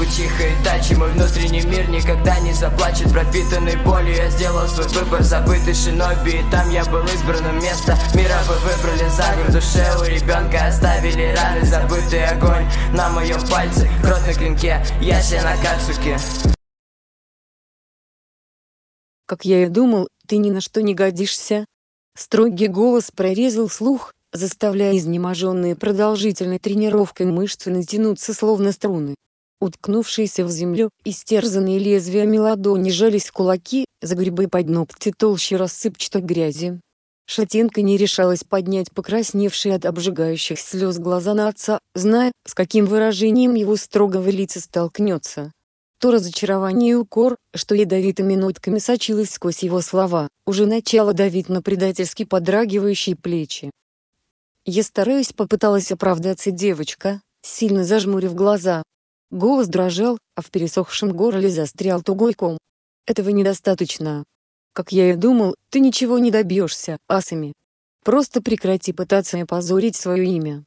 Утихает, тихой дачи мой внутренний мир никогда не заплачет Пропитанный болью я сделал свой выбор Забытый шиноби и там я был избранным место Мира вы выбрали за город душе у ребенка Оставили раны, забытый огонь На моем пальце, кровь на клинке Яся на кацуке Как я и думал, ты ни на что не годишься. Строгий голос прорезал слух, заставляя изнеможенные продолжительной тренировкой мышцы натянуться словно струны уткнувшиеся в землю, истерзанные лезвиями ладони жались кулаки, загребы под ногти толще рассыпчатой грязи. Шатенка не решалась поднять покрасневшие от обжигающих слез глаза на отца, зная, с каким выражением его строгого лица столкнется. То разочарование и укор, что ядовитыми нотками сочилось сквозь его слова, уже начало давить на предательски подрагивающие плечи. «Я стараюсь», — попыталась оправдаться девочка, сильно зажмурив глаза, Голос дрожал, а в пересохшем горле застрял тугой ком. Этого недостаточно. Как я и думал, ты ничего не добьешься, асами. Просто прекрати пытаться опозорить свое имя.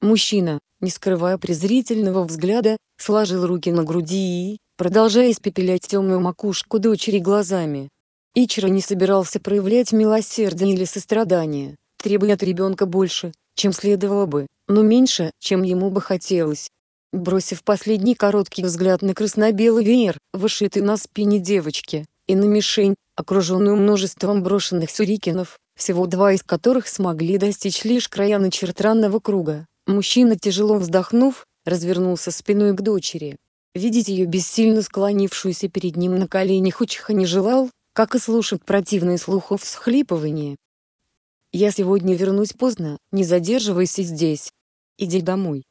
Мужчина, не скрывая презрительного взгляда, сложил руки на груди и, продолжая испепелять темную макушку дочери глазами. Ичера не собирался проявлять милосердие или сострадание, требуя от ребенка больше, чем следовало бы, но меньше, чем ему бы хотелось. Бросив последний короткий взгляд на красно-белый веер, вышитый на спине девочки, и на мишень, окруженную множеством брошенных сюрикинов, всего два из которых смогли достичь лишь края начертанного круга, мужчина, тяжело вздохнув, развернулся спиной к дочери. Видеть ее бессильно склонившуюся перед ним на коленях учиха не желал, как и слушать противные слухов всхлипывание. «Я сегодня вернусь поздно, не задерживайся здесь. Иди домой»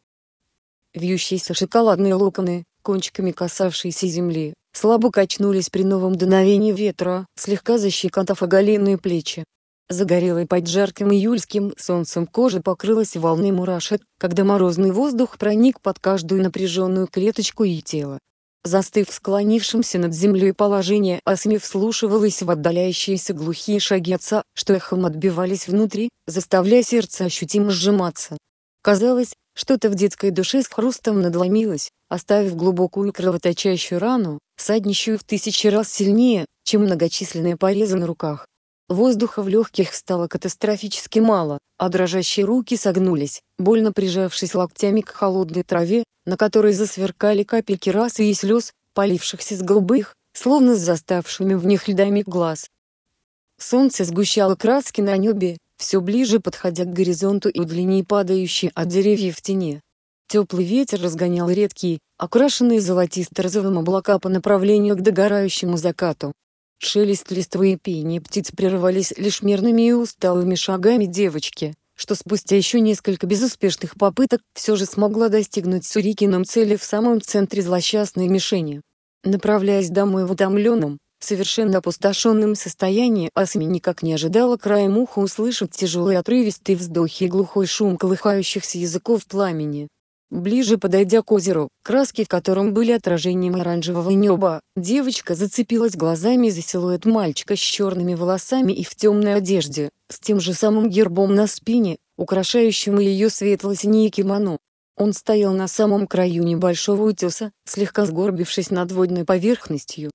вьющиеся шоколадные локоны, кончиками касавшиеся земли, слабо качнулись при новом дуновении ветра, слегка защекотав оголенные плечи. Загорелой под жарким июльским солнцем кожа покрылась волной мурашек, когда морозный воздух проник под каждую напряженную клеточку и тело. Застыв в склонившемся над землей положении, Асми вслушивалась в отдаляющиеся глухие шаги отца, что эхом отбивались внутри, заставляя сердце ощутимо сжиматься. Казалось, что-то в детской душе с хрустом надломилось, оставив глубокую кровоточащую рану, саднищую в тысячи раз сильнее, чем многочисленные порезы на руках. Воздуха в легких стало катастрофически мало, а дрожащие руки согнулись, больно прижавшись локтями к холодной траве, на которой засверкали капельки расы и слез, полившихся с голубых, словно с заставшими в них льдами глаз. Солнце сгущало краски на небе, все ближе подходя к горизонту и удлиней падающей от деревьев в тени. Теплый ветер разгонял редкие, окрашенные золотисто-розовым облака по направлению к догорающему закату. Шелест листвы и пение птиц прервались лишь мирными и усталыми шагами девочки, что спустя еще несколько безуспешных попыток все же смогла достигнуть Сурикином цели в самом центре злосчастной мишени. Направляясь домой в утомленном, совершенно опустошенном состоянии Асми никак не ожидала краем уха услышать тяжелые отрывистые вздохи и глухой шум колыхающихся языков пламени. Ближе подойдя к озеру, краски в котором были отражением оранжевого неба, девочка зацепилась глазами за силуэт мальчика с черными волосами и в темной одежде, с тем же самым гербом на спине, украшающим ее светло-синее кимоно. Он стоял на самом краю небольшого утеса, слегка сгорбившись над водной поверхностью,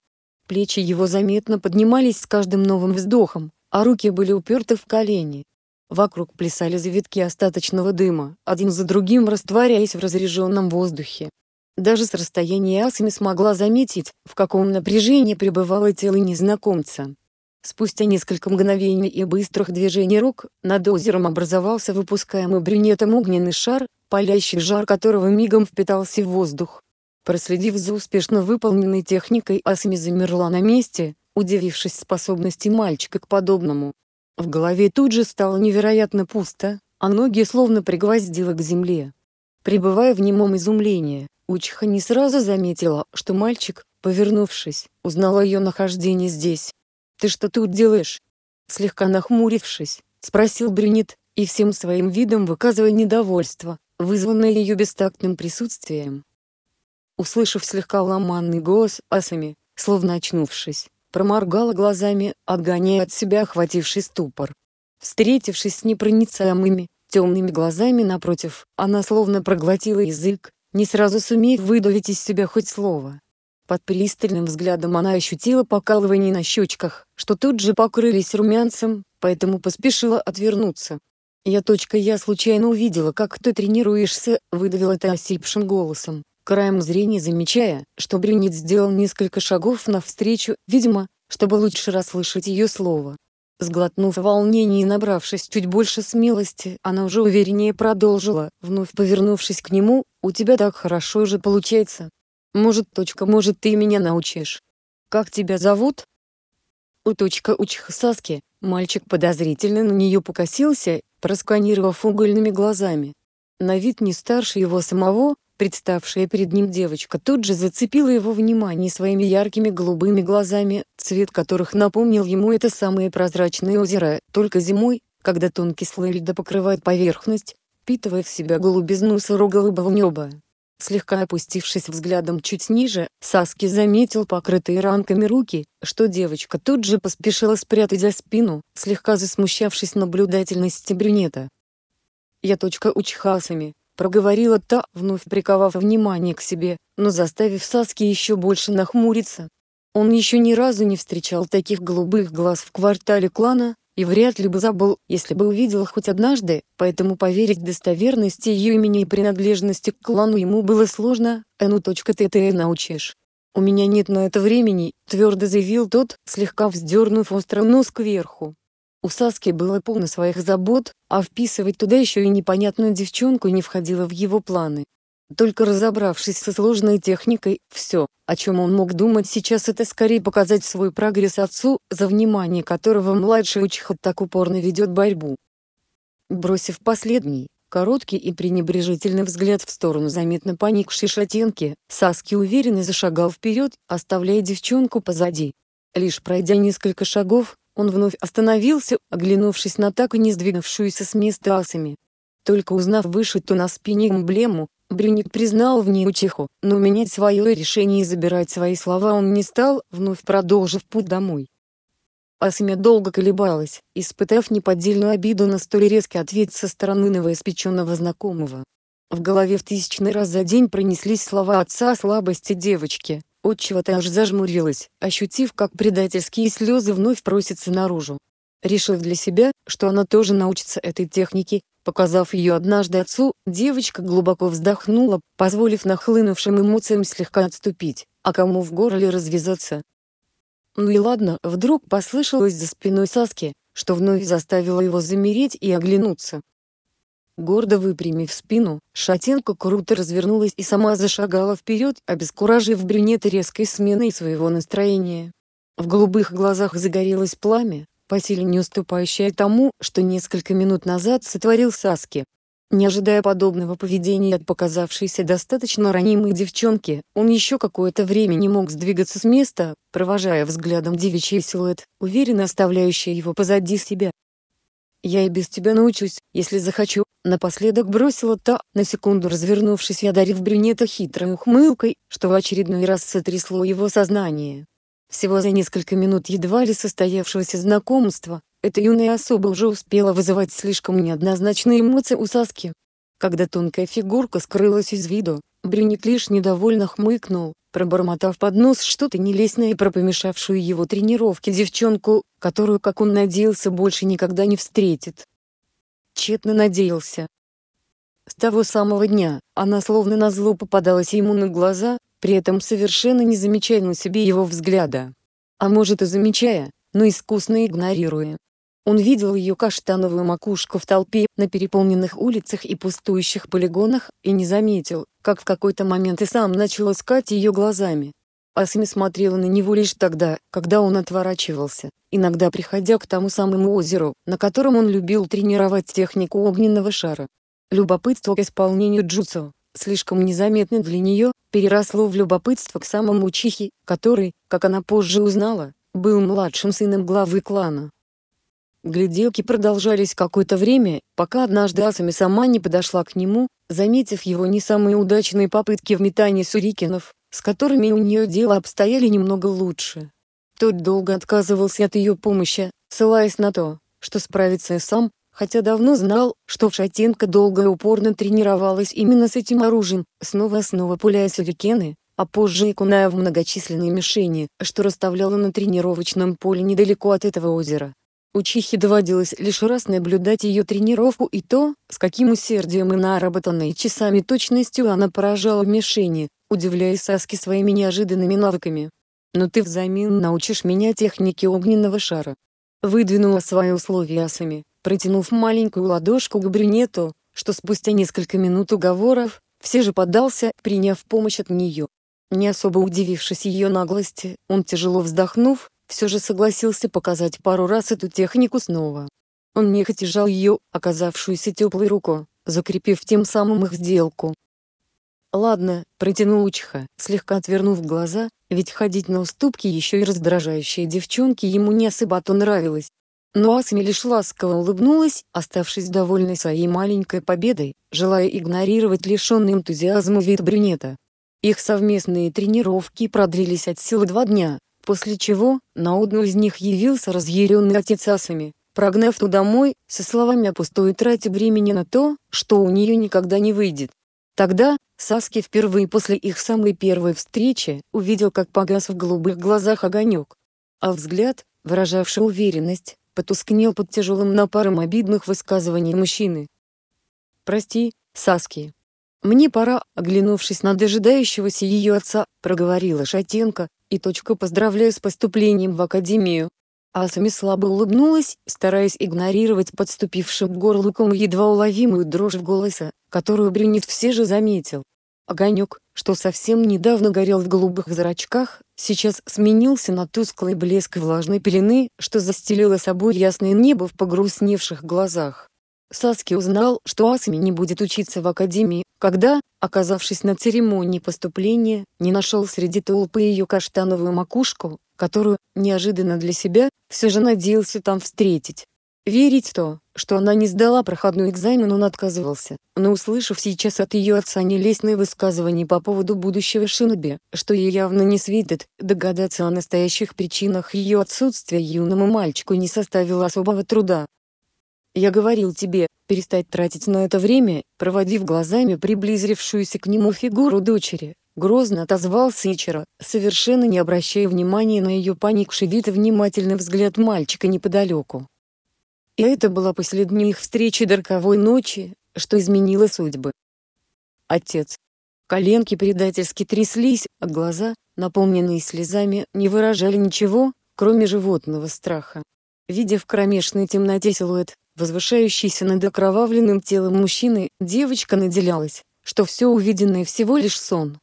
плечи его заметно поднимались с каждым новым вздохом, а руки были уперты в колени. Вокруг плясали завитки остаточного дыма, один за другим растворяясь в разреженном воздухе. Даже с расстояния Асами смогла заметить, в каком напряжении пребывало тело незнакомца. Спустя несколько мгновений и быстрых движений рук, над озером образовался выпускаемый брюнетом огненный шар, палящий жар которого мигом впитался в воздух. Проследив за успешно выполненной техникой, Асми замерла на месте, удивившись способности мальчика к подобному. В голове тут же стало невероятно пусто, а ноги словно пригвоздило к земле. Пребывая в немом изумлении, Учиха не сразу заметила, что мальчик, повернувшись, узнал о ее нахождении здесь. «Ты что тут делаешь?» Слегка нахмурившись, спросил Брюнет, и всем своим видом выказывая недовольство, вызванное ее бестактным присутствием. Услышав слегка ломанный голос, Асами, словно очнувшись, проморгала глазами, отгоняя от себя охвативший ступор. Встретившись с непроницаемыми, темными глазами напротив, она словно проглотила язык, не сразу сумев выдавить из себя хоть слово. Под пристальным взглядом она ощутила покалывание на щечках, что тут же покрылись румянцем, поэтому поспешила отвернуться. «Я точка я случайно увидела, как ты тренируешься», — выдавила это осипшим голосом краем зрения замечая, что Брюнет сделал несколько шагов навстречу, видимо, чтобы лучше расслышать ее слово. Сглотнув волнение и набравшись чуть больше смелости, она уже увереннее продолжила, вновь повернувшись к нему, «У тебя так хорошо же получается. Может, точка, может, ты меня научишь. Как тебя зовут?» У точка Учхасаски, мальчик подозрительно на нее покосился, просканировав угольными глазами. На вид не старше его самого, Представшая перед ним девочка тут же зацепила его внимание своими яркими голубыми глазами, цвет которых напомнил ему это самое прозрачное озеро, только зимой, когда тонкий слой льда покрывает поверхность, впитывая в себя голубизну сырого неба. Слегка опустившись взглядом чуть ниже, Саски заметил покрытые ранками руки, что девочка тут же поспешила спрятать за спину, слегка засмущавшись наблюдательности брюнета. «Я точка Учхасами», проговорила та, вновь приковав внимание к себе, но заставив Саски еще больше нахмуриться. Он еще ни разу не встречал таких голубых глаз в квартале клана, и вряд ли бы забыл, если бы увидел хоть однажды, поэтому поверить достоверности ее имени и принадлежности к клану ему было сложно, «Ну.ТТ научишь». «У меня нет на это времени», — твердо заявил тот, слегка вздернув острый нос кверху. У Саски было полно своих забот, а вписывать туда еще и непонятную девчонку не входило в его планы. Только разобравшись со сложной техникой, все, о чем он мог думать сейчас, это скорее показать свой прогресс отцу, за внимание которого младший учиха так упорно ведет борьбу. Бросив последний, короткий и пренебрежительный взгляд в сторону заметно поникшей шатенки, Саски уверенно зашагал вперед, оставляя девчонку позади. Лишь пройдя несколько шагов, он вновь остановился, оглянувшись на так и не сдвинувшуюся с места асами. Только узнав вышитую на спине эмблему, Брюник признал в ней утеху, но менять свое решение и забирать свои слова он не стал, вновь продолжив путь домой. Асами долго колебалась, испытав неподдельную обиду на столь резкий ответ со стороны новоиспеченного знакомого. В голове в тысячный раз за день пронеслись слова отца о слабости девочки, Отчего-то аж зажмурилась, ощутив, как предательские слезы вновь просятся наружу. Решив для себя, что она тоже научится этой технике, показав ее однажды отцу, девочка глубоко вздохнула, позволив нахлынувшим эмоциям слегка отступить, а кому в горле развязаться. Ну и ладно, вдруг послышалось за спиной Саски, что вновь заставило его замереть и оглянуться. Гордо выпрямив спину, Шатенка круто развернулась и сама зашагала вперед, обескуражив брюнета резкой сменой своего настроения. В голубых глазах загорелось пламя, по силе не уступающее тому, что несколько минут назад сотворил Саски. Не ожидая подобного поведения от показавшейся достаточно ранимой девчонки, он еще какое-то время не мог сдвигаться с места, провожая взглядом девичий силуэт, уверенно оставляющий его позади себя. «Я и без тебя научусь, если захочу», Напоследок бросила та, на секунду развернувшись и одарив брюнета хитрой ухмылкой, что в очередной раз сотрясло его сознание. Всего за несколько минут едва ли состоявшегося знакомства, эта юная особа уже успела вызывать слишком неоднозначные эмоции у Саски. Когда тонкая фигурка скрылась из виду, брюнет лишь недовольно хмыкнул, пробормотав под нос что-то нелестное и пропомешавшую его тренировки девчонку, которую, как он надеялся, больше никогда не встретит тщетно надеялся. С того самого дня она словно на зло попадалась ему на глаза, при этом совершенно не замечая на себе его взгляда. А может и замечая, но искусно игнорируя. Он видел ее каштановую макушку в толпе на переполненных улицах и пустующих полигонах и не заметил, как в какой-то момент и сам начал искать ее глазами. Асми смотрела на него лишь тогда, когда он отворачивался, иногда приходя к тому самому озеру, на котором он любил тренировать технику огненного шара. Любопытство к исполнению джутсу, слишком незаметно для нее, переросло в любопытство к самому Чихи, который, как она позже узнала, был младшим сыном главы клана. Гляделки продолжались какое-то время, пока однажды Асами сама не подошла к нему, заметив его не самые удачные попытки в метании сурикинов, с которыми у нее дело обстояли немного лучше. Тот долго отказывался от ее помощи, ссылаясь на то, что справится и сам, хотя давно знал, что Вшатенко долго и упорно тренировалась именно с этим оружием, снова и снова пуляя сюрикены, а позже и куная в многочисленные мишени, что расставляла на тренировочном поле недалеко от этого озера. Учихе доводилось лишь раз наблюдать ее тренировку и то, с каким усердием и наработанной часами точностью она поражала мишени, удивляя Саски своими неожиданными навыками. «Но ты взамен научишь меня технике огненного шара». Выдвинула свои условия Асами, протянув маленькую ладошку к брюнету, что спустя несколько минут уговоров, все же поддался, приняв помощь от нее. Не особо удивившись ее наглости, он тяжело вздохнув, все же согласился показать пару раз эту технику снова. Он нехотя жал ее, оказавшуюся теплой руку, закрепив тем самым их сделку. «Ладно», — протянул Учиха, слегка отвернув глаза, ведь ходить на уступки еще и раздражающие девчонки ему не особо-то нравилось. Но Асми лишь ласково улыбнулась, оставшись довольной своей маленькой победой, желая игнорировать лишенный энтузиазма вид брюнета. Их совместные тренировки продлились от силы два дня, после чего на одну из них явился разъяренный отец Асами, прогнав ту домой, со словами о пустой трате времени на то, что у нее никогда не выйдет. Тогда Саски впервые после их самой первой встречи увидел, как погас в голубых глазах огонек. А взгляд, выражавший уверенность, потускнел под тяжелым напаром обидных высказываний мужчины. «Прости, Саски. Мне пора», — оглянувшись на дожидающегося ее отца, проговорила Шатенко, и точка поздравляю с поступлением в академию. Асами слабо улыбнулась, стараясь игнорировать подступившим к горлу ком едва уловимую дрожь в голоса, которую брюнет все же заметил. Огонек, что совсем недавно горел в голубых зрачках, сейчас сменился на тусклый блеск влажной пелены, что застелило собой ясное небо в погрустневших глазах. Саски узнал, что Асами не будет учиться в академии, когда, оказавшись на церемонии поступления, не нашел среди толпы ее каштановую макушку, которую, неожиданно для себя, все же надеялся там встретить. Верить то, что она не сдала проходной экзамен, он отказывался. Но услышав сейчас от ее отца нелестные высказывания по поводу будущего Шиноби, что ей явно не светит, догадаться о настоящих причинах ее отсутствия юному мальчику не составило особого труда. «Я говорил тебе, перестать тратить на это время», проводив глазами приблизившуюся к нему фигуру дочери, грозно отозвался Ичера, совершенно не обращая внимания на ее паникший вид и внимательный взгляд мальчика неподалеку. И это была последняя их встреча до роковой ночи, что изменило судьбы. Отец. Коленки предательски тряслись, а глаза, наполненные слезами, не выражали ничего, кроме животного страха. Видя в кромешной темноте силуэт, возвышающийся над окровавленным телом мужчины, девочка наделялась, что все увиденное всего лишь сон.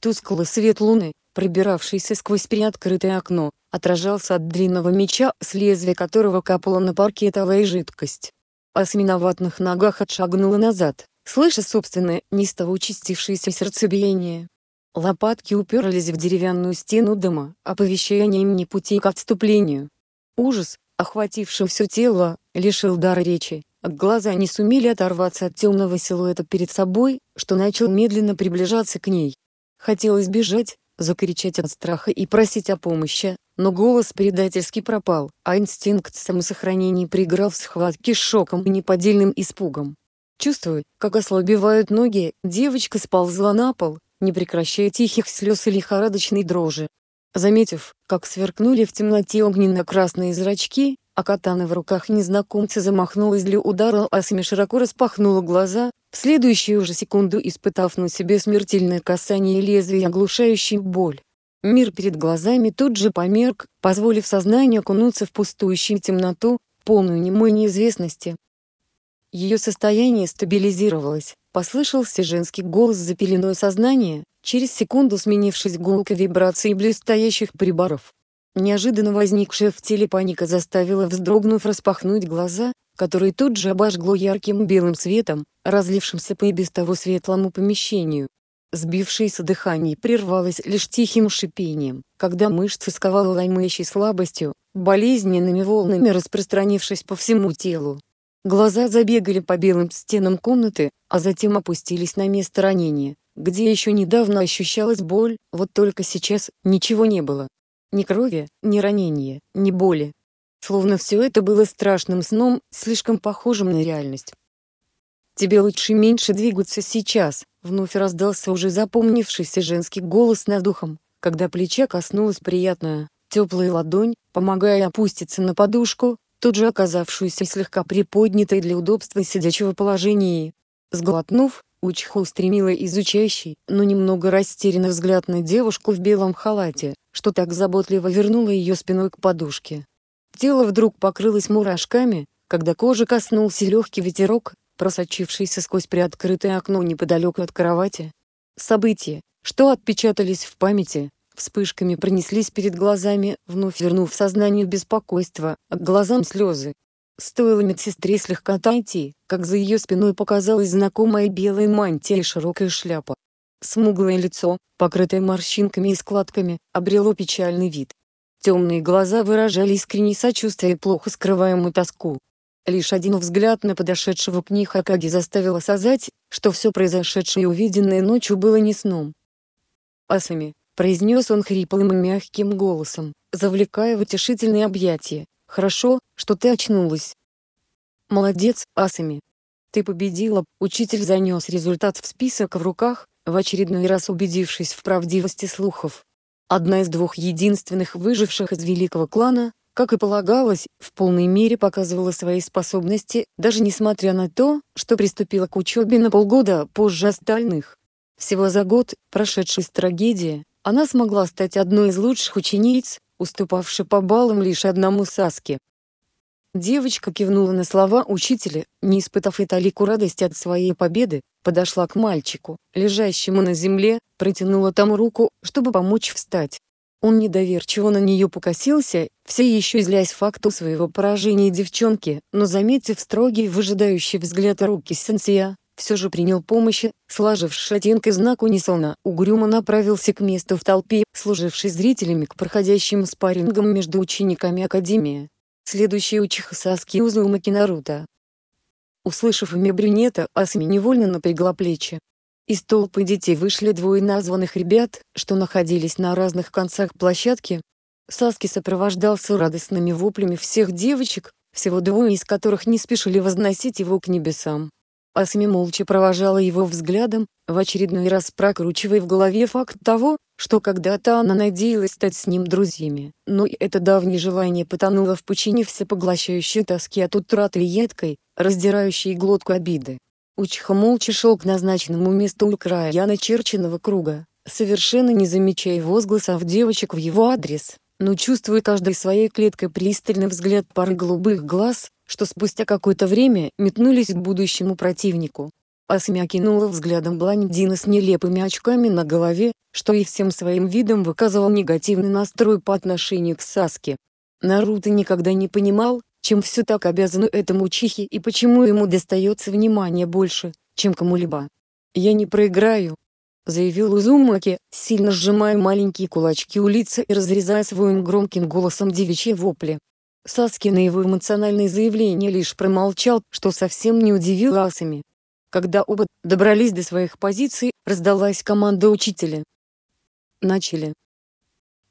Тусклый свет луны, пробиравшийся сквозь приоткрытое окно, отражался от длинного меча, с лезвия которого капала на паркетовая жидкость. Асмина ногах отшагнула назад, слыша собственное, того участившееся сердцебиение. Лопатки уперлись в деревянную стену дома, оповещая им не пути к отступлению. Ужас, охвативший все тело, лишил дара речи, а глаза не сумели оторваться от темного силуэта перед собой, что начал медленно приближаться к ней. Хотелось бежать, закричать от страха и просить о помощи, но голос предательски пропал, а инстинкт самосохранения проиграл в схватке шоком и неподдельным испугом. Чувствуя, как ослабевают ноги, девочка сползла на пол, не прекращая тихих слез и лихорадочной дрожи. Заметив, как сверкнули в темноте огненно-красные зрачки, а катаны в руках незнакомца замахнулась для удара, а Сами широко распахнула глаза, в следующую же секунду испытав на себе смертельное касание лезвия и оглушающую боль. Мир перед глазами тут же померк, позволив сознанию окунуться в пустующую темноту, полную немой неизвестности. Ее состояние стабилизировалось, послышался женский голос за пеленой сознания, через секунду сменившись гулкой вибрацией блестящих приборов. Неожиданно возникшая в теле паника заставила вздрогнув распахнуть глаза, которые тут же обожгло ярким белым светом, разлившимся по и без того светлому помещению. Сбившееся дыхание прервалось лишь тихим шипением, когда мышцы сковала ломающей слабостью, болезненными волнами распространившись по всему телу. Глаза забегали по белым стенам комнаты, а затем опустились на место ранения, где еще недавно ощущалась боль, вот только сейчас ничего не было. Ни крови, ни ранения, ни боли. Словно все это было страшным сном, слишком похожим на реальность. «Тебе лучше меньше двигаться сейчас», — вновь раздался уже запомнившийся женский голос над ухом, когда плеча коснулась приятная, теплая ладонь, помогая опуститься на подушку, тут же оказавшуюся слегка приподнятой для удобства сидячего положения. Сглотнув, Учха устремила изучающий, но немного растерянный взгляд на девушку в белом халате, что так заботливо вернула ее спиной к подушке. Тело вдруг покрылось мурашками, когда кожа коснулся легкий ветерок, просочившийся сквозь приоткрытое окно неподалеку от кровати. События, что отпечатались в памяти, вспышками пронеслись перед глазами, вновь вернув сознанию беспокойство, а к глазам слезы, Стоило медсестре слегка отойти, как за ее спиной показалась знакомая белая мантия и широкая шляпа. Смуглое лицо, покрытое морщинками и складками, обрело печальный вид. Темные глаза выражали искреннее сочувствие и плохо скрываемую тоску. Лишь один взгляд на подошедшего к ней Хакаги заставил осознать, что все произошедшее и увиденное ночью было не сном. «Асами», — произнес он хриплым и мягким голосом, завлекая в утешительные объятия, Хорошо, что ты очнулась. Молодец, Асами. Ты победила. Учитель занес результат в список в руках, в очередной раз убедившись в правдивости слухов. Одна из двух единственных выживших из великого клана, как и полагалось, в полной мере показывала свои способности, даже несмотря на то, что приступила к учебе на полгода позже остальных. Всего за год, прошедший с трагедии, она смогла стать одной из лучших учениц, уступавший по баллам лишь одному Саске. Девочка кивнула на слова учителя, не испытав и талику радости от своей победы, подошла к мальчику, лежащему на земле, протянула тому руку, чтобы помочь встать. Он недоверчиво на нее покосился, все еще злясь факту своего поражения девчонки, но заметив строгий выжидающий взгляд руки Сенсия все же принял помощи, сложив шатенкой знак унисона, угрюмо направился к месту в толпе, служившей зрителями к проходящим спаррингам между учениками Академии. Следующий учиха Саски Узумаки Наруто. Услышав имя брюнета, Асми невольно напрягла плечи. Из толпы детей вышли двое названных ребят, что находились на разных концах площадки. Саски сопровождался радостными воплями всех девочек, всего двое из которых не спешили возносить его к небесам. Асми молча провожала его взглядом, в очередной раз прокручивая в голове факт того, что когда-то она надеялась стать с ним друзьями, но и это давнее желание потонуло в пучине всепоглощающей тоски от утраты едкой, раздирающей глотку обиды. Учиха молча шел к назначенному месту у края начерченного круга, совершенно не замечая возгласов девочек в его адрес, но чувствуя каждой своей клеткой пристальный взгляд пары голубых глаз, что спустя какое-то время метнулись к будущему противнику. Асмя кинула взглядом блондина с нелепыми очками на голове, что и всем своим видом выказывал негативный настрой по отношению к Саске. Наруто никогда не понимал, чем все так обязано этому чихи и почему ему достается внимание больше, чем кому-либо. «Я не проиграю», — заявил Узумаки, сильно сжимая маленькие кулачки у лица и разрезая своим громким голосом девичьи вопли. Саски на его эмоциональные заявления лишь промолчал, что совсем не удивил асами. Когда оба добрались до своих позиций, раздалась команда учителя. Начали.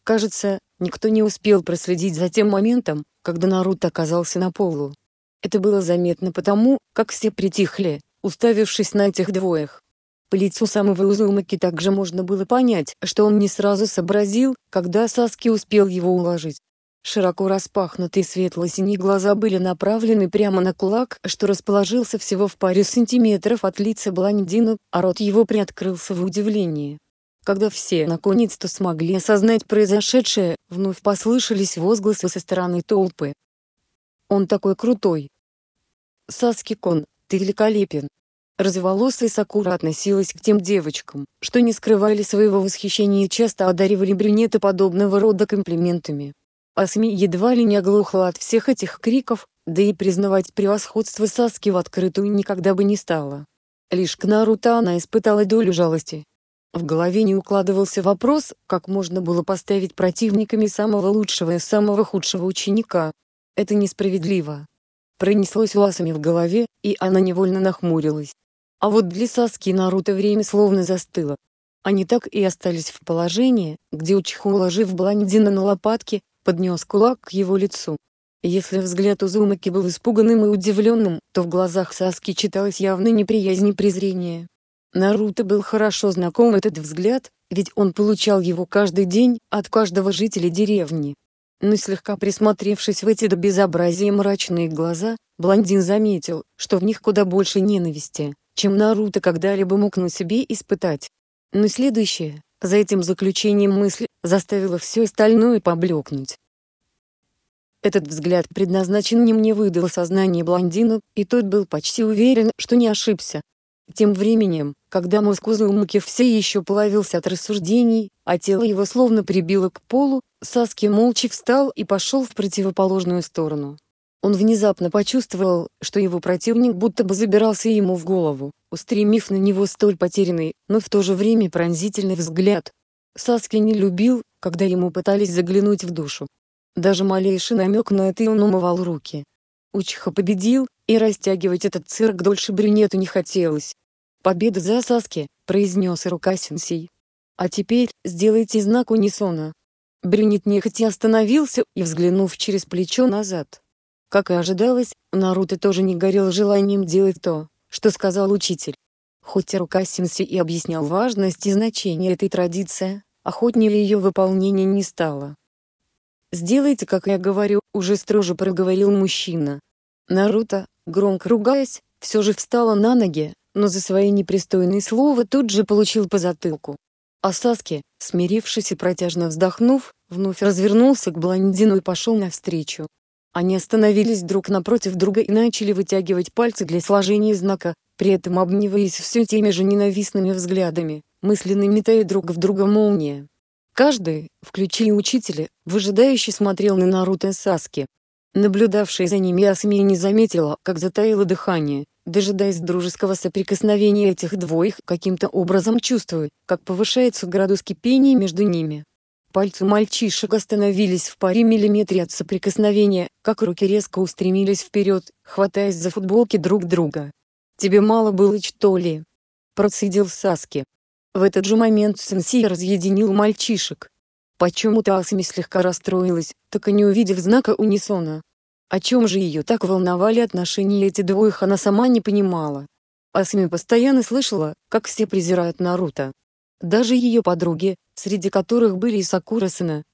Кажется, никто не успел проследить за тем моментом, когда Наруто оказался на полу. Это было заметно потому, как все притихли, уставившись на этих двоих. По лицу самого Узумаки также можно было понять, что он не сразу сообразил, когда Саски успел его уложить. Широко распахнутые светло-синие глаза были направлены прямо на кулак, что расположился всего в паре сантиметров от лица блондина, а рот его приоткрылся в удивлении. Когда все наконец-то смогли осознать произошедшее, вновь послышались возгласы со стороны толпы. «Он такой крутой!» «Саски-кон, ты великолепен!» Разволосая Сакура относилась к тем девочкам, что не скрывали своего восхищения и часто одаривали брюнета подобного рода комплиментами. А СМИ едва ли не оглохла от всех этих криков, да и признавать превосходство Саски в открытую никогда бы не стала. Лишь к Наруто она испытала долю жалости. В голове не укладывался вопрос, как можно было поставить противниками самого лучшего и самого худшего ученика. Это несправедливо. Пронеслось у в голове, и она невольно нахмурилась. А вот для Саски Наруто время словно застыло. Они так и остались в положении, где Учиха, уложив блондина на лопатки, поднес кулак к его лицу. Если взгляд Узумаки был испуганным и удивленным, то в глазах Саски читалась явная неприязнь и презрение. Наруто был хорошо знаком этот взгляд, ведь он получал его каждый день, от каждого жителя деревни. Но слегка присмотревшись в эти до безобразия мрачные глаза, блондин заметил, что в них куда больше ненависти, чем Наруто когда-либо мог на себе испытать. Но следующее, за этим заключением мысли заставило все остальное поблекнуть. Этот взгляд предназначенный мне выдал сознание блондина, и тот был почти уверен, что не ошибся. Тем временем, когда мозг Узумаки все еще плавился от рассуждений, а тело его словно прибило к полу, Саски молча встал и пошел в противоположную сторону. Он внезапно почувствовал, что его противник будто бы забирался ему в голову, устремив на него столь потерянный, но в то же время пронзительный взгляд. Саски не любил, когда ему пытались заглянуть в душу. Даже малейший намек на это и он умывал руки. Учиха победил, и растягивать этот цирк дольше брюнету не хотелось. «Победа за Саски», — произнес рука сенсей. «А теперь, сделайте знак унисона». Брюнет нехотя остановился и взглянув через плечо назад. Как и ожидалось, Наруто тоже не горел желанием делать то, что сказал учитель. Хоть рука Симси и объяснял важность и значение этой традиции, охотнее ее выполнение не стало. «Сделайте, как я говорю», — уже строже проговорил мужчина. Наруто, громко ругаясь, все же встала на ноги, но за свои непристойные слова тут же получил по затылку. А Саски, смирившись и протяжно вздохнув, вновь развернулся к блондину и пошел навстречу. Они остановились друг напротив друга и начали вытягивать пальцы для сложения знака, при этом обниваясь все теми же ненавистными взглядами, мысленно метая друг в друга молнии. Каждый, включая учителя, выжидающе смотрел на Наруто и Саски. Наблюдавшая за ними Асмия не заметила, как затаило дыхание, дожидаясь дружеского соприкосновения этих двоих, каким-то образом чувствуя, как повышается градус кипения между ними. Пальцы мальчишек остановились в паре миллиметре от соприкосновения, как руки резко устремились вперед, хватаясь за футболки друг друга. «Тебе мало было, что ли?» Процедил Саски. В этот же момент Сенси разъединил мальчишек. Почему-то Асами слегка расстроилась, так и не увидев знака унисона. О чем же ее так волновали отношения эти двоих она сама не понимала. Асами постоянно слышала, как все презирают Наруто, даже ее подруги, среди которых были и Сакура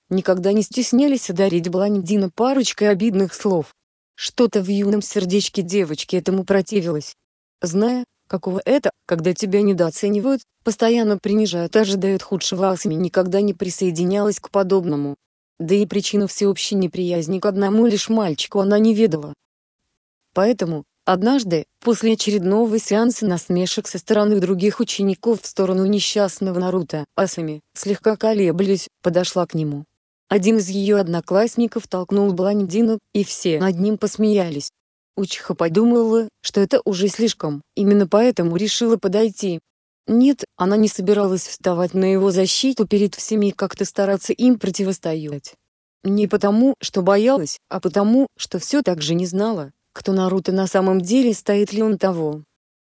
никогда не стеснялись одарить блондина парочкой обидных слов. Что-то в юном сердечке девочки этому противилось. Зная, какого это, когда тебя недооценивают, постоянно принижают и ожидают худшего а Асми никогда не присоединялась к подобному. Да и причину всеобщей неприязни к одному лишь мальчику она не ведала. Поэтому, Однажды, после очередного сеанса насмешек со стороны других учеников в сторону несчастного Наруто, Асами, слегка колеблясь, подошла к нему. Один из ее одноклассников толкнул блондину, и все над ним посмеялись. Учиха подумала, что это уже слишком, именно поэтому решила подойти. Нет, она не собиралась вставать на его защиту перед всеми и как-то стараться им противостоять. Не потому, что боялась, а потому, что все так же не знала, кто Наруто на самом деле стоит ли он того.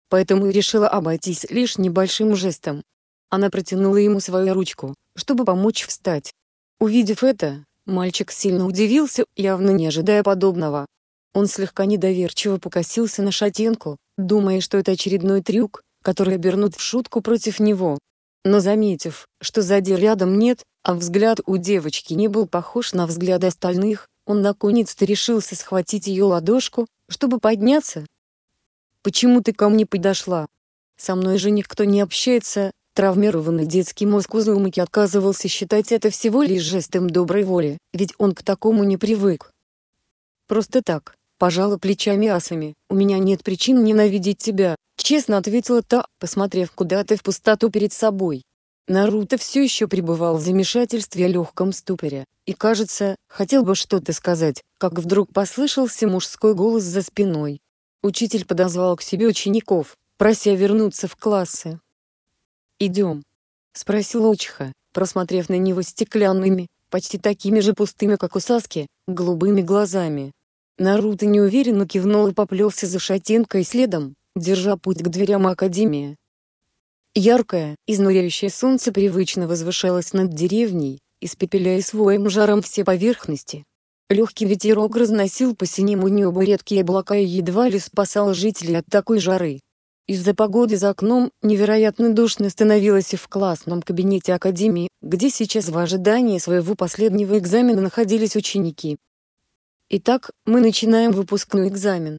Поэтому решила обойтись лишь небольшим жестом. Она протянула ему свою ручку, чтобы помочь встать. Увидев это, мальчик сильно удивился, явно не ожидая подобного. Он слегка недоверчиво покосился на шатенку, думая, что это очередной трюк, который обернут в шутку против него. Но заметив, что сзади рядом нет, а взгляд у девочки не был похож на взгляд остальных, он наконец-то решился схватить ее ладошку, чтобы подняться? Почему ты ко мне подошла? Со мной же никто не общается, Травмированный детский мозг Узумаки отказывался считать это всего лишь жестом доброй воли, ведь он к такому не привык. «Просто так», — пожала плечами асами, «у меня нет причин ненавидеть тебя», — честно ответила та, посмотрев куда-то в пустоту перед собой. Наруто все еще пребывал в замешательстве и легком ступоре, и, кажется, хотел бы что-то сказать, как вдруг послышался мужской голос за спиной. Учитель подозвал к себе учеников, прося вернуться в классы. «Идем», — спросил Учиха, просмотрев на него стеклянными, почти такими же пустыми, как у Саски, голубыми глазами. Наруто неуверенно кивнул и поплелся за шатенкой следом, держа путь к дверям Академии. Яркое, изнуряющее солнце привычно возвышалось над деревней, испепеляя своим жаром все поверхности, Легкий ветерок разносил по синему небу редкие облака и едва ли спасал жителей от такой жары. Из-за погоды за окном невероятно душно становилось и в классном кабинете академии, где сейчас в ожидании своего последнего экзамена находились ученики. Итак, мы начинаем выпускной экзамен.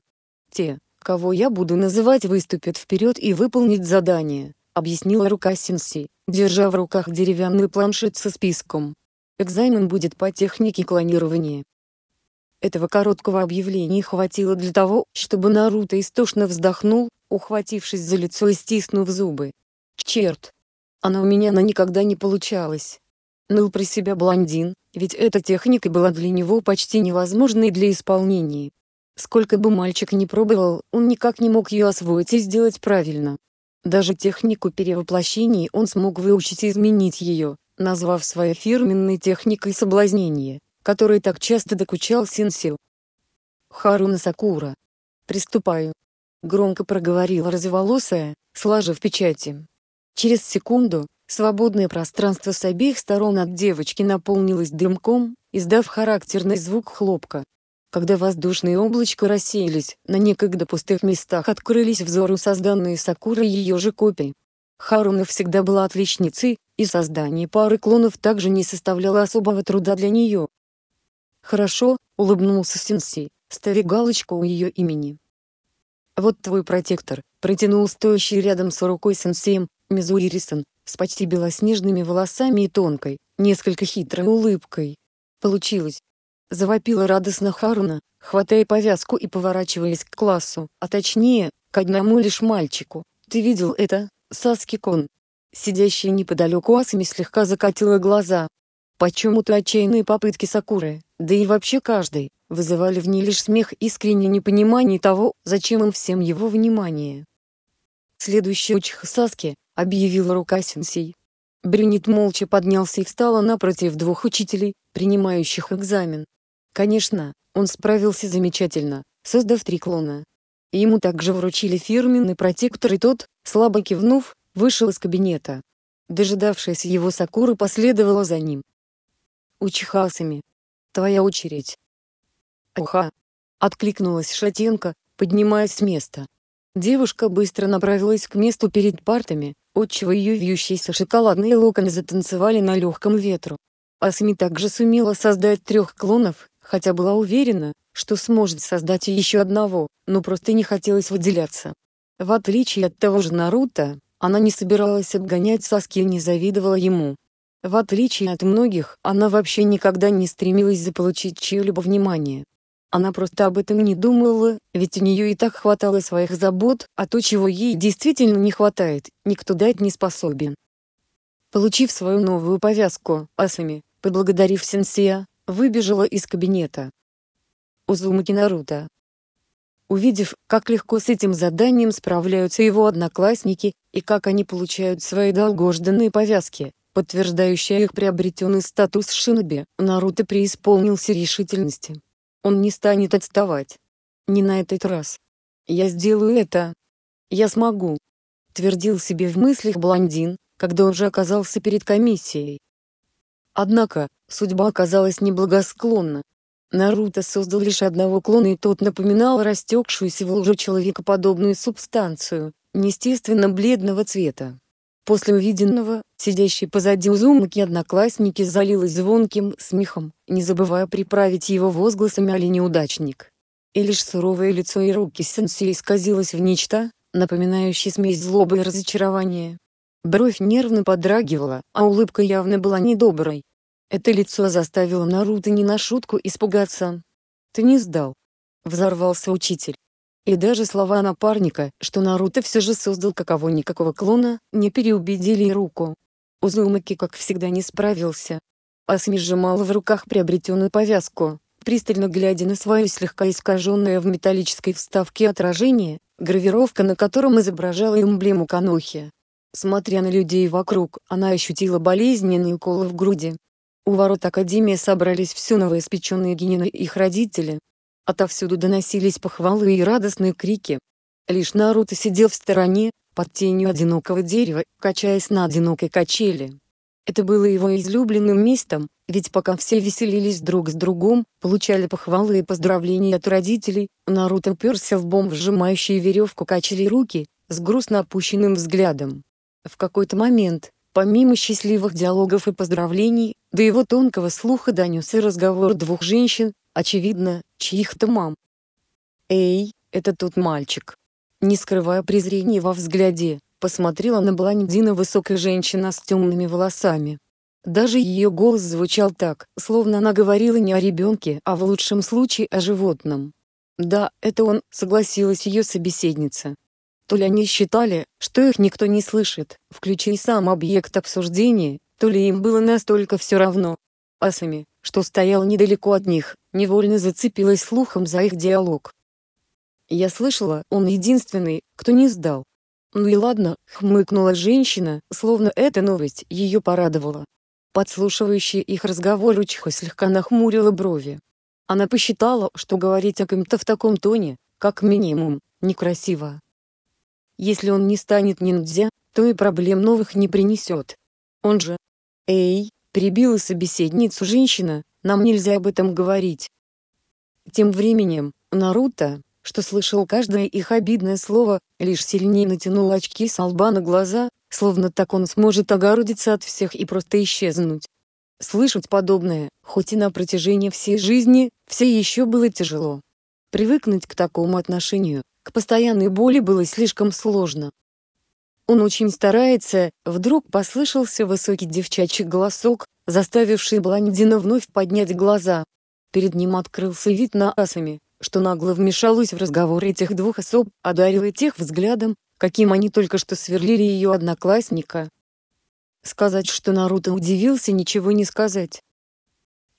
Те, кого я буду называть, выступят вперед и выполнить задание, объяснила рука Синси, держа в руках деревянный планшет со списком. Экзамен будет по технике клонирования. Этого короткого объявления хватило для того, чтобы Наруто истошно вздохнул, ухватившись за лицо и стиснув зубы. «Черт! Она у меня на никогда не получалась!» Ныл при себя блондин, ведь эта техника была для него почти невозможной для исполнения. Сколько бы мальчик ни пробовал, он никак не мог ее освоить и сделать правильно. Даже технику перевоплощения он смог выучить и изменить ее, назвав своей фирменной техникой соблазнения который так часто докучал Синсю. Харуна Сакура. Приступаю. Громко проговорил разволосая, сложив печати. Через секунду, свободное пространство с обеих сторон от девочки наполнилось дымком, издав характерный звук хлопка. Когда воздушные облачка рассеялись, на некогда пустых местах открылись взору созданные Сакура и ее же копии. Харуна всегда была отличницей, и создание пары клонов также не составляло особого труда для нее, «Хорошо», — улыбнулся Сенси, ставя галочку у ее имени. «Вот твой протектор», — протянул стоящий рядом с рукой сенсеем, Мизури Рисон, с почти белоснежными волосами и тонкой, несколько хитрой улыбкой. «Получилось!» — завопила радостно Харуна, хватая повязку и поворачиваясь к классу, а точнее, к одному лишь мальчику. «Ты видел это, Саски-кон?» Сидящая неподалеку Асами слегка закатила глаза. «Почему-то отчаянные попытки Сакуры да и вообще каждый, вызывали в ней лишь смех искреннее непонимание того, зачем им всем его внимание. Следующая учиха Саски, объявила рука сенсей. Брюнет молча поднялся и встала напротив двух учителей, принимающих экзамен. Конечно, он справился замечательно, создав три клона. Ему также вручили фирменный протектор и тот, слабо кивнув, вышел из кабинета. Дожидавшаяся его Сакура последовала за ним. Учихасами, Твоя очередь. Уха! Откликнулась Шатенко, поднимаясь с места. Девушка быстро направилась к месту перед партами, отчего ее вьющиеся шоколадные локоны затанцевали на легком ветру. Асми также сумела создать трех клонов, хотя была уверена, что сможет создать еще одного, но просто не хотелось выделяться. В отличие от того же Наруто, она не собиралась обгонять Саски и не завидовала ему. В отличие от многих, она вообще никогда не стремилась заполучить чье-либо внимание. Она просто об этом не думала, ведь у нее и так хватало своих забот, а то, чего ей действительно не хватает, никто дать не способен. Получив свою новую повязку, Асами, поблагодарив Сенсия, выбежала из кабинета. Узумаки Наруто. Увидев, как легко с этим заданием справляются его одноклассники, и как они получают свои долгожданные повязки, подтверждающая их приобретенный статус шиноби, Наруто преисполнился решительности. Он не станет отставать. Не на этот раз. «Я сделаю это. Я смогу», — твердил себе в мыслях блондин, когда уже оказался перед комиссией. Однако, судьба оказалась неблагосклонна. Наруто создал лишь одного клона и тот напоминал растекшуюся в луже человекоподобную субстанцию, неестественно бледного цвета. После увиденного, сидящий позади Узумаки одноклассники залилась звонким смехом, не забывая приправить его возгласами «Али неудачник». И лишь суровое лицо и руки сенсея исказилось в нечто, напоминающее смесь злобы и разочарования. Бровь нервно подрагивала, а улыбка явно была недоброй. Это лицо заставило Наруто не на шутку испугаться. «Ты не сдал!» — взорвался учитель. И даже слова напарника, что Наруто все же создал какого-никакого клона, не переубедили руку. Узумаки как всегда не справился. Асми сжимала в руках приобретенную повязку, пристально глядя на свое слегка искаженное в металлической вставке отражение, гравировка на котором изображала эмблему Канохи. Смотря на людей вокруг, она ощутила болезненные уколы в груди. У ворот Академии собрались все новоиспеченные генины и их родители, Отовсюду доносились похвалы и радостные крики. Лишь Наруто сидел в стороне, под тенью одинокого дерева, качаясь на одинокой качели. Это было его излюбленным местом, ведь пока все веселились друг с другом, получали похвалы и поздравления от родителей, Наруто перся лбом в сжимающие веревку качели руки, с грустно опущенным взглядом. В какой-то момент, помимо счастливых диалогов и поздравлений, до его тонкого слуха донесся разговор двух женщин, очевидно, чьих-то мам. «Эй, это тот мальчик!» Не скрывая презрения во взгляде, посмотрела на блондина высокая женщина с темными волосами. Даже ее голос звучал так, словно она говорила не о ребенке, а в лучшем случае о животном. «Да, это он», — согласилась ее собеседница. То ли они считали, что их никто не слышит, включая сам объект обсуждения, то ли им было настолько все равно. Асами, что стоял недалеко от них, невольно зацепилась слухом за их диалог. Я слышала, он единственный, кто не сдал. Ну и ладно, хмыкнула женщина, словно эта новость ее порадовала. Подслушивающая их разговор Учиха слегка нахмурила брови. Она посчитала, что говорить о ком-то в таком тоне, как минимум, некрасиво. Если он не станет ниндзя, то и проблем новых не принесет. Он же... Эй, прибила собеседницу женщина, нам нельзя об этом говорить. Тем временем, Наруто, что слышал каждое их обидное слово, лишь сильнее натянул очки с лба на глаза, словно так он сможет огородиться от всех и просто исчезнуть. Слышать подобное, хоть и на протяжении всей жизни, все еще было тяжело. Привыкнуть к такому отношению, к постоянной боли было слишком сложно. Он очень старается, вдруг послышался высокий девчачий голосок, заставивший блондина вновь поднять глаза. Перед ним открылся вид на асами, что нагло вмешалось в разговор этих двух особ, одарила тех взглядом, каким они только что сверлили ее одноклассника. Сказать, что Наруто удивился, ничего не сказать.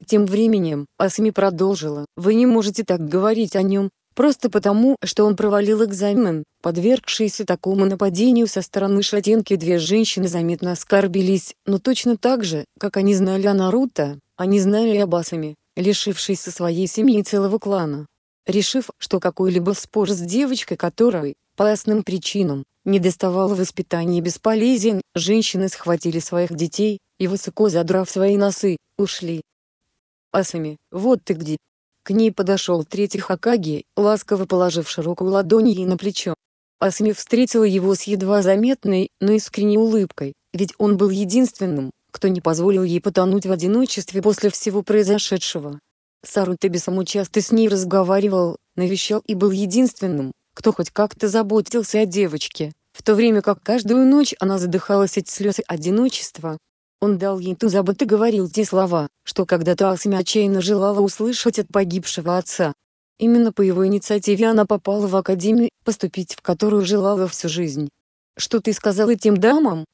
Тем временем, Асами продолжила, «Вы не можете так говорить о нем, Просто потому, что он провалил экзамен, подвергшийся такому нападению со стороны шатенки две женщины заметно оскорбились, но точно так же, как они знали о Наруто, они знали и об Асами, лишившейся своей семьи и целого клана. Решив, что какой-либо спор с девочкой которой, по ясным причинам, не доставало воспитания бесполезен, женщины схватили своих детей, и высоко задрав свои носы, ушли. Асами, вот ты где, к ней подошел третий Хакаги, ласково положив широкую ладонь ей на плечо. Асми встретила его с едва заметной, но искренней улыбкой, ведь он был единственным, кто не позволил ей потонуть в одиночестве после всего произошедшего. Сару Тебесаму часто с ней разговаривал, навещал и был единственным, кто хоть как-то заботился о девочке, в то время как каждую ночь она задыхалась от слез и одиночества, он дал ей ту забыт и говорил те слова, что когда-то Асми отчаянно желала услышать от погибшего отца. Именно по его инициативе она попала в академию, поступить в которую желала всю жизнь. «Что ты сказал этим дамам?»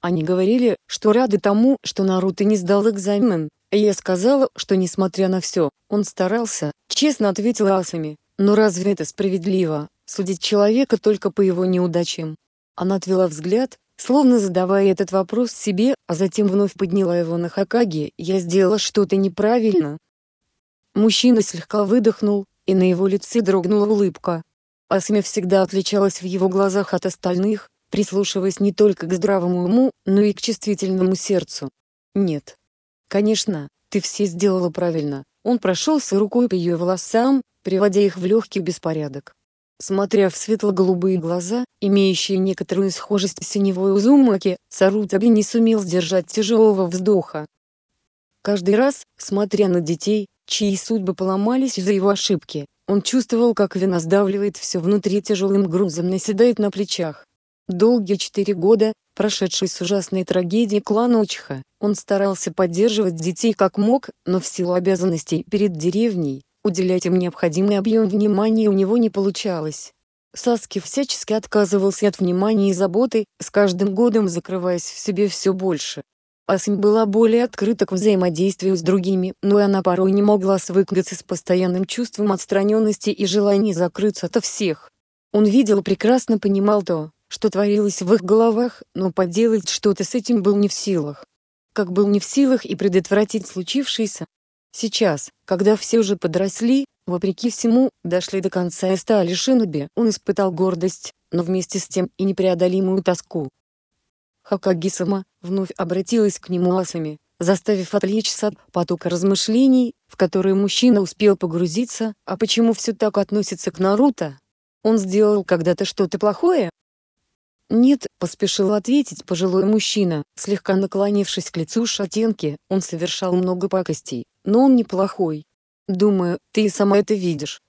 Они говорили, что рады тому, что Наруто не сдал экзамен, и я сказала, что несмотря на все, он старался, честно ответила Асами, но разве это справедливо, судить человека только по его неудачам? Она отвела взгляд, Словно задавая этот вопрос себе, а затем вновь подняла его на Хакаги, я сделала что-то неправильно. Мужчина слегка выдохнул, и на его лице дрогнула улыбка. Асме всегда отличалась в его глазах от остальных, прислушиваясь не только к здравому уму, но и к чувствительному сердцу. «Нет. Конечно, ты все сделала правильно». Он прошелся рукой по ее волосам, приводя их в легкий беспорядок. Смотря в светло-голубые глаза, имеющие некоторую схожесть с синевой Узумаки, Сарутаби не сумел сдержать тяжелого вздоха. Каждый раз, смотря на детей, чьи судьбы поломались из-за его ошибки, он чувствовал, как вина сдавливает все внутри тяжелым грузом наседает на плечах. Долгие четыре года, прошедшие с ужасной трагедией клана Учха, он старался поддерживать детей как мог, но в силу обязанностей перед деревней, Уделять им необходимый объем внимания у него не получалось. Саски всячески отказывался от внимания и заботы, с каждым годом закрываясь в себе все больше. Асень была более открыта к взаимодействию с другими, но и она порой не могла свыкнуться с постоянным чувством отстраненности и желанием закрыться от всех. Он видел прекрасно понимал то, что творилось в их головах, но поделать что-то с этим был не в силах. Как был не в силах и предотвратить случившееся, Сейчас, когда все уже подросли, вопреки всему, дошли до конца и стали шиноби, он испытал гордость, но вместе с тем и непреодолимую тоску. Хакаги вновь обратилась к нему асами, заставив отвлечься от потока размышлений, в которые мужчина успел погрузиться, а почему все так относится к Наруто? Он сделал когда-то что-то плохое? «Нет», — поспешил ответить пожилой мужчина, слегка наклонившись к лицу шатенки, он совершал много пакостей, но он неплохой. «Думаю, ты и сама это видишь».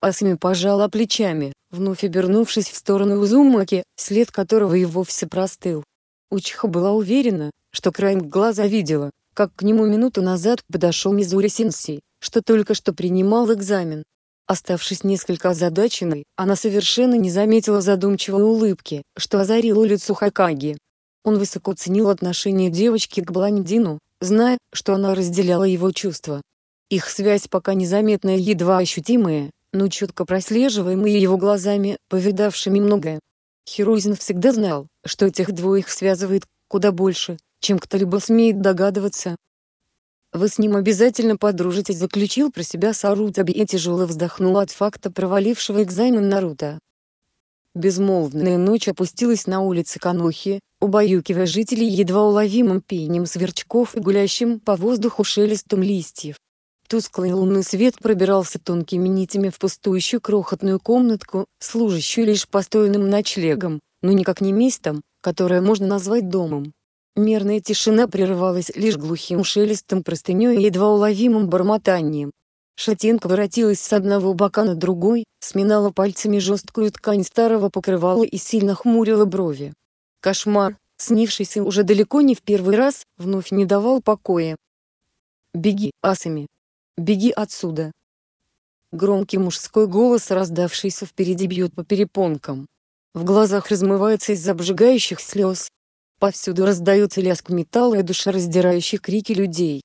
Асми пожала плечами, вновь обернувшись в сторону Узумаки, след которого и вовсе простыл. Учиха была уверена, что краем глаза видела, как к нему минуту назад подошел Мизури Синси, что только что принимал экзамен. Оставшись несколько озадаченной, она совершенно не заметила задумчивой улыбки, что озарило лицо Хакаги. Он высоко ценил отношение девочки к блондину, зная, что она разделяла его чувства. Их связь пока незаметная и едва ощутимая, но четко прослеживаемая его глазами, повидавшими многое. Херузин всегда знал, что этих двоих связывает куда больше, чем кто-либо смеет догадываться, вы с ним обязательно подружитесь, заключил про себя Сарутаби и тяжело вздохнул от факта провалившего экзамен Наруто. Безмолвная ночь опустилась на улицы Канохи, убаюкивая жителей едва уловимым пением сверчков и гулящим по воздуху шелестом листьев. Тусклый лунный свет пробирался тонкими нитями в пустующую крохотную комнатку, служащую лишь постоянным ночлегом, но никак не местом, которое можно назвать домом. Мирная тишина прерывалась лишь глухим шелестом простыней и едва уловимым бормотанием. Шатенка воротилась с одного бока на другой, сминала пальцами жесткую ткань старого покрывала и сильно хмурила брови. Кошмар, снившийся уже далеко не в первый раз, вновь не давал покоя. «Беги, асами! Беги отсюда!» Громкий мужской голос, раздавшийся впереди, бьет по перепонкам. В глазах размывается из за обжигающих слез, Повсюду раздаются лязг металла и душераздирающие крики людей.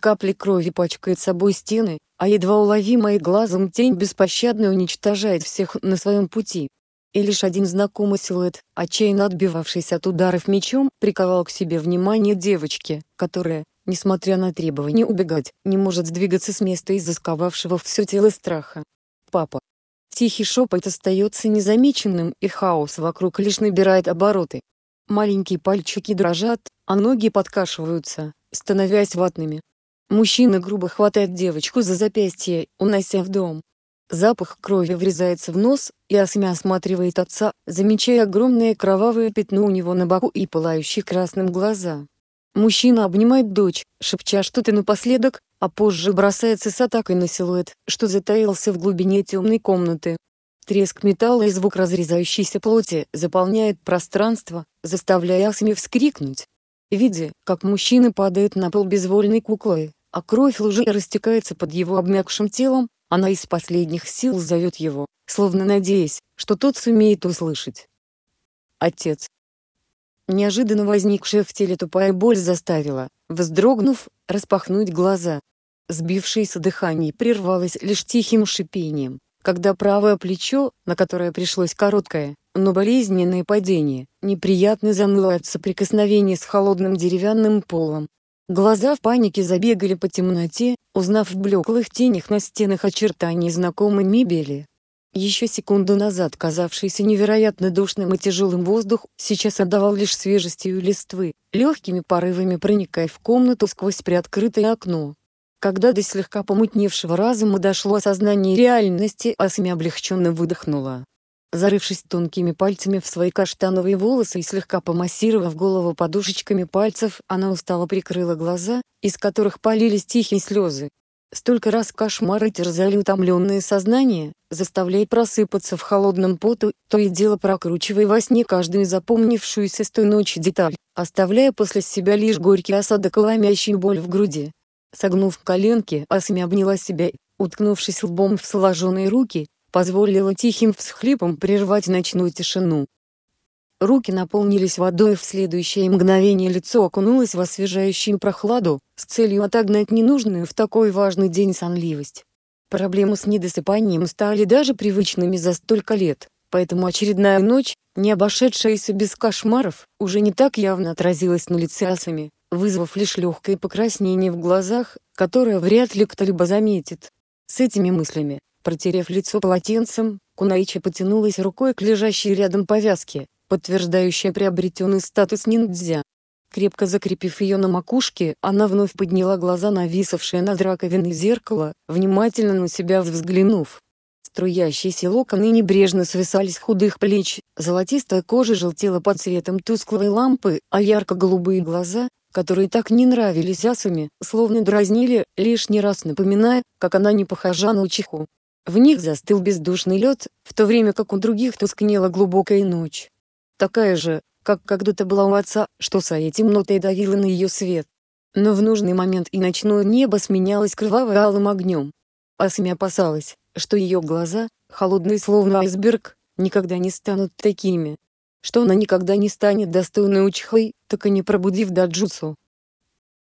Капли крови пачкают собой стены, а едва уловимая глазом тень беспощадно уничтожает всех на своем пути. И лишь один знакомый силуэт, отчаянно отбивавшийся от ударов мечом, приковал к себе внимание девочки, которая, несмотря на требование убегать, не может сдвигаться с места из-за сковавшего все тело страха. «Папа!» Тихий шепот остается незамеченным, и хаос вокруг лишь набирает обороты. Маленькие пальчики дрожат, а ноги подкашиваются, становясь ватными. Мужчина грубо хватает девочку за запястье, унося в дом. Запах крови врезается в нос, и Асмя осматривает отца, замечая огромное кровавое пятно у него на боку и пылающие красным глаза. Мужчина обнимает дочь, шепча что-то напоследок, а позже бросается с атакой на силуэт, что затаился в глубине темной комнаты. Треск металла и звук разрезающейся плоти заполняет пространство, заставляя Асами вскрикнуть. Видя, как мужчина падает на пол безвольной куклой, а кровь лужи растекается под его обмякшим телом, она из последних сил зовет его, словно надеясь, что тот сумеет услышать. Отец. Неожиданно возникшая в теле тупая боль заставила, вздрогнув, распахнуть глаза. Сбившееся дыхание прервалось лишь тихим шипением, когда правое плечо, на которое пришлось короткое, но болезненное падение, неприятно заныло от соприкосновения с холодным деревянным полом. Глаза в панике забегали по темноте, узнав в блеклых тенях на стенах очертания знакомой мебели. Еще секунду назад казавшийся невероятно душным и тяжелым воздух сейчас отдавал лишь свежестью листвы, легкими порывами проникая в комнату сквозь приоткрытое окно. Когда до слегка помутневшего разума дошло осознание реальности, Асами облегченно выдохнула. Зарывшись тонкими пальцами в свои каштановые волосы и слегка помассировав голову подушечками пальцев, она устало прикрыла глаза, из которых полились тихие слезы. Столько раз кошмары терзали утомленное сознание, заставляя просыпаться в холодном поту, то и дело прокручивая во сне каждую запомнившуюся с той ночи деталь, оставляя после себя лишь горький осадок и ломящую боль в груди. Согнув коленки, Асми обняла себя, уткнувшись лбом в сложенные руки, позволила тихим всхлипом прервать ночную тишину. Руки наполнились водой, в следующее мгновение лицо окунулось в освежающую прохладу, с целью отогнать ненужную в такой важный день сонливость. Проблемы с недосыпанием стали даже привычными за столько лет, поэтому очередная ночь, не обошедшаяся без кошмаров, уже не так явно отразилась на лице Асами вызвав лишь легкое покраснение в глазах, которое вряд ли кто-либо заметит. С этими мыслями, протерев лицо полотенцем, Кунаичи потянулась рукой к лежащей рядом повязке, подтверждающей приобретенный статус ниндзя. Крепко закрепив ее на макушке, она вновь подняла глаза на висавшее над раковиной зеркало, внимательно на себя взглянув. Струящиеся локоны небрежно свисали с худых плеч, золотистая кожа желтела под светом тусклой лампы, а ярко-голубые глаза, которые так не нравились асами, словно дразнили, лишний раз напоминая, как она не похожа на учиху. В них застыл бездушный лед, в то время как у других тускнела глубокая ночь. Такая же, как когда-то была у отца, что сая темнота и давила на ее свет. Но в нужный момент и ночное небо сменялось кровавым алым огнем. Асами опасалась, что ее глаза, холодные словно айсберг, никогда не станут такими, что она никогда не станет достойной Учхой, так и не пробудив Даджусу.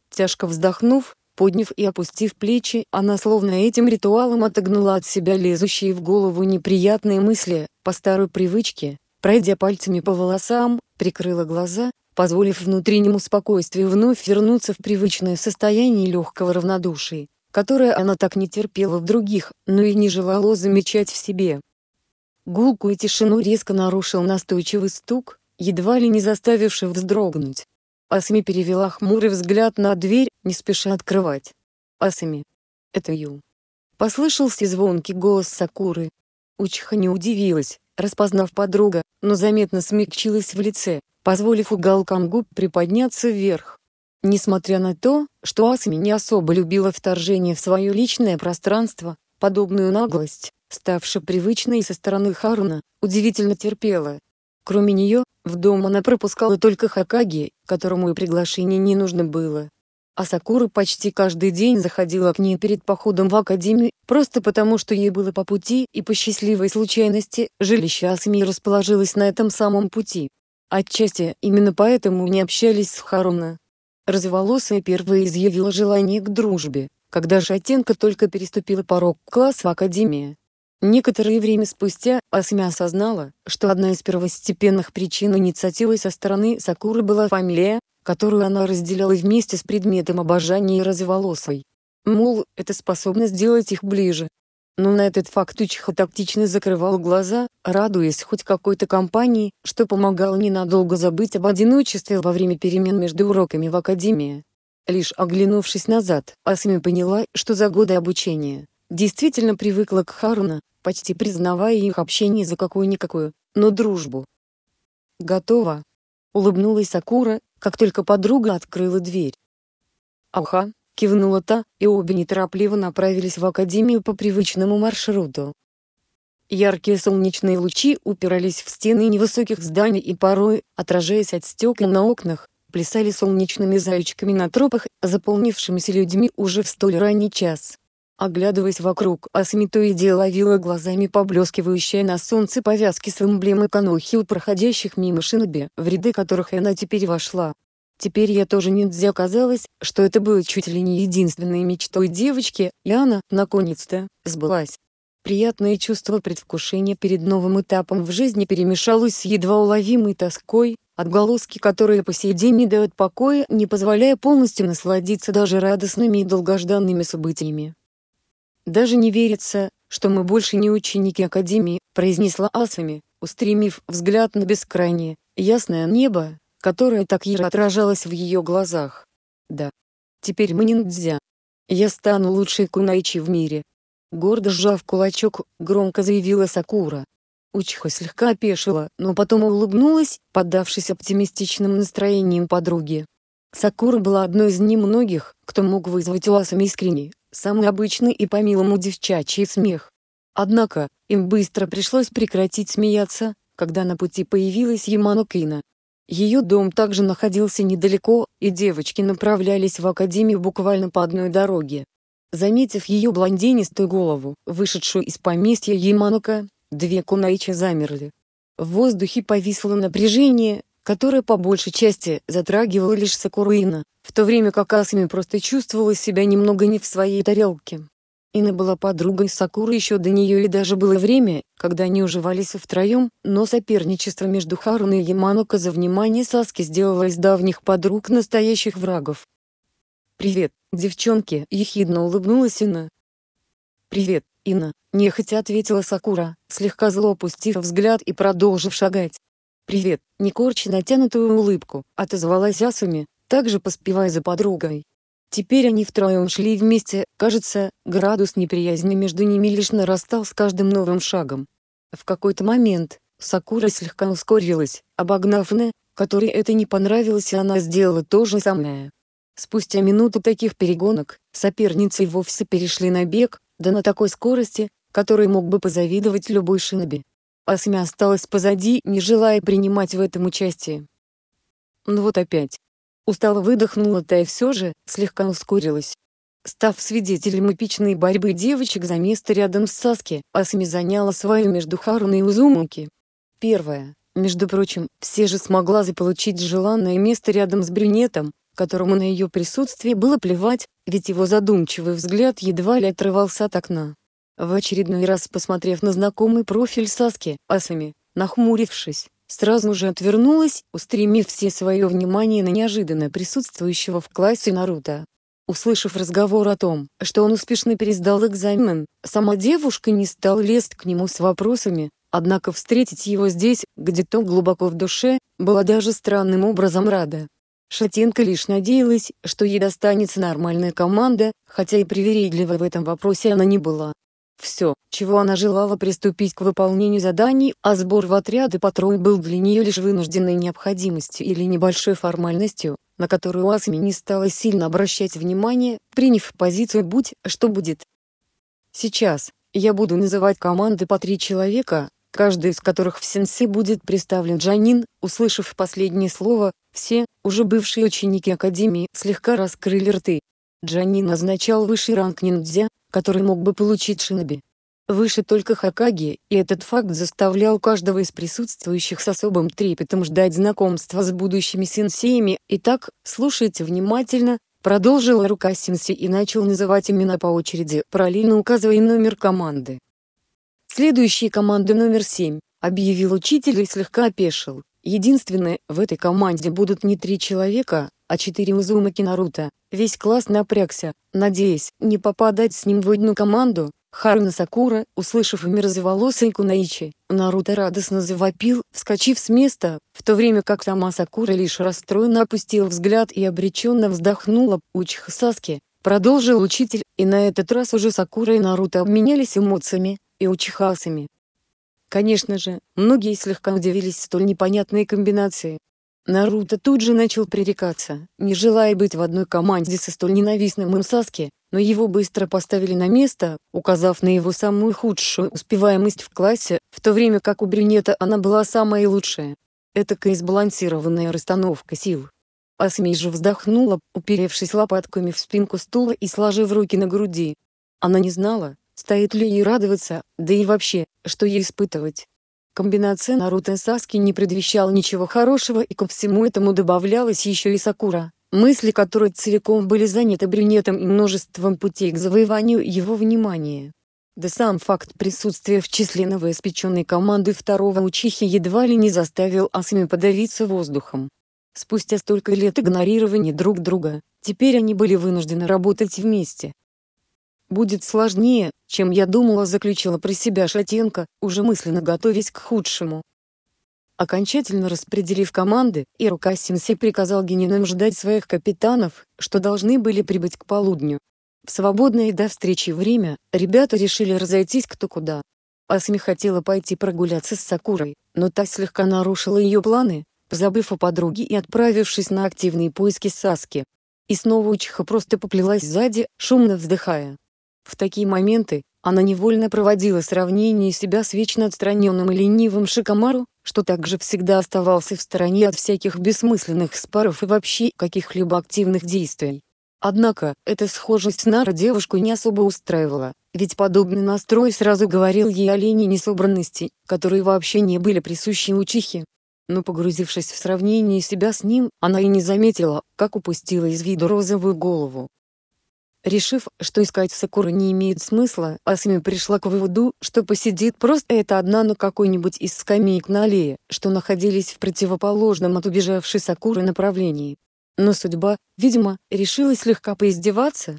Тяжко вздохнув, подняв и опустив плечи, она словно этим ритуалом отогнала от себя лезущие в голову неприятные мысли, по старой привычке, пройдя пальцами по волосам, прикрыла глаза, позволив внутреннему спокойствию вновь вернуться в привычное состояние легкого равнодушия, которое она так не терпела в других, но и не желала замечать в себе. Гулкую тишину резко нарушил настойчивый стук, едва ли не заставивший вздрогнуть. Асми перевела хмурый взгляд на дверь, не спеша открывать. Асми, «Это Ю!» Послышался звонкий голос Сакуры. Учиха не удивилась, распознав подруга, но заметно смягчилась в лице, позволив уголкам губ приподняться вверх. Несмотря на то, что Асми не особо любила вторжение в свое личное пространство, подобную наглость ставшая привычной со стороны Харуна, удивительно терпела. Кроме нее, в дом она пропускала только Хакаги, которому и приглашение не нужно было. А Сакура почти каждый день заходила к ней перед походом в академию, просто потому что ей было по пути и по счастливой случайности, жилище Асми расположилось на этом самом пути. Отчасти именно поэтому не общались с Харуна. Разволосая первая изъявила желание к дружбе, когда Шатенко только переступила порог класса в Академии. Некоторое время спустя Асами осознала, что одна из первостепенных причин инициативы со стороны Сакуры была фамилия, которую она разделяла вместе с предметом обожания и разволосой. Мол, это способно сделать их ближе. Но на этот факт Учиха тактично закрывал глаза, радуясь хоть какой-то компании, что помогало ненадолго забыть об одиночестве во время перемен между уроками в академии. Лишь оглянувшись назад, Асми поняла, что за годы обучения действительно привыкла к Харуна, почти признавая их общение за какую-никакую, но дружбу. «Готово!» — улыбнулась Акура, как только подруга открыла дверь. «Аха!» — кивнула та, и обе неторопливо направились в академию по привычному маршруту. Яркие солнечные лучи упирались в стены невысоких зданий и порой, отражаясь от стекол на окнах, плясали солнечными зайчиками на тропах, заполнившимися людьми уже в столь ранний час. Оглядываясь вокруг, Асми то и дело вила глазами поблескивающие на солнце повязки с эмблемой Канохи у проходящих мимо шиноби, в ряды которых она теперь вошла. Теперь я тоже ниндзя казалось, что это было чуть ли не единственной мечтой девочки, и она, наконец-то, сбылась. Приятное чувство предвкушения перед новым этапом в жизни перемешалось с едва уловимой тоской, отголоски которые по сей день не дают покоя, не позволяя полностью насладиться даже радостными и долгожданными событиями. «Даже не верится, что мы больше не ученики Академии», произнесла Асами, устремив взгляд на бескрайнее, ясное небо, которое так яро отражалось в ее глазах. «Да. Теперь мы ниндзя. Я стану лучшей кунайчи в мире». Гордо сжав кулачок, громко заявила Сакура. Учиха слегка опешила, но потом улыбнулась, поддавшись оптимистичным настроениям подруги. Сакура была одной из немногих, кто мог вызвать у Асами искренний, самый обычный и по-милому девчачий смех. Однако, им быстро пришлось прекратить смеяться, когда на пути появилась Ямано Кина. Ее дом также находился недалеко, и девочки направлялись в академию буквально по одной дороге. Заметив ее блондинистую голову, вышедшую из поместья Яманока, две кунаичи замерли. В воздухе повисло напряжение, который по большей части затрагивал лишь Сакуруина, в то время как Асами просто чувствовала себя немного не в своей тарелке. Ина была подругой Сакуры еще до нее и даже было время, когда они уживались втроем, но соперничество между Харуной и Яманока за внимание Саски сделало из давних подруг настоящих врагов. «Привет, девчонки!» — ехидно улыбнулась Ина. «Привет, Ина, нехотя ответила Сакура, слегка зло опустив взгляд и продолжив шагать. «Привет!» — не корчи натянутую улыбку, отозвалась Асами, также поспевая за подругой. Теперь они втроем шли вместе, кажется, градус неприязни между ними лишь нарастал с каждым новым шагом. В какой-то момент, Сакура слегка ускорилась, обогнав Не, которой это не понравилось и она сделала то же самое. Спустя минуту таких перегонок, соперницы вовсе перешли на бег, да на такой скорости, которой мог бы позавидовать любой шиноби а осталась позади, не желая принимать в этом участие. Ну вот опять. Устало выдохнула та и все же, слегка ускорилась. Став свидетелем эпичной борьбы девочек за место рядом с Саски, Асами заняла свою между Харуной и Узумаки. Первое, между прочим, все же смогла заполучить желанное место рядом с брюнетом, которому на ее присутствие было плевать, ведь его задумчивый взгляд едва ли отрывался от окна. В очередной раз посмотрев на знакомый профиль Саски, Асами, нахмурившись, сразу же отвернулась, устремив все свое внимание на неожиданно присутствующего в классе Наруто. Услышав разговор о том, что он успешно пересдал экзамен, сама девушка не стала лезть к нему с вопросами, однако встретить его здесь, где-то глубоко в душе, была даже странным образом рада. Шатенко лишь надеялась, что ей достанется нормальная команда, хотя и привередлива в этом вопросе она не была. Все, чего она желала приступить к выполнению заданий, а сбор в отряды по трое был для нее лишь вынужденной необходимостью или небольшой формальностью, на которую Асми не стала сильно обращать внимание, приняв позицию «будь, что будет». Сейчас, я буду называть команды по три человека, каждый из которых в сенсе будет представлен Джанин, услышав последнее слово, все, уже бывшие ученики Академии, слегка раскрыли рты. Джанин означал высший ранг ниндзя, который мог бы получить Шиноби. Выше только Хакаги, и этот факт заставлял каждого из присутствующих с особым трепетом ждать знакомства с будущими сенсеями. Итак, слушайте внимательно, продолжила рука сенсей и начал называть имена по очереди, параллельно указывая номер команды. следующая команда номер семь объявил учитель и слегка опешил. Единственные в этой команде будут не три человека, а четыре Узумаки Наруто. Весь класс напрягся, надеясь не попадать с ним в одну команду. Харуна Сакура, услышав имя розоволосой Кунаичи, Наруто радостно завопил, вскочив с места, в то время как сама Сакура лишь расстроенно опустил взгляд и обреченно вздохнула. Учиха Саски, продолжил учитель, и на этот раз уже Сакура и Наруто обменялись эмоциями и учихасами. Конечно же, многие слегка удивились столь непонятной комбинации. Наруто тут же начал пререкаться, не желая быть в одной команде со столь ненавистным им Саске, но его быстро поставили на место, указав на его самую худшую успеваемость в классе, в то время как у Брюнета она была самая лучшая. Этакая сбалансированная расстановка сил. Асмей же вздохнула, уперевшись лопатками в спинку стула и сложив руки на груди. Она не знала, Стоит ли ей радоваться, да и вообще, что ей испытывать? Комбинация Наруто и Саски не предвещала ничего хорошего и ко всему этому добавлялась еще и Сакура, мысли которой целиком были заняты брюнетом и множеством путей к завоеванию его внимания. Да сам факт присутствия в числе новоиспеченной команды второго учихи едва ли не заставил Асами подавиться воздухом. Спустя столько лет игнорирования друг друга, теперь они были вынуждены работать вместе, будет сложнее, чем я думала заключила про себя Шатенко, уже мысленно готовясь к худшему. Окончательно распределив команды, Ирука Синсей приказал генинам ждать своих капитанов, что должны были прибыть к полудню. В свободное до встречи время, ребята решили разойтись кто куда. Асми хотела пойти прогуляться с Сакурой, но та слегка нарушила ее планы, забыв о подруге и отправившись на активные поиски Саски. И снова Учиха просто поплелась сзади, шумно вздыхая. В такие моменты она невольно проводила сравнение себя с вечно отстраненным и ленивым Шикомару, что также всегда оставался в стороне от всяких бессмысленных споров и вообще каких-либо активных действий. Однако, эта схожесть Нара девушку не особо устраивала, ведь подобный настрой сразу говорил ей о лени несобранности, которые вообще не были присущи учихе. Но погрузившись в сравнение себя с ним, она и не заметила, как упустила из виду розовую голову, Решив, что искать Сакуру не имеет смысла, Асами пришла к выводу, что посидит просто это одна на какой-нибудь из скамеек на аллее, что находились в противоположном от убежавшей Сакуры направлении. Но судьба, видимо, решила слегка поиздеваться.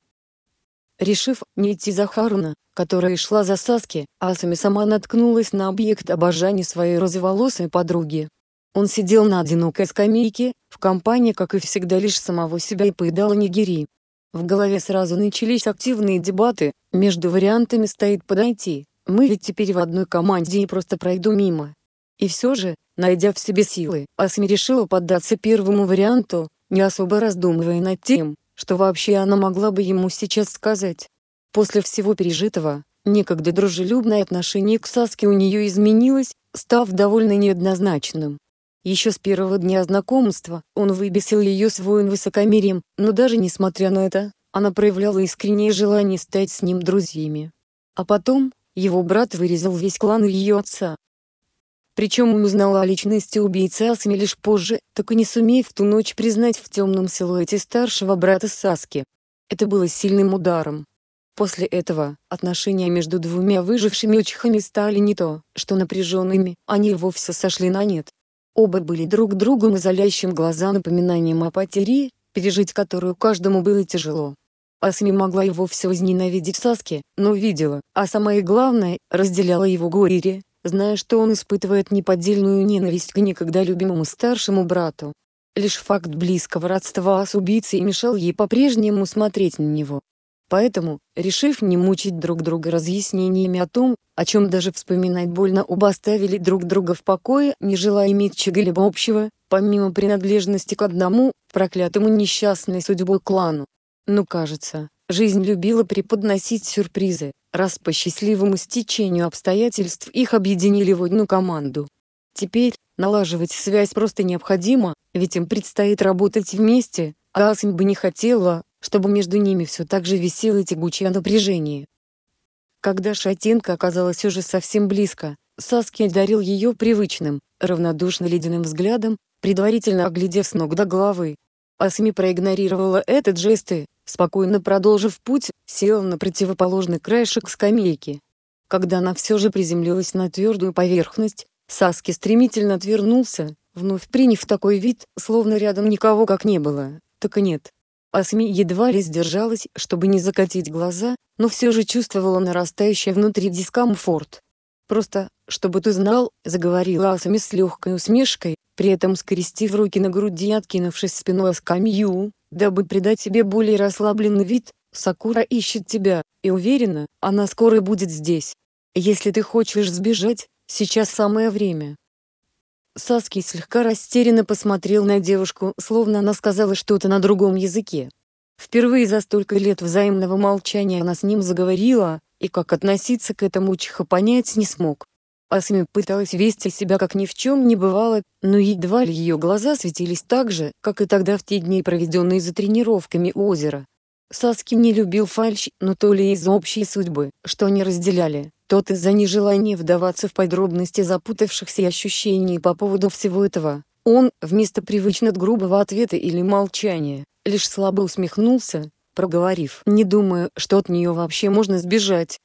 Решив не идти за Харуна, которая шла за Саски, Асами сама наткнулась на объект обожания своей розоволосой подруги. Он сидел на одинокой скамейке, в компании, как и всегда, лишь самого себя и поедал нигири. В голове сразу начались активные дебаты, между вариантами стоит подойти, мы ведь теперь в одной команде и просто пройду мимо. И все же, найдя в себе силы, Асми решила поддаться первому варианту, не особо раздумывая над тем, что вообще она могла бы ему сейчас сказать. После всего пережитого, некогда дружелюбное отношение к Саске у нее изменилось, став довольно неоднозначным. Еще с первого дня знакомства он выбесил ее своим высокомерием, но даже несмотря на это, она проявляла искреннее желание стать с ним друзьями. А потом, его брат вырезал весь клан ее отца. Причем он узнал о личности убийцы Асми лишь позже, так и не сумев в ту ночь признать в темном силуэте старшего брата Саски. Это было сильным ударом. После этого, отношения между двумя выжившими учхами стали не то, что напряженными, они вовсе сошли на нет. Оба были друг другу мозолящим глаза напоминанием о потере, пережить которую каждому было тяжело. Асми могла и вовсе возненавидеть Саски, но видела, а самое главное, разделяла его горе, зная, что он испытывает неподдельную ненависть к никогда любимому старшему брату. Лишь факт близкого родства с убийцей мешал ей по-прежнему смотреть на него. Поэтому, решив не мучить друг друга разъяснениями о том, о чем даже вспоминать больно, оба оставили друг друга в покое, не желая иметь чего-либо общего, помимо принадлежности к одному, проклятому несчастной судьбой клану. Но ну, кажется, жизнь любила преподносить сюрпризы, раз по счастливому стечению обстоятельств их объединили в одну команду. Теперь, налаживать связь просто необходимо, ведь им предстоит работать вместе, а Асень бы не хотела, чтобы между ними все так же висело тягучее напряжение. Когда шатенка оказалась уже совсем близко, Саски дарил ее привычным, равнодушно ледяным взглядом, предварительно оглядев с ног до головы. Асми проигнорировала этот жест и, спокойно продолжив путь, села на противоположный краешек скамейки. Когда она все же приземлилась на твердую поверхность, Саски стремительно отвернулся, вновь приняв такой вид, словно рядом никого как не было, так и нет. Асми едва ли сдержалась, чтобы не закатить глаза, но все же чувствовала нарастающий внутри дискомфорт. «Просто, чтобы ты знал», — заговорила Асми с легкой усмешкой, при этом скрестив руки на груди и откинувшись спиной о скамью, дабы придать себе более расслабленный вид, «Сакура ищет тебя, и уверена, она скоро будет здесь. Если ты хочешь сбежать, сейчас самое время». Саски слегка растерянно посмотрел на девушку, словно она сказала что-то на другом языке. Впервые за столько лет взаимного молчания она с ним заговорила, и как относиться к этому чиха понять не смог. Асми пыталась вести себя как ни в чем не бывало, но едва ли ее глаза светились так же, как и тогда в те дни, проведенные за тренировками у озера. Саски не любил фальш, но то ли из общей судьбы, что они разделяли, тот из-за нежелания вдаваться в подробности запутавшихся ощущений по поводу всего этого, он, вместо привычно грубого ответа или молчания, лишь слабо усмехнулся, проговорив, не думая, что от нее вообще можно сбежать.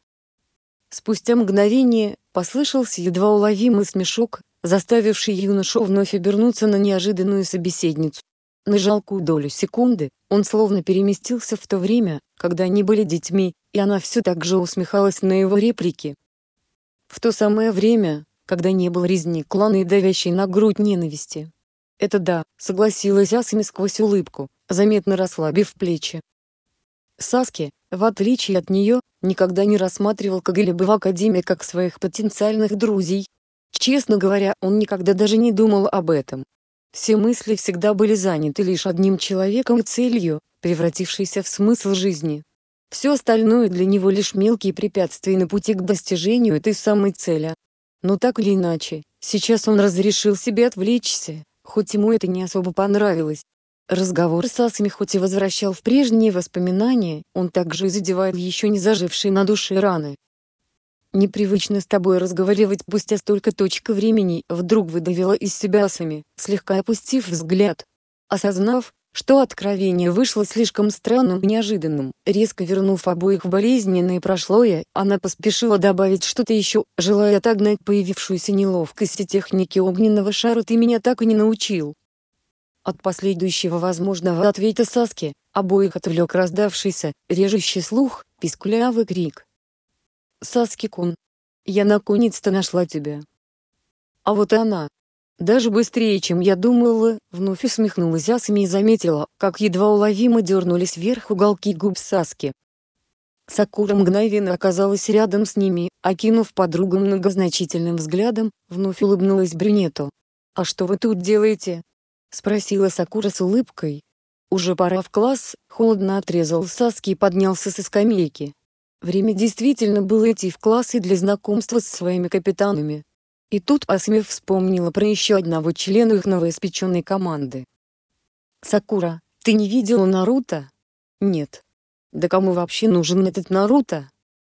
Спустя мгновение, послышался едва уловимый смешок, заставивший юношу вновь обернуться на неожиданную собеседницу. На жалкую долю секунды он словно переместился в то время, когда они были детьми, и она все так же усмехалась на его реплики. В то самое время, когда не было резни клана и давящей на грудь ненависти. «Это да», — согласилась Асами сквозь улыбку, заметно расслабив плечи. Саски, в отличие от нее, никогда не рассматривал Кагелеба в Академии как своих потенциальных друзей. Честно говоря, он никогда даже не думал об этом, все мысли всегда были заняты лишь одним человеком и целью, превратившейся в смысл жизни. Все остальное для него лишь мелкие препятствия на пути к достижению этой самой цели. Но так или иначе, сейчас он разрешил себе отвлечься, хоть ему это не особо понравилось. Разговор с Асами хоть и возвращал в прежние воспоминания, он также задевал еще не зажившие на душе раны. Непривычно с тобой разговаривать спустя столько точек времени, вдруг выдавила из себя Асами, слегка опустив взгляд. Осознав, что откровение вышло слишком странным и неожиданным, резко вернув обоих в болезненное прошлое, она поспешила добавить что-то еще, желая отогнать появившуюся неловкость и техники огненного шара «ты меня так и не научил». От последующего возможного ответа Саски, обоих отвлек раздавшийся, режущий слух, писклявый крик. Саски-кун, я наконец-то нашла тебя. А вот и она. Даже быстрее, чем я думала, вновь усмехнулась Асами и заметила, как едва уловимо дернулись вверх уголки губ Саски. Сакура мгновенно оказалась рядом с ними, окинув подругу многозначительным взглядом, вновь улыбнулась брюнету. «А что вы тут делаете?» — спросила Сакура с улыбкой. «Уже пора в класс», — холодно отрезал Саски и поднялся со скамейки. Время действительно было идти в классы для знакомства с своими капитанами. И тут Асмив вспомнила про еще одного члена их новоиспеченной команды. «Сакура, ты не видела Наруто?» «Нет». «Да кому вообще нужен этот Наруто?»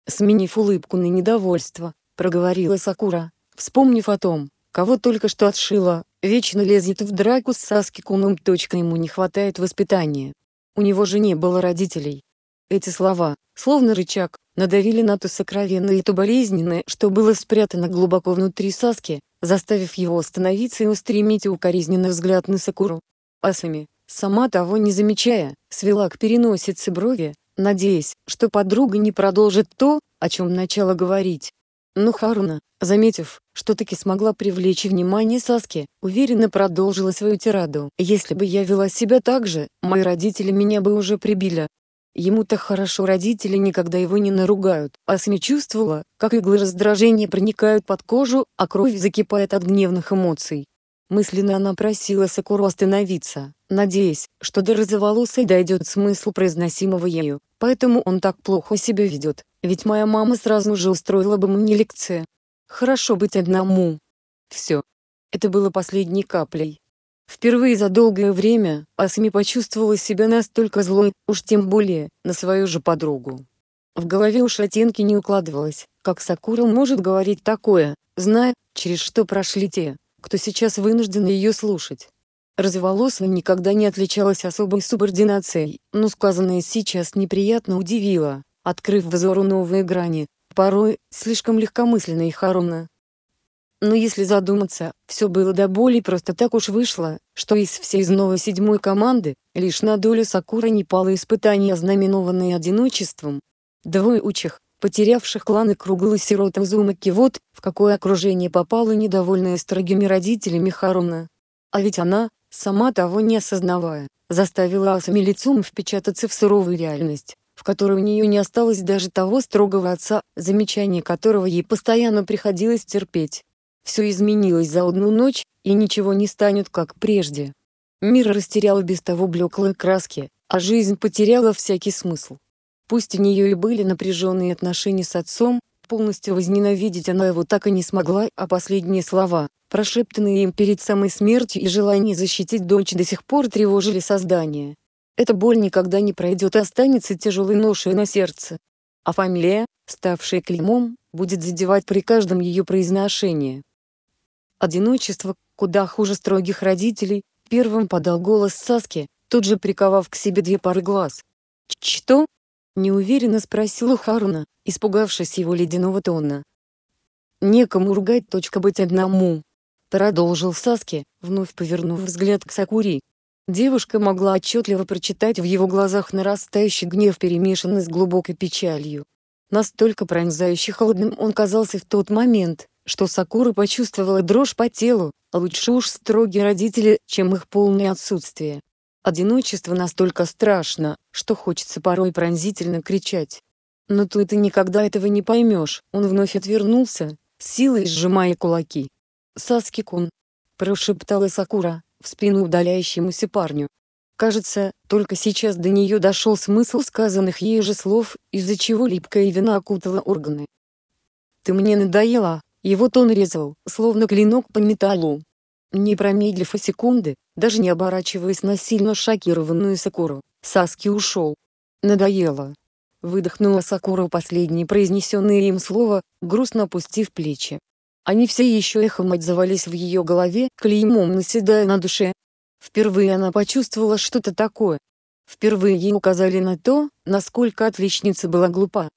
Сменив улыбку на недовольство, проговорила Сакура, вспомнив о том, кого только что отшила, вечно лезет в драку с Саски Куном. Ему не хватает воспитания. У него же не было родителей. Эти слова, словно рычаг, надавили на то сокровенное и то болезненное, что было спрятано глубоко внутри Саски, заставив его остановиться и устремить укоризненный взгляд на Сакуру. Асами, сама того не замечая, свела к переносице брови, надеясь, что подруга не продолжит то, о чем начала говорить. Но Харуна, заметив, что таки смогла привлечь внимание Саски, уверенно продолжила свою тираду. «Если бы я вела себя так же, мои родители меня бы уже прибили, Ему-то хорошо родители никогда его не наругают, а Сами чувствовала, как иглы раздражения проникают под кожу, а кровь закипает от гневных эмоций. Мысленно она просила Сакуру остановиться, надеясь, что до розоволосой дойдет смысл произносимого ею, поэтому он так плохо себя ведет, ведь моя мама сразу же устроила бы мне лекции. Хорошо быть одному. Все. Это было последней каплей. Впервые за долгое время Асми почувствовала себя настолько злой, уж тем более, на свою же подругу. В голове у Шатенки не укладывалось, как Сакура может говорить такое, зная, через что прошли те, кто сейчас вынужден ее слушать. Разволосая никогда не отличалась особой субординацией, но сказанное сейчас неприятно удивило, открыв взору новые грани, порой, слишком легкомысленно и хоромно, но если задуматься, все было до боли просто так уж вышло, что из всей из новой седьмой команды, лишь на долю Сакура не пало испытание, ознаменованное одиночеством. Двое учих, потерявших кланы круглый сирота Узумаки вот, в какое окружение попала недовольная строгими родителями Харуна. А ведь она, сама того не осознавая, заставила Асами лицом впечататься в суровую реальность, в которой у нее не осталось даже того строгого отца, замечание которого ей постоянно приходилось терпеть. Все изменилось за одну ночь, и ничего не станет как прежде. Мир растерял без того блеклые краски, а жизнь потеряла всякий смысл. Пусть у нее и были напряженные отношения с отцом, полностью возненавидеть она его так и не смогла, а последние слова, прошептанные им перед самой смертью и желание защитить дочь до сих пор тревожили создание. Эта боль никогда не пройдет и останется тяжелой ношей на сердце. А фамилия, ставшая клеймом, будет задевать при каждом ее произношении одиночество куда хуже строгих родителей, первым подал голос Саски, тут же приковав к себе две пары глаз. «Что?» — неуверенно спросила Харуна, испугавшись его ледяного тона. «Некому ругать, точка быть одному», — продолжил Саски, вновь повернув взгляд к Сакури. Девушка могла отчетливо прочитать в его глазах нарастающий гнев перемешанный с глубокой печалью. Настолько пронзающий холодным он казался в тот момент, что Сакура почувствовала дрожь по телу, а лучше уж строгие родители, чем их полное отсутствие. Одиночество настолько страшно, что хочется порой пронзительно кричать. Но ты ты никогда этого не поймешь, он вновь отвернулся, силой сжимая кулаки. «Саски-кун!» – прошептала Сакура, в спину удаляющемуся парню. Кажется, только сейчас до нее дошел смысл сказанных ей же слов, из-за чего липкая вина окутала органы. «Ты мне надоела!» Его тон резал, словно клинок по металлу. Не промедлив и секунды, даже не оборачиваясь на сильно шокированную Сакуру, Саски ушел. Надоело. Выдохнула Сакура последнее произнесенное им слово, грустно опустив плечи. Они все еще эхом отзывались в ее голове, клеймом наседая на душе. Впервые она почувствовала что-то такое. Впервые ей указали на то, насколько отличница была глупа.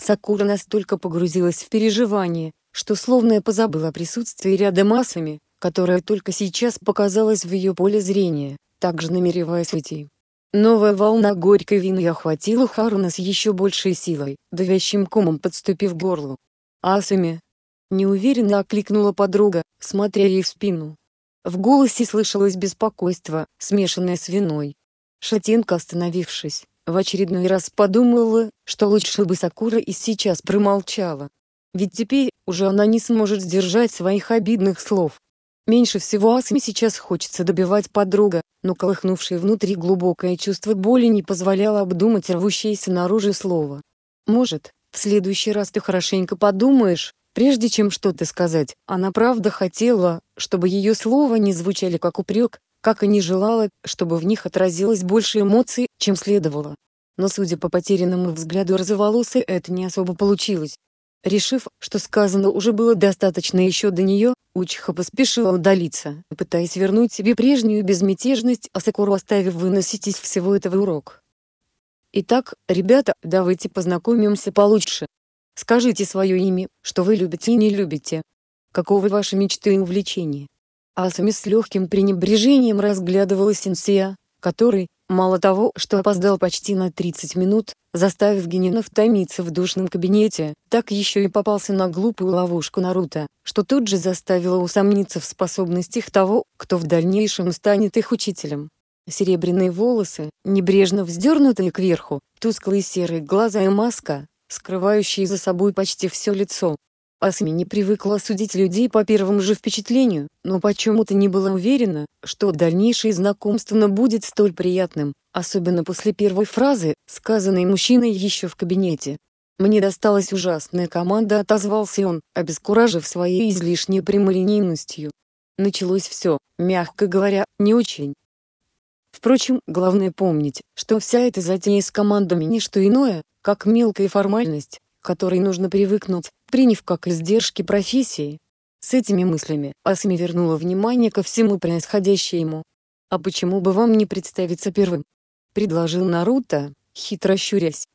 Сакура настолько погрузилась в переживания, что словно я позабыла о присутствии ряда массами, которая только сейчас показалась в ее поле зрения, также намереваясь уйти. Новая волна горькой вины охватила Харуна с еще большей силой, давящим комом подступив к горлу. «Асами!» — неуверенно окликнула подруга, смотря ей в спину. В голосе слышалось беспокойство, смешанное с виной. Шатенка, остановившись, в очередной раз подумала, что лучше бы Сакура и сейчас промолчала. Ведь теперь уже она не сможет сдержать своих обидных слов. Меньше всего Асме сейчас хочется добивать подруга, но колыхнувшее внутри глубокое чувство боли не позволяло обдумать рвущееся наружу слово. «Может, в следующий раз ты хорошенько подумаешь, прежде чем что-то сказать». Она правда хотела, чтобы ее слова не звучали как упрек, как и не желала, чтобы в них отразилось больше эмоций, чем следовало. Но судя по потерянному взгляду разволосы это не особо получилось. Решив, что сказано уже было достаточно еще до нее, Учиха поспешила удалиться, пытаясь вернуть себе прежнюю безмятежность, а Сакуру оставив выносить из всего этого урок. «Итак, ребята, давайте познакомимся получше. Скажите свое имя, что вы любите и не любите. Каковы ваши мечты и увлечения?» а Асами с легким пренебрежением разглядывала Синсия, который, Мало того, что опоздал почти на 30 минут, заставив Генинов томиться в душном кабинете, так еще и попался на глупую ловушку Наруто, что тут же заставило усомниться в способностях того, кто в дальнейшем станет их учителем. Серебряные волосы, небрежно вздернутые кверху, тусклые серые глаза и маска, скрывающие за собой почти все лицо, Асми не привыкла судить людей по первому же впечатлению, но почему-то не была уверена, что дальнейшее знакомство будет столь приятным, особенно после первой фразы, сказанной мужчиной еще в кабинете. «Мне досталась ужасная команда», — отозвался он, обескуражив своей излишней прямолинейностью. Началось все, мягко говоря, не очень. Впрочем, главное помнить, что вся эта затея с командами не что иное, как мелкая формальность, которой нужно привыкнуть, приняв как издержки профессии. С этими мыслями Асми вернула внимание ко всему происходящему. «А почему бы вам не представиться первым?» — предложил Наруто, хитро щурясь.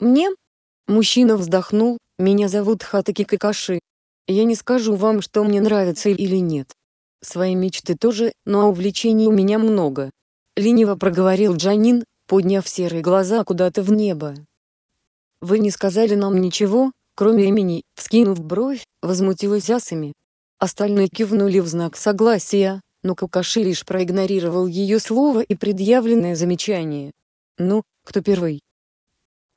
«Мне?» — мужчина вздохнул, «меня зовут Хатаки Какаши. Я не скажу вам, что мне нравится или нет. Свои мечты тоже, но увлечений у меня много». Лениво проговорил Джанин, подняв серые глаза куда-то в небо. Вы не сказали нам ничего, кроме имени, вскинув бровь, возмутилась Асами. Остальные кивнули в знак согласия, но Какаши лишь проигнорировал ее слово и предъявленное замечание. «Ну, кто первый?»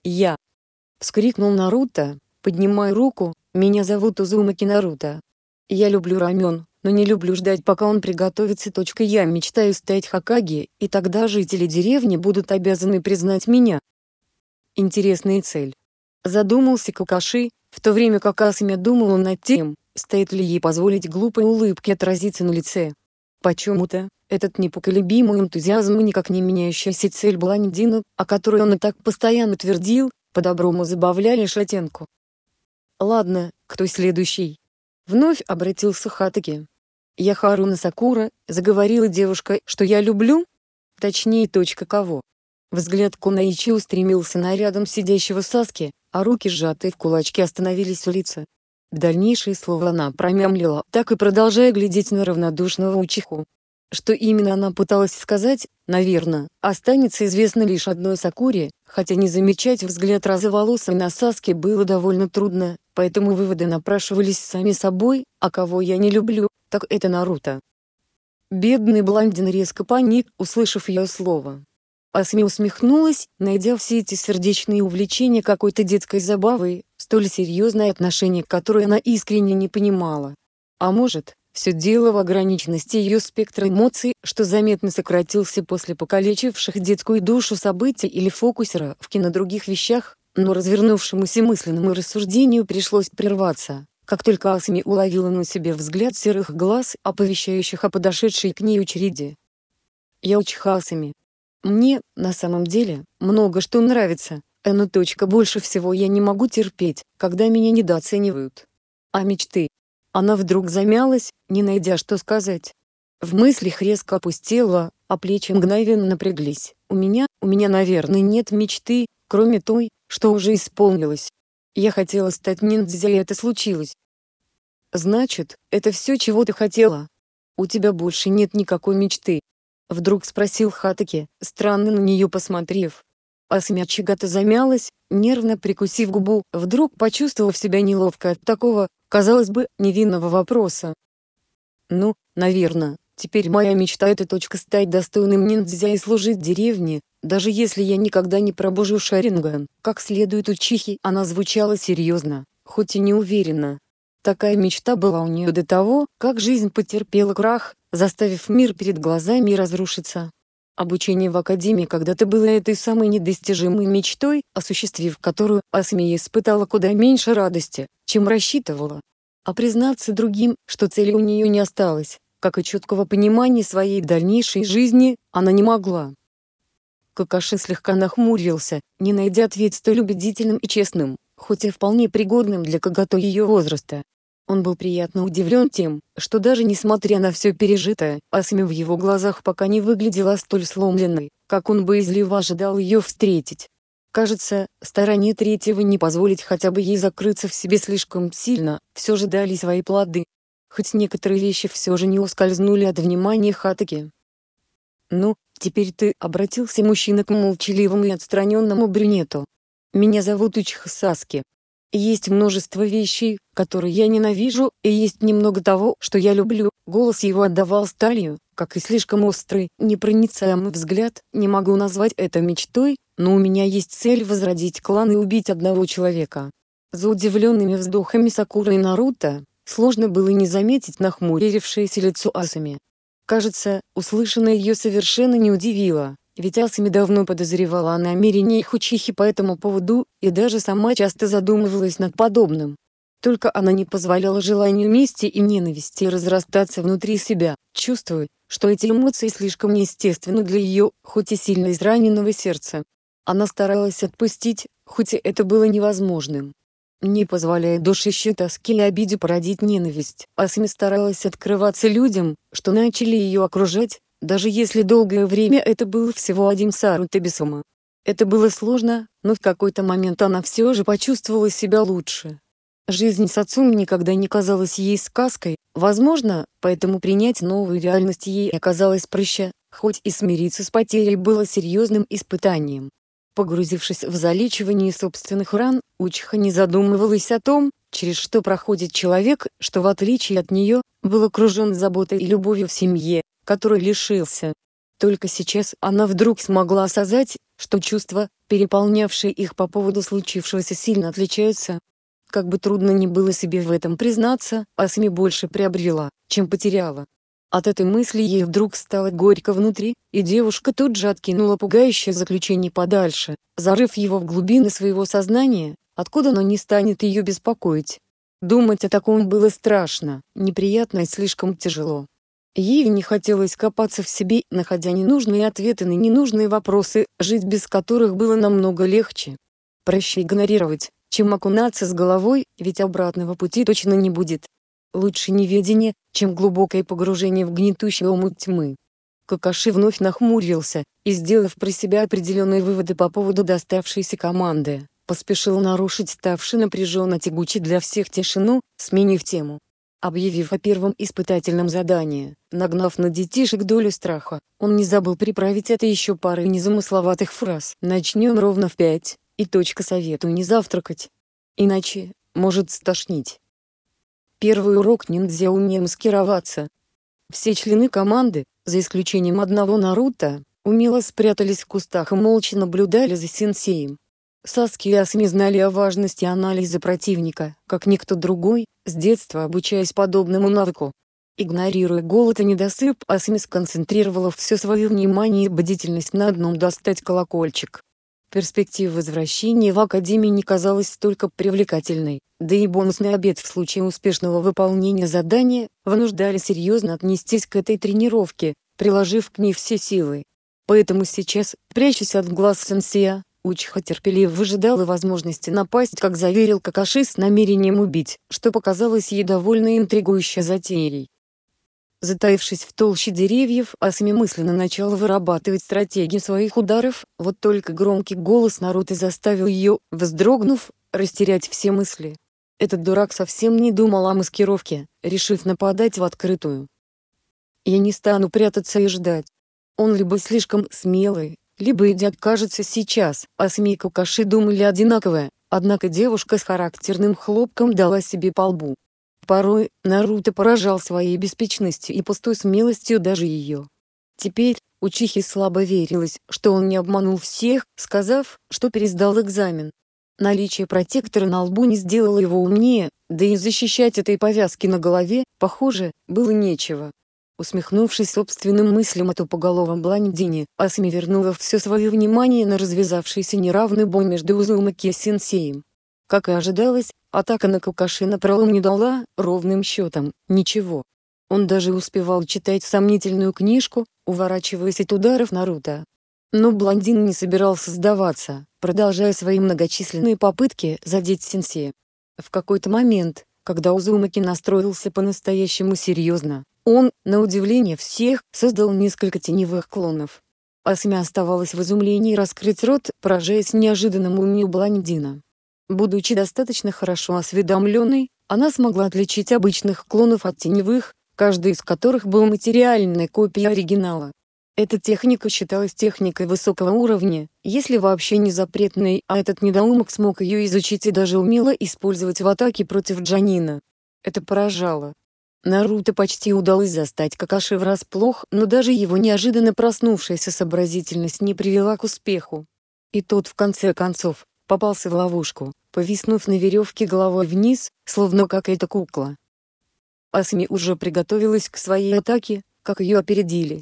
«Я!» — вскрикнул Наруто, поднимая руку, «Меня зовут Узумаки Наруто. Я люблю рамен, но не люблю ждать пока он приготовится. Точка я мечтаю стать Хакаги, и тогда жители деревни будут обязаны признать меня интересная цель. Задумался Какаши, в то время как Асами думала над тем, стоит ли ей позволить глупой улыбке отразиться на лице. Почему-то, этот непоколебимый энтузиазм и никак не меняющаяся цель блондина, о которой он и так постоянно твердил, по-доброму забавляли шатенку. «Ладно, кто следующий?» Вновь обратился Хатаки. «Я Харуна Сакура», — заговорила девушка, — «что я люблю?» Точнее, точка кого. Взгляд Кунаичи устремился на рядом сидящего Саски, а руки сжатые в кулачки остановились у лица. Дальнейшие слова она промямлила, так и продолжая глядеть на равнодушного учиху. Что именно она пыталась сказать, наверное, останется известно лишь одной Сакуре, хотя не замечать взгляд розоволосой на Саске было довольно трудно, поэтому выводы напрашивались сами собой, а кого я не люблю, так это Наруто. Бедный блондин резко паник, услышав ее слово. Асми усмехнулась, найдя все эти сердечные увлечения какой-то детской забавой, столь серьезное отношение к которой она искренне не понимала. А может, все дело в ограниченности ее спектра эмоций, что заметно сократился после покалечивших детскую душу событий или фокусера в кино других вещах, но развернувшемуся мысленному рассуждению пришлось прерваться, как только Асми уловила на себе взгляд серых глаз, оповещающих о подошедшей к ней очереди. «Я Асми. Мне, на самом деле, много что нравится, но точка больше всего я не могу терпеть, когда меня недооценивают. А мечты? Она вдруг замялась, не найдя что сказать. В мыслях резко опустела, а плечи мгновенно напряглись. У меня, у меня, наверное, нет мечты, кроме той, что уже исполнилась. Я хотела стать ниндзя, и это случилось. Значит, это все, чего ты хотела. У тебя больше нет никакой мечты. Вдруг спросил Хатаки, странно на нее посмотрев. Асмя Чигата замялась, нервно прикусив губу, вдруг почувствовав себя неловко от такого, казалось бы, невинного вопроса. «Ну, наверное, теперь моя мечта — это точка стать достойным ниндзя и служить деревне, даже если я никогда не пробужу Шаринган». Как следует у Чихи, она звучала серьезно, хоть и неуверенно. Такая мечта была у нее до того, как жизнь потерпела крах, заставив мир перед глазами разрушиться. Обучение в академии когда-то было этой самой недостижимой мечтой, осуществив которую Асмия испытала куда меньше радости, чем рассчитывала. А признаться другим, что цели у нее не осталось, как и четкого понимания своей дальнейшей жизни, она не могла. Какаши слегка нахмурился, не найдя ответ столь убедительным и честным, хоть и вполне пригодным для когото ее возраста, он был приятно удивлен тем, что даже несмотря на все пережитое, Асми в его глазах пока не выглядела столь сломленной, как он бы боязливо ожидал ее встретить. Кажется, стороне третьего не позволить хотя бы ей закрыться в себе слишком сильно, все же дали свои плоды. Хоть некоторые вещи все же не ускользнули от внимания Хатаки. «Ну, теперь ты», — обратился мужчина к молчаливому и отстраненному брюнету. «Меня зовут Учихасаски, есть множество вещей, которые я ненавижу, и есть немного того, что я люблю. Голос его отдавал сталью, как и слишком острый, непроницаемый взгляд. Не могу назвать это мечтой, но у меня есть цель возродить клан и убить одного человека. За удивленными вздохами Сакуры и Наруто, сложно было не заметить нахмурившееся лицо Асами. Кажется, услышанное ее совершенно не удивило, ведь Асами давно подозревала о намерениях учихи по этому поводу, и даже сама часто задумывалась над подобным. Только она не позволяла желанию мести и ненависти разрастаться внутри себя, чувствуя, что эти эмоции слишком неестественны для ее, хоть и сильно израненного сердца. Она старалась отпустить, хоть и это было невозможным. Не позволяя душащей тоске или обиде породить ненависть, Асми старалась открываться людям, что начали ее окружать, даже если долгое время это был всего один Сарута без Это было сложно, но в какой-то момент она все же почувствовала себя лучше. Жизнь с отцом никогда не казалась ей сказкой, возможно, поэтому принять новую реальность ей оказалось проще, хоть и смириться с потерей было серьезным испытанием. Погрузившись в залечивание собственных ран, Учиха не задумывалась о том, через что проходит человек, что в отличие от нее, был окружен заботой и любовью в семье, которой лишился. Только сейчас она вдруг смогла осознать, что чувства, переполнявшие их по поводу случившегося, сильно отличаются. Как бы трудно ни было себе в этом признаться, Асми больше приобрела, чем потеряла. От этой мысли ей вдруг стало горько внутри, и девушка тут же откинула пугающее заключение подальше, зарыв его в глубины своего сознания, откуда оно не станет ее беспокоить. Думать о таком было страшно, неприятно и слишком тяжело. Ей не хотелось копаться в себе, находя ненужные ответы на ненужные вопросы, жить без которых было намного легче. Проще игнорировать, чем окунаться с головой, ведь обратного пути точно не будет. Лучше неведение, чем глубокое погружение в гнетущую омут тьмы. Какаши вновь нахмурился, и сделав про себя определенные выводы по поводу доставшейся команды, поспешил нарушить ставший напряженно тягучий для всех тишину, сменив тему. Объявив о первом испытательном задании, нагнав на детишек долю страха, он не забыл приправить это еще парой незамысловатых фраз. «Начнем ровно в пять, и точка советую не завтракать. Иначе, может стошнить». Первый урок ниндзя умеем скироваться. Все члены команды, за исключением одного Наруто, умело спрятались в кустах и молча наблюдали за сенсеем. Саски и Асми знали о важности анализа противника, как никто другой, с детства обучаясь подобному навыку. Игнорируя голод и недосып, Асми сконцентрировала все свое внимание и бдительность на одном достать колокольчик. Перспектива возвращения в Академию не казалась столько привлекательной, да и бонусный обед в случае успешного выполнения задания, вынуждали серьезно отнестись к этой тренировке, приложив к ней все силы. Поэтому сейчас, прячась от глаз Сенсия, Учха терпеливо выжидала возможности напасть, как заверил Какаши с намерением убить, что показалось ей довольно интригующей затеей. Затаившись в толще деревьев, Асами мысленно начала вырабатывать стратегию своих ударов, вот только громкий голос Наруто заставил ее, вздрогнув, растерять все мысли. Этот дурак совсем не думал о маскировке, решив нападать в открытую. «Я не стану прятаться и ждать. Он либо слишком смелый, либо и дед кажется сейчас, а СМИ Кукаши думали одинаковое, однако девушка с характерным хлопком дала себе по лбу. Порой, Наруто поражал своей беспечностью и пустой смелостью даже ее. Теперь, Учихи слабо верилось, что он не обманул всех, сказав, что пересдал экзамен. Наличие протектора на лбу не сделало его умнее, да и защищать этой повязки на голове, похоже, было нечего. Усмехнувшись собственным мыслям о тупоголовом блондине, Асми вернула все свое внимание на развязавшийся неравный бой между Узумаки и Сенсеем. Как и ожидалось, атака на Какаши на пролом не дала, ровным счетом, ничего. Он даже успевал читать сомнительную книжку, уворачиваясь от ударов Наруто. Но блондин не собирался сдаваться, продолжая свои многочисленные попытки задеть Сенсея. В какой-то момент, когда Узумаки настроился по-настоящему серьезно, он, на удивление всех, создал несколько теневых клонов. Асми оставалась в изумлении раскрыть рот, поражаясь неожиданному умению блондина. Будучи достаточно хорошо осведомленной, она смогла отличить обычных клонов от теневых, каждый из которых был материальной копией оригинала. Эта техника считалась техникой высокого уровня, если вообще не запретной, а этот недоумок смог ее изучить и даже умело использовать в атаке против Джанина. Это поражало. Наруто почти удалось застать Какаши врасплох, но даже его неожиданно проснувшаяся сообразительность не привела к успеху. И тот, в конце концов, попался в ловушку, повиснув на веревке головой вниз, словно какая-то кукла. Асми уже приготовилась к своей атаке, как ее опередили.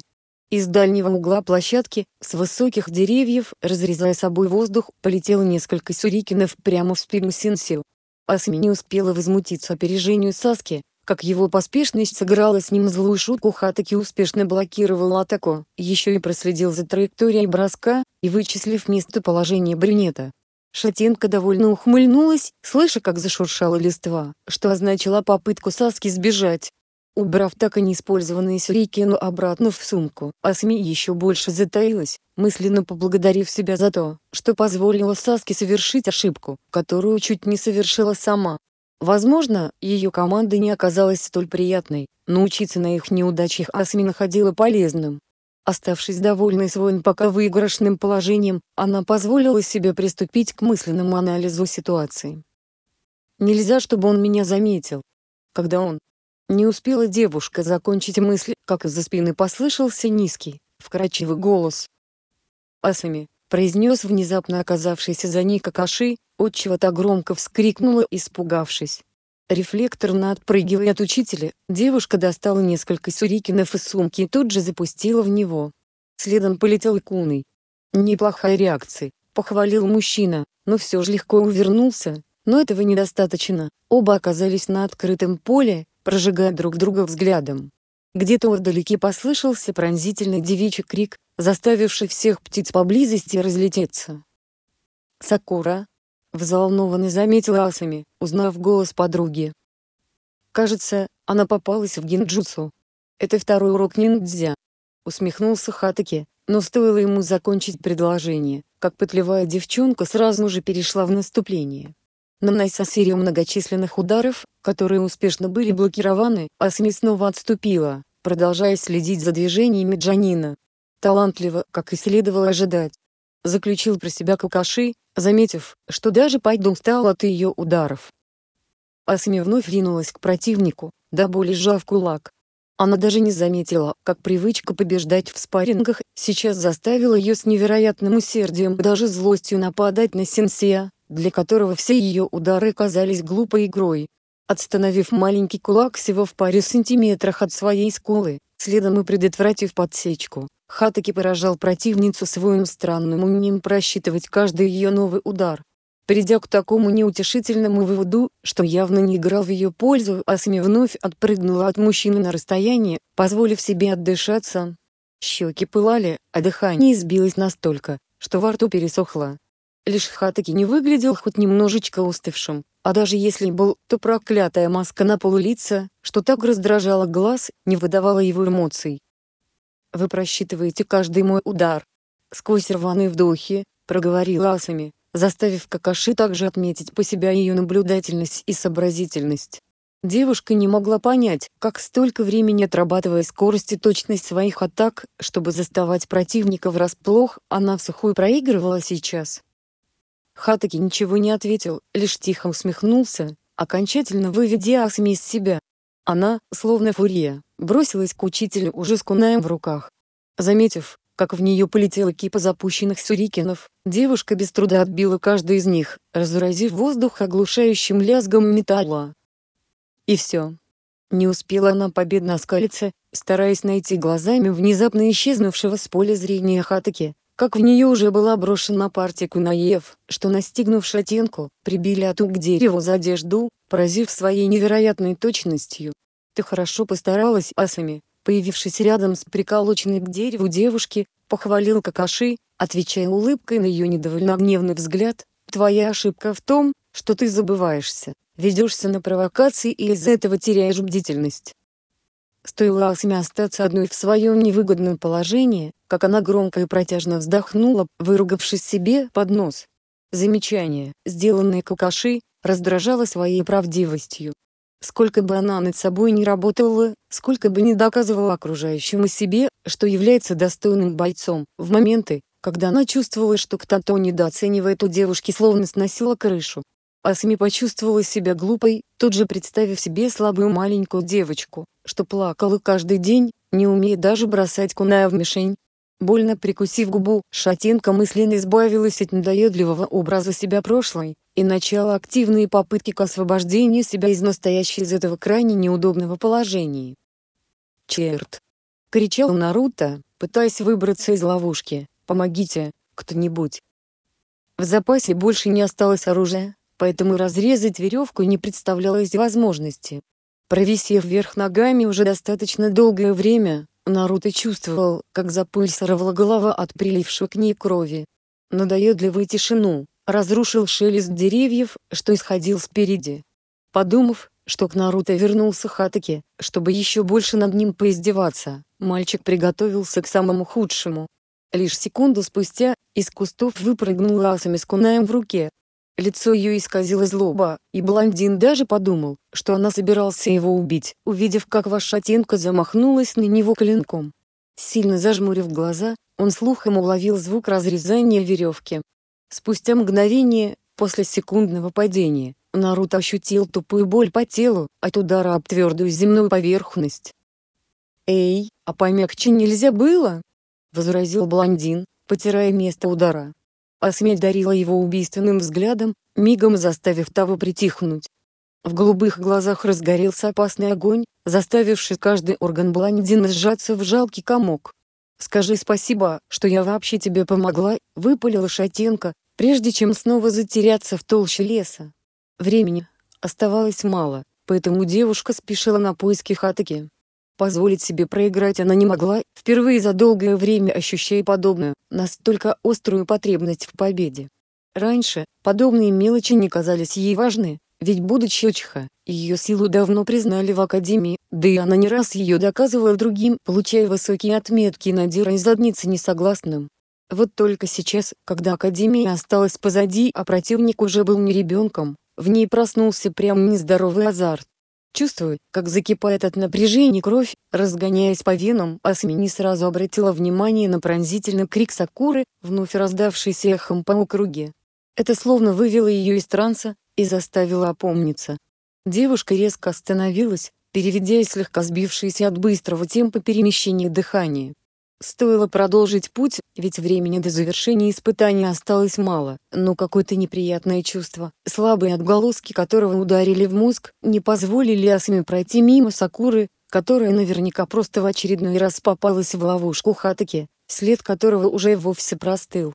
Из дальнего угла площадки, с высоких деревьев, разрезая собой воздух, полетело несколько сюрикинов прямо в спину Синсил. Асми не успела возмутиться опережению Саски, как его поспешность сыграла с ним злую шутку Хатаки успешно блокировал атаку, еще и проследил за траекторией броска, и вычислив местоположение брюнета. Шатенка довольно ухмыльнулась, слыша как зашуршала листва, что означало попытку Саски сбежать. Убрав так и неиспользованные сюрикену обратно в сумку, Асми еще больше затаилась, мысленно поблагодарив себя за то, что позволила Саске совершить ошибку, которую чуть не совершила сама. Возможно, ее команда не оказалась столь приятной, но учиться на их неудачах Асми находила полезным. Оставшись довольной своим пока выигрышным положением, она позволила себе приступить к мысленному анализу ситуации. Нельзя, чтобы он меня заметил. Когда он... Не успела девушка закончить мысль, как из-за спины послышался низкий, вкрадчивый голос. «Асами», — произнес внезапно оказавшийся за ней Какаши, отчего чего-то громко вскрикнула, испугавшись. Рефлекторно отпрыгивая от учителя, девушка достала несколько сюрикинов из сумки и тут же запустила в него. Следом полетел куной. Неплохая реакция, похвалил мужчина, но все же легко увернулся, но этого недостаточно. Оба оказались на открытом поле, прожигая друг друга взглядом. Где-то вдалеке послышался пронзительный девичий крик, заставивший всех птиц поблизости разлететься. «Сакура, взволнованно заметила Асами, узнав голос подруги. «Кажется, она попалась в гинджутсу. Это второй урок ниндзя». Усмехнулся Хатаки, но стоило ему закончить предложение, как пытливая девчонка сразу же перешла в наступление. Нанося серию многочисленных ударов, которые успешно были блокированы, а Асами снова отступила, продолжая следить за движениями Джанина. Талантливо, как и следовало ожидать, Заключил про себя Какаши, заметив, что даже Пайдун стал от ее ударов. Асами вновь ринулась к противнику, до боли сжав кулак. Она даже не заметила, как привычка побеждать в спаррингах сейчас заставила ее с невероятным усердием даже злостью нападать на Сенсия, для которого все ее удары казались глупой игрой. Отстановив маленький кулак всего в паре сантиметрах от своей скулы, следом и предотвратив подсечку, Хатаки поражал противницу своим странным умением просчитывать каждый ее новый удар. Придя к такому неутешительному выводу, что явно не играл в ее пользу, Асами вновь отпрыгнула от мужчины на расстояние, позволив себе отдышаться. Щеки пылали, а дыхание избилось настолько, что во рту пересохло. Лишь Хатаки не выглядел хоть немножечко уставшим, а даже если и был, то проклятая маска на полу лица, что так раздражала глаз, не выдавала его эмоций. Вы просчитываете каждый мой удар. Сквозь рваные вдохи, проговорил Асами, заставив Какаши также отметить по себя ее наблюдательность и сообразительность. Девушка не могла понять, как столько времени отрабатывая скорость и точность своих атак, чтобы заставать противника врасплох, она в сухую проигрывала сейчас. Хатаки ничего не ответил, лишь тихо усмехнулся, окончательно выведя Асами из себя. Она, словно фурия, бросилась к учителю уже с кунаем в руках. Заметив, как в нее полетела кипа запущенных сюрикенов, девушка без труда отбила каждый из них, разразив воздух оглушающим лязгом металла. И все. Не успела она победно оскалиться, стараясь найти глазами внезапно исчезнувшего с поля зрения Хатаки, как в нее уже была брошена партия кунаев, что настигнув шатенку, прибили ату к дереву за одежду, поразив своей невероятной точностью. «Ты хорошо постаралась, Асами», появившись рядом с приколоченной к дереву девушки, похвалил Какаши, отвечая улыбкой на ее недовольно гневный взгляд, «Твоя ошибка в том, что ты забываешься, ведешься на провокации и из-за этого теряешь бдительность. Стоило Асме остаться одной в своем невыгодном положении, как она громко и протяжно вздохнула, выругавшись себе под нос. Замечание, сделанное Какаши, раздражало своей правдивостью. Сколько бы она над собой не работала, сколько бы не доказывала окружающим и себе, что является достойным бойцом, в моменты, когда она чувствовала, что кто-то недооценивает у девушки словно сносила крышу, Асми почувствовала себя глупой, тут же представив себе слабую маленькую девочку, что плакала каждый день, не умея даже бросать куная в мишень. Больно прикусив губу, Шатенка мысленно избавилась от надоедливого образа себя прошлой, и начала активные попытки к освобождению себя из настоящей из этого крайне неудобного положения. «Черт!» — кричал Наруто, пытаясь выбраться из ловушки. «Помогите, кто-нибудь!» В запасе больше не осталось оружия, поэтому разрезать веревку не представлялось возможности. Провисев вверх ногами уже достаточно долгое время, Наруто чувствовал, как за запульсировала голова от прилившего к ней крови. Надоедливую тишину разрушил шелест деревьев, что исходил спереди. Подумав, что к Наруто вернулся Хатаки, чтобы еще больше над ним поиздеваться, мальчик приготовился к самому худшему. Лишь секунду спустя, из кустов выпрыгнула Асами с кунаем в руке. Лицо ее исказило злоба, и блондин даже подумал, что она собирался его убить, увидев как Вашатенко замахнулась на него клинком. Сильно зажмурив глаза, он слухом уловил звук разрезания веревки. Спустя мгновение, после секундного падения, Наруто ощутил тупую боль по телу, от удара об твердую земную поверхность. «Эй, а помягче нельзя было?» — возразил блондин, потирая место удара. А смерть дарила его убийственным взглядом, мигом заставив того притихнуть. В голубых глазах разгорелся опасный огонь, заставивший каждый орган блондина сжаться в жалкий комок. «Скажи спасибо, что я вообще тебе помогла», — выпалила Шатенко, прежде чем снова затеряться в толще леса. Времени оставалось мало, поэтому девушка спешила на поиски Хатаки. Позволить себе проиграть она не могла, впервые за долгое время ощущая подобную, настолько острую потребность в победе. Раньше, подобные мелочи не казались ей важны, ведь будучи Очха, ее силу давно признали в Академии, да и она не раз ее доказывала другим, получая высокие отметки Надира и задницы несогласным. Вот только сейчас, когда Академия осталась позади, а противник уже был не ребенком, в ней проснулся прям нездоровый азарт. Чувствую, как закипает от напряжения кровь, разгоняясь по венам, а не сразу обратила внимание на пронзительный крик Сакуры, вновь раздавшийся эхом по округе. Это словно вывело ее из транса и заставило опомниться. Девушка резко остановилась, переведя слегка сбившееся от быстрого темпа перемещения дыхания. Стоило продолжить путь, ведь времени до завершения испытания осталось мало, но какое-то неприятное чувство, слабые отголоски которого ударили в мозг, не позволили Асами пройти мимо Сакуры, которая наверняка просто в очередной раз попалась в ловушку Хатаки, след которого уже вовсе простыл.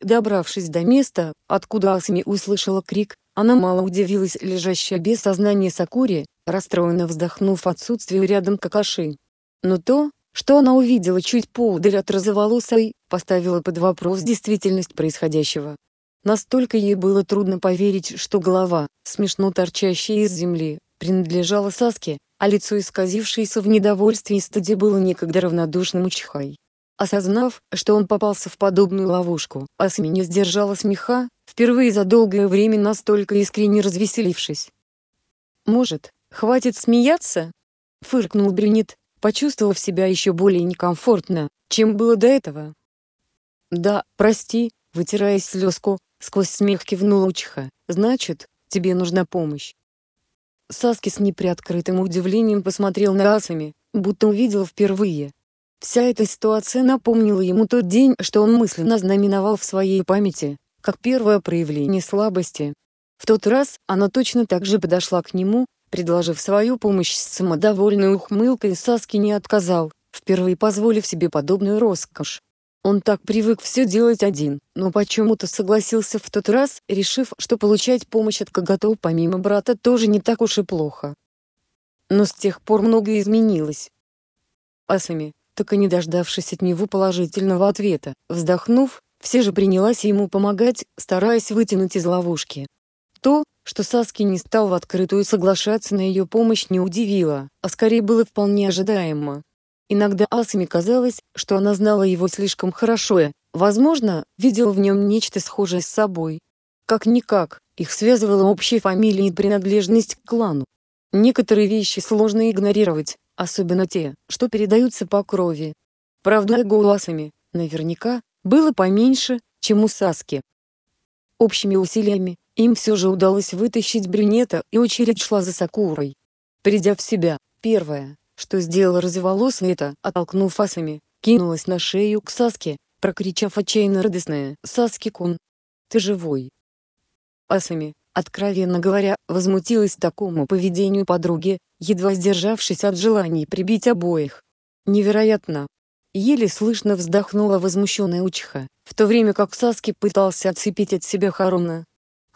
Добравшись до места, откуда Асми услышала крик, она мало удивилась лежащей без сознания Сакуре, расстроенно вздохнув отсутствию рядом Какаши. Но то, что она увидела чуть поудаль от розоволосой, поставила под вопрос действительность происходящего. Настолько ей было трудно поверить, что голова, смешно торчащая из земли, принадлежала Саске, а лицо исказившееся в недовольстве и стыде было некогда равнодушным Чхай. Осознав, что он попался в подобную ловушку, Асми не сдержала смеха, впервые за долгое время настолько искренне развеселившись. «Может, хватит смеяться?» — фыркнул Брюнет, почувствовав себя еще более некомфортно, чем было до этого. «Да, прости», — вытирая слезку, сквозь смех кивнула Учиха. «Значит, тебе нужна помощь». Саски с неприоткрытым удивлением посмотрел на Асами, будто увидел впервые. Вся эта ситуация напомнила ему тот день, что он мысленно знаменовал в своей памяти, как первое проявление слабости. В тот раз она точно так же подошла к нему, Предложив свою помощь с самодовольной ухмылкой, Саски не отказал, впервые позволив себе подобную роскошь. Он так привык все делать один, но почему-то согласился в тот раз, решив, что получать помощь от Кагато помимо брата тоже не так уж и плохо. Но с тех пор многое изменилось. Асами, так и не дождавшись от него положительного ответа, вздохнув, все же принялась ему помогать, стараясь вытянуть из ловушки. То, что Саски не стал в открытую соглашаться на ее помощь не удивило, а скорее было вполне ожидаемо. Иногда Асами казалось, что она знала его слишком хорошо и, возможно, видела в нем нечто схожее с собой. Как-никак, их связывала общая фамилия и принадлежность к клану. Некоторые вещи сложно игнорировать, особенно те, что передаются по крови. Правда, голосами, наверняка, было поменьше, чем у Саски. Общими усилиями им все же удалось вытащить брюнета, и очередь шла за Сакурой. Придя в себя, первое, что сделала разволосая это, оттолкнув асами, кинулась на шею к Саске, прокричав отчаянно радостное «Саски-кун! Ты живой!» Асами, откровенно говоря, возмутилась такому поведению подруги, едва сдержавшись от желаний прибить обоих. Невероятно! Еле слышно вздохнула возмущенная Учиха, в то время как Саски пытался отцепить от себя Харуна,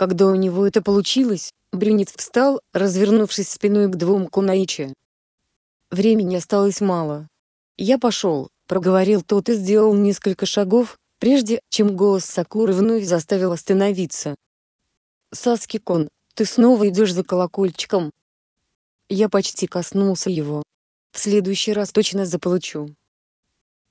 когда у него это получилось, Брюнет встал, развернувшись спиной к двум кунаичи. Времени осталось мало. Я пошел, проговорил тот и сделал несколько шагов, прежде чем голос Сакуры вновь заставил остановиться. «Саски-кон, ты снова идешь за колокольчиком?» Я почти коснулся его. В следующий раз точно заполучу.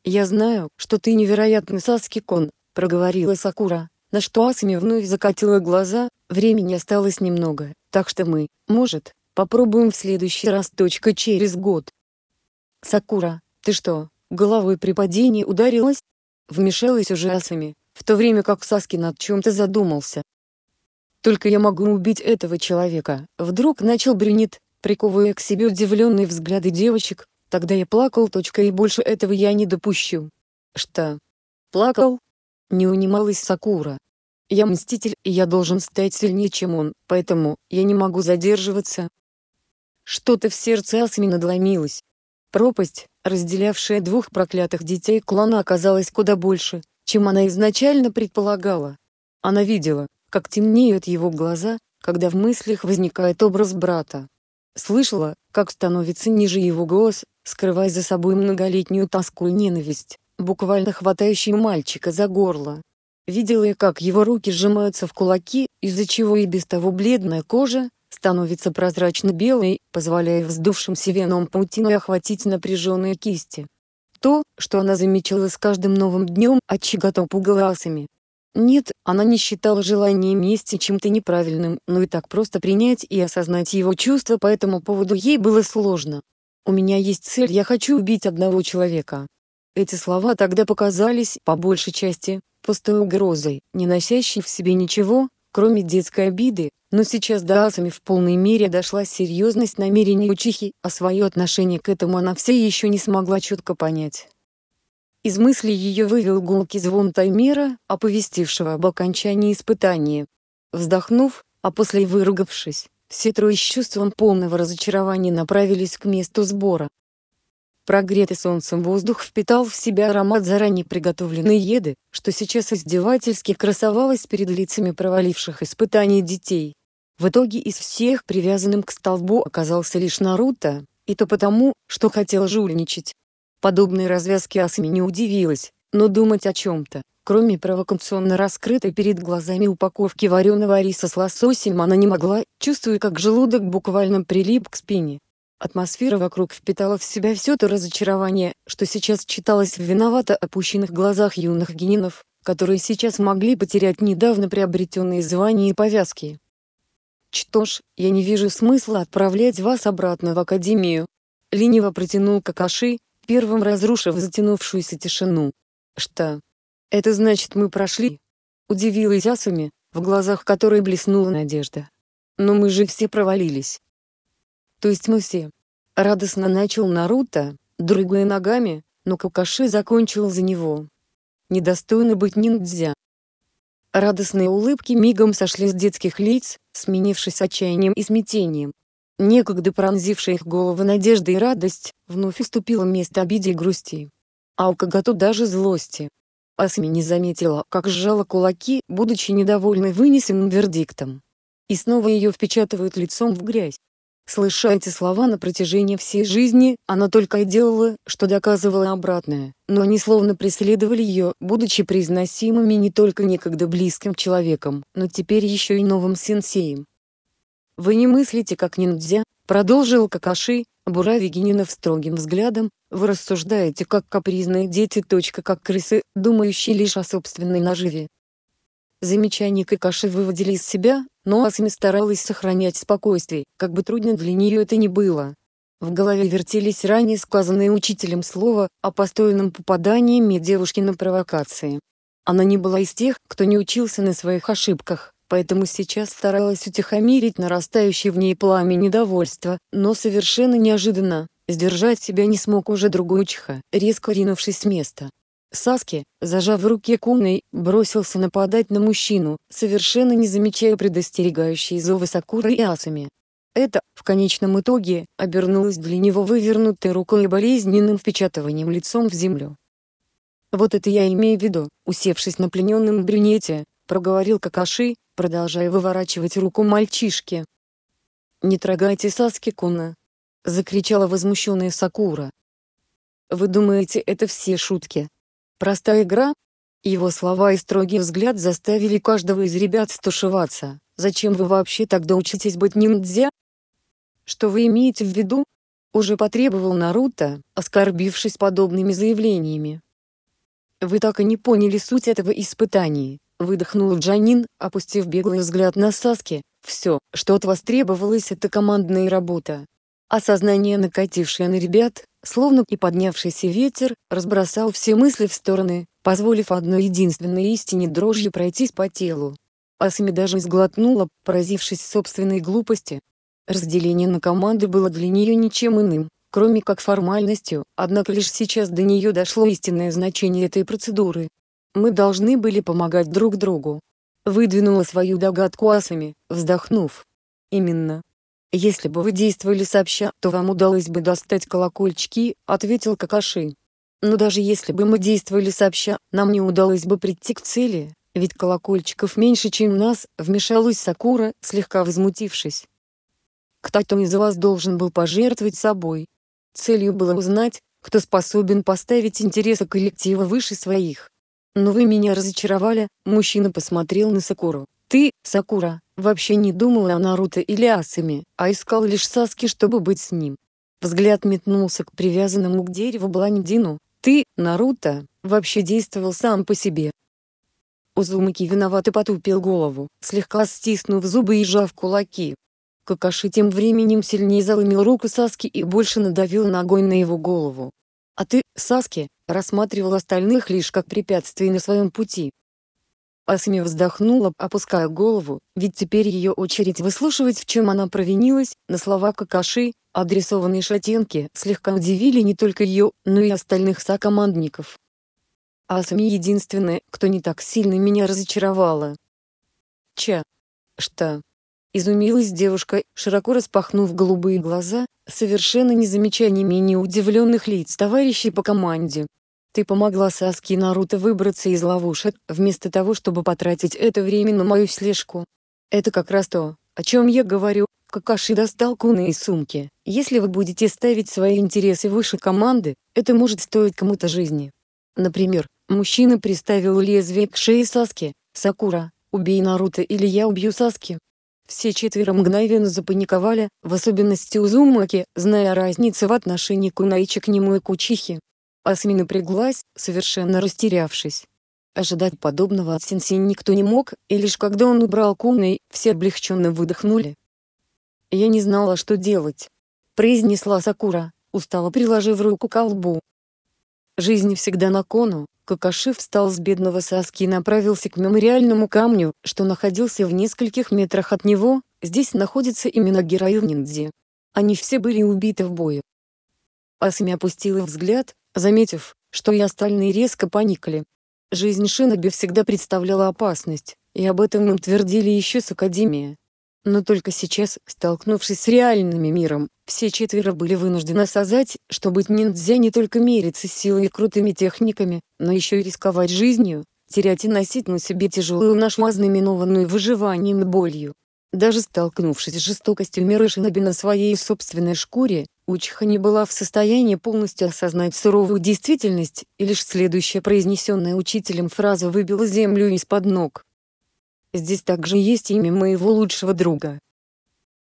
«Я знаю, что ты невероятный Саски-кон», — проговорила Сакура, на что Асами вновь закатила глаза, времени осталось немного, так что мы, может, попробуем в следующий раз точка через год. Сакура, ты что, головой при падении ударилась? Вмешалась уже Асами, в то время как Саски над чем-то задумался. Только я могу убить этого человека, вдруг начал Брюнет, приковывая к себе удивленные взгляды девочек, тогда я плакал. Точка, и больше этого я не допущу. Что? Плакал? Не унималась Сакура. «Я мститель, и я должен стать сильнее, чем он, поэтому я не могу задерживаться». Что-то в сердце Асами надломилось. Пропасть, разделявшая двух проклятых детей клана, оказалась куда больше, чем она изначально предполагала. Она видела, как темнеют его глаза, когда в мыслях возникает образ брата. Слышала, как становится ниже его голос, скрывая за собой многолетнюю тоску и ненависть буквально хватающий мальчика за горло. Видела я, как его руки сжимаются в кулаки, из-за чего и без того бледная кожа становится прозрачно-белой, позволяя вздувшимся веном паутиной охватить напряженные кисти. То, что она замечала с каждым новым днем, отчего чего-то пугаласами. Нет, она не считала желание мести чем-то неправильным, но и так просто принять и осознать его чувства по этому поводу ей было сложно. «У меня есть цель, я хочу убить одного человека. Эти слова тогда показались, по большей части, пустой угрозой, не носящей в себе ничего, кроме детской обиды, но сейчас до Асами в полной мере дошла серьезность намерений учихи, а свое отношение к этому она все еще не смогла четко понять. Из мысли ее вывел гулкий звон таймера, оповестившего об окончании испытания. Вздохнув, а после выругавшись, все трое с чувством полного разочарования направились к месту сбора, Прогретый солнцем воздух впитал в себя аромат заранее приготовленной еды, что сейчас издевательски красовалось перед лицами проваливших испытаний детей. В итоге из всех привязанным к столбу оказался лишь Наруто, и то потому, что хотел жульничать. Подобной развязки Асми не удивилась, но думать о чем-то, кроме провокационно раскрытой перед глазами упаковки вареного риса с лососем она не могла, чувствуя как желудок буквально прилип к спине, Атмосфера вокруг впитала в себя все то разочарование, что сейчас читалось в виновато опущенных глазах юных генинов, которые сейчас могли потерять недавно приобретенные звания и повязки. «Что ж, я не вижу смысла отправлять вас обратно в Академию», — лениво протянул Какаши, первым разрушив затянувшуюся тишину. «Что? Это значит мы прошли?» — удивилась Асуми, в глазах которой блеснула надежда. «Но мы же все провалились». То есть мы все. Радостно начал Наруто, дрыгая ногами, но Кукаши закончил за него. Недостойно быть ниндзя. Радостные улыбки мигом сошли с детских лиц, сменившись отчаянием и смятением. Некогда пронзившая их головы надежда и радость, вновь уступила место обиде и грусти. А у Кагату даже злости. Асми не заметила, как сжала кулаки, будучи недовольной вынесенным вердиктом. И снова ее впечатывают лицом в грязь. Слыша эти слова на протяжении всей жизни, она только и делала, что доказывала обратное, но они словно преследовали ее, будучи произносимыми не только некогда близким человеком, но теперь еще и новым сенсеем. «Вы не мыслите как ниндзя», — продолжил Какаши, буравя Генинов строгим взглядом, «вы рассуждаете как капризные дети. Как крысы, думающие лишь о собственной наживе, Замечания Какаши выводили из себя, но Асами старалась сохранять спокойствие, как бы трудно для нее это ни было. В голове вертелись ранее сказанные учителем слова о постоянном попаданиями девушки на провокации. Она не была из тех, кто не учился на своих ошибках, поэтому сейчас старалась утихомирить нарастающее в ней пламя недовольства, но совершенно неожиданно, сдержать себя не смог уже другой учиха, резко ринувшись с места, Саски, зажав в руке куной, бросился нападать на мужчину, совершенно не замечая предостерегающие зовы Сакуры и Асами. Это, в конечном итоге, обернулось для него вывернутой рукой и болезненным впечатыванием лицом в землю. «Вот это я имею в виду», — усевшись на плененном брюнете, проговорил Какаши, продолжая выворачивать руку мальчишки. «Не трогайте Саски-куна!» — закричала возмущенная Сакура. «Вы думаете, это все шутки?» Простая игра? Его слова и строгий взгляд заставили каждого из ребят стушеваться. Зачем вы вообще тогда учитесь быть ниндзя? Что вы имеете в виду? Уже потребовал Наруто, оскорбившись подобными заявлениями. Вы так и не поняли суть этого испытания, выдохнул Джанин, опустив беглый взгляд на Саски. Все, что от вас требовалось это командная работа. Осознание, накатившее на ребят, Словно и поднявшийся ветер разбросал все мысли в стороны, позволив одной единственной истине дрожью пройтись по телу. Асами даже сглотнула, поразившись собственной глупости. Разделение на команды было для нее ничем иным, кроме как формальностью, однако лишь сейчас до нее дошло истинное значение этой процедуры. Мы должны были помогать друг другу. Выдвинула свою догадку Асами, вздохнув. Именно, «Если бы вы действовали сообща, то вам удалось бы достать колокольчики», — ответил Какаши. «Но даже если бы мы действовали сообща, нам не удалось бы прийти к цели, ведь колокольчиков меньше, чем нас», — вмешалась Сакура, слегка возмутившись. «Кто-то из вас должен был пожертвовать собой. Целью было узнать, кто способен поставить интересы коллектива выше своих. Но вы меня разочаровали», — мужчина посмотрел на Сакуру. Ты, Сакура, вообще не думал о Наруто или Асами, а искал лишь Саски, чтобы быть с ним. Взгляд метнулся к привязанному к дереву блондину. Ты, Наруто, вообще действовал сам по себе. Узумаки виновато потупил голову, слегка стиснув зубы и сжав кулаки. Какаши тем временем сильнее заломил руку Саски и больше надавил ногой на его голову. А ты, Саски, рассматривал остальных лишь как препятствие на своем пути. Асми вздохнула, опуская голову, ведь теперь ее очередь выслушивать в чем она провинилась, на слова Какаши, адресованные Шатенке, слегка удивили не только ее, но и остальных сокомандников. Асми единственная, кто не так сильно меня разочаровала. Ча. Что? Изумилась девушка, широко распахнув голубые глаза, совершенно не замечая ни менее удивленных лиц товарищей по команде. Ты помогла Саске и Наруто выбраться из ловушек, вместо того, чтобы потратить это время на мою слежку. Это как раз то, о чем я говорю. Какаши достал Куна из сумки. Если вы будете ставить свои интересы выше команды, это может стоить кому-то жизни. Например, мужчина приставил лезвие к шее Саске. «Сакура, убей Наруто или я убью Саске. Все четверо мгновенно запаниковали, в особенности Узумаки, зная разницу в отношении Кунаичи к нему и Кучихи. Асми напряглась, совершенно растерявшись. Ожидать подобного от Сенси никто не мог, и лишь когда он убрал куной, все облегченно выдохнули. «Я не знала, что делать», — произнесла Сакура, устало приложив руку к лбу. Жизнь всегда на кону, Какаши встал с бедного Саски и направился к мемориальному камню, что находился в нескольких метрах от него, здесь находятся именно героин Ниндзи. Они все были убиты в бою. Асми опустила взгляд, заметив, что и остальные резко поникли. Жизнь Шиноби всегда представляла опасность, и об этом им твердили еще с Академии. Но только сейчас, столкнувшись с реальным миром, все четверо были вынуждены осознать, что быть ниндзя не только мериться силой и крутыми техниками, но еще и рисковать жизнью, терять и носить на себе тяжелую нашу ознаменованную выживанием болью. Даже столкнувшись с жестокостью мира Шиноби на своей собственной шкуре, Учиха не была в состоянии полностью осознать суровую действительность, и лишь следующая произнесенная учителем фраза выбила землю из-под ног. «Здесь также есть имя моего лучшего друга».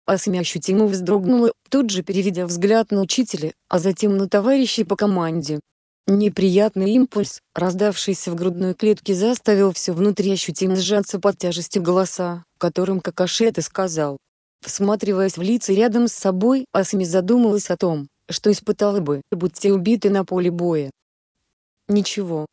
Асми ощутимо вздрогнула, тут же переведя взгляд на учителя, а затем на товарищей по команде. Неприятный импульс, раздавшийся в грудной клетке, заставил все внутри ощутимо сжаться под тяжестью голоса, которым Какашета сказал Всматриваясь в лица рядом с собой, Асми задумалась о том, что испытала бы, будь те убиты на поле боя. Ничего.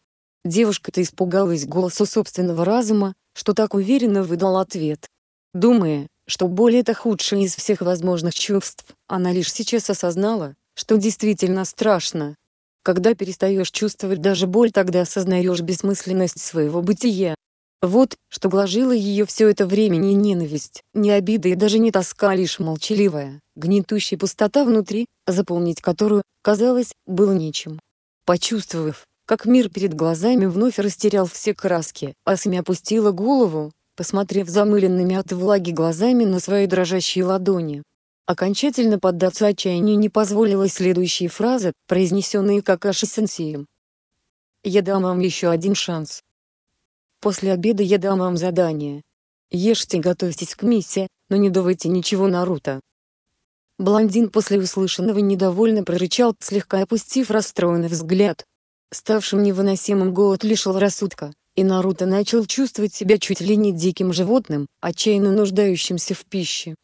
Девушка-то испугалась голосу собственного разума, что так уверенно выдал ответ. Думая, что боль это худшее из всех возможных чувств, она лишь сейчас осознала, что действительно страшно. Когда перестаешь чувствовать даже боль, тогда осознаешь бессмысленность своего бытия. Вот, что гложило ее все это время не ненависть, не обида и даже не тоска, а лишь молчаливая, гнетущая пустота внутри, заполнить которую, казалось, было нечем. Почувствовав, как мир перед глазами вновь растерял все краски, Асми опустила голову, посмотрев замыленными от влаги глазами на свои дрожащие ладони. Окончательно поддаться отчаянию не позволила следующая фраза, произнесенная Какаши сенсеем. «Я дам вам еще один шанс». После обеда я дам вам задание. Ешьте, готовьтесь к миссии, но не давайте ничего Наруто. Блондин после услышанного недовольно прорычал, слегка опустив расстроенный взгляд. Ставшим невыносимым голод лишил рассудка, и Наруто начал чувствовать себя чуть ли не диким животным, отчаянно нуждающимся в пище.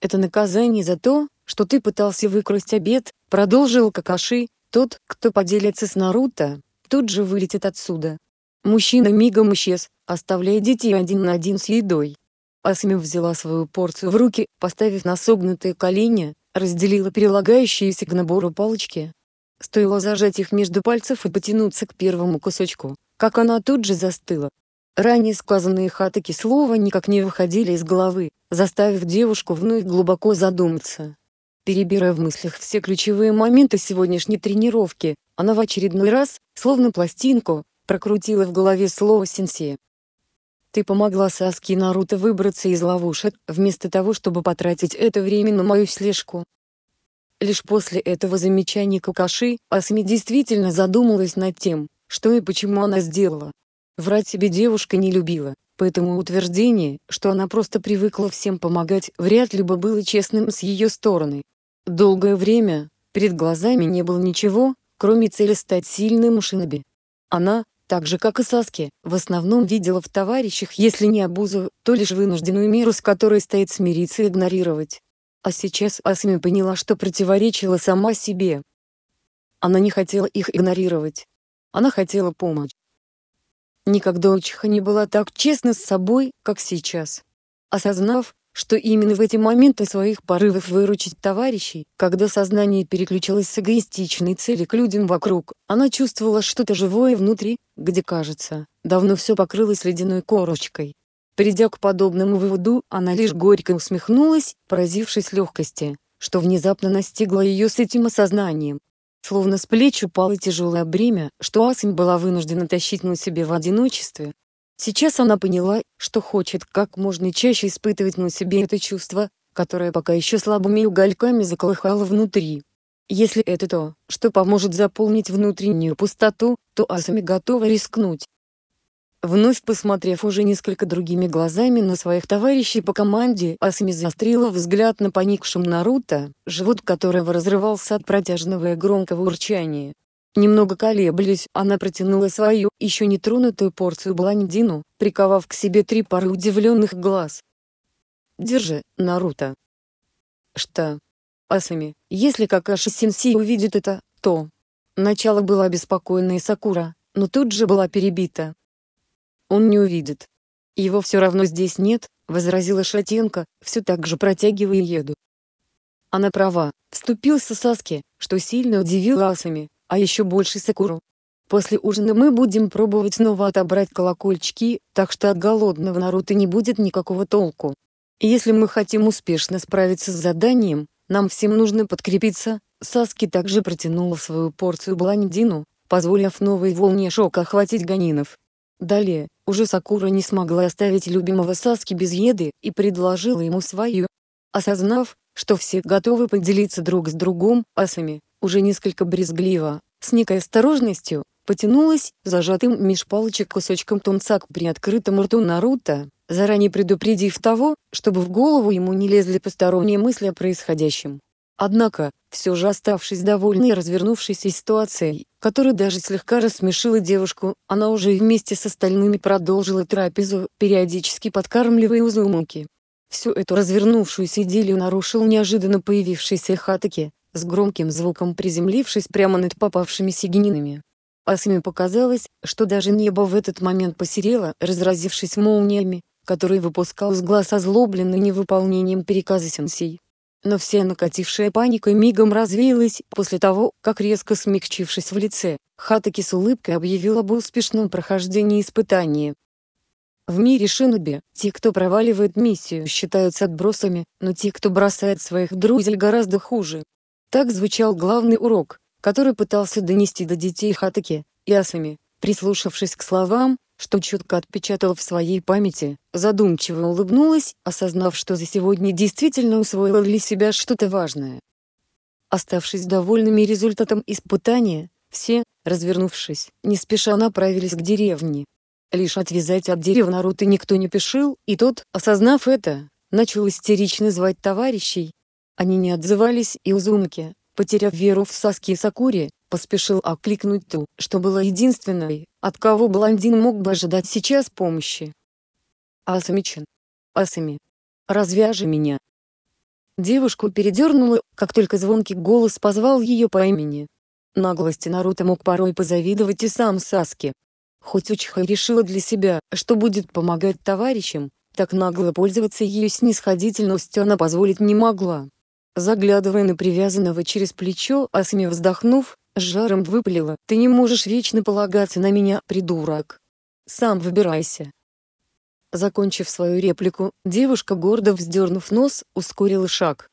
«Это наказание за то, что ты пытался выкрасть обед», — продолжил Какаши, «тот, кто поделится с Наруто, тут же вылетит отсюда». Мужчина мигом исчез, оставляя детей один на один с едой. Асми взяла свою порцию в руки, поставив на согнутые колени, разделила прилагающиеся к набору палочки. Стоило зажать их между пальцев и потянуться к первому кусочку, как она тут же застыла. Ранее сказанные Хатаки слова никак не выходили из головы, заставив девушку вновь глубоко задуматься. Перебирая в мыслях все ключевые моменты сегодняшней тренировки, она в очередной раз, словно пластинку, прокрутила в голове слово «сенсея». Ты помогла Саске и Наруто выбраться из ловушек, вместо того чтобы потратить это время на мою слежку. Лишь после этого замечания Какаши, Асми действительно задумалась над тем, что и почему она сделала. Врать себе девушка не любила, поэтому утверждение, что она просто привыкла всем помогать, вряд ли бы было честным с ее стороны. Долгое время, перед глазами не было ничего, кроме цели стать сильным шиноби. Она, так же как и Саски, в основном видела в товарищах если не обузу, то лишь вынужденную меру с которой стоит смириться и игнорировать. А сейчас Асми поняла, что противоречила сама себе. Она не хотела их игнорировать. Она хотела помочь. Никогда Учиха не была так честна с собой, как сейчас. Осознав, что именно в эти моменты своих порывов выручить товарищей, когда сознание переключилось с эгоистичной цели к людям вокруг, она чувствовала что-то живое внутри, где, кажется, давно все покрылось ледяной корочкой. Придя к подобному выводу, она лишь горько усмехнулась, поразившись легкости, что внезапно настигло ее с этим осознанием. Словно с плеч упало тяжелое бремя, что Асень была вынуждена тащить на себе в одиночестве, Сейчас она поняла, что хочет как можно чаще испытывать на себе это чувство, которое пока еще слабыми угольками заколыхало внутри. Если это то, что поможет заполнить внутреннюю пустоту, то Асами готова рискнуть. Вновь посмотрев уже несколько другими глазами на своих товарищей по команде, Асами заострила взгляд на поникшем Наруто, живот которого разрывался от протяжного и громкого урчания. Немного колеблясь, она протянула свою, еще нетронутую порцию блондину, приковав к себе три пары удивленных глаз. «Держи, Наруто!» «Что?» «Асами, если Какаши Сенсей увидит это, то...» Начало было обеспокоенной Сакура, но тут же была перебита. «Он не увидит. Его все равно здесь нет», — возразила Шатенко, все так же протягивая еду. Она права, вступился Саски, что сильно удивила Асами, а еще больше сакуру. После ужина мы будем пробовать снова отобрать колокольчики, так что от голодного Наруто не будет никакого толку. Если мы хотим успешно справиться с заданием, нам всем нужно подкрепиться. Саски также протянула свою порцию блондину, позволив новой волне шока охватить Ганинов. Далее, уже Сакура не смогла оставить любимого Саски без еды и предложила ему свою. Осознав, что все готовы поделиться друг с другом асами, уже несколько брезгливо, с некой осторожностью, потянулась зажатым меж палочек кусочком тунца к приоткрытому рту Наруто, заранее предупредив того, чтобы в голову ему не лезли посторонние мысли о происходящем. Однако, все же оставшись довольной развернувшейся ситуацией, которая даже слегка рассмешила девушку, она уже вместе с остальными продолжила трапезу, периодически подкармливая Узумаки. Всю эту развернувшуюся идиллию нарушил неожиданно появившийся Хатаки, с громким звуком приземлившись прямо над попавшими сигнинами. Асме показалось, что даже небо в этот момент посерело, разразившись молниями, которые выпускал из глаз озлобленный невыполнением переказа сенсей. Но вся накатившая паника мигом развеялась после того, как резко смягчившись в лице, Хатаки с улыбкой объявил об успешном прохождении испытания. В мире Шиноби, те, кто проваливает миссию, считаются отбросами, но те, кто бросает своих друзей гораздо хуже. Так звучал главный урок, который пытался донести до детей Хатаки, Ясами, прислушавшись к словам, что четко отпечатал в своей памяти, задумчиво улыбнулась, осознав, что за сегодня действительно усвоила для себя что-то важное. Оставшись довольными результатом испытания, все, развернувшись, не спеша направились к деревне. Лишь отвязать от дерева Наруто никто не спешил, и тот, осознав это, начал истерично звать товарищей, они не отзывались, и Узумки, потеряв веру в Саски Сакури, поспешил окликнуть ту, что была единственной, от кого блондин мог бы ожидать сейчас помощи. асами Асами! Развяжи меня!» Девушку передернула, как только звонкий голос позвал ее по имени. Наглости Наруто мог порой позавидовать и сам Саске. Хоть Учиха решила для себя, что будет помогать товарищам, так нагло пользоваться ее снисходительностью она позволить не могла заглядывая на привязанного через плечо, а сами вздохнув, с жаром выпалила, «Ты не можешь вечно полагаться на меня, придурок! Сам выбирайся!» Закончив свою реплику, девушка, гордо вздернув нос, ускорила шаг.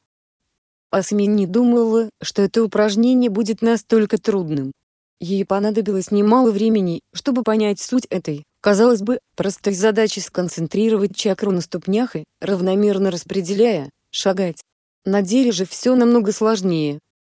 Асмин не думала, что это упражнение будет настолько трудным. Ей понадобилось немало времени, чтобы понять суть этой, казалось бы, простой задачи сконцентрировать чакру на ступнях и, равномерно распределяя, шагать. На деле же все намного сложнее.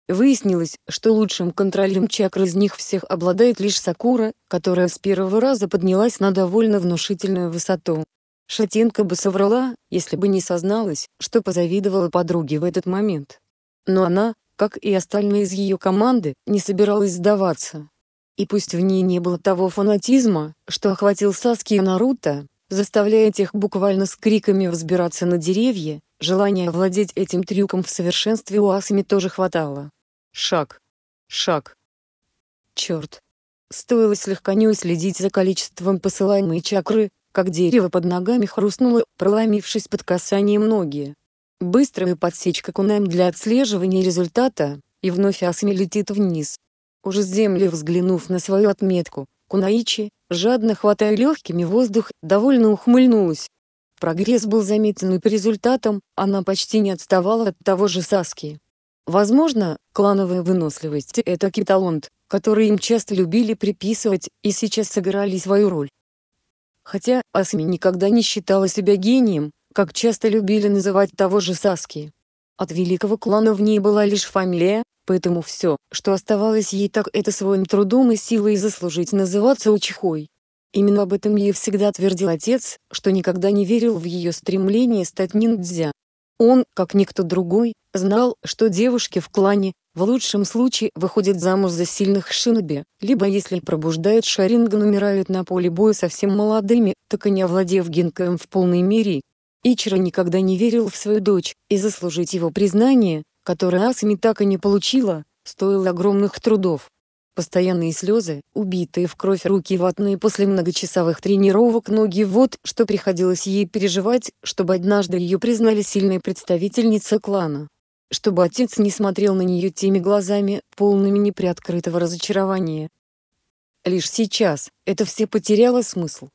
Выяснилось, что лучшим контролем чакр из них всех обладает лишь Сакура, которая с первого раза поднялась на довольно внушительную высоту. Шатенка бы соврала, если бы не созналась, что позавидовала подруге в этот момент. Но она, как и остальные из ее команды, не собиралась сдаваться. И пусть в ней не было того фанатизма, что охватил Саски и Наруто, заставляя тех буквально с криками взбираться на деревья, Желания владеть этим трюком в совершенстве у Асами тоже хватало. Шаг. Шаг. Черт. Стоило слегка не уследить за количеством посылаемой чакры, как дерево под ногами хрустнуло, проломившись под касанием ноги. Быстрая подсечка кунаем для отслеживания результата, и вновь Асами летит вниз. Уже с земли взглянув на свою отметку, Кунаичи, жадно хватая легкими воздух, довольно ухмыльнулась. Прогресс был заметен и по результатам она почти не отставала от того же Саски. Возможно, клановая выносливость – это киталонт, который им часто любили приписывать, и сейчас сыграли свою роль. Хотя Асми никогда не считала себя гением, как часто любили называть того же Саски. От великого клана в ней была лишь фамилия, поэтому все, что оставалось ей так это своим трудом и силой заслужить называться Учихой. Именно об этом ей всегда твердил отец, что никогда не верил в ее стремление стать ниндзя. Он, как никто другой, знал, что девушки в клане, в лучшем случае выходят замуж за сильных шиноби, либо если пробуждают шаринган умирают на поле боя совсем молодыми, так и не овладев гинкаем в полной мере. Ичиро никогда не верил в свою дочь, и заслужить его признание, которое Асами так и не получила, стоило огромных трудов. Постоянные слезы, убитые в кровь руки ватные после многочасовых тренировок ноги вот что приходилось ей переживать, чтобы однажды ее признали сильной представительницей клана. Чтобы отец не смотрел на нее теми глазами, полными неприоткрытого разочарования. Лишь сейчас это все потеряло смысл.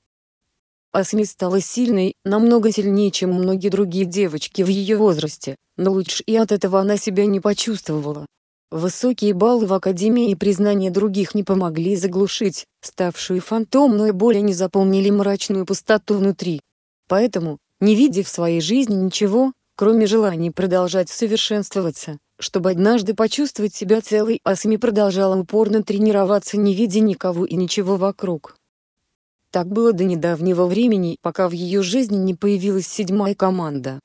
Асми стала сильной, намного сильнее, чем многие другие девочки в ее возрасте, но лучше и от этого она себя не почувствовала, Высокие баллы в Академии и признание других не помогли заглушить, ставшую фантомную боль и не заполнили мрачную пустоту внутри. Поэтому, не видя в своей жизни ничего, кроме желания продолжать совершенствоваться, чтобы однажды почувствовать себя целой, Асми продолжала упорно тренироваться, не видя никого и ничего вокруг. Так было до недавнего времени, пока в ее жизни не появилась седьмая команда.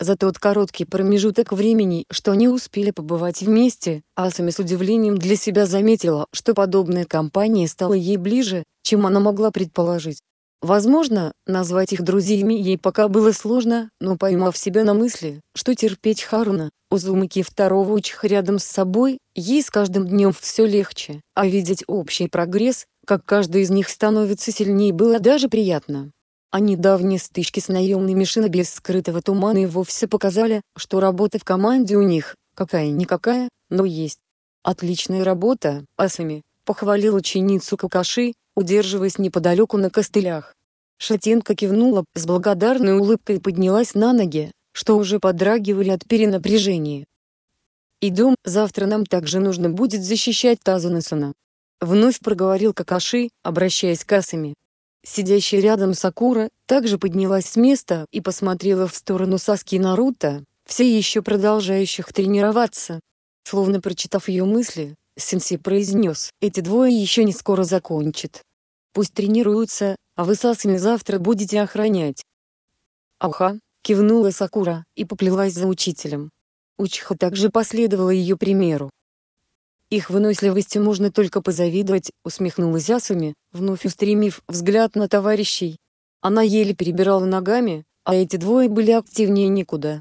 За тот короткий промежуток времени, что они успели побывать вместе, Асами с удивлением для себя заметила, что подобная компания стала ей ближе, чем она могла предположить. Возможно, назвать их друзьями ей пока было сложно, но поймав себя на мысли, что терпеть Харуна, Узумаки второго учих рядом с собой, ей с каждым днем все легче, а видеть общий прогресс, как каждый из них становится сильнее было даже приятно. А недавние стычки с наемными шиноби без скрытого тумана и вовсе показали, что работа в команде у них, какая-никакая, но есть. «Отличная работа, Асами», — похвалил ученицу Какаши, удерживаясь неподалеку на костылях. Шатенка кивнула с благодарной улыбкой и поднялась на ноги, что уже подрагивали от перенапряжения. «Идем, завтра нам также нужно будет защищать Тазунесона», — вновь проговорил Какаши, обращаясь к Асами сидящая рядом Сакура, также поднялась с места и посмотрела в сторону Саски и Наруто, все еще продолжающих тренироваться. Словно прочитав ее мысли, Сенси произнес, эти двое еще не скоро закончат. Пусть тренируются, а вы Сасами завтра будете охранять. Ауха кивнула Сакура и поплелась за учителем. Учиха также последовала ее примеру. Их выносливости можно только позавидовать, усмехнулась Асуми, вновь устремив взгляд на товарищей. Она еле перебирала ногами, а эти двое были активнее никуда.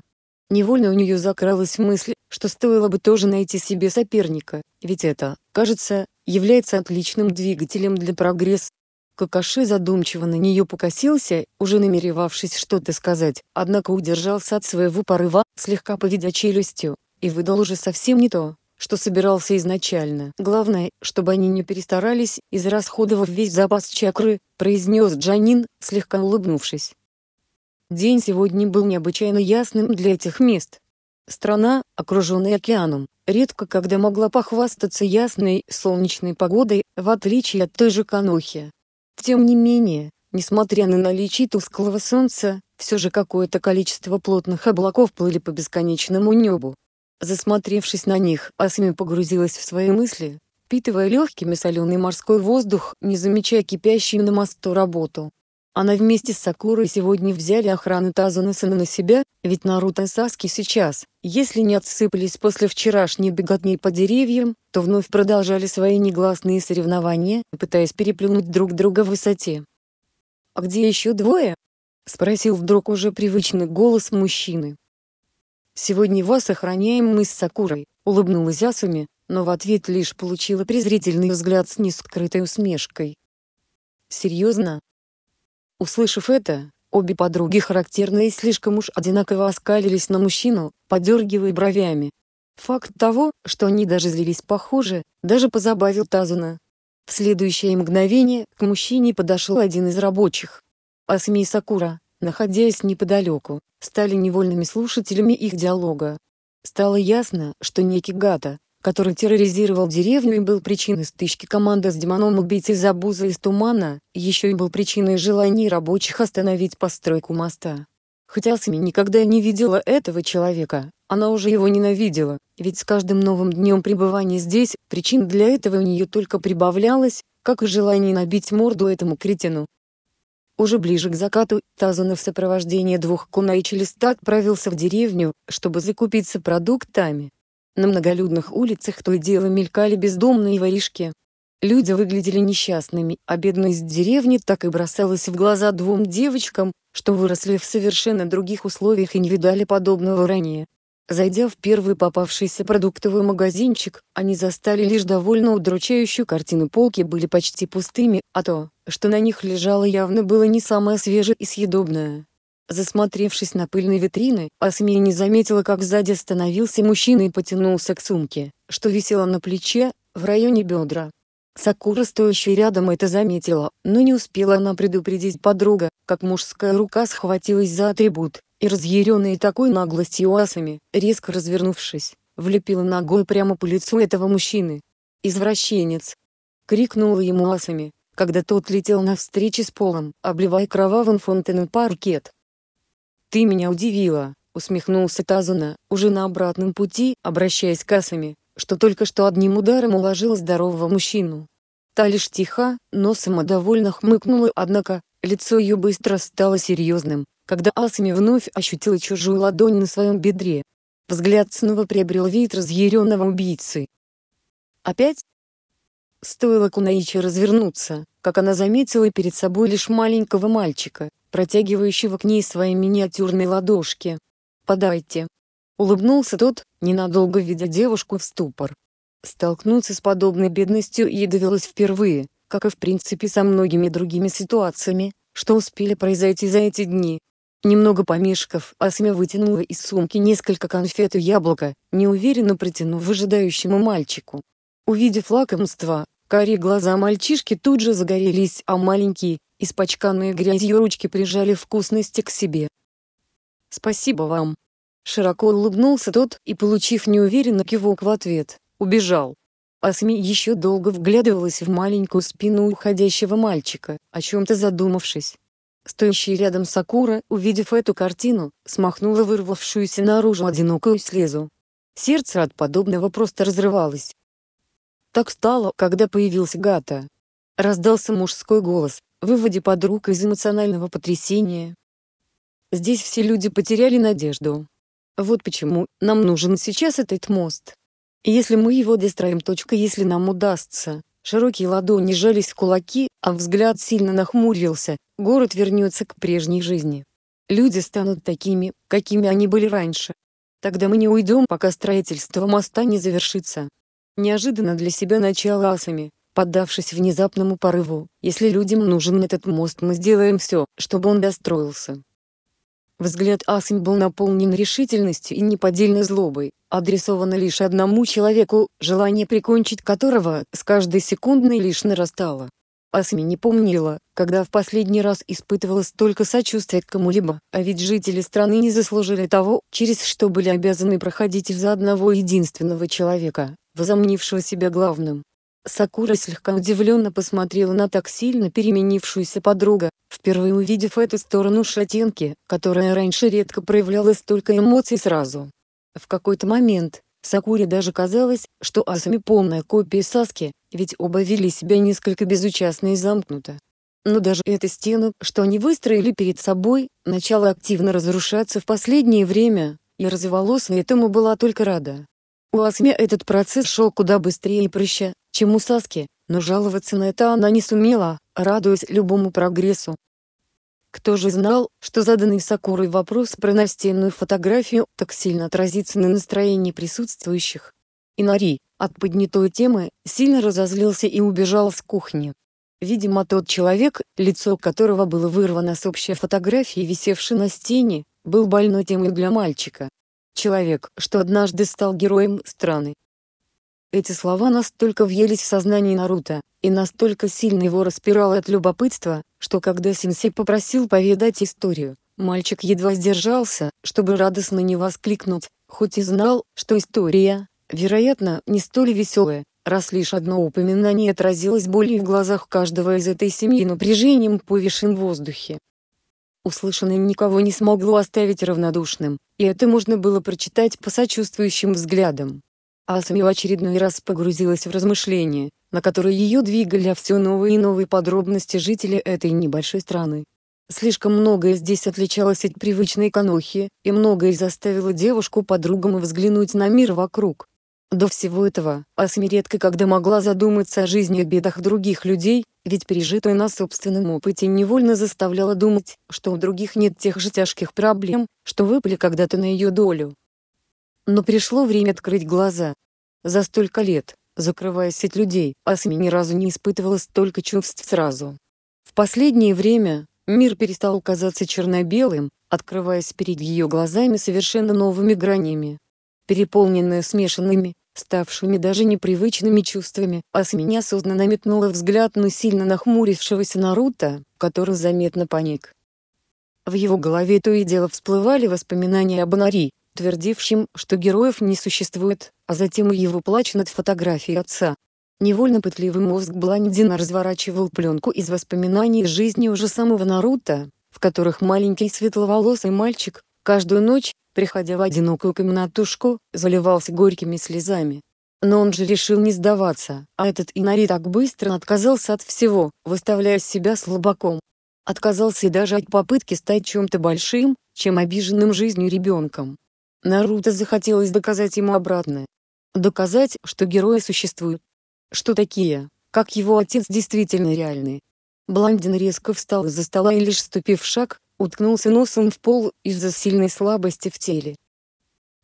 Невольно у нее закралась мысль, что стоило бы тоже найти себе соперника, ведь это, кажется, является отличным двигателем для прогресса. Какаши задумчиво на нее покосился, уже намеревавшись что-то сказать, однако удержался от своего порыва, слегка поведя челюстью, и выдал уже совсем не то что собирался изначально. Главное, чтобы они не перестарались, израсходовав весь запас чакры, произнес Джанин, слегка улыбнувшись. День сегодня был необычайно ясным для этих мест. Страна, окруженная океаном, редко когда могла похвастаться ясной солнечной погодой, в отличие от той же Канохи. Тем не менее, несмотря на наличие тусклого солнца, все же какое-то количество плотных облаков плыли по бесконечному небу. Засмотревшись на них, Асми погрузилась в свои мысли, впитывая легкими соленый морской воздух, не замечая кипящую на мосту работу. Она вместе с Сакурой сегодня взяли охрану Тазунасана на себя, ведь Наруто и Саски сейчас, если не отсыпались после вчерашней беготни по деревьям, то вновь продолжали свои негласные соревнования, пытаясь переплюнуть друг друга в высоте. «А где еще двое?» — спросил вдруг уже привычный голос мужчины. «Сегодня вас охраняем мы с Сакурой», — улыбнулась Асуми, но в ответ лишь получила презрительный взгляд с нескрытой усмешкой. «Серьезно?» Услышав это, обе подруги характерно и слишком уж одинаково оскалились на мужчину, подергивая бровями. Факт того, что они даже злились похоже, даже позабавил Тазуна. В следующее мгновение к мужчине подошел один из рабочих. «Асми и Сакура, находясь неподалеку, стали невольными слушателями их диалога. Стало ясно, что некий Гата, который терроризировал деревню и был причиной стычки команды с демоном-убийцей Забуза из Тумана, еще и был причиной желаний рабочих остановить постройку моста. Хотя Сами никогда не видела этого человека, она уже его ненавидела, ведь с каждым новым днем пребывания здесь, причин для этого у нее только прибавлялось, как и желание набить морду этому кретину, уже ближе к закату, Тазанов в сопровождении двух куна и челиста отправился в деревню, чтобы закупиться продуктами. На многолюдных улицах то и дело мелькали бездомные воришки. Люди выглядели несчастными, а бедность деревни так и бросалась в глаза двум девочкам, что выросли в совершенно других условиях и не видали подобного ранее. Зайдя в первый попавшийся продуктовый магазинчик, они застали лишь довольно удручающую картину полки были почти пустыми, а то, что на них лежало явно было не самое свежее и съедобное. Засмотревшись на пыльные витрины, Асмия не заметила, как сзади остановился мужчина и потянулся к сумке, что висела на плече, в районе бедра. Сакура, стоящая рядом, это заметила, но не успела она предупредить подруга, как мужская рука схватилась за атрибут, и разъяренная такой наглостью асами, резко развернувшись, влепила ногой прямо по лицу этого мужчины. «Извращенец!» — крикнула ему асами, когда тот летел навстречу с полом, обливая кровавым фонтаном паркет. «Ты меня удивила!» — усмехнулся Тазуна, уже на обратном пути, обращаясь к асами, что только что одним ударом уложил здорового мужчину. Та лишь тихо, но самодовольно хмыкнула, однако, лицо ее быстро стало серьезным, когда Асами вновь ощутила чужую ладонь на своем бедре. Взгляд снова приобрел вид разъяренного убийцы. Опять? Стоило Кунаичи развернуться, как она заметила перед собой лишь маленького мальчика, протягивающего к ней свои миниатюрные ладошки. «Подайте!» Улыбнулся тот, ненадолго видя девушку в ступор. Столкнуться с подобной бедностью ей довелось впервые, как и в принципе со многими другими ситуациями, что успели произойти за эти дни немного помешков, Асмя вытянула из сумки несколько конфет и яблоко, неуверенно протянув выжидающему мальчику. Увидев лакомство, карие глаза мальчишки тут же загорелись, а маленькие, испачканные грязью ручки прижали вкусности к себе. «Спасибо вам!» Широко улыбнулся тот и, получив неуверенно кивок в ответ, убежал. Асми еще долго вглядывалась в маленькую спину уходящего мальчика, о чем-то задумавшись. Стоящий рядом Сакура, увидев эту картину, смахнула вырвавшуюся наружу одинокую слезу. Сердце от подобного просто разрывалось. Так стало, когда появился Гата. Раздался мужской голос, выводя подруг из эмоционального потрясения. Здесь все люди потеряли надежду. Вот почему нам нужен сейчас этот мост. Если мы его достроим, точка, если нам удастся, Широкие ладони сжались в кулаки, а взгляд сильно нахмурился. Город вернется к прежней жизни. Люди станут такими, какими они были раньше. Тогда мы не уйдем, пока строительство моста не завершится. Неожиданно для себя начал асами, поддавшись внезапному порыву. Если людям нужен этот мост, мы сделаем все, чтобы он достроился. Взгляд Асень был наполнен решительностью и неподдельной злобой, адресовано лишь одному человеку, желание прикончить которого с каждой секундной лишь нарастало. Асми не помнила, когда в последний раз испытывала столько сочувствия к кому-либо, а ведь жители страны не заслужили того, через что были обязаны проходить из-за одного единственного человека, возомнившего себя главным. Сакура слегка удивленно посмотрела на так сильно переменившуюся подруга, впервые увидев эту сторону шатенки, которая раньше редко проявляла столько эмоций сразу. В какой-то момент, Сакуре даже казалось, что Асами полная копия Саски, ведь оба вели себя несколько безучастно и замкнуто. Но даже эта стена, что они выстроили перед собой, начала активно разрушаться в последнее время, и разволоса этому была только рада. У Асме этот процесс шел куда быстрее и проще, чем у Саски, но жаловаться на это она не сумела, радуясь любому прогрессу. Кто же знал, что заданный Сакурой вопрос про настенную фотографию так сильно отразится на настроении присутствующих? Инари, от поднятой темы, сильно разозлился и убежал с кухни. Видимо тот человек, лицо которого было вырвано с общей фотографии висевшей на стене, был больной темой для мальчика. Человек, что однажды стал героем страны. Эти слова настолько въелись в сознание Наруто, и настолько сильно его распирало от любопытства, что когда сенсей попросил поведать историю, мальчик едва сдержался, чтобы радостно не воскликнуть, хоть и знал, что история, вероятно, не столь веселая, раз лишь одно упоминание отразилось болью в глазах каждого из этой семьи напряжением повешен в воздухе, Услышанное никого не смогло оставить равнодушным, и это можно было прочитать по сочувствующим взглядам. Асами в очередной раз погрузилась в размышления, на которые ее двигали а все новые и новые подробности жителей этой небольшой страны. Слишком многое здесь отличалось от привычной канохи, и многое заставило девушку по-другому взглянуть на мир вокруг. До всего этого, Асми редко когда могла задуматься о жизни и бедах других людей, ведь пережитое на собственном опыте невольно заставляло думать, что у других нет тех же тяжких проблем, что выпали когда-то на ее долю. Но пришло время открыть глаза. За столько лет, закрываясь от людей, Асми ни разу не испытывала столько чувств сразу. В последнее время, мир перестал казаться черно-белым, открываясь перед ее глазами совершенно новыми гранями переполненная смешанными, ставшими даже непривычными чувствами, а с меня осознанно метнула взгляд на сильно нахмурившегося Наруто, который заметно паник. В его голове то и дело всплывали воспоминания об Анари, твердившем, что героев не существует, а затем и его плач над фотографией отца. Невольно пытливый мозг блондина разворачивал пленку из воспоминаний жизни уже самого Наруто, в которых маленький светловолосый мальчик, каждую ночь, приходя в одинокую комнатушку, заливался горькими слезами. Но он же решил не сдаваться, а этот Инари так быстро отказался от всего, выставляя себя слабаком. Отказался и даже от попытки стать чем-то большим, чем обиженным жизнью ребенком. Наруто захотелось доказать ему обратное. Доказать, что герои существуют. Что такие, как его отец действительно реальны. Блондин резко встал из-за стола и лишь ступив шаг, уткнулся носом в пол из-за сильной слабости в теле.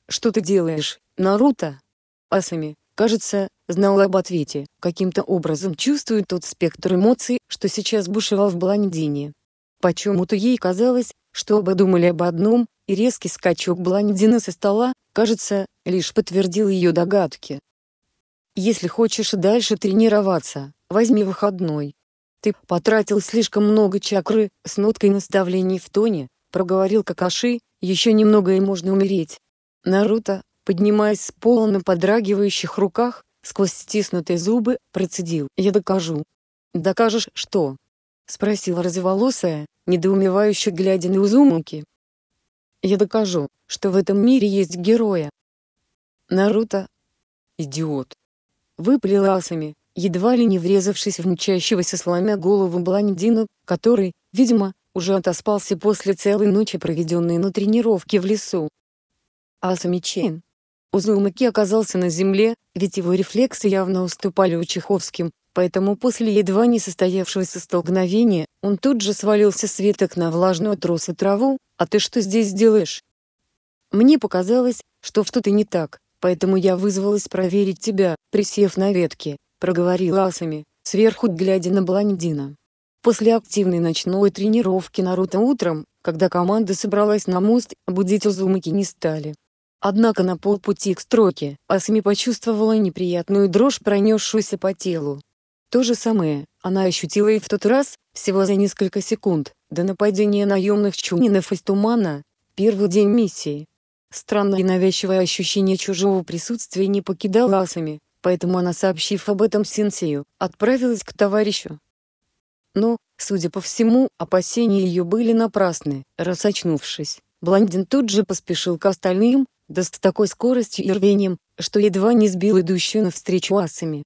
«Что ты делаешь, Наруто?» Асами, кажется, знала об ответе, каким-то образом чувствует тот спектр эмоций, что сейчас бушевал в блондине. Почему-то ей казалось, что оба думали об одном, и резкий скачок блондина со стола, кажется, лишь подтвердил ее догадки. «Если хочешь дальше тренироваться, возьми выходной. «Ты потратил слишком много чакры», — с ноткой наставлений в тоне, — проговорил Какаши, «еще немного и можно умереть». Наруто, поднимаясь с пола на подрагивающих руках, сквозь стиснутые зубы, процедил «Я докажу». «Докажешь что?» — спросила разволосая, недоумевающе глядя на Узумаки. «Я докажу, что в этом мире есть героя». Наруто. «Идиот». Выпалила асами, едва ли не врезавшись в мчащегося сломя голову блондина, который, видимо, уже отоспался после целой ночи проведенной на тренировке в лесу. Асами Чен. Узумаки оказался на земле, ведь его рефлексы явно уступали у Чеховским, поэтому после едва не состоявшегося столкновения, он тут же свалился с веток на влажную тросу траву, «А ты что здесь делаешь?» Мне показалось, что что-то не так, поэтому я вызвалась проверить тебя, присев на ветке проговорил Асами, сверху глядя на блондина. После активной ночной тренировки Наруто утром, когда команда собралась на мост, будить Узумаки не стали. Однако на полпути к строке Асами почувствовала неприятную дрожь, пронесшуюся по телу. То же самое она ощутила и в тот раз, всего за несколько секунд, до нападения наемных чунинов из тумана, первый день миссии. Странное и навязчивое ощущение чужого присутствия не покидало Асами, поэтому она, сообщив об этом Синсею, отправилась к товарищу. Но, судя по всему, опасения ее были напрасны. Раз блондин тут же поспешил к остальным, да с такой скоростью и рвением, что едва не сбил идущую навстречу асами.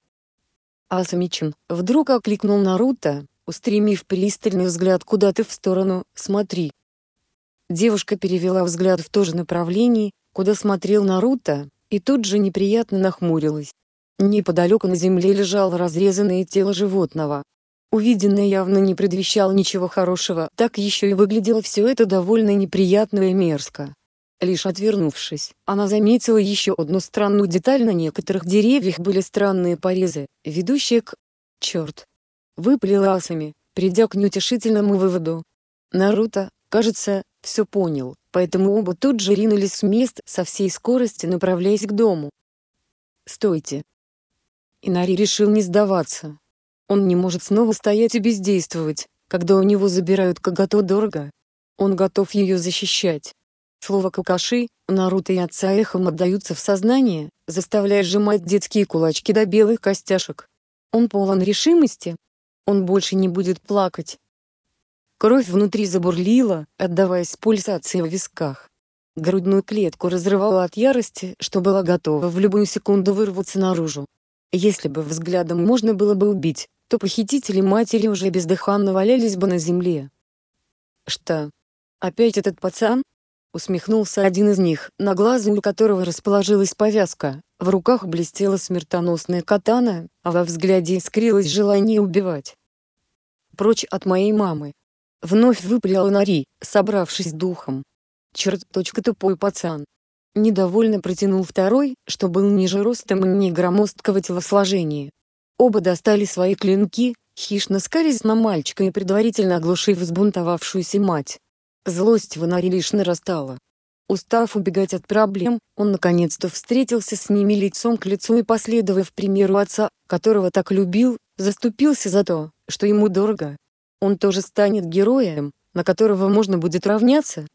Асамичин вдруг окликнул Наруто, устремив пристальный взгляд куда-то в сторону «Смотри». Девушка перевела взгляд в то же направление, куда смотрел Наруто, и тут же неприятно нахмурилась. Неподалеку на земле лежало разрезанное тело животного. Увиденное явно не предвещало ничего хорошего, так еще и выглядело все это довольно неприятно и мерзко. Лишь отвернувшись, она заметила еще одну странную деталь на некоторых деревьях были странные порезы, ведущие к... Черт! Выпалила Асами, придя к неутешительному выводу. Наруто, кажется, все понял, поэтому оба тут же ринулись с мест со всей скорости направляясь к дому. «Стойте!» Инари решил не сдаваться. Он не может снова стоять и бездействовать, когда у него забирают Кагато дорого. Он готов ее защищать. Слово Какаши, Наруто и отца эхом отдаются в сознание, заставляя сжимать детские кулачки до белых костяшек. Он полон решимости. Он больше не будет плакать. Кровь внутри забурлила, отдаваясь пульсации в висках. Грудную клетку разрывала от ярости, что была готова в любую секунду вырваться наружу. Если бы взглядом можно было бы убить, то похитители матери уже бездыханно валялись бы на земле. «Что? Опять этот пацан?» Усмехнулся один из них, на глазу у которого расположилась повязка, в руках блестела смертоносная катана, а во взгляде искрилось желание убивать. «Прочь от моей мамы!» Вновь выпалила Нари, собравшись духом. «Черт, точка тупой пацан!» Недовольно протянул второй, что был ниже ростом и не громоздкого телосложения. Оба достали свои клинки, хищно скались на мальчика и предварительно оглушив взбунтовавшуюся мать. Злость в Анаре лишь нарастала. Устав убегать от проблем, он наконец-то встретился с ними лицом к лицу и, последовав примеру отца, которого так любил, заступился за то, что ему дорого. Он тоже станет героем, на которого можно будет равняться.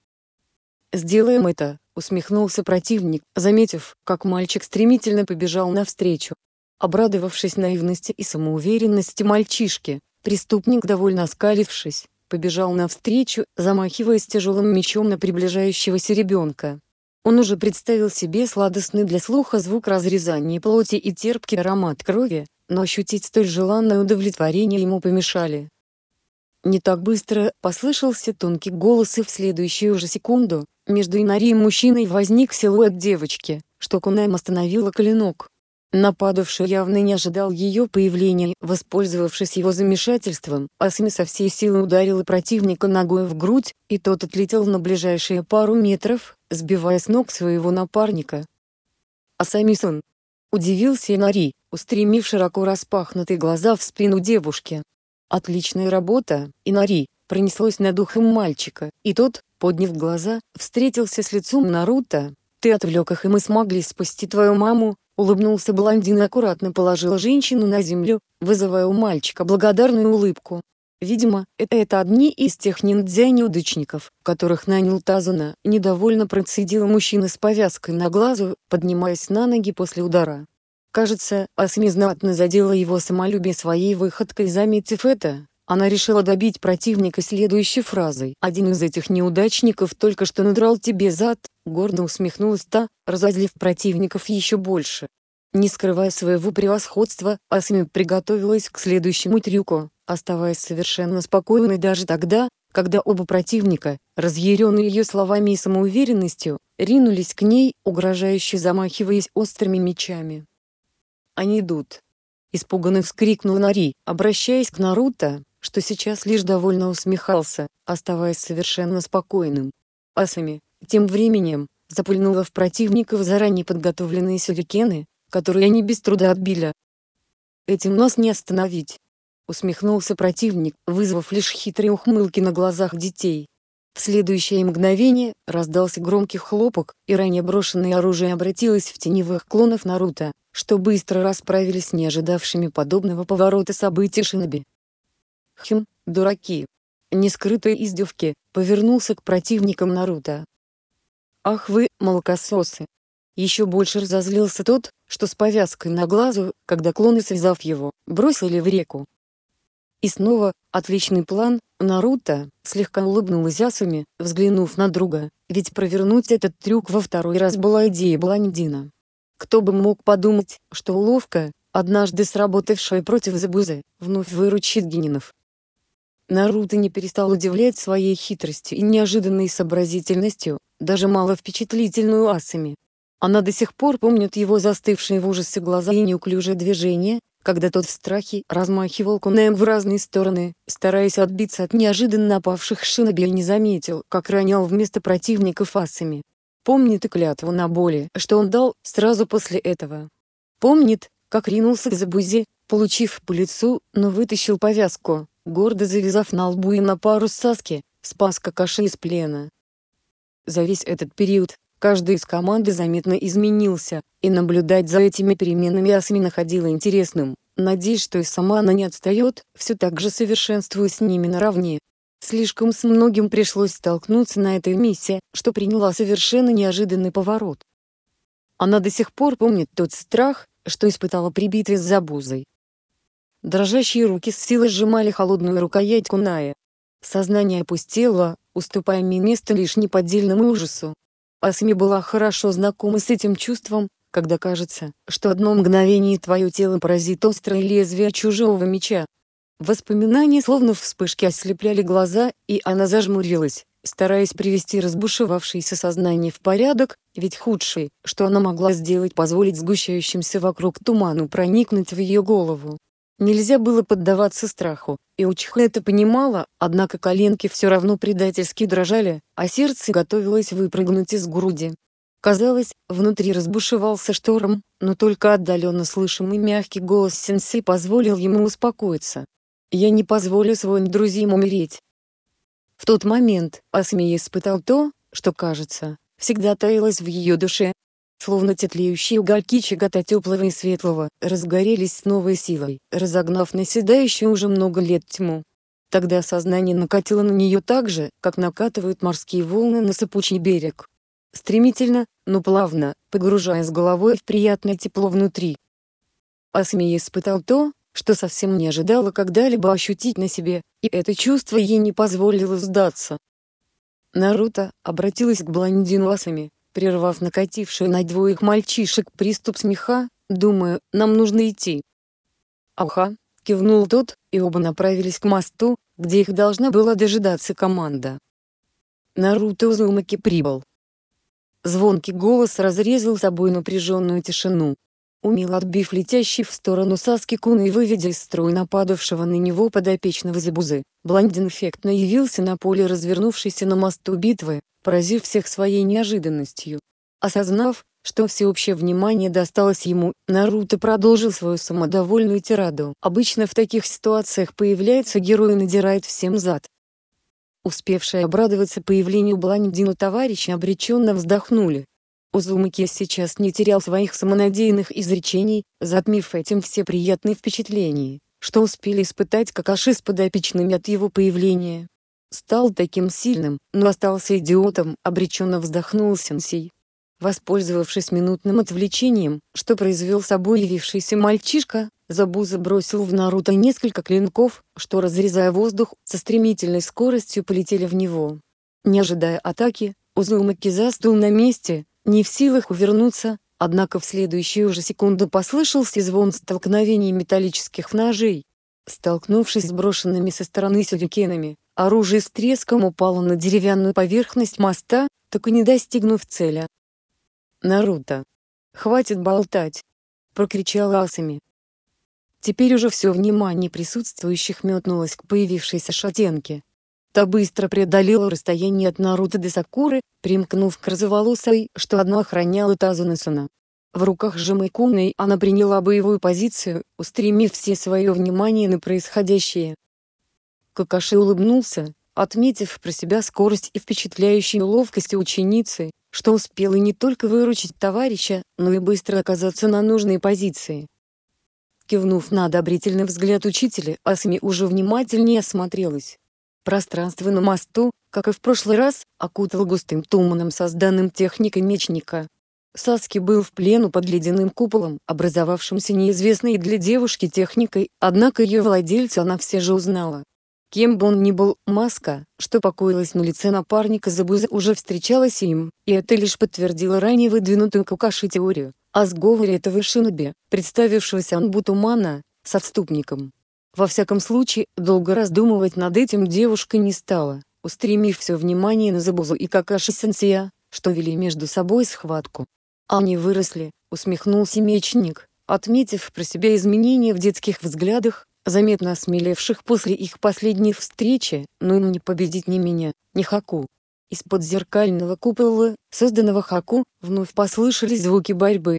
«Сделаем это», усмехнулся противник, заметив, как мальчик стремительно побежал навстречу. Обрадовавшись наивности и самоуверенности мальчишки, преступник, довольно оскалившись, побежал навстречу, замахиваясь тяжелым мечом на приближающегося ребенка. Он уже представил себе сладостный для слуха звук разрезания плоти и терпкий аромат крови, но ощутить столь желанное удовлетворение ему помешали не так быстро послышался тонкий голос и в следующую же секунду, между Инари и мужчиной возник силуэт девочки, что Кунаем остановила клинок. Нападавший явно не ожидал ее появления, воспользовавшись его замешательством, Асми со всей силы ударила противника ногой в грудь, и тот отлетел на ближайшие пару метров, сбивая с ног своего напарника. Асамисон удивился Инари, устремив широко распахнутые глаза в спину девушки, «Отличная работа, Инари!» пронеслось над ухом мальчика, и тот, подняв глаза, встретился с лицом Наруто. «Ты отвлек их, и мы смогли спасти твою маму», — улыбнулся блондин и аккуратно положил женщину на землю, вызывая у мальчика благодарную улыбку. Видимо, это это одни из тех ниндзя-неудачников, которых нанял Тазуна, недовольно процедил мужчина с повязкой на глазу, поднимаясь на ноги после удара. Кажется, Асми знатно задела его самолюбие своей выходкой. Заметив это, она решила добить противника следующей фразой. «Один из этих неудачников только что надрал тебе зад», — гордо усмехнулась та, разозлив противников еще больше. Не скрывая своего превосходства, Асми приготовилась к следующему трюку, оставаясь совершенно спокойной даже тогда, когда оба противника, разъяренные ее словами и самоуверенностью, ринулись к ней, угрожающе замахиваясь острыми мечами они идут!» Испуганно вскрикнул Нари, обращаясь к Наруто, что сейчас лишь довольно усмехался, оставаясь совершенно спокойным. Асами, тем временем, запульнула в противников заранее подготовленные сюрикены, которые они без труда отбили. «Этим нас не остановить!» Усмехнулся противник, вызвав лишь хитрые ухмылки на глазах детей. В следующее мгновение раздался громкий хлопок, и ранее брошенное оружие обратилось в теневых клонов Наруто, что быстро расправились с неожидавшими подобного поворота событий Шиноби. Хм, дураки. Не скрытой издевки, повернулся к противникам Наруто. Ах вы, молокососы. Еще больше разозлился тот, что с повязкой на глазу, когда клоны связав его, бросили в реку. И снова отличный план, Наруто, слегка улыбнулась Асуми, взглянув на друга, ведь провернуть этот трюк во второй раз была идея блондина. Кто бы мог подумать, что уловка, однажды сработавшая против Забузы, вновь выручит Генинов. Наруто не перестал удивлять своей хитростью и неожиданной сообразительностью, даже мало впечатлительную Асами. Она до сих пор помнит его застывшие в ужасе глаза и неуклюжее движение, когда тот в страхе размахивал кунаем в разные стороны, стараясь отбиться от неожиданно напавших шинобель не заметил, как ронял вместо противников асами. Помнит и клятву на боли, что он дал сразу после этого. Помнит, как ринулся к забузе, получив по лицу, но вытащил повязку, гордо завязав на лбу и на пару Саски, спас Какаши из плена. За весь этот период каждый из команды заметно изменился, и наблюдать за этими переменами Асми находила интересным. Надеюсь, что и сама она не отстает, все так же совершенствуясь с ними наравне. Слишком с многим пришлось столкнуться на этой миссии, что приняла совершенно неожиданный поворот. Она до сих пор помнит тот страх, что испытала при битве с Забузой. Дрожащие руки с силой сжимали холодную рукоять куная. Сознание опустело, уступая мне место лишь неподдельному ужасу, Асми была хорошо знакома с этим чувством, когда кажется, что одно мгновение твое тело поразит острое лезвие чужого меча. Воспоминания словно вспышки ослепляли глаза, и она зажмурилась, стараясь привести разбушевавшееся сознание в порядок, ведь худшее, что она могла сделать позволить сгущающимся вокруг туману проникнуть в ее голову. Нельзя было поддаваться страху, и Учха это понимала, однако коленки все равно предательски дрожали, а сердце готовилось выпрыгнуть из груди. Казалось, внутри разбушевался шторм, но только отдаленно слышимый мягкий голос Сенси позволил ему успокоиться. «Я не позволю своим друзьям умереть». В тот момент Асмия испытал то, что, кажется, всегда таилось в ее душе, Словно тетлеющие тлеющие угольки чего-то теплого и светлого, разгорелись с новой силой, разогнав наседающую уже много лет тьму. Тогда сознание накатило на нее так же, как накатывают морские волны на сыпучий берег. Стремительно, но плавно, погружаясь головой в приятное тепло внутри. Асмия испытал то, что совсем не ожидала когда-либо ощутить на себе, и это чувство ей не позволило сдаться. Наруто обратилась к блондину Асами, прервав накативший на двоих мальчишек приступ смеха, думаю, нам нужно идти. Ага, кивнул тот, и оба направились к мосту, где их должна была дожидаться команда. Наруто Узумаки прибыл. Звонкий голос разрезал собой напряженную тишину умело отбив летящий в сторону Саски Кун и выведя из строя нападавшего на него подопечного Забузы, блондин эффектно явился на поле развернувшейся на мосту битвы, поразив всех своей неожиданностью. Осознав, что всеобщее внимание досталось ему, Наруто продолжил свою самодовольную тираду. Обычно в таких ситуациях появляется герой и надирает всем зад. Успевшие обрадоваться появлению блондина товарища обреченно вздохнули, Узумаки сейчас не терял своих самонадеянных изречений, затмив этим все приятные впечатления, что успели испытать какаши с подопечными от его появления. Стал таким сильным, но остался идиотом, обреченно вздохнул сенсей. Воспользовавшись минутным отвлечением, что произвел собой явившийся мальчишка, Забуза бросил в Наруто несколько клинков, что, разрезая воздух, со стремительной скоростью полетели в него. Не ожидая атаки, Узумаки застыл на месте, не в силах увернуться, однако в следующую же секунду послышался звон столкновений металлических ножей. Столкнувшись с брошенными со стороны сюрикенами, оружие с треском упало на деревянную поверхность моста, так и не достигнув цели. «Наруто! Хватит болтать!» — прокричал Асами. Теперь уже все внимание присутствующих метнулось к появившейся шатенке. Та быстро преодолела расстояние от Наруто до Сакуры, примкнув к розоволосой, что одна охраняла Тазунесона. В руках же Майкуны она приняла боевую позицию, устремив все свое внимание на происходящее. Какаши улыбнулся, отметив про себя скорость и впечатляющую ловкость ученицы, что успела не только выручить товарища, но и быстро оказаться на нужной позиции. Кивнув на одобрительный взгляд учителя, Асми уже внимательнее осмотрелась. Пространство на мосту, как и в прошлый раз, окутал густым туманом, созданным техникой мечника. Саски был в плену под ледяным куполом, образовавшимся неизвестной для девушки техникой, однако ее владельца она все же узнала. Кем бы он ни был, маска, что покоилась на лице напарника Забуза уже встречалась им, и это лишь подтвердило ранее выдвинутую Кукаши теорию о сговоре этого шиноби, представившегося Анбу Тумана, со вступником. Во всяком случае, долго раздумывать над этим девушка не стала, устремив все внимание на Забузу и Какаши-сенсея, что вели между собой схватку. «Они выросли», — усмехнулся мечник, отметив про себя изменения в детских взглядах, заметно осмелевших после их последней встречи, но им не победить ни меня, ни Хаку. Из-под зеркального купола, созданного Хаку, вновь послышались звуки борьбы.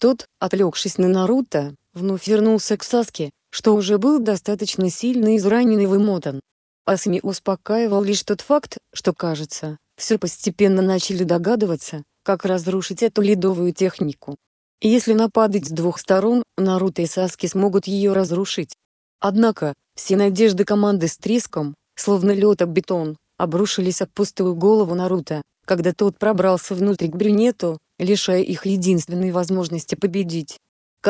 Тот, отвлекшись на Наруто, вновь вернулся к Саске, что уже был достаточно сильно изранен и вымотан. Асми успокаивал лишь тот факт, что, кажется, все постепенно начали догадываться, как разрушить эту ледовую технику. Если нападать с двух сторон, Наруто и Саски смогут ее разрушить. Однако, все надежды команды с треском, словно лед об бетон, обрушились об пустую голову Наруто, когда тот пробрался внутрь к брюнету, лишая их единственной возможности победить.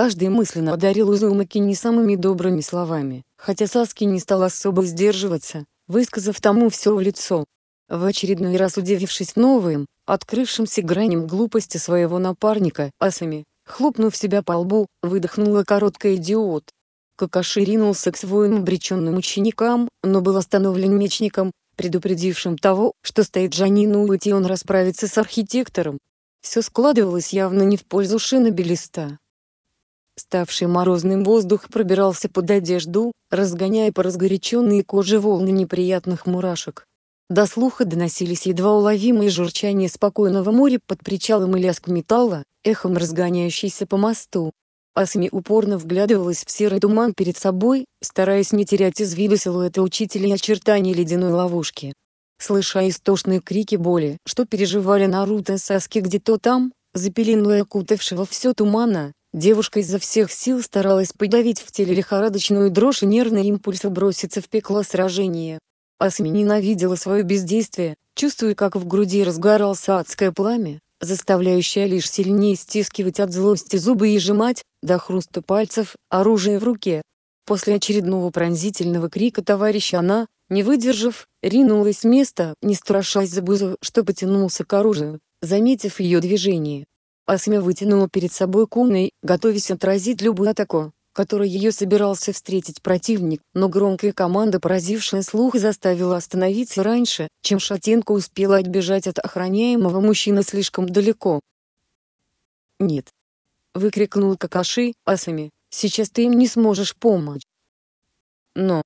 Каждый мысленно одарил Узумаки не самыми добрыми словами, хотя Саски не стал особо сдерживаться, высказав тому все в лицо. В очередной раз удивившись новым, открывшимся граням глупости своего напарника, Асами, хлопнув себя по лбу, выдохнула короткая идиот. Какаши ринулся к своим обреченным ученикам, но был остановлен мечником, предупредившим того, что стоит Жанину уйти и он расправится с архитектором. Все складывалось явно не в пользу шинобелиста. Ставший морозным воздух пробирался под одежду, разгоняя по разгоряченной коже волны неприятных мурашек. До слуха доносились едва уловимые журчания спокойного моря под причалом и лязг металла, эхом разгоняющийся по мосту. Асми упорно вглядывалась в серый туман перед собой, стараясь не терять из виду силуэта учителя и очертаний ледяной ловушки. Слыша истошные крики боли, что переживали Наруто и Саски где-то там, запеленуя окутавшего все тумана, Девушка изо всех сил старалась подавить в теле лихорадочную дрожь и нервный импульс и броситься в пекло сражения. Асми ненавидела свое бездействие, чувствуя, как в груди разгорался адское пламя, заставляющее лишь сильнее стискивать от злости зубы и сжимать, до хруста пальцев, оружие в руке. После очередного пронзительного крика товарища она, не выдержав, ринулась с места, не страшась за Бузу, что потянулся к оружию. Заметив ее движение, Асми вытянула перед собой кумной, готовясь отразить любую атаку, которой ее собирался встретить противник, но громкая команда, поразившая слух, заставила остановиться раньше, чем Шатенка успела отбежать от охраняемого мужчины слишком далеко. «Нет!» — выкрикнул Какаши, Асми, «сейчас ты им не сможешь помочь!» «Но!»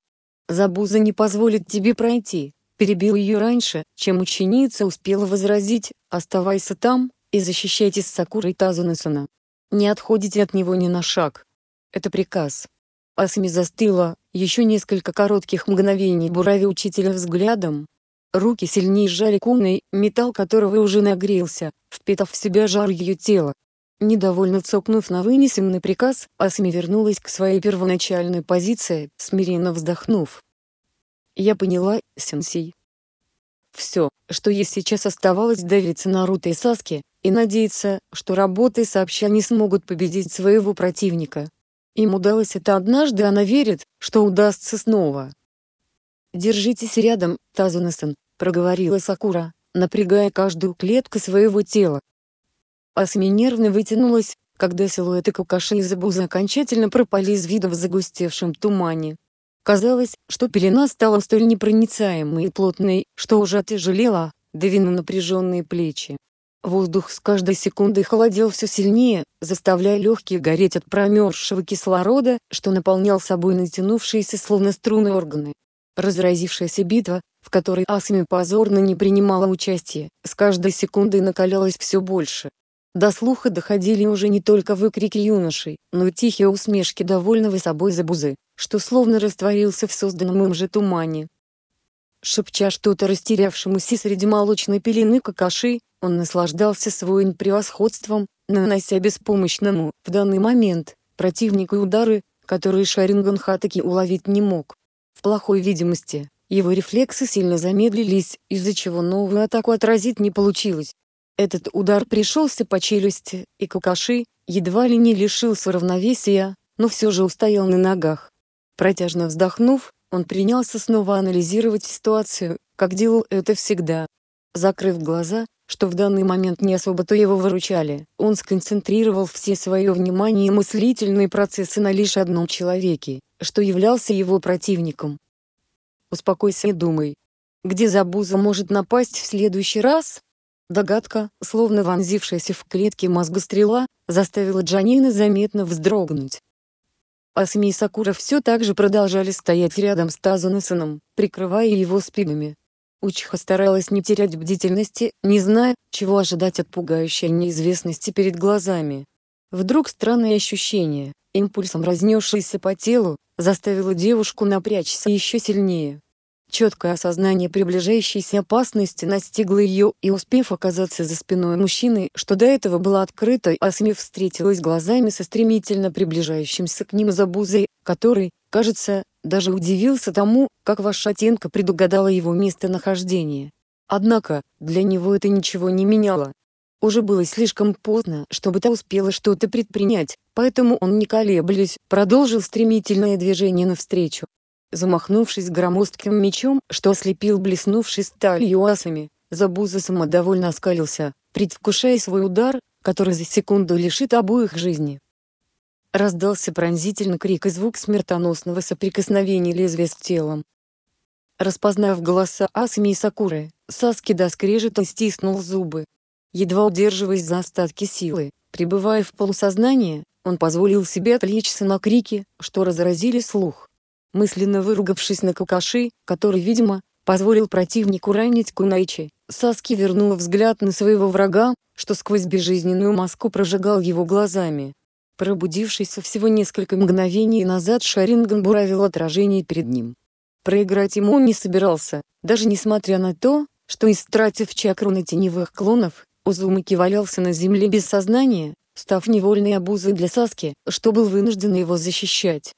«Забуза не позволит тебе пройти!» — перебил ее раньше, чем ученица успела возразить, «оставайся там, и защищайтесь Сакурой Тазунасана. Не отходите от него ни на шаг. Это приказ. Асми застыла, еще несколько коротких мгновений бурави учителя взглядом. Руки сильнее сжали кумный, металл которого уже нагрелся, впитав в себя жар ее тела. Недовольно цокнув на вынесенный приказ, Асми вернулась к своей первоначальной позиции, смиренно вздохнув. «Я поняла, сенсей». Все, что ей сейчас оставалось довериться Наруто и Саске, и надеется, что работы сообща не смогут победить своего противника. Им удалось это однажды, она верит, что удастся снова. «Держитесь рядом, Тазунесен», — проговорила Сакура, напрягая каждую клетку своего тела. Асми нервно вытянулась, когда силуэты Кукаши и Забуза окончательно пропали из вида в загустевшем тумане. Казалось, что пелена стала столь непроницаемой и плотной, что уже отяжелела, давя на напряженные плечи. Воздух с каждой секундой холодел все сильнее, заставляя легкие гореть от промерзшего кислорода, что наполнял собой натянувшиеся словно струны органы. Разразившаяся битва, в которой Асми позорно не принимала участия, с каждой секундой накалялась все больше. До слуха доходили уже не только выкрики юношей, но и тихие усмешки довольного собой забузы, что словно растворился в созданном им же тумане. Шепча что-то растерявшемуся среди молочной пелены какаши, он наслаждался своим превосходством, нанося беспомощному, в данный момент, противнику удары, которые Шаринган Хатаки уловить не мог. В плохой видимости, его рефлексы сильно замедлились, из-за чего новую атаку отразить не получилось. Этот удар пришелся по челюсти, и Какаши едва ли не лишился равновесия, но все же устоял на ногах. Протяжно вздохнув, он принялся снова анализировать ситуацию, как делал это всегда. Закрыв глаза, что в данный момент не особо-то его выручали. Он сконцентрировал все свое внимание и мыслительные процессы на лишь одном человеке, что являлся его противником. «Успокойся и думай. Где Забуза может напасть в следующий раз?» Догадка, словно вонзившаяся в клетки мозга стрела, заставила Джанина заметно вздрогнуть. Асми и Сакура все так же продолжали стоять рядом с Тазунесоном, прикрывая его спинами. Учиха старалась не терять бдительности, не зная, чего ожидать от пугающей неизвестности перед глазами. Вдруг странное ощущение, импульсом разнесшееся по телу, заставило девушку напрячься еще сильнее. Четкое осознание приближающейся опасности настигло ее и успев оказаться за спиной мужчины, что до этого было открыто, Асмив встретилась глазами со стремительно приближающимся к ним Забузой, который, Кажется, даже удивился тому, как Вашатенко предугадала его местонахождение. Однако, для него это ничего не меняло. Уже было слишком поздно, чтобы та успела что-то предпринять, поэтому он не колеблясь, продолжил стремительное движение навстречу. Замахнувшись громоздким мечом, что ослепил блеснувший сталью асами, Забуза самодовольно оскалился, предвкушая свой удар, который за секунду лишит обоих жизни. Раздался пронзительный крик и звук смертоносного соприкосновения лезвия с телом. Распознав голоса Асами и Сакуры, Саски до скрежета стиснул зубы. Едва удерживаясь за остатки силы, пребывая в полусознании, он позволил себе отвлечься на крики, что разразили слух. Мысленно выругавшись на Какаши, который, видимо, позволил противнику ранить Кунайчи, Саски вернула взгляд на своего врага, что сквозь безжизненную маску прожигал его глазами. Пробудившийся всего несколько мгновений назад Шаринган буравил отражение перед ним. Проиграть ему он не собирался, даже несмотря на то, что истратив чакру на теневых клонов, Узумаки валялся на земле без сознания, став невольной обузой для Саски, что был вынужден его защищать.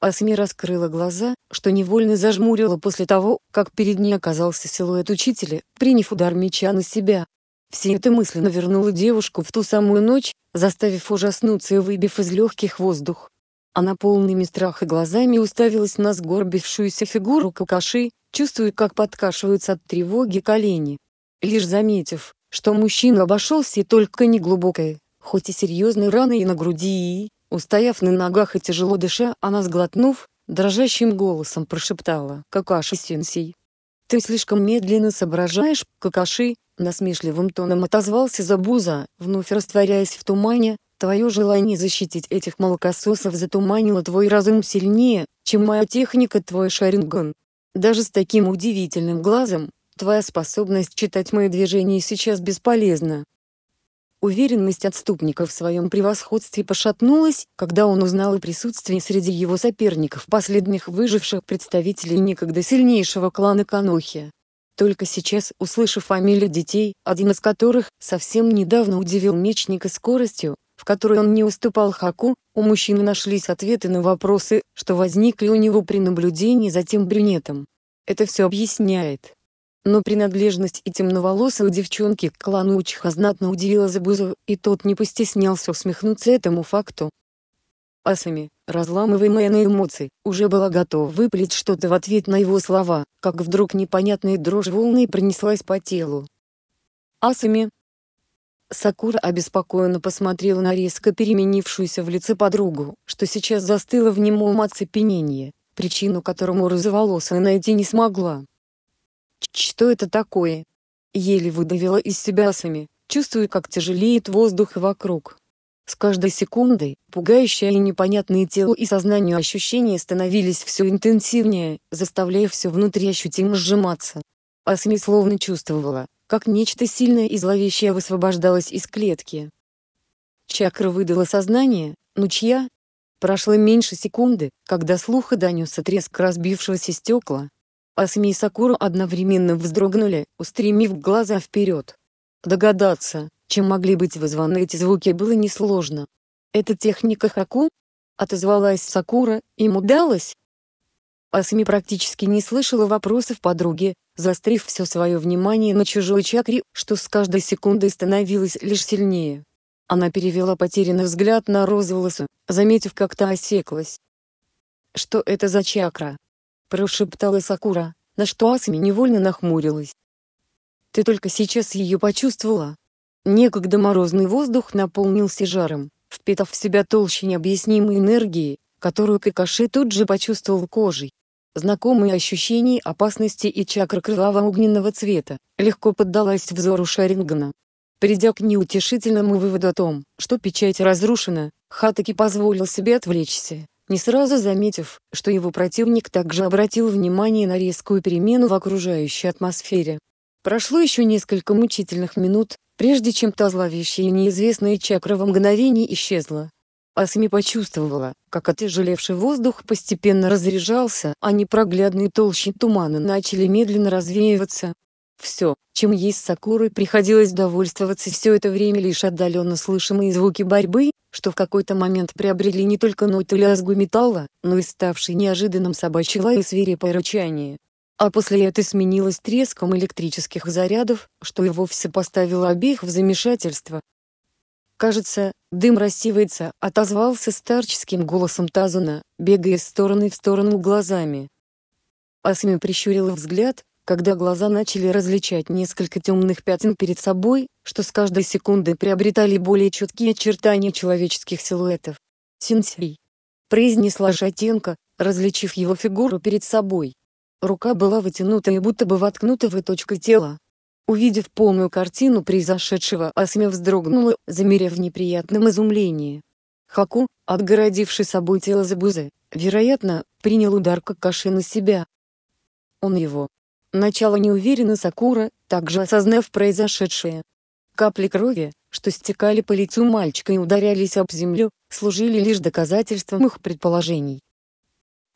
Асми раскрыла глаза, что невольно зажмурила после того, как перед ней оказался силуэт учителя, приняв удар меча на себя, все это мысленно вернуло девушку в ту самую ночь, заставив ужаснуться и выбив из легких воздух. Она полными страха глазами уставилась на сгорбившуюся фигуру какаши, чувствуя, как подкашиваются от тревоги колени. Лишь заметив, что мужчина обошелся и только неглубокой, хоть и серьезной раной и на груди, и, устояв на ногах и тяжело дыша, она сглотнув, дрожащим голосом прошептала «Какаши-сенсей». «Ты слишком медленно соображаешь, какаши», — насмешливым тоном отозвался Забуза, вновь растворяясь в тумане, «твое желание защитить этих молокососов затуманило твой разум сильнее, чем моя техника твой шаринган. Даже с таким удивительным глазом, твоя способность читать мои движения сейчас бесполезна, Уверенность отступника в своем превосходстве пошатнулась, когда он узнал о присутствии среди его соперников последних выживших представителей некогда сильнейшего клана Канохи. Только сейчас, услышав фамилию детей, один из которых совсем недавно удивил мечника скоростью, в которой он не уступал Хаку, у мужчины нашлись ответы на вопросы, что возникли у него при наблюдении за тем брюнетом. Это все объясняет. Но принадлежность и темноволосой девчонки к клану Учиха знатно удивила Забузу, и тот не постеснялся усмехнуться этому факту. Асами, разламываемая на эмоции, уже была готова выплеть что-то в ответ на его слова, как вдруг непонятная дрожь волны пронеслась по телу. Асами. Сакура обеспокоенно посмотрела на резко переменившуюся в лице подругу, что сейчас застыла в немом оцепенении, причину которому розоволосая найти не смогла. Что это такое? Еле выдавила из себя Асами, чувствуя, как тяжелеет воздух вокруг. С каждой секундой, пугающее и непонятное телу и сознанию ощущения становились все интенсивнее, заставляя все внутри ощутимо сжиматься. Асми словно чувствовала, как нечто сильное и зловещее высвобождалось из клетки. Чакра выдала сознание, но чья? Прошло меньше секунды, когда слуха донесся треск разбившегося стекла, Асми и Сакура одновременно вздрогнули, устремив глаза вперед. Догадаться, чем могли быть вызваны эти звуки было несложно. «Это техника Хаку?» — отозвалась Сакура, им удалось? Асми практически не слышала вопросов подруги, застрив все свое внимание на чужой чакре, что с каждой секундой становилось лишь сильнее. Она перевела потерянный взгляд на Розволосу, заметив, как та осеклась. «Что это за чакра?» прошептала Сакура, на что Асми невольно нахмурилась. Ты только сейчас ее почувствовала? Некогда морозный воздух наполнился жаром, впитав в себя толще необъяснимой энергии, которую Какаши тут же почувствовал кожей. Знакомые ощущения опасности и чакра крылого огненного цвета, легко поддалась взору Шарингана. Придя к неутешительному выводу о том, что печать разрушена, Хатаки позволил себе отвлечься не сразу заметив, что его противник также обратил внимание на резкую перемену в окружающей атмосфере. Прошло еще несколько мучительных минут, прежде чем та зловещая и неизвестная чакра во мгновение исчезла. Асми почувствовала, как отяжелевший воздух постепенно разряжался, а непроглядные толщи тумана начали медленно развеиваться, все, чем ей с Сакурой приходилось довольствоваться все это время лишь отдаленно слышимые звуки борьбы, что в какой-то момент приобрели не только ноту лязгу металла, но и ставший неожиданным собачий лай и свирепое рычание. А после это сменилось треском электрических зарядов, что и вовсе поставило обеих в замешательство. «Кажется, дым рассеивается», — отозвался старческим голосом Тазуна, бегая с стороны в сторону глазами. Асами прищурила взгляд, когда глаза начали различать несколько темных пятен перед собой, что с каждой секундой приобретали более четкие очертания человеческих силуэтов. «Синсей!» — произнесла Шатенко, различив его фигуру перед собой. Рука была вытянута и будто бы воткнута в точку тела. Увидев полную картину произошедшего, Асме вздрогнула, замерев в неприятном изумлении. Хаку, отгородивший собой тело Забузы, вероятно, принял удар Каши на себя. Он его Начало неуверенно Сакура, также осознав произошедшее. Капли крови, что стекали по лицу мальчика и ударялись об землю, служили лишь доказательством их предположений.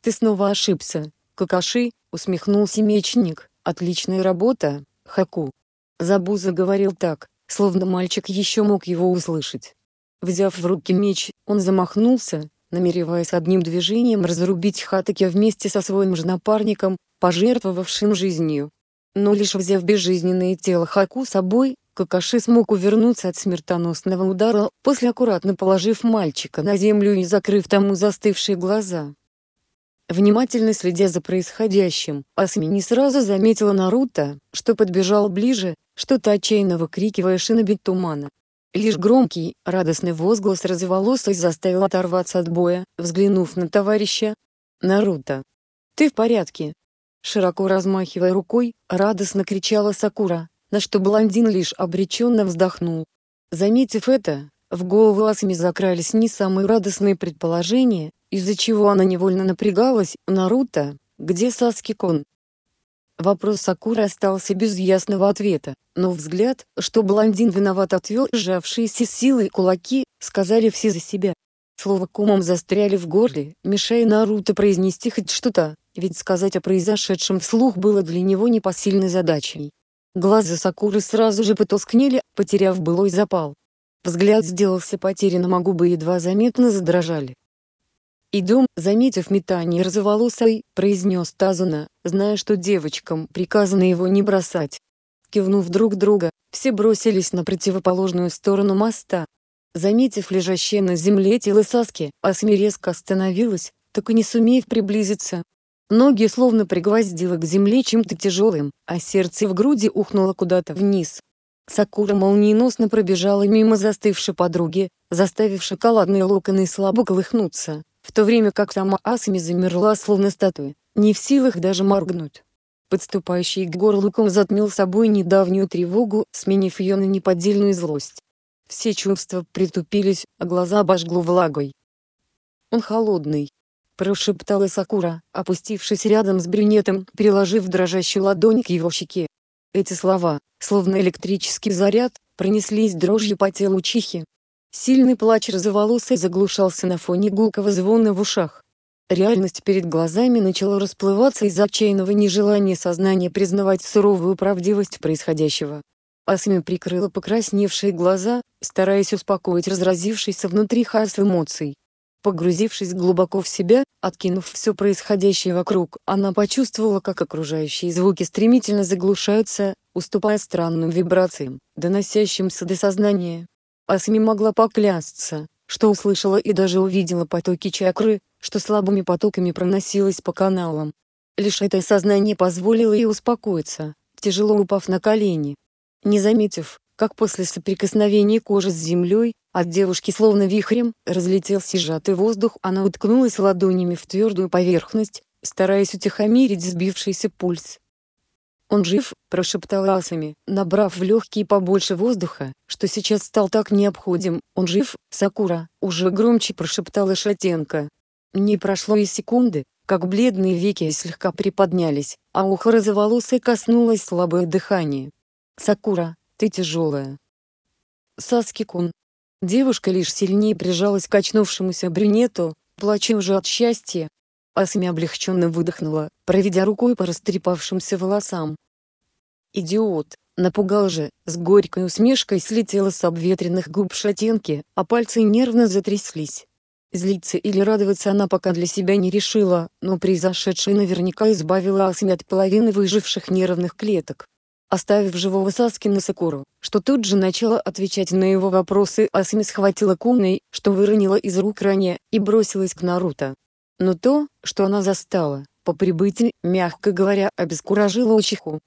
«Ты снова ошибся, Какаши», — усмехнулся мечник, — «отличная работа, Хаку». Забуза говорил так, словно мальчик еще мог его услышать. Взяв в руки меч, он замахнулся, намереваясь одним движением разрубить Хатаке вместе со своим же напарником, пожертвовавшим жизнью. Но лишь взяв безжизненное тело Хаку собой, Какаши смог увернуться от смертоносного удара, после аккуратно положив мальчика на землю и закрыв тому застывшие глаза. Внимательно следя за происходящим, Асми не сразу заметила Наруто, что подбежал ближе, что-то отчаянно выкрикивая шиноби тумана. Лишь громкий, радостный возглас разволосой заставил оторваться от боя, взглянув на товарища. «Наруто! Ты в порядке?» Широко размахивая рукой, радостно кричала Сакура, на что блондин лишь обреченно вздохнул. Заметив это, в голову Асами закрались не самые радостные предположения, из-за чего она невольно напрягалась, Наруто, где Саски-кон? Вопрос Сакуры остался без ясного ответа, но взгляд, что блондин виноват отвел сжавшиеся силой кулаки, сказали все за себя. Слово «кумом» застряли в горле, мешая Наруто произнести хоть что-то, ведь сказать о произошедшем вслух было для него непосильной задачей. Глаза Сакуры сразу же потускнели, потеряв былой запал. Взгляд сделался потерянным, а губы едва заметно задрожали. «Идем», — заметив метание разволосой, произнес Тазуна, зная, что девочкам приказано его не бросать. Кивнув друг друга, все бросились на противоположную сторону моста, Заметив лежащее на земле тело Саски, Асми резко остановилась, так и не сумев приблизиться. Ноги словно пригвоздило к земле чем-то тяжелым, а сердце в груди ухнуло куда-то вниз. Сакура молниеносно пробежала мимо застывшей подруги, заставив шоколадные локоны слабо колыхнуться, в то время как сама Асми замерла словно статуя, не в силах даже моргнуть. Подступающий к горлу ком затмил собой недавнюю тревогу, сменив ее на неподдельную злость. Все чувства притупились, а глаза обожгло влагой. «Он холодный», — прошептала Сакура, опустившись рядом с брюнетом, приложив дрожащую ладонь к его щеке. Эти слова, словно электрический заряд, пронеслись дрожью по телу Чихи. Сильный плач разволосой заглушался на фоне гулкого звона в ушах. Реальность перед глазами начала расплываться из за отчаянного нежелания сознания признавать суровую правдивость происходящего. Асми прикрыла покрасневшие глаза, стараясь успокоить разразившийся внутри хаос эмоций. Погрузившись глубоко в себя, откинув все происходящее вокруг, она почувствовала, как окружающие звуки стремительно заглушаются, уступая странным вибрациям, доносящимся до сознания. Асми могла поклясться, что услышала и даже увидела потоки чакры, что слабыми потоками проносилось по каналам. Лишь это сознание позволило ей успокоиться, тяжело упав на колени не заметив, как после соприкосновения кожи с землей, от девушки словно вихрем, разлетелся сжатый воздух, она уткнулась ладонями в твердую поверхность, стараясь утихомирить сбившийся пульс. «Он жив», — прошептал Асами, набрав в легкие побольше воздуха, что сейчас стал так необходим. «Он жив, Сакура», — уже громче прошептала Шатенко. Не прошло и секунды, как бледные веки слегка приподнялись, а ухо розоволосой коснулось слабое дыхание. «Сакура, ты тяжелая». Саски-кун. Девушка лишь сильнее прижалась к очнувшемуся брюнету, плача уже от счастья. Асами облегченно выдохнула, проведя рукой по растрепавшимся волосам. «Идиот!» — напугал же, с горькой усмешкой слетела с обветренных губ шатенки, а пальцы нервно затряслись. Злиться или радоваться она пока для себя не решила, но произошедшее наверняка избавило Асами от половины выживших нервных клеток оставив живого Саски на сокору, что тут же начала отвечать на его вопросы, а Асами схватила Куной, что выронила из рук ранее, и бросилась к Наруто. Но то, что она застала, по прибытии, мягко говоря, обескуражило Учиху.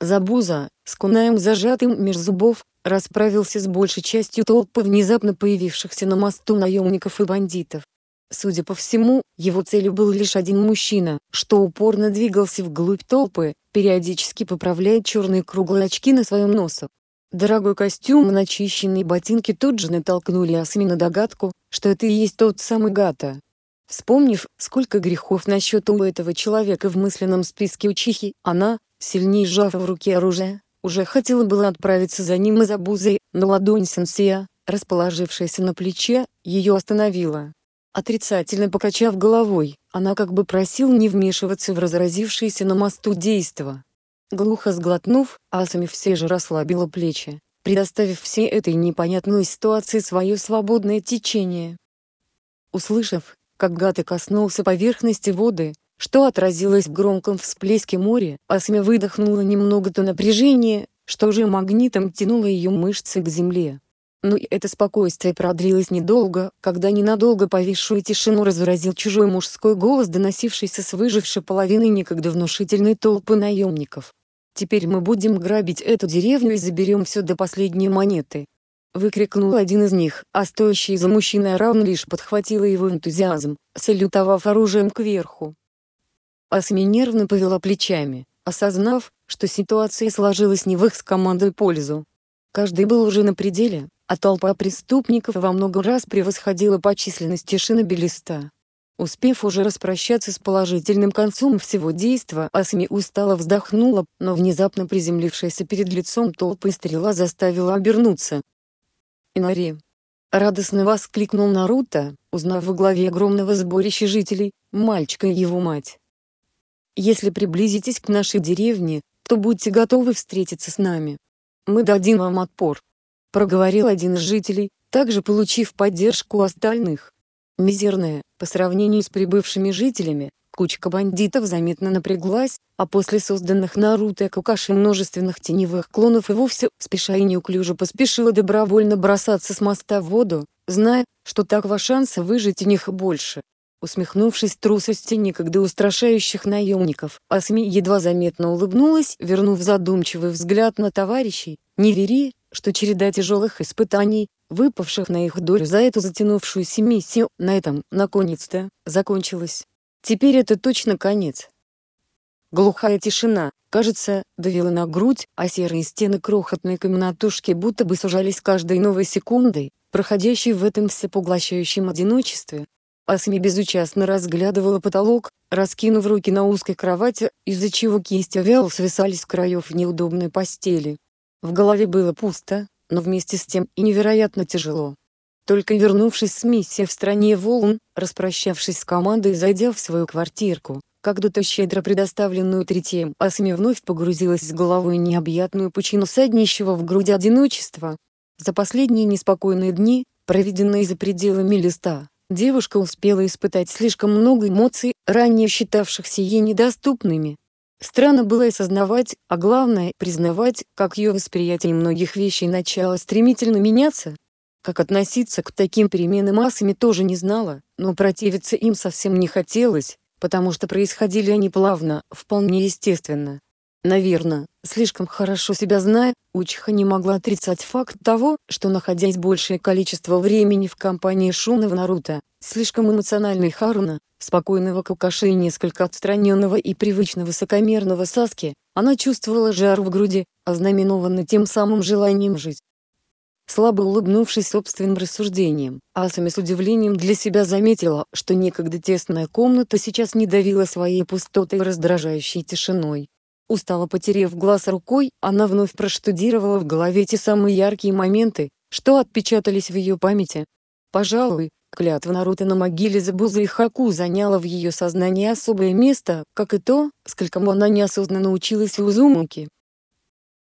Забуза, с кунаем зажатым меж зубов, расправился с большей частью толпы внезапно появившихся на мосту наемников и бандитов. Судя по всему, его целью был лишь один мужчина, что упорно двигался вглубь толпы, периодически поправляет черные круглые очки на своем носу. Дорогой костюм и начищенные ботинки тут же натолкнули Асми на догадку, что это и есть тот самый Гата. Вспомнив, сколько грехов насчет у этого человека в мысленном списке учихи, она, сильнее сжав в руке оружие, уже хотела было отправиться за ним из обузы, но ладонь Сенсия, расположившаяся на плече, ее остановила. Отрицательно покачав головой, она как бы просил не вмешиваться в разразившееся на мосту действо. Глухо сглотнув, Асами все же расслабила плечи, предоставив всей этой непонятной ситуации свое свободное течение. Услышав, как Гаты коснулся поверхности воды, что отразилось в громком всплеске моря, Асами выдохнула немного то напряжение, что же магнитом тянуло ее мышцы к земле. Но «Ну, это спокойствие продлилось недолго, когда ненадолго повисшую тишину разразил чужой мужской голос, доносившийся с выжившей половины некогда внушительной толпы наемников. «Теперь мы будем грабить эту деревню и заберем все до последней монеты», выкрикнул один из них, а стоящий за мужчиной Раун лишь подхватила его энтузиазм, салютовав оружием кверху. Асми нервно повела плечами, осознав, что ситуация сложилась не в их с командой пользу. Каждый был уже на пределе, а толпа преступников во много раз превосходила по численности шинобелиста. Успев уже распрощаться с положительным концом всего действа, Асами устало вздохнула, но внезапно приземлившаяся перед лицом толпы стрела заставила обернуться. «Инари!» — радостно воскликнул Наруто, узнав во главе огромного сборища жителей, мальчика и его мать. «Если приблизитесь к нашей деревне, то будьте готовы встретиться с нами. Мы дадим вам отпор» проговорил один из жителей, также получив поддержку остальных. Мизерная, по сравнению с прибывшими жителями, кучка бандитов заметно напряглась, а после созданных Наруто и Кукаши множественных теневых клонов и вовсе, спеша и неуклюже поспешила добровольно бросаться с моста в воду, зная, что так такого шансы выжить у них больше. Усмехнувшись трусости некогда устрашающих наемников, Асми едва заметно улыбнулась, вернув задумчивый взгляд на товарищей, «Не вери, что череда тяжелых испытаний, выпавших на их долю за эту затянувшуюся миссию, на этом, наконец-то, закончилась. Теперь это точно конец. Глухая тишина, кажется, давила на грудь, а серые стены крохотной комнатушки будто бы сужались каждой новой секундой, проходящей в этом всепоглощающем одиночестве. Асми безучастно разглядывала потолок, раскинув руки на узкой кровати, из-за чего кисти вяло свисали с краев неудобной постели. В голове было пусто, но вместе с тем и невероятно тяжело. Только вернувшись с миссии в стране волн, распрощавшись с командой и зайдя в свою квартирку, как будто щедро предоставленную третьим асами вновь погрузилась с головой в необъятную пучину саднищего в груди одиночества. За последние неспокойные дни, проведенные за пределами листа, девушка успела испытать слишком много эмоций, ранее считавшихся ей недоступными, Странно было и сознавать, а главное — признавать, как ее восприятие многих вещей начало стремительно меняться. Как относиться к таким переменам массами тоже не знала, но противиться им совсем не хотелось, потому что происходили они плавно, вполне естественно. Наверное, слишком хорошо себя зная, Учиха не могла отрицать факт того, что находясь большее количество времени в компании шумного Наруто, слишком эмоциональной Харуна, спокойного Какаши и несколько отстраненного и привычно высокомерного Саски, она чувствовала жар в груди, ознаменованный тем самым желанием жить. Слабо улыбнувшись собственным рассуждением, Асами с удивлением для себя заметила, что некогда тесная комната сейчас не давила своей пустотой и раздражающей тишиной, Устало потерев глаз рукой, она вновь проштудировала в голове те самые яркие моменты, что отпечатались в ее памяти. Пожалуй, клятва Наруто на могиле Забуза и Хаку заняла в ее сознании особое место, как и то, сколькому она неосознанно училась у Узумуки.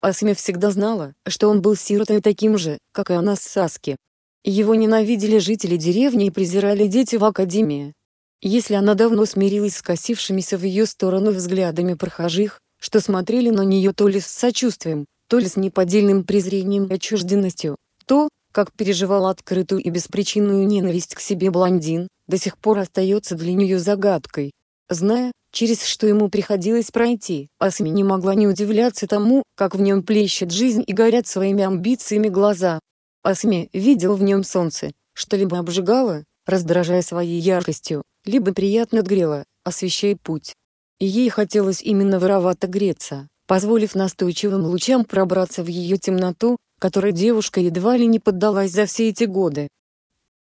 Асми всегда знала, что он был сиротой таким же, как и она с Саски. Его ненавидели жители деревни и презирали дети в академии. Если она давно смирилась с косившимися в ее сторону взглядами прохожих, что смотрели на нее то ли с сочувствием, то ли с неподдельным презрением и отчужденностью. То, как переживал открытую и беспричинную ненависть к себе блондин, до сих пор остается для нее загадкой. Зная, через что ему приходилось пройти, Асми не могла не удивляться тому, как в нем плещет жизнь и горят своими амбициями глаза. Асми видел в нем солнце, что либо обжигало, раздражая своей яркостью, либо приятно грело, освещая путь, и ей хотелось именно воровато греться, позволив настойчивым лучам пробраться в ее темноту, которой девушка едва ли не поддалась за все эти годы.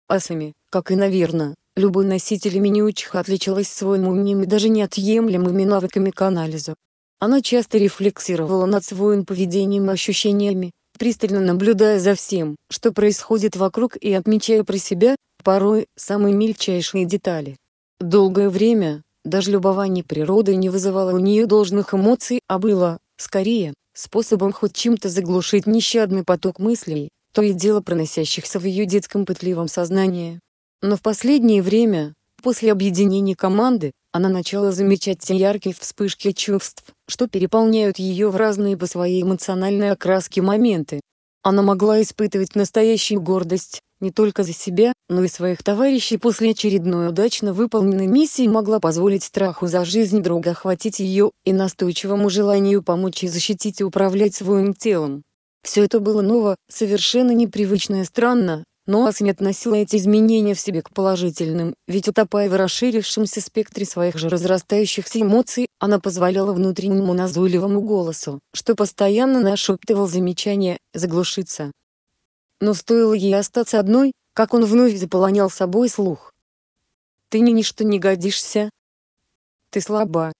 Асами, как и, наверное, любой носитель имени Учиха отличалась своим умением и даже неотъемлемыми навыками к анализу. Она часто рефлексировала над своим поведением и ощущениями, пристально наблюдая за всем, что происходит вокруг и отмечая про себя, порой, самые мельчайшие детали. Долгое время, даже любование природой не вызывало у нее должных эмоций, а было, скорее, способом хоть чем-то заглушить нещадный поток мыслей, то и дело проносящихся в ее детском пытливом сознании. Но в последнее время, после объединения команды, она начала замечать те яркие вспышки чувств, что переполняют ее в разные по своей эмоциональной окраске моменты. Она могла испытывать настоящую гордость, не только за себя, но и своих товарищей после очередной удачно выполненной миссии могла позволить страху за жизнь друга охватить ее, и настойчивому желанию помочь и защитить и управлять своим телом. Все это было ново, совершенно непривычно и странно, но Асми относила эти изменения в себе к положительным, ведь утопая в расширившемся спектре своих же разрастающихся эмоций, она позволяла внутреннему назойливому голосу, что постоянно нашептывал замечания, заглушиться но стоило ей остаться одной, как он вновь заполонял собой слух. «Ты ни ничто не годишься. Ты слаба».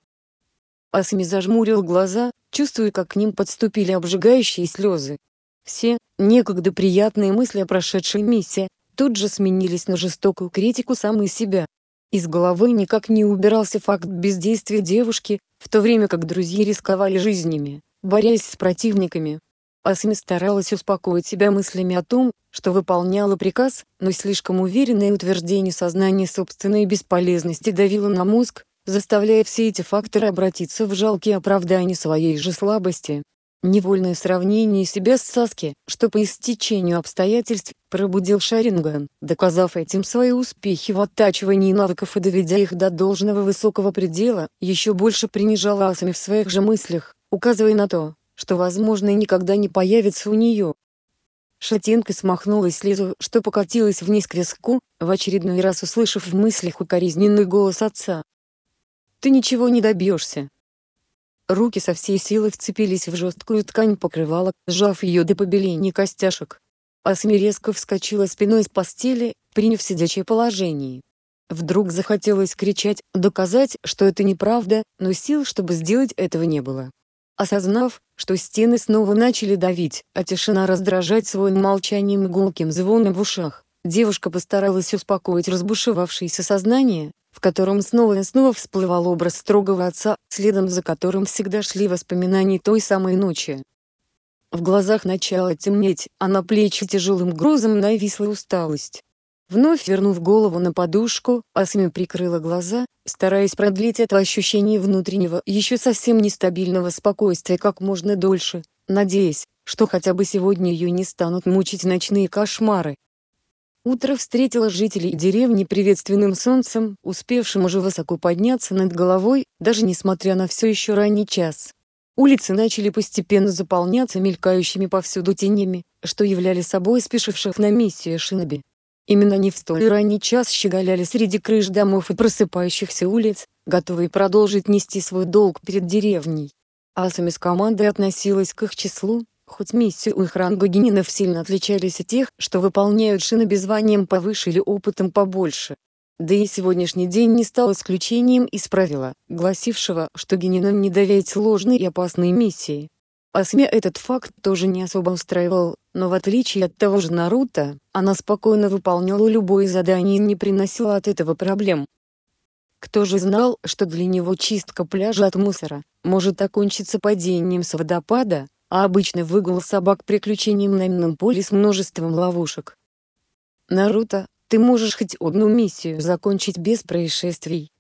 Асами зажмурил глаза, чувствуя, как к ним подступили обжигающие слезы. Все, некогда приятные мысли о прошедшей миссии, тут же сменились на жестокую критику самой себя. Из головы никак не убирался факт бездействия девушки, в то время как друзья рисковали жизнями, борясь с противниками, Асами старалась успокоить себя мыслями о том, что выполняла приказ, но слишком уверенное утверждение сознания собственной бесполезности давило на мозг, заставляя все эти факторы обратиться в жалкие оправдания своей же слабости. Невольное сравнение себя с Саски, что по истечению обстоятельств пробудил Шаринган, доказав этим свои успехи в оттачивании навыков и доведя их до должного высокого предела, еще больше принижала Асами в своих же мыслях, указывая на то, что, возможно, и никогда не появится у нее. Шатенка смахнула слезу, что покатилась вниз к виску, в очередной раз услышав в мыслях укоризненный голос отца. «Ты ничего не добьешься». Руки со всей силы вцепились в жесткую ткань покрывала, сжав ее до побеления костяшек. Асми резко вскочила спиной с постели, приняв сидячее положение. Вдруг захотелось кричать, доказать, что это неправда, но сил, чтобы сделать этого не было. Осознав, что стены снова начали давить, а тишина раздражать своим молчанием и гулким звоном в ушах, девушка постаралась успокоить разбушевавшееся сознание, в котором снова и снова всплывал образ строгого отца, следом за которым всегда шли воспоминания той самой ночи. В глазах начало темнеть, а на плечи тяжелым грузом нависла усталость. Вновь вернув голову на подушку, Асми прикрыла глаза, стараясь продлить это ощущение внутреннего, еще совсем нестабильного спокойствия как можно дольше, надеясь, что хотя бы сегодня ее не станут мучить ночные кошмары. Утро встретило жителей деревни приветственным солнцем, успевшим уже высоко подняться над головой, даже несмотря на все еще ранний час. Улицы начали постепенно заполняться мелькающими повсюду тенями, что являли собой спешивших на миссию шиноби. Именно не в столь ранний час щеголяли среди крыш домов и просыпающихся улиц, готовые продолжить нести свой долг перед деревней. Асами с командой относилась к их числу, хоть миссии у их ранга генинов сильно отличались от тех, что выполняют шины без званием повыше или опытом побольше. Да и сегодняшний день не стал исключением из правила, гласившего, что генинам не доверять сложные и опасные миссии. А Сме этот факт тоже не особо устраивал, но в отличие от того же Наруто, она спокойно выполняла любое задание и не приносила от этого проблем. Кто же знал, что для него чистка пляжа от мусора может окончиться падением с водопада, а обычный выгул собак приключением на минном поле с множеством ловушек. Наруто, ты можешь хоть одну миссию закончить без происшествий.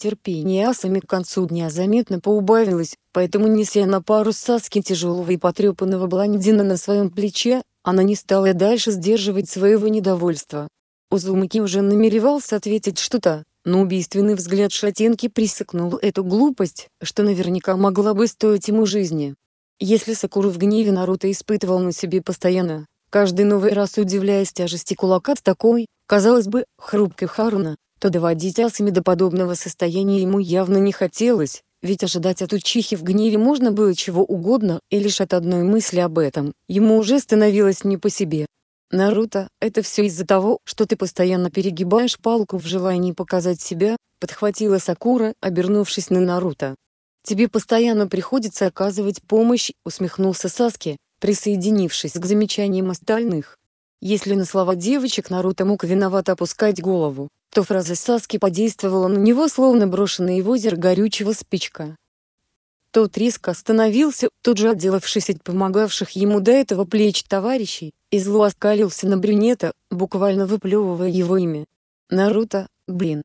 Терпение Асами к концу дня заметно поубавилось, поэтому неся на пару Саски тяжелого и потрепанного блондина на своем плече, она не стала дальше сдерживать своего недовольства. Узумаки уже намеревался ответить что-то, но убийственный взгляд Шатенки присыкнул эту глупость, что наверняка могла бы стоить ему жизни. Если Сакуру в гневе Наруто испытывал на себе постоянно, каждый новый раз удивляясь тяжести кулака с такой, казалось бы, хрупкой Харуна, то доводить Асами до подобного состояния ему явно не хотелось, ведь ожидать от учихи в гневе можно было чего угодно, и лишь от одной мысли об этом ему уже становилось не по себе. «Наруто, это все из-за того, что ты постоянно перегибаешь палку в желании показать себя», подхватила Сакура, обернувшись на Наруто. «Тебе постоянно приходится оказывать помощь», усмехнулся Саски, присоединившись к замечаниям остальных. Если на слова девочек Наруто мог виноват опускать голову, то фраза Саски подействовала на него словно брошенный в озеро горючего спичка. Тот резко остановился, тут же отделавшись от помогавших ему до этого плеч товарищей, и зло оскалился на брюнета, буквально выплевывая его имя. «Наруто, блин».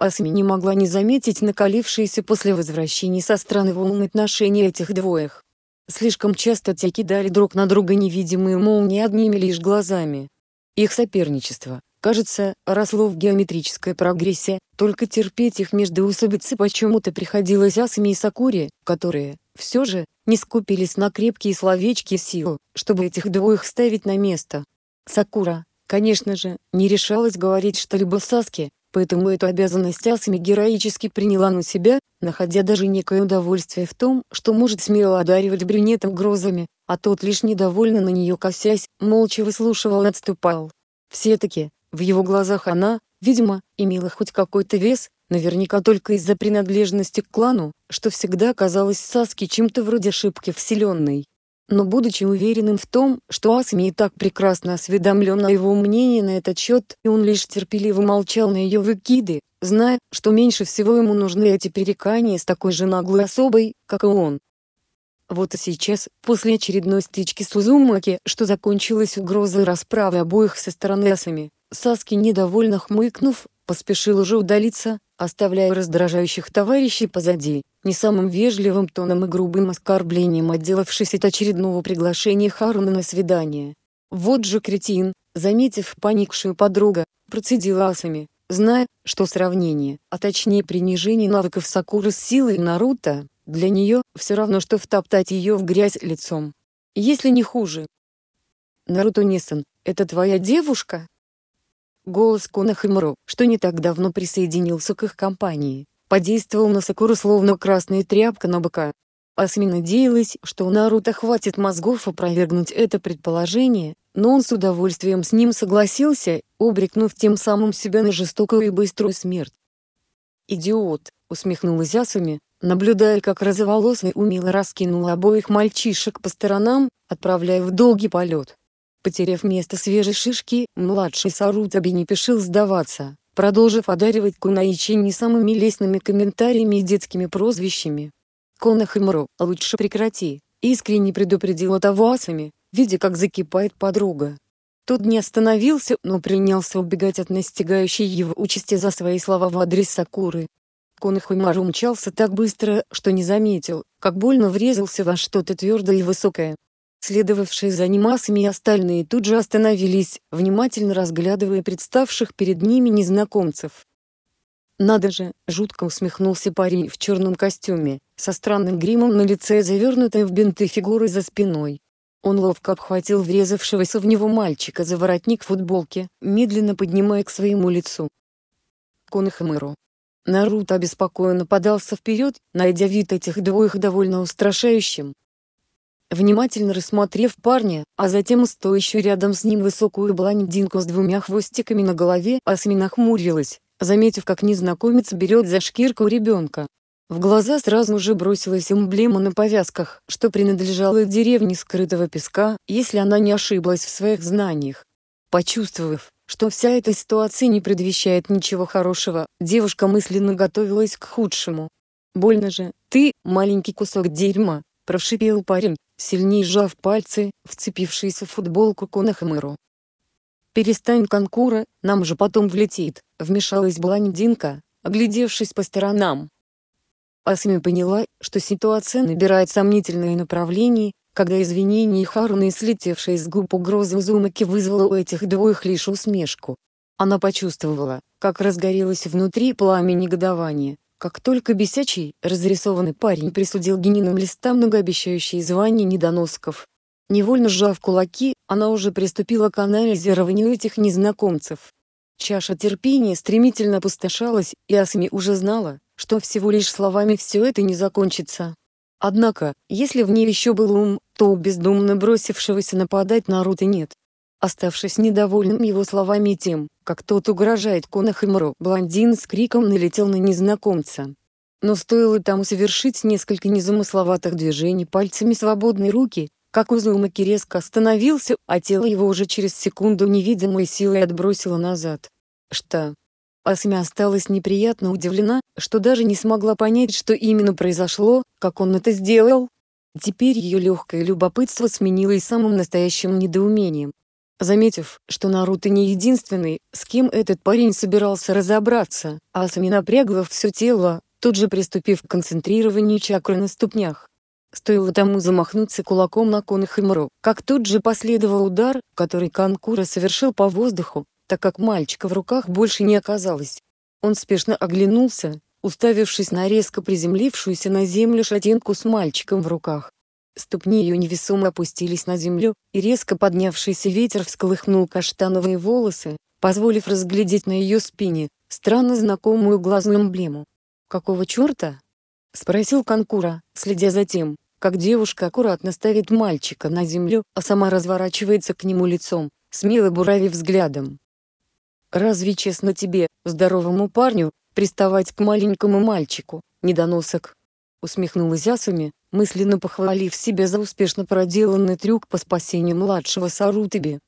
Асми не могла не заметить накалившиеся после возвращения со страны волн отношения этих двоих. Слишком часто те кидали друг на друга невидимые молнии одними лишь глазами. Их соперничество, кажется, росло в геометрической прогрессии, только терпеть их междоусобицы почему-то приходилось Асами и Сакуре, которые, все же, не скупились на крепкие словечки сил, чтобы этих двоих ставить на место. Сакура, конечно же, не решалась говорить что-либо Саске, Поэтому эту обязанность Асами героически приняла на себя, находя даже некое удовольствие в том, что может смело одаривать брюнетом грозами, а тот лишь недовольно на нее косясь, молча выслушивал и отступал. Все-таки, в его глазах она, видимо, имела хоть какой-то вес, наверняка только из-за принадлежности к клану, что всегда казалось Саске чем-то вроде шибки вселенной. Но будучи уверенным в том, что Асми и так прекрасно осведомлен о его мнении на этот счет, и он лишь терпеливо молчал на ее выкиды, зная, что меньше всего ему нужны эти перекания с такой же наглой особой, как и он. Вот и сейчас, после очередной стычки с Узумаки, что закончилась угрозой расправы обоих со стороны Асами, Саски недовольно хмыкнув, поспешил уже удалиться, оставляя раздражающих товарищей позади, не самым вежливым тоном и грубым оскорблением отделавшись от очередного приглашения Харуна на свидание. Вот же кретин, заметив поникшую подруга, процедил асами, зная, что сравнение, а точнее принижение навыков Сакуры с силой Наруто, для нее все равно, что втоптать ее в грязь лицом. Если не хуже. Наруто Нисан, это твоя девушка? Голос Кона Хэмро, что не так давно присоединился к их компании, подействовал на Сакуру словно красная тряпка на быка. Асми надеялась, что у Наруто хватит мозгов опровергнуть это предположение, но он с удовольствием с ним согласился, обрекнув тем самым себя на жестокую и быструю смерть. «Идиот!» — усмехнулась Асуми, наблюдая, как розоволосый умело раскинул обоих мальчишек по сторонам, отправляя в долгий полет. Потеряв место свежей шишки, младший Сарутаби не спешил сдаваться, продолжив одаривать Кунаичи не самыми лестными комментариями и детскими прозвищами. «Конахэмро, лучше прекрати», — искренне предупредила того Асами, видя как закипает подруга. Тот не остановился, но принялся убегать от настигающей его участи за свои слова в адрес Сакуры. Конахэмару мчался так быстро, что не заметил, как больно врезался во что-то твердое и высокое, Следовавшие за ним асами и остальные тут же остановились, внимательно разглядывая представших перед ними незнакомцев. «Надо же!» — жутко усмехнулся парень в черном костюме, со странным гримом на лице и завернутой в бинты фигурой за спиной. Он ловко обхватил врезавшегося в него мальчика за воротник футболки, медленно поднимая к своему лицу. Конахмыру. Наруто обеспокоенно подался вперед, найдя вид этих двоих довольно устрашающим, Внимательно рассмотрев парня, а затем стоящую рядом с ним высокую блондинку с двумя хвостиками на голове, Асми нахмурилась, заметив как незнакомец берет за шкирку ребенка. В глаза сразу же бросилась эмблема на повязках, что принадлежала деревне скрытого песка, если она не ошиблась в своих знаниях. Почувствовав, что вся эта ситуация не предвещает ничего хорошего, девушка мысленно готовилась к худшему. «Больно же, ты, маленький кусок дерьма!» прошипел парень, сильнее сжав пальцы, вцепившиеся в футболку Конахмыру. «Перестань, конкура, нам же потом влетит», — вмешалась блондинка, оглядевшись по сторонам. Асми поняла, что ситуация набирает сомнительные направления, когда извинение Харуны слетевшее с губ угрозы Узумаки вызвало у этих двоих лишь усмешку. Она почувствовала, как разгорелось внутри пламя негодования, как только бесячий, разрисованный парень присудил гениным листам многообещающие звания недоносков. Невольно сжав кулаки, она уже приступила к анализированию этих незнакомцев. Чаша терпения стремительно опустошалась, и Асми уже знала, что всего лишь словами все это не закончится. Однако, если в ней еще был ум, то у бездумно бросившегося нападать Наруто нет. Оставшись недовольным его словами и тем, как тот угрожает Конахэмеру, блондин с криком налетел на незнакомца. Но стоило тому совершить несколько незамысловатых движений пальцами свободной руки, как Узумаки резко остановился, а тело его уже через секунду невидимой силой отбросило назад. Что? Асми осталась неприятно удивлена, что даже не смогла понять, что именно произошло, как он это сделал. Теперь ее легкое любопытство сменилось самым настоящим недоумением, Заметив, что Наруто не единственный, с кем этот парень собирался разобраться, Асами напрягла все тело, тут же приступив к концентрированию чакры на ступнях. Стоило тому замахнуться кулаком на Конахимуру, как тут же последовал удар, который Канкура совершил по воздуху, так как мальчика в руках больше не оказалось. Он спешно оглянулся, уставившись на резко приземлившуюся на землю шатенку с мальчиком в руках. Ступни ее невесомо опустились на землю, и резко поднявшийся ветер всколыхнул каштановые волосы, позволив разглядеть на ее спине, странно знакомую глазную эмблему. «Какого черта?» — спросил Конкура, следя за тем, как девушка аккуратно ставит мальчика на землю, а сама разворачивается к нему лицом, смело буравив взглядом. «Разве честно тебе, здоровому парню, приставать к маленькому мальчику, недоносок?» — усмехнулась Асуми, мысленно похвалив себя за успешно проделанный трюк по спасению младшего Сарутаби.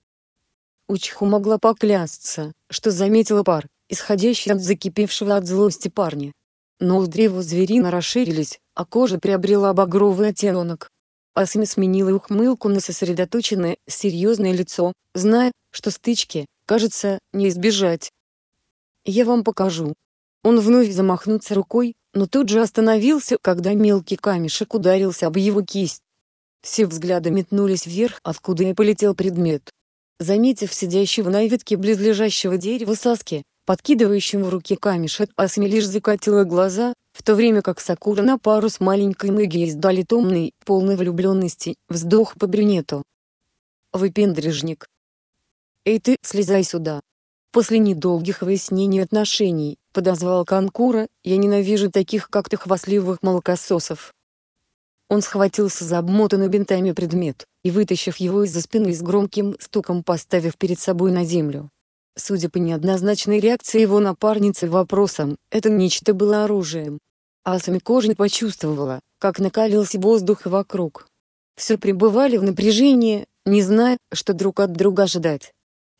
Учху могла поклясться, что заметила пар, исходящий от закипевшего от злости парня. Но у древа зверина расширились, а кожа приобрела багровый оттенок. Асами сменила ухмылку на сосредоточенное, серьезное лицо, зная, что стычки, кажется, не избежать. «Я вам покажу, он вновь замахнулся рукой, но тут же остановился, когда мелкий камешек ударился об его кисть. Все взгляды метнулись вверх, откуда и полетел предмет. Заметив сидящего на ветке близлежащего дерева Саски, подкидывающим в руки камешек, Асми лишь закатила глаза, в то время как Сакура на пару с маленькой Мэгги издали томный, полный влюбленности, вздох по брюнету. «Выпендрежник!» «Эй ты, слезай сюда!» После недолгих выяснений отношений, подозвал Конкура, я ненавижу таких как ты хвастливых молокососов. Он схватился за обмотанный бинтами предмет, и вытащив его из-за спины с громким стуком поставив перед собой на землю. Судя по неоднозначной реакции его напарницы вопросом, это нечто было оружием. А Самикожин почувствовала, как накалился воздух вокруг. Все пребывали в напряжении, не зная, что друг от друга ожидать.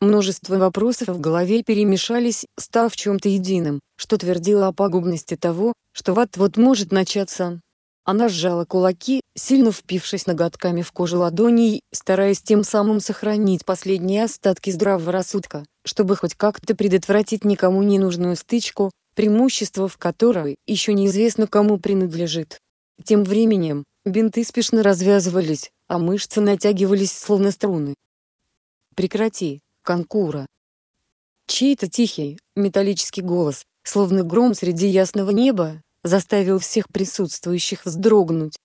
Множество вопросов в голове перемешались, став чем-то единым, что твердило о пагубности того, что вот-вот может начаться. Она сжала кулаки, сильно впившись ноготками в кожу ладоней, стараясь тем самым сохранить последние остатки здравого рассудка, чтобы хоть как-то предотвратить никому ненужную стычку, преимущество в которой еще неизвестно кому принадлежит. Тем временем, бинты спешно развязывались, а мышцы натягивались словно струны. «Прекрати», Конкура. Чей-то тихий, металлический голос, словно гром среди ясного неба, заставил всех присутствующих вздрогнуть.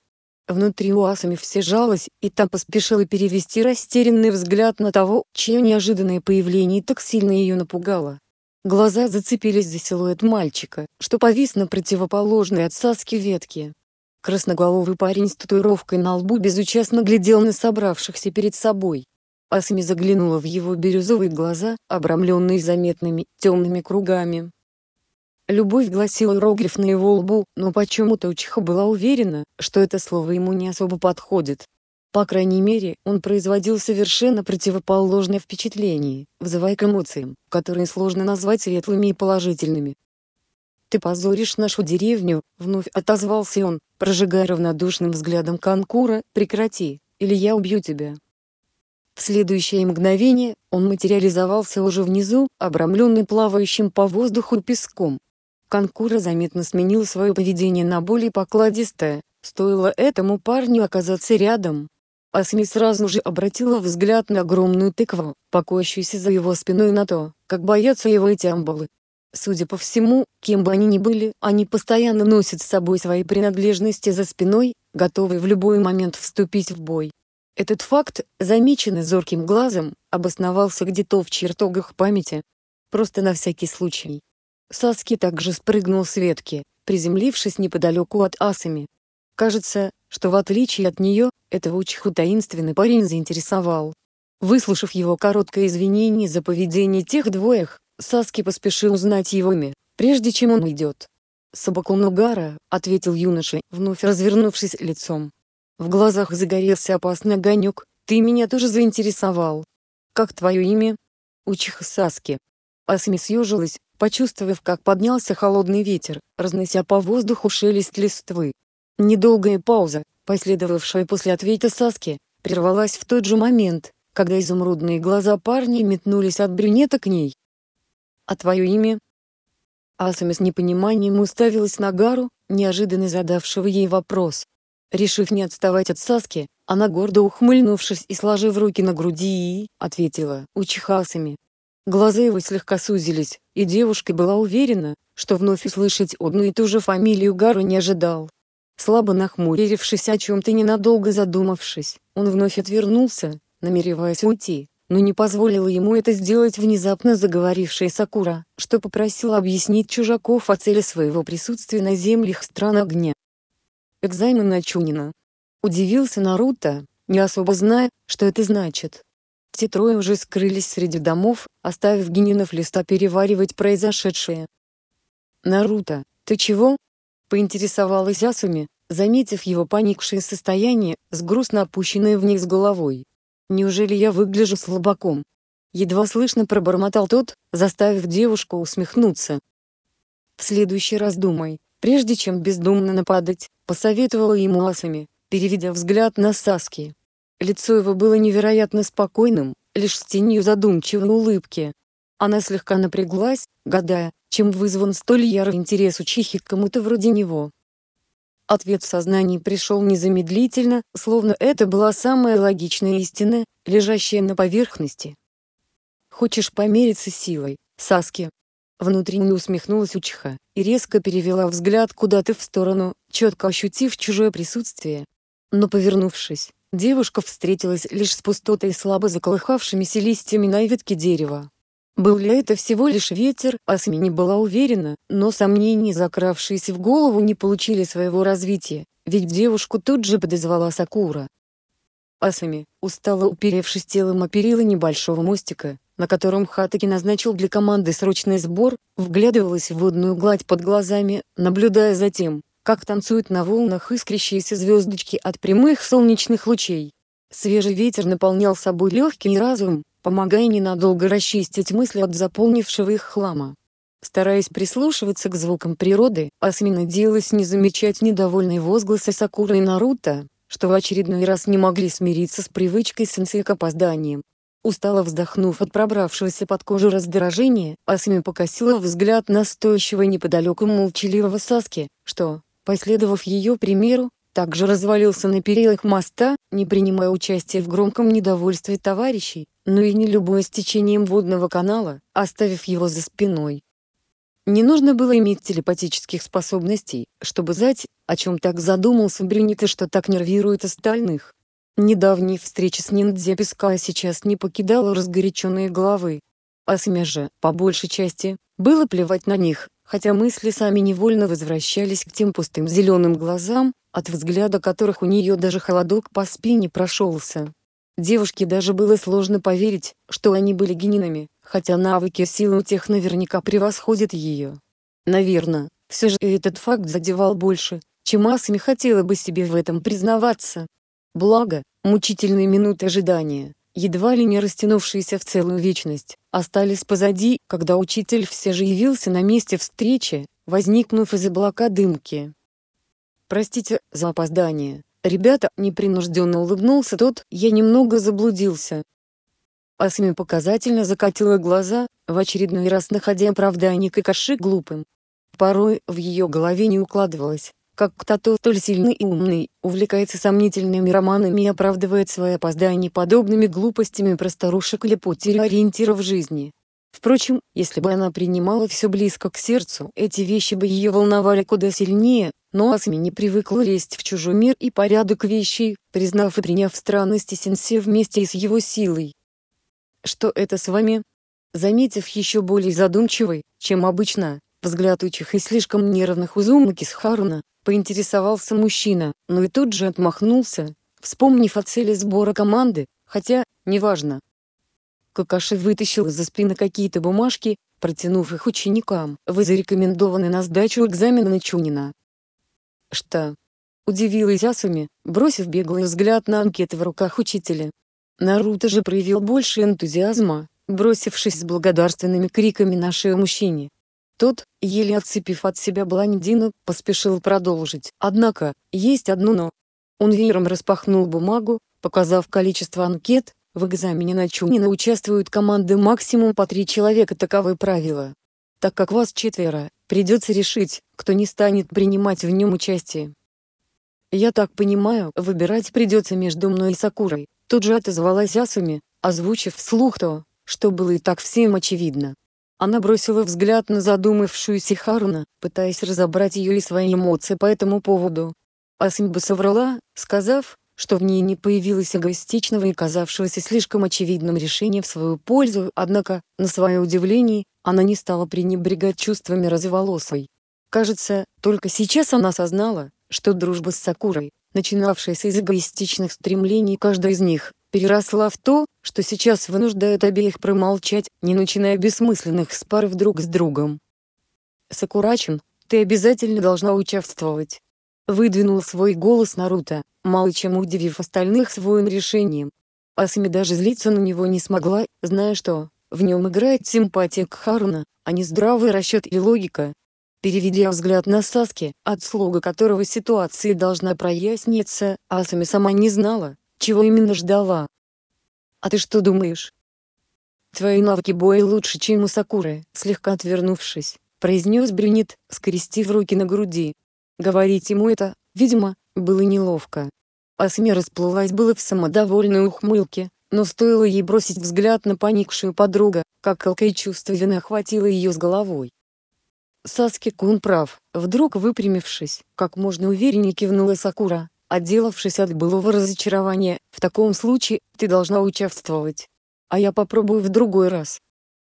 Внутри Уасами все жалось, и та поспешила перевести растерянный взгляд на того, чье неожиданное появление так сильно ее напугало. Глаза зацепились за силуэт мальчика, что повис на противоположной от Саски ветке. Красноголовый парень с татуировкой на лбу безучастно глядел на собравшихся перед собой. Асми заглянула в его бирюзовые глаза, обрамленные заметными темными кругами. Любовь гласил иероглиф на его лбу, но почему-то Учиха была уверена, что это слово ему не особо подходит. По крайней мере, он производил совершенно противоположное впечатление, вызывая к эмоциям, которые сложно назвать светлыми и положительными. «Ты позоришь нашу деревню», — вновь отозвался он, прожигая равнодушным взглядом Конкура, «прекрати, или я убью тебя». В следующее мгновение он материализовался уже внизу, обрамленный плавающим по воздуху песком. Конкура заметно сменил свое поведение на более покладистое, стоило этому парню оказаться рядом. Асми сразу же обратила взгляд на огромную тыкву, покоящуюся за его спиной на то, как боятся его эти амбалы. Судя по всему, кем бы они ни были, они постоянно носят с собой свои принадлежности за спиной, готовые в любой момент вступить в бой. Этот факт, замеченный зорким глазом, обосновался где-то в чертогах памяти. Просто на всякий случай. Саски также спрыгнул с ветки, приземлившись неподалеку от Асами. Кажется, что в отличие от нее, этого учиху таинственный парень заинтересовал. Выслушав его короткое извинение за поведение тех двоих, Саски поспешил узнать его имя, прежде чем он уйдет. «Собаку ответил юноша, вновь развернувшись лицом. В глазах загорелся опасный огонек, ты меня тоже заинтересовал. Как твое имя? Учиха Саски. Асами съежилась, почувствовав, как поднялся холодный ветер, разнося по воздуху шелест листвы. Недолгая пауза, последовавшая после ответа Саски, прервалась в тот же момент, когда изумрудные глаза парня метнулись от брюнета к ней. «А твое имя?» Асами с непониманием уставилась на Гару, неожиданно задавшего ей вопрос. Решив не отставать от Саски, она гордо ухмыльнувшись и сложив руки на груди ответила учихасами. Глаза его слегка сузились, и девушка была уверена, что вновь услышать одну и ту же фамилию Гару не ожидал. Слабо нахмурившись о чем-то ненадолго задумавшись, он вновь отвернулся, намереваясь уйти, но не позволила ему это сделать внезапно заговорившая Сакура, что попросила объяснить чужаков о цели своего присутствия на землях стран огня. Экзамен экзамена Чунина. Удивился Наруто, не особо зная, что это значит. Те трое уже скрылись среди домов, оставив Генинов листа переваривать произошедшее. «Наруто, ты чего?» — поинтересовалась Асуми, заметив его поникшее состояние, с грустно опущенной вниз головой. «Неужели я выгляжу слабаком?» Едва слышно пробормотал тот, заставив девушку усмехнуться. «В следующий раз думай, прежде чем бездумно нападать, посоветовала ему асами, переведя взгляд на Саски. Лицо его было невероятно спокойным, лишь с тенью задумчивой улыбки. Она слегка напряглась, гадая, чем вызван столь ярый интерес у Чихи к кому-то вроде него. Ответ в сознании пришел незамедлительно, словно это была самая логичная истина, лежащая на поверхности. «Хочешь помериться силой, Саски?» Внутренне усмехнулась Учиха и резко перевела взгляд куда-то в сторону, четко ощутив чужое присутствие. Но повернувшись, девушка встретилась лишь с пустотой и слабо заколыхавшимися листьями на ветке дерева. Был ли это всего лишь ветер, Асми не была уверена, но сомнения, закравшиеся в голову, не получили своего развития, ведь девушку тут же подозвала Сакура. Асами, устало уперевшись телом о перила небольшого мостика, на котором Хатаки назначил для команды срочный сбор, вглядывалась в водную гладь под глазами, наблюдая за тем, как танцуют на волнах искрящиеся звездочки от прямых солнечных лучей. Свежий ветер наполнял собой легкий разум, помогая ненадолго расчистить мысли от заполнившего их хлама. Стараясь прислушиваться к звукам природы, асми делалась не замечать недовольные возгласы Сакуры и Наруто, что в очередной раз не могли смириться с привычкой сенсей к опозданиям, устало вздохнув от пробравшегося под кожу раздражения, Асми покосила взгляд настоящего неподалеку молчаливого Саски, что, последовав ее примеру, также развалился на перилах моста, не принимая участия в громком недовольстве товарищей, но и не любое с течением водного канала, оставив его за спиной. Не нужно было иметь телепатических способностей, чтобы знать, о чем так задумался Брюнит и что так нервирует остальных. Недавняя встреча с ниндзя песка сейчас не покидала разгоряченные головы. Асме же, по большей части, было плевать на них, хотя мысли сами невольно возвращались к тем пустым зеленым глазам, от взгляда которых у нее даже холодок по спине прошелся. Девушке даже было сложно поверить, что они были генинами, хотя навыки силы у тех наверняка превосходят ее. Наверное, все же этот факт задевал больше, чем Асами хотела бы себе в этом признаваться. Благо, мучительные минуты ожидания, едва ли не растянувшиеся в целую вечность, остались позади, когда учитель все же явился на месте встречи, возникнув из облака дымки. «Простите за опоздание. Ребята», — непринужденно улыбнулся тот, — «я немного заблудился». Асми показательно закатила глаза, в очередной раз находя оправдание Какаши глупым. Порой в ее голове не укладывалось, как кто-то столь сильный и умный, увлекается сомнительными романами и оправдывает свои опоздания подобными глупостями про старушек или потерю ориентира в жизни. Впрочем, если бы она принимала все близко к сердцу, эти вещи бы ее волновали куда сильнее, но Асми не привыкла лезть в чужой мир и порядок вещей, признав и приняв странности Сенсе вместе с его силой. «Что это с вами?» Заметив еще более задумчивый, чем обычно, взгляд учих и слишком нервных Узумаки с Харуна, поинтересовался мужчина, но и тут же отмахнулся, вспомнив о цели сбора команды, хотя, неважно. Какаши вытащил из-за спины какие-то бумажки, протянув их ученикам. Вы зарекомендованы на сдачу экзамена на Чунина. Что? Удивилась Асуми, бросив беглый взгляд на анкеты в руках учителя. Наруто же проявил больше энтузиазма, бросившись с благодарственными криками на мужчине. Тот, еле отцепив от себя блондина, поспешил продолжить. Однако, есть одно «но». Он веером распахнул бумагу, показав количество анкет, в экзамене на Чунина участвуют команды максимум по три человека, таковы правила. Так как вас четверо, придется решить, кто не станет принимать в нем участие. Я так понимаю, выбирать придется между мной и Сакурой. Тут же отозвалась Асуми, озвучив вслух то, что было и так всем очевидно. Она бросила взгляд на задумавшуюся Харуна, пытаясь разобрать ее и свои эмоции по этому поводу. Асимба соврала, сказав, что в ней не появилось эгоистичного и казавшегося слишком очевидным решения в свою пользу, однако, на свое удивление, она не стала пренебрегать чувствами разволосой. Кажется, только сейчас она осознала, что дружба с Сакурой, начинавшаяся из эгоистичных стремлений каждой из них, переросла в то, что сейчас вынуждает обеих промолчать, не начиная бессмысленных спаров друг с другом. «Сакурачин, ты обязательно должна участвовать!» Выдвинул свой голос Наруто, мало чем удивив остальных своим решением. Асами даже злиться на него не смогла, зная что, в нем играет симпатия к Харуна, а не здравый расчет и логика. Переведя взгляд на Саски, от слога которого ситуация должна проясниться, Асами сама не знала, чего именно ждала. А ты что думаешь? Твои навыки боя лучше, чем у Сакуры, слегка отвернувшись, произнес брюнет, скрестив руки на груди. Говорить ему это, видимо, было неловко. Асме расплылась было в самодовольной ухмылке, но стоило ей бросить взгляд на поникшую подругу, как колкое чувство вины охватило ее с головой. Саски Кун прав, вдруг выпрямившись, как можно увереннее кивнула Сакура, Отделавшись от былого разочарования, в таком случае, ты должна участвовать. А я попробую в другой раз.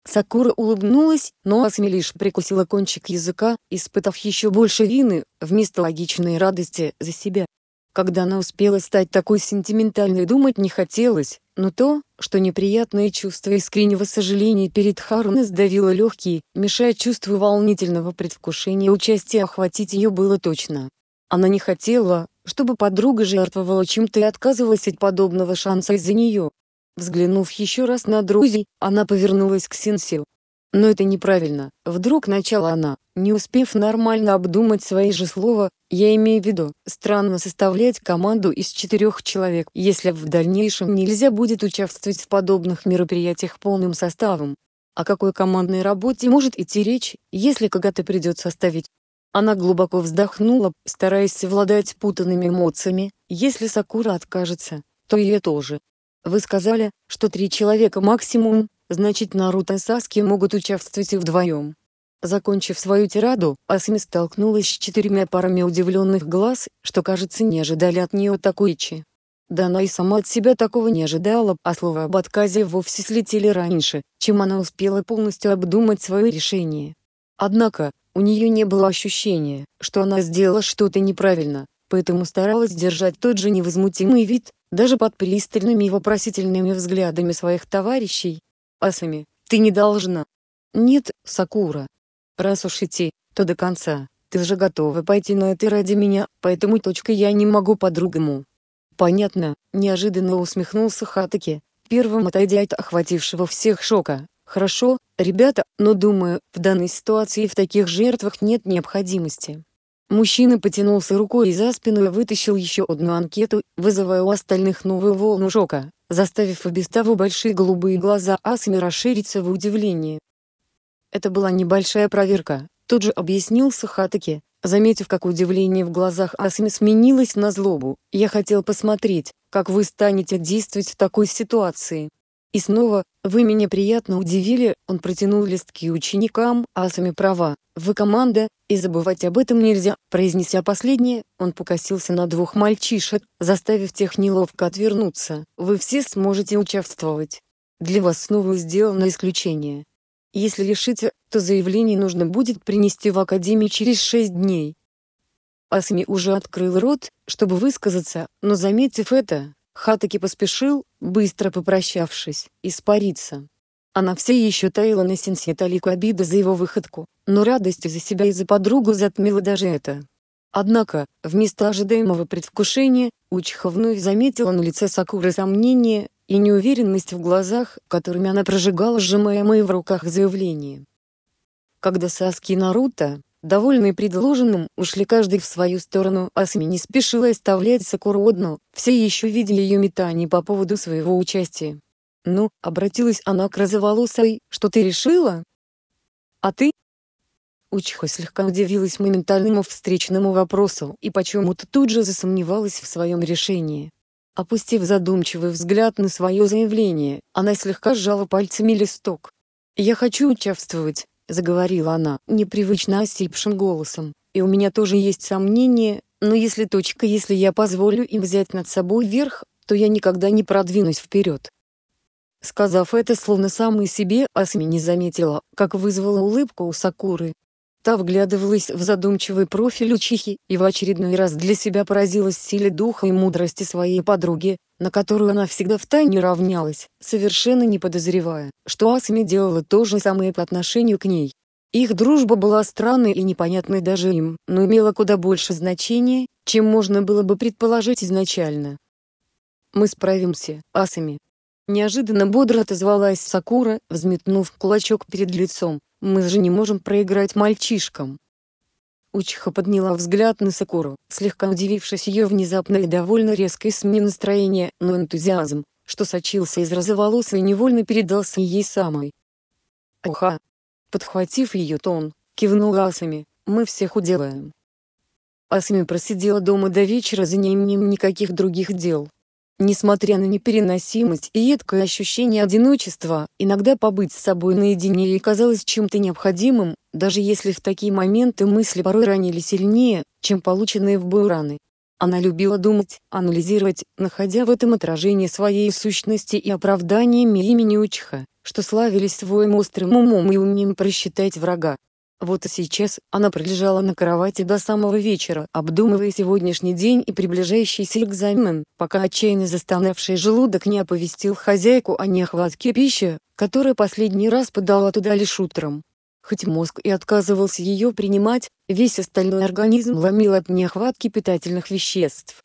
Сакура улыбнулась, но Асми прикусила кончик языка, испытав еще больше вины, вместо логичной радости за себя. Когда она успела стать такой сентиментальной думать не хотелось, но то, что неприятное чувство искреннего сожаления перед Харуна сдавило легкие, мешая чувству волнительного предвкушения участия охватить ее было точно. Она не хотела, чтобы подруга жертвовала чем-то и отказывалась от подобного шанса из-за нее. Взглянув еще раз на друзей, она повернулась к Синсил. Но это неправильно, вдруг начала она, не успев нормально обдумать свои же слова, я имею в виду, странно составлять команду из четырех человек, если в дальнейшем нельзя будет участвовать в подобных мероприятиях полным составом. О какой командной работе может идти речь, если когда-то придется оставить она глубоко вздохнула, стараясь совладать путанными эмоциями, если Сакура откажется, то и я тоже. Вы сказали, что три человека максимум, значит Наруто и Саски могут участвовать и вдвоем. Закончив свою тираду, Асми столкнулась с четырьмя парами удивленных глаз, что кажется не ожидали от нее Такуичи. Да она и сама от себя такого не ожидала, а слова об отказе вовсе слетели раньше, чем она успела полностью обдумать свое решение. Однако, у нее не было ощущения, что она сделала что-то неправильно, поэтому старалась держать тот же невозмутимый вид, даже под пристальными и вопросительными взглядами своих товарищей. «Асами, ты не должна». «Нет, Сакура. Раз уж идти, то до конца. Ты же готова пойти на это ради меня, поэтому точка я не могу по-другому». «Понятно», — неожиданно усмехнулся Хатаки, первым отойдя от охватившего всех шока. Хорошо, ребята, но думаю, в данной ситуации в таких жертвах нет необходимости. Мужчина потянулся рукой за спину и вытащил еще одну анкету, вызывая у остальных новую волну шока, заставив и без того большие голубые глаза Асми расшириться в удивлении. Это была небольшая проверка, тут же объяснился Хатаки, заметив, как удивление в глазах Асми сменилось на злобу. «Я хотел посмотреть, как вы станете действовать в такой ситуации. И снова, вы меня приятно удивили, он протянул листки ученикам, а сами права, вы команда, и забывать об этом нельзя, произнеся последнее, он покосился на двух мальчишек, заставив тех неловко отвернуться, вы все сможете участвовать. Для вас снова сделано исключение. Если лишите, то заявление нужно будет принести в Академию через шесть дней. Асми уже открыл рот, чтобы высказаться, но заметив это, Хатаки поспешил, быстро попрощавшись, испариться. Она все еще таила на сенсе талику обиды за его выходку, но радость за себя и за подругу затмила даже это. Однако, вместо ожидаемого предвкушения, Учиха вновь заметила на лице Сакуры сомнение и неуверенность в глазах, которыми она прожигала сжимаемые в руках заявление. Когда Саски и Наруто, Довольные предложенным, ушли каждый в свою сторону, а Сми не спешила оставлять Сакуру все еще видели ее метание по поводу своего участия. «Ну», — обратилась она к розоволосой, — «что ты решила?» «А ты?» Учиха слегка удивилась моментальному встречному вопросу и почему-то тут же засомневалась в своем решении. Опустив задумчивый взгляд на свое заявление, она слегка сжала пальцами листок. «Я хочу участвовать», — заговорила она непривычно осипшим голосом, — «и у меня тоже есть сомнения, но если точка, если я позволю им взять над собой верх, то я никогда не продвинусь вперед». Сказав это словно самой себе, Асми не заметила, как вызвала улыбку у Сакуры, Та вглядывалась в задумчивый профиль учихи и в очередной раз для себя поразилась силе духа и мудрости своей подруги, на которую она всегда втайне равнялась, совершенно не подозревая, что Асами делала то же самое по отношению к ней. Их дружба была странной и непонятной даже им, но имела куда больше значения, чем можно было бы предположить изначально. «Мы справимся, Асами», Неожиданно бодро отозвалась Сакура, взметнув кулачок перед лицом, мы же не можем проиграть мальчишкам. Учиха подняла взгляд на Сакуру, слегка удивившись ее внезапной и довольно резкой смене настроения, но энтузиазм, что сочился из розоволосой невольно передался ей самой. «Уха!» Подхватив ее тон, кивнул Асами, «мы всех уделаем». Асами просидела дома до вечера за неимением никаких других дел. Несмотря на непереносимость и едкое ощущение одиночества, иногда побыть с собой наедине ей казалось чем-то необходимым, даже если в такие моменты мысли порой ранили сильнее, чем полученные в бою раны. Она любила думать, анализировать, находя в этом отражение своей сущности и оправданиями имени Учха, что славились своим острым умом и умением просчитать врага. Вот и сейчас она пролежала на кровати до самого вечера, обдумывая сегодняшний день и приближающийся экзамен, пока отчаянно застонавший желудок не оповестил хозяйку о нехватке пищи, которая последний раз подала туда лишь утром. Хоть мозг и отказывался ее принимать, весь остальной организм ломил от нехватки питательных веществ.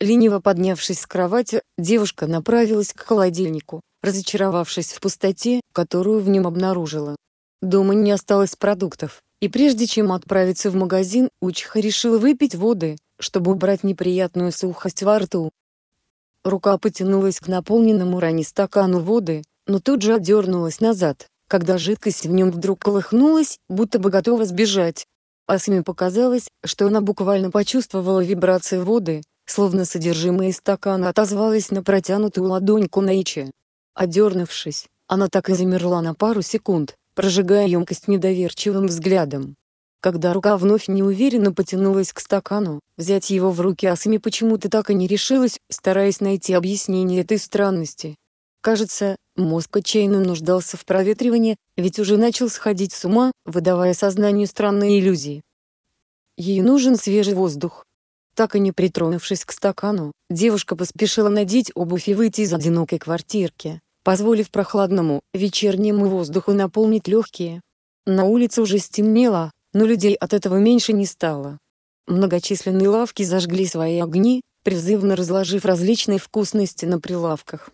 Лениво поднявшись с кровати, девушка направилась к холодильнику, разочаровавшись в пустоте, которую в нем обнаружила. Дома не осталось продуктов. И прежде чем отправиться в магазин, Учха решила выпить воды, чтобы убрать неприятную сухость во рту. Рука потянулась к наполненному ранее стакану воды, но тут же отдернулась назад, когда жидкость в нем вдруг колыхнулась, будто бы готова сбежать. Асме показалось, что она буквально почувствовала вибрации воды, словно содержимое стакана отозвалось на протянутую ладонь Кунэйчи. Одернувшись, она так и замерла на пару секунд, прожигая емкость недоверчивым взглядом. Когда рука вновь неуверенно потянулась к стакану, взять его в руки Асами почему-то так и не решилась, стараясь найти объяснение этой странности. Кажется, мозг отчаянно нуждался в проветривании, ведь уже начал сходить с ума, выдавая сознанию странные иллюзии. Ей нужен свежий воздух. Так и не притронувшись к стакану, девушка поспешила надеть обувь и выйти из одинокой квартирки позволив прохладному, вечернему воздуху наполнить легкие. На улице уже стемнело, но людей от этого меньше не стало. Многочисленные лавки зажгли свои огни, призывно разложив различные вкусности на прилавках.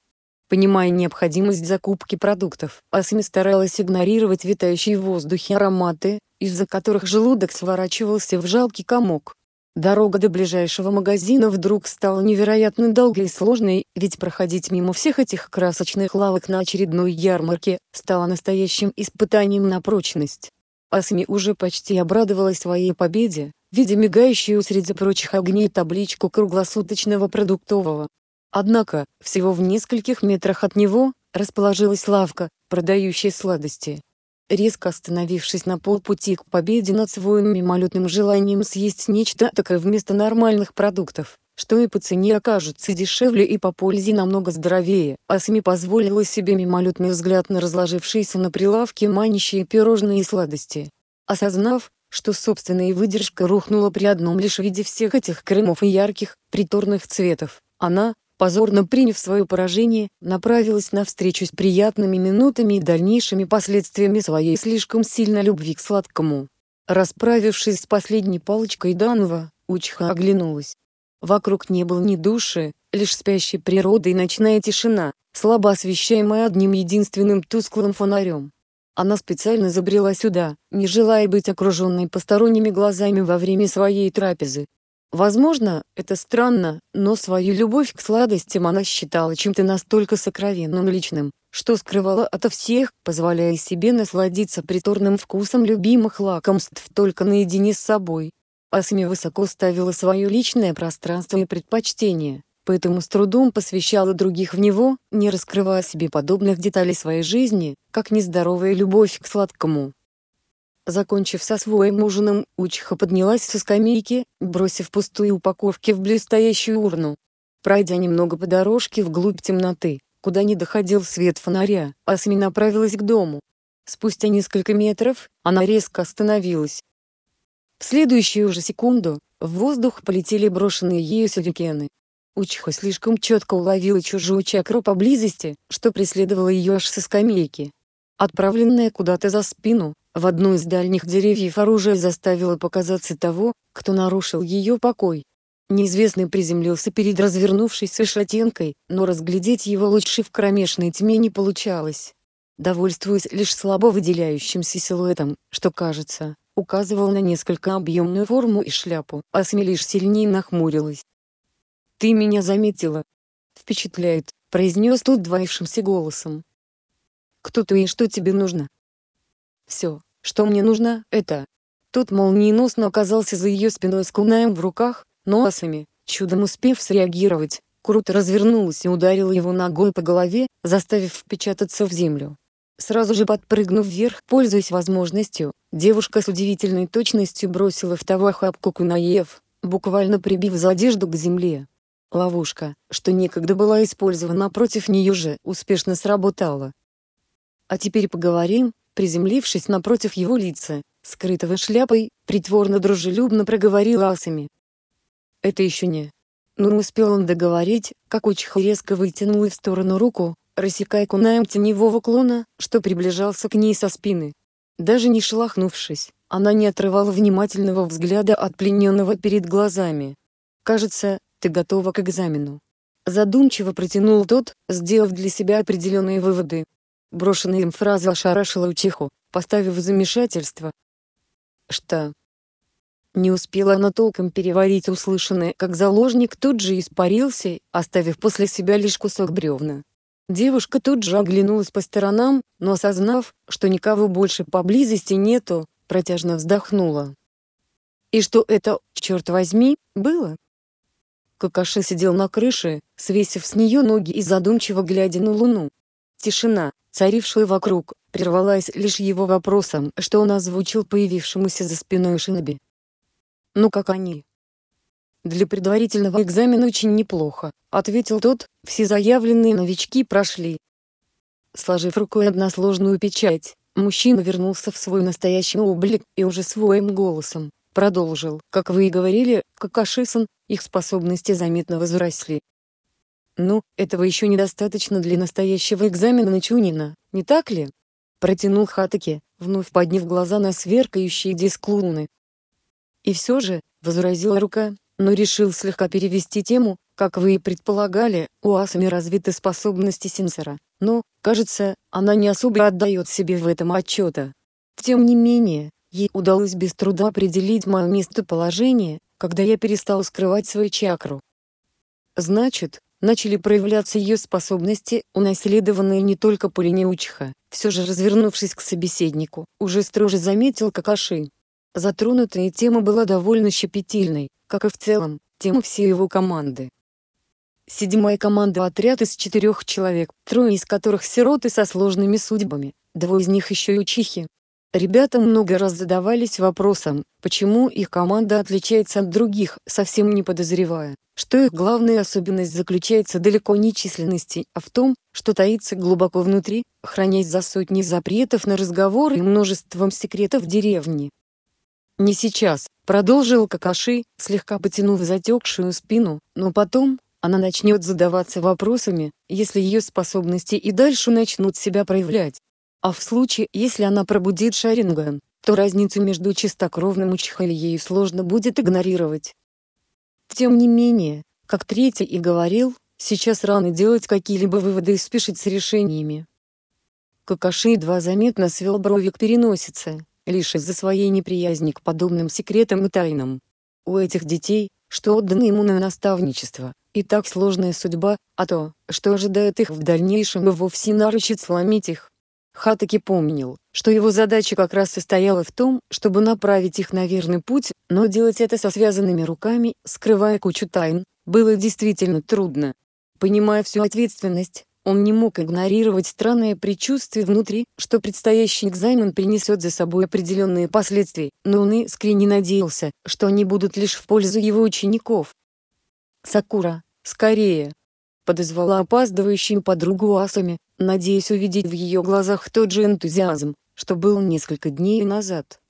Понимая необходимость закупки продуктов, Асами старалась игнорировать витающие в воздухе ароматы, из-за которых желудок сворачивался в жалкий комок. Дорога до ближайшего магазина вдруг стала невероятно долгой и сложной, ведь проходить мимо всех этих красочных лавок на очередной ярмарке стало настоящим испытанием на прочность. Асми уже почти обрадовалась своей победе, видя мигающую среди прочих огней табличку круглосуточного продуктового. Однако, всего в нескольких метрах от него, расположилась лавка, продающая сладости резко остановившись на полпути к победе над своим мимолетным желанием съесть нечто такое вместо нормальных продуктов, что и по цене окажутся дешевле и по пользе намного здоровее, а сами позволила себе мимолетный взгляд на разложившиеся на прилавке манящие пирожные и сладости. Осознав, что собственная выдержка рухнула при одном лишь виде всех этих кремов и ярких, приторных цветов, она, позорно приняв свое поражение, направилась на встречу с приятными минутами и дальнейшими последствиями своей слишком сильной любви к сладкому. Расправившись с последней палочкой Данова, Учха оглянулась. Вокруг не было ни души, лишь спящей природа и ночная тишина, слабо освещаемая одним единственным тусклым фонарем. Она специально забрела сюда, не желая быть окруженной посторонними глазами во время своей трапезы, Возможно, это странно, но свою любовь к сладостям она считала чем-то настолько сокровенным личным, что скрывала ото всех, позволяя себе насладиться приторным вкусом любимых лакомств только наедине с собой. Асми высоко ставила свое личное пространство и предпочтение, поэтому с трудом посвящала других в него, не раскрывая себе подобных деталей своей жизни, как нездоровая любовь к сладкому. Закончив со своим ужином, Учиха поднялась со скамейки, бросив пустые упаковки в блестящую урну. Пройдя немного по дорожке вглубь темноты, куда не доходил свет фонаря, Асми направилась к дому. Спустя несколько метров, она резко остановилась. В следующую же секунду, в воздух полетели брошенные ею сюрикены. Учиха слишком четко уловила чужую чакру поблизости, что преследовало ее аж со скамейки. Отправленная куда-то за спину, в одну из дальних деревьев оружие заставило показаться того, кто нарушил ее покой. Неизвестный приземлился перед развернувшейся шатенкой, но разглядеть его лучше в кромешной тьме не получалось. Довольствуясь лишь слабо выделяющимся силуэтом, что кажется, указывал на несколько объемную форму и шляпу, а Сми лишь сильнее нахмурилась. «Ты меня заметила?» «Впечатляет», — произнес тут двоившимся голосом. «Кто ты и что тебе нужно?» Все, что мне нужно, это... Тут молниеносно оказался за ее спиной с кунаем в руках, но асами, чудом успев среагировать, круто развернулась и ударила его ногой по голове, заставив впечататься в землю. Сразу же подпрыгнув вверх, пользуясь возможностью, девушка с удивительной точностью бросила в того охапку кунаев, буквально прибив за одежду к земле. Ловушка, что некогда была использована против нее же, успешно сработала. А теперь поговорим приземлившись напротив его лица, скрытого шляпой, притворно-дружелюбно проговорила Асами. «Это еще не...» Но успел он договорить, как очень резко вытянула в сторону руку, рассекая кунаем теневого клона, что приближался к ней со спины. Даже не шелохнувшись, она не отрывала внимательного взгляда от плененного перед глазами. «Кажется, ты готова к экзамену». Задумчиво протянул тот, сделав для себя определенные выводы. Брошенная им фраза ошарашила утиху, поставив в замешательство. «Что?» Не успела она толком переварить услышанное, как заложник тут же испарился, оставив после себя лишь кусок бревна. Девушка тут же оглянулась по сторонам, но осознав, что никого больше поблизости нету, протяжно вздохнула. И что это, черт возьми, было? Какаши сидел на крыше, свесив с нее ноги и задумчиво глядя на луну. Тишина, царившая вокруг, прервалась лишь его вопросом, что он озвучил появившемуся за спиной Шиноби. «Ну как они?» «Для предварительного экзамена очень неплохо», — ответил тот, — «все заявленные новички прошли». Сложив рукой односложную печать, мужчина вернулся в свой настоящий облик и уже своим голосом продолжил. «Как вы и говорили, Какашисан, их способности заметно возросли, ну, этого еще недостаточно для настоящего экзамена на Чунина, не так ли? Протянул Хатаки, вновь подняв глаза на сверкающие диск луны. И все же, возразила рука, но решил слегка перевести тему, как вы и предполагали, у асами развиты способности сенсора, но, кажется, она не особо отдает себе в этом отчета. Тем не менее, ей удалось без труда определить мое местоположение, когда я перестал скрывать свою чакру. Значит, начали проявляться ее способности, унаследованные не только по линии Учиха. Все же развернувшись к собеседнику, уже строже заметил Какаши. Затронутая тема была довольно щепетильной, как и в целом, тема всей его команды. Седьмая команда отряд из четырех человек, трое из которых сироты со сложными судьбами, двое из них еще и учихи, Ребята много раз задавались вопросом, почему их команда отличается от других, совсем не подозревая, что их главная особенность заключается далеко не в численности, а в том, что таится глубоко внутри, хранясь за сотни запретов на разговоры и множеством секретов деревни. «Не сейчас», — продолжил Какаши, слегка потянув затекшую спину, но потом, она начнет задаваться вопросами, если ее способности и дальше начнут себя проявлять. А в случае, если она пробудит Шаринган, то разницу между чистокровным Учхальей сложно будет игнорировать. Тем не менее, как третий и говорил, сейчас рано делать какие-либо выводы и спешить с решениями. Какаши едва заметно свел брови к переносице, лишь из-за своей неприязни к подобным секретам и тайнам. У этих детей, что отданы ему на наставничество, и так сложная судьба, а то, что ожидает их в дальнейшем и вовсе наручит сломить их. Хатаки помнил, что его задача как раз состояла в том, чтобы направить их на верный путь, но делать это со связанными руками, скрывая кучу тайн, было действительно трудно. Понимая всю ответственность, он не мог игнорировать странное предчувствие внутри, что предстоящий экзамен принесет за собой определенные последствия, но он искренне надеялся, что они будут лишь в пользу его учеников. «Сакура, скорее!» подозвала опаздывающую подругу Асами, надеясь увидеть в ее глазах тот же энтузиазм, что был несколько дней назад.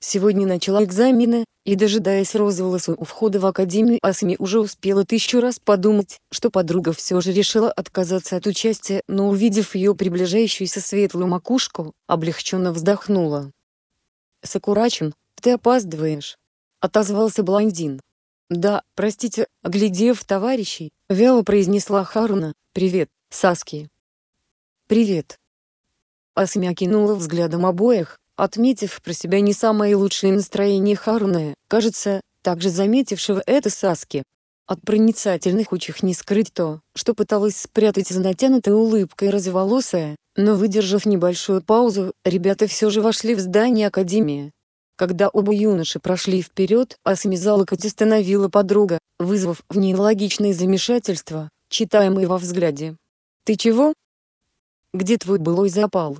Сегодня начала экзамены, и дожидаясь Розволосу у входа в академию Асами уже успела тысячу раз подумать, что подруга все же решила отказаться от участия, но увидев ее приближающуюся светлую макушку, облегченно вздохнула. «Сакурачин, ты опаздываешь», — отозвался блондин. «Да, простите», — оглядев товарищей, Вяло произнесла Харуна, «Привет, Саски!» «Привет!» Асмя кинула взглядом обоих, отметив про себя не самое лучшее настроение Харуны, кажется, также заметившего это Саски. От проницательных учих не скрыть то, что пыталась спрятать за натянутой улыбкой разволосая, но выдержав небольшую паузу, ребята все же вошли в здание Академии. Когда оба юноши прошли вперед, Асмизалакать остановила подруга, вызвав в ней логичное замешательство, читаемое во взгляде. «Ты чего? Где твой былой запал?»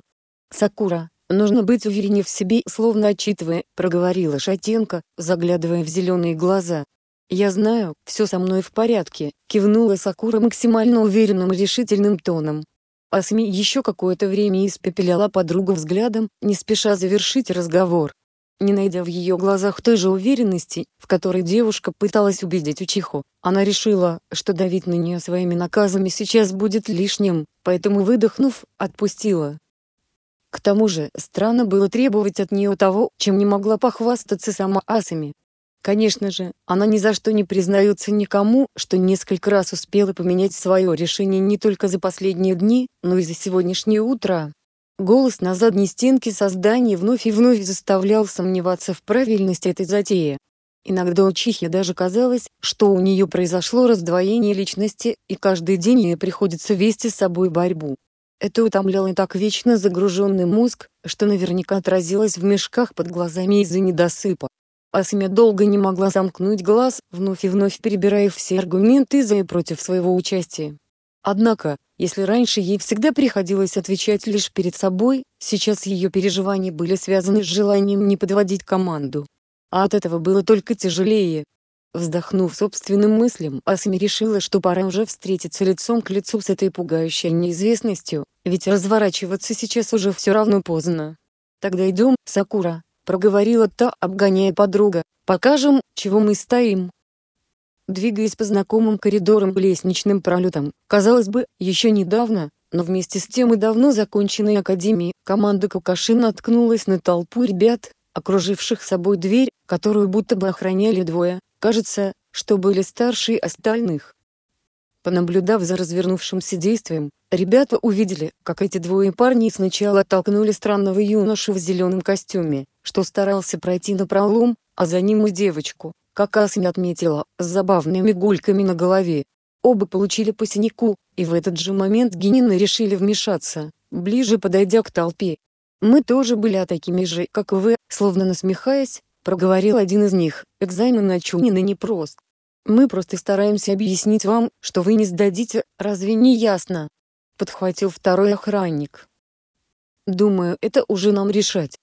«Сакура, нужно быть увереннее в себе», словно отчитывая, проговорила Шатенко, заглядывая в зеленые глаза. «Я знаю, все со мной в порядке», кивнула Сакура максимально уверенным и решительным тоном. Асми еще какое-то время испепеляла подругу взглядом, не спеша завершить разговор. Не найдя в ее глазах той же уверенности, в которой девушка пыталась убедить Учиху, она решила, что давить на нее своими наказами сейчас будет лишним, поэтому выдохнув, отпустила. К тому же, странно было требовать от нее того, чем не могла похвастаться сама асами. Конечно же, она ни за что не признается никому, что несколько раз успела поменять свое решение не только за последние дни, но и за сегодняшнее утро. Голос на задней стенке создания вновь и вновь заставлял сомневаться в правильности этой затеи. Иногда у Чихи даже казалось, что у нее произошло раздвоение личности, и каждый день ей приходится вести с собой борьбу. Это утомляло и так вечно загруженный мозг, что наверняка отразилось в мешках под глазами из-за недосыпа. Асами долго не могла замкнуть глаз, вновь и вновь перебирая все аргументы за и против своего участия. Однако, если раньше ей всегда приходилось отвечать лишь перед собой, сейчас ее переживания были связаны с желанием не подводить команду. А от этого было только тяжелее. Вздохнув собственным мыслям, Асми решила, что пора уже встретиться лицом к лицу с этой пугающей неизвестностью, ведь разворачиваться сейчас уже все равно поздно. «Тогда идем, Сакура», — проговорила та, обгоняя подруга, — «покажем, чего мы стоим» двигаясь по знакомым коридорам и лестничным пролетам. Казалось бы, еще недавно, но вместе с тем и давно законченной академией, команда Кукашин наткнулась на толпу ребят, окруживших собой дверь, которую будто бы охраняли двое, кажется, что были старше остальных. Понаблюдав за развернувшимся действием, ребята увидели, как эти двое парней сначала оттолкнули странного юношу в зеленом костюме, что старался пройти на пролом, а за ним и девочку, как Асмин отметила, с забавными гульками на голове. Оба получили по синяку, и в этот же момент Генины решили вмешаться, ближе подойдя к толпе. «Мы тоже были такими же, как вы», словно насмехаясь, проговорил один из них, «экзамен на Чунина непрост. Мы просто стараемся объяснить вам, что вы не сдадите, разве не ясно?» Подхватил второй охранник. «Думаю, это уже нам решать»,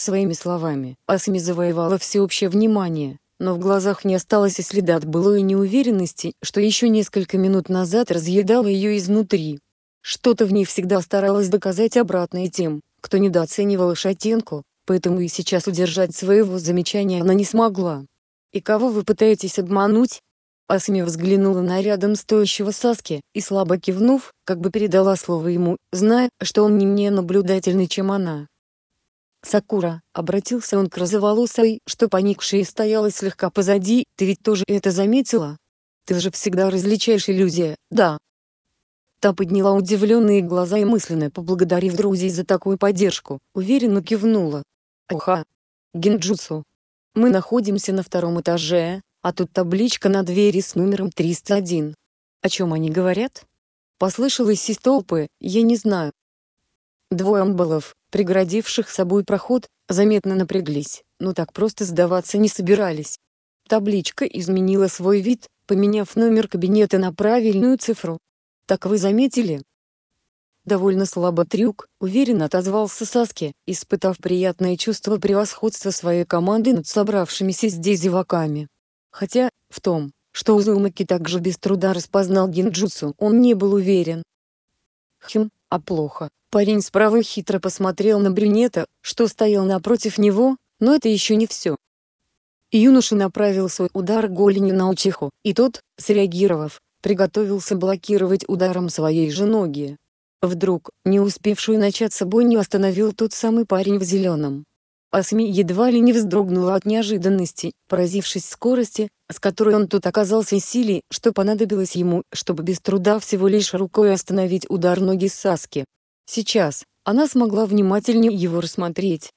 своими словами. Асми завоевала всеобщее внимание, но в глазах не осталось и следа от былой неуверенности, что еще несколько минут назад разъедало ее изнутри. Что-то в ней всегда старалось доказать обратное тем, кто недооценивал Шатенку, поэтому и сейчас удержать своего замечания она не смогла. «И кого вы пытаетесь обмануть?» Асми взглянула на рядом стоящего Саски и слабо кивнув, как бы передала слово ему, зная, что он не менее наблюдательный, чем она. «Сакура», — обратился он к розоволосой, что поникшая стояла слегка позади, «ты ведь тоже это заметила? Ты же всегда различаешь иллюзии, да?» Та подняла удивленные глаза и мысленно поблагодарив друзей за такую поддержку, уверенно кивнула. «Оха! Гинджутсу! Мы находимся на втором этаже, а тут табличка на двери с номером 301. О чем они говорят?» Послышалось из толпы, я не знаю. Двое амбалов, преградивших собой проход, заметно напряглись, но ну так просто сдаваться не собирались. Табличка изменила свой вид, поменяв номер кабинета на правильную цифру. Так вы заметили? Довольно слабо трюк, уверенно отозвался Саски, испытав приятное чувство превосходства своей команды над собравшимися здесь зеваками. Хотя, в том, что Узумаки также без труда распознал гинджутсу, он не был уверен. Хм, а плохо. Парень справа хитро посмотрел на брюнета, что стоял напротив него, но это еще не все. Юноша направил свой удар голенью на учиху, и тот, среагировав, приготовился блокировать ударом своей же ноги. Вдруг, не успевшую начаться не остановил тот самый парень в зеленом. Асми едва ли не вздрогнула от неожиданности, поразившись скорости, с которой он тут оказался и силе, что понадобилось ему, чтобы без труда всего лишь рукой остановить удар ноги Саски. Сейчас она смогла внимательнее его рассмотреть.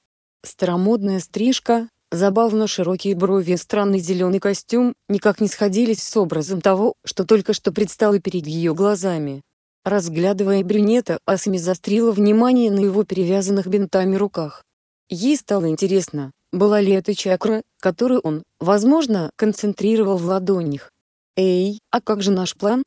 Старомодная стрижка, забавно широкие брови и странный зеленый костюм никак не сходились с образом того, что только что предстало перед ее глазами. Разглядывая брюнета, Асми застрила внимание на его перевязанных бинтами руках. Ей стало интересно, была ли это чакра, которую он, возможно, концентрировал в ладонях. «Эй, а как же наш план?»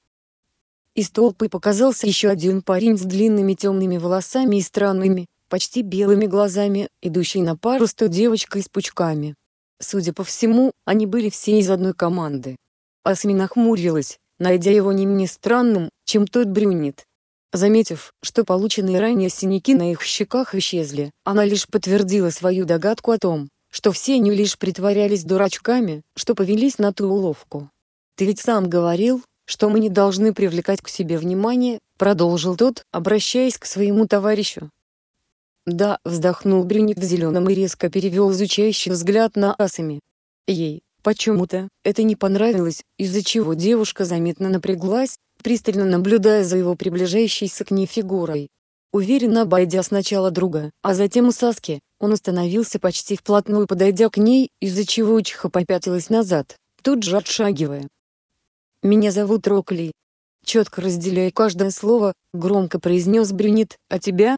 Из толпы показался еще один парень с длинными темными волосами и странными, почти белыми глазами, идущий на пару с той девочкой с пучками. Судя по всему, они были все из одной команды. Асми нахмурилась, найдя его не менее странным, чем тот брюнет. Заметив, что полученные ранее синяки на их щеках исчезли, она лишь подтвердила свою догадку о том, что все они лишь притворялись дурачками, что повелись на ту уловку. «Ты ведь сам говорил, что мы не должны привлекать к себе внимание», продолжил тот, обращаясь к своему товарищу. «Да», — вздохнул Брюник в зеленом и резко перевел изучающий взгляд на Асами. Ей, почему-то, это не понравилось, из-за чего девушка заметно напряглась, пристально наблюдая за его приближающейся к ней фигурой. Уверенно обойдя сначала друга, а затем у Саски, он остановился почти вплотную подойдя к ней, из-за чего Учиха попятилась назад, тут же отшагивая. «Меня зовут Рокли». Четко разделяя каждое слово, громко произнес брюнет, «А тебя?»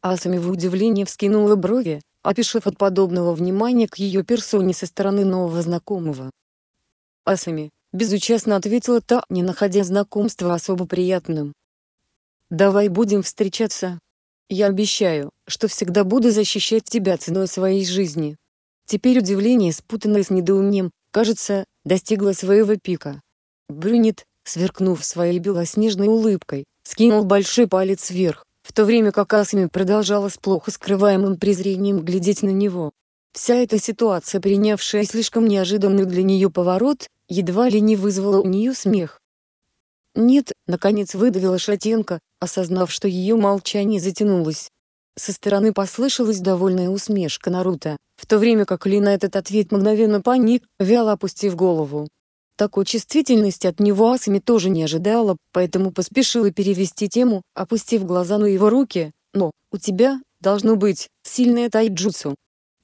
Асами в удивлении вскинула брови, опишив от подобного внимания к ее персоне со стороны нового знакомого. «Асами, безучастно ответила та, не находя знакомства особо приятным. «Давай будем встречаться. Я обещаю, что всегда буду защищать тебя ценой своей жизни». Теперь удивление, спутанное с недоумением, кажется, достигло своего пика. Брюнет, сверкнув своей белоснежной улыбкой, скинул большой палец вверх, в то время как Асми продолжала с плохо скрываемым презрением глядеть на него. Вся эта ситуация, принявшая слишком неожиданный для нее поворот, едва ли не вызвала у нее смех. «Нет», — наконец выдавила Шатенко, осознав, что ее молчание затянулось. Со стороны послышалась довольная усмешка Наруто, в то время как Ли на этот ответ мгновенно паник, вяло опустив голову. Такой чувствительности от него Асами тоже не ожидала, поэтому поспешила перевести тему, опустив глаза на его руки, но, у тебя, должно быть, сильное тайджуцу.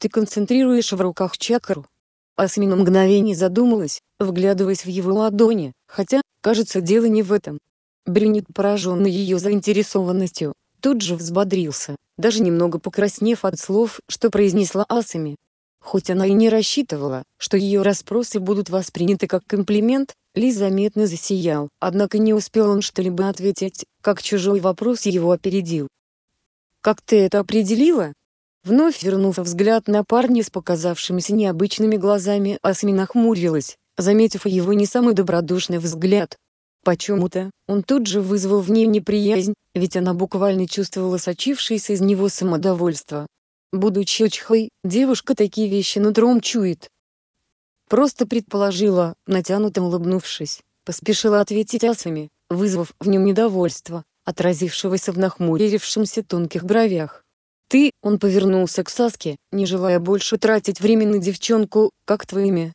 Ты концентрируешь в руках чакру. Асмина мгновение задумалась, вглядываясь в его ладони, хотя, кажется, дело не в этом. Брюнет, пораженный ее заинтересованностью, тут же взбодрился, даже немного покраснев от слов, что произнесла Асами. Хоть она и не рассчитывала, что ее расспросы будут восприняты как комплимент, Ли заметно засиял, однако не успел он что-либо ответить, как чужой вопрос его опередил. «Как ты это определила?» Вновь вернув взгляд на парня с показавшимися необычными глазами, Асми нахмурилась, заметив его не самый добродушный взгляд. Почему-то, он тут же вызвал в ней неприязнь, ведь она буквально чувствовала сочившееся из него самодовольство. Будучи очхой, девушка такие вещи нутром чует. Просто предположила, натянуто улыбнувшись, поспешила ответить асами, вызвав в нем недовольство, отразившегося в нахмурившемся тонких бровях. «Ты...» — он повернулся к Саске, не желая больше тратить время на девчонку, «как твое имя?»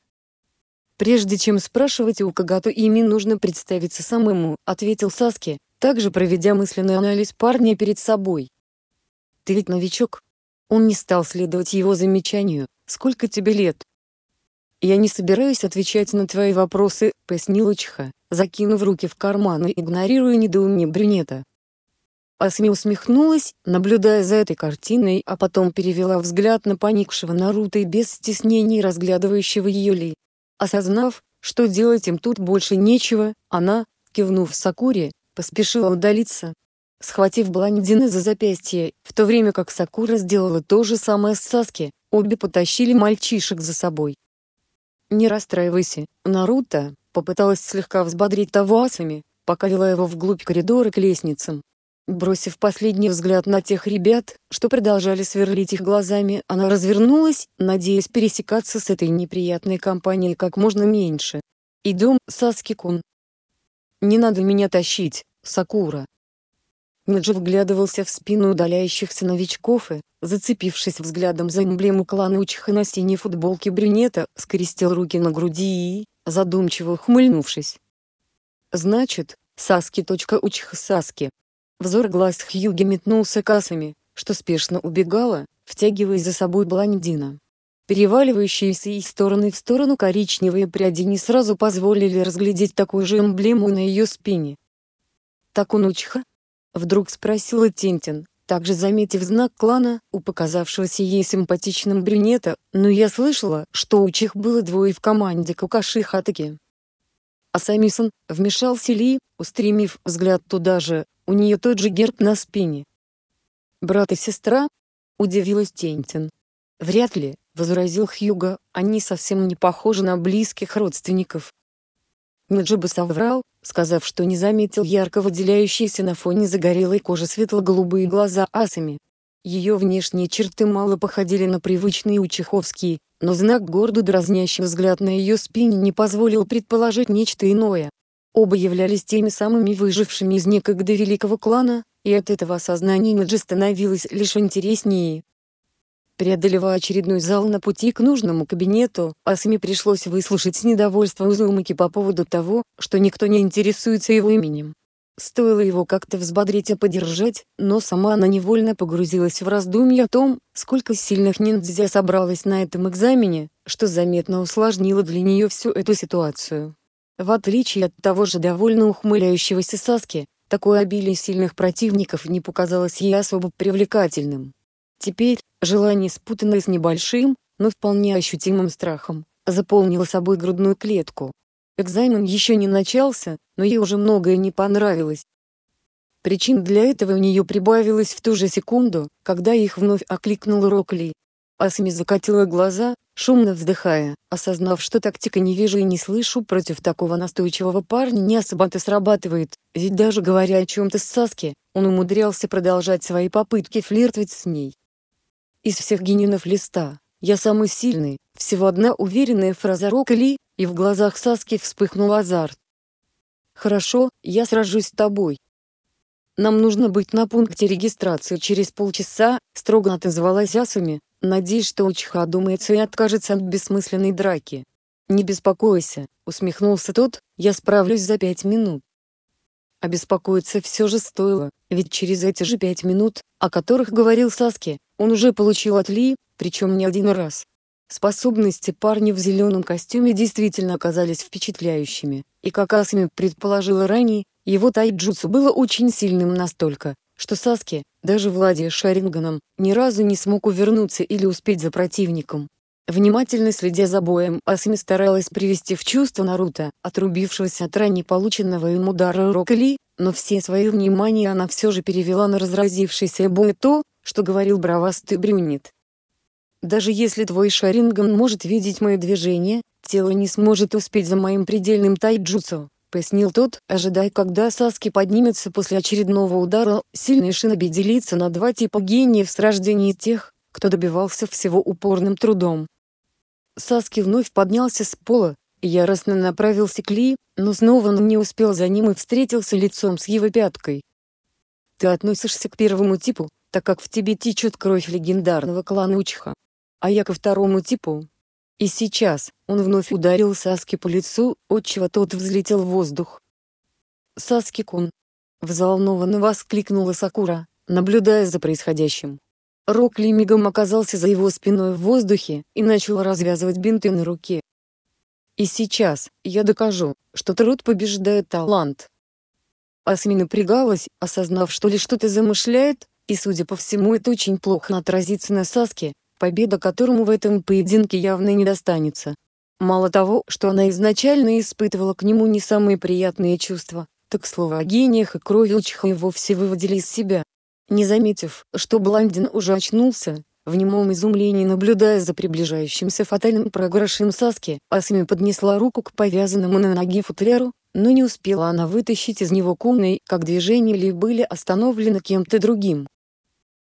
«Прежде чем спрашивать у кагату имя, нужно представиться самому», — ответил Саске, также проведя мысленный анализ парня перед собой. «Ты ведь новичок?» Он не стал следовать его замечанию. «Сколько тебе лет?» «Я не собираюсь отвечать на твои вопросы», — пояснил Чиха, закинув руки в карманы и игнорируя недоумение брюнета. Асми усмехнулась, наблюдая за этой картиной, а потом перевела взгляд на поникшего Наруто и без стеснений разглядывающего ее Ли. Осознав, что делать им тут больше нечего, она, кивнув Сакуре, поспешила удалиться. Схватив блондина за запястье, в то время как Сакура сделала то же самое с Саски, обе потащили мальчишек за собой. «Не расстраивайся, Наруто», — попыталась слегка взбодрить того Асами, пока вела его вглубь коридора к лестницам. Бросив последний взгляд на тех ребят, что продолжали сверлить их глазами, она развернулась, надеясь пересекаться с этой неприятной компанией как можно меньше. «Идем, Саски-кун». «Не надо меня тащить, Сакура». Неджи вглядывался в спину удаляющихся новичков и, зацепившись взглядом за эмблему клана Учиха на синей футболке брюнета, скрестил руки на груди и, задумчиво ухмыльнувшись. «Значит, Саски. Саски.Учиха Саски, Взор глаз Хьюги метнулся к Асами, что спешно убегала, втягивая за собой блондина. Переваливающиеся из стороны в сторону коричневые пряди не сразу позволили разглядеть такую же эмблему на ее спине. Так «Такунучха?» — вдруг спросила Тинтин, также заметив знак клана, у показавшегося ей симпатичным брюнета, но я слышала, что у чих было двое в команде Кукаши Хатаки. А Самисон, вмешался Ли, устремив взгляд туда же, у нее тот же герб на спине. Брат и сестра? Удивилась Тентин. Вряд ли, возразил Хьюга. они совсем не похожи на близких родственников. Наджиба соврал, сказав, что не заметил ярко выделяющиеся на фоне загорелой кожи светло-голубые глаза асами. Ее внешние черты мало походили на привычные у чеховские, но знак гордо дразнящий взгляд на ее спине не позволил предположить нечто иное. Оба являлись теми самыми выжившими из некогда великого клана, и от этого осознания Ниджи становилось лишь интереснее. Преодолевая очередной зал на пути к нужному кабинету, Асами пришлось выслушать с недовольством Узумаки по поводу того, что никто не интересуется его именем. Стоило его как-то взбодрить и поддержать, но сама она невольно погрузилась в раздумья о том, сколько сильных ниндзя собралось на этом экзамене, что заметно усложнило для нее всю эту ситуацию. В отличие от того же довольно ухмыляющегося Саски, такое обилие сильных противников не показалось ей особо привлекательным. Теперь, желание спутанное с небольшим, но вполне ощутимым страхом, заполнило собой грудную клетку. Экзамен еще не начался, но ей уже многое не понравилось. Причин для этого у нее прибавилось в ту же секунду, когда их вновь окликнул Рокли, Асами закатила глаза, шумно вздыхая, осознав, что тактика не вижу и не слышу против такого настойчивого парня не особо-то срабатывает, ведь даже говоря о чем-то с Саски, он умудрялся продолжать свои попытки флиртовать с ней. Из всех генинов листа, я самый сильный, всего одна уверенная фраза Рокли, и в глазах Саски вспыхнул азарт. «Хорошо, я сражусь с тобой». «Нам нужно быть на пункте регистрации через полчаса», — строго отозвалась Асами. Надеюсь, что Учиха одумается и откажется от бессмысленной драки. «Не беспокойся», — усмехнулся тот, — «я справлюсь за пять минут». Обеспокоиться все же стоило, ведь через эти же пять минут, о которых говорил Саски, он уже получил от Ли, причем не один раз. Способности парня в зеленом костюме действительно оказались впечатляющими, и как Асми предположила ранее, его тайджуцу было очень сильным настолько, что Саски, даже владея шаринганом, ни разу не смог увернуться или успеть за противником. Внимательно следя за боем, Асами старалась привести в чувство Наруто, отрубившегося от ранее полученного им удара Рокли, но все свое внимание она все же перевела на разразившийся бой то, что говорил бравастый брюнет. «Даже если твой шаринган может видеть мои движения, тело не сможет успеть за моим предельным Тайджуцу пояснил тот, ожидая когда Саски поднимется после очередного удара, сильный Шиноби делится на два типа гениев с рождения тех, кто добивался всего упорным трудом. Саски вновь поднялся с пола, яростно направился к Ли, но снова он не успел за ним и встретился лицом с его пяткой. «Ты относишься к первому типу, так как в тебе течет кровь легендарного клана Учиха. А я ко второму типу, и сейчас он вновь ударил Саски по лицу, отчего тот взлетел в воздух. «Саски-кун!» — взволнованно воскликнула Сакура, наблюдая за происходящим. Рокли мигом оказался за его спиной в воздухе и начал развязывать бинты на руке. «И сейчас я докажу, что труд побеждает талант!» Асми напрягалась, осознав, что ли что-то замышляет, и судя по всему это очень плохо отразится на Саске, победа которому в этом поединке явно не достанется. Мало того, что она изначально испытывала к нему не самые приятные чувства, так слова о гениях и крови Учиха и вовсе выводили из себя. Не заметив, что Бландин уже очнулся, в немом изумлении наблюдая за приближающимся фатальным прогрошем Саски, Асми поднесла руку к повязанному на ноге футляру, но не успела она вытащить из него куной, как движения Ли были остановлены кем-то другим.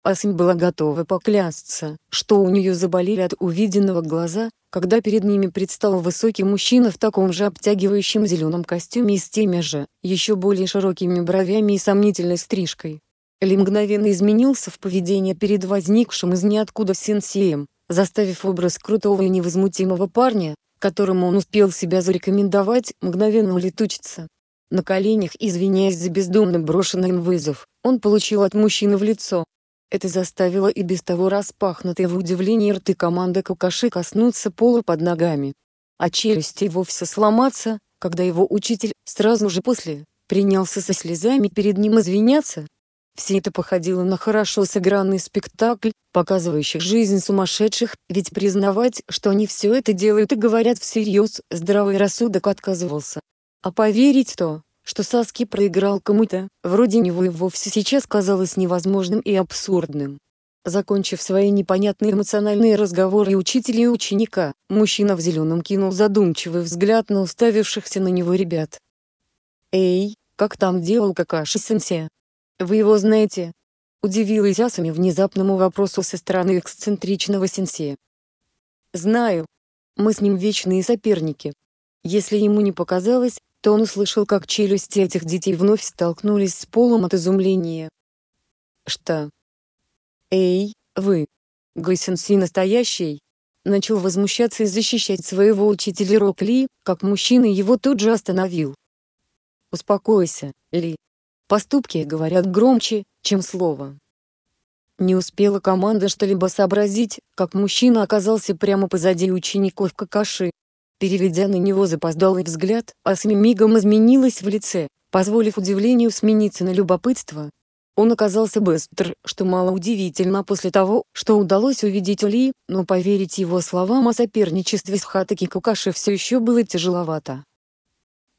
Асень была готова поклясться, что у нее заболели от увиденного глаза, когда перед ними предстал высокий мужчина в таком же обтягивающем зеленом костюме и с теми же, еще более широкими бровями и сомнительной стрижкой. Ли мгновенно изменился в поведении перед возникшим из ниоткуда сенсеем, заставив образ крутого и невозмутимого парня, которому он успел себя зарекомендовать, мгновенно улетучиться. На коленях, извиняясь за бездумно брошенный им вызов, он получил от мужчины в лицо, это заставило и без того распахнутые в удивлении рты команды Какаши коснуться пола под ногами. А челюсти вовсе сломаться, когда его учитель, сразу же после, принялся со слезами перед ним извиняться. Все это походило на хорошо сыгранный спектакль, показывающий жизнь сумасшедших, ведь признавать, что они все это делают и говорят всерьез, здравый рассудок отказывался. А поверить то, что Саски проиграл кому-то, вроде него и вовсе сейчас казалось невозможным и абсурдным. Закончив свои непонятные эмоциональные разговоры учителя и ученика, мужчина в зеленом кинул задумчивый взгляд на уставившихся на него ребят. «Эй, как там делал какаши Сенсе? Вы его знаете?» Удивилась Асами внезапному вопросу со стороны эксцентричного Сенсе. «Знаю. Мы с ним вечные соперники. Если ему не показалось, то он услышал, как челюсти этих детей вновь столкнулись с полом от изумления. «Что? Эй, вы! Гайсенси настоящий!» Начал возмущаться и защищать своего учителя Рок Ли, как мужчина его тут же остановил. «Успокойся, Ли. Поступки говорят громче, чем слово». Не успела команда что-либо сообразить, как мужчина оказался прямо позади учеников Какаши, переведя на него запоздалый взгляд, Асми мигом изменилась в лице, позволив удивлению смениться на любопытство. Он оказался быстр, что мало удивительно после того, что удалось увидеть Ли, но поверить его словам о соперничестве с Хатаки Кукаши все еще было тяжеловато.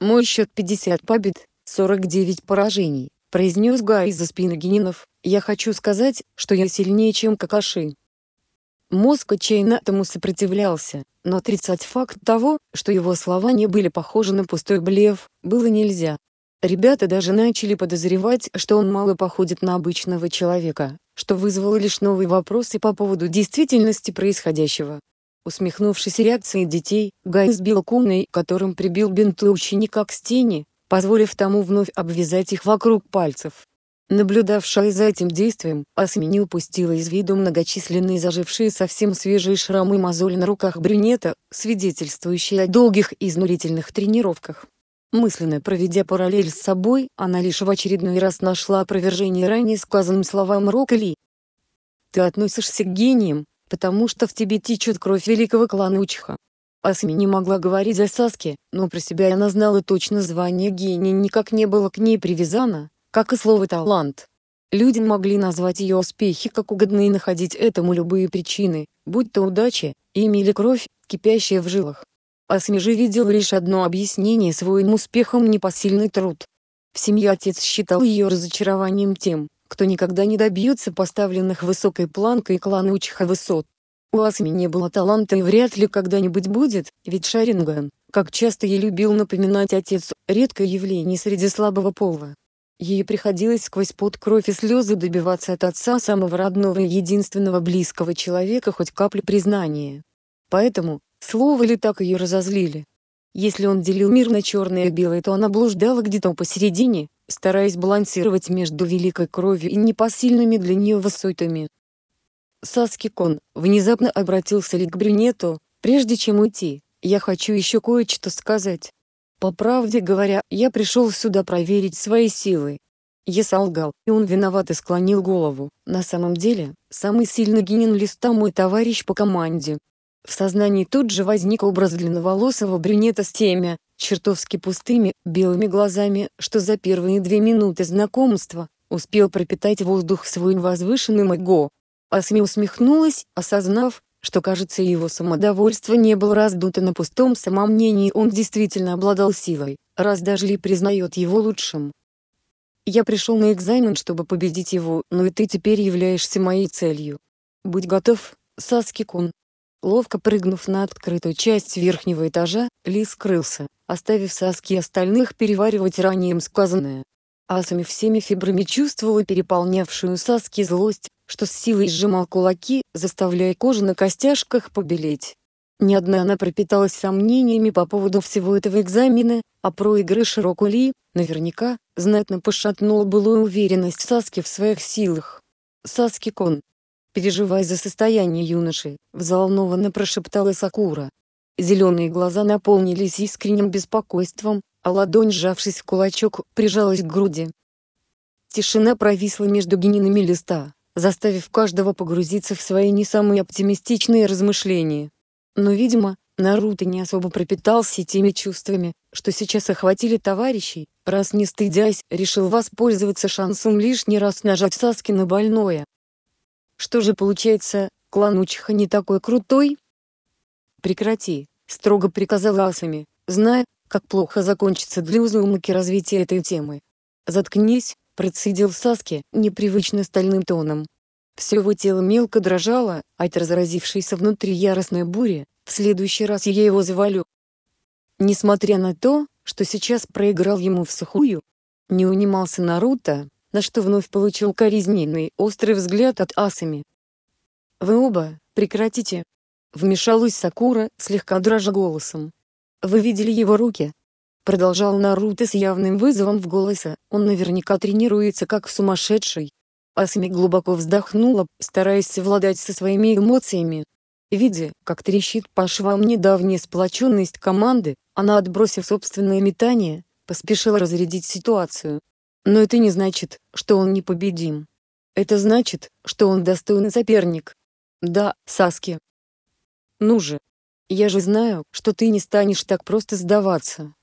«Мой счет 50 побед, 49 поражений», — произнес Гай из-за спины Генинов. «Я хочу сказать, что я сильнее, чем Какаши, Мозг отчаянно этому сопротивлялся, но отрицать факт того, что его слова не были похожи на пустой блеф, было нельзя. Ребята даже начали подозревать, что он мало походит на обычного человека, что вызвало лишь новые вопросы по поводу действительности происходящего. Усмехнувшись реакцией детей, Гай сбил кумной, которым прибил бинты ученика к стене, позволив тому вновь обвязать их вокруг пальцев. Наблюдавшая за этим действием, Асми не упустила из виду многочисленные зажившие совсем свежие шрамы и мозоли на руках брюнета, свидетельствующие о долгих и изнурительных тренировках. Мысленно проведя параллель с собой, она лишь в очередной раз нашла опровержение ранее сказанным словам Рокли. «Ты относишься к гениям, потому что в тебе течет кровь великого клана Учха». Асми не могла говорить о Саске, но про себя она знала точно звание гения никак не было к ней привязано, как и слово «талант». Люди могли назвать ее успехи как угодно и находить этому любые причины, будь то удача, имя или кровь, кипящая в жилах. Асми же видел лишь одно объяснение своим успехам – непосильный труд. В семье отец считал ее разочарованием тем, кто никогда не добьется поставленных высокой планкой клана Учха высот. У Асми не было таланта и вряд ли когда-нибудь будет, ведь Шаринган, как часто ей любил напоминать отец, редкое явление среди слабого пола. Ей приходилось сквозь пот, кровь и слезы добиваться от отца самого родного и единственного близкого человека хоть капли признания. Поэтому, слово ли так ее разозлили. Если он делил мир на черное и белое, то она блуждала где-то посередине, стараясь балансировать между великой кровью и непосильными для нее высотами. Саскикон внезапно обратился ли к брюнету, прежде чем уйти, я хочу еще кое-что сказать. По правде говоря, я пришел сюда проверить свои силы. Я солгал, и он виноват и склонил голову. На самом деле, самый сильный генин листа мой товарищ по команде. В сознании тут же возник образ длинноволосого брюнета с теми, чертовски пустыми, белыми глазами, что за первые две минуты знакомства, успел пропитать воздух своим возвышенным эго. Асми усмехнулась, осознав, что кажется его самодовольство не было раздуто на пустом самомнении он действительно обладал силой, раз даже Ли признает его лучшим. «Я пришел на экзамен, чтобы победить его, но и ты теперь являешься моей целью. Будь готов, Саски-кун». Ловко прыгнув на открытую часть верхнего этажа, Ли скрылся, оставив Саски и остальных переваривать ранее им сказанное. Асами всеми фибрами чувствовала переполнявшую Саски злость, что с силой сжимал кулаки, заставляя кожу на костяшках побелеть. Ни одна она пропиталась сомнениями по поводу всего этого экзамена, а проигрыш Рокули, наверняка, знатно пошатнула былую уверенность Саски в своих силах. «Саски Кон!» Переживая за состояние юноши, взволнованно прошептала Сакура. Зеленые глаза наполнились искренним беспокойством, а ладонь, сжавшись в кулачок, прижалась к груди. Тишина провисла между генинами листа заставив каждого погрузиться в свои не самые оптимистичные размышления. Но, видимо, Наруто не особо пропитался теми чувствами, что сейчас охватили товарищей, раз не стыдясь, решил воспользоваться шансом лишний раз нажать Саски на больное. Что же получается, клан Учиха не такой крутой? Прекрати, строго приказала Асами, зная, как плохо закончится для узумаки развитие этой темы. Заткнись, Процедил Саски непривычно стальным тоном. Все его тело мелко дрожало от разразившейся внутри яростной бури, в следующий раз я его завалю. Несмотря на то, что сейчас проиграл ему в сухую, не унимался Наруто, на что вновь получил коризненный острый взгляд от Асами. «Вы оба, прекратите!» Вмешалась Сакура, слегка дрожа голосом. «Вы видели его руки, Продолжал Наруто с явным вызовом в голосе, он наверняка тренируется как сумасшедший. Асми глубоко вздохнула, стараясь совладать со своими эмоциями. Видя, как трещит по швам недавняя сплоченность команды, она, отбросив собственное метание, поспешила разрядить ситуацию. Но это не значит, что он непобедим. Это значит, что он достойный соперник. Да, Саски. Ну же. Я же знаю, что ты не станешь так просто сдаваться.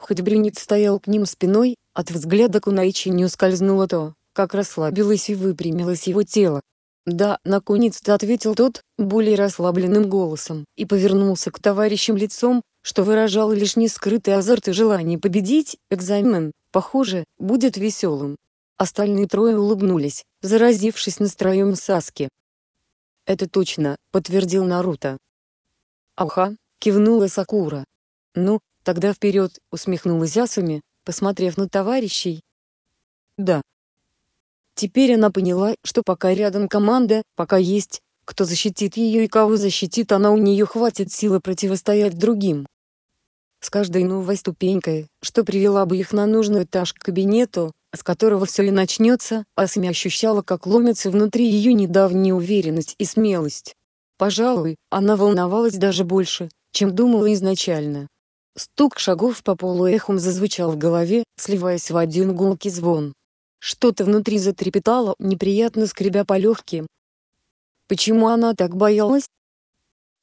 Хоть брюнет стоял к ним спиной, от взгляда Кунаичи не ускользнуло то, как расслабилось и выпрямилось его тело. «Да», — наконец-то ответил тот, более расслабленным голосом, и повернулся к товарищам лицом, что выражал лишь нескрытый азарт и желание победить, экзамен, похоже, будет веселым. Остальные трое улыбнулись, заразившись настроем Саски. «Это точно», — подтвердил Наруто. «Аха», — кивнула Сакура. «Ну, Тогда вперед усмехнулась Асуми, посмотрев на товарищей. Да. Теперь она поняла, что пока рядом команда, пока есть кто защитит ее и кого защитит, она у нее хватит силы противостоять другим. С каждой новой ступенькой, что привела бы их на нужный этаж к кабинету, с которого все и начнется, Асми ощущала, как ломится внутри ее недавняя уверенность и смелость. Пожалуй, она волновалась даже больше, чем думала изначально. Стук шагов по полу эхом зазвучал в голове, сливаясь в один гулкий звон. Что-то внутри затрепетало, неприятно скребя по легким. Почему она так боялась?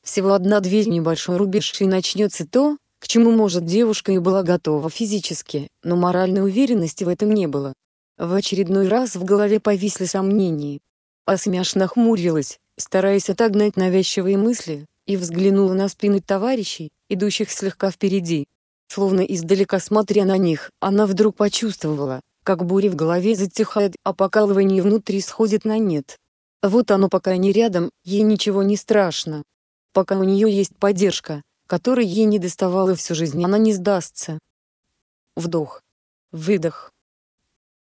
Всего одна дверь небольшой рубеж и начнется то, к чему, может, девушка и была готова физически, но моральной уверенности в этом не было. В очередной раз в голове повисли сомнения. Асмяш нахмурилась, стараясь отогнать навязчивые мысли, и взглянула на спины товарищей, идущих слегка впереди. Словно издалека смотря на них, она вдруг почувствовала, как буря в голове затихает, а покалывание внутри сходит на нет. Вот оно пока не рядом, ей ничего не страшно. Пока у нее есть поддержка, которой ей не доставала всю жизнь, она не сдастся. Вдох. Выдох.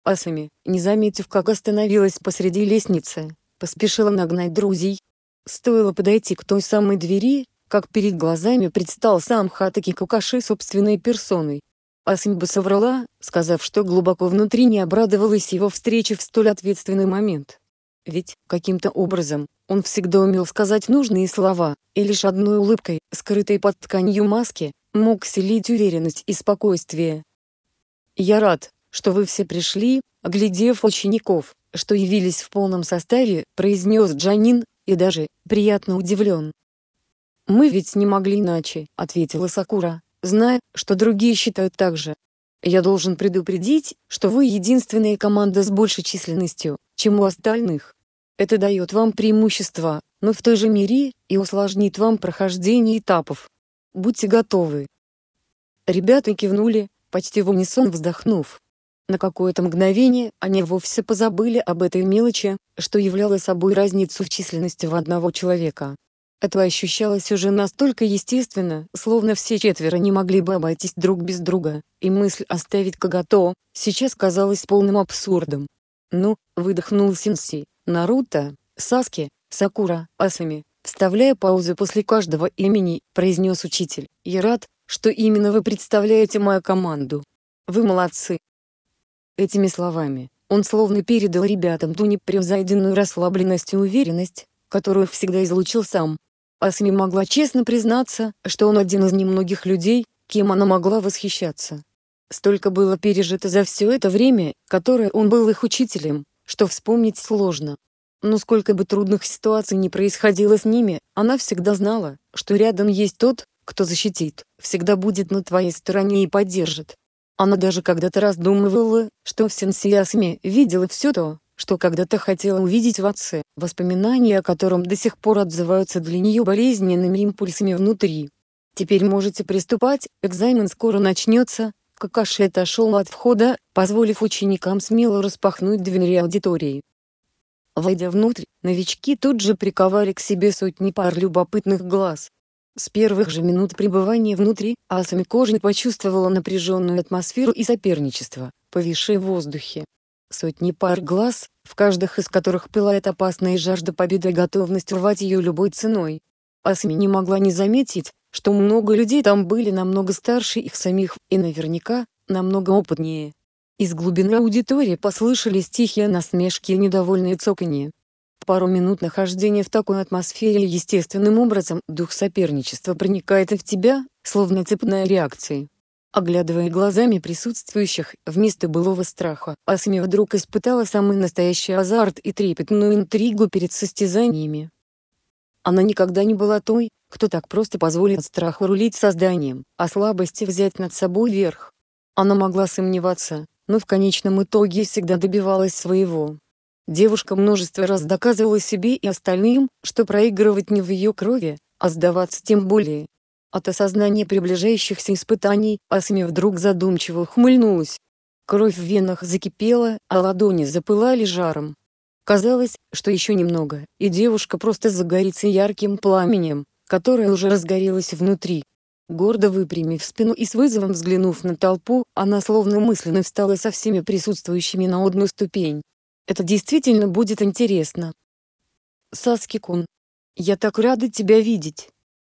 Асами, не заметив, как остановилась посреди лестницы, поспешила нагнать друзей. Стоило подойти к той самой двери, как перед глазами предстал сам Хатаки Кукаши собственной персоной. Асаньба соврала, сказав, что глубоко внутри не обрадовалась его встрече в столь ответственный момент. Ведь, каким-то образом, он всегда умел сказать нужные слова, и лишь одной улыбкой, скрытой под тканью маски, мог селить уверенность и спокойствие. «Я рад, что вы все пришли», — оглядев учеников, что явились в полном составе, произнес Джанин, и даже, приятно удивлен, «Мы ведь не могли иначе», — ответила Сакура, зная, что другие считают так же. «Я должен предупредить, что вы единственная команда с большей численностью, чем у остальных. Это дает вам преимущество, но в той же мере и усложнит вам прохождение этапов. Будьте готовы». Ребята кивнули, почти в унисон вздохнув. На какое-то мгновение они вовсе позабыли об этой мелочи, что являло собой разницу в численности в одного человека. Это ощущалось уже настолько естественно, словно все четверо не могли бы обойтись друг без друга, и мысль оставить Кагато сейчас казалась полным абсурдом. «Ну», — выдохнул Синси, «Наруто, Саски, Сакура, Асами», вставляя паузу после каждого имени, произнес учитель, «Я рад, что именно вы представляете мою команду. Вы молодцы». Этими словами, он словно передал ребятам ту непревзойденную расслабленность и уверенность, которую всегда излучил сам, Асми могла честно признаться, что он один из немногих людей, кем она могла восхищаться. Столько было пережито за все это время, которое он был их учителем, что вспомнить сложно. Но сколько бы трудных ситуаций ни происходило с ними, она всегда знала, что рядом есть тот, кто защитит, всегда будет на твоей стороне и поддержит. Она даже когда-то раздумывала, что в Сенсиасме видела все то, что когда-то хотела увидеть в отце, воспоминания о котором до сих пор отзываются для нее болезненными импульсами внутри. «Теперь можете приступать, экзамен скоро начнется», Какаши отошел от входа, позволив ученикам смело распахнуть двери аудитории. Войдя внутрь, новички тут же приковали к себе сотни пар любопытных глаз. С первых же минут пребывания внутри, Асами Кожин почувствовала напряженную атмосферу и соперничество, повисшее в воздухе. Сотни пар глаз, в каждых из которых пылает опасная жажда победы и готовность рвать ее любой ценой. Асми не могла не заметить, что много людей там были намного старше их самих и наверняка намного опытнее. Из глубины аудитории послышались тихие насмешки и недовольные цоканье. Пару минут нахождения в такой атмосфере естественным образом дух соперничества проникает и в тебя, словно цепная реакция оглядывая глазами присутствующих, вместо былого страха, Асми вдруг испытала самый настоящий азарт и трепетную интригу перед состязаниями. Она никогда не была той, кто так просто позволит страху рулить созданием, а слабости взять над собой верх. Она могла сомневаться, но в конечном итоге всегда добивалась своего. Девушка множество раз доказывала себе и остальным, что проигрывать не в ее крови, а сдаваться тем более. От осознания приближающихся испытаний Асми вдруг задумчиво ухмыльнулась. Кровь в венах закипела, а ладони запылали жаром. Казалось, что еще немного, и девушка просто загорится ярким пламенем, которое уже разгорелось внутри. Гордо выпрямив спину и с вызовом взглянув на толпу, она словно мысленно встала со всеми присутствующими на одну ступень. Это действительно будет интересно. Саски-кун, я так рада тебя видеть.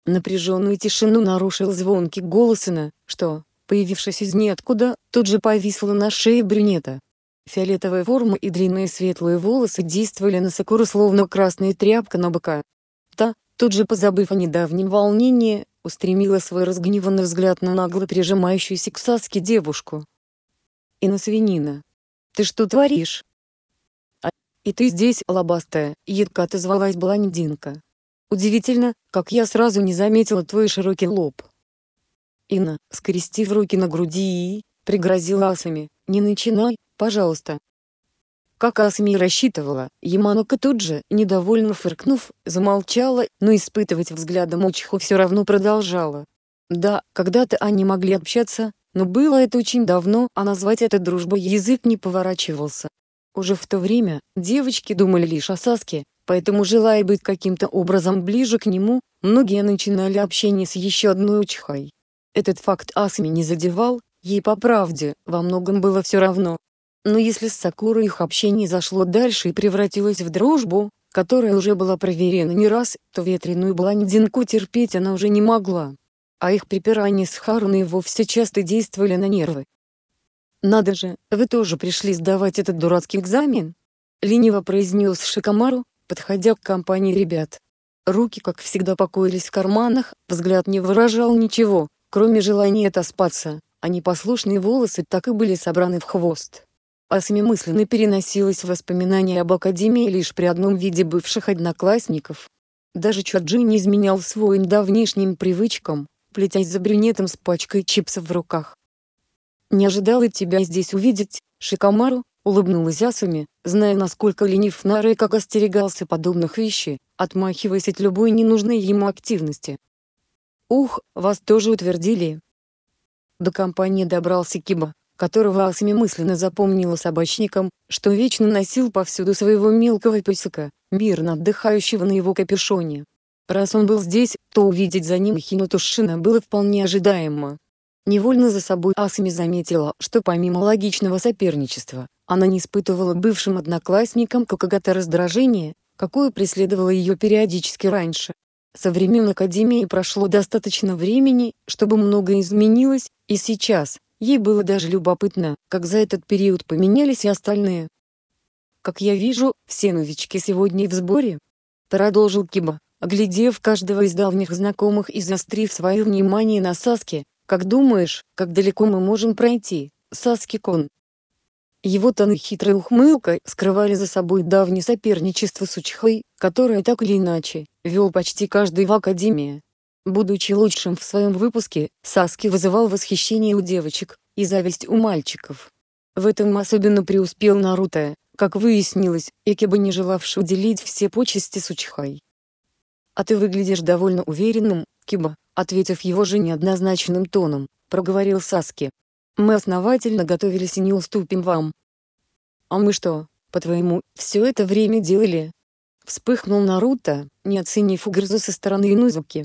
Напряженную тишину нарушил звонкий голос Ина, что, появившись из ниоткуда, тут же повисло на шее брюнета. Фиолетовая форма и длинные светлые волосы действовали на Сакуру словно красная тряпка на быка. Та, тут же позабыв о недавнем волнении, устремила свой разгневанный взгляд на нагло прижимающуюся к Саске девушку. «Инна свинина! Ты что творишь?» «А, и ты здесь, лобастая!» — едко отозвалась блондинка. Удивительно, как я сразу не заметила твой широкий лоб. Инна, скрестив руки на груди и, пригрозила асами, не начинай, пожалуйста. Как Асами и рассчитывала, Яманока тут же, недовольно фыркнув, замолчала, но испытывать взглядом Учиху все равно продолжала. Да, когда-то они могли общаться, но было это очень давно, а назвать это дружбой язык не поворачивался. Уже в то время девочки думали лишь о Саске, Поэтому, желая быть каким-то образом ближе к нему, многие начинали общение с еще одной учхой. Этот факт Асми не задевал, ей по правде, во многом было все равно. Но если с Сакурой их общение зашло дальше и превратилось в дружбу, которая уже была проверена не раз, то ветреную блондинку терпеть она уже не могла. А их припирания с Харуной вовсе часто действовали на нервы. «Надо же, вы тоже пришли сдавать этот дурацкий экзамен?» — лениво произнес Шикамару, подходя к компании ребят. Руки, как всегда, покоились в карманах, взгляд не выражал ничего, кроме желания отоспаться, а непослушные волосы так и были собраны в хвост. Асами мысленно переносилось воспоминание об Академии лишь при одном виде бывших одноклассников. Даже Чаджи не изменял своим давнишним привычкам, плетясь за брюнетом с пачкой чипсов в руках. «Не ожидала тебя здесь увидеть, Шикамару», — улыбнулась Асами, Зная, насколько ленив Нары, как остерегался подобных вещей, отмахиваясь от любой ненужной ему активности. «Ух, вас тоже утвердили!» До компании добрался Киба, которого Асми мысленно запомнила собачником, что вечно носил повсюду своего мелкого песика, мирно отдыхающего на его капюшоне. Раз он был здесь, то увидеть за ним Хинутушина было вполне ожидаемо. Невольно за собой Асми заметила, что помимо логичного соперничества, она не испытывала бывшим одноклассникам какого-то раздражения, какое преследовало ее периодически раньше. Со времен Академии прошло достаточно времени, чтобы многое изменилось, и сейчас, ей было даже любопытно, как за этот период поменялись и остальные. «Как я вижу, все новички сегодня в сборе», — продолжил Киба, оглядев каждого из давних знакомых и заострив свое внимание на Саске, «как думаешь, как далеко мы можем пройти, Саски-кон?» Его тон и хитрая ухмылка скрывали за собой давнее соперничество с Учхой, которое так или иначе, вел почти каждый в Академии. Будучи лучшим в своем выпуске, Саски вызывал восхищение у девочек, и зависть у мальчиков. В этом особенно преуспел Наруто, как выяснилось, Экиба не желавший делить все почести с Учхой. «А ты выглядишь довольно уверенным, Киба», ответив его же неоднозначным тоном, проговорил Саски, мы основательно готовились и не уступим вам. А мы что, по-твоему, все это время делали? Вспыхнул Наруто, не оценив угрозу со стороны Инузуки.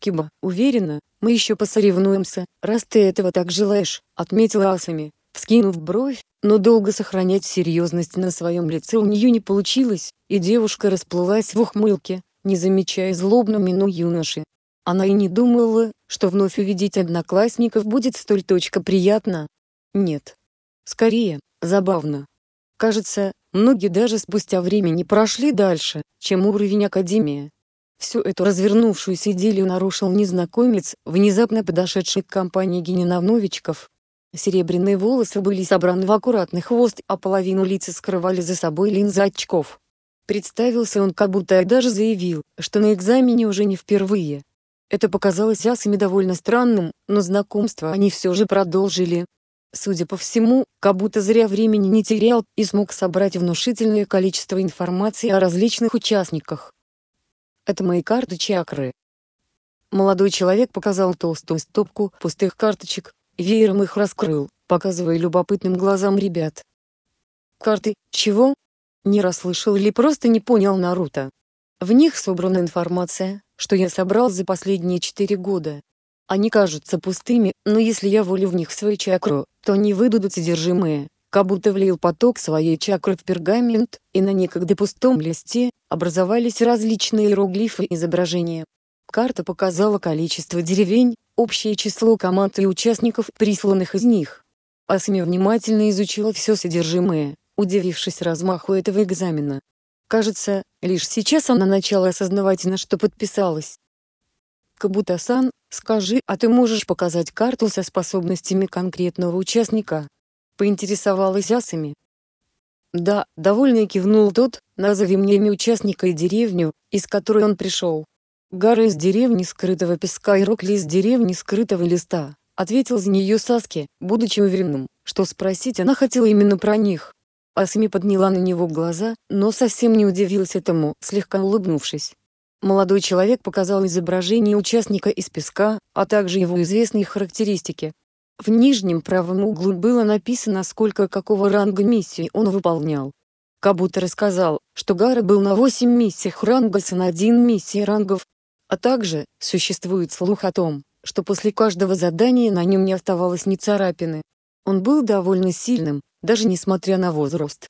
Киба, уверена, мы еще посоревнуемся, раз ты этого так желаешь, отметила Асами, вскинув бровь, но долго сохранять серьезность на своем лице у нее не получилось, и девушка расплылась в ухмылке, не замечая злобно мину юноши, она и не думала, что вновь увидеть одноклассников будет столь точка приятно. Нет. Скорее, забавно. Кажется, многие даже спустя время не прошли дальше, чем уровень академии. Всю эту развернувшуюся идиллию нарушил незнакомец, внезапно подошедший к компании Гениновновичков. Серебряные волосы были собраны в аккуратный хвост, а половину лица скрывали за собой линзы очков. Представился он как будто и даже заявил, что на экзамене уже не впервые. Это показалось асами довольно странным, но знакомство они все же продолжили. Судя по всему, как будто зря времени не терял и смог собрать внушительное количество информации о различных участниках. Это мои карты чакры. Молодой человек показал толстую стопку пустых карточек, веером их раскрыл, показывая любопытным глазам ребят. Карты, чего? Не расслышал или просто не понял Наруто. В них собрана информация, что я собрал за последние четыре года. Они кажутся пустыми, но если я волю в них свою чакру, то они выдадут содержимое, как будто влил поток своей чакры в пергамент, и на некогда пустом листе образовались различные иероглифы и изображения. Карта показала количество деревень, общее число команд и участников, присланных из них. Асми внимательно изучила все содержимое, удивившись размаху этого экзамена. Кажется, лишь сейчас она начала осознавать, на что подписалась. Кабута-сан, скажи, а ты можешь показать карту со способностями конкретного участника? Поинтересовалась Асами. Да, довольно кивнул тот, назови мне имя участника и деревню, из которой он пришел. Гора из деревни скрытого песка и Рокли из деревни скрытого листа, ответил за нее Саски, будучи уверенным, что спросить она хотела именно про них. Асми подняла на него глаза, но совсем не удивилась этому, слегка улыбнувшись. Молодой человек показал изображение участника из песка, а также его известные характеристики. В нижнем правом углу было написано, сколько какого ранга миссии он выполнял. Кабута рассказал, что Гара был на 8 миссиях ранга с на 1 миссии рангов. А также, существует слух о том, что после каждого задания на нем не оставалось ни царапины. Он был довольно сильным, даже несмотря на возраст.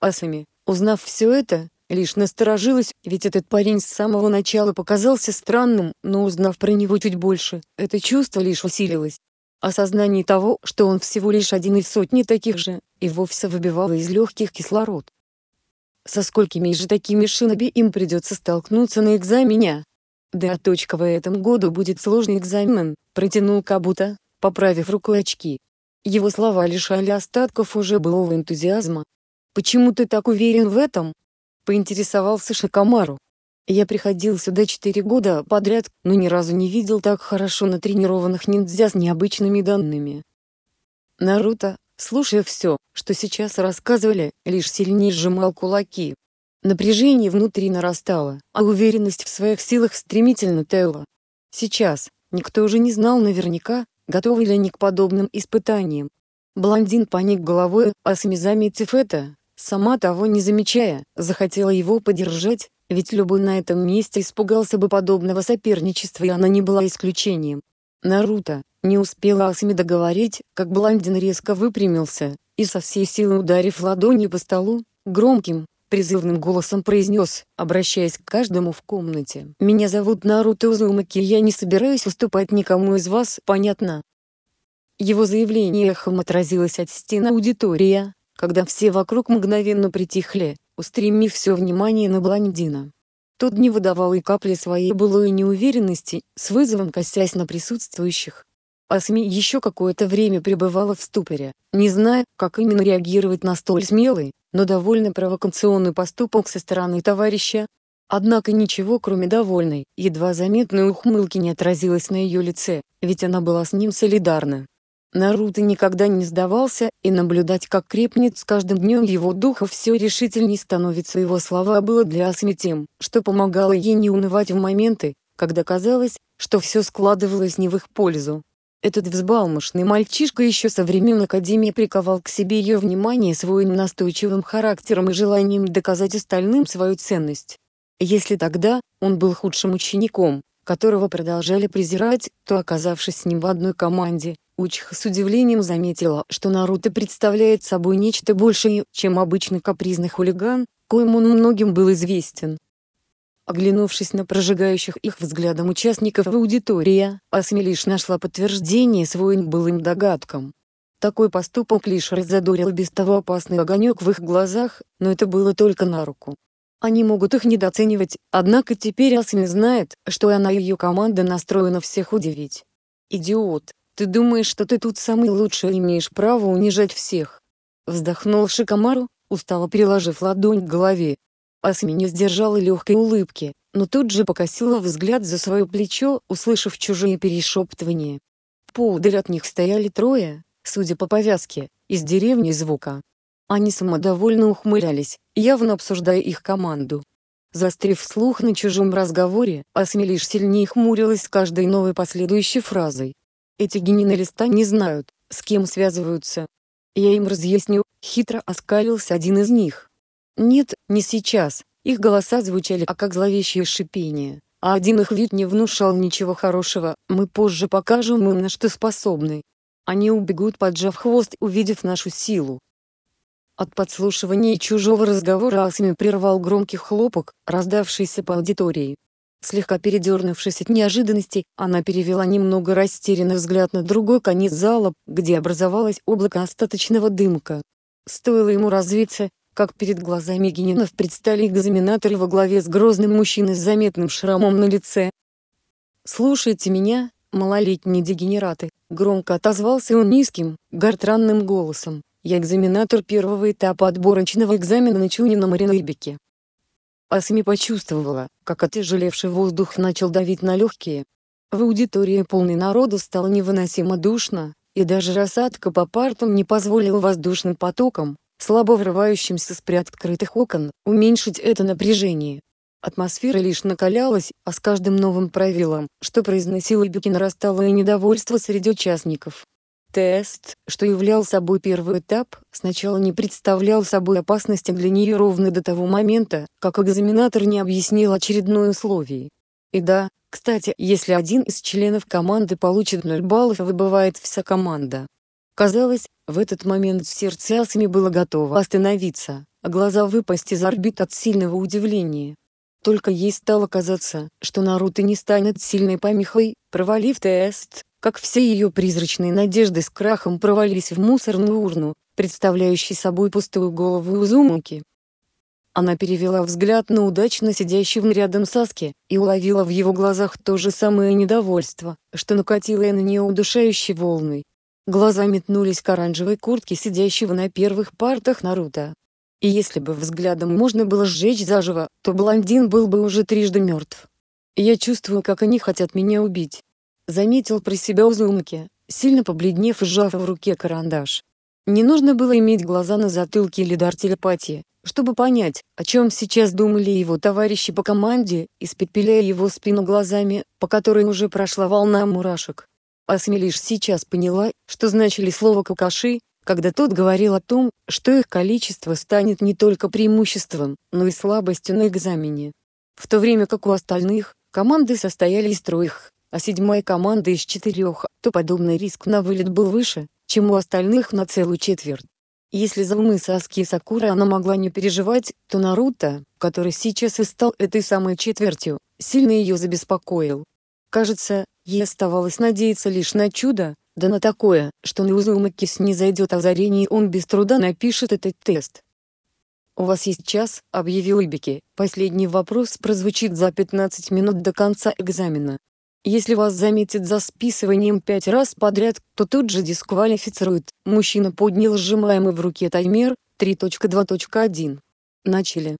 Асами, узнав все это, лишь насторожилась, ведь этот парень с самого начала показался странным, но узнав про него чуть больше, это чувство лишь усилилось. Осознание того, что он всего лишь один из сотни таких же, и вовсе выбивало из легких кислород. Со сколькими же такими шиноби им придется столкнуться на экзамене? Да, точка в этом году будет сложный экзамен, протянул Кабута, поправив рукой очки. Его слова лишали остатков уже былого энтузиазма. «Почему ты так уверен в этом?» — поинтересовался Шакамару. «Я приходил сюда четыре года подряд, но ни разу не видел так хорошо натренированных ниндзя с необычными данными». Наруто, слушая все, что сейчас рассказывали, лишь сильнее сжимал кулаки. Напряжение внутри нарастало, а уверенность в своих силах стремительно таяла. Сейчас, никто уже не знал наверняка, готовы ли они к подобным испытаниям. Блондин поник головой, а Сами заметив это, сама того не замечая, захотела его поддержать, ведь любой на этом месте испугался бы подобного соперничества и она не была исключением. Наруто, не успела Асами договорить, как блондин резко выпрямился, и со всей силы ударив ладонью по столу, громким, призывным голосом произнес, обращаясь к каждому в комнате. «Меня зовут Наруто Узумаки, я не собираюсь уступать никому из вас, понятно?» Его заявление эхом отразилось от стен аудитория, когда все вокруг мгновенно притихли, устремив все внимание на блондина. Тот не выдавал и капли своей былой неуверенности, с вызовом косясь на присутствующих, АСМИ еще какое-то время пребывала в ступоре, не зная, как именно реагировать на столь смелый, но довольно провокационный поступок со стороны товарища. Однако ничего кроме довольной, едва заметной ухмылки не отразилось на ее лице, ведь она была с ним солидарна. Наруто никогда не сдавался, и наблюдать, как крепнет с каждым днем его духа все решительней становится его слова было для Асми тем, что помогало ей не унывать в моменты, когда казалось, что все складывалось не в их пользу, этот взбалмошный мальчишка еще со времен Академии приковал к себе ее внимание своим настойчивым характером и желанием доказать остальным свою ценность. Если тогда он был худшим учеником, которого продолжали презирать, то оказавшись с ним в одной команде, Учиха с удивлением заметила, что Наруто представляет собой нечто большее, чем обычный капризный хулиган, коим он многим был известен. Оглянувшись на прожигающих их взглядом участников аудитория, Асмелиш нашла подтверждение своим былым догадкам. Такой поступок лишь раззадорил без того опасный огонек в их глазах, но это было только на руку. Они могут их недооценивать, однако теперь Асми знает, что она и ее команда настроена всех удивить. «Идиот, ты думаешь, что ты тут самый лучший и имеешь право унижать всех?» Вздохнул Шикамару, устало приложив ладонь к голове. Асми не сдержала легкой улыбки, но тут же покосила взгляд за свое плечо, услышав чужие перешептывания. Поудаль от них стояли трое, судя по повязке, из деревни звука. Они самодовольно ухмылялись, явно обсуждая их команду. Застрив слух на чужом разговоре, Асми лишь сильнее хмурилась с каждой новой последующей фразой. Эти генералиста не знают, с кем связываются. Я им разъясню, хитро оскалился один из них. Нет, не сейчас. Их голоса звучали, а как зловещее шипение. А один их вид не внушал ничего хорошего. Мы позже покажем им, на что способны. Они убегут, поджав хвост, увидев нашу силу. От подслушивания чужого разговора Асами прервал громкий хлопок, раздавшийся по аудитории. Слегка передернувшись от неожиданности, она перевела немного растерянный взгляд на другой конец зала, где образовалось облако остаточного дымка. Стоило ему развиться, как перед глазами Генинов предстали экзаменаторы во главе с грозным мужчиной с заметным шрамом на лице. «Слушайте меня, малолетние дегенераты», — громко отозвался он низким, гортранным голосом. «Я экзаменатор первого этапа отборочного экзамена на Чунином Ренрибике». Асми почувствовала, как отяжелевший воздух начал давить на легкие. В аудитории полный народу стало невыносимо душно, и даже рассадка по партам не позволила воздушным потокам, слабо врывающимся с приоткрытых окон, уменьшить это напряжение. Атмосфера лишь накалялась, а с каждым новым правилом, что произносил Беки, нарастало и недовольство среди участников. Тест, что являл собой первый этап, сначала не представлял собой опасности для нее ровно до того момента, как экзаменатор не объяснил очередное условие. И да, кстати, если один из членов команды получит 0 баллов, выбывает вся команда. Казалось, в этот момент сердце Асми было готово остановиться, а глаза выпасть из орбит от сильного удивления. Только ей стало казаться, что Наруто не станет сильной помехой, провалив тест, как все ее призрачные надежды с крахом провалились в мусорную урну, представляющей собой пустую голову Узумаки. Она перевела взгляд на удачно сидящего рядом Саски и уловила в его глазах то же самое недовольство, что накатило и на нее удушающей волной, Глаза метнулись к оранжевой куртке сидящего на первых партах Наруто. И если бы взглядом можно было сжечь заживо, то блондин был бы уже трижды мертв. «Я чувствую, как они хотят меня убить», — заметил про себя Узумаки, сильно побледнев и сжав в руке карандаш. Не нужно было иметь глаза на затылке или дар телепатии, чтобы понять, о чем сейчас думали его товарищи по команде, испепеляя его спину глазами, по которой уже прошла волна мурашек а сейчас поняла, что значили слова «какаши», когда тот говорил о том, что их количество станет не только преимуществом, но и слабостью на экзамене. В то время как у остальных, команды состояли из троих, а седьмая команда из четырех, то подобный риск на вылет был выше, чем у остальных на целую четверть. Если за умы Саски и Сакура она могла не переживать, то Наруто, который сейчас и стал этой самой четвертью, сильно ее забеспокоил. Кажется, Ей оставалось надеяться лишь на чудо, да на такое, что на Узумаки снизойдет озарение а и он без труда напишет этот тест. «У вас есть час», — объявил Ибики. «Последний вопрос прозвучит за 15 минут до конца экзамена. Если вас заметят за списыванием пять раз подряд, то тут же дисквалифицируют». Мужчина поднял сжимаемый в руке таймер 3.2.1. Начали.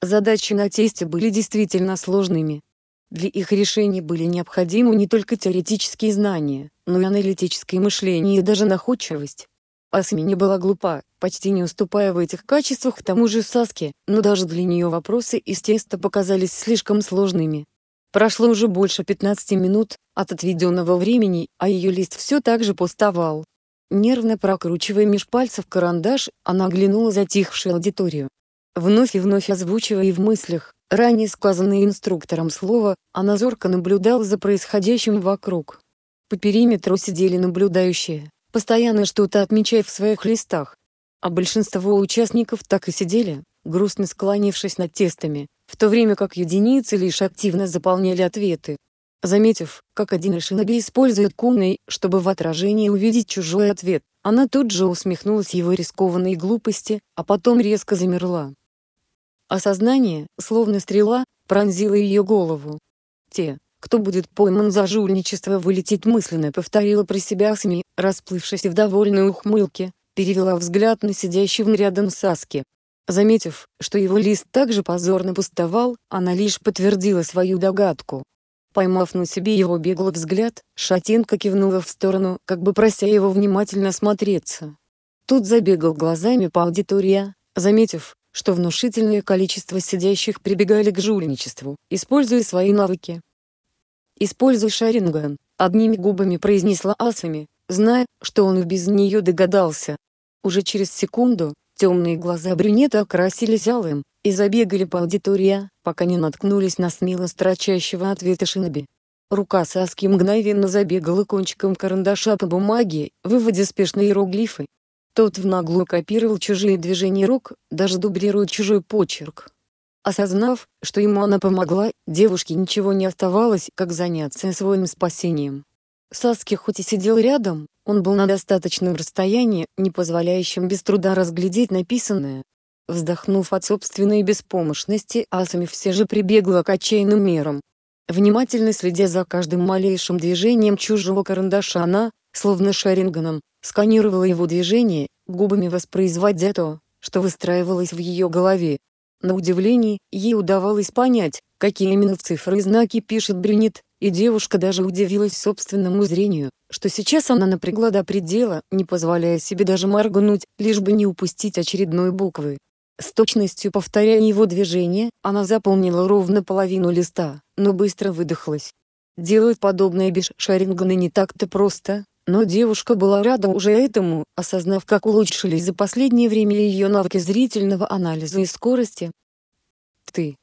Задачи на тесте были действительно сложными, для их решения были необходимы не только теоретические знания, но и аналитическое мышление и даже находчивость. Асми не была глупа, почти не уступая в этих качествах к тому же Саске, но даже для нее вопросы из теста показались слишком сложными. Прошло уже больше 15 минут от отведенного времени, а ее лист все так же пустовал. Нервно прокручивая меж пальцев карандаш, она оглянула затихшую аудиторию. Вновь и вновь озвучивая в мыслях Ранее сказанное инструктором слово, она а зорко наблюдала за происходящим вокруг. По периметру сидели наблюдающие, постоянно что-то отмечая в своих листах. А большинство участников так и сидели, грустно склонившись над тестами, в то время как единицы лишь активно заполняли ответы. Заметив, как один шиноби использует кумный, чтобы в отражении увидеть чужой ответ, она тут же усмехнулась его рискованной глупости, а потом резко замерла, Осознание, словно стрела, пронзило ее голову. Те, кто будет пойман за жульничество вылетит мысленно повторила про себя СМИ, расплывшись в довольной ухмылке, перевела взгляд на сидящего рядом Саски. Заметив, что его лист также позорно пустовал, она лишь подтвердила свою догадку. Поймав на себе его беглый взгляд, Шатенка кивнула в сторону, как бы прося его внимательно смотреться. Тут забегал глазами по аудитории, заметив, что внушительное количество сидящих прибегали к жульничеству, используя свои навыки. «Используй шаринган», — одними губами произнесла Асами, зная, что он и без нее догадался. Уже через секунду, темные глаза брюнета окрасились алым, и забегали по аудитории, пока не наткнулись на смело строчащего ответа Шиноби. Рука Саски мгновенно забегала кончиком карандаша по бумаге, выводя спешные иероглифы, тот в наглую копировал чужие движения рук, даже дублируя чужой почерк. Осознав, что ему она помогла, девушке ничего не оставалось, как заняться своим спасением. Саски хоть и сидел рядом, он был на достаточном расстоянии, не позволяющем без труда разглядеть написанное. Вздохнув от собственной беспомощности, Асами все же прибегла к отчаянным мерам. Внимательно следя за каждым малейшим движением чужого карандаша она, словно шаринганом, сканировала его движение, губами воспроизводя то, что выстраивалось в ее голове. На удивление, ей удавалось понять, какие именно цифры и знаки пишет брюнет, и девушка даже удивилась собственному зрению, что сейчас она напрягла до предела, не позволяя себе даже моргнуть, лишь бы не упустить очередной буквы. С точностью повторяя его движение, она запомнила ровно половину листа, но быстро выдохлась. Делать подобное без шарингана не так-то просто, но девушка была рада уже этому, осознав как улучшились за последнее время ее навыки зрительного анализа и скорости. «Ты.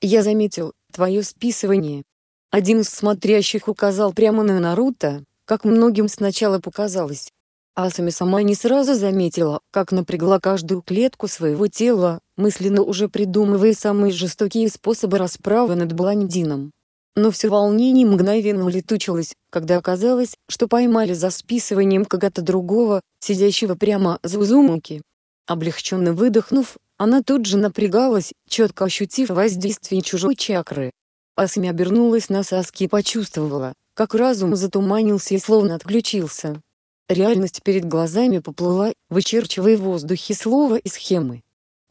Я заметил, твое списывание». Один из смотрящих указал прямо на Наруто, как многим сначала показалось. А Асами сама не сразу заметила, как напрягла каждую клетку своего тела, мысленно уже придумывая самые жестокие способы расправы над блондином. Но все волнение мгновенно улетучилось, когда оказалось, что поймали за списыванием кого-то другого, сидящего прямо за узумаки. Облегченно выдохнув, она тут же напрягалась, четко ощутив воздействие чужой чакры. Асами обернулась на соски и почувствовала, как разум затуманился и словно отключился. Реальность перед глазами поплыла, вычерчивая в воздухе слова и схемы.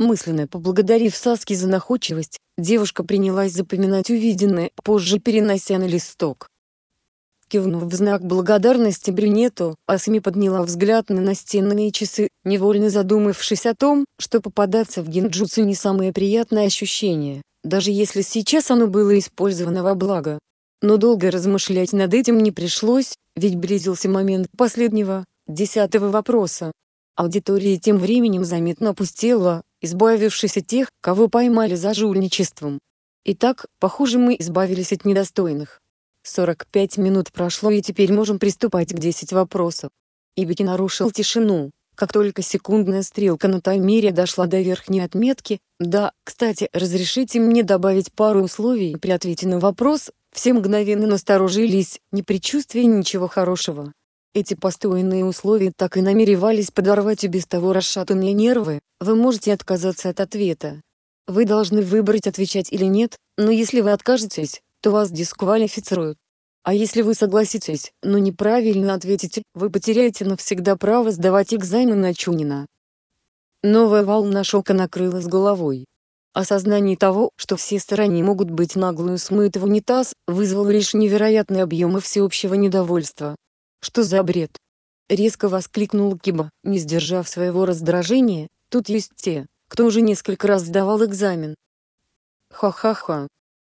Мысленно поблагодарив Саски за находчивость, девушка принялась запоминать увиденное, позже перенося на листок. Кивнув в знак благодарности брюнету, Асми подняла взгляд на настенные часы, невольно задумавшись о том, что попадаться в гинджутсу не самое приятное ощущение, даже если сейчас оно было использовано во благо. Но долго размышлять над этим не пришлось, ведь близился момент последнего, десятого вопроса. Аудитория тем временем заметно опустела, избавившись от тех, кого поймали за жульничеством. Итак, похоже, мы избавились от недостойных. 45 минут прошло и теперь можем приступать к 10 вопросов. Ибики нарушил тишину. Как только секундная стрелка на таймере дошла до верхней отметки, да, кстати, разрешите мне добавить пару условий при ответе на вопрос, все мгновенно насторожились, не предчувствие ничего хорошего. Эти постойные условия так и намеревались подорвать и без того расшатанные нервы, вы можете отказаться от ответа. Вы должны выбрать отвечать или нет, но если вы откажетесь, то вас дисквалифицируют. А если вы согласитесь, но неправильно ответите, вы потеряете навсегда право сдавать экзамен на Чунина. Новая волна шока накрыла с головой. Осознание того, что все стороны могут быть наглую смыты в унитаз, вызвало лишь невероятные объемы всеобщего недовольства, что за бред? Резко воскликнул Киба, не сдержав своего раздражения, тут есть те, кто уже несколько раз сдавал экзамен. Ха-ха-ха.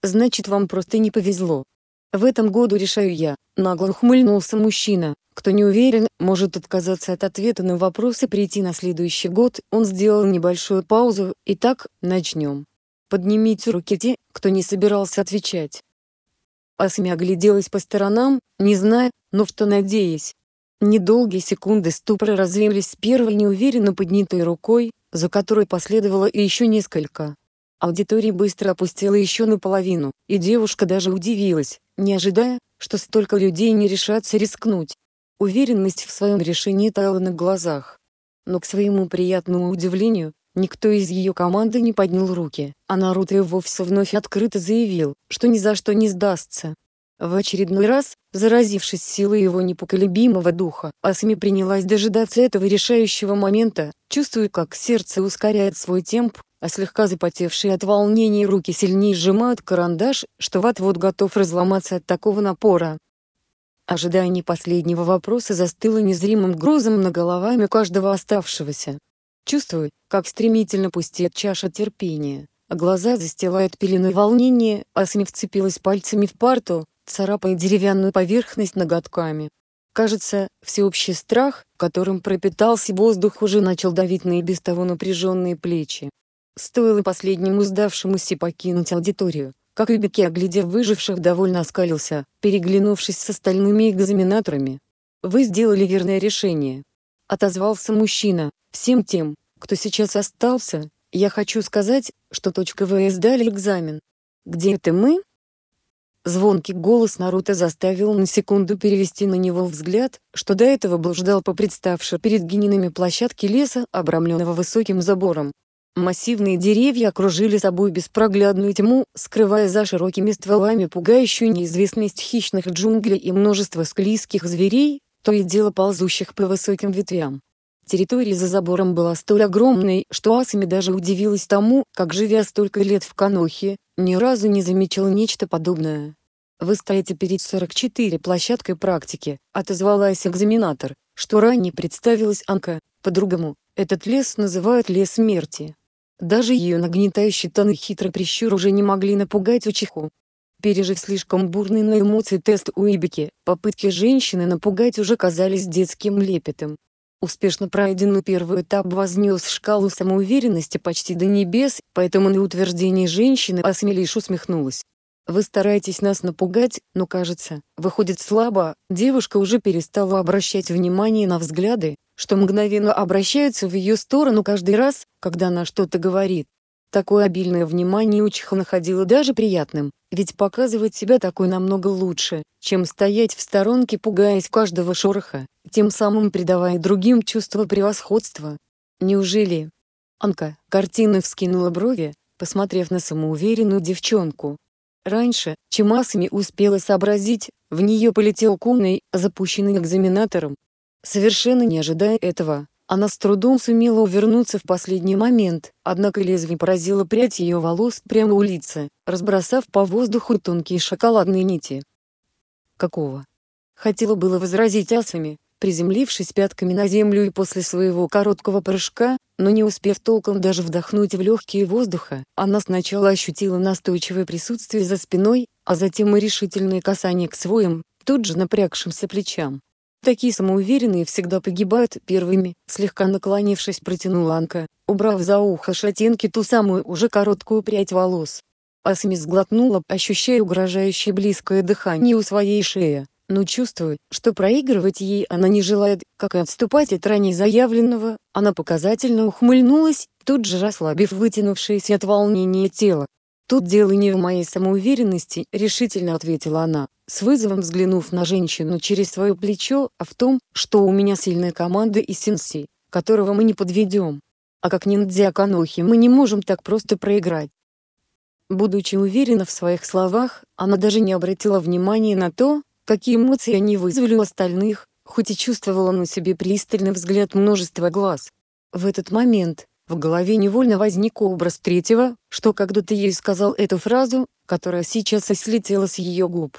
Значит вам просто не повезло. В этом году решаю я, нагло ухмыльнулся мужчина, кто не уверен, может отказаться от ответа на вопрос и прийти на следующий год, он сделал небольшую паузу, итак, начнем. Поднимите руки те, кто не собирался отвечать. Асми огляделась по сторонам, не зная, но в то надеясь. Недолгие секунды ступора развелись с первой неуверенно поднятой рукой, за которой последовало и еще несколько. Аудитория быстро опустила еще наполовину, и девушка даже удивилась, не ожидая, что столько людей не решатся рискнуть. Уверенность в своем решении таяла на глазах. Но к своему приятному удивлению, Никто из ее команды не поднял руки, а Наруто и вовсе вновь открыто заявил, что ни за что не сдастся. В очередной раз, заразившись силой его непоколебимого духа, Асми принялась дожидаться этого решающего момента, чувствуя, как сердце ускоряет свой темп, а слегка запотевшие от волнения руки сильнее сжимают карандаш, что вот-вот готов разломаться от такого напора. Ожидание последнего вопроса застыло незримым грузом на головами каждого оставшегося. Чувствую, как стремительно пустеет чаша терпения, а глаза застилают пеленой волнение, а Асами вцепилась пальцами в парту, царапая деревянную поверхность ноготками. Кажется, всеобщий страх, которым пропитался воздух, уже начал давить на и без того напряженные плечи. Стоило последнему сдавшемуся покинуть аудиторию, как Юбики, оглядев выживших, довольно оскалился, переглянувшись с остальными экзаменаторами. «Вы сделали верное решение», — отозвался мужчина. «Всем тем, кто сейчас остался, я хочу сказать, что точка В сдали экзамен. Где это мы?» Звонкий голос Наруто заставил на секунду перевести на него взгляд, что до этого блуждал по представшей перед генинами площадке леса, обрамленного высоким забором. Массивные деревья окружили собой беспроглядную тьму, скрывая за широкими стволами пугающую неизвестность хищных джунглей и множество склизких зверей, то и дело ползущих по высоким ветвям. Территория за забором была столь огромной, что Асами даже удивилась тому, как живя столько лет в Канохе, ни разу не замечала нечто подобное. «Вы стоите перед 44 площадкой практики», — отозвалась экзаменатор, что ранее представилась Анка. По-другому, этот лес называют лес смерти. Даже ее нагнетающий тон и хитрый прищур уже не могли напугать Учиху. Пережив слишком бурный на эмоции тест у попытки женщины напугать уже казались детским лепетом. Успешно пройденный первый этап вознес шкалу самоуверенности почти до небес, поэтому на утверждение женщины осмелишь усмехнулась. «Вы стараетесь нас напугать, но кажется, выходит слабо, девушка уже перестала обращать внимание на взгляды, что мгновенно обращаются в ее сторону каждый раз, когда она что-то говорит. Такое обильное внимание Учиха находило даже приятным, ведь показывать себя такой намного лучше, чем стоять в сторонке пугаясь каждого шороха, тем самым придавая другим чувство превосходства. Неужели? Анка картина вскинула брови, посмотрев на самоуверенную девчонку. Раньше, чем Асами успела сообразить, в нее полетел кумный, запущенный экзаменатором. Совершенно не ожидая этого, она с трудом сумела увернуться в последний момент, однако лезвие поразило прядь ее волос прямо у лица, разбросав по воздуху тонкие шоколадные нити. «Какого?» Хотела было возразить асами, приземлившись пятками на землю и после своего короткого прыжка, но не успев толком даже вдохнуть в легкие воздуха, она сначала ощутила настойчивое присутствие за спиной, а затем и решительное касание к своим, тут же напрягшимся плечам. Такие самоуверенные всегда погибают первыми, слегка наклонившись протянул Анка, убрав за ухо шатенки ту самую уже короткую прядь волос. Асми сглотнула, ощущая угрожающее близкое дыхание у своей шеи, но чувствуя, что проигрывать ей она не желает, как и отступать от ранее заявленного, она показательно ухмыльнулась, тут же расслабив вытянувшееся от волнения тело. «Тут дело не в моей самоуверенности», — решительно ответила она, с вызовом взглянув на женщину через свое плечо, «а в том, что у меня сильная команда и Сенси, которого мы не подведем. А как ниндзя Канохи мы не можем так просто проиграть». Будучи уверена в своих словах, она даже не обратила внимания на то, какие эмоции они вызвали у остальных, хоть и чувствовала на себе пристальный взгляд множества глаз. В этот момент, в голове невольно возник образ третьего, что когда-то ей сказал эту фразу, которая сейчас и слетела с ее губ.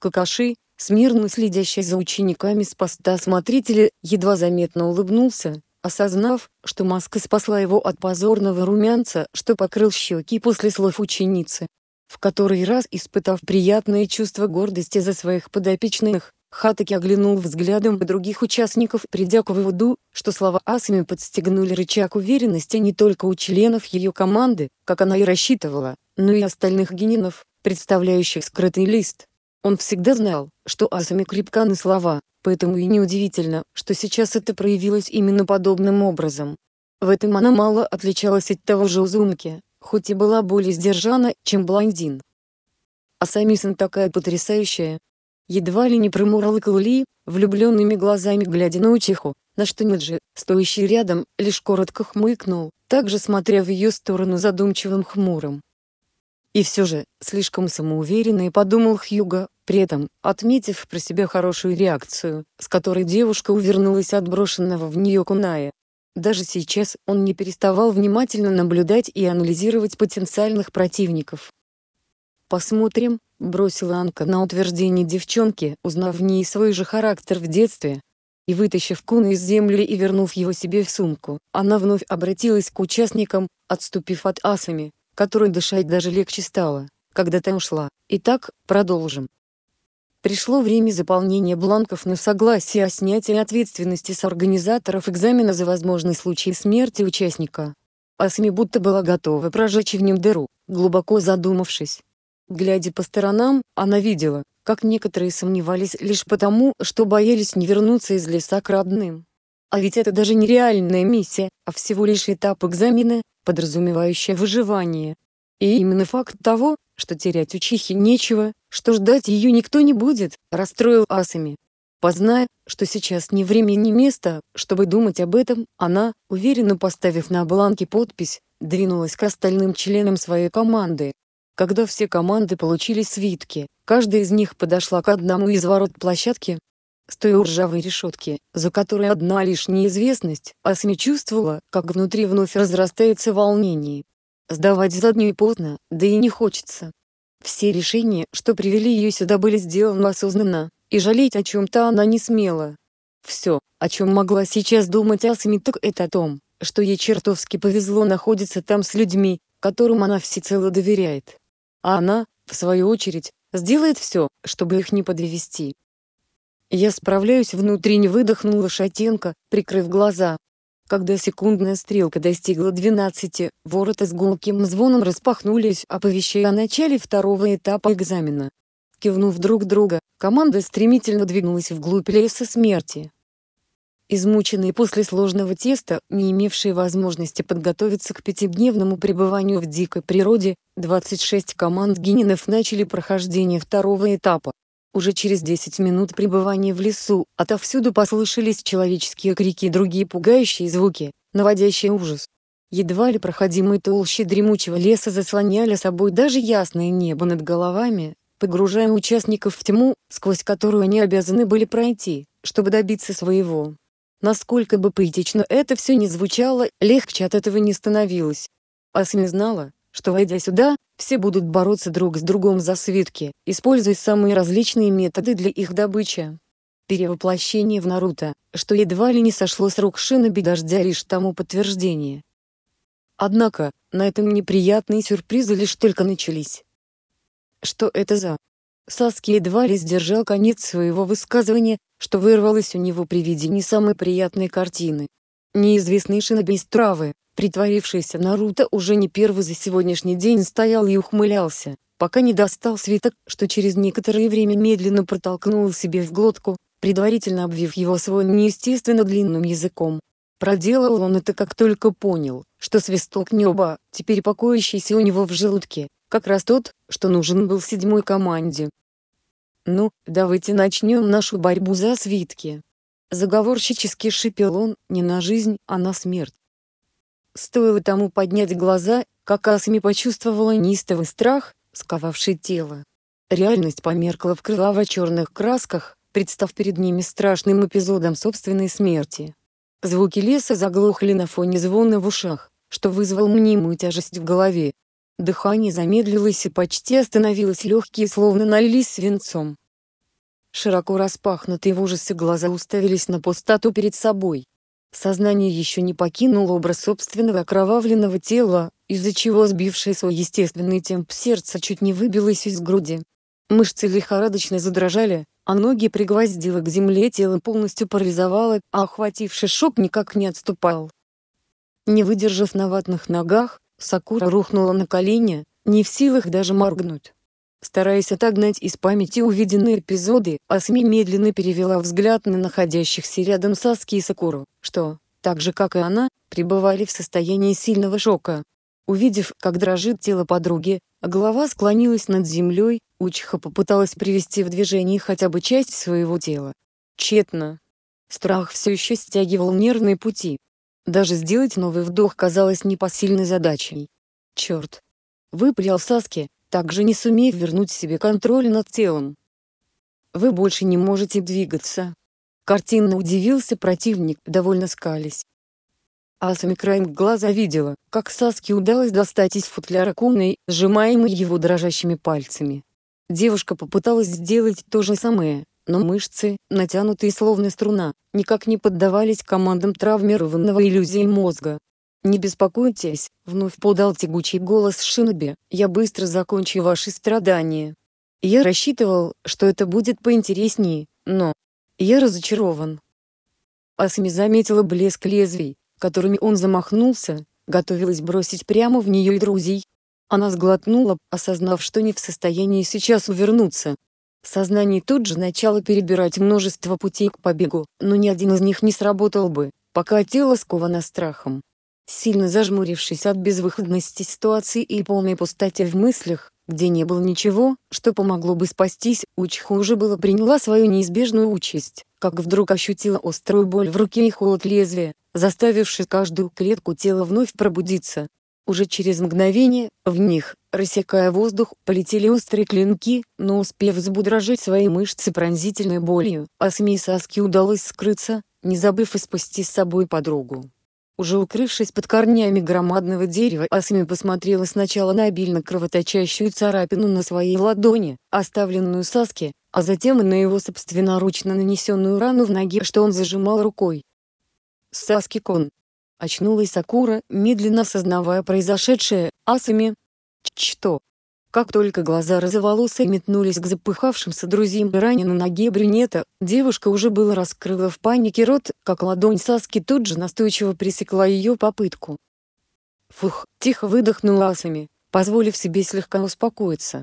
Какаши, смирно следящий за учениками с поста смотрителя, едва заметно улыбнулся, осознав, что маска спасла его от позорного румянца, что покрыл щеки после слов ученицы. В который раз испытав приятное чувство гордости за своих подопечных, Хатаки оглянул взглядом других участников, придя к выводу, что слова Асами подстегнули рычаг уверенности не только у членов ее команды, как она и рассчитывала, но и остальных генинов, представляющих скрытый лист. Он всегда знал, что Асами крепка на слова, поэтому и неудивительно, что сейчас это проявилось именно подобным образом. В этом она мало отличалась от того же Узумки, хоть и была более сдержана, чем блондин. Асами Самисон такая потрясающая, едва ли не промурлыкал Ли, влюбленными глазами глядя на учиху, на что Неджи, стоящий рядом, лишь коротко хмыкнул, также смотря в ее сторону задумчивым хмурым. И все же, слишком самоуверенно и подумал Хьюго, при этом отметив про себя хорошую реакцию, с которой девушка увернулась от брошенного в нее куная. Даже сейчас он не переставал внимательно наблюдать и анализировать потенциальных противников. «Посмотрим», — бросила Анка на утверждение девчонки, узнав в ней свой же характер в детстве. И вытащив куна из земли и вернув его себе в сумку, она вновь обратилась к участникам, отступив от асами, которой дышать даже легче стало, когда та ушла. Итак, продолжим. Пришло время заполнения бланков на согласие о снятии ответственности с организаторов экзамена за возможный случай смерти участника. Асми будто была готова прожечь в нем дыру, глубоко задумавшись, Глядя по сторонам, она видела, как некоторые сомневались лишь потому, что боялись не вернуться из леса к родным. А ведь это даже не реальная миссия, а всего лишь этап экзамена, подразумевающий выживание. И именно факт того, что терять учихи нечего, что ждать ее никто не будет, расстроил асами. Позная, что сейчас ни время, ни место, чтобы думать об этом, она, уверенно поставив на бланке подпись, двинулась к остальным членам своей команды когда все команды получили свитки, каждая из них подошла к одному из ворот площадки, стоя у ржавой решетки, за которой одна лишь неизвестность, Асми чувствовала, как внутри вновь разрастается волнение. Сдавать заднюю поздно, да и не хочется. Все решения, что привели ее сюда, были сделаны осознанно, и жалеть о чем-то она не смела. Все, о чем могла сейчас думать Асми, так это о том, что ей чертовски повезло находиться там с людьми, которым она всецело доверяет а она, в свою очередь, сделает все, чтобы их не подвести. «Я справляюсь», — Внутри не выдохнула Шатенко, прикрыв глаза. Когда секундная стрелка достигла 12, ворота с гулким звоном распахнулись, оповещая о начале второго этапа экзамена. Кивнув друг друга, команда стремительно двинулась вглубь леса смерти измученные после сложного теста, не имевшие возможности подготовиться к пятидневному пребыванию в дикой природе, 26 команд Гининов начали прохождение второго этапа. Уже через 10 минут пребывания в лесу отовсюду послышались человеческие крики и другие пугающие звуки, наводящие ужас. Едва ли проходимые толщи дремучего леса заслоняли собой даже ясное небо над головами, погружая участников в тьму, сквозь которую они обязаны были пройти, чтобы добиться своего. Насколько бы поэтично это все не звучало, легче от этого не становилось. Асами знала, что войдя сюда, все будут бороться друг с другом за свитки, используя самые различные методы для их добычи. Перевоплощение в Наруто, что едва ли не сошло с рук Шиноби Дождя лишь тому подтверждение. Однако, на этом неприятные сюрпризы лишь только начались. Что это за Саски едва ли сдержал конец своего высказывания, что вырвалось у него при виде не самой приятной картины. Неизвестный шиноби из травы, притворившийся Наруто уже не первый за сегодняшний день стоял и ухмылялся, пока не достал свиток, что через некоторое время медленно протолкнул себе в глотку, предварительно обвив его своим неестественно длинным языком. Проделал он это как только понял, что свисток неба, теперь покоящийся у него в желудке, как раз тот, что нужен был седьмой команде. «Ну, давайте начнем нашу борьбу за свитки!» Заговорщически шипел он, не на жизнь, а на смерть. Стоило тому поднять глаза, как Асми почувствовала неистовый страх, сковавший тело. Реальность померкла в кроваво-черных красках, представ перед ними страшным эпизодом собственной смерти. Звуки леса заглохли на фоне звона в ушах, что вызвал мнимую тяжесть в голове. Дыхание замедлилось и почти остановилось легкие, словно налились свинцом. Широко распахнутые в ужасе глаза уставились на пустоту перед собой. Сознание еще не покинуло образ собственного окровавленного тела, из-за чего сбивший свой естественный темп сердца чуть не выбилось из груди. Мышцы лихорадочно задрожали, а ноги пригвоздило к земле, тело полностью парализовало, а охвативший шок никак не отступал. Не выдержав на ватных ногах, Сакура рухнула на колени, не в силах даже моргнуть. Стараясь отогнать из памяти увиденные эпизоды, Асми медленно перевела взгляд на находящихся рядом Саски и Сакуру, что, так же как и она, пребывали в состоянии сильного шока. Увидев, как дрожит тело подруги, голова склонилась над землей, Учиха попыталась привести в движение хотя бы часть своего тела. Тщетно. Страх все еще стягивал нервные пути, даже сделать новый вдох казалось непосильной задачей. Черт! Выпрял Саски, также не сумев вернуть себе контроль над телом. Вы больше не можете двигаться. Картинно удивился противник, довольно скались. Асами краем глаза видела, как Саске удалось достать из футляра кумной, сжимаемый его дрожащими пальцами. Девушка попыталась сделать то же самое, но мышцы, натянутые словно струна, никак не поддавались командам травмированного иллюзии мозга. «Не беспокойтесь», — вновь подал тягучий голос Шиноби, — «я быстро закончу ваши страдания». Я рассчитывал, что это будет поинтереснее, но... Я разочарован. Асми заметила блеск лезвий, которыми он замахнулся, готовилась бросить прямо в нее и друзей. Она сглотнула, осознав, что не в состоянии сейчас увернуться, в сознании тут же начало перебирать множество путей к побегу, но ни один из них не сработал бы, пока тело сковано страхом. Сильно зажмурившись от безвыходности ситуации и полной пустоте в мыслях, где не было ничего, что помогло бы спастись, Учху уже было приняла свою неизбежную участь, как вдруг ощутила острую боль в руке и холод лезвия, заставивший каждую клетку тела вновь пробудиться. Уже через мгновение, в них, Рассекая воздух, полетели острые клинки, но успев взбудражить свои мышцы пронзительной болью, Асми Саски удалось скрыться, не забыв и спасти с собой подругу. Уже укрывшись под корнями громадного дерева, Асми посмотрела сначала на обильно кровоточащую царапину на своей ладони, оставленную Саски, а затем и на его собственноручно нанесенную рану в ноге, что он зажимал рукой. «Саски-кон!» Очнулась Сакура, медленно осознавая произошедшее, Асами, что? Как только глаза розоволосой метнулись к запыхавшимся друзьям ранее на ноге брюнета, девушка уже было раскрыла в панике рот, как ладонь Саски тут же настойчиво пресекла ее попытку. Фух, тихо выдохнула Асами, позволив себе слегка успокоиться.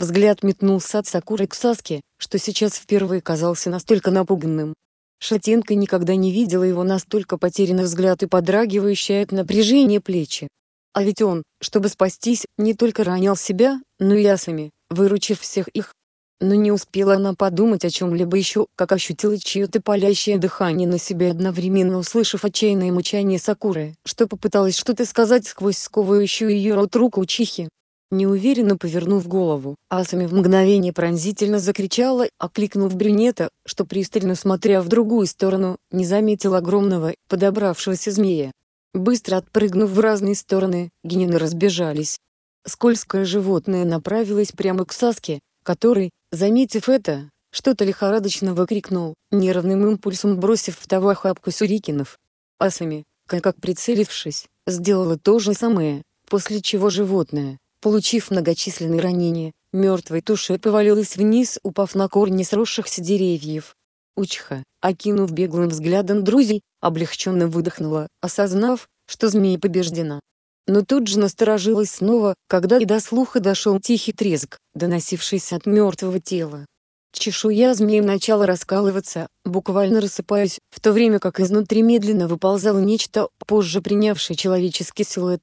Взгляд метнулся от Сакуры к Саске, что сейчас впервые казался настолько напуганным. Шатенка никогда не видела его настолько потерянный взгляд и подрагивающие от напряжения плечи. А ведь он, чтобы спастись, не только ранил себя, но и асами, выручив всех их. Но не успела она подумать о чем-либо еще, как ощутила чье-то палящее дыхание на себе одновременно услышав отчаянное мычание Сакуры, что попыталась что-то сказать сквозь сковывающую ее рот руку чихи. Неуверенно повернув голову, Асами в мгновение пронзительно закричала, окликнув брюнета, что пристально смотря в другую сторону, не заметил огромного, подобравшегося змея, Быстро отпрыгнув в разные стороны, генины разбежались. Скользкое животное направилось прямо к Саске, который, заметив это, что-то лихорадочно выкрикнул, нервным импульсом бросив в того охапку сюрикинов. Асами, как прицелившись, сделала то же самое, после чего животное, получив многочисленные ранения, мертвой тушей повалилось вниз, упав на корни сросшихся деревьев. Учха, окинув беглым взглядом друзей, облегченно выдохнула, осознав, что змея побеждена. Но тут же насторожилась снова, когда и до слуха дошел тихий треск, доносившийся от мертвого тела. Чешуя змеи начала раскалываться, буквально рассыпаясь, в то время как изнутри медленно выползало нечто, позже принявшее человеческий силуэт.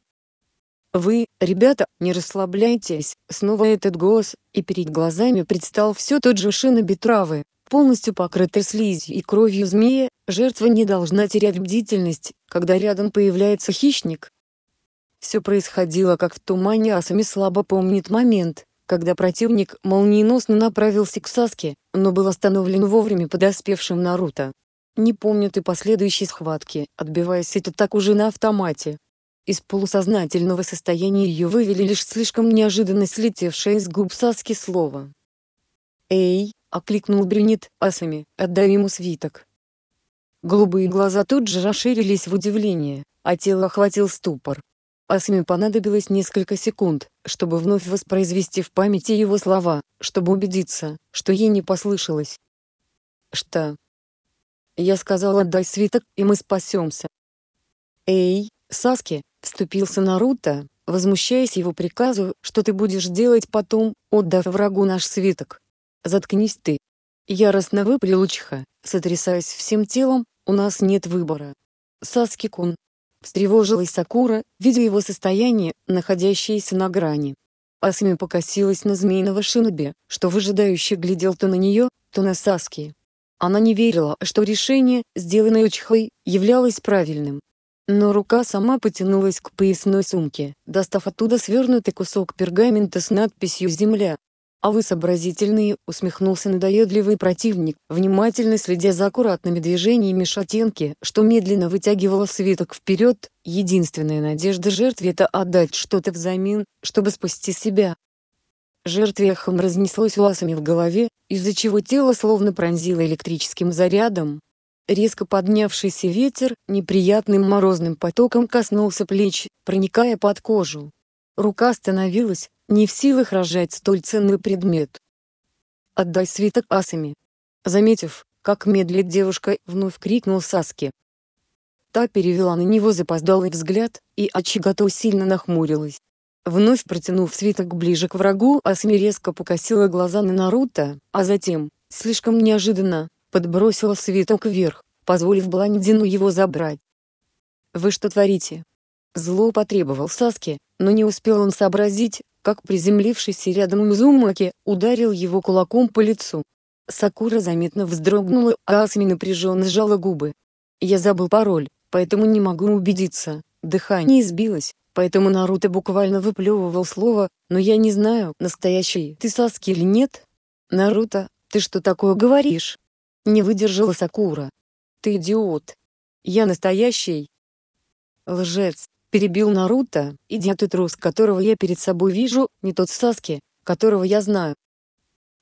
«Вы, ребята, не расслабляйтесь!» Снова этот голос, и перед глазами предстал все тот же шинобитравы полностью покрыта слизью и кровью змея, жертва не должна терять бдительность, когда рядом появляется хищник. Все происходило как в тумане, а Сами слабо помнит момент, когда противник молниеносно направился к Саске, но был остановлен вовремя подоспевшим Наруто. Не помнит и последующей схватки, отбиваясь это так уже на автомате. Из полусознательного состояния ее вывели лишь слишком неожиданно слетевшее из губ Саски слово. «Эй!» — окликнул брюнет асами. «Отдай ему свиток». Голубые глаза тут же расширились в удивление, а тело охватил ступор. Асами понадобилось несколько секунд, чтобы вновь воспроизвести в памяти его слова, чтобы убедиться, что ей не послышалось. «Что?» «Я сказал, отдай свиток, и мы спасемся». «Эй, Саски!» — вступился Наруто, возмущаясь его приказу, что ты будешь делать потом, отдав врагу наш свиток. «Заткнись ты!» Яростно выпалил Чха, сотрясаясь всем телом, «у нас нет выбора!» «Саски-кун!» Встревожилась Сакура, видя его состояние, находящееся на грани. Асми покосилась на змеиного шиноби, что выжидающе глядел то на нее, то на Саски. Она не верила, что решение, сделанное Учхой, являлось правильным. Но рука сама потянулась к поясной сумке, достав оттуда свернутый кусок пергамента с надписью «Земля», «А вы сообразительные», — усмехнулся надоедливый противник, внимательно следя за аккуратными движениями шатенки, что медленно вытягивала свиток вперед. Единственная надежда жертве — это отдать что-то взамен, чтобы спасти себя. Жертве эхом разнеслось ласами в голове, из-за чего тело словно пронзило электрическим зарядом. Резко поднявшийся ветер неприятным морозным потоком коснулся плеч, проникая под кожу. Рука остановилась, не в силах рожать столь ценный предмет. «Отдай свиток асами!» Заметив, как медлит девушка, вновь крикнул Саски. Та перевела на него запоздалый взгляд, и Ачигато сильно нахмурилась. Вновь протянув свиток ближе к врагу, Асми резко покосила глаза на Наруто, а затем, слишком неожиданно, подбросила свиток вверх, позволив блондину его забрать. «Вы что творите?» Зло потребовал Саски, но не успел он сообразить, как приземлившийся рядом Мзумаки ударил его кулаком по лицу. Сакура заметно вздрогнула, а Асми напряженно сжала губы. «Я забыл пароль, поэтому не могу убедиться». Дыхание сбилось, поэтому Наруто буквально выплевывал слово, но я не знаю, настоящий ты Саски или нет. «Наруто, ты что такое говоришь?» Не выдержала Сакура. «Ты идиот. Я настоящий». «Лжец» перебил Наруто, иди ты трус, которого я перед собой вижу, не тот Саски, которого я знаю.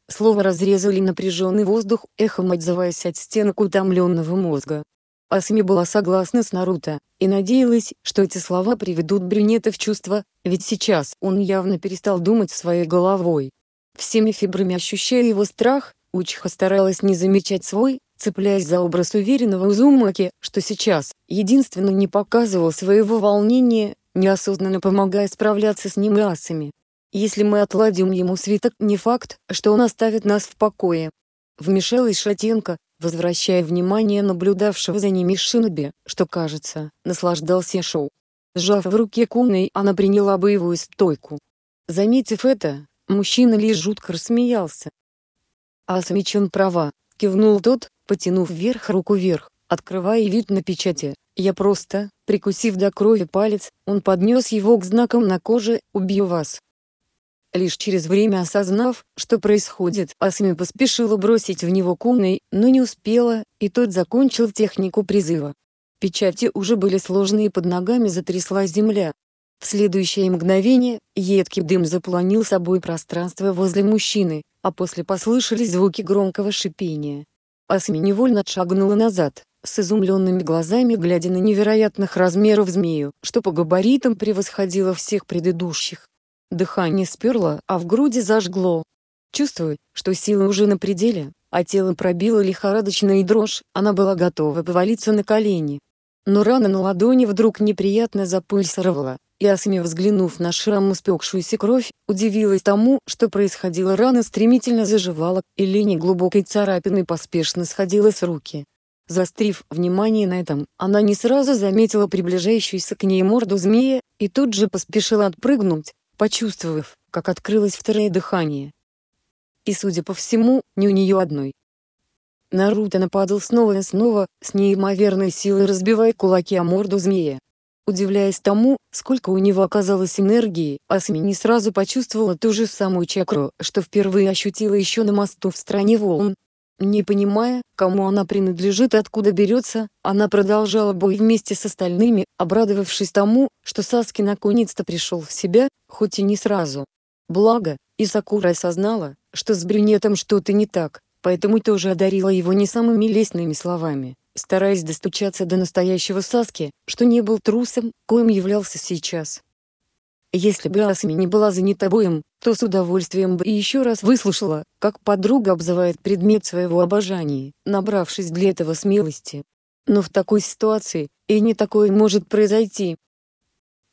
Слово разрезали напряженный воздух, эхом отзываясь от стенок утомленного мозга. Асми была согласна с Наруто, и надеялась, что эти слова приведут брюнета в чувство, ведь сейчас он явно перестал думать своей головой. Всеми фибрами ощущая его страх, Учиха старалась не замечать свой, цепляясь за образ уверенного Узумаки, что сейчас, единственно не показывал своего волнения, неосознанно помогая справляться с ним и асами. «Если мы отладим ему свиток, не факт, что он оставит нас в покое». Вмешалась Шатенко, возвращая внимание наблюдавшего за ними Шиноби, что, кажется, наслаждался шоу. Сжав в руке куной, она приняла боевую стойку. Заметив это, мужчина лишь жутко рассмеялся. «А «Асамичон права», — кивнул тот, потянув вверх руку вверх, открывая вид на печати. Я просто, прикусив до крови палец, он поднес его к знакам на коже «Убью вас». Лишь через время осознав, что происходит, Асами поспешила бросить в него куной, но не успела, и тот закончил технику призыва. Печати уже были сложны и под ногами затрясла земля. В следующее мгновение, едкий дым запланил собой пространство возле мужчины, а после послышались звуки громкого шипения, Асми невольно отшагнула назад, с изумленными глазами глядя на невероятных размеров змею, что по габаритам превосходило всех предыдущих. Дыхание сперло, а в груди зажгло. Чувствуя, что силы уже на пределе, а тело пробило лихорадочно и дрожь, она была готова повалиться на колени. Но рана на ладони вдруг неприятно запульсировала, Ясами взглянув на шрам и спекшуюся кровь, удивилась тому, что происходило рана стремительно заживала, и линия глубокой царапины поспешно сходила с руки. Застрив внимание на этом, она не сразу заметила приближающуюся к ней морду змея, и тут же поспешила отпрыгнуть, почувствовав, как открылось второе дыхание. И судя по всему, не у нее одной. Наруто нападал снова и снова, с неимоверной силой разбивая кулаки о морду змея удивляясь тому, сколько у него оказалось энергии, Асми не сразу почувствовала ту же самую чакру, что впервые ощутила еще на мосту в стране волн. Не понимая, кому она принадлежит и откуда берется, она продолжала бой вместе с остальными, обрадовавшись тому, что Саски наконец-то пришел в себя, хоть и не сразу. Благо, Исакура осознала, что с брюнетом что-то не так, поэтому тоже одарила его не самыми лестными словами стараясь достучаться до настоящего Саски, что не был трусом, коим являлся сейчас. Если бы Асми не была занята боем, то с удовольствием бы еще раз выслушала, как подруга обзывает предмет своего обожания, набравшись для этого смелости. Но в такой ситуации, и не такое может произойти.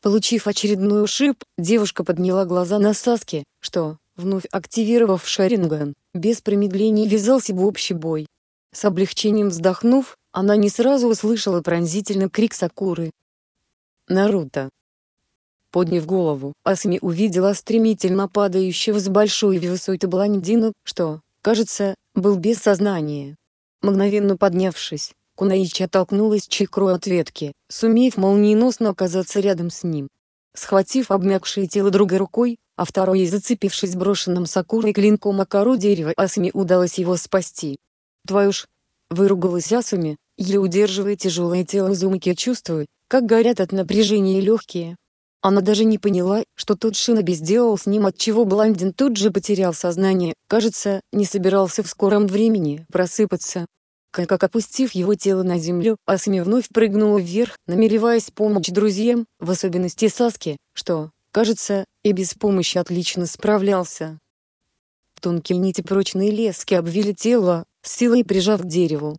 Получив очередной ушиб, девушка подняла глаза на Саски, что, вновь активировав Шаринган, без промедлений ввязался в общий бой. С облегчением вздохнув, она не сразу услышала пронзительный крик Сакуры. «Наруто!» Подняв голову, Асми увидела стремительно падающего с большой высоты блондина, что, кажется, был без сознания. Мгновенно поднявшись, Кунаичи оттолкнулась чекрой от ветки, сумев молниеносно оказаться рядом с ним. Схватив обмякшее тело другой рукой, а второй зацепившись брошенным сакурой клинком о кору дерева, Асми удалось его спасти. «Твою ж!» — выругалась Асами, Еле удерживая тяжелое тело Узумаки чувствует, как горят от напряжения легкие. Она даже не поняла, что тот Шиноби сделал с ним от чего блондин тут же потерял сознание, кажется, не собирался в скором времени просыпаться. Как опустив его тело на землю, Асами вновь прыгнула вверх, намереваясь помочь друзьям, в особенности Саске, что, кажется, и без помощи отлично справлялся. Тонкие нити прочной лески обвили тело, с силой прижав к дереву.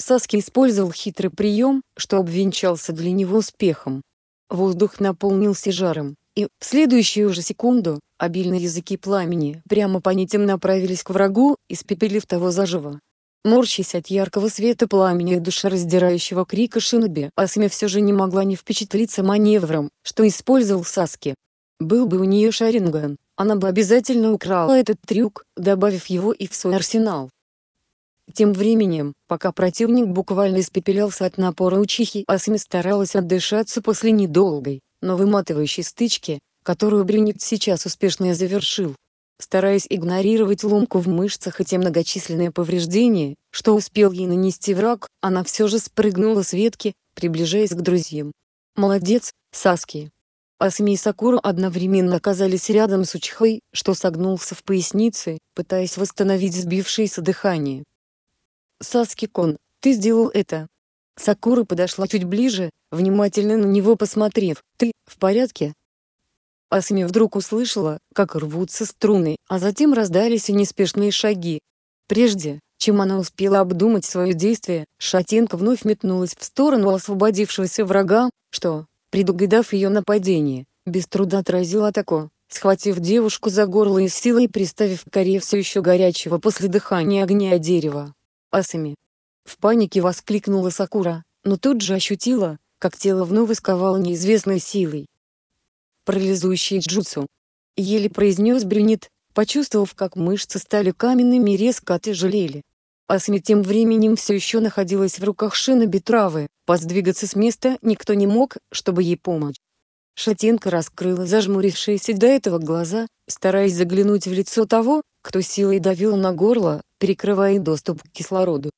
Саски использовал хитрый прием, что обвенчался для него успехом. Воздух наполнился жаром, и, в следующую же секунду, обильные языки пламени прямо по нитям направились к врагу, испепелив того заживо. Морщись от яркого света пламени и душераздирающего крика Шиноби, Асами все же не могла не впечатлиться маневром, что использовал Саски. Был бы у нее Шаринган, она бы обязательно украла этот трюк, добавив его и в свой арсенал. Тем временем, пока противник буквально испепелялся от напора учихи, Асми старалась отдышаться после недолгой, но выматывающей стычки, которую Брюнет сейчас успешно завершил. Стараясь игнорировать ломку в мышцах и те многочисленные повреждения, что успел ей нанести враг, она все же спрыгнула с ветки, приближаясь к друзьям. «Молодец, Саски!» Асми и Сакура одновременно оказались рядом с Учихой, что согнулся в пояснице, пытаясь восстановить сбившееся дыхание. Саски-кон, ты сделал это. Сакура подошла чуть ближе, внимательно на него посмотрев. Ты в порядке? Асми вдруг услышала, как рвутся струны, а затем раздались и неспешные шаги. Прежде, чем она успела обдумать свое действие, шатенка вновь метнулась в сторону освободившегося врага, что, предугадав ее нападение, без труда отразил атаку, схватив девушку за горло и силой приставив к коре все еще горячего после дыхания огня дерева асами. В панике воскликнула Сакура, но тут же ощутила, как тело вновь сковало неизвестной силой. Парализующий джутсу. Еле произнес брюнет, почувствовав, как мышцы стали каменными и резко отяжелели. Асами тем временем все еще находилась в руках шина Бетравы, поздвигаться с места никто не мог, чтобы ей помочь. Шатенка раскрыла зажмурившиеся до этого глаза, стараясь заглянуть в лицо того, кто силой давил на горло, перекрывая доступ к кислороду.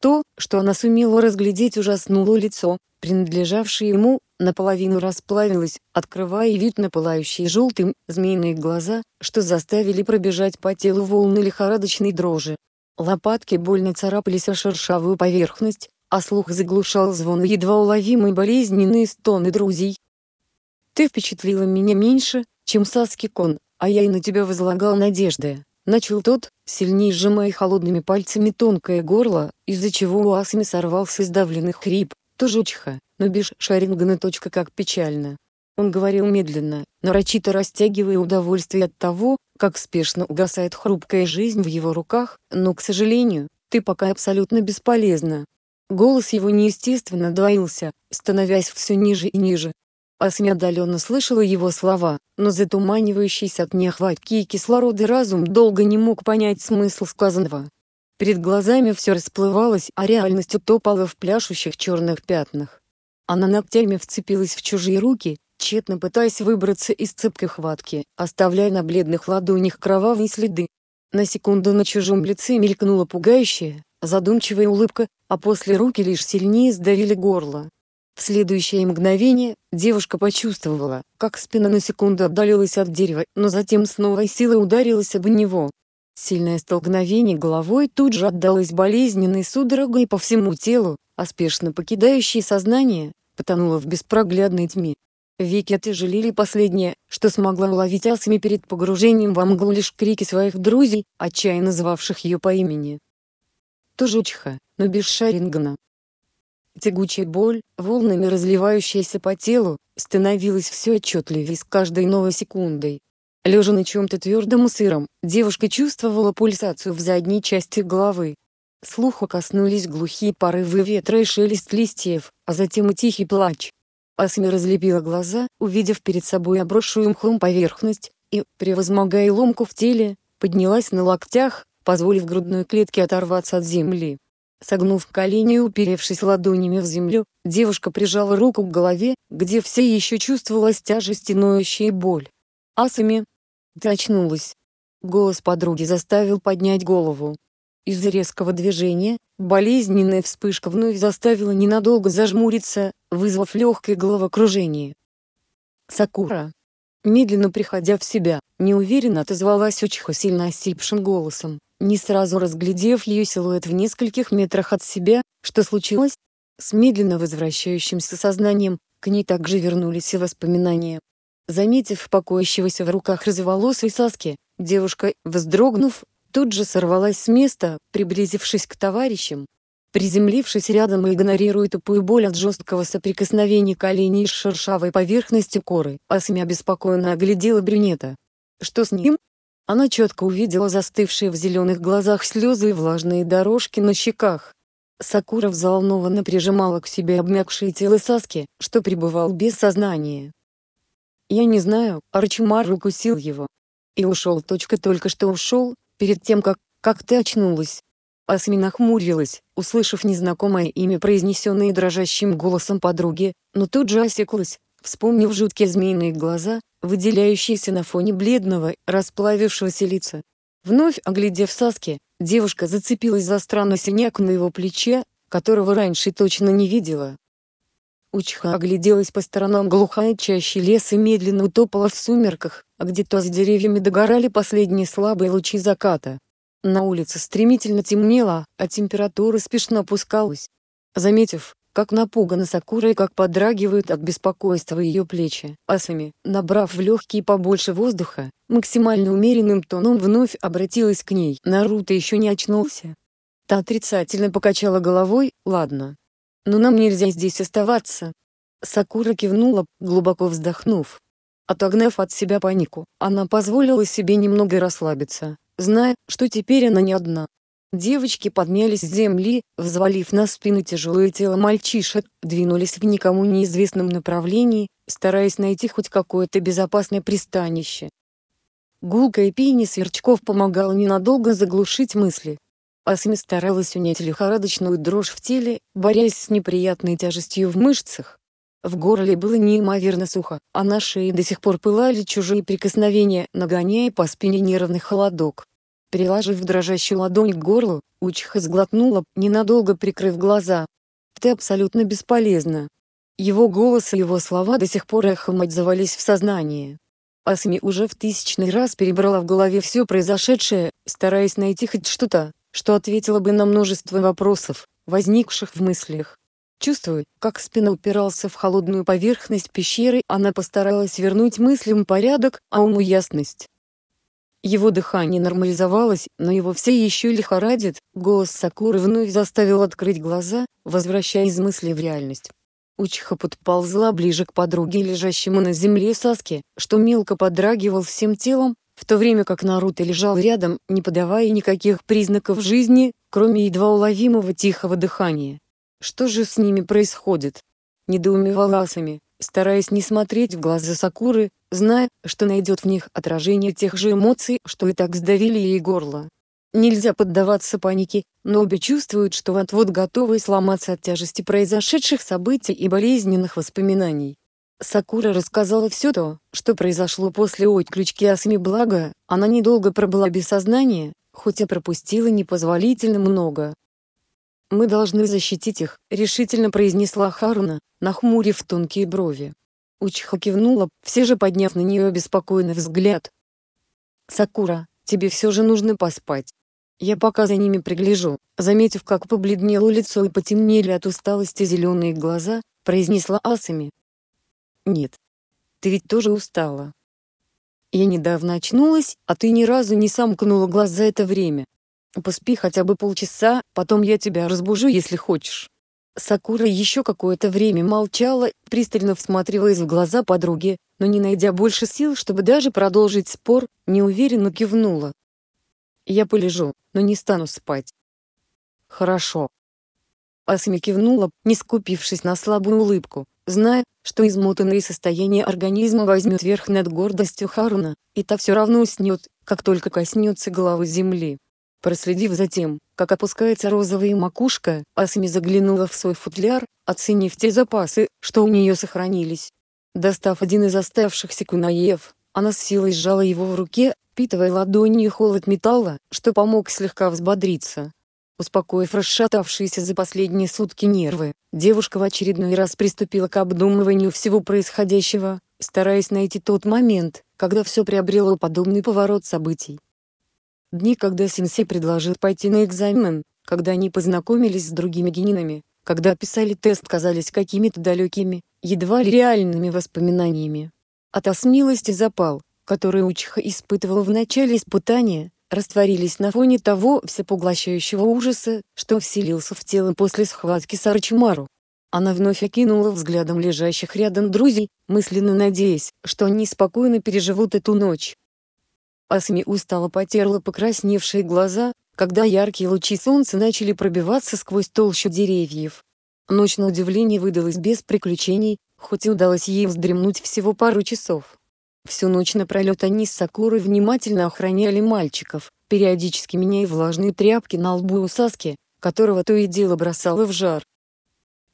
То, что она сумела разглядеть, ужаснуло лицо, принадлежавшее ему, наполовину расплавилось, открывая вид на пылающие желтым, змеиные глаза, что заставили пробежать по телу волны лихорадочной дрожи. Лопатки больно царапались о шершавую поверхность, а слух заглушал звон и едва уловимый болезненные стоны друзей. «Ты впечатлила меня меньше, чем Саски-кон, а я и на тебя возлагал надежды», Начал тот, сильнее сжимая холодными пальцами тонкое горло, из-за чего у Асами сорвался сдавленный хрип. Тоже чиха, но без шарингана точка как печально. Он говорил медленно, нарочито растягивая удовольствие от того, как спешно угасает хрупкая жизнь в его руках, но, к сожалению, ты пока абсолютно бесполезна. Голос его неестественно двоился, становясь все ниже и ниже, Ася отдаленно слышала его слова, но затуманивающийся от нехватки и кислорода разум долго не мог понять смысл сказанного. Перед глазами все расплывалось, а реальность утопала в пляшущих черных пятнах. Она ногтями вцепилась в чужие руки, тщетно пытаясь выбраться из цепкой хватки, оставляя на бледных ладонях кровавые следы. На секунду на чужом лице мелькнула пугающая, задумчивая улыбка, а после руки лишь сильнее сдавили горло. В следующее мгновение девушка почувствовала, как спина на секунду отдалилась от дерева, но затем с новой силой ударилась об него. Сильное столкновение головой тут же отдалось болезненной судорогой по всему телу, а спешно покидающее сознание, потонуло в беспроглядной тьме. Веки отяжелили последнее, что смогла уловить асами перед погружением во мглу лишь крики своих друзей, отчаянно звавших ее по имени. Тоже чиха, но без Шарингана. Тягучая боль, волнами разливающаяся по телу, становилась все отчетливее с каждой новой секундой. Лежа на чем-то твердом и сыром, девушка чувствовала пульсацию в задней части головы. Слуха коснулись глухие порывы ветра и шелест листьев, а затем и тихий плач. Асми разлепила глаза, увидев перед собой обросшую мхом поверхность, и, превозмогая ломку в теле, поднялась на локтях, позволив грудной клетке оторваться от земли. Согнув колени и уперевшись ладонями в землю, девушка прижала руку к голове, где все еще чувствовалась тяжесть и ноющая боль. «Асами!» Ты очнулась. Голос подруги заставил поднять голову. Из-за резкого движения, болезненная вспышка вновь заставила ненадолго зажмуриться, вызвав легкое головокружение. «Сакура!» Медленно приходя в себя, неуверенно отозвалась Учиха сильно осипшим голосом не сразу разглядев ее силуэт в нескольких метрах от себя, что случилось? С медленно возвращающимся сознанием к ней также вернулись и воспоминания. Заметив покоящегося в руках разволосой Саски, девушка, вздрогнув, тут же сорвалась с места, приблизившись к товарищам. Приземлившись рядом и игнорируя тупую боль от жесткого соприкосновения коленей с шершавой поверхностью коры, Асами обеспокоенно оглядела брюнета. «Что с ним?» Она четко увидела застывшие в зеленых глазах слезы и влажные дорожки на щеках. Сакура взволнованно прижимала к себе обмякшее тело Саски, что пребывал без сознания. «Я не знаю», — Арчимар укусил его. «И ушел. Точка только что ушел, перед тем как... как ты очнулась». Асми нахмурилась, услышав незнакомое имя произнесенное дрожащим голосом подруги, но тут же осеклась, Вспомнив жуткие змеиные глаза, выделяющиеся на фоне бледного, расплавившегося лица. Вновь оглядев Саски, девушка зацепилась за странный синяк на его плече, которого раньше точно не видела. Учха огляделась по сторонам глухая чаще леса медленно утопала в сумерках, а где-то с деревьями догорали последние слабые лучи заката. На улице стремительно темнело, а температура спешно опускалась. Заметив, как напугана Сакура и как подрагивают от беспокойства ее плечи. Асами, набрав в легкие побольше воздуха, максимально умеренным тоном вновь обратилась к ней. Наруто еще не очнулся. Та отрицательно покачала головой, ладно. Но нам нельзя здесь оставаться. Сакура кивнула, глубоко вздохнув. Отогнав от себя панику, она позволила себе немного расслабиться, зная, что теперь она не одна. Девочки поднялись с земли, взвалив на спины тяжелое тело мальчишек, двинулись в никому неизвестном направлении, стараясь найти хоть какое-то безопасное пристанище. Гулка и пини сверчков помогал ненадолго заглушить мысли. Асми старалась унять лихорадочную дрожь в теле, борясь с неприятной тяжестью в мышцах. В горле было неимоверно сухо, а на шее до сих пор пылали чужие прикосновения, нагоняя по спине нервный холодок. Приложив дрожащую ладонь к горлу, Учиха сглотнула, ненадолго прикрыв глаза. «Ты абсолютно бесполезна». Его голос и его слова до сих пор эхом отзывались в сознании. Асми уже в тысячный раз перебрала в голове все произошедшее, стараясь найти хоть что-то, что ответило бы на множество вопросов, возникших в мыслях. Чувствуя, как спина упирался в холодную поверхность пещеры, она постаралась вернуть мыслям порядок, а уму ясность. Его дыхание нормализовалось, но его все еще лихорадит. Голос Сакуры вновь заставил открыть глаза, возвращая из мысли в реальность. Учиха подползла ближе к подруге, лежащему на земле Саске, что мелко подрагивал всем телом, в то время как Наруто лежал рядом, не подавая никаких признаков жизни, кроме едва уловимого тихого дыхания. Что же с ними происходит? Недоумевала Асами стараясь не смотреть в глаза Сакуры, зная, что найдет в них отражение тех же эмоций, что и так сдавили ей горло. Нельзя поддаваться панике, но обе чувствуют, что вот-вот готовы сломаться от тяжести произошедших событий и болезненных воспоминаний. Сакура рассказала все то, что произошло после отключки Асами благо, она недолго пробыла без сознания, хоть и пропустила непозволительно много. «Мы должны защитить их», — решительно произнесла Харуна, нахмурив тонкие брови. Учиха кивнула, все же подняв на нее беспокойный взгляд. «Сакура, тебе все же нужно поспать. Я пока за ними пригляжу», — заметив, как побледнело лицо и потемнели от усталости зеленые глаза, произнесла Асами. «Нет. Ты ведь тоже устала». «Я недавно очнулась, а ты ни разу не сомкнула глаз за это время», Поспи хотя бы полчаса, потом я тебя разбужу, если хочешь». Сакура еще какое-то время молчала, пристально всматриваясь в глаза подруги, но не найдя больше сил, чтобы даже продолжить спор, неуверенно кивнула. «Я полежу, но не стану спать». «Хорошо». Асми кивнула, не скупившись на слабую улыбку, зная, что измотанное состояние организма возьмет верх над гордостью Харуна, и та все равно уснет, как только коснется головы земли. Проследив за тем, как опускается розовая макушка, Асми заглянула в свой футляр, оценив те запасы, что у нее сохранились. Достав один из оставшихся кунаев, она с силой сжала его в руке, впитывая ладонью холод металла, что помог слегка взбодриться. Успокоив расшатавшиеся за последние сутки нервы, девушка в очередной раз приступила к обдумыванию всего происходящего, стараясь найти тот момент, когда все приобрело подобный поворот событий. Дни, когда сенсей предложил пойти на экзамен, когда они познакомились с другими генинами, когда писали тест казались какими-то далекими, едва ли реальными воспоминаниями. А От и запал, который Учиха испытывал в начале испытания, растворились на фоне того всепоглощающего ужаса, что вселился в тело после схватки с Арчимару. Она вновь окинула взглядом лежащих рядом друзей, мысленно надеясь, что они спокойно переживут эту ночь пальцами устало потерла покрасневшие глаза, когда яркие лучи солнца начали пробиваться сквозь толщу деревьев. Ночь на удивление выдалась без приключений, хоть и удалось ей вздремнуть всего пару часов. Всю ночь напролет они с Сакурой внимательно охраняли мальчиков, периодически меняя влажные тряпки на лбу у Саски, которого то и дело бросало в жар.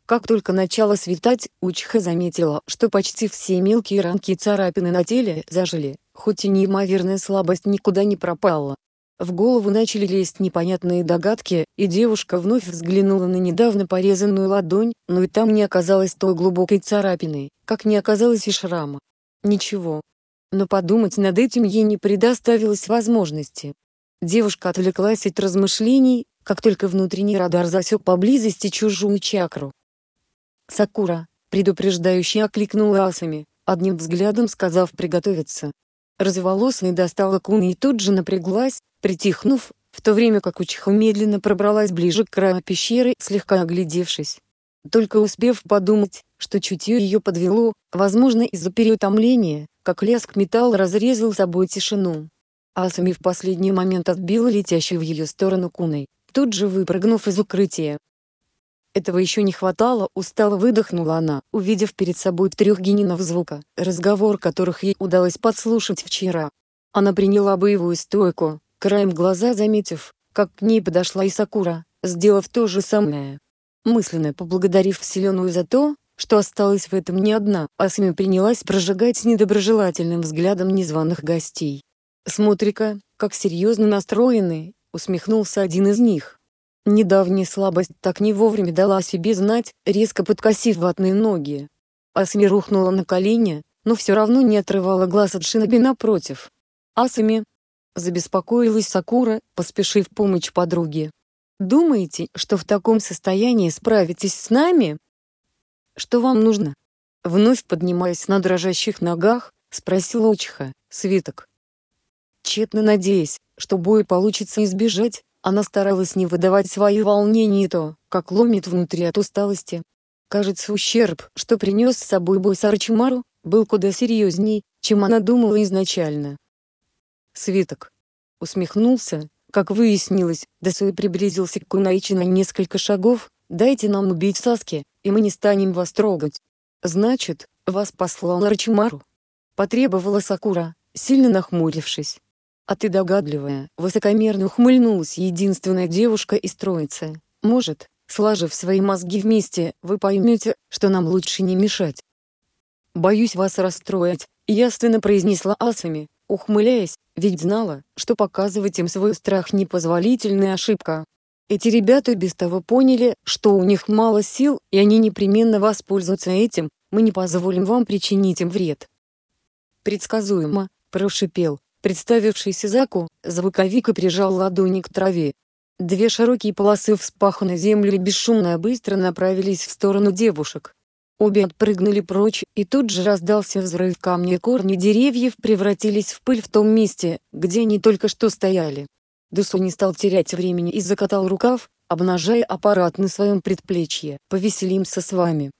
Как только начало светать, Учха заметила, что почти все мелкие ранки и царапины на теле зажили, Хоть и неимоверная слабость никуда не пропала. В голову начали лезть непонятные догадки, и девушка вновь взглянула на недавно порезанную ладонь, но и там не оказалось той глубокой царапины, как не оказалось и шрама. Ничего. Но подумать над этим ей не предоставилось возможности. Девушка отвлеклась от размышлений, как только внутренний радар засек поблизости чужую чакру. «Сакура», предупреждающе окликнула Асами, одним взглядом сказав приготовиться разволосный достала куна и тут же напряглась, притихнув, в то время как учиха медленно пробралась ближе к краю пещеры, слегка оглядевшись. Только успев подумать, что чутье ее подвело, возможно из-за переутомления, как лязг металл разрезал собой тишину. Асами в последний момент отбила летящую в ее сторону куной, тут же выпрыгнув из укрытия, этого еще не хватало, устало выдохнула она, увидев перед собой трех генинов звука, разговор которых ей удалось подслушать вчера. Она приняла боевую стойку, краем глаза заметив, как к ней подошла Исакура, сделав то же самое. Мысленно поблагодарив Вселенную за то, что осталась в этом не одна, Асми принялась прожигать недоброжелательным взглядом незваных гостей. «Смотри-ка, как серьезно настроены», — усмехнулся один из них. Недавняя слабость так не вовремя дала о себе знать, резко подкосив ватные ноги. Асми рухнула на колени, но все равно не отрывала глаз от Шиноби напротив. Асми? забеспокоилась Сакура, поспешив помочь подруге. «Думаете, что в таком состоянии справитесь с нами?» «Что вам нужно?» Вновь поднимаясь на дрожащих ногах, спросила Учиха, свиток. Тщетно надеясь, что бой получится избежать, она старалась не выдавать свои волнения и то, как ломит внутри от усталости. Кажется, ущерб, что принес с собой бой с Арчимару, был куда серьезней, чем она думала изначально. Свиток. Усмехнулся, как выяснилось, Десуэ приблизился к Кунаичи на несколько шагов, «Дайте нам убить Саски, и мы не станем вас трогать». «Значит, вас послал Арчимару?» Потребовала Сакура, сильно нахмурившись. «А ты догадливая», — высокомерно ухмыльнулась единственная девушка из троицы. «Может, сложив свои мозги вместе, вы поймете, что нам лучше не мешать». «Боюсь вас расстроить», — ясно произнесла Асами, ухмыляясь, ведь знала, что показывать им свой страх непозволительная ошибка. Эти ребята без того поняли, что у них мало сил, и они непременно воспользуются этим, мы не позволим вам причинить им вред. Предсказуемо, прошипел, Представившийся Заку, звуковик и прижал ладони к траве. Две широкие полосы вспаханной земли бесшумно и быстро направились в сторону девушек. Обе отпрыгнули прочь, и тут же раздался взрыв камня, корни деревьев превратились в пыль в том месте, где они только что стояли. Дусу не стал терять времени и закатал рукав, обнажая аппарат на своем предплечье. «Повеселимся с вами».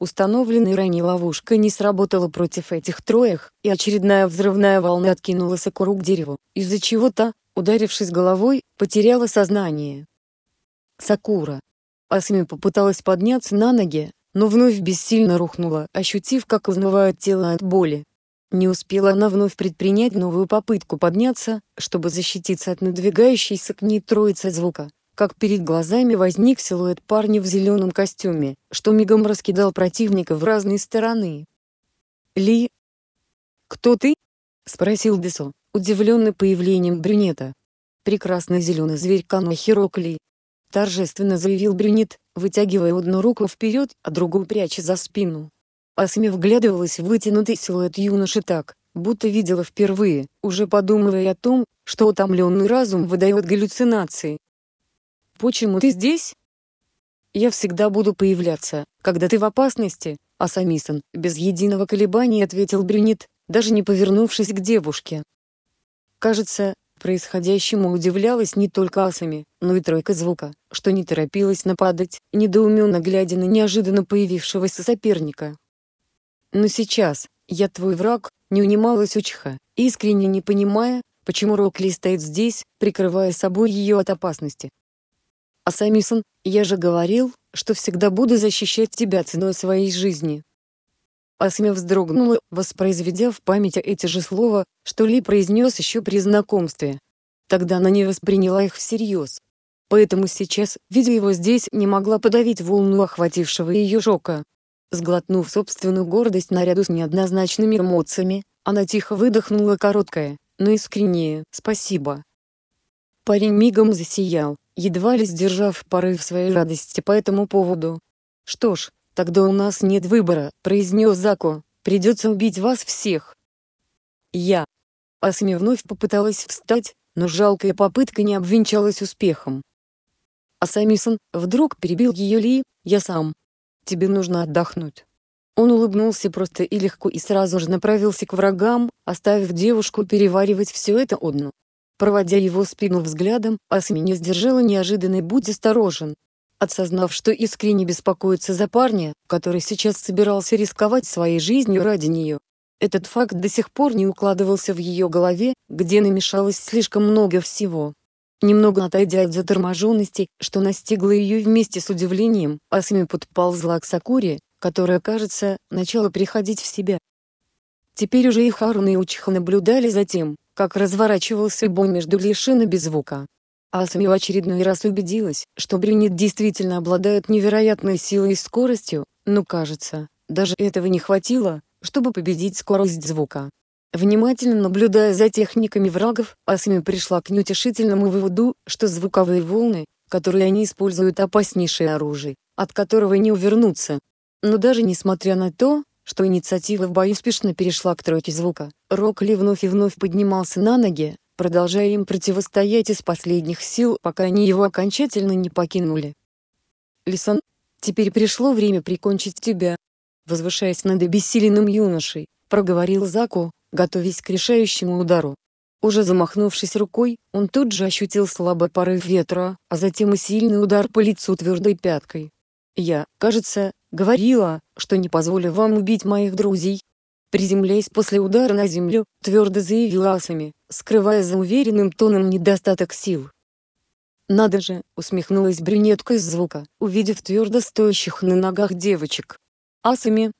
Установленная ранее ловушка не сработала против этих троих, и очередная взрывная волна откинулась Сакуру к дереву, из-за чего то, ударившись головой, потеряла сознание. Сакура. Асми попыталась подняться на ноги, но вновь бессильно рухнула, ощутив, как изнывает тело от боли. Не успела она вновь предпринять новую попытку подняться, чтобы защититься от надвигающейся к ней троицы звука как перед глазами возник силуэт парня в зеленом костюме, что мигом раскидал противника в разные стороны. «Ли? Кто ты?» — спросил Десо, удивленный появлением брюнета. «Прекрасный зеленый зверь Кано Ли? торжественно заявил брюнет, вытягивая одну руку вперед, а другую пряча за спину. Асми вглядывалась в вытянутый силуэт юноши так, будто видела впервые, уже подумывая о том, что утомленный разум выдает галлюцинации. Почему ты здесь? Я всегда буду появляться, когда ты в опасности, а без единого колебания ответил брюнет, даже не повернувшись к девушке. Кажется, происходящему удивлялась не только Асами, но и тройка звука, что не торопилась нападать, недоуменно глядя на неожиданно появившегося соперника. «Но сейчас, я твой враг», — не унималась Учиха, искренне не понимая, почему Рокли стоит здесь, прикрывая собой ее от опасности, а Самисон, я же говорил, что всегда буду защищать тебя ценой своей жизни. Асмя вздрогнула, воспроизведя в памяти эти же слова, что Ли произнес еще при знакомстве. Тогда она не восприняла их всерьез. Поэтому сейчас, видя его здесь, не могла подавить волну охватившего ее шока. Сглотнув собственную гордость наряду с неоднозначными эмоциями, она тихо выдохнула короткое, но искреннее «спасибо». Парень мигом засиял, едва ли сдержав порыв своей радости по этому поводу. «Что ж, тогда у нас нет выбора», — произнес Зако, — «придется убить вас всех». «Я». Асми вновь попыталась встать, но жалкая попытка не обвенчалась успехом. Асамисон, вдруг перебил ее Ли, «Я сам. Тебе нужно отдохнуть». Он улыбнулся просто и легко и сразу же направился к врагам, оставив девушку переваривать все это одну. Проводя его спину взглядом, Асми не сдержала неожиданный «будь осторожен». Отсознав, что искренне беспокоится за парня, который сейчас собирался рисковать своей жизнью ради нее, этот факт до сих пор не укладывался в ее голове, где намешалось слишком много всего. Немного отойдя от заторможенности, что настигло ее вместе с удивлением, Асми подползла к Сакуре, которая, кажется, начала приходить в себя. Теперь уже и Харун и Учиха наблюдали за тем, как разворачивался бой между Лишин и звука. Асами в очередной раз убедилась, что Брюнет действительно обладает невероятной силой и скоростью, но кажется, даже этого не хватило, чтобы победить скорость звука. Внимательно наблюдая за техниками врагов, Асами пришла к неутешительному выводу, что звуковые волны, которые они используют опаснейшее оружие, от которого не увернуться. Но даже несмотря на то, что инициатива в бою спешно перешла к тройке звука. Рокли вновь и вновь поднимался на ноги, продолжая им противостоять из последних сил, пока они его окончательно не покинули. Лисан, теперь пришло время прикончить тебя», возвышаясь над обессиленным юношей, проговорил Заку, готовясь к решающему удару. Уже замахнувшись рукой, он тут же ощутил слабый порыв ветра, а затем и сильный удар по лицу твердой пяткой. Я, кажется, Говорила, что не позволю вам убить моих друзей. Приземляясь после удара на землю, твердо заявила Асами, скрывая за уверенным тоном недостаток сил. «Надо же!» — усмехнулась брюнетка из звука, увидев твердо стоящих на ногах девочек. «Асами!»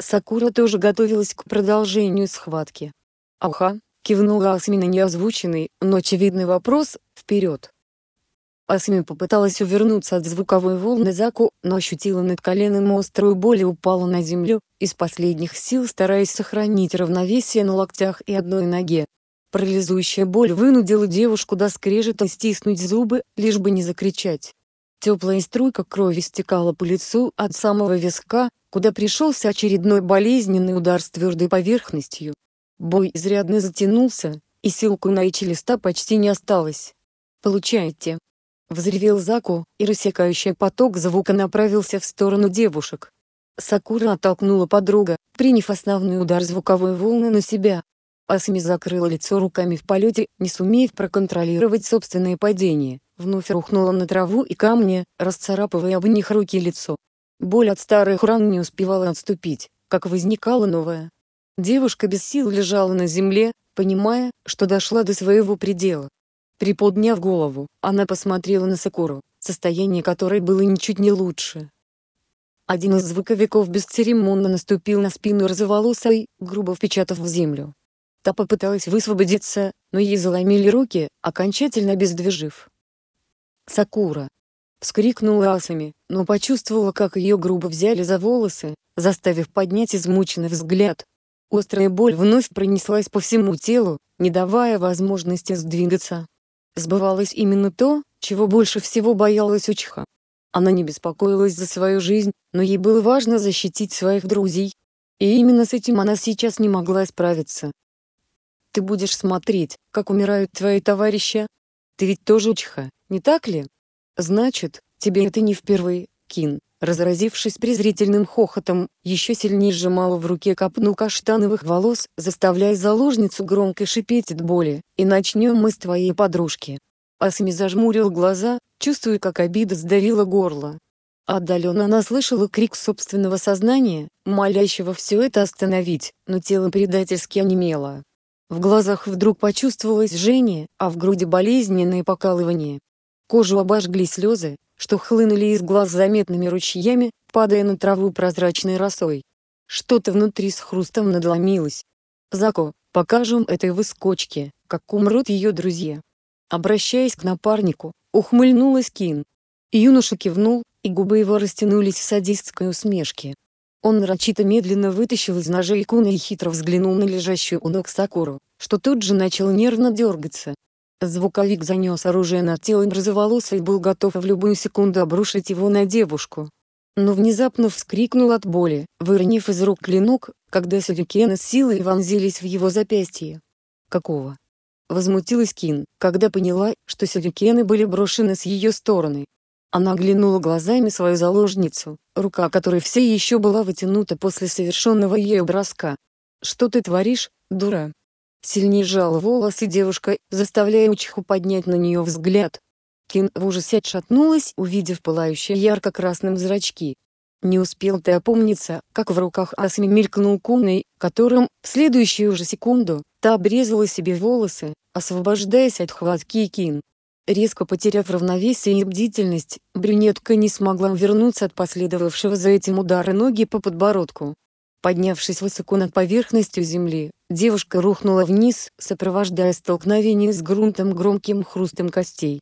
Сакура тоже готовилась к продолжению схватки. «Аха!» — кивнула Асами на неозвученный, но очевидный вопрос, «вперед!» Асми попыталась увернуться от звуковой волны Заку, но ощутила над коленом острую боль и упала на землю, из последних сил стараясь сохранить равновесие на локтях и одной ноге. Парализующая боль вынудила девушку до скрежета стиснуть зубы, лишь бы не закричать. Теплая струйка крови стекала по лицу от самого виска, куда пришелся очередной болезненный удар с твердой поверхностью. Бой изрядно затянулся, и сил и листа почти не осталось. «Получаете Взревел Заку, и рассекающий поток звука направился в сторону девушек. Сакура оттолкнула подруга, приняв основной удар звуковой волны на себя. Асми закрыла лицо руками в полете, не сумев проконтролировать собственное падение, вновь рухнула на траву и камни, расцарапывая об них руки и лицо. Боль от старых ран не успевала отступить, как возникала новая. Девушка без сил лежала на земле, понимая, что дошла до своего предела. Приподняв голову, она посмотрела на Сакуру, состояние которой было ничуть не лучше. Один из звуковиков бесцеремонно наступил на спину розоволосой, грубо впечатав в землю. Та попыталась высвободиться, но ей заломили руки, окончательно обездвижив. «Сакура!» — вскрикнула Асами, но почувствовала, как ее грубо взяли за волосы, заставив поднять измученный взгляд. Острая боль вновь пронеслась по всему телу, не давая возможности сдвигаться сбывалось именно то, чего больше всего боялась Учха. Она не беспокоилась за свою жизнь, но ей было важно защитить своих друзей. И именно с этим она сейчас не могла справиться. «Ты будешь смотреть, как умирают твои товарищи? Ты ведь тоже Учха, не так ли? Значит, тебе это не впервые, Кин» разразившись презрительным хохотом, еще сильнее сжимала в руке копну каштановых волос, заставляя заложницу громко шипеть от боли, и начнем мы с твоей подружки. Асми зажмурил глаза, чувствуя, как обида сдавила горло. Отдаленно она слышала крик собственного сознания, молящего все это остановить, но тело предательски онемело. В глазах вдруг почувствовалось жжение, а в груди болезненное покалывание. Кожу обожгли слезы, что хлынули из глаз заметными ручьями, падая на траву прозрачной росой. Что-то внутри с хрустом надломилось. «Зако, покажем этой выскочке, как умрут ее друзья». Обращаясь к напарнику, ухмыльнулась Кин. Юноша кивнул, и губы его растянулись в садистской усмешке. Он нарочито медленно вытащил из ножа икуна и хитро взглянул на лежащую у ног Сакуру, что тут же начал нервно дергаться. Звуковик занес оружие над телом розоволосой и был готов в любую секунду обрушить его на девушку. Но внезапно вскрикнул от боли, выронив из рук клинок, когда сюрикены с силой вонзились в его запястье. «Какого?» Возмутилась Кин, когда поняла, что сюрикены были брошены с ее стороны. Она оглянула глазами свою заложницу, рука которой все еще была вытянута после совершенного ею броска. «Что ты творишь, дура?» Сильнее жал волосы девушка, заставляя Учиху поднять на нее взгляд. Кин в ужасе отшатнулась, увидев пылающие ярко-красным зрачки. Не успел ты опомниться, как в руках Асми мелькнул куной, которым, в следующую же секунду, та обрезала себе волосы, освобождаясь от хватки Кин. Резко потеряв равновесие и бдительность, брюнетка не смогла вернуться от последовавшего за этим удара ноги по подбородку. Поднявшись высоко над поверхностью земли, Девушка рухнула вниз, сопровождая столкновение с грунтом громким хрустом костей.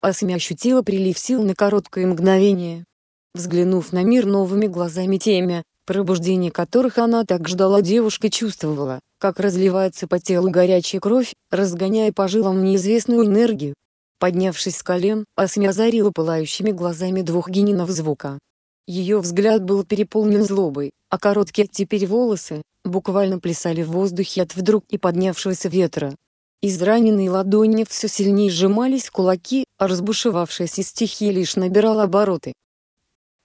Асми ощутила прилив сил на короткое мгновение. Взглянув на мир новыми глазами темя, пробуждение которых она так ждала девушка чувствовала, как разливается по телу горячая кровь, разгоняя по жилам неизвестную энергию. Поднявшись с колен, Асми озарила пылающими глазами двух генинов звука, ее взгляд был переполнен злобой, а короткие теперь волосы, буквально плясали в воздухе от вдруг и поднявшегося ветра. Израненные ладони все сильнее сжимались кулаки, а разбушевавшаяся стихия лишь набирала обороты.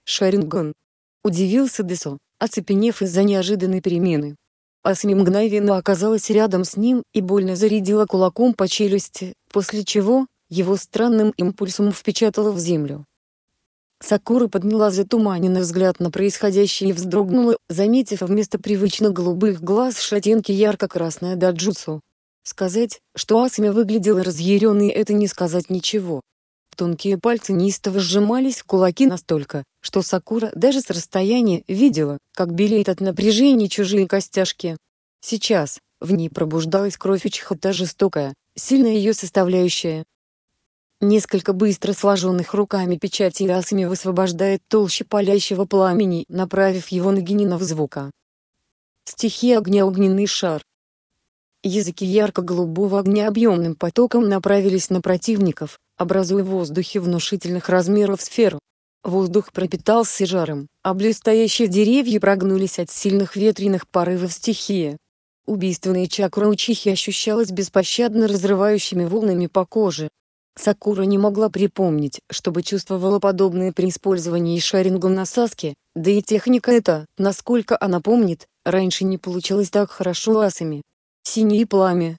«Шаринган!» — удивился Десо, оцепенев из-за неожиданной перемены. Асми мгновенно оказалась рядом с ним и больно зарядила кулаком по челюсти, после чего, его странным импульсом впечатала в землю. Сакура подняла затуманенный взгляд на происходящее и вздрогнула, заметив вместо привычно голубых глаз шатенки ярко-красное даджутсу. Сказать, что Асами выглядела разъяренной это не сказать ничего. Тонкие пальцы неистово сжимались в кулаки настолько, что Сакура даже с расстояния видела, как белеет от напряжения чужие костяшки. Сейчас, в ней пробуждалась кровь Учхота жестокая, сильная ее составляющая, Несколько быстро сложенных руками печати асами высвобождает толще палящего пламени, направив его на генинов звука. Стихи огня огненный шар. Языки ярко-голубого огня объемным потоком направились на противников, образуя в воздухе внушительных размеров сферу. Воздух пропитался жаром, а блестящие деревья прогнулись от сильных ветреных порывов стихии. Убийственная чакра учихи ощущалась беспощадно разрывающими волнами по коже, Сакура не могла припомнить, чтобы чувствовала подобное при использовании шарингом на Саске, да и техника эта, насколько она помнит, раньше не получилась так хорошо асами. Синие пламя.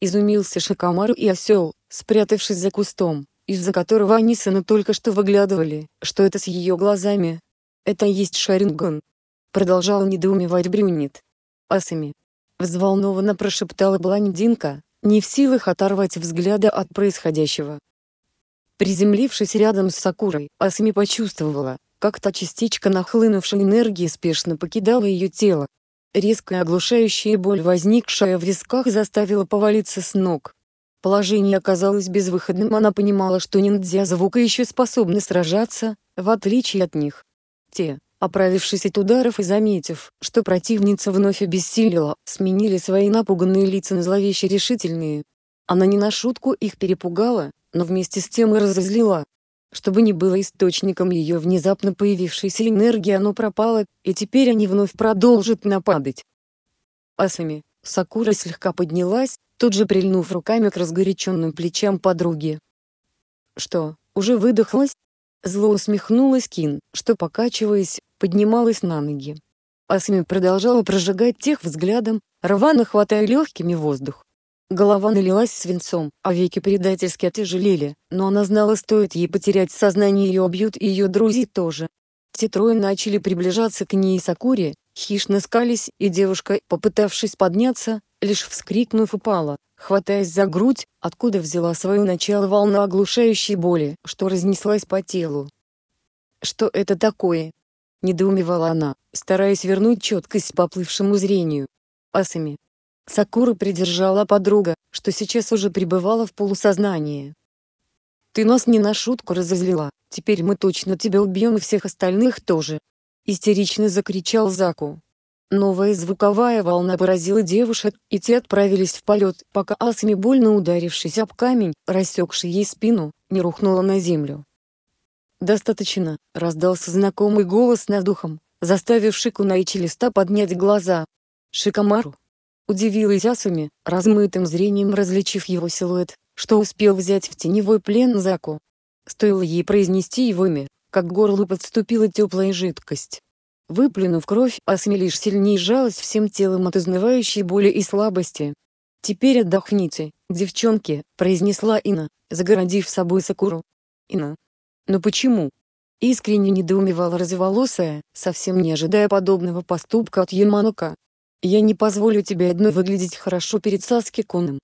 Изумился Шакамару и осел, спрятавшись за кустом, из-за которого они сына только что выглядывали, что это с ее глазами. Это и есть Шаринган. Продолжала недоумевать Брюнет. Асами. Взволнованно прошептала блондинка, не в силах оторвать взгляда от происходящего. Приземлившись рядом с Сакурой, Асми почувствовала, как та частичка нахлынувшей энергии спешно покидала ее тело. Резкая оглушающая боль, возникшая в висках, заставила повалиться с ног. Положение оказалось безвыходным, она понимала, что ниндзя звука еще способны сражаться, в отличие от них. Те, Оправившись от ударов и заметив, что противница вновь обессилила, сменили свои напуганные лица на зловеще решительные. Она не на шутку их перепугала, но вместе с тем и разозлила. Чтобы не было источником ее внезапно появившейся энергии оно пропало, и теперь они вновь продолжат нападать. Асами, Сакура слегка поднялась, тут же прильнув руками к разгоряченным плечам подруги. «Что, уже выдохлась?» Зло усмехнулась Кин, что покачиваясь, поднималась на ноги. Асми продолжала прожигать тех взглядом, рвано хватая легкими воздух. Голова налилась свинцом, а веки предательски отяжелели, но она знала, стоит ей потерять сознание, ее обьют и ее друзей тоже. Те трое начали приближаться к ней и Сакуре, хищно скались, и девушка, попытавшись подняться, лишь вскрикнув упала, хватаясь за грудь, откуда взяла свое начало волна оглушающей боли, что разнеслась по телу. «Что это такое?» — недоумевала она, стараясь вернуть четкость поплывшему зрению. «Асами». Сакура придержала подруга, что сейчас уже пребывала в полусознании. «Ты нас не на шутку разозлила, теперь мы точно тебя убьем и всех остальных тоже!» Истерично закричал Заку. Новая звуковая волна поразила девушек, и те отправились в полет, пока Асами, больно ударившись об камень, рассекший ей спину, не рухнула на землю. «Достаточно», — раздался знакомый голос над духом, заставив Шикуна Листа поднять глаза. «Шикомару!» Удивилась Асуми, размытым зрением различив его силуэт, что успел взять в теневой плен Заку. Стоило ей произнести его имя, как к горлу подступила теплая жидкость. Выплюнув кровь, Асуми лишь сильнее сжалась всем телом от изнывающей боли и слабости. «Теперь отдохните, девчонки», — произнесла Ина, загородив собой Сакуру. «Ина, но почему? Искренне недоумевала разволосая, совсем не ожидая подобного поступка от Яманока. «Я не позволю тебе одной выглядеть хорошо перед Саски-куном».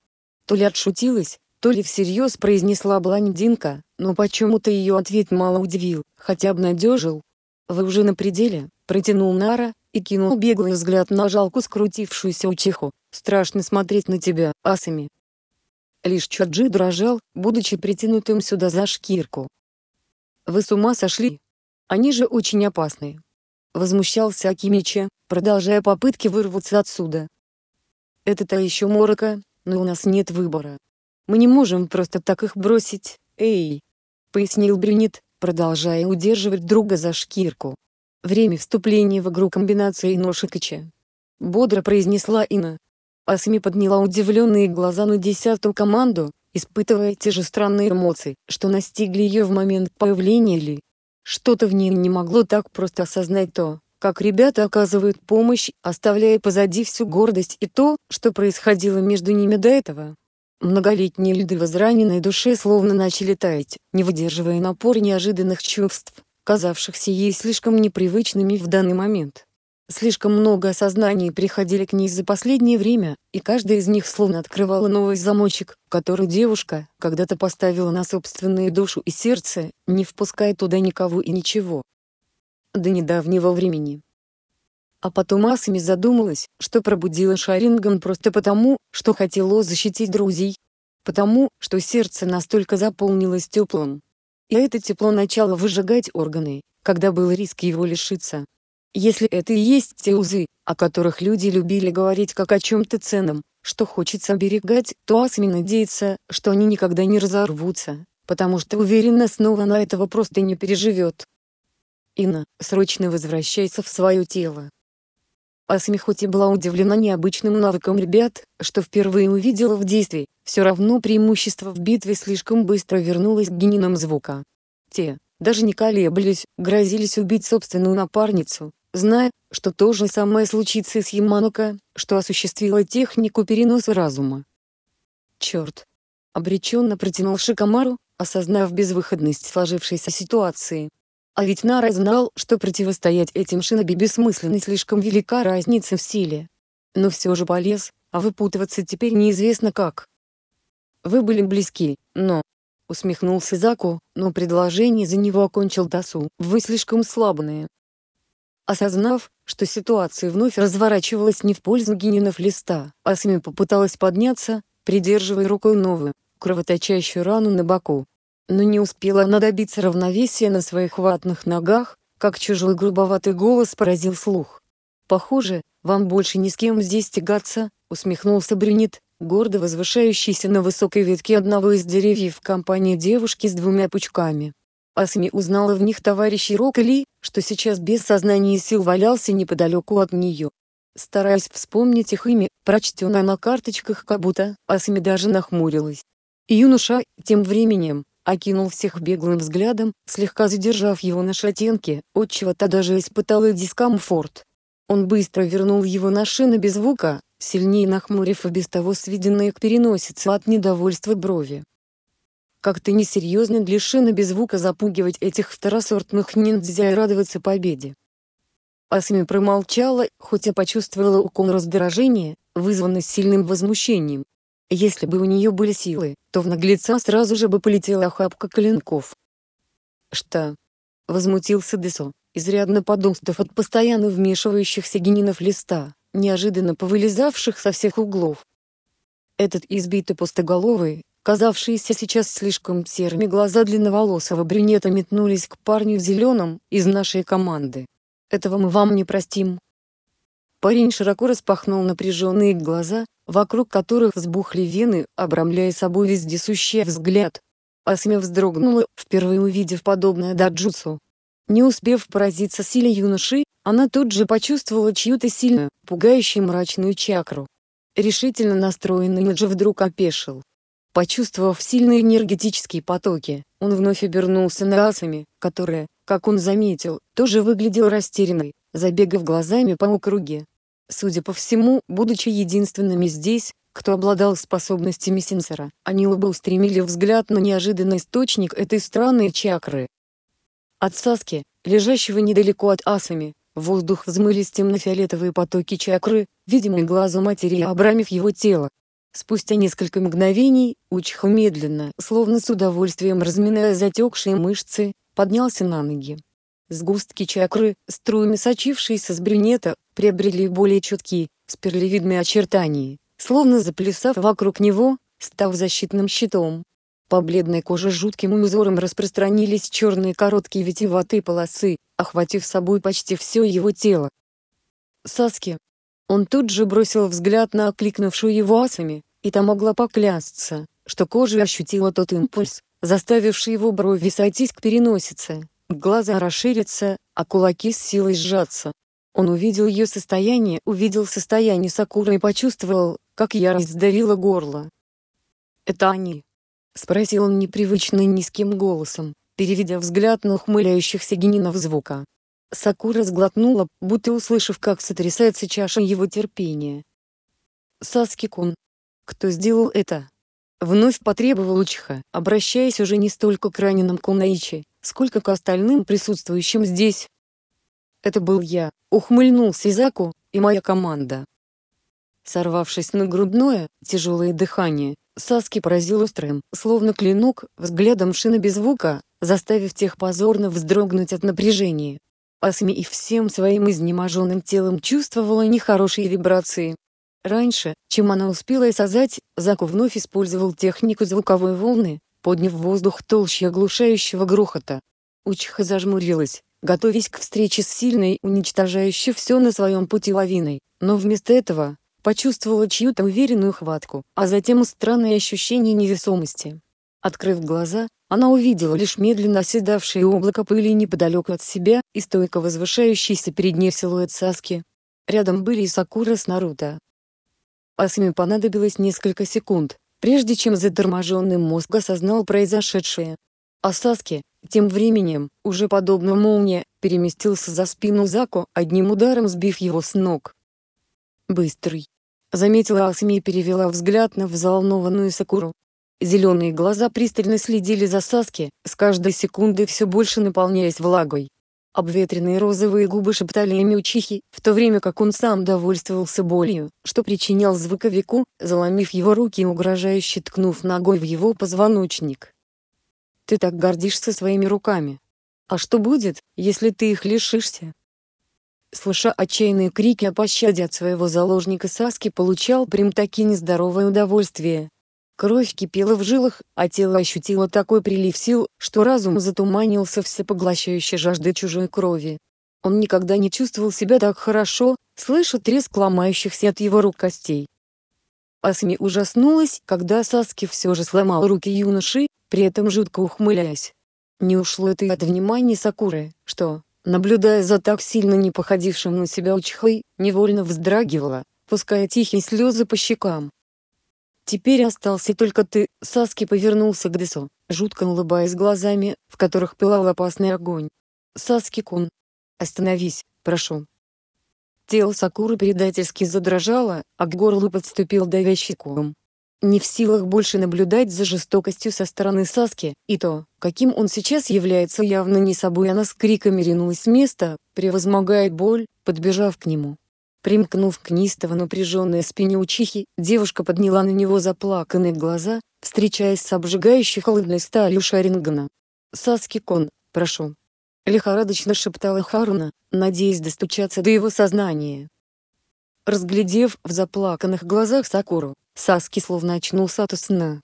То ли отшутилась, то ли всерьез произнесла блондинка, но почему-то ее ответ мало удивил, хотя обнадежил. «Вы уже на пределе», — протянул Нара, и кинул беглый взгляд на жалку скрутившуюся учиху. «Страшно смотреть на тебя, асами». Лишь Чаджи дрожал, будучи притянутым сюда за шкирку. «Вы с ума сошли? Они же очень опасные!» Возмущался Акимича, продолжая попытки вырваться отсюда. «Это то еще морока, но у нас нет выбора. Мы не можем просто так их бросить, эй!» Пояснил Брюнет, продолжая удерживать друга за шкирку. «Время вступления в игру комбинации Ношикача». Бодро произнесла Инна. Асми подняла удивленные глаза на десятую команду, испытывая те же странные эмоции, что настигли ее в момент появления Ли. Что-то в ней не могло так просто осознать то, как ребята оказывают помощь, оставляя позади всю гордость и то, что происходило между ними до этого. Многолетние льды в израненной душе словно начали таять, не выдерживая напор неожиданных чувств, казавшихся ей слишком непривычными в данный момент. Слишком много осознаний приходили к ней за последнее время, и каждая из них словно открывала новый замочек, который девушка когда-то поставила на собственную душу и сердце, не впуская туда никого и ничего. До недавнего времени. А потом Асами задумалась, что пробудила Шаринган просто потому, что хотела защитить друзей. Потому, что сердце настолько заполнилось теплым. И это тепло начало выжигать органы, когда был риск его лишиться. Если это и есть те узы, о которых люди любили говорить как о чем-то ценном, что хочется оберегать, то Асми надеется, что они никогда не разорвутся, потому что уверена снова на этого просто не переживет. Инна, срочно возвращается в свое тело. Асми хоть и была удивлена необычным навыком ребят, что впервые увидела в действии, все равно преимущество в битве слишком быстро вернулось к генинам звука. Те, даже не колеблись, грозились убить собственную напарницу, зная, что то же самое случится с Яманока, что осуществила технику переноса разума. «Черт!» — обреченно протянул Шикамару, осознав безвыходность сложившейся ситуации. А ведь Нара знал, что противостоять этим шиноби бессмысленно слишком велика разница в силе. Но все же полез, а выпутываться теперь неизвестно как. «Вы были близки, но...» — усмехнулся Заку, но предложение за него окончил Дасу. «Вы слишком слабные, Осознав, что ситуация вновь разворачивалась не в пользу Гининов листа, Асами попыталась подняться, придерживая рукой новую, кровоточащую рану на боку. Но не успела она добиться равновесия на своих ватных ногах, как чужой грубоватый голос поразил слух. «Похоже, вам больше ни с кем здесь тягаться», — усмехнулся брюнет, гордо возвышающийся на высокой ветке одного из деревьев в компании девушки с двумя пучками. Асми узнала в них товарищей Рока Ли, что сейчас без сознания и сил валялся неподалеку от нее. Стараясь вспомнить их имя, прочтенное на карточках как будто Асми даже нахмурилась. Юноша, тем временем, окинул всех беглым взглядом, слегка задержав его на шатенке, отчего-то даже испытал дискомфорт. Он быстро вернул его на шину без звука, сильнее нахмурив и без того сведенные к переносице от недовольства брови. Как ты несерьезно для шины без звука запугивать этих второсортных ниндзя и радоваться победе. Асми промолчала, хотя почувствовала укол раздражения, вызванный сильным возмущением. Если бы у нее были силы, то в наглеца сразу же бы полетела охапка клинков. «Что?» — возмутился Десо, изрядно подумстав от постоянно вмешивающихся генинов листа, неожиданно повылезавших со всех углов. Этот избитый пустоголовый, казавшиеся сейчас слишком серыми глаза длинноволосого брюнета метнулись к парню в зеленом из нашей команды. Этого мы вам не простим. Парень широко распахнул напряженные глаза, вокруг которых взбухли вены, обрамляя собой вездесущий взгляд. Асмя вздрогнула, впервые увидев подобное даджутсу. Не успев поразиться силе юноши, она тут же почувствовала чью-то сильную, пугающую мрачную чакру. Решительно настроенный Ниджи вдруг опешил. Почувствовав сильные энергетические потоки, он вновь обернулся на Асами, которая, как он заметил, тоже выглядела растерянной, забегав глазами по округе. Судя по всему, будучи единственными здесь, кто обладал способностями сенсора, они оба устремили взгляд на неожиданный источник этой странной чакры. От Саски, лежащего недалеко от Асами, в воздух взмылись темно-фиолетовые потоки чакры, видимые глазу матери, обрамив его тело, Спустя несколько мгновений, Учиха медленно, словно с удовольствием разминая затекшие мышцы, поднялся на ноги. Сгустки чакры, струями сочившиеся с брюнета, приобрели более четкие, спиралевидные очертания, словно заплясав вокруг него, став защитным щитом. По бледной коже жутким узором распространились черные короткие витиеватые полосы, охватив собой почти все его тело. «Саски!» Он тут же бросил взгляд на окликнувшую его асами, и та могла поклясться, что кожа ощутила тот импульс, заставивший его брови сойтись к переносице, глаза расшириться, а кулаки с силой сжаться. Он увидел ее состояние, увидел состояние Сакуры и почувствовал, как ярость сдавила горло. «Это они?» — спросил он непривычно низким голосом, переведя взгляд на ухмыляющихся генинов звука. Сакура сглотнула, будто услышав, как сотрясается чаша его терпения. «Саски-кун», кто сделал это?» Вновь потребовал Учиха, обращаясь уже не столько к раненым Кунаичи, сколько к остальным присутствующим здесь. «Это был я», — ухмыльнулся Изаку, — «и моя команда». Сорвавшись на грудное, тяжелое дыхание, Саски поразил острым, словно клинок, взглядом шина без звука, заставив тех позорно вздрогнуть от напряжения. Асми и всем своим изнеможенным телом чувствовала нехорошие вибрации, Раньше, чем она успела осознать, Заку вновь использовал технику звуковой волны, подняв в воздух толще оглушающего грохота. Учиха зажмурилась, готовясь к встрече с сильной, уничтожающей все на своем пути лавиной, но вместо этого почувствовала чью-то уверенную хватку, а затем странное ощущение невесомости. Открыв глаза, она увидела лишь медленно оседавшее облако пыли неподалеку от себя и стойко возвышающийся перед ней силуэт Саски. Рядом были и Сакура с Наруто, Асме понадобилось несколько секунд, прежде чем заторможенный мозг осознал произошедшее. А Саски, тем временем, уже подобно молнии, переместился за спину Заку, одним ударом сбив его с ног. «Быстрый!» — заметила Асми и перевела взгляд на взволнованную Сакуру. Зеленые глаза пристально следили за Саски, с каждой секундой все больше наполняясь влагой. Обветренные розовые губы шептали имя учихи, в то время как он сам довольствовался болью, что причинял звуковику, заломив его руки и угрожающе ткнув ногой в его позвоночник. «Ты так гордишься своими руками. А что будет, если ты их лишишься?» Слыша отчаянные крики о пощаде от своего заложника Саски получал прям-таки нездоровое удовольствие, Кровь кипела в жилах, а тело ощутило такой прилив сил, что разум затуманился всепоглощающей жаждой чужой крови. Он никогда не чувствовал себя так хорошо, слыша треск ломающихся от его рук костей. Асми ужаснулась, когда Саски все же сломал руки юноши, при этом жутко ухмыляясь. Не ушло это и от внимания Сакуры, что, наблюдая за так сильно не походившим на себя Учхой, невольно вздрагивала, пуская тихие слезы по щекам. Теперь остался только ты. Саски повернулся к Десо, жутко улыбаясь глазами, в которых пылал опасный огонь. Саски-кун. Остановись, прошу. Тело Сакуры предательски задрожало, а к горлу подступил давящий ком. Не в силах больше наблюдать за жестокостью со стороны Саски, и то, каким он сейчас является явно не собой, она с криками ринулась с места, превозмогая боль, подбежав к нему. Примкнув к неистово напряженной спине учихи, девушка подняла на него заплаканные глаза, встречаясь с обжигающей холодной сталью Шарингана. «Саски-кон, прошу». Лихорадочно шептала Харуна, надеясь достучаться до его сознания. Разглядев в заплаканных глазах Сакуру, Саски словно очнулся от сна.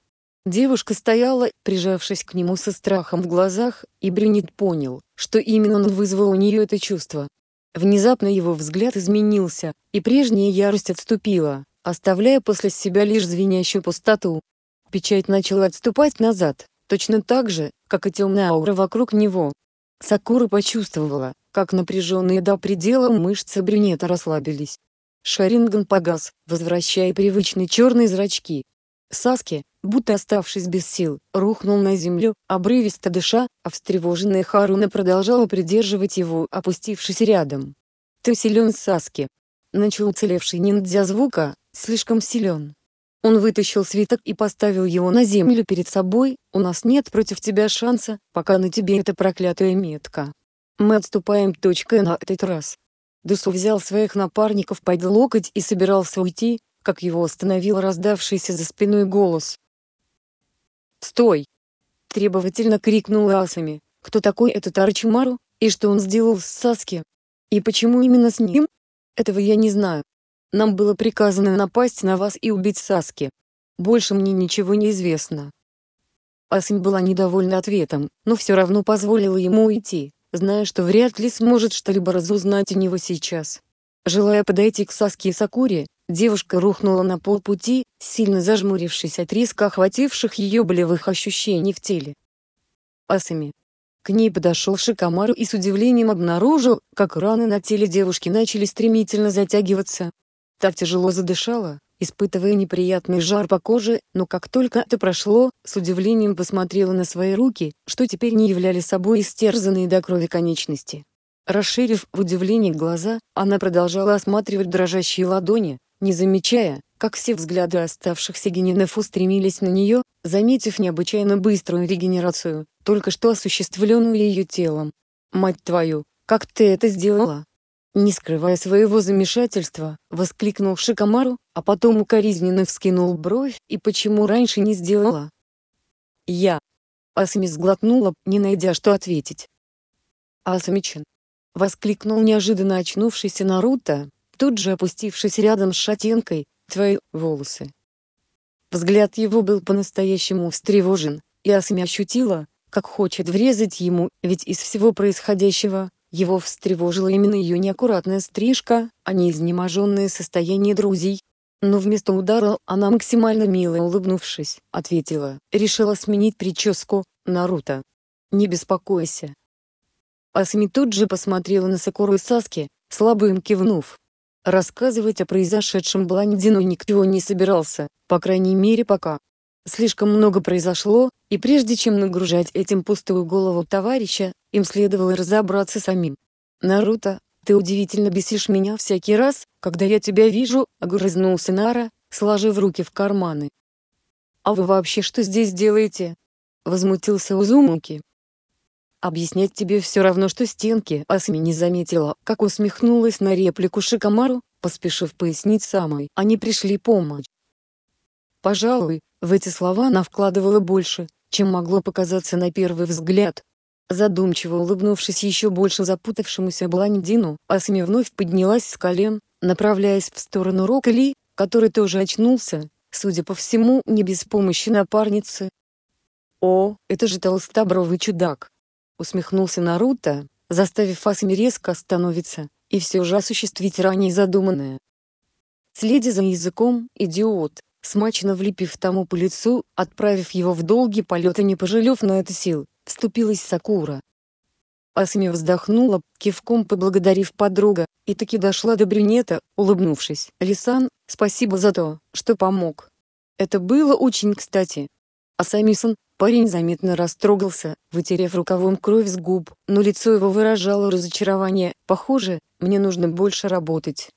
Девушка стояла, прижавшись к нему со страхом в глазах, и Брюнет понял, что именно он вызвал у нее это чувство, Внезапно его взгляд изменился, и прежняя ярость отступила, оставляя после себя лишь звенящую пустоту. Печать начала отступать назад, точно так же, как и темная аура вокруг него. Сакура почувствовала, как напряженные до предела мышцы брюнета расслабились. Шаринган погас, возвращая привычные черные зрачки. Саски, будто оставшись без сил, рухнул на землю, обрывисто дыша, а встревоженная Харуна продолжала придерживать его, опустившись рядом. «Ты силен, Саски!» Начал уцелевший ниндзя звука, слишком силен. Он вытащил свиток и поставил его на землю перед собой, «У нас нет против тебя шанса, пока на тебе эта проклятая метка. Мы отступаем точкой на этот раз». Дусу взял своих напарников под локоть и собирался уйти, как его остановил раздавшийся за спиной голос. «Стой!» — требовательно крикнул Асами. «Кто такой этот Арчимару, и что он сделал с Саски? И почему именно с ним? Этого я не знаю. Нам было приказано напасть на вас и убить Саски. Больше мне ничего не известно». Асами была недовольна ответом, но все равно позволила ему уйти, зная, что вряд ли сможет что-либо разузнать у него сейчас. Желая подойти к Саске Сакуре, девушка рухнула на полпути, сильно зажмурившись от риска охвативших ее болевых ощущений в теле. Асами. К ней подошел Шикамару и с удивлением обнаружил, как раны на теле девушки начали стремительно затягиваться. Так тяжело задышала, испытывая неприятный жар по коже, но как только это прошло, с удивлением посмотрела на свои руки, что теперь не являли собой истерзанные до крови конечности. Расширив в удивлении глаза, она продолжала осматривать дрожащие ладони, не замечая, как все взгляды оставшихся генинов устремились на нее, заметив необычайно быструю регенерацию, только что осуществленную ее телом. «Мать твою, как ты это сделала?» Не скрывая своего замешательства, воскликнул Шикомару, а потом укоризненно вскинул бровь и почему раньше не сделала? «Я». Асами сглотнула, не найдя что ответить. «Асамичин, — воскликнул неожиданно очнувшийся Наруто, тут же опустившись рядом с шатенкой, «твои волосы». Взгляд его был по-настоящему встревожен, и Асами ощутила, как хочет врезать ему, ведь из всего происходящего, его встревожила именно ее неаккуратная стрижка, а не изнеможенное состояние друзей. Но вместо удара она максимально мило улыбнувшись, ответила, решила сменить прическу, Наруто. Не беспокойся, Асми тут же посмотрела на Сакуру и Саски, слабо им кивнув. Рассказывать о произошедшем блондину никто не собирался, по крайней мере пока. Слишком много произошло, и прежде чем нагружать этим пустую голову товарища, им следовало разобраться самим. «Наруто, ты удивительно бесишь меня всякий раз, когда я тебя вижу», — огрызнулся Нара, сложив руки в карманы. «А вы вообще что здесь делаете?» — возмутился Узумуки. Объяснять тебе все равно, что стенки. Асми не заметила, как усмехнулась на реплику Шикамару, поспешив пояснить самой. Они пришли помочь. Пожалуй, в эти слова она вкладывала больше, чем могло показаться на первый взгляд. Задумчиво улыбнувшись еще больше запутавшемуся блондину, Асми вновь поднялась с колен, направляясь в сторону Рокли, который тоже очнулся, судя по всему, не без помощи напарницы. «О, это же толстобровый чудак!» усмехнулся Наруто, заставив Асами резко остановиться и все же осуществить ранее задуманное. Следя за языком, идиот, смачно влепив тому по лицу, отправив его в долгий полет и не пожалев на это сил, вступилась Сакура. Асами вздохнула, кивком поблагодарив подруга, и таки дошла до брюнета, улыбнувшись. «Лисан, спасибо за то, что помог. Это было очень кстати. Асами-сан, Парень заметно растрогался, вытерев рукавом кровь с губ, но лицо его выражало разочарование. «Похоже, мне нужно больше работать».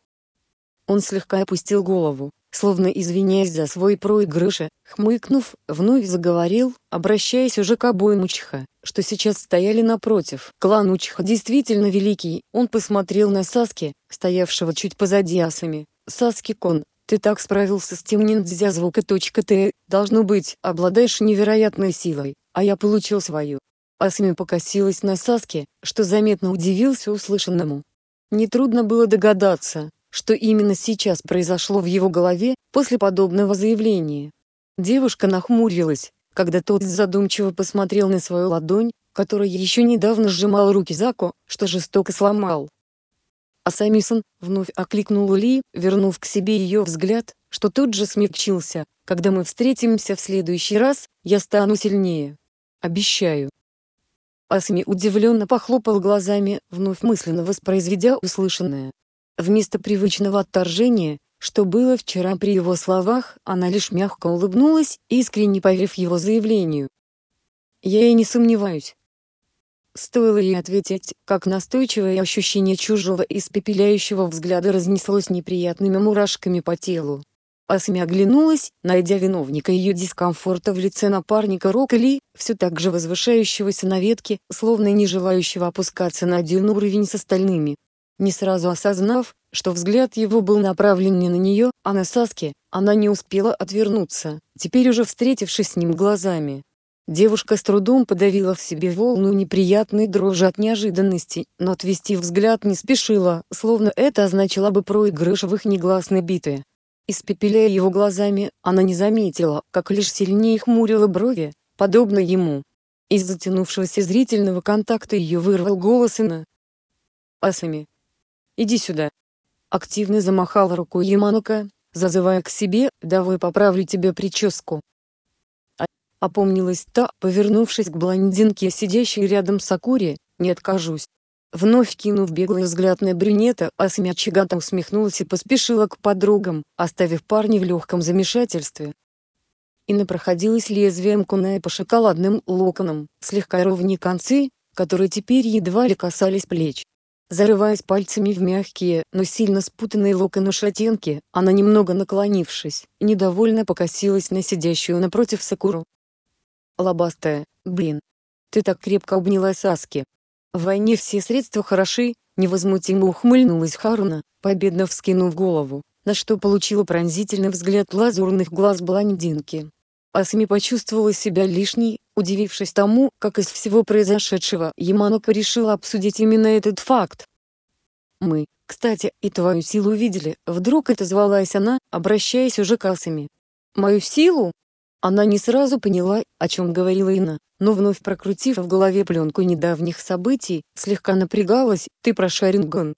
Он слегка опустил голову, словно извиняясь за свой проигрыш, хмыкнув, вновь заговорил, обращаясь уже к обоим Учха, что сейчас стояли напротив. Клан Учха действительно великий, он посмотрел на Саски, стоявшего чуть позади Асами. «Саски-кон, ты так справился с тем ниндзя звука. точка Ты, должно быть, обладаешь невероятной силой, а я получил свою. Асми покосилась на Саске, что заметно удивился услышанному. Нетрудно было догадаться, что именно сейчас произошло в его голове после подобного заявления. Девушка нахмурилась, когда тот задумчиво посмотрел на свою ладонь, которая еще недавно сжимал руки Зако, что жестоко сломал. Асамисон вновь окликнул Ли, вернув к себе ее взгляд, что тут же смягчился. «Когда мы встретимся в следующий раз, я стану сильнее. Обещаю». Асми удивленно похлопал глазами, вновь мысленно воспроизведя услышанное. Вместо привычного отторжения, что было вчера при его словах, она лишь мягко улыбнулась, искренне поверив его заявлению. «Я и не сомневаюсь, Стоило ей ответить, как настойчивое ощущение чужого испепеляющего взгляда разнеслось неприятными мурашками по телу. Асми оглянулась, найдя виновника ее дискомфорта в лице напарника Рокли, все так же возвышающегося на ветке, словно не желающего опускаться на один уровень с остальными. Не сразу осознав, что взгляд его был направлен не на нее, а на Саски, она не успела отвернуться, теперь уже встретившись с ним глазами. Девушка с трудом подавила в себе волну неприятной дрожи от неожиданности, но отвести взгляд не спешила, словно это означало бы проигрыш в их негласной битве. Испепеляя его глазами, она не заметила, как лишь сильнее хмурила брови, подобно ему. Из затянувшегося зрительного контакта ее вырвал голос Инна. «Асами! Иди сюда!» Активно замахала рукой Яманока, зазывая к себе, «давай поправлю тебе прическу». Опомнилась та, повернувшись к блондинке, сидящей рядом с Акури, не откажусь. Вновь кинув беглый взгляд на брюнета, Асмя Чигата усмехнулась и поспешила к подругам, оставив парня в легком замешательстве. Инна проходилась лезвием куная по шоколадным локонам, слегка ровнее концы, которые теперь едва ли касались плеч. Зарываясь пальцами в мягкие, но сильно спутанные локоны шатенки, она немного наклонившись, недовольно покосилась на сидящую напротив Сакуру лобастая, блин. Ты так крепко обняла Саски. В войне все средства хороши, невозмутимо ухмыльнулась Харуна, победно вскинув голову, на что получила пронзительный взгляд лазурных глаз блондинки. Асми почувствовала себя лишней, удивившись тому, как из всего произошедшего Яманока решила обсудить именно этот факт. «Мы, кстати, и твою силу видели», — вдруг это отозвалась она, обращаясь уже к Асами. «Мою силу?» Она не сразу поняла, о чем говорила Инна, но вновь прокрутив в голове пленку недавних событий, слегка напрягалась, ты про Шаринган.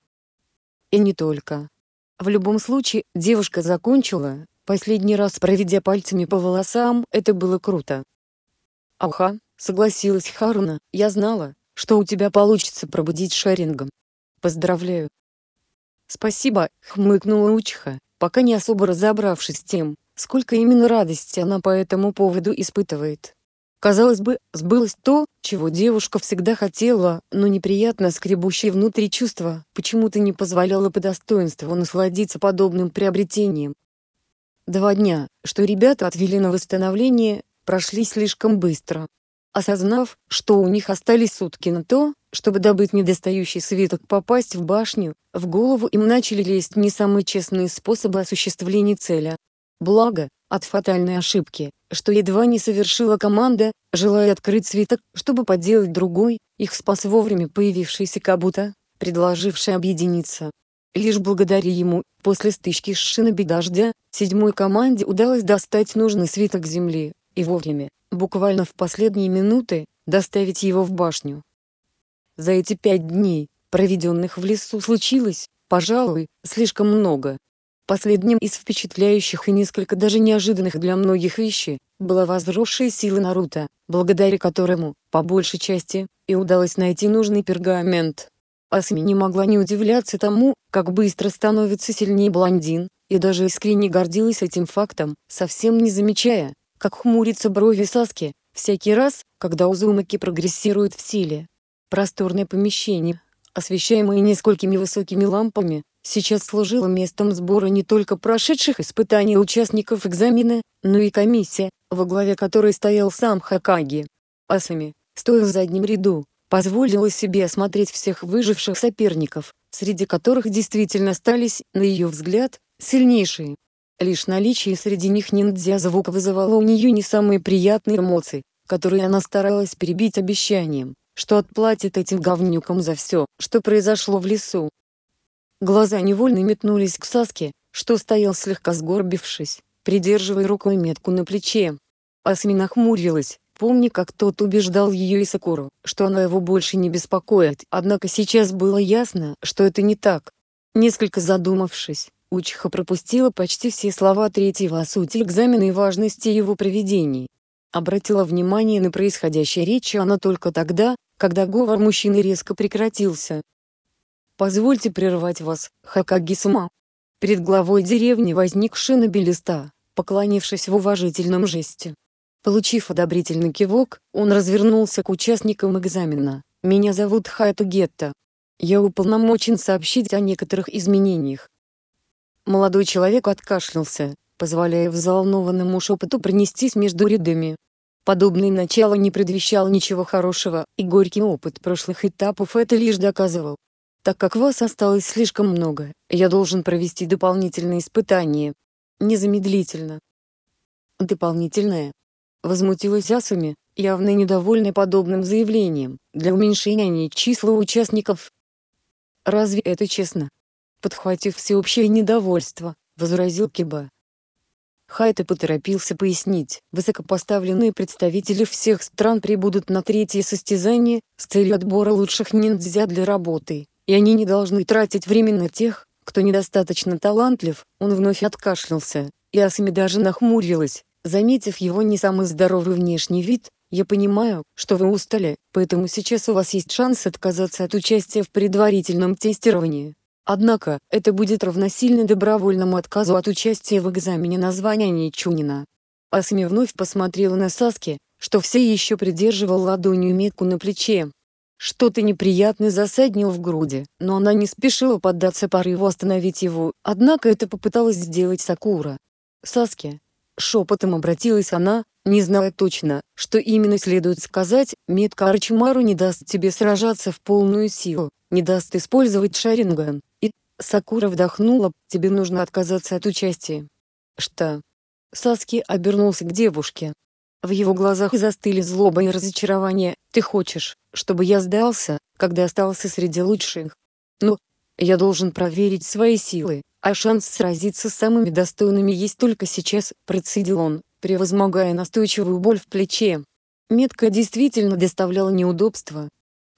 И не только. В любом случае, девушка закончила, последний раз проведя пальцами по волосам, это было круто. Аха, согласилась Харуна, я знала, что у тебя получится пробудить Шаринган. Поздравляю. Спасибо, хмыкнула Учха, пока не особо разобравшись с тем, сколько именно радости она по этому поводу испытывает. Казалось бы, сбылось то, чего девушка всегда хотела, но неприятно скребущее внутри чувство почему-то не позволяло по достоинству насладиться подобным приобретением. Два дня, что ребята отвели на восстановление, прошли слишком быстро. Осознав, что у них остались сутки на то, чтобы добыть недостающий свиток попасть в башню, в голову им начали лезть не самые честные способы осуществления цели. Благо, от фатальной ошибки, что едва не совершила команда, желая открыть свиток, чтобы подделать другой, их спас вовремя появившийся Кабута, предложивший объединиться. Лишь благодаря ему, после стычки с шиноби дождя, седьмой команде удалось достать нужный свиток земли, и вовремя, буквально в последние минуты, доставить его в башню. За эти пять дней, проведенных в лесу случилось, пожалуй, слишком много. Последним из впечатляющих и несколько даже неожиданных для многих вещей, была возросшая сила Наруто, благодаря которому, по большей части, и удалось найти нужный пергамент. Асми не могла не удивляться тому, как быстро становится сильнее блондин, и даже искренне гордилась этим фактом, совсем не замечая, как хмурится брови Саски, всякий раз, когда Узумаки прогрессирует в силе. Просторное помещение, освещаемая несколькими высокими лампами, сейчас служила местом сбора не только прошедших испытаний участников экзамена, но и комиссия, во главе которой стоял сам Хакаги. Асами, стоя в заднем ряду, позволила себе осмотреть всех выживших соперников, среди которых действительно остались, на ее взгляд, сильнейшие. Лишь наличие среди них ниндзя звук вызывало у нее не самые приятные эмоции, которые она старалась перебить обещанием, что отплатит этим говнюкам за все, что произошло в лесу. Глаза невольно метнулись к Саске, что стоял слегка сгорбившись, придерживая рукой метку на плече. Асмина хмурилась, помни как тот убеждал ее и Сакуру, что она его больше не беспокоит, однако сейчас было ясно, что это не так. Несколько задумавшись, Учиха пропустила почти все слова третьего о а сути экзамена и важности его проведений, обратила внимание на происходящее речи она только тогда, когда говор мужчины резко прекратился. «Позвольте прервать вас, Хакаги-сама». Перед главой деревни возник Шинобелиста, поклонившись в уважительном жесте. Получив одобрительный кивок, он развернулся к участникам экзамена. «Меня зовут Хайту Гетта. Я уполномочен сообщить о некоторых изменениях». Молодой человек откашлялся, позволяя взволнованному шепоту пронестись между рядами. Подобное начало не предвещало ничего хорошего, и горький опыт прошлых этапов это лишь доказывал. Так как вас осталось слишком много, я должен провести дополнительные испытания. Незамедлительно. Дополнительное. Возмутилась Асуми, явно недовольной подобным заявлением, для уменьшения числа участников. Разве это честно? Подхватив всеобщее недовольство, возразил Киба. Хайте поторопился пояснить, высокопоставленные представители всех стран прибудут на третье состязание, с целью отбора лучших ниндзя для работы, и они не должны тратить время на тех, кто недостаточно талантлив, он вновь откашлялся, и Асами даже нахмурилась, заметив его не самый здоровый внешний вид, «Я понимаю, что вы устали, поэтому сейчас у вас есть шанс отказаться от участия в предварительном тестировании. Однако, это будет равносильно добровольному отказу от участия в экзамене на звание Ничунина. Асами вновь посмотрела на Саски, что все еще придерживал ладонью метку на плече. Что-то неприятное засаднило в груди, но она не спешила поддаться порыву остановить его, однако это попыталась сделать Сакура. «Саски, Шепотом обратилась она, не зная точно, что именно следует сказать, метка Арчимару не даст тебе сражаться в полную силу, не даст использовать Шаринган. И, Сакура вдохнула, тебе нужно отказаться от участия. Что? Саски обернулся к девушке. В его глазах застыли злоба и разочарование. Ты хочешь, чтобы я сдался, когда остался среди лучших? Ну, я должен проверить свои силы, а шанс сразиться с самыми достойными есть только сейчас, процедил он, превозмогая настойчивую боль в плече. Метка действительно доставляла неудобства.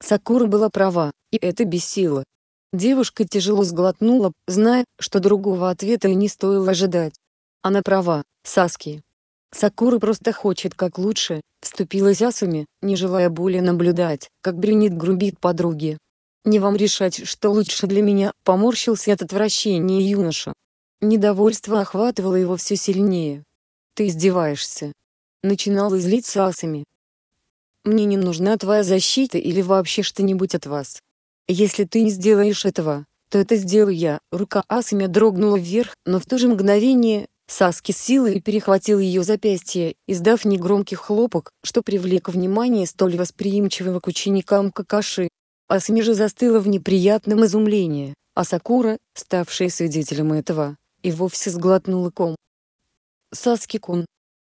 Сакура была права, и это бесило. Девушка тяжело сглотнула, зная, что другого ответа и не стоило ожидать. Она права, Саски. Сакура просто хочет как лучше, вступила Асуми, не желая более наблюдать, как Брюнет грубит подруги. Не вам решать, что лучше для меня, поморщился от отвращения юноша. Недовольство охватывало его все сильнее. Ты издеваешься. Начинал излиться асами. Мне не нужна твоя защита или вообще что-нибудь от вас. Если ты не сделаешь этого, то это сделаю я. Рука асами дрогнула вверх, но в то же мгновение Саски силой перехватил ее запястье, издав негромкий хлопок, что привлек внимание столь восприимчивого к ученикам Какаши. Асмижа застыла в неприятном изумлении, а Сакура, ставшая свидетелем этого, и вовсе сглотнула ком. «Саски-кун,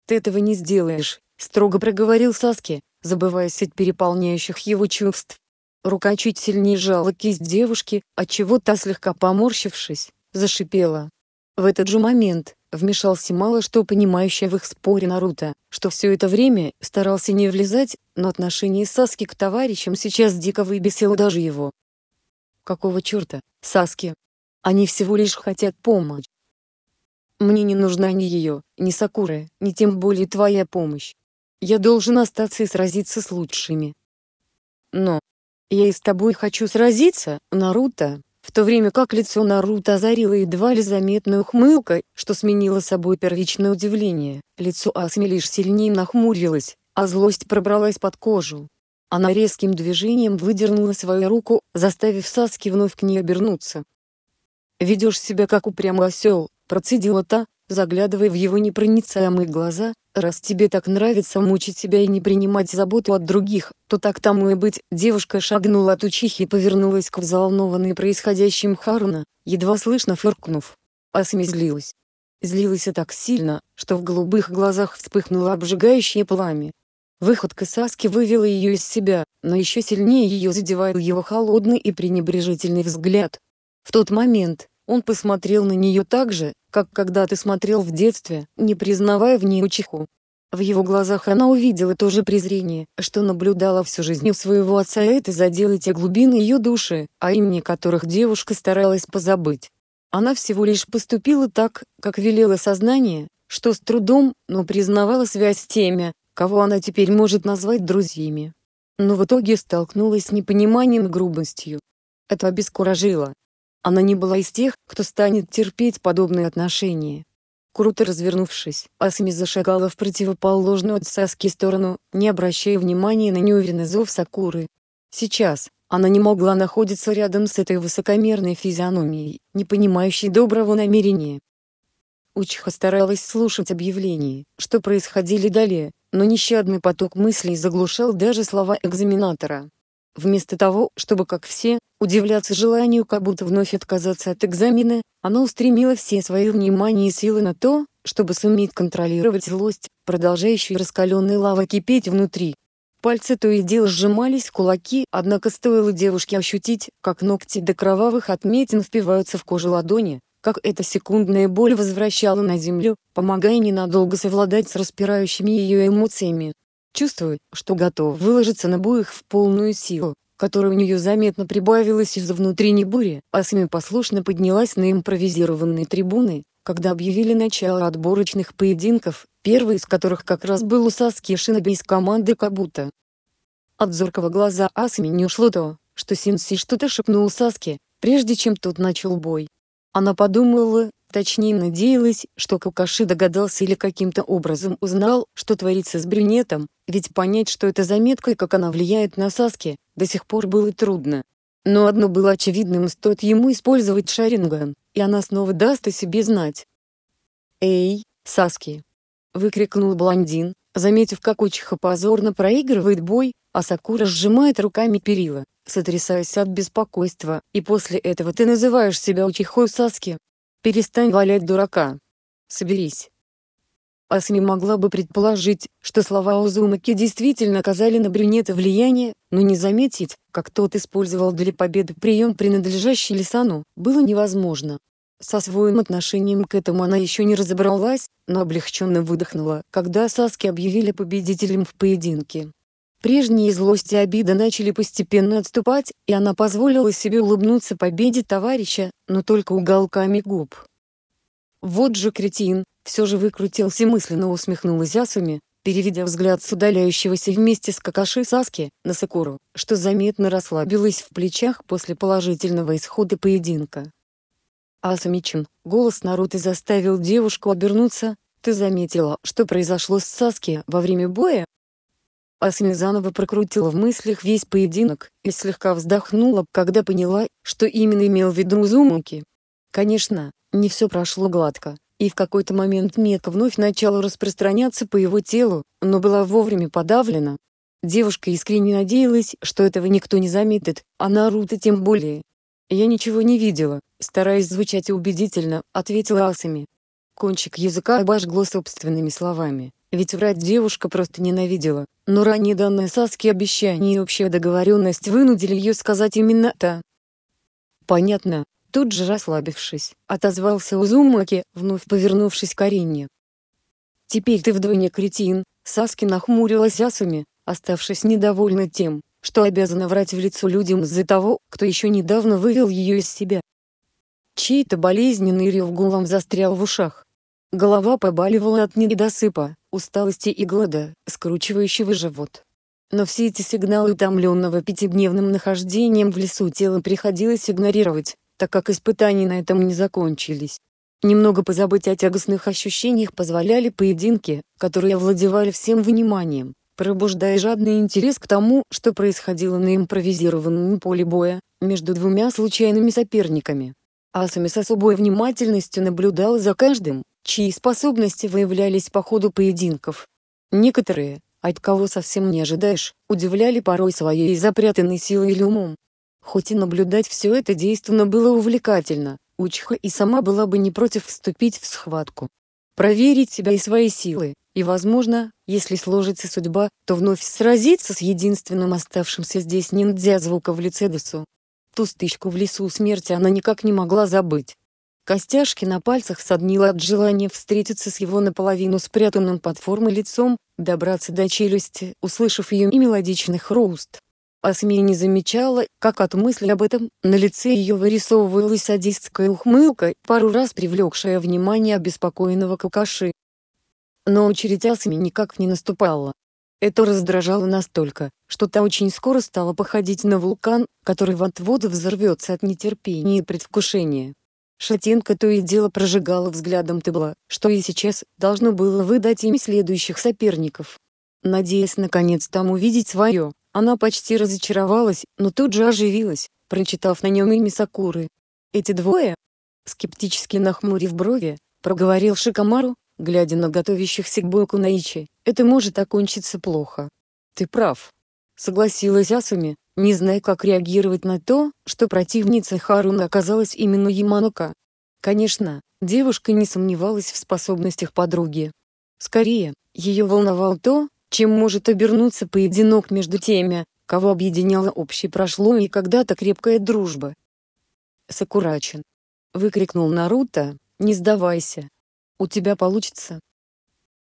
ты этого не сделаешь», — строго проговорил Саски, забываясь от переполняющих его чувств. Рука чуть сильнее сжала кисть девушки, отчего та слегка поморщившись, зашипела. В этот же момент, вмешался мало что понимающий в их споре Наруто, что все это время старался не влезать, но отношение Саски к товарищам сейчас дико выбесило даже его. Какого черта, Саски? Они всего лишь хотят помочь. Мне не нужна ни ее, ни Сакуры, ни тем более твоя помощь. Я должен остаться и сразиться с лучшими. Но я и с тобой хочу сразиться, Наруто в то время как лицо Наруто озарило едва ли заметную хмылкой, что сменило собой первичное удивление. Лицо Асми лишь сильнее нахмурилось, а злость пробралась под кожу. Она резким движением выдернула свою руку, заставив Саски вновь к ней обернуться. «Ведешь себя как упрямый осел», — процедила та, заглядывая в его непроницаемые глаза, раз тебе так нравится мучить себя и не принимать заботу от других, то так тому и быть. Девушка шагнула от учихи и повернулась к взволнованной происходящим Харуна, едва слышно фыркнув. Асами злилась. Злилась и так сильно, что в голубых глазах вспыхнуло обжигающее пламя. Выходка Саски вывела ее из себя, но еще сильнее ее задевал его холодный и пренебрежительный взгляд. В тот момент, он посмотрел на нее так же, как когда ты смотрел в детстве, не признавая в ней учиху. В его глазах она увидела то же презрение, что наблюдала всю жизнь у своего отца и это задело те глубины ее души, а имени которых девушка старалась позабыть. Она всего лишь поступила так, как велело сознание, что с трудом, но признавала связь с теми, кого она теперь может назвать друзьями. Но в итоге столкнулась с непониманием и грубостью. Это обескуражило, она не была из тех, кто станет терпеть подобные отношения. Круто развернувшись, Асми зашагала в противоположную от Саски сторону, не обращая внимания на неуверенный зов Сакуры. Сейчас, она не могла находиться рядом с этой высокомерной физиономией, не понимающей доброго намерения. Учиха старалась слушать объявления, что происходили далее, но нещадный поток мыслей заглушал даже слова экзаменатора. Вместо того, чтобы, как все, удивляться желанию как будто вновь отказаться от экзамена, она устремила все свое внимание и силы на то, чтобы суметь контролировать злость, продолжающую раскаленной лавой кипеть внутри. Пальцы то и дело сжимались в кулаки, однако стоило девушке ощутить, как ногти до кровавых отметин впиваются в кожу ладони, как эта секундная боль возвращала на землю, помогая ненадолго совладать с распирающими ее эмоциями. Чувствую, что готов выложиться на буях в полную силу, которая у нее заметно прибавилась из-за внутренней бури, а сами послушно поднялась на импровизированные трибуны, когда объявили начало отборочных поединков, первый из которых как раз был у Саски Шиноби из команды Кабута. От зоркого глаза Асми не ушло то, что Синси что-то шепнул Саске, прежде чем тот начал бой. Она подумала, Точнее надеялась, что Какаши догадался или каким-то образом узнал, что творится с брюнетом, ведь понять, что это заметка и как она влияет на Саски, до сих пор было трудно. Но одно было очевидным, стоит ему использовать Шаринган, и она снова даст о себе знать. «Эй, Саски!» — выкрикнул блондин, заметив, как Учиха позорно проигрывает бой, а Сакура сжимает руками перила, сотрясаясь от беспокойства, и после этого ты называешь себя Учихой Саски. Перестань валять дурака. Соберись. Асми могла бы предположить, что слова Узумаки действительно оказали на брюнета влияние, но не заметить, как тот использовал для победы прием, принадлежащий Лисану, было невозможно. Со своим отношением к этому она еще не разобралась, но облегченно выдохнула, когда Саски объявили победителем в поединке. Прежние злость и обида начали постепенно отступать, и она позволила себе улыбнуться победе товарища, но только уголками губ. «Вот же кретин!» — все же выкрутился мысленно усмехнулась Асуми, переведя взгляд с удаляющегося вместе с Какаши Саски на Сакуру, что заметно расслабилась в плечах после положительного исхода поединка. «Асуми-чин!» — голос Наруто заставил девушку обернуться, ты заметила, что произошло с Саски во время боя, Асми заново прокрутила в мыслях весь поединок и слегка вздохнула, когда поняла, что именно имел в виду Узумуки. Конечно, не все прошло гладко, и в какой-то момент мека вновь начала распространяться по его телу, но была вовремя подавлена. Девушка искренне надеялась, что этого никто не заметит, а Наруто тем более. «Я ничего не видела», стараясь звучать убедительно, ответила Асами. Кончик языка обожгло собственными словами. Ведь врать девушка просто ненавидела, но ранее данные Саски обещания и общая договоренность вынудили ее сказать именно то. «Понятно», — тут же расслабившись, отозвался Узумаки, вновь повернувшись к Арине. «Теперь ты вдвойне кретин», — Саски нахмурилась Асуми, оставшись недовольна тем, что обязана врать в лицо людям из-за того, кто еще недавно вывел ее из себя. Чей-то болезненный рев гулом застрял в ушах. Голова побаливала от недосыпа, усталости и голода, скручивающего живот. Но все эти сигналы утомленного пятидневным нахождением в лесу тела приходилось игнорировать, так как испытания на этом не закончились. Немного позабыть о тягостных ощущениях позволяли поединки, которые овладевали всем вниманием, пробуждая жадный интерес к тому, что происходило на импровизированном поле боя, между двумя случайными соперниками. Асами с особой внимательностью наблюдал за каждым, чьи способности выявлялись по ходу поединков. Некоторые, от кого совсем не ожидаешь, удивляли порой своей запрятанной силой или умом. Хоть и наблюдать все это действенно было увлекательно, Учха и сама была бы не против вступить в схватку. Проверить себя и свои силы, и, возможно, если сложится судьба, то вновь сразиться с единственным оставшимся здесь ниндзя звука в лице Десу. Ту стычку в лесу смерти она никак не могла забыть. Костяшки на пальцах соднило от желания встретиться с его наполовину спрятанным под формой лицом, добраться до челюсти, услышав ее и мелодичный хруст. А Асмия не замечала, как от мысли об этом на лице ее вырисовывалась садистская ухмылка, пару раз привлекшая внимание обеспокоенного какаши. Но очередь Асми никак не наступала. Это раздражало настолько, что та очень скоро стала походить на вулкан, который вот-вот взорвется от нетерпения и предвкушения. Шатенка то и дело прожигала взглядом Тыбла, что и сейчас должно было выдать им следующих соперников. Надеясь наконец там увидеть свое, она почти разочаровалась, но тут же оживилась, прочитав на нем имя Сакуры. «Эти двое?» Скептически нахмурив брови, проговорил Шикамару, глядя на готовящихся к бойку Наичи, «это может окончиться плохо». «Ты прав», — согласилась Асуми, не зная как реагировать на то, что противница Харуна оказалась именно Яманока. Конечно, девушка не сомневалась в способностях подруги. Скорее, ее волновало то, чем может обернуться поединок между теми, кого объединяла общее прошлое и когда-то крепкая дружба. «Сакурачен!» — выкрикнул Наруто, «не сдавайся! У тебя получится!»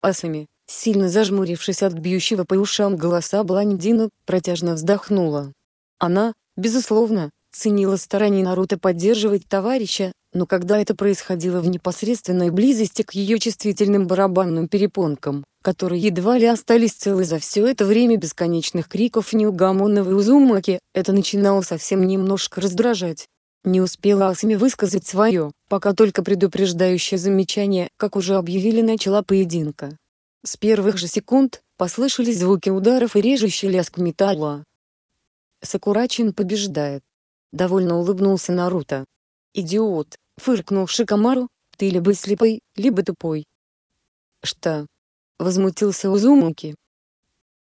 «Асами!» Сильно зажмурившись от бьющего по ушам голоса блондина, протяжно вздохнула. Она, безусловно, ценила старание Наруто поддерживать товарища, но когда это происходило в непосредственной близости к ее чувствительным барабанным перепонкам, которые едва ли остались целы за все это время бесконечных криков неугомонного Узумаки, это начинало совсем немножко раздражать. Не успела Асами высказать свое, пока только предупреждающее замечание, как уже объявили начала поединка. С первых же секунд послышались звуки ударов и режущий лязг металла. Сакурачин побеждает. Довольно улыбнулся Наруто. «Идиот!» — фыркнул Шикамару. «Ты либо слепой, либо тупой». «Что?» — возмутился Узумуки.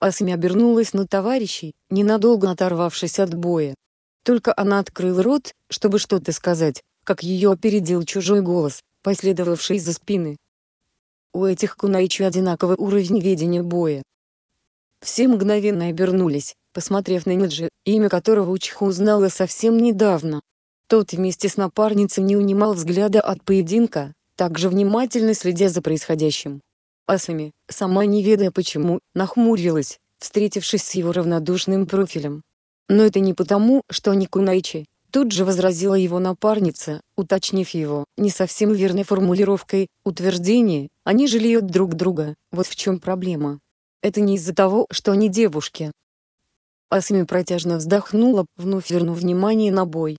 Асми обернулась на товарищей, ненадолго оторвавшись от боя. Только она открыла рот, чтобы что-то сказать, как ее опередил чужой голос, последовавший за спины. У этих кунаичи одинаковый уровень ведения боя. Все мгновенно обернулись, посмотрев на Ниджи, имя которого Учиха узнала совсем недавно. Тот вместе с напарницей не унимал взгляда от поединка, также внимательно следя за происходящим. Асами, сама не ведая почему, нахмурилась, встретившись с его равнодушным профилем. Но это не потому, что они кунаичи, Тут же возразила его напарница, уточнив его, не совсем верной формулировкой, утверждение, они жалеют друг друга, вот в чем проблема. Это не из-за того, что они девушки. Асми протяжно вздохнула, вновь вернув внимание на бой.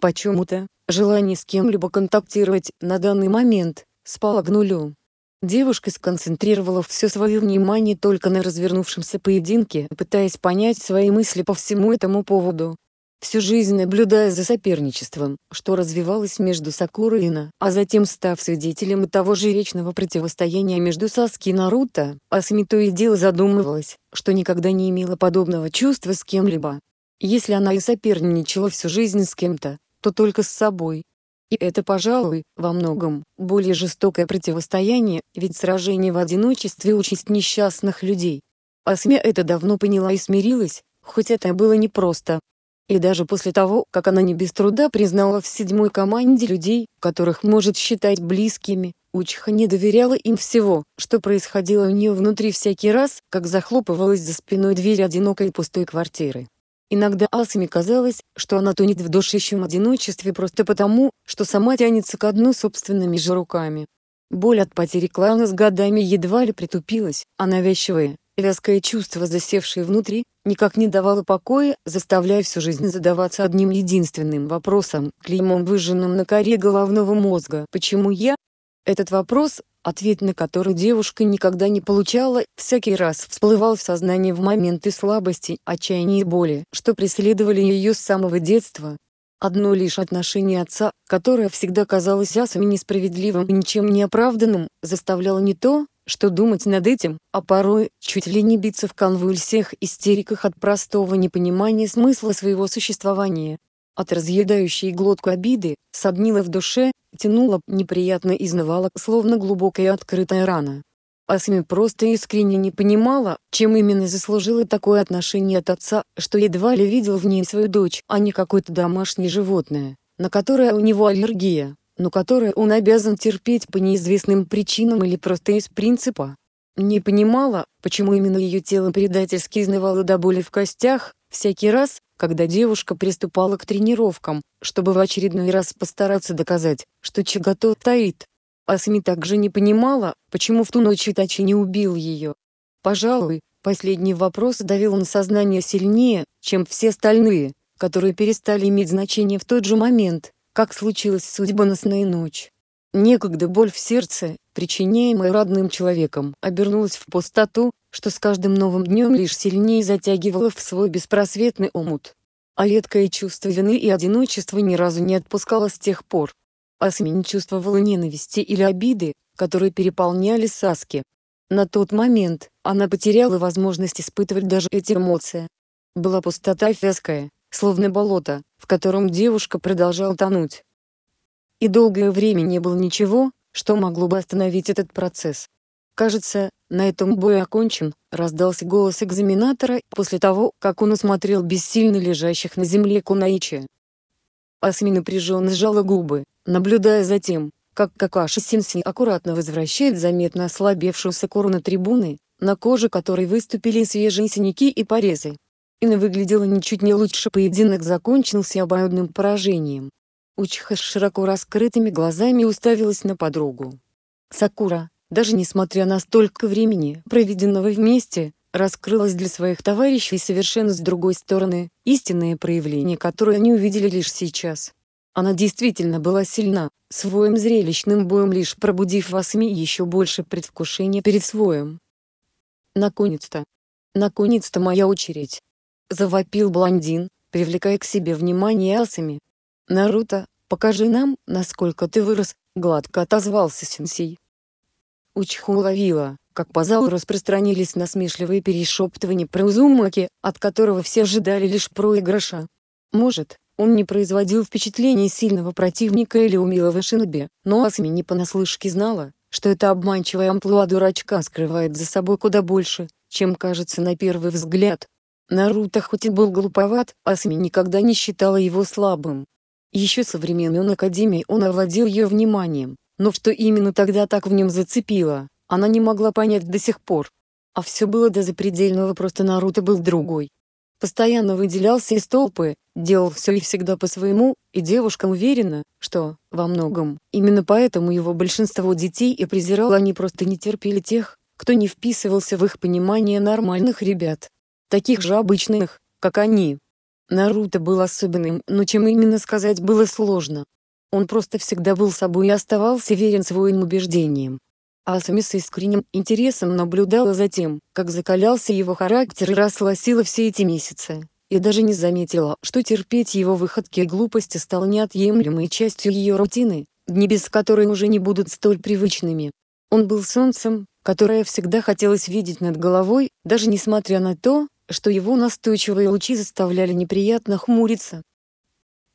Почему-то, желание с кем-либо контактировать на данный момент, спало к нулю. Девушка сконцентрировала все свое внимание только на развернувшемся поединке, пытаясь понять свои мысли по всему этому поводу, всю жизнь наблюдая за соперничеством, что развивалось между Сакурой На, а затем став свидетелем того же речного противостояния между Саски и Наруто, Асами то и дело задумывалась, что никогда не имела подобного чувства с кем-либо. Если она и соперничала всю жизнь с кем-то, то только с собой. И это, пожалуй, во многом, более жестокое противостояние, ведь сражение в одиночестве участь несчастных людей. Асми это давно поняла и смирилась, хоть это было непросто, и даже после того, как она не без труда признала в седьмой команде людей, которых может считать близкими, Учиха не доверяла им всего, что происходило у нее внутри всякий раз, как захлопывалась за спиной дверь одинокой пустой квартиры. Иногда Асами казалось, что она тонет в душащем одиночестве просто потому, что сама тянется ко дну собственными же руками. Боль от потери клана с годами едва ли притупилась, а навязчивые, Вязкое чувство, засевшее внутри, никак не давало покоя, заставляя всю жизнь задаваться одним единственным вопросом, клеймом выжженным на коре головного мозга. «Почему я?» Этот вопрос, ответ на который девушка никогда не получала, всякий раз всплывал в сознании в моменты слабости, отчаяния и боли, что преследовали ее с самого детства. Одно лишь отношение отца, которое всегда казалось асами несправедливым и ничем не оправданным, заставляло не то, что думать над этим, а порой чуть ли не биться в конвульсиях истериках от простого непонимания смысла своего существования. От разъедающей глотку обиды, соднила в душе, тянула неприятно изнывала, словно глубокая открытая рана. Асми просто искренне не понимала, чем именно заслужила такое отношение от отца, что едва ли видел в ней свою дочь, а не какое-то домашнее животное, на которое у него аллергия но которые он обязан терпеть по неизвестным причинам или просто из принципа. Не понимала, почему именно ее тело предательски изнывало до боли в костях, всякий раз, когда девушка приступала к тренировкам, чтобы в очередной раз постараться доказать, что Чигато таит. Асми также не понимала, почему в ту ночь Итачи не убил ее. Пожалуй, последний вопрос давил на сознание сильнее, чем все остальные, которые перестали иметь значение в тот же момент, как случилась судьбоносная ночь. Некогда боль в сердце, причиняемая родным человеком, обернулась в пустоту, что с каждым новым днем лишь сильнее затягивала в свой беспросветный омут. А редкое чувство вины и одиночества ни разу не отпускало с тех пор. Асми не чувствовала ненависти или обиды, которые переполняли Саски. На тот момент она потеряла возможность испытывать даже эти эмоции. Была пустота вязкая, словно болото, в котором девушка продолжала тонуть. И долгое время не было ничего, что могло бы остановить этот процесс. Кажется, на этом бой окончен, раздался голос экзаменатора после того, как он осмотрел бессильно лежащих на земле Кунаичи. Асми напряженно сжала губы, наблюдая за тем, как Какаши Синси аккуратно возвращает заметно ослабевшую Сакуру на трибуны, на коже которой выступили свежие синяки и порезы. Ина выглядела ничуть не лучше поединок закончился обоюдным поражением. Учиха с широко раскрытыми глазами уставилась на подругу. Сакура, даже несмотря на столько времени, проведенного вместе, раскрылась для своих товарищей совершенно с другой стороны, истинное проявление которое они увидели лишь сейчас. Она действительно была сильна, своим зрелищным боем лишь пробудив во Асами еще больше предвкушения перед своим. Наконец-то. Наконец-то моя очередь. Завопил блондин, привлекая к себе внимание асами. «Наруто, покажи нам, насколько ты вырос», — гладко отозвался сенсей. Учху ловила, как по залу распространились насмешливые перешептывания про Узумаки, от которого все ожидали лишь проигрыша. Может, он не производил впечатления сильного противника или умелого шиноби, но Асами не понаслышке знала, что эта обманчивая амплуа дурачка скрывает за собой куда больше, чем кажется на первый взгляд. Наруто хоть и был глуповат, Асами никогда не считала его слабым. Еще со времен Академии он овладел ее вниманием, но что именно тогда так в нем зацепило, она не могла понять до сих пор. А все было до запредельного, просто Наруто был другой. Постоянно выделялся из толпы, делал все и всегда по-своему, и девушка уверена, что, во многом, именно поэтому его большинство детей и презирало они просто не терпели тех, кто не вписывался в их понимание нормальных ребят таких же обычных, как они. Наруто был особенным, но чем именно сказать было сложно. Он просто всегда был собой и оставался верен своим убеждениям. Асами с искренним интересом наблюдала за тем, как закалялся его характер и росла сила все эти месяцы, и даже не заметила, что терпеть его выходки и глупости стал неотъемлемой частью ее рутины, дни без которой уже не будут столь привычными. Он был солнцем, которое всегда хотелось видеть над головой, даже несмотря на то, что его настойчивые лучи заставляли неприятно хмуриться.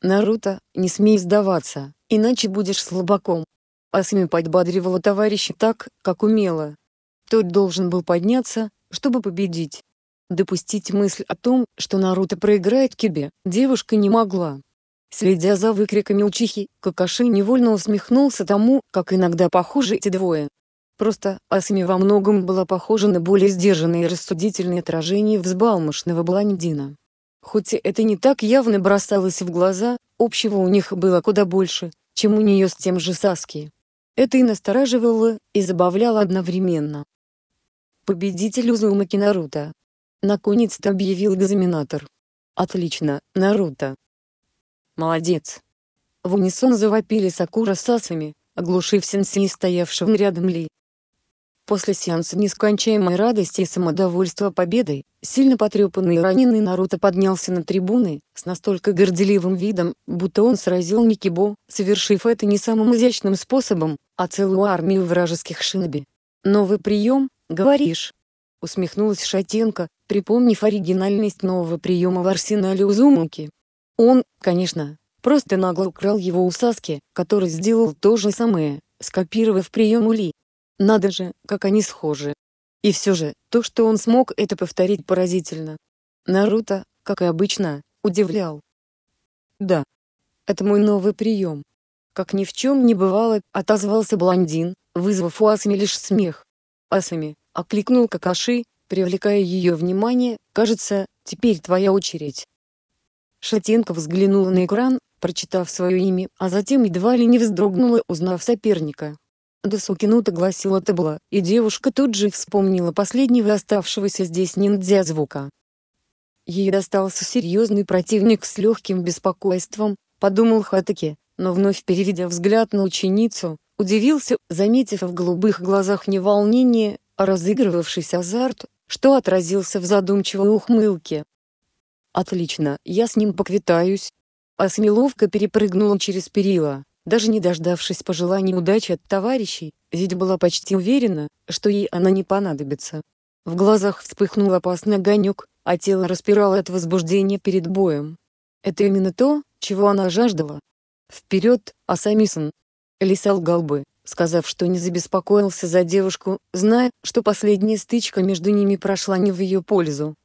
«Наруто, не смей сдаваться, иначе будешь слабаком». Асами подбадривала товарища так, как умела. Тот должен был подняться, чтобы победить. Допустить мысль о том, что Наруто проиграет Кибе, девушка не могла. Следя за выкриками учихи, Какаши невольно усмехнулся тому, как иногда похожи эти двое. Просто Асми во многом была похожа на более сдержанное и рассудительное отражение взбалмошного блондина. Хоть это не так явно бросалось в глаза, общего у них было куда больше, чем у нее с тем же Саски. Это и настораживало, и забавляло одновременно. Победитель Узумаки Наруто. Наконец-то объявил экзаменатор. Отлично, Наруто. Молодец. В унисон завопили Сакура Сасами, оглушив Сенси стоявшего рядом Ли. После сеанса нескончаемой радости и самодовольства победой, сильно потрепанный и раненый Наруто поднялся на трибуны, с настолько горделивым видом, будто он сразил Никибо, совершив это не самым изящным способом, а целую армию вражеских шиноби. «Новый прием, говоришь?» усмехнулась Шатенко, припомнив оригинальность нового приема в арсенале Узумуки. Он, конечно, просто нагло украл его у Саски, который сделал то же самое, скопировав прием Ули, надо же, как они схожи. И все же, то, что он смог это повторить поразительно. Наруто, как и обычно, удивлял. Да. Это мой новый прием. Как ни в чем не бывало, отозвался блондин, вызвав у Асами лишь смех. Асами, окликнул Какаши, привлекая ее внимание, кажется, теперь твоя очередь. Шатенко взглянула на экран, прочитав свое имя, а затем едва ли не вздрогнула, узнав соперника. Да сукину гласила ты и девушка тут же вспомнила последнего оставшегося здесь ниндзя звука. Ей достался серьезный противник с легким беспокойством, подумал Хатаки, но вновь переведя взгляд на ученицу, удивился, заметив в голубых глазах не волнение, а разыгрывавшийся азарт, что отразился в задумчивой ухмылке. «Отлично, я с ним поквитаюсь». Осмеловка а перепрыгнула через перила, даже не дождавшись пожеланий удачи от товарищей, ведь была почти уверена, что ей она не понадобится. В глазах вспыхнул опасный огонек, а тело распирало от возбуждения перед боем. Это именно то, чего она жаждала. «Вперед, Асамисон!» Лиса лгал бы, сказав, что не забеспокоился за девушку, зная, что последняя стычка между ними прошла не в ее пользу.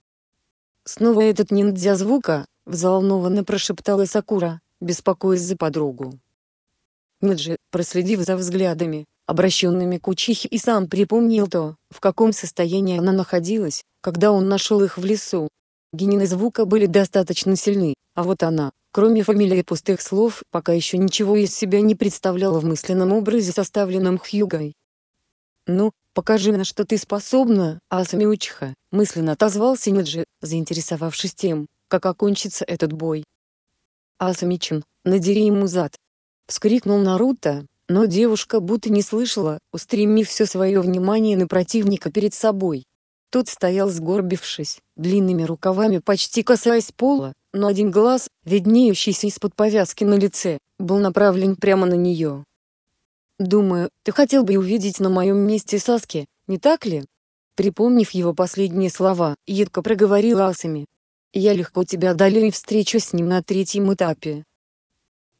Снова этот ниндзя звука, взволнованно прошептала Сакура, беспокоясь за подругу. Меджи, проследив за взглядами, обращенными к учихе, и сам припомнил то, в каком состоянии она находилась, когда он нашел их в лесу. Генины звука были достаточно сильны, а вот она, кроме фамилии пустых слов, пока еще ничего из себя не представляла в мысленном образе, составленном Хьюгой. «Ну, покажи, на что ты способна, Асамиучиха», — мысленно отозвался Ниджи, заинтересовавшись тем, как окончится этот бой. «Асамичин, надери ему зад», Вскрикнул Наруто, но девушка будто не слышала, устремив все свое внимание на противника перед собой. Тот стоял сгорбившись, длинными рукавами почти касаясь пола, но один глаз, виднеющийся из-под повязки на лице, был направлен прямо на нее. «Думаю, ты хотел бы увидеть на моем месте Саски, не так ли?» Припомнив его последние слова, едко проговорила Асами. «Я легко тебя одолею и встречу с ним на третьем этапе»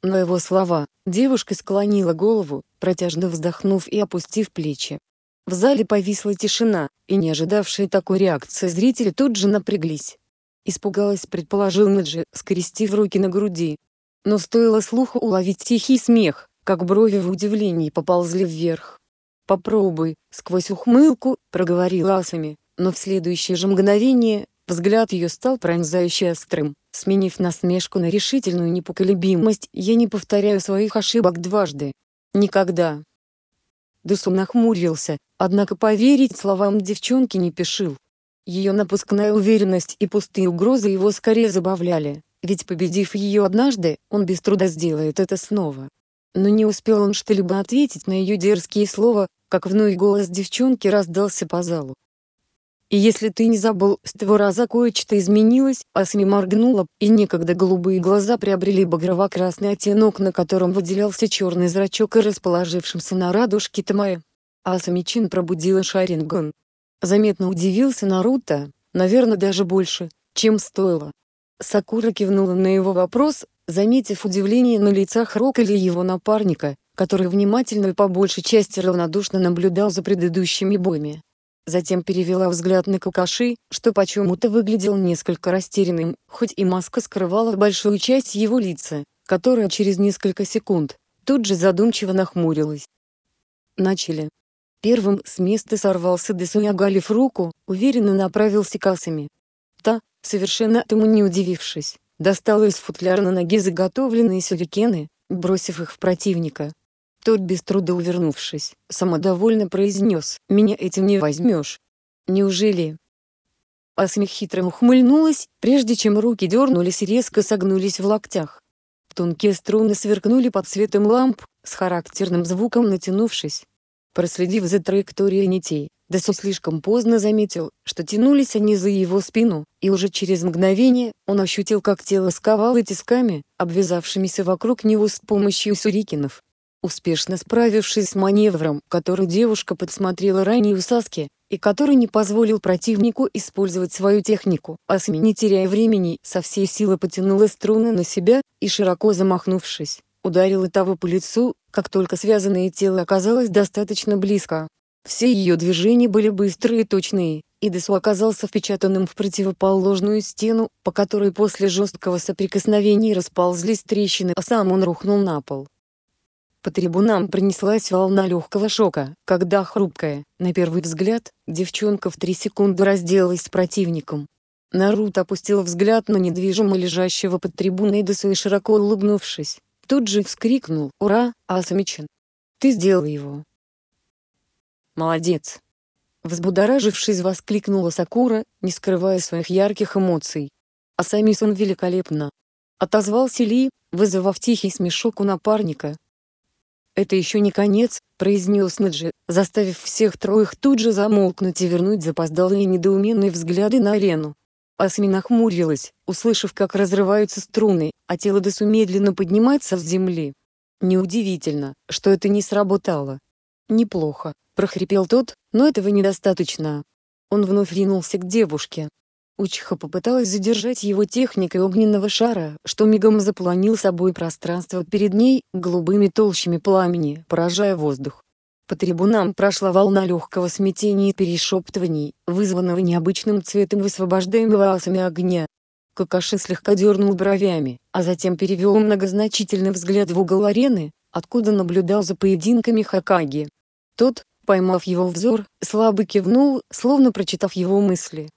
на его слова, девушка склонила голову, протяжно вздохнув и опустив плечи. В зале повисла тишина, и не ожидавшие такой реакции зрители тут же напряглись. Испугалась, предположил Наджи, скрестив руки на груди. Но стоило слуху уловить тихий смех, как брови в удивлении поползли вверх. «Попробуй», — сквозь ухмылку, проговорил Асами, но в следующее же мгновение Взгляд ее стал пронзающе острым, сменив насмешку на решительную непоколебимость. «Я не повторяю своих ошибок дважды. Никогда». Десу нахмурился, однако поверить словам девчонки не пешил. Ее напускная уверенность и пустые угрозы его скорее забавляли, ведь победив ее однажды, он без труда сделает это снова. Но не успел он что-либо ответить на ее дерзкие слова, как вновь голос девчонки раздался по залу. И если ты не забыл, с того раза кое-что изменилось, Асми моргнула, и некогда голубые глаза приобрели багрово-красный оттенок, на котором выделялся черный зрачок и расположившимся на радужке Тамае. Асами Чин пробудила Шаринган. Заметно удивился Наруто, наверное даже больше, чем стоило. Сакура кивнула на его вопрос, заметив удивление на лицах Рока или его напарника, который внимательно и по большей части равнодушно наблюдал за предыдущими боями затем перевела взгляд на Какаши, что почему-то выглядел несколько растерянным, хоть и маска скрывала большую часть его лица, которая через несколько секунд, тут же задумчиво нахмурилась. Начали. Первым с места сорвался Десуня Галиф руку, уверенно направился к Асами. Та, совершенно этому не удивившись, достала из футляра на ноги заготовленные сюрикены, бросив их в противника. Тот без труда увернувшись, самодовольно произнес «Меня этим не возьмешь». «Неужели?» Асмик хитро ухмыльнулась, прежде чем руки дернулись и резко согнулись в локтях. Тонкие струны сверкнули под светом ламп, с характерным звуком натянувшись. Проследив за траекторией нитей, Десу слишком поздно заметил, что тянулись они за его спину, и уже через мгновение он ощутил, как тело сковало тисками, обвязавшимися вокруг него с помощью сурикинов. Успешно справившись с маневром, который девушка подсмотрела ранее у Саски, и который не позволил противнику использовать свою технику, Асми не теряя времени со всей силы потянула струны на себя, и широко замахнувшись, ударила того по лицу, как только связанное тело оказалось достаточно близко. Все ее движения были быстрые и точные, и Десу оказался впечатанным в противоположную стену, по которой после жесткого соприкосновения расползлись трещины, а сам он рухнул на пол. По трибунам пронеслась волна легкого шока, когда хрупкая, на первый взгляд, девчонка в три секунды разделалась с противником. Наруто опустил взгляд на недвижимо лежащего под трибуной досу и широко улыбнувшись, тут же вскрикнул «Ура, Асамичен! Ты сделал его!» «Молодец!» Взбудоражившись, воскликнула Сакура, не скрывая своих ярких эмоций. «Асамисон великолепно!» Отозвался Ли, вызывав тихий смешок у напарника, «Это еще не конец», — произнес Неджи, заставив всех троих тут же замолкнуть и вернуть запоздалые недоуменные взгляды на арену. Асми нахмурилась, услышав, как разрываются струны, а тело Десу медленно поднимается с земли. Неудивительно, что это не сработало. «Неплохо», — прохрипел тот, но этого недостаточно. Он вновь ринулся к девушке, Учиха попыталась задержать его техникой огненного шара, что мигом запланил собой пространство перед ней, голубыми толщами пламени, поражая воздух. По трибунам прошла волна легкого смятения и перешептываний, вызванного необычным цветом высвобождаемого асами огня. Какаши слегка дернул бровями, а затем перевел многозначительный взгляд в угол арены, откуда наблюдал за поединками Хакаги. Тот, поймав его взор, слабо кивнул, словно прочитав его мысли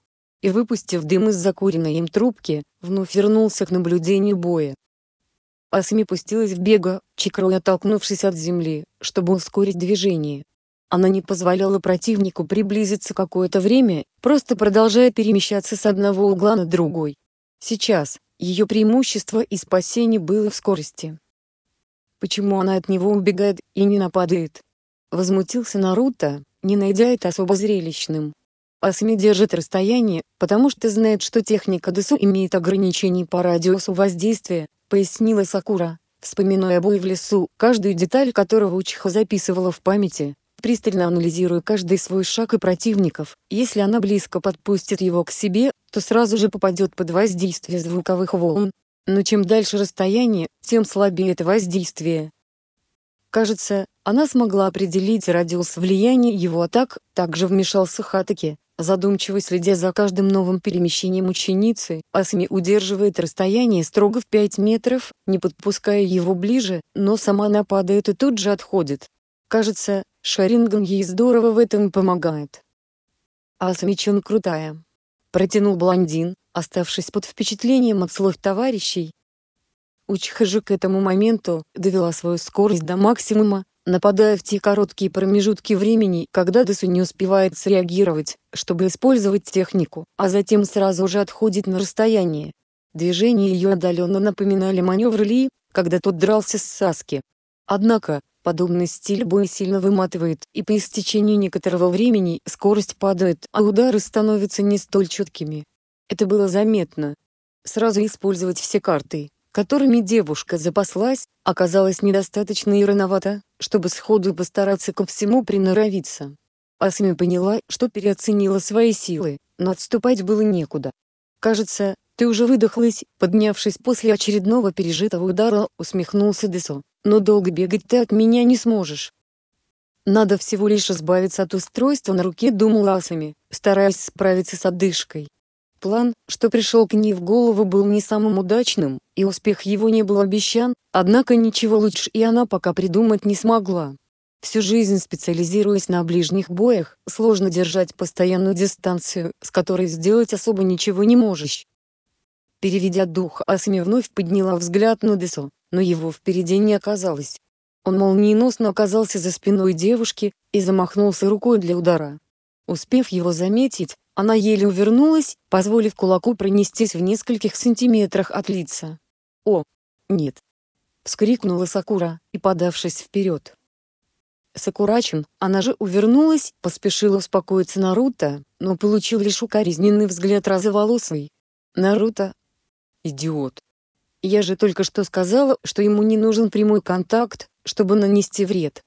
и, выпустив дым из закуренной им трубки, вновь вернулся к наблюдению боя. Асми пустилась в бега, чикроя оттолкнувшись от земли, чтобы ускорить движение. Она не позволяла противнику приблизиться какое-то время, просто продолжая перемещаться с одного угла на другой. Сейчас, ее преимущество и спасение было в скорости. Почему она от него убегает и не нападает? Возмутился Наруто, не найдя это особо зрелищным. АСМИ держит расстояние, потому что знает, что техника ДСУ имеет ограничений по радиусу воздействия, пояснила Сакура, вспоминая бой в лесу, каждую деталь которого Учиха записывала в памяти, пристально анализируя каждый свой шаг и противников. Если она близко подпустит его к себе, то сразу же попадет под воздействие звуковых волн. Но чем дальше расстояние, тем слабее это воздействие. Кажется, она смогла определить радиус влияния его атак, также вмешался Хатаки, задумчиво следя за каждым новым перемещением ученицы, Асми удерживает расстояние строго в 5 метров, не подпуская его ближе, но сама нападает и тут же отходит. Кажется, Шаринган ей здорово в этом помогает. Асми Чон крутая. Протянул блондин, оставшись под впечатлением от слов товарищей. Учиха Учхажи к этому моменту довела свою скорость до максимума, нападая в те короткие промежутки времени, когда Десу не успевает среагировать, чтобы использовать технику, а затем сразу же отходит на расстояние. Движения ее отдаленно напоминали маневр Ли, когда тот дрался с Саски. Однако, подобный стиль боя сильно выматывает, и по истечении некоторого времени скорость падает, а удары становятся не столь четкими. Это было заметно. Сразу использовать все карты, которыми девушка запаслась, оказалось недостаточно и рановато, чтобы сходу постараться ко всему приноровиться. Асами поняла, что переоценила свои силы, но отступать было некуда. «Кажется, ты уже выдохлась», поднявшись после очередного пережитого удара, усмехнулся Десо, «но долго бегать ты от меня не сможешь». «Надо всего лишь избавиться от устройства на руке», — думала Асами, стараясь справиться с одышкой. План, что пришел к ней в голову был не самым удачным, и успех его не был обещан, однако ничего лучше и она пока придумать не смогла. Всю жизнь специализируясь на ближних боях, сложно держать постоянную дистанцию, с которой сделать особо ничего не можешь. Переведя дух, Асми вновь подняла взгляд на Десо, но его впереди не оказалось. Он молниеносно оказался за спиной девушки и замахнулся рукой для удара. Успев его заметить, она еле увернулась, позволив кулаку пронестись в нескольких сантиметрах от лица. «О, нет!» — вскрикнула Сакура и, подавшись вперед. Сакурачен, она же увернулась, поспешила успокоиться Наруто, но получил лишь укоризненный взгляд разоволосый. «Наруто? Идиот! Я же только что сказала, что ему не нужен прямой контакт, чтобы нанести вред.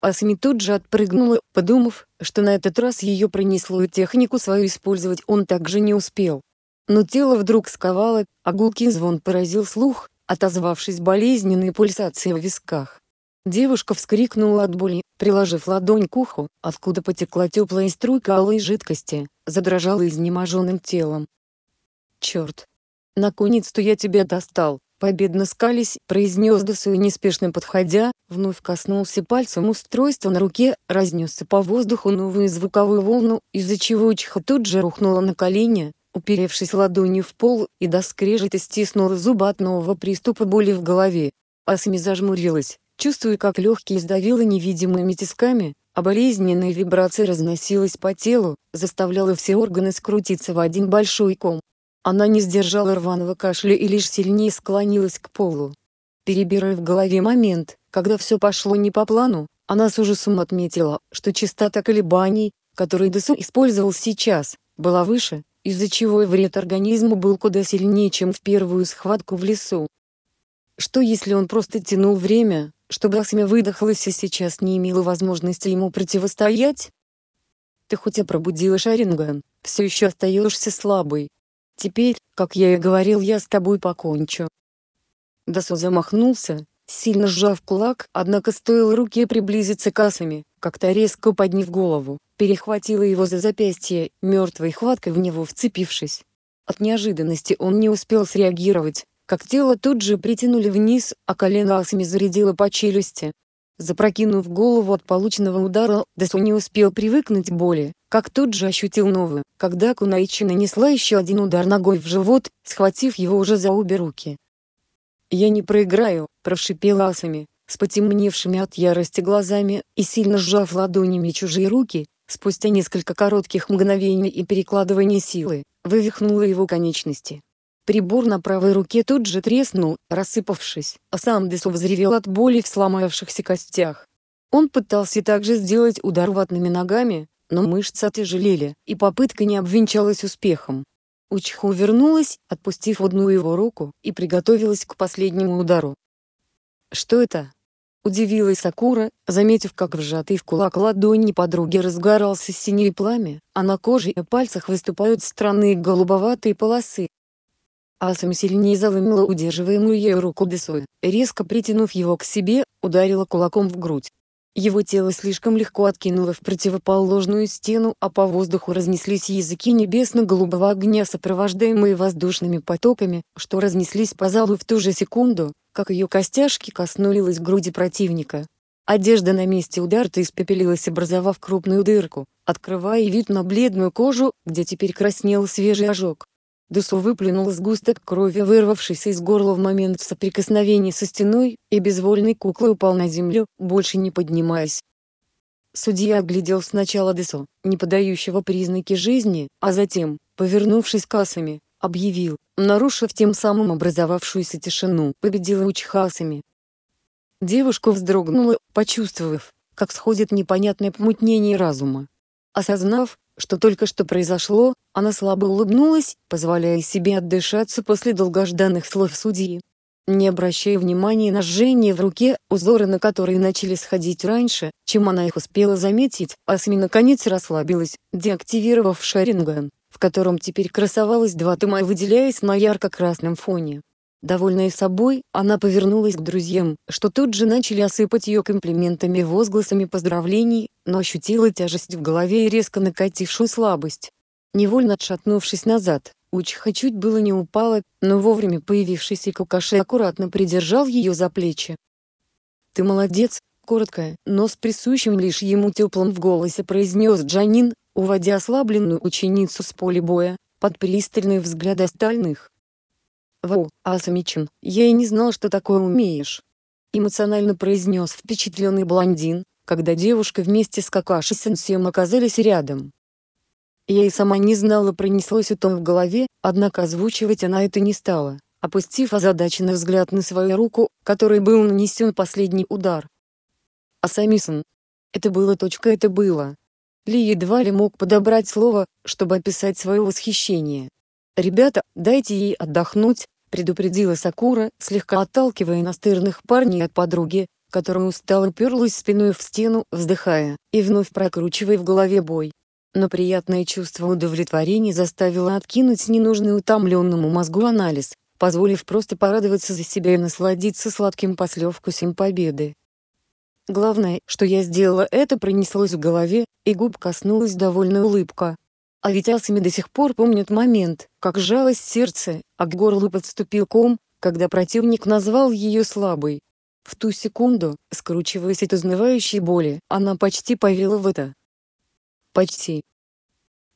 Асми тут же отпрыгнула, подумав, что на этот раз ее пронесло и технику свою использовать он также не успел. Но тело вдруг сковало, а гулкий звон поразил слух, отозвавшись болезненной пульсацией в висках. Девушка вскрикнула от боли, приложив ладонь к уху, откуда потекла теплая струйка алой жидкости, задрожала изнеможенным телом. «Черт! Наконец-то я тебя достал!» победно скались, произнес Досу и неспешно подходя, вновь коснулся пальцем устройства на руке, разнесся по воздуху новую звуковую волну, из-за чего Чиха тут же рухнула на колени, уперевшись ладонью в пол и до скрежета стиснула зубы от нового приступа боли в голове. Асами зажмурилась, чувствуя как легкие сдавило невидимыми тисками, а болезненная вибрация разносилась по телу, заставляла все органы скрутиться в один большой ком. Она не сдержала рваного кашля и лишь сильнее склонилась к полу. Перебирая в голове момент, когда все пошло не по плану, она с ужасом отметила, что частота колебаний, которые Десу использовал сейчас, была выше, из-за чего и вред организму был куда сильнее, чем в первую схватку в лесу. Что если он просто тянул время, чтобы Асме выдохлась и сейчас не имела возможности ему противостоять? Ты хоть и пробудила Шаринган, все еще остаешься слабой, Теперь, как я и говорил, я с тобой покончу. Досу замахнулся, сильно сжав кулак, однако стоило руке приблизиться к асами, как-то резко подняв голову, перехватила его за запястье, мертвой хваткой в него вцепившись. От неожиданности он не успел среагировать, как тело тут же притянули вниз, а колено асами зарядило по челюсти, Запрокинув голову от полученного удара, Дасу не успел привыкнуть к боли, как тут же ощутил новую, когда Кунаичи нанесла еще один удар ногой в живот, схватив его уже за обе руки. «Я не проиграю», – прошипела Асами, с потемневшими от ярости глазами и сильно сжав ладонями чужие руки, спустя несколько коротких мгновений и перекладывания силы, вывихнула его конечности. Прибор на правой руке тут же треснул, рассыпавшись, а сам Десу взревел от боли в сломавшихся костях. Он пытался также сделать удар ватными ногами, но мышцы отяжелели, и попытка не обвенчалась успехом. Учху вернулась, отпустив одну его руку, и приготовилась к последнему удару. «Что это?» — удивилась Сакура, заметив, как вжатый в кулак ладони подруги разгорался синее пламя, а на коже и пальцах выступают странные голубоватые полосы. Асами сильнее заломила удерживаемую ею руку Десуэ, резко притянув его к себе, ударила кулаком в грудь. Его тело слишком легко откинуло в противоположную стену, а по воздуху разнеслись языки небесно-голубого огня, сопровождаемые воздушными потоками, что разнеслись по залу в ту же секунду, как ее костяшки коснулись груди противника. Одежда на месте удара-то испепелилась, образовав крупную дырку, открывая вид на бледную кожу, где теперь краснел свежий ожог. Дусу выплюнул сгусток крови, вырвавшийся из горла в момент соприкосновения со стеной, и безвольной куклой упал на землю, больше не поднимаясь. Судья оглядел сначала Десо, не подающего признаки жизни, а затем, повернувшись касами, объявил, нарушив тем самым образовавшуюся тишину, победила Учхасами. Девушка вздрогнула, почувствовав, как сходит непонятное помутнение разума. Осознав, что только что произошло, она слабо улыбнулась, позволяя себе отдышаться после долгожданных слов судьи. Не обращая внимания на жжение в руке, узоры на которые начали сходить раньше, чем она их успела заметить, Асми наконец расслабилась, деактивировав шаринган, в котором теперь красовалось два тыма выделяясь на ярко-красном фоне. Довольная собой, она повернулась к друзьям, что тут же начали осыпать ее комплиментами и возгласами поздравлений, но ощутила тяжесть в голове и резко накатившую слабость. Невольно отшатнувшись назад, Учиха чуть было не упала, но вовремя появившийся Какаши аккуратно придержал ее за плечи. «Ты молодец!» — коротко, но с присущим лишь ему теплым в голосе произнес Джанин, уводя ослабленную ученицу с поля боя, под пристальный взгляд остальных. «Вау, Асамичин, я и не знал, что такое умеешь!» Эмоционально произнес впечатленный блондин, когда девушка вместе с Какаши-сенсеем оказались рядом. Я и сама не знала пронеслось у Тоя в голове, однако озвучивать она это не стала, опустив озадаченный взгляд на свою руку, которой был нанесен последний удар. Асамисон. Это было точка это было. Ли едва ли мог подобрать слово, чтобы описать свое восхищение. «Ребята, дайте ей отдохнуть», — предупредила Сакура, слегка отталкивая настырных парней от подруги, которая устало уперлась спиной в стену, вздыхая, и вновь прокручивая в голове бой. Но приятное чувство удовлетворения заставило откинуть ненужный утомленному мозгу анализ, позволив просто порадоваться за себя и насладиться сладким послевкусем победы. Главное, что я сделала это пронеслось в голове, и губ коснулась довольная улыбка, а ведь Асами до сих пор помнит момент, как жалость сердце, а к горлу подступил ком, когда противник назвал ее слабой. В ту секунду, скручиваясь от узнавающей боли, она почти поверила в это. Почти.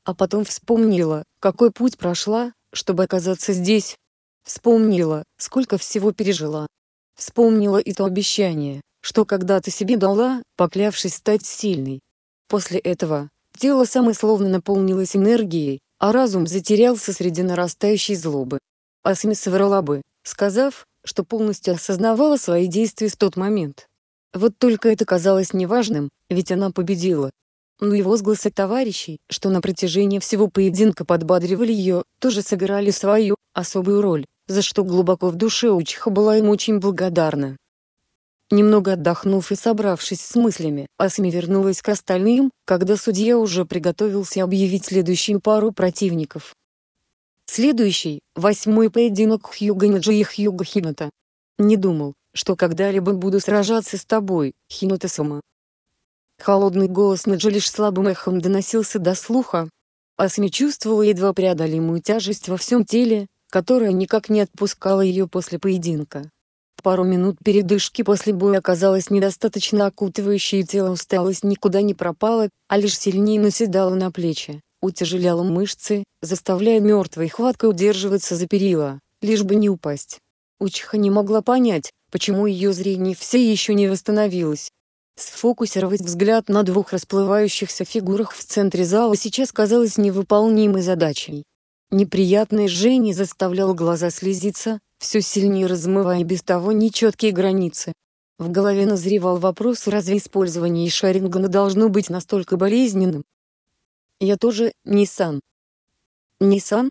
А потом вспомнила, какой путь прошла, чтобы оказаться здесь. Вспомнила, сколько всего пережила. Вспомнила и то обещание, что когда-то себе дала, поклявшись стать сильной. После этого, Тело самой словно наполнилось энергией, а разум затерялся среди нарастающей злобы. Асми соврала бы, сказав, что полностью осознавала свои действия в тот момент. Вот только это казалось неважным, ведь она победила. Но и возгласы товарищей, что на протяжении всего поединка подбадривали ее, тоже сыграли свою особую роль, за что глубоко в душе Учиха была им очень благодарна. Немного отдохнув и собравшись с мыслями, Асми вернулась к остальным, когда судья уже приготовился объявить следующую пару противников. Следующий, восьмой поединок Хьюганиджи и Хьюга Хината. Не думал, что когда-либо буду сражаться с тобой, Хината сама. Холодный голос Наджи лишь слабым эхом доносился до слуха. Асми чувствовала едва преодолимую тяжесть во всем теле, которая никак не отпускала ее после поединка пару минут передышки после боя оказалась недостаточно окутывающей тело усталость никуда не пропала, а лишь сильнее наседала на плечи, утяжеляла мышцы, заставляя мертвой хваткой удерживаться за перила, лишь бы не упасть. Учиха не могла понять, почему ее зрение все еще не восстановилось. Сфокусировать взгляд на двух расплывающихся фигурах в центре зала сейчас казалось невыполнимой задачей. Неприятное жжение заставляло глаза слезиться, все сильнее размывая без того нечеткие границы. В голове назревал вопрос, разве использование Шарингана должно быть настолько болезненным? Я тоже, Ниссан. Ниссан?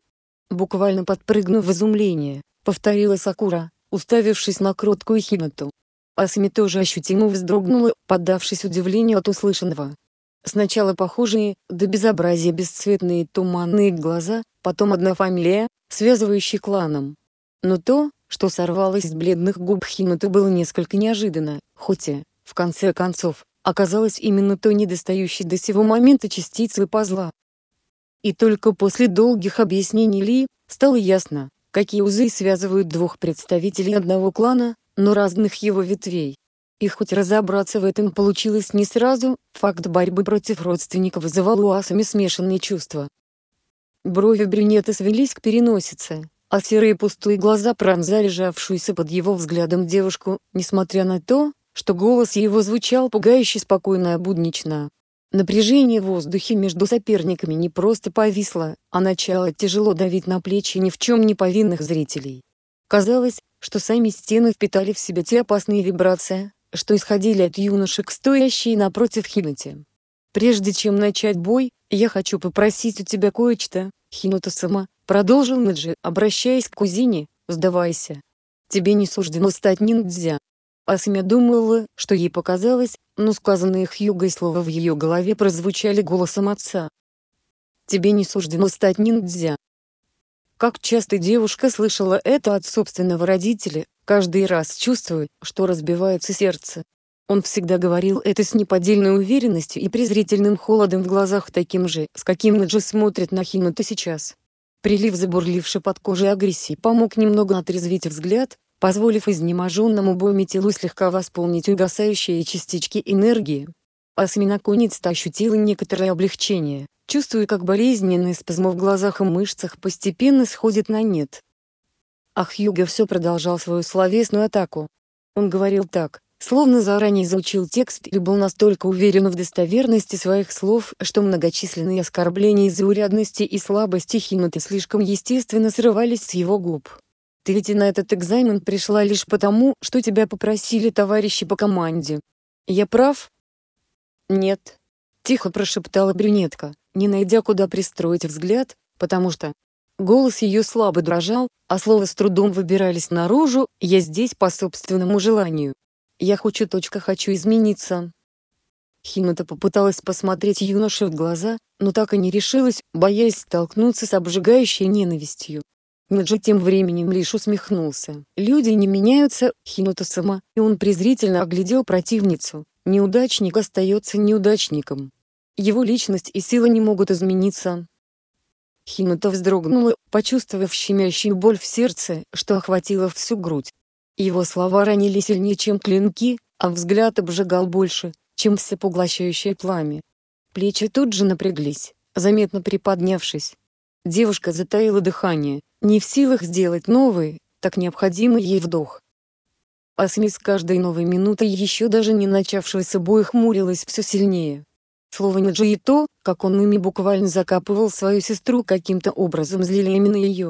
Буквально подпрыгнув в изумление, повторила Сакура, уставившись на кроткую Хинату. Асами тоже ощутимо вздрогнула, поддавшись удивлению от услышанного. Сначала похожие, до безобразия бесцветные туманные глаза, потом одна фамилия, связывающая кланом. Но то, что сорвалось с бледных губ Хинута было несколько неожиданно, хоть и, в конце концов, оказалось именно той недостающей до сего момента частицы пазла. И только после долгих объяснений Ли, стало ясно, какие узы связывают двух представителей одного клана, но разных его ветвей. И хоть разобраться в этом получилось не сразу, факт борьбы против родственника вызывал у Асами смешанные чувства. Брови брюнета свелись к переносице, а серые пустые глаза пронзали жавшуюся под его взглядом девушку, несмотря на то, что голос его звучал пугающе спокойно и буднично. Напряжение в воздухе между соперниками не просто повисло, а начало тяжело давить на плечи ни в чем не повинных зрителей. Казалось, что сами стены впитали в себя те опасные вибрации, что исходили от юношек, стоящие напротив Хинути. «Прежде чем начать бой, я хочу попросить у тебя кое-что, Хинута сама», Продолжил Наджи, обращаясь к кузине, сдавайся. Тебе не суждено стать ниндзя. Асмя думала, что ей показалось, но сказанные Хьюгой слова в ее голове прозвучали голосом отца. «Тебе не суждено стать ниндзя». Как часто девушка слышала это от собственного родителя, каждый раз чувствуя, что разбивается сердце. Он всегда говорил это с неподдельной уверенностью и презрительным холодом в глазах таким же, с каким Наджи смотрит на Хинута сейчас. Прилив забурливший под кожей агрессии помог немного отрезвить взгляд, позволив изнеможенному бойме телу слегка восполнить угасающие частички энергии. Асми наконец-то ощутила некоторое облегчение, чувствуя, как болезненный спазм в глазах и мышцах постепенно сходит на нет. Ах Юга все продолжал свою словесную атаку. Он говорил так, словно заранее изучил текст и был настолько уверен в достоверности своих слов, что многочисленные оскорбления из-за урядности и слабости Хината слишком естественно срывались с его губ. «Ты ведь на этот экзамен пришла лишь потому, что тебя попросили товарищи по команде. Я прав?» «Нет», — тихо прошептала брюнетка, не найдя куда пристроить взгляд, потому что Голос ее слабо дрожал, а слова с трудом выбирались наружу, я здесь по собственному желанию. Я хочу. Точка, хочу измениться. Химата попыталась посмотреть юноше в глаза, но так и не решилась, боясь столкнуться с обжигающей ненавистью. Наджи тем временем лишь усмехнулся. Люди не меняются, Хинута сама, и он презрительно оглядел противницу. Неудачник остается неудачником. Его личность и сила не могут измениться. Хинута вздрогнула, почувствовав щемящую боль в сердце, что охватило всю грудь. Его слова ранили сильнее, чем клинки, а взгляд обжигал больше, чем всепоглощающее пламя. Плечи тут же напряглись, заметно приподнявшись. Девушка затаила дыхание, не в силах сделать новый, так необходимый ей вдох. А СМИ каждой новой минутой еще даже не начавшийся бой хмурилась все сильнее. Слово Наджи и то, как он ими буквально закапывал свою сестру каким-то образом злили именно ее,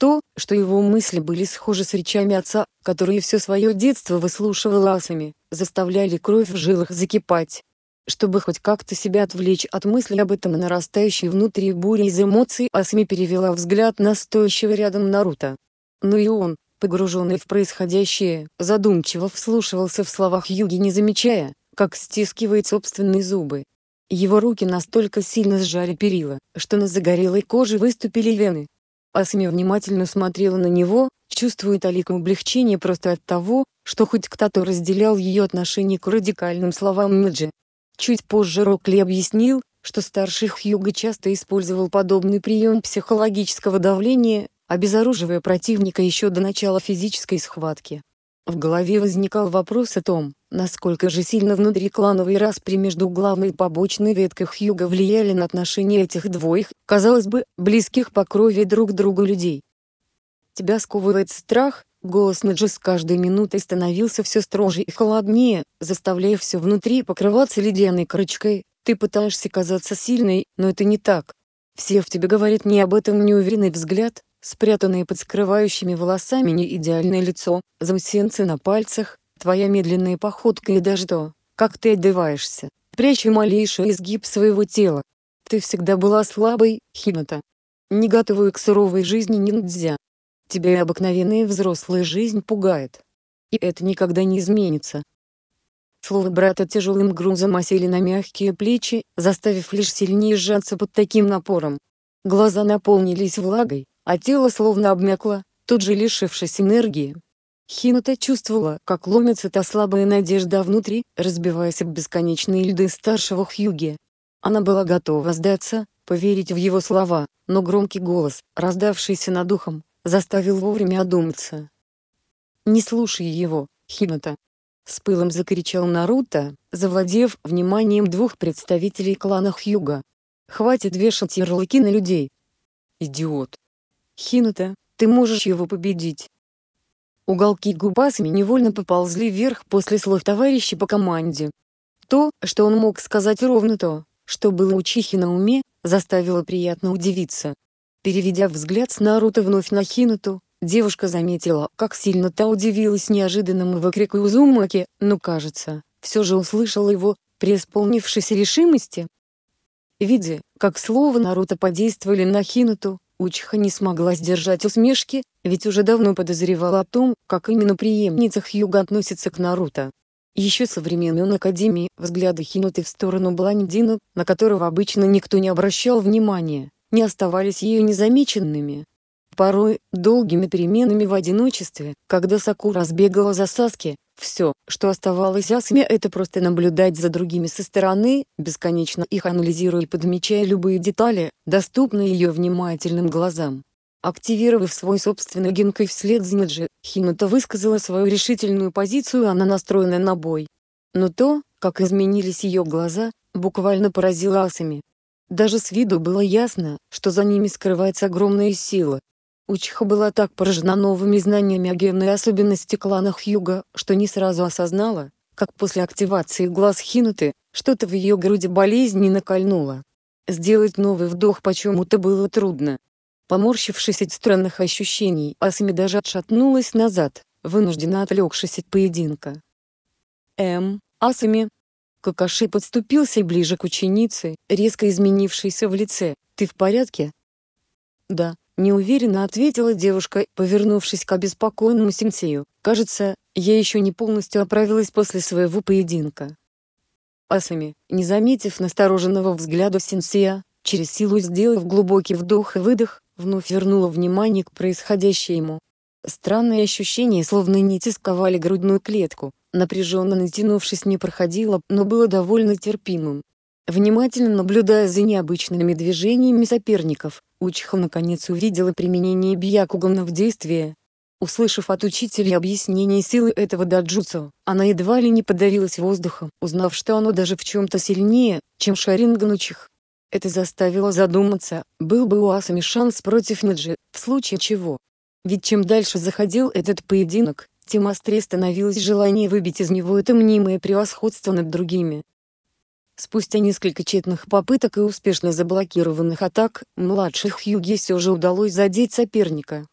то, что его мысли были схожи с речами отца, которые все свое детство выслушивал асами, заставляли кровь в жилах закипать. Чтобы хоть как-то себя отвлечь от мысли об этом и нарастающей внутри буре из эмоций, Асми перевела взгляд на стоящего рядом Наруто. Но ну и он, погруженный в происходящее, задумчиво вслушивался в словах Юги, не замечая, как стискивает собственные зубы. Его руки настолько сильно сжали перила, что на загорелой коже выступили вены, Асмия внимательно смотрела на него, чувствуя толиком облегчение просто от того, что хоть кто-то разделял ее отношение к радикальным словам Мэджи. Чуть позже Рокли объяснил, что старший Хьюга часто использовал подобный прием психологического давления, обезоруживая противника еще до начала физической схватки. В голове возникал вопрос о том, Насколько же сильно внутриклановые распри между главной и побочной ветках Хьюга влияли на отношения этих двоих, казалось бы, близких по крови друг другу людей. Тебя сковывает страх, голос Наджи с каждой минутой становился все строже и холоднее, заставляя все внутри покрываться ледяной корочкой. Ты пытаешься казаться сильной, но это не так. Все в тебе говорят не об этом неуверенный взгляд, спрятанные под скрывающими волосами неидеальное лицо, заусенцы на пальцах, Твоя медленная походка и даже то, как ты одеваешься, пряча малейший изгиб своего тела. Ты всегда была слабой, Хината. Не готовую к суровой жизни ниндзя. Тебя и обыкновенная взрослая жизнь пугает. И это никогда не изменится. Слова брата тяжелым грузом осели на мягкие плечи, заставив лишь сильнее сжаться под таким напором. Глаза наполнились влагой, а тело словно обмякло, тут же лишившись энергии. Хината чувствовала, как ломится та слабая надежда внутри, разбиваясь об бесконечные льды старшего Хьюги. Она была готова сдаться, поверить в его слова, но громкий голос, раздавшийся над ухом, заставил вовремя одуматься. «Не слушай его, Хината!» С пылом закричал Наруто, завладев вниманием двух представителей клана Хьюга. «Хватит вешать ярлыки на людей!» «Идиот!» «Хината, ты можешь его победить!» Уголки губасами невольно поползли вверх после слов товарища по команде. То, что он мог сказать ровно то, что было у Чихи на уме, заставило приятно удивиться. Переведя взгляд с Наруто вновь на Хинату, девушка заметила, как сильно та удивилась неожиданному выкрику Узумаки, но кажется, все же услышала его, преисполнившись решимости. Видя, как слова Наруто подействовали на Хинату, Учиха не смогла сдержать усмешки, ведь уже давно подозревала о том, как именно преемница Хьюга относится к Наруто. Еще со времен Академии взгляды Хинуты в сторону блондина, на которого обычно никто не обращал внимания, не оставались ею незамеченными. Порой, долгими переменами в одиночестве, когда Сакура сбегала за Саски, все, что оставалось Асме это просто наблюдать за другими со стороны, бесконечно их анализируя и подмечая любые детали, доступные ее внимательным глазам. Активировав свой собственный генкай вслед за Ниджи, Хинута высказала свою решительную позицию она настроена на бой. Но то, как изменились ее глаза, буквально поразило асами. Даже с виду было ясно, что за ними скрывается огромная сила. Учиха была так поражена новыми знаниями о генной особенности клана Хьюга, что не сразу осознала, как после активации глаз Хинуты, что-то в ее груди болезни накольнуло. Сделать новый вдох почему-то было трудно, поморщившись от странных ощущений, Асами даже отшатнулась назад, вынуждена отвлекшись от поединка. М, «Эм, Асами!» Какаши подступился ближе к ученице, резко изменившейся в лице. «Ты в порядке?» «Да», — неуверенно ответила девушка, повернувшись к обеспокоенному сенсею. «Кажется, я еще не полностью оправилась после своего поединка». Асами, не заметив настороженного взгляда сенсея, через силу сделав глубокий вдох и выдох, вновь вернула внимание к происходящему. Странные ощущения, словно нити сковали грудную клетку, напряженно натянувшись не проходило, но было довольно терпимым. Внимательно наблюдая за необычными движениями соперников, Учиха наконец увидела применение бьякугана в действии. Услышав от учителя объяснение силы этого даджуцу, она едва ли не подавилась воздухом, узнав, что оно даже в чем-то сильнее, чем шаринган Учих. Это заставило задуматься, был бы у Асами шанс против Неджи, в случае чего. Ведь чем дальше заходил этот поединок, тем острее становилось желание выбить из него это мнимое превосходство над другими. Спустя несколько тщетных попыток и успешно заблокированных атак, младших Хьюги все же удалось задеть соперника.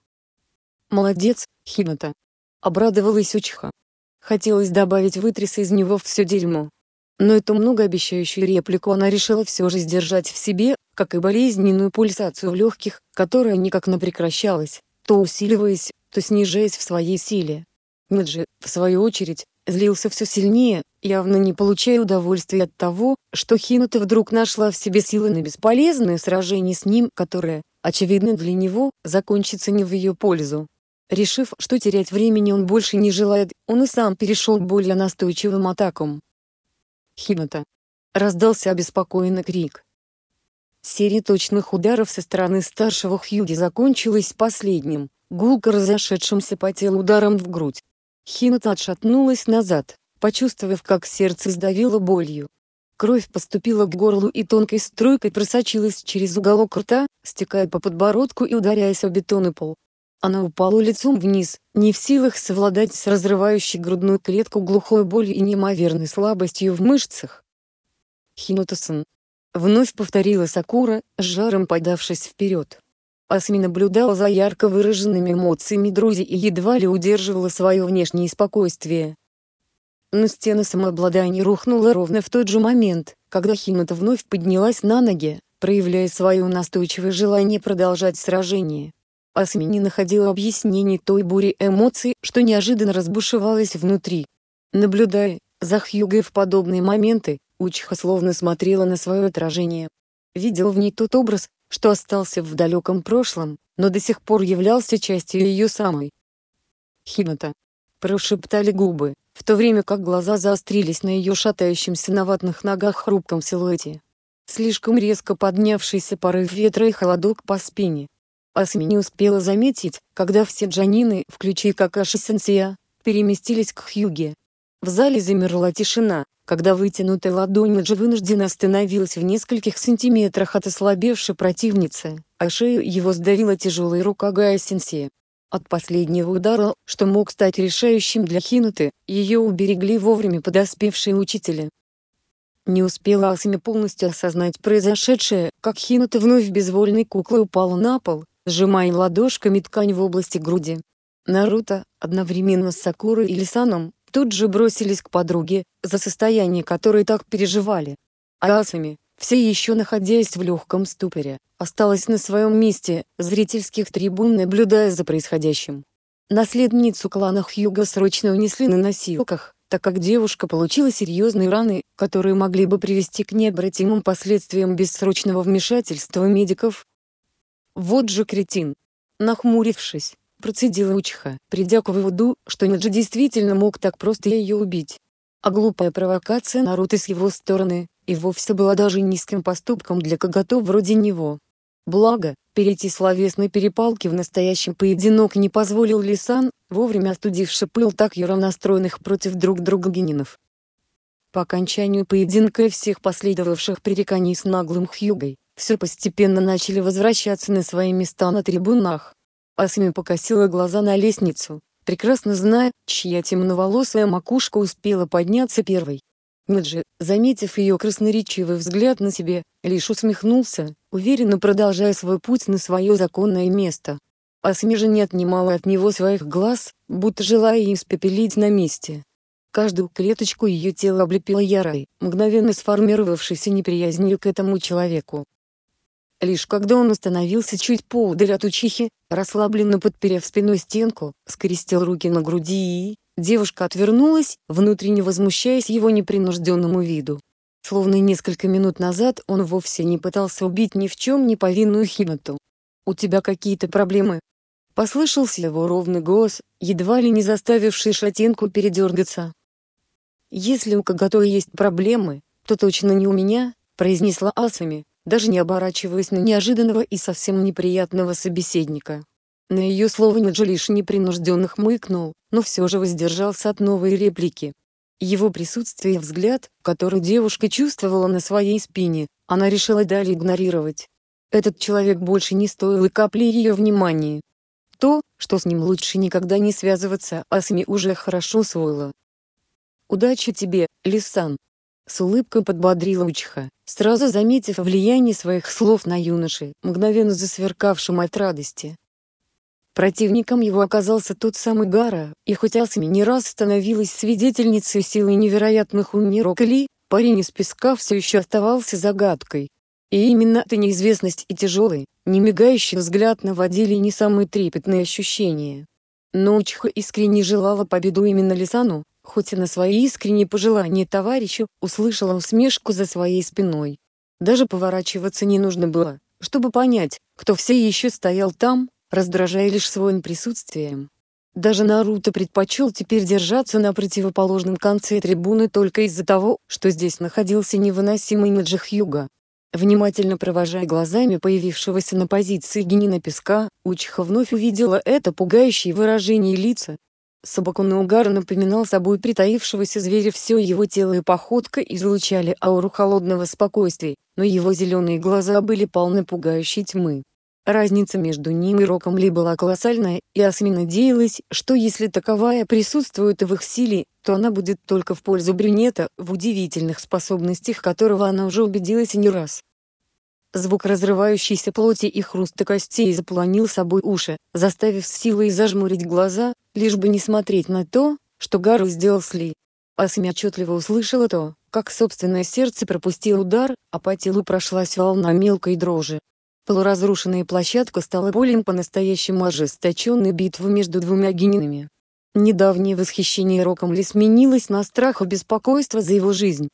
«Молодец, Хината!» — обрадовалась Учиха. Хотелось добавить вытряс из него все дерьмо. Но эту многообещающую реплику она решила все же сдержать в себе, как и болезненную пульсацию в легких, которая никак не прекращалась, то усиливаясь, то снижаясь в своей силе. Неджи, в свою очередь, злился все сильнее, явно не получая удовольствия от того, что Хинута вдруг нашла в себе силы на бесполезное сражение с ним, которое, очевидно для него, закончится не в ее пользу. Решив, что терять времени он больше не желает, он и сам перешел к более настойчивым атакам. Хината!» — раздался обеспокоенный крик. Серия точных ударов со стороны старшего Хьюги закончилась последним, гулко разошедшимся по телу ударом в грудь. Хината отшатнулась назад, почувствовав, как сердце сдавило болью. Кровь поступила к горлу и тонкой струйкой просочилась через уголок рта, стекая по подбородку и ударяясь о бетонный пол. Она упала лицом вниз, не в силах совладать с разрывающей грудную клетку глухой болью и неимоверной слабостью в мышцах. Хинутасан. Вновь повторила Сакура, с жаром подавшись вперед. Асми наблюдала за ярко выраженными эмоциями друзей и едва ли удерживала свое внешнее спокойствие. Но стена самообладания рухнула ровно в тот же момент, когда Хината вновь поднялась на ноги, проявляя свое настойчивое желание продолжать сражение. Асми не находила объяснений той буре эмоций, что неожиданно разбушевалась внутри. Наблюдая за Хьюгой в подобные моменты, Учиха словно смотрела на свое отражение. Видела в ней тот образ, что остался в далеком прошлом, но до сих пор являлся частью ее самой. «Хината!» — прошептали губы, в то время как глаза заострились на ее шатающемся на ватных ногах хрупком силуэте. Слишком резко поднявшийся порыв ветра и холодок по спине, Асми не успела заметить, когда все Джанины, включая Какаши Сенсия, переместились к Хьюге. В зале замерла тишина, когда вытянутая ладонь Джи вынужденно остановилась в нескольких сантиметрах от ослабевшей противницы, а шею его сдавила тяжелая рука Гая Сенсия. От последнего удара, что мог стать решающим для Хинуты, ее уберегли вовремя подоспевшие учителя. Не успела Асами полностью осознать произошедшее, как Хинута вновь безвольной куклой упала на пол, сжимая ладошками ткань в области груди. Наруто, одновременно с Сакурой и Лисаном, тут же бросились к подруге, за состояние которой так переживали. Асами, все еще находясь в легком ступоре, осталась на своем месте, зрительских трибун наблюдая за происходящим. Наследницу клана Хьюга срочно унесли на носилках, так как девушка получила серьезные раны, которые могли бы привести к необратимым последствиям бессрочного вмешательства медиков, «Вот же кретин!» Нахмурившись, процедила Учиха, придя к выводу, что Ниджи действительно мог так просто ее убить. А глупая провокация Наруто с его стороны, и вовсе была даже низким поступком для коготов вроде него. Благо, перейти словесной перепалки в настоящий поединок не позволил Лисан, вовремя остудивший пыл так яро против друг друга генинов. По окончанию поединка и всех последовавших пререканий с наглым Хьюгой, все постепенно начали возвращаться на свои места на трибунах. Асми покосила глаза на лестницу, прекрасно зная, чья темноволосая макушка успела подняться первой. Меджи, заметив ее красноречивый взгляд на себе, лишь усмехнулся, уверенно продолжая свой путь на свое законное место. Асми же не отнимала от него своих глаз, будто желая испепелить на месте. Каждую клеточку ее тела облепила ярой, мгновенно сформировавшейся неприязнью к этому человеку. Лишь когда он остановился чуть поудаль от учихи, расслабленно подперев спиной стенку, скрестил руки на груди и... Девушка отвернулась, внутренне возмущаясь его непринужденному виду. Словно несколько минут назад он вовсе не пытался убить ни в чем не повинную химоту. «У тебя какие-то проблемы?» Послышался его ровный голос, едва ли не заставивший шатенку передергаться. «Если у Кагато есть проблемы, то точно не у меня», — произнесла Асами, даже не оборачиваясь на неожиданного и совсем неприятного собеседника. На ее слово Неджи лишь непринужденно хмыкнул, но все же воздержался от новой реплики. Его присутствие и взгляд, который девушка чувствовала на своей спине, она решила далее игнорировать. Этот человек больше не стоил и капли ее внимания. То, что с ним лучше никогда не связываться, Асми уже хорошо усвоила. «Удачи тебе, Лисан», с улыбкой подбодрила Учиха, сразу заметив влияние своих слов на юноши, мгновенно засверкавшим от радости. Противником его оказался тот самый Гара, и хоть Асми не раз становилась свидетельницей силы невероятных умирок Ли, парень из песка все еще оставался загадкой. И именно эта неизвестность и тяжелый, не мигающий взгляд наводили не самые трепетные ощущения. Но Учиха искренне желала победу именно Лисану, хоть и на свои искренние пожелания товарищу, услышала усмешку за своей спиной. Даже поворачиваться не нужно было, чтобы понять, кто все еще стоял там, раздражая лишь своим присутствием. Даже Наруто предпочел теперь держаться на противоположном конце трибуны только из-за того, что здесь находился невыносимый Наджих Юга. Внимательно провожая глазами появившегося на позиции Генина Песка, Учиха вновь увидела это пугающее выражение лица, Собакунный угар напоминал собой притаившегося зверя, все его тело и походка излучали ауру холодного спокойствия, но его зеленые глаза были полны пугающей тьмы. Разница между ним и Роком Ли была колоссальная, и Асми надеялась, что если таковая присутствует в их силе, то она будет только в пользу брюнета, в удивительных способностях которого она уже убедилась не раз. Звук разрывающейся плоти и хруста костей запланил собой уши, заставив с силой зажмурить глаза, лишь бы не смотреть на то, что Гару сделал с Ли. Асми отчетливо услышала то, как собственное сердце пропустило удар, а по телу прошлась волна мелкой дрожи. Полуразрушенная площадка стала полем по-настоящему ожесточенной битвы между двумя генинами. Недавнее восхищение Роком Ли сменилось на страх и беспокойство за его жизнь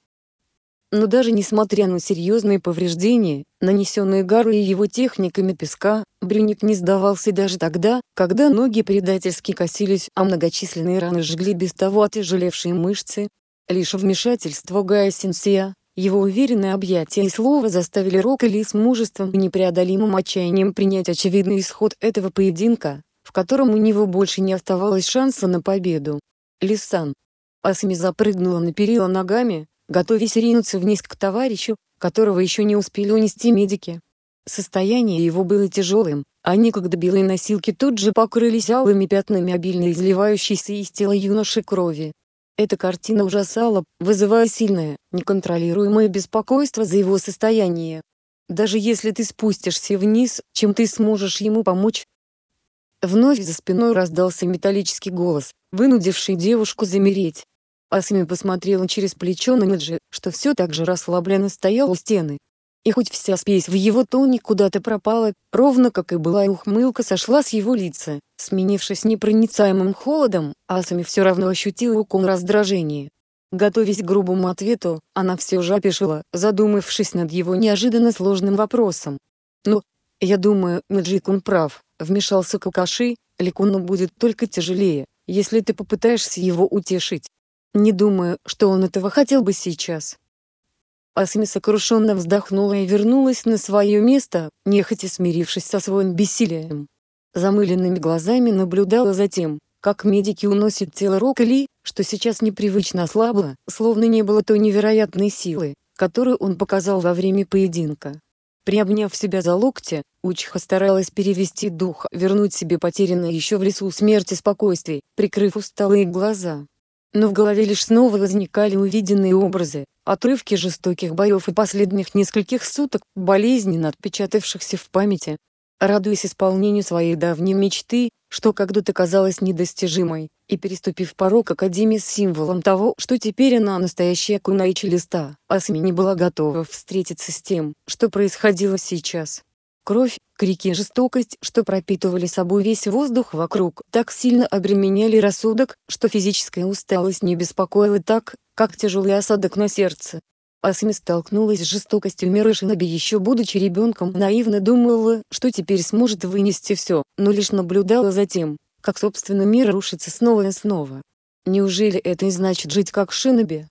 но даже несмотря на серьезные повреждения, нанесенные Гару и его техниками песка, Брюник не сдавался даже тогда, когда ноги предательски косились, а многочисленные раны жгли без того отяжелевшие мышцы. Лишь вмешательство Гая Сенсия, его уверенное объятие и слово заставили Рокали с мужеством и непреодолимым отчаянием принять очевидный исход этого поединка, в котором у него больше не оставалось шанса на победу. Лисан. Асми запрыгнула на перила ногами, готовясь ринуться вниз к товарищу, которого еще не успели унести медики. Состояние его было тяжелым, а некогда белые носилки тут же покрылись алыми пятнами обильно изливающейся из тела юноши крови. Эта картина ужасала, вызывая сильное, неконтролируемое беспокойство за его состояние. Даже если ты спустишься вниз, чем ты сможешь ему помочь? Вновь за спиной раздался металлический голос, вынудивший девушку замереть. Асами посмотрела через плечо на Неджи, что все так же расслабленно стоял у стены. И хоть вся спесь в его тоне куда-то пропала, ровно как и была и ухмылка сошла с его лица, сменившись непроницаемым холодом, Асами все равно ощутила укол раздражения. Готовясь к грубому ответу, она все же опешила, задумавшись над его неожиданно сложным вопросом. «Ну, я думаю, Наджикун прав», — вмешался Какаши, «Ликуну будет только тяжелее, если ты попытаешься его утешить, не думаю, что он этого хотел бы сейчас. Асми сокрушенно вздохнула и вернулась на свое место, нехотя смирившись со своим бессилием. Замыленными глазами наблюдала за тем, как медики уносят тело Рокли, что сейчас непривычно слабло, словно не было той невероятной силы, которую он показал во время поединка. Приобняв себя за локти, Учха старалась перевести дух, вернуть себе потерянное еще в лесу смерти спокойствие, прикрыв усталые глаза но в голове лишь снова возникали увиденные образы, отрывки жестоких боев и последних нескольких суток, болезненно отпечатавшихся в памяти. Радуясь исполнению своей давней мечты, что когда-то казалась недостижимой, и переступив порог Академии с символом того, что теперь она настоящая кунаичи листа, Асми не была готова встретиться с тем, что происходило сейчас. Кровь, крики, жестокость, что пропитывали собой весь воздух вокруг, так сильно обременяли рассудок, что физическая усталость не беспокоила так, как тяжелый осадок на сердце. Асми столкнулась с жестокостью мира Шиноби еще будучи ребенком наивно думала, что теперь сможет вынести все, но лишь наблюдала за тем, как собственный мир рушится снова и снова. Неужели это и значит жить как Шиноби?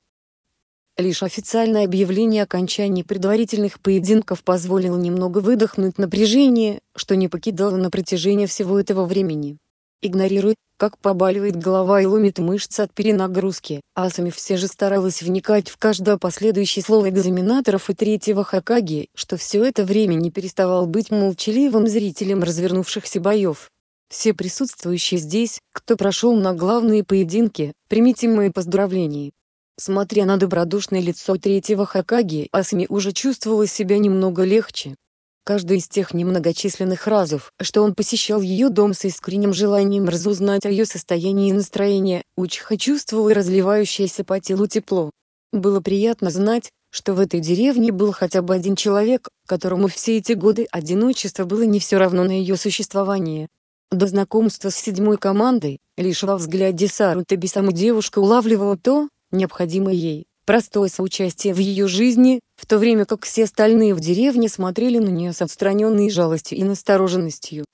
Лишь официальное объявление окончания предварительных поединков позволило немного выдохнуть напряжение, что не покидало на протяжении всего этого времени. Игнорируя, как побаливает голова и ломит мышцы от перенагрузки, Асами все же старалась вникать в каждое последующее слово экзаменаторов и третьего Хакаги, что все это время не переставал быть молчаливым зрителем развернувшихся боев. Все присутствующие здесь, кто прошел на главные поединки, примите мои поздравления. Смотря на добродушное лицо третьего Хакаги, Асми уже чувствовала себя немного легче. Каждый из тех немногочисленных разов, что он посещал ее дом с искренним желанием разузнать о ее состоянии и настроении, Учиха чувствовала разливающееся по телу тепло. Было приятно знать, что в этой деревне был хотя бы один человек, которому все эти годы одиночество было не все равно на ее существование. До знакомства с седьмой командой, лишь во взгляде Сару Табисаму девушка улавливала то, необходимое ей, простое соучастие в ее жизни, в то время как все остальные в деревне смотрели на нее с отстраненной жалостью и настороженностью.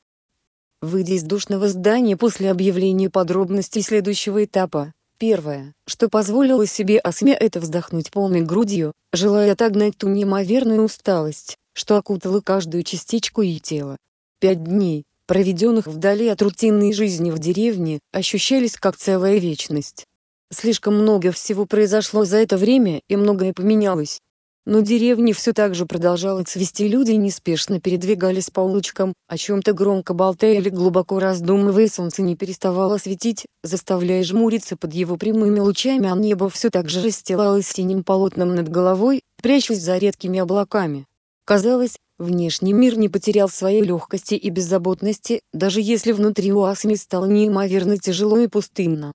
Выйдя из душного здания после объявления подробностей следующего этапа, первое, что позволило себе Асме это вздохнуть полной грудью, желая отогнать ту неимоверную усталость, что окутала каждую частичку ее тела. Пять дней, проведенных вдали от рутинной жизни в деревне, ощущались как целая вечность. Слишком много всего произошло за это время и многое поменялось. Но деревня все так же продолжала цвести люди неспешно передвигались по улочкам, о чем-то громко болтая или глубоко раздумывая солнце не переставало светить, заставляя жмуриться под его прямыми лучами а небо все так же расстилалось синим полотном над головой, прячась за редкими облаками. Казалось, внешний мир не потерял своей легкости и беззаботности, даже если внутри у Асми стало неимоверно тяжело и пустынно.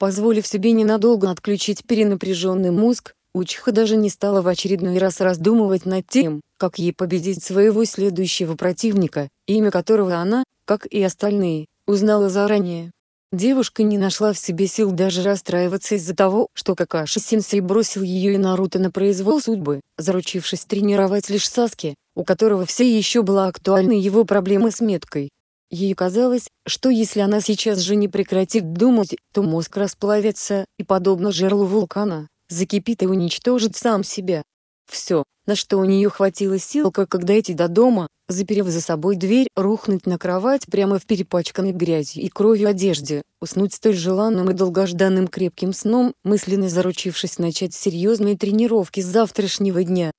Позволив себе ненадолго отключить перенапряженный мозг, Учиха даже не стала в очередной раз раздумывать над тем, как ей победить своего следующего противника, имя которого она, как и остальные, узнала заранее. Девушка не нашла в себе сил даже расстраиваться из-за того, что Какаши-сенсей бросил ее и Наруто на произвол судьбы, заручившись тренировать лишь Саски, у которого все еще была актуальна его проблема с меткой. Ей казалось, что если она сейчас же не прекратит думать, то мозг расплавится, и подобно жерлу вулкана, закипит и уничтожит сам себя. Все, на что у нее хватило сил, как когда идти до дома, заперев за собой дверь, рухнуть на кровать прямо в перепачканной грязью и кровью одежде, уснуть столь желанным и долгожданным крепким сном, мысленно заручившись начать серьезные тренировки с завтрашнего дня.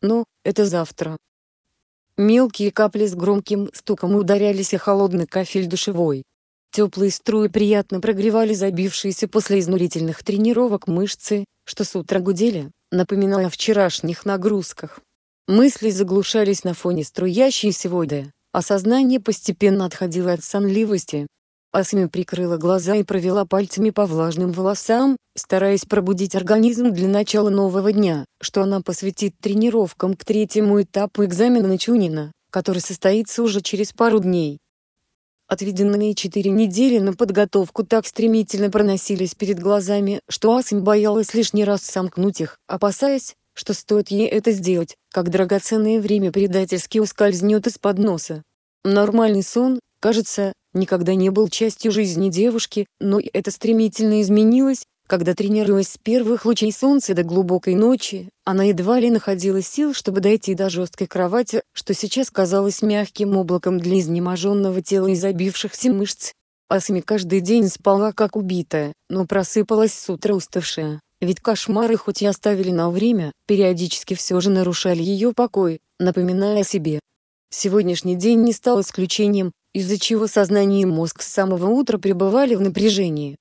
Но, это завтра, Мелкие капли с громким стуком ударялись о холодный кафель душевой. Теплые струи приятно прогревали забившиеся после изнурительных тренировок мышцы, что с утра гудели, напоминая о вчерашних нагрузках. Мысли заглушались на фоне струящейся воды, а сознание постепенно отходило от сонливости, Асми прикрыла глаза и провела пальцами по влажным волосам, стараясь пробудить организм для начала нового дня, что она посвятит тренировкам к третьему этапу экзамена на Чунина, который состоится уже через пару дней. Отведенные четыре недели на подготовку так стремительно проносились перед глазами, что Асми боялась лишний раз сомкнуть их, опасаясь, что стоит ей это сделать, как драгоценное время предательски ускользнет из-под носа. Нормальный сон, кажется, никогда не был частью жизни девушки, но и это стремительно изменилось, когда тренировалась с первых лучей солнца до глубокой ночи, она едва ли находила сил, чтобы дойти до жесткой кровати, что сейчас казалось мягким облаком для изнеможенного тела и забившихся мышц. Асми каждый день спала как убитая, но просыпалась с утра уставшая, ведь кошмары хоть и оставили на время, периодически все же нарушали ее покой, напоминая о себе. Сегодняшний день не стал исключением, из-за чего сознание и мозг с самого утра пребывали в напряжении.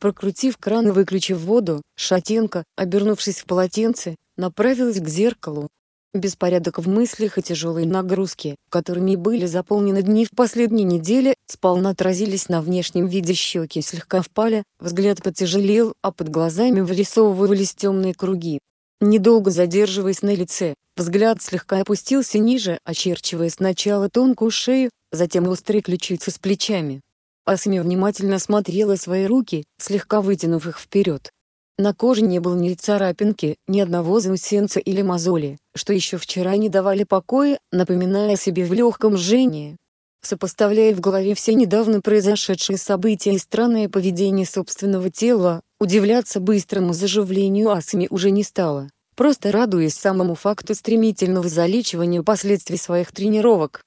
Прокрутив кран и выключив воду, Шатенко, обернувшись в полотенце, направилась к зеркалу. Беспорядок в мыслях и тяжелые нагрузки, которыми были заполнены дни в последней неделе, сполна отразились на внешнем виде щеки слегка впали, взгляд потяжелел, а под глазами вырисовывались темные круги. Недолго задерживаясь на лице, взгляд слегка опустился ниже, очерчивая сначала тонкую шею, затем острой ключицы с плечами. Асми внимательно смотрела свои руки, слегка вытянув их вперед. На коже не было ни царапинки, ни одного заусенца или мозоли, что еще вчера не давали покоя, напоминая о себе в легком жжении. Сопоставляя в голове все недавно произошедшие события и странное поведение собственного тела, удивляться быстрому заживлению Асми уже не стало, просто радуясь самому факту стремительного залечивания последствий своих тренировок.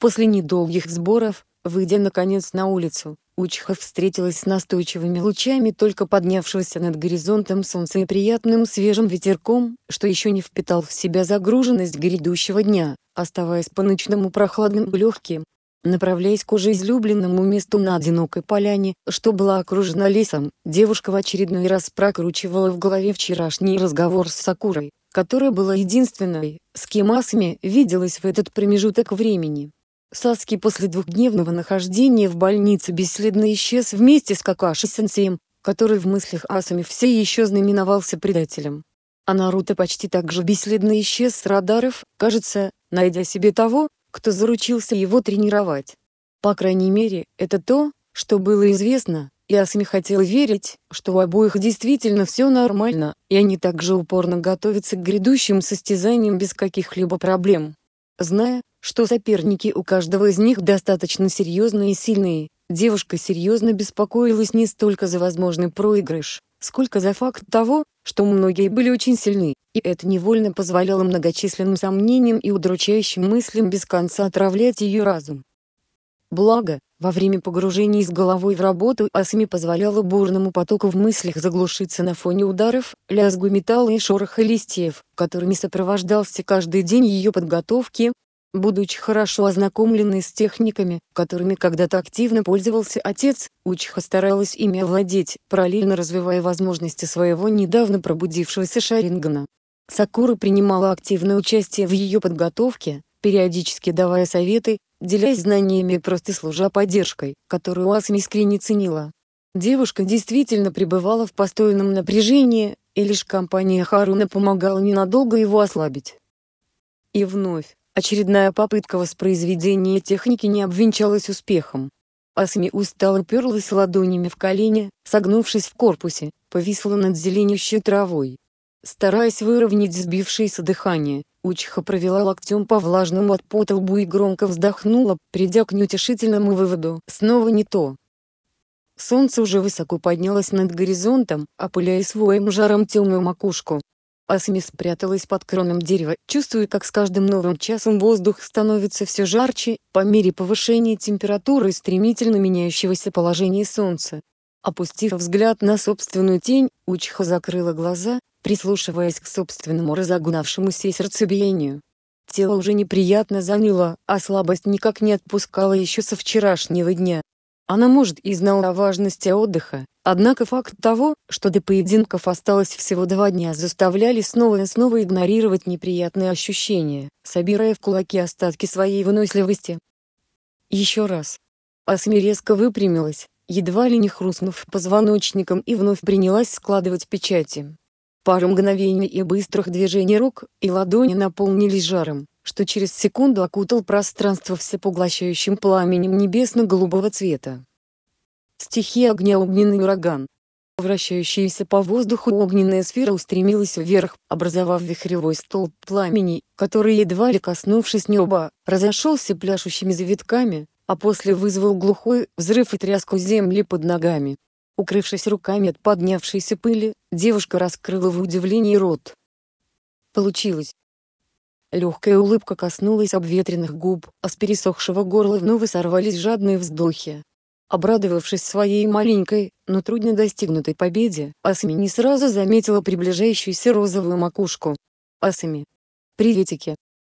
После недолгих сборов, выйдя наконец на улицу, Учиха встретилась с настойчивыми лучами только поднявшегося над горизонтом солнца и приятным свежим ветерком, что еще не впитал в себя загруженность грядущего дня, оставаясь по-ночному прохладным и легким. Направляясь к уже излюбленному месту на одинокой поляне, что была окружена лесом, девушка в очередной раз прокручивала в голове вчерашний разговор с Сакурой, которая была единственной, с кем Асми виделась в этот промежуток времени. Саски после двухдневного нахождения в больнице бесследно исчез вместе с Какаши-сенсеем, который в мыслях Асами все еще знаменовался предателем. А Наруто почти так же бесследно исчез с радаров, кажется, найдя себе того, кто заручился его тренировать. По крайней мере, это то, что было известно, и Асами хотел верить, что у обоих действительно все нормально, и они также упорно готовятся к грядущим состязаниям без каких-либо проблем. Зная, что соперники у каждого из них достаточно серьезные и сильные, девушка серьезно беспокоилась не столько за возможный проигрыш, сколько за факт того, что многие были очень сильны, и это невольно позволяло многочисленным сомнениям и удручающим мыслям без конца отравлять ее разум. Благо, во время погружения с головой в работу Асами позволяла бурному потоку в мыслях заглушиться на фоне ударов, лязгу металла и шороха листьев, которыми сопровождался каждый день ее подготовки. Будучи хорошо ознакомленной с техниками, которыми когда-то активно пользовался отец, Учиха старалась ими овладеть, параллельно развивая возможности своего недавно пробудившегося Шарингана. Сакура принимала активное участие в ее подготовке, периодически давая советы, делясь знаниями и просто служа поддержкой, которую Асми искренне ценила. Девушка действительно пребывала в постоянном напряжении, и лишь компания Харуна помогала ненадолго его ослабить. И вновь, очередная попытка воспроизведения техники не обвенчалась успехом. Асми устало перлась ладонями в колени, согнувшись в корпусе, повисла над зеленющей травой, Стараясь выровнять сбившееся дыхание, Учиха провела локтем по влажному от пота лбу и громко вздохнула, придя к неутешительному выводу «снова не то». Солнце уже высоко поднялось над горизонтом, опыляя своим жаром темную макушку. Асми спряталась под кроном дерева, чувствуя, как с каждым новым часом воздух становится все жарче, по мере повышения температуры и стремительно меняющегося положения солнца. Опустив взгляд на собственную тень, Учха закрыла глаза, прислушиваясь к собственному разогнавшемуся сердцебиению. Тело уже неприятно заныло, а слабость никак не отпускала еще со вчерашнего дня. Она может и знала о важности отдыха, однако факт того, что до поединков осталось всего два дня заставляли снова и снова игнорировать неприятные ощущения, собирая в кулаки остатки своей выносливости. Еще раз. Асми резко выпрямилась, едва ли не хрустнув позвоночником и вновь принялась складывать печати. Пара мгновений и быстрых движений рук, и ладони наполнились жаром, что через секунду окутал пространство всепоглощающим пламенем небесно-голубого цвета. Стихия огня огненный ураган. Вращающаяся по воздуху огненная сфера устремилась вверх, образовав вихревой столб пламени, который, едва ли коснувшись неба, разошелся пляшущими завитками, а после вызвал глухой взрыв и тряску земли под ногами. Укрывшись руками от поднявшейся пыли, девушка раскрыла в удивлении рот. Получилось. Легкая улыбка коснулась обветренных губ, а с пересохшего горла вновь сорвались жадные вздохи. Обрадовавшись своей маленькой, но трудно достигнутой победе, Асами не сразу заметила приближающуюся розовую макушку. «Асами! Приветики!»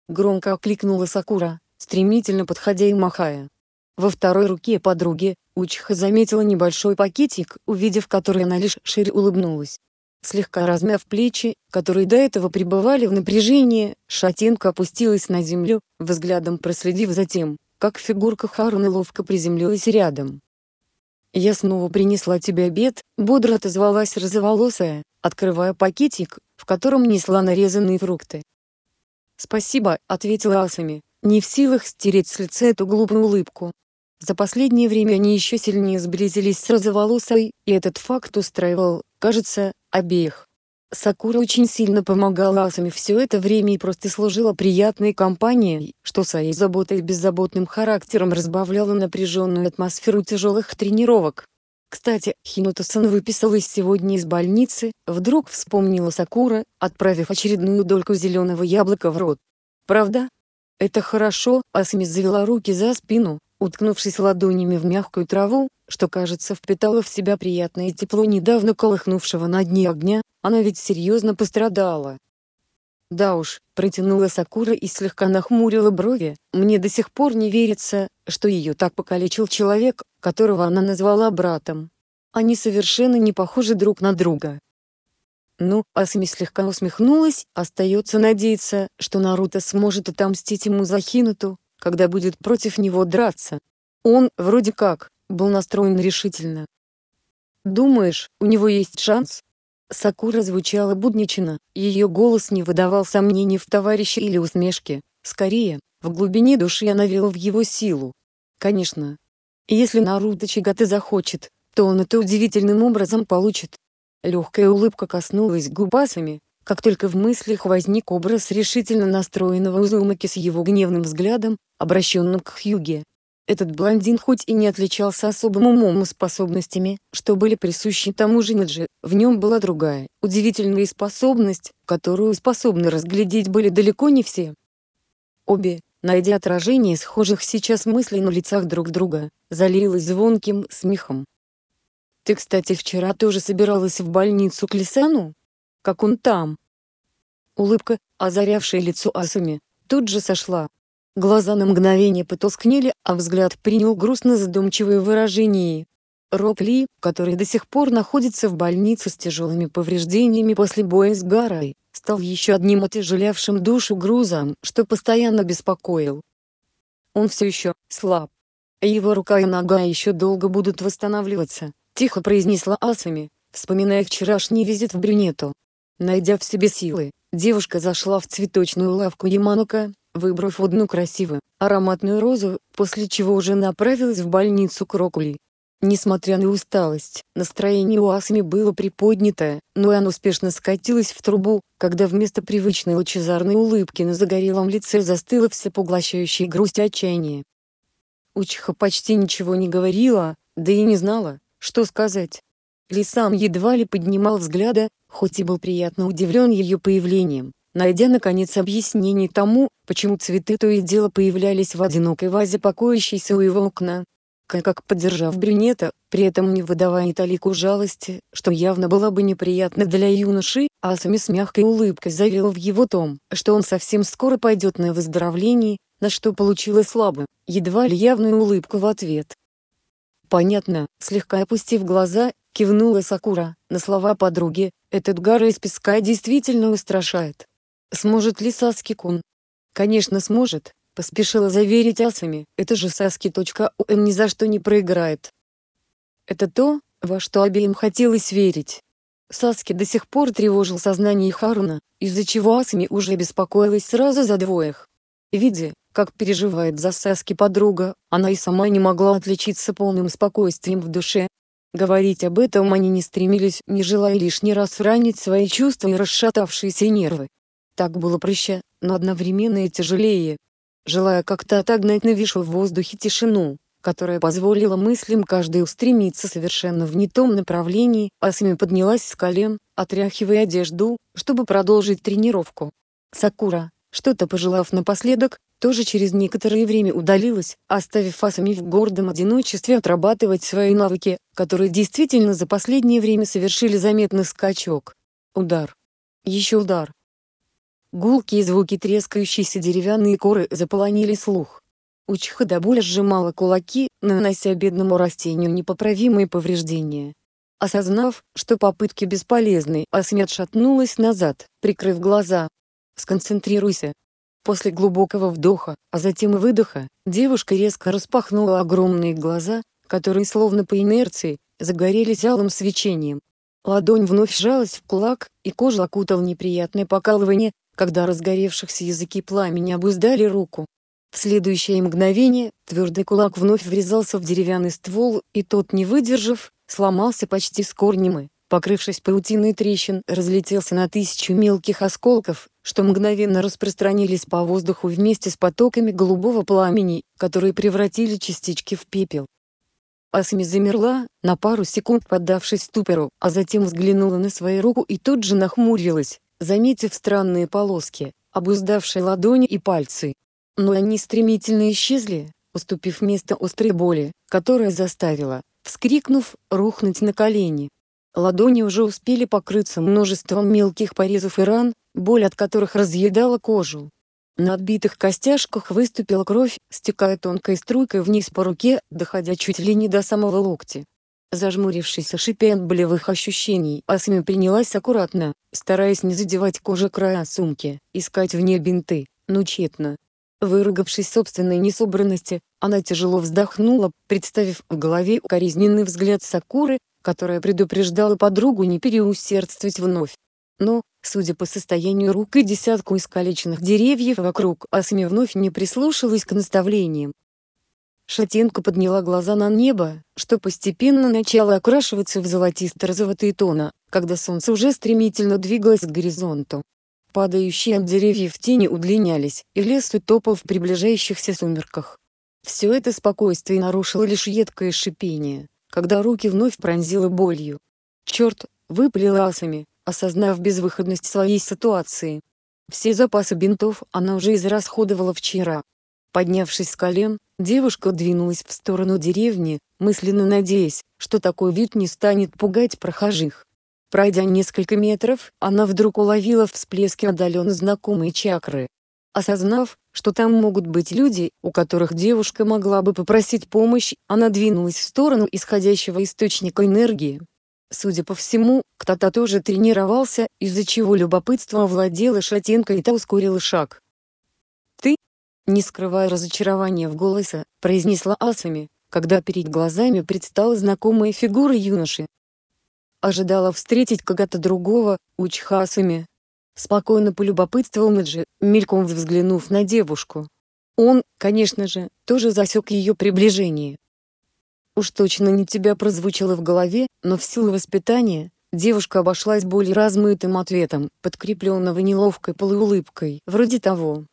Громко окликнула Сакура, стремительно подходя и махая. Во второй руке подруги Учха заметила небольшой пакетик, увидев который она лишь шире улыбнулась. Слегка размяв плечи, которые до этого пребывали в напряжении, Шатенка опустилась на землю, взглядом проследив за тем, как фигурка Харуна ловко приземлилась рядом. «Я снова принесла тебе обед», — бодро отозвалась розоволосая, открывая пакетик, в котором несла нарезанные фрукты. «Спасибо», — ответила Асами, не в силах стереть с лица эту глупую улыбку. За последнее время они еще сильнее сблизились с розоволосой, и этот факт устраивал, кажется, обеих. Сакура очень сильно помогала Асами все это время и просто служила приятной компанией, что своей заботой и беззаботным характером разбавляло напряженную атмосферу тяжелых тренировок. Кстати, Хинута-сан выписалась сегодня из больницы, вдруг вспомнила Сакура, отправив очередную дольку зеленого яблока в рот. Правда, это хорошо, Асми завела руки за спину, уткнувшись ладонями в мягкую траву, что, кажется, впитала в себя приятное тепло недавно колыхнувшего на дне огня, она ведь серьезно пострадала. Да уж, протянула Сакура и слегка нахмурила брови, мне до сих пор не верится, что ее так покалечил человек, которого она назвала братом. Они совершенно не похожи друг на друга, ну, Асами слегка усмехнулась, остается надеяться, что Наруто сможет отомстить ему за Хинату, когда будет против него драться. Он, вроде как, был настроен решительно. «Думаешь, у него есть шанс?» Сакура звучала буднично, ее голос не выдавал сомнений в товарище или усмешке. скорее, в глубине души она верила в его силу. Конечно. Если Наруто Чигаты захочет, то он это удивительным образом получит. Легкая улыбка коснулась губасами, как только в мыслях возник образ решительно настроенного Узумаки с его гневным взглядом, обращенным к Хьюге. Этот блондин хоть и не отличался особым умом и способностями, что были присущи тому же Ниджи, в нем была другая, удивительная способность, которую способны разглядеть были далеко не все. Обе, найдя отражение схожих сейчас мыслей на лицах друг друга, залилась звонким смехом. Ты, кстати, вчера тоже собиралась в больницу к Лисану? Как он там?» Улыбка, озарявшая лицо Асуми, тут же сошла. Глаза на мгновение потускнели, а взгляд принял грустно-задумчивое выражение. Роб Ли, который до сих пор находится в больнице с тяжелыми повреждениями после боя с Гарой, стал еще одним отяжелявшим душу грузом, что постоянно беспокоил. Он все еще слаб. Его рука и нога еще долго будут восстанавливаться, — тихо произнесла Асами, вспоминая вчерашний визит в брюнету. Найдя в себе силы, девушка зашла в цветочную лавку Яманука, выбрав одну красивую, ароматную розу, после чего уже направилась в больницу Крокули. Несмотря на усталость, настроение у Асами было приподнятое, но и она успешно скатилась в трубу, когда вместо привычной лучезарной улыбки на загорелом лице застыла всепоглощающая грусть и отчаяние. Учиха почти ничего не говорила, да и не знала, что сказать? Ли едва ли поднимал взгляда, хоть и был приятно удивлен ее появлением, найдя наконец объяснение тому, почему цветы то и дело появлялись в одинокой вазе покоящейся у его окна. Как поддержав брюнета, при этом не выдавая ни талику жалости, что явно было бы неприятно для юноши, Асами с мягкой улыбкой заверил в его том, что он совсем скоро пойдет на выздоровление, на что получила слабую, едва ли явную улыбку в ответ. «Понятно», — слегка опустив глаза, кивнула Сакура, на слова подруги, «этот гора из песка действительно устрашает». «Сможет ли Саски-кун?» «Конечно сможет», — поспешила заверить Асами, «это же Саски.ун ни за что не проиграет». Это то, во что обеим хотелось верить. Саски до сих пор тревожил сознание Харуна, из-за чего Асами уже беспокоилась сразу за двоих. Видя, как переживает за Саски подруга, она и сама не могла отличиться полным спокойствием в душе. Говорить об этом они не стремились, не желая лишний раз ранить свои чувства и расшатавшиеся нервы. Так было проще, но одновременно и тяжелее. Желая как-то отогнать нависшую в воздухе тишину, которая позволила мыслям каждой устремиться совершенно в не том направлении, Асами поднялась с колен, отряхивая одежду, чтобы продолжить тренировку. Сакура, что-то пожелав напоследок, тоже через некоторое время удалилась, оставив Фасами в гордом одиночестве отрабатывать свои навыки, которые действительно за последнее время совершили заметный скачок. Удар. Еще удар. Гулкие звуки трескающейся деревянные коры заполонили слух. Учиха до боли сжимала кулаки, нанося бедному растению непоправимые повреждения. Осознав, что попытки бесполезны, Асми отшатнулась назад, прикрыв глаза. «Сконцентрируйся», После глубокого вдоха, а затем и выдоха, девушка резко распахнула огромные глаза, которые словно по инерции, загорелись алым свечением. Ладонь вновь сжалась в кулак, и кожа окутал неприятное покалывание, когда разгоревшихся языки пламени обуздали руку. В следующее мгновение, твердый кулак вновь врезался в деревянный ствол, и тот, не выдержав, сломался почти с корнем и, покрывшись паутиной трещин, разлетелся на тысячу мелких осколков, что мгновенно распространились по воздуху вместе с потоками голубого пламени, которые превратили частички в пепел. Асми замерла, на пару секунд поддавшись ступору, а затем взглянула на свою руку и тут же нахмурилась, заметив странные полоски, обуздавшие ладони и пальцы. Но они стремительно исчезли, уступив место острой боли, которая заставила, вскрикнув, рухнуть на колени. Ладони уже успели покрыться множеством мелких порезов и ран, боль от которых разъедала кожу. На отбитых костяшках выступила кровь, стекая тонкой струйкой вниз по руке, доходя чуть ли не до самого локтя. Зажмурившись и шипя болевых ощущений, Асами принялась аккуратно, стараясь не задевать кожу края сумки, искать в ней бинты, но тщетно. Выругавшись собственной несобранности, она тяжело вздохнула, представив в голове укоризненный взгляд Сакуры, которая предупреждала подругу не переусердствовать вновь. Но, судя по состоянию рук и десятку искалеченных деревьев вокруг, Асми вновь не прислушалась к наставлениям. Шатенка подняла глаза на небо, что постепенно начало окрашиваться в золотисто-розоватые тона, когда солнце уже стремительно двигалось к горизонту. Падающие от деревьев тени удлинялись, и лес утопал в приближающихся сумерках. Все это спокойствие нарушило лишь едкое шипение, когда руки вновь пронзила болью. «Черт!» — выпалила асами, осознав безвыходность своей ситуации. Все запасы бинтов она уже израсходовала вчера. Поднявшись с колен, девушка двинулась в сторону деревни, мысленно надеясь, что такой вид не станет пугать прохожих. Пройдя несколько метров, она вдруг уловила всплески отдаленно знакомой чакры, Осознав, что там могут быть люди, у которых девушка могла бы попросить помощь, она двинулась в сторону исходящего источника энергии. Судя по всему, кто-то тоже тренировался, из-за чего любопытство овладело шатенкой и та ускорила шаг. «Ты?» — не скрывая разочарования в голосе, произнесла Асами, когда перед глазами предстала знакомая фигура юноши. Ожидала встретить кого-то другого, учха Асами. Спокойно полюбопытствовал Наджи, мельком взглянув на девушку. Он, конечно же, тоже засек ее приближение. Уж точно не тебя прозвучало в голове, но в силу воспитания девушка обошлась более размытым ответом, подкрепленного неловкой полуулыбкой, вроде того.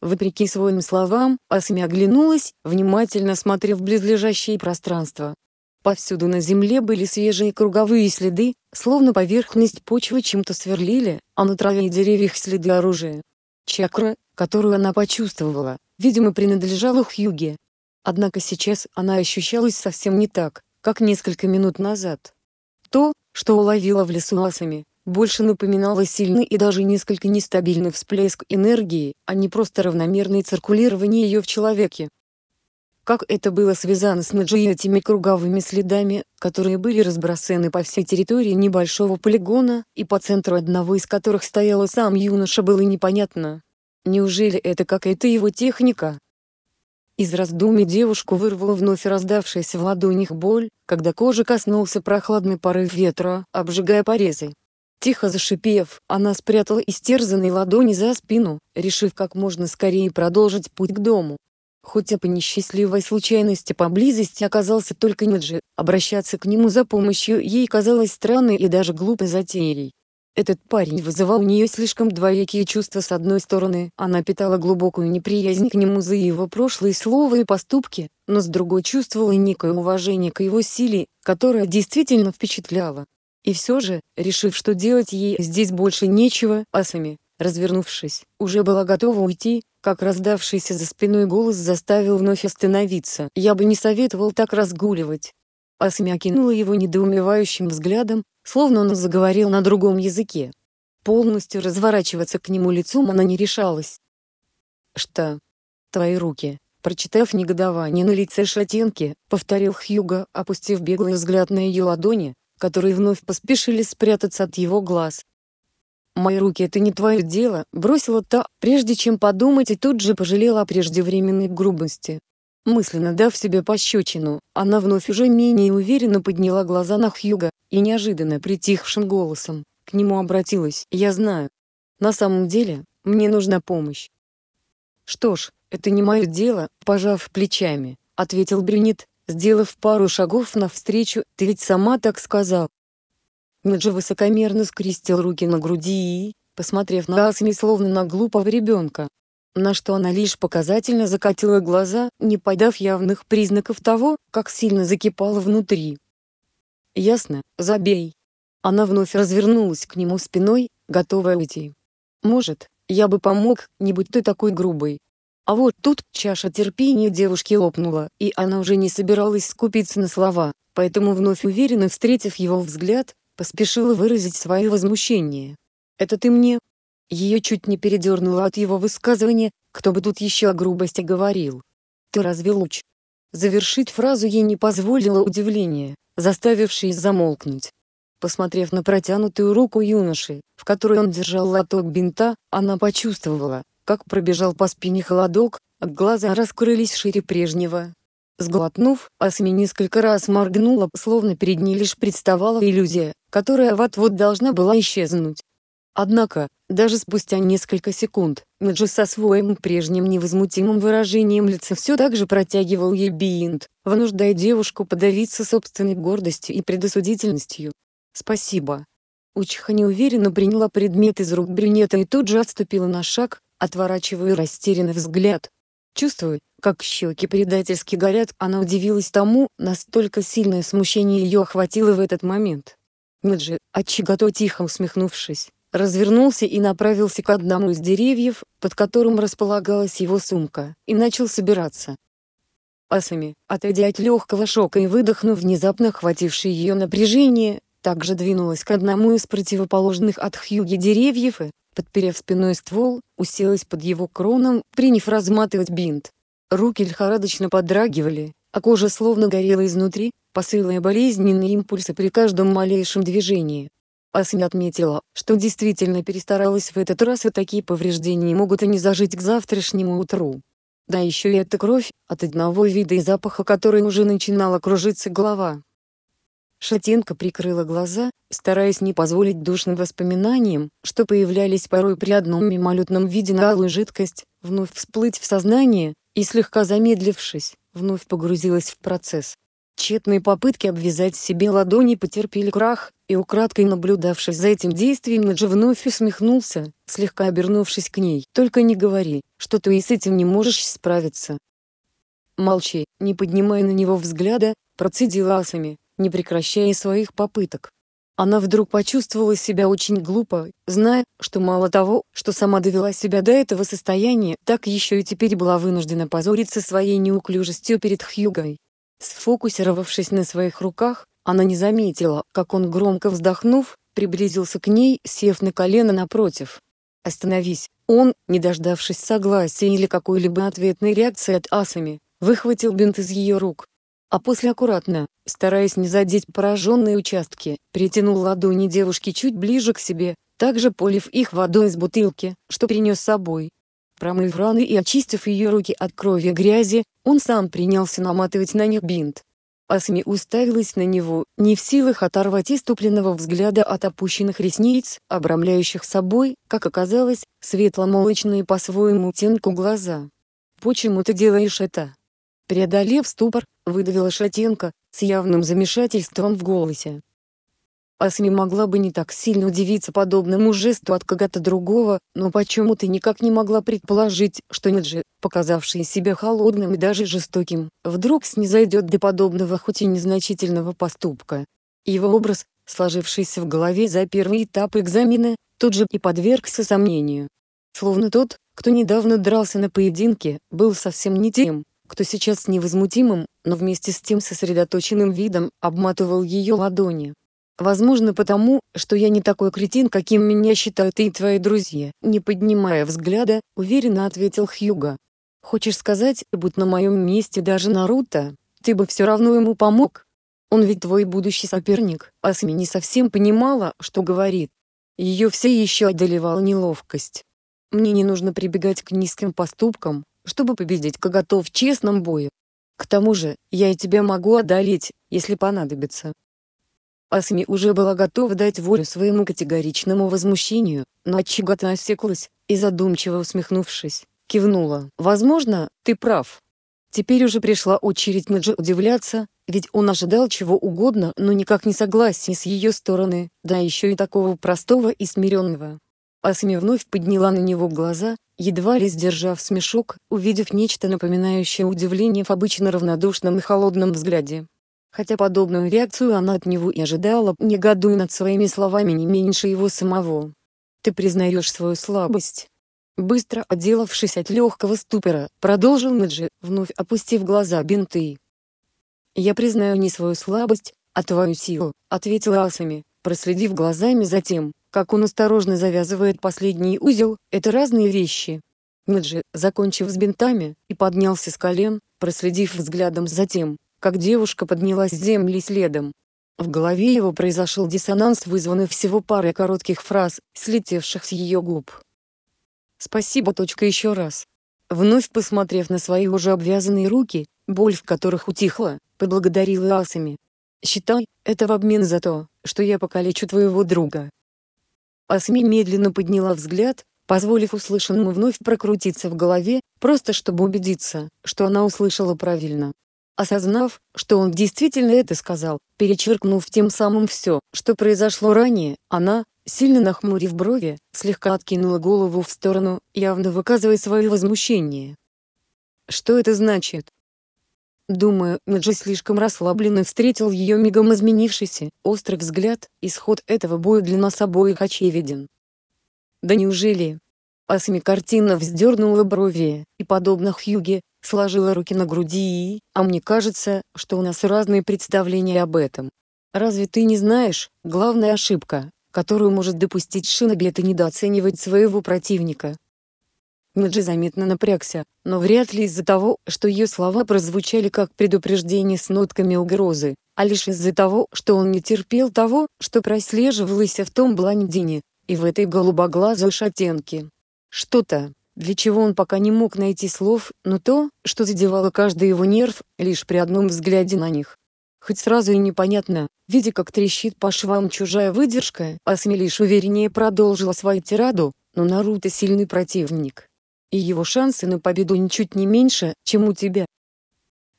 Вопреки своим словам, Асми оглянулась, внимательно смотрев в близлежащее пространство, Повсюду на земле были свежие круговые следы, словно поверхность почвы чем-то сверлили, а на траве и деревьях следы оружия. Чакра, которую она почувствовала, видимо принадлежала Хьюге. Однако сейчас она ощущалась совсем не так, как несколько минут назад. То, что уловила в лесу асами, больше напоминало сильный и даже несколько нестабильный всплеск энергии, а не просто равномерное циркулирование ее в человеке как это было связано с этими круговыми следами, которые были разбросаны по всей территории небольшого полигона, и по центру одного из которых стоял сам юноша было непонятно. Неужели это какая-то его техника? Из раздумий девушку вырвала вновь раздавшаяся в ладонях боль, когда кожа коснулся прохладный порыв ветра, обжигая порезы. Тихо зашипев, она спрятала истерзанные ладони за спину, решив как можно скорее продолжить путь к дому. Хотя по несчастливой случайности поблизости оказался только Неджи, обращаться к нему за помощью ей казалось странной и даже глупой затеей. Этот парень вызывал у нее слишком двоякие чувства с одной стороны, она питала глубокую неприязнь к нему за его прошлые слова и поступки, но с другой чувствовала некое уважение к его силе, которое действительно впечатляло. И все же, решив, что делать ей здесь больше нечего, Асами, развернувшись, уже была готова уйти, как раздавшийся за спиной голос заставил вновь остановиться. «Я бы не советовал так разгуливать». Асмя кинула его недоумевающим взглядом, словно он заговорил на другом языке. Полностью разворачиваться к нему лицом она не решалась. «Что? Твои руки?» Прочитав негодование на лице шатенки, повторил Хьюго, опустив беглый взгляд на ее ладони, которые вновь поспешили спрятаться от его глаз. «Мои руки — это не твое дело», — бросила та, прежде чем подумать, и тут же пожалела о преждевременной грубости. Мысленно дав себе пощечину, она вновь уже менее уверенно подняла глаза на Хьюга и неожиданно притихшим голосом к нему обратилась. «Я знаю. На самом деле, мне нужна помощь». «Что ж, это не мое дело», — пожав плечами, — ответил Брюнет, сделав пару шагов навстречу. «Ты ведь сама так сказал». Меджи высокомерно скрестил руки на груди и, посмотрев на Асми словно на глупого ребенка, на что она лишь показательно закатила глаза, не подав явных признаков того, как сильно закипала внутри. «Ясно, забей». Она вновь развернулась к нему спиной, готовая уйти. «Может, я бы помог, не будь ты такой грубой». А вот тут чаша терпения девушки лопнула, и она уже не собиралась скупиться на слова, поэтому вновь уверенно встретив его взгляд, поспешила выразить свое возмущение. «Это ты мне?» Ее чуть не передернуло от его высказывания, кто бы тут еще о грубости говорил. «Ты разве луч?» Завершить фразу ей не позволило удивление, заставившее замолкнуть. Посмотрев на протянутую руку юноши, в которой он держал лоток бинта, она почувствовала, как пробежал по спине холодок, а глаза раскрылись шире прежнего, Сглотнув, Асми несколько раз моргнула, словно перед ней лишь представала иллюзия, которая вот-вот должна была исчезнуть. Однако, даже спустя несколько секунд, Меджи со своим прежним невозмутимым выражением лица все так же протягивал ей бинт, вынуждая девушку подавиться собственной гордостью и предосудительностью. «Спасибо». Учиха неуверенно приняла предмет из рук брюнета и тут же отступила на шаг, отворачивая растерянный взгляд, Чувствую, как щеки предательски горят, она удивилась тому, настолько сильное смущение ее охватило в этот момент. Меджи, отчего-то тихо усмехнувшись, развернулся и направился к одному из деревьев, под которым располагалась его сумка, и начал собираться. Асами, отойдя от легкого шока и выдохнув внезапно охватившее ее напряжение, также двинулась к одному из противоположных от Хьюги деревьев и, подперев спиной ствол, уселась под его кроном, приняв разматывать бинт. Руки лихорадочно подрагивали, а кожа словно горела изнутри, посылая болезненные импульсы при каждом малейшем движении. Асня отметила, что действительно перестаралась в этот раз и такие повреждения могут и не зажить к завтрашнему утру. Да еще и эта кровь, от одного вида и запаха которой уже начинала кружиться голова. Шатенка прикрыла глаза, стараясь не позволить душным воспоминаниям, что появлялись порой при одном мимолетном виде на алую жидкость, вновь всплыть в сознание, и слегка замедлившись, вновь погрузилась в процесс. Тщетные попытки обвязать себе ладони потерпели крах, и украдкой наблюдавший за этим действием Наджи вновь усмехнулся, слегка обернувшись к ней. «Только не говори, что ты и с этим не можешь справиться». «Молчи, не поднимая на него взгляда», — процедила Асами, не прекращая своих попыток. Она вдруг почувствовала себя очень глупо, зная, что мало того, что сама довела себя до этого состояния, так еще и теперь была вынуждена позориться своей неуклюжестью перед Хьюгой. Сфокусировавшись на своих руках, она не заметила, как он громко вздохнув, приблизился к ней, сев на колено напротив. «Остановись!» Он, не дождавшись согласия или какой-либо ответной реакции от Асами, выхватил бинт из ее рук а после аккуратно, стараясь не задеть пораженные участки, притянул ладони девушки чуть ближе к себе, также полив их водой из бутылки, что принес с собой. Промыв раны и очистив ее руки от крови и грязи, он сам принялся наматывать на них бинт. Асми уставилась на него, не в силах оторвать иступленного взгляда от опущенных ресниц, обрамляющих собой, как оказалось, светло-молочные по-своему тенку глаза. «Почему ты делаешь это?» Преодолев ступор, выдавила Шатенко, с явным замешательством в голосе. Асми могла бы не так сильно удивиться подобному жесту от кого-то другого, но почему-то никак не могла предположить, что Неджи, показавший себя холодным и даже жестоким, вдруг снизойдет до подобного хоть и незначительного поступка. Его образ, сложившийся в голове за первый этап экзамена, тут же и подвергся сомнению. Словно тот, кто недавно дрался на поединке, был совсем не тем, кто сейчас с невозмутимым, но вместе с тем сосредоточенным видом обматывал ее ладони. Возможно потому, что я не такой кретин, каким меня считают и твои друзья, не поднимая взгляда, уверенно ответил Хьюга. Хочешь сказать, будь на моем месте даже Наруто, ты бы все равно ему помог? Он ведь твой будущий соперник, Асми не совсем понимала, что говорит. Ее все еще одолевала неловкость. Мне не нужно прибегать к низким поступкам, чтобы победить Когото в честном бою. К тому же, я и тебя могу одолеть, если понадобится. Асми уже была готова дать волю своему категоричному возмущению, но отчего-то осеклась, и задумчиво усмехнувшись, кивнула. «Возможно, ты прав». Теперь уже пришла очередь Наджи удивляться, ведь он ожидал чего угодно, но никак не согласия с ее стороны, да еще и такого простого и смиренного. Асми вновь подняла на него глаза, едва ли сдержав смешок, увидев нечто напоминающее удивление в обычно равнодушном и холодном взгляде. Хотя подобную реакцию она от него и ожидала, негодуя над своими словами не меньше его самого. «Ты признаешь свою слабость?» Быстро отделавшись от легкого ступора, продолжил Наджи, вновь опустив глаза бинты. «Я признаю не свою слабость, а твою силу», — ответила Асами, проследив глазами за тем, как он осторожно завязывает последний узел, это разные вещи. Неджи, закончив с бинтами, и поднялся с колен, проследив взглядом за тем, как девушка поднялась с земли следом. В голове его произошел диссонанс, вызванный всего парой коротких фраз, слетевших с ее губ. «Спасибо. Точка еще раз». Вновь посмотрев на свои уже обвязанные руки, боль в которых утихла, поблагодарила Асами. «Считай, это в обмен за то, что я покалечу твоего друга. Асми медленно подняла взгляд, позволив услышанному вновь прокрутиться в голове, просто чтобы убедиться, что она услышала правильно. Осознав, что он действительно это сказал, перечеркнув тем самым все, что произошло ранее, она, сильно нахмурив брови, слегка откинула голову в сторону, явно выказывая свое возмущение. «Что это значит?» Думаю, Миджи слишком расслабленно встретил ее мигом изменившийся, острый взгляд, исход этого боя для нас обоих очевиден. Да неужели? Асми картинно вздернула брови, и, подобно Хьюге, сложила руки на груди и, а мне кажется, что у нас разные представления об этом. Разве ты не знаешь, главная ошибка, которую может допустить Шиноби это недооценивать своего противника, Меджи заметно напрягся, но вряд ли из-за того, что ее слова прозвучали как предупреждение с нотками угрозы, а лишь из-за того, что он не терпел того, что прослеживалось в том блондине, и в этой голубоглазой шатенке. Что-то, для чего он пока не мог найти слов, но то, что задевало каждый его нерв, лишь при одном взгляде на них. Хоть сразу и непонятно, видя как трещит по швам чужая выдержка, Асмелиш увереннее продолжила свою тираду, но Наруто сильный противник и его шансы на победу ничуть не меньше, чем у тебя.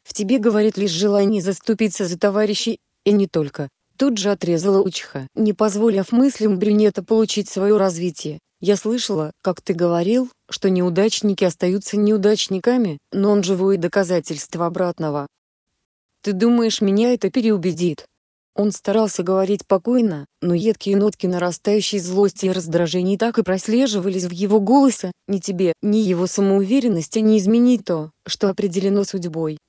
В тебе говорит лишь желание заступиться за товарищей, и не только. Тут же отрезала Учха, не позволив мыслям брюнета получить свое развитие. Я слышала, как ты говорил, что неудачники остаются неудачниками, но он живое доказательство обратного. Ты думаешь, меня это переубедит? Он старался говорить спокойно, но едкие нотки нарастающей злости и раздражений так и прослеживались в его голосе, ни тебе, ни его самоуверенности не изменить то, что определено судьбой.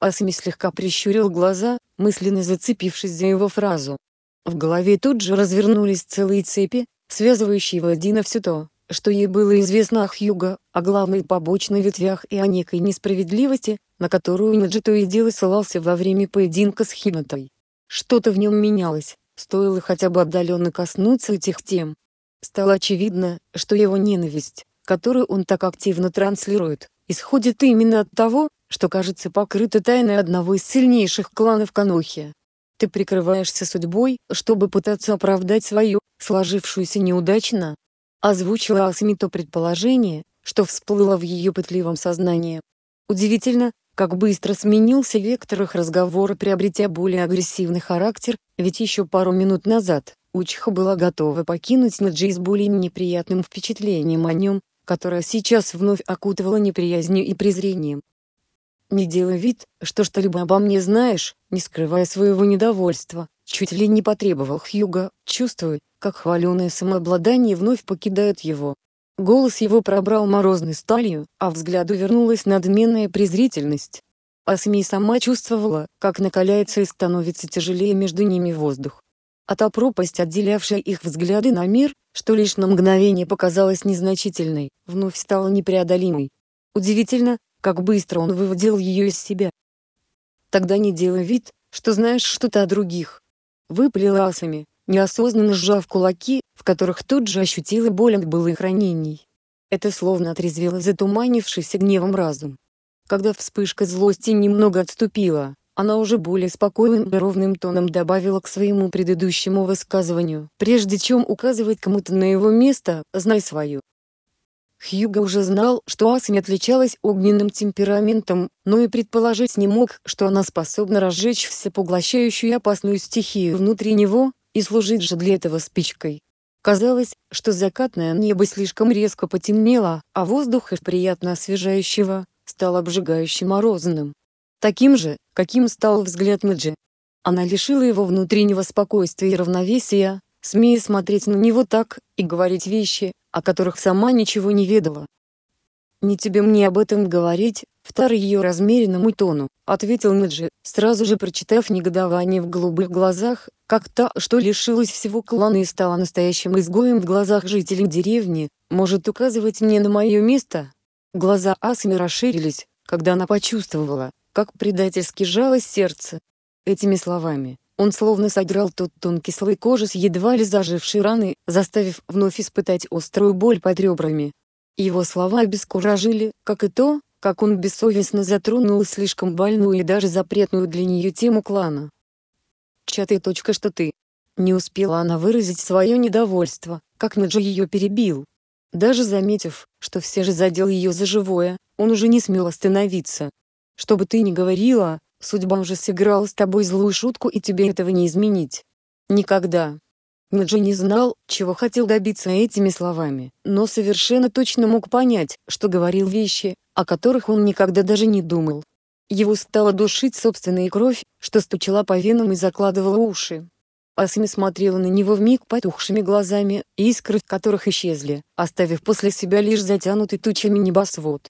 Асми слегка прищурил глаза, мысленно зацепившись за его фразу. В голове тут же развернулись целые цепи, связывающие воедино все то, что ей было известно о Хьюго, о главной побочной ветвях и о некой несправедливости, на которую Наджи то и дело ссылался во время поединка с Хинатой. Что-то в нем менялось, стоило хотя бы отдаленно коснуться этих тем. Стало очевидно, что его ненависть, которую он так активно транслирует, исходит именно от того, что кажется покрыто тайной одного из сильнейших кланов Канохи. Ты прикрываешься судьбой, чтобы пытаться оправдать свою, сложившуюся неудачно. Озвучила то предположение, что всплыло в ее пытливом сознании. Удивительно, как быстро сменился вектор их разговора, приобретя более агрессивный характер, ведь еще пару минут назад Учиха была готова покинуть Наджи с более неприятным впечатлением о нем, которое сейчас вновь окутывало неприязнью и презрением. «Не делай вид, что что-либо обо мне знаешь», не скрывая своего недовольства, чуть ли не потребовал Хьюга, чувствуя, как хваленое самообладание вновь покидает его, Голос его пробрал морозной сталью, а взгляду вернулась надменная презрительность. А сама чувствовала, как накаляется и становится тяжелее между ними воздух. А та пропасть, отделявшая их взгляды на мир, что лишь на мгновение показалась незначительной, вновь стала непреодолимой. Удивительно, как быстро он выводил ее из себя. «Тогда не делай вид, что знаешь что-то о других», — выпалила Асами, неосознанно сжав кулаки, в которых тут же ощутила боль от былых ранений. Это словно отрезвило затуманившийся гневом разум. Когда вспышка злости немного отступила, она уже более спокойным и ровным тоном добавила к своему предыдущему высказыванию, прежде чем указывать кому-то на его место, знай свою. Хьюго уже знал, что Асень отличалась огненным темпераментом, но и предположить не мог, что она способна разжечь всепоглощающую и опасную стихию внутри него, и служить же для этого спичкой. Казалось, что закатное небо слишком резко потемнело, а воздух из приятно освежающего стал обжигающе морозным. Таким же, каким стал взгляд Мэджи. Она лишила его внутреннего спокойствия и равновесия, смея смотреть на него так и говорить вещи, о которых сама ничего не ведала. «Не тебе мне об этом говорить», второй ее размеренному тону, ответил Наджи, сразу же прочитав негодование в голубых глазах, как та, что лишилась всего клана и стала настоящим изгоем в глазах жителей деревни, может указывать мне на мое место? Глаза Асми расширились, когда она почувствовала, как предательски жалось сердце. Этими словами, он словно содрал тот тонкий слой кожи с едва ли зажившей раны, заставив вновь испытать острую боль под ребрами, его слова обескуражили, как и то, как он бессовестно затронул слишком больную и даже запретную для нее тему клана. Чаты. точка что ты?» Не успела она выразить свое недовольство, как Наджи ее перебил. Даже заметив, что все же задел ее за живое, он уже не смел остановиться. «Что бы ты ни говорила, судьба уже сыграла с тобой злую шутку и тебе этого не изменить. Никогда!» Неджи не знал, чего хотел добиться этими словами, но совершенно точно мог понять, что говорил вещи, о которых он никогда даже не думал. Его стала душить собственная кровь, что стучала по венам и закладывала уши. Асми смотрела на него вмиг потухшими глазами, искры в которых исчезли, оставив после себя лишь затянутый тучами небосвод.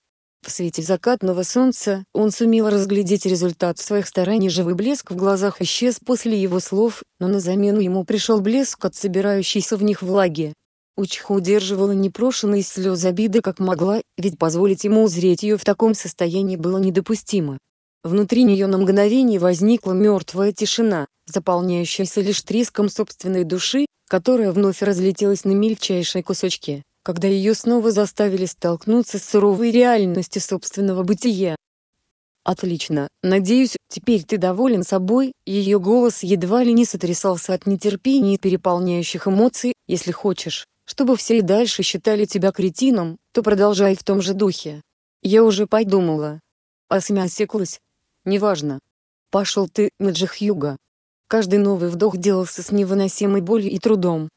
В свете закатного солнца он сумел разглядеть результат своих стараний. Живый блеск в глазах исчез после его слов, но на замену ему пришел блеск от собирающейся в них влаги. Учха удерживала непрошенные слезы обиды как могла, ведь позволить ему узреть ее в таком состоянии было недопустимо. Внутри нее на мгновение возникла мертвая тишина, заполняющаяся лишь треском собственной души, которая вновь разлетелась на мельчайшие кусочки когда ее снова заставили столкнуться с суровой реальностью собственного бытия. «Отлично, надеюсь, теперь ты доволен собой», ее голос едва ли не сотрясался от нетерпения и переполняющих эмоций, если хочешь, чтобы все и дальше считали тебя кретином, то продолжай в том же духе. Я уже подумала. Асмя осеклась. Неважно. Пошел ты, Наджихьюга. Каждый новый вдох делался с невыносимой болью и трудом.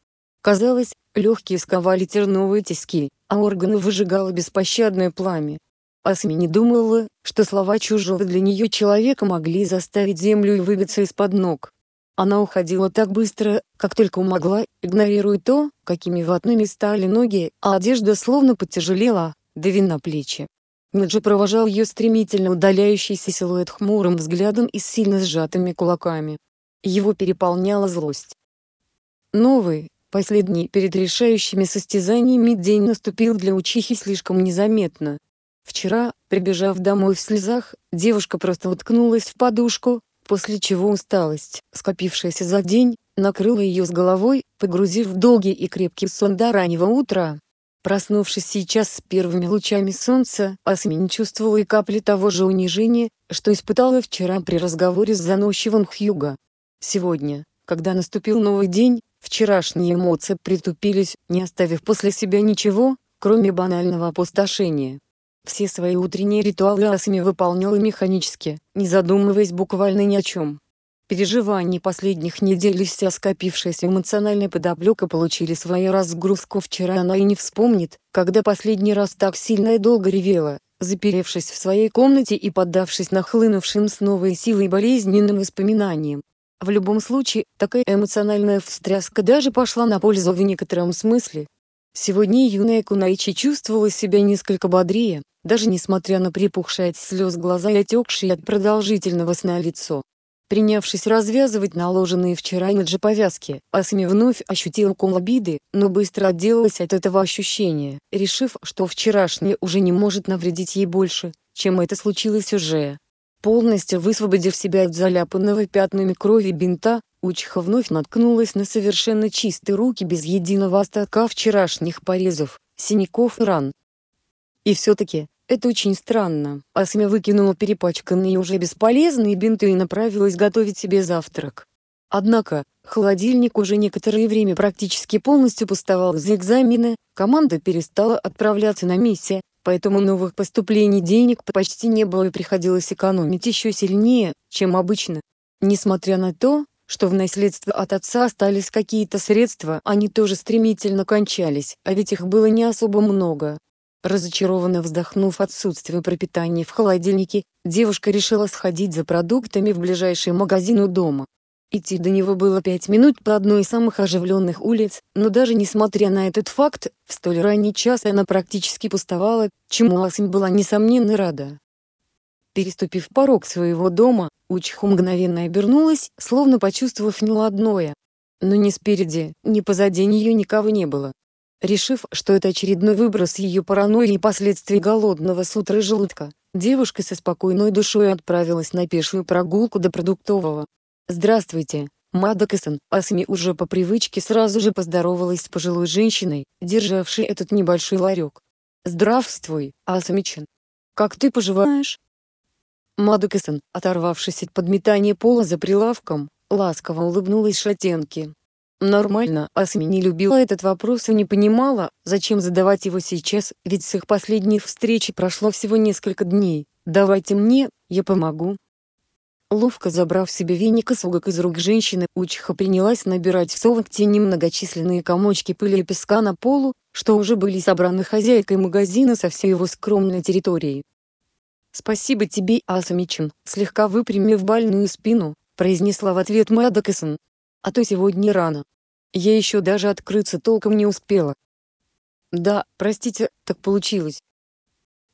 Казалось, легкие сковали терновые тиски, а органы выжигало беспощадное пламя. Асми не думала, что слова чужого для нее человека могли заставить землю и выбиться из-под ног. Она уходила так быстро, как только могла, игнорируя то, какими ватными стали ноги, а одежда словно потяжелела, дави на плечи. Наджи провожал ее стремительно удаляющийся силуэт хмурым взглядом и сильно сжатыми кулаками. Его переполняла злость. Новый, Последний перед решающими состязаниями день наступил для учихи слишком незаметно. Вчера, прибежав домой в слезах, девушка просто уткнулась в подушку, после чего усталость, скопившаяся за день, накрыла ее с головой, погрузив в долгий и крепкий сон до раннего утра. Проснувшись сейчас с первыми лучами солнца, Асми чувствовала и капли того же унижения, что испытала вчера при разговоре с заносчивым Хьюго. Сегодня, когда наступил новый день, Вчерашние эмоции притупились, не оставив после себя ничего, кроме банального опустошения. Все свои утренние ритуалы Асами выполняла механически, не задумываясь буквально ни о чем. Переживания последних недель и вся скопившаяся эмоциональная подоплека получили свою разгрузку вчера она и не вспомнит, когда последний раз так сильно и долго ревела, заперевшись в своей комнате и поддавшись нахлынувшим с новой силой болезненным воспоминаниям. В любом случае, такая эмоциональная встряска даже пошла на пользу в некотором смысле. Сегодня юная Кунаичи чувствовала себя несколько бодрее, даже несмотря на припухшие от слез глаза и отекшие от продолжительного сна лицо. Принявшись развязывать наложенные вчера Наджи повязки, Асми вновь ощутил ком обиды, но быстро отделалась от этого ощущения, решив, что вчерашнее уже не может навредить ей больше, чем это случилось уже, Полностью высвободив себя от заляпанного пятнами крови бинта, Учиха вновь наткнулась на совершенно чистые руки без единого остатка вчерашних порезов, синяков и ран. И все-таки, это очень странно. Асмя выкинула перепачканные уже бесполезные бинты и направилась готовить себе завтрак. Однако, холодильник уже некоторое время практически полностью пустовал из-за экзамена, команда перестала отправляться на миссии, поэтому новых поступлений денег почти не было и приходилось экономить еще сильнее, чем обычно. Несмотря на то, что в наследство от отца остались какие-то средства, они тоже стремительно кончались, а ведь их было не особо много. Разочарованно вздохнув отсутствие пропитания в холодильнике, девушка решила сходить за продуктами в ближайший магазин у дома. Идти до него было пять минут по одной из самых оживленных улиц, но даже несмотря на этот факт, в столь ранний час она практически пустовала, чему Асень была несомненно рада. Переступив порог своего дома, Учиху мгновенно обернулась, словно почувствовав неладное. Но ни спереди, ни позади нее никого не было. Решив, что это очередной выброс ее паранойи и последствий голодного с утра желудка, девушка со спокойной душой отправилась на пешую прогулку до продуктового, «Здравствуйте, Мадокасан». Асми уже по привычке сразу же поздоровалась с пожилой женщиной, державшей этот небольшой ларек. «Здравствуй, Асамичен. Как ты поживаешь?» Мадокасан, оторвавшись от подметания пола за прилавком, ласково улыбнулась шатенке. Нормально, Асми не любила этот вопрос и не понимала, зачем задавать его сейчас, ведь с их последней встречи прошло всего несколько дней. «Давайте мне, я помогу», Ловко забрав себе веник и сугок из рук женщины, учиха принялась набирать в совок те немногочисленные комочки пыли и песка на полу, что уже были собраны хозяйкой магазина со всей его скромной территории. «Спасибо тебе, Асамичин», — слегка выпрямив больную спину, произнесла в ответ Мэддокесон. «А то сегодня рано. Я еще даже открыться толком не успела». «Да, простите, так получилось».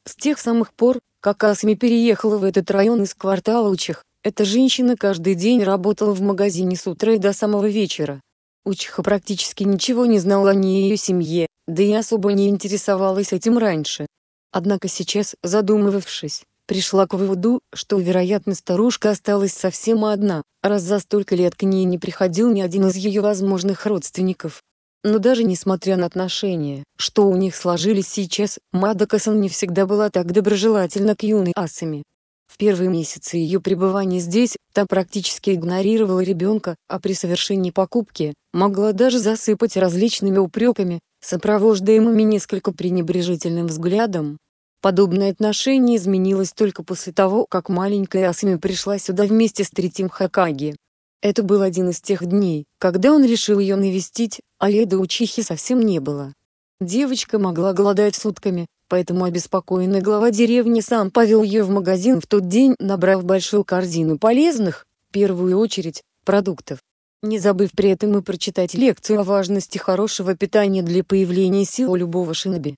С тех самых пор, как Асми переехала в этот район из квартала Учих, эта женщина каждый день работала в магазине с утра и до самого вечера. Учиха практически ничего не знала ни ее семье, да и особо не интересовалась этим раньше. Однако сейчас, задумывавшись, пришла к выводу, что, вероятно, старушка осталась совсем одна, раз за столько лет к ней не приходил ни один из ее возможных родственников. Но даже несмотря на отношения, что у них сложились сейчас, Мадока-сан не всегда была так доброжелательна к юной Асами, в первые месяцы ее пребывания здесь, та практически игнорировала ребенка, а при совершении покупки, могла даже засыпать различными упреками, сопровождаемыми несколько пренебрежительным взглядом. Подобное отношение изменилось только после того, как маленькая Асами пришла сюда вместе с третьим Хакаги. Это был один из тех дней, когда он решил ее навестить, а Леда Учихи совсем не было. Девочка могла голодать сутками, поэтому обеспокоенный глава деревни сам повел ее в магазин в тот день, набрав большую корзину полезных, в первую очередь, продуктов. Не забыв при этом и прочитать лекцию о важности хорошего питания для появления сил у любого шиноби.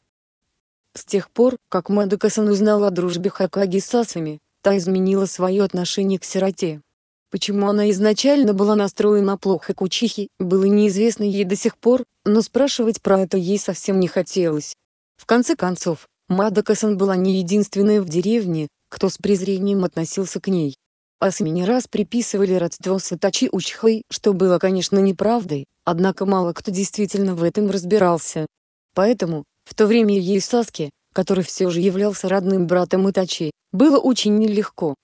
С тех пор, как Мадокасан узнала о дружбе Хакаги с Асами, та изменила свое отношение к сироте. Почему она изначально была настроена плохо к учихе, было неизвестно ей до сих пор, но спрашивать про это ей совсем не хотелось. В конце концов, Мада была не единственная в деревне, кто с презрением относился к ней. Асми не раз приписывали родство с Итачи Учхой, что было, конечно, неправдой, однако мало кто действительно в этом разбирался. Поэтому, в то время ей Саске, который все же являлся родным братом Итачи, было очень нелегко,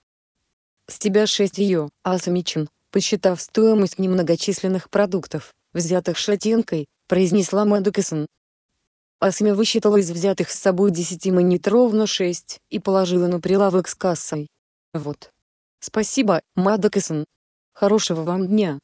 с тебя 6 ее, а Самичин, посчитав стоимость немногочисленных продуктов, взятых шатенкой, произнесла Мэдукисон. Асми высчитала из взятых с собой 10 монет ровно 6 и положила на прилавок с кассой. Вот. Спасибо, Мэдукисон. Хорошего вам дня.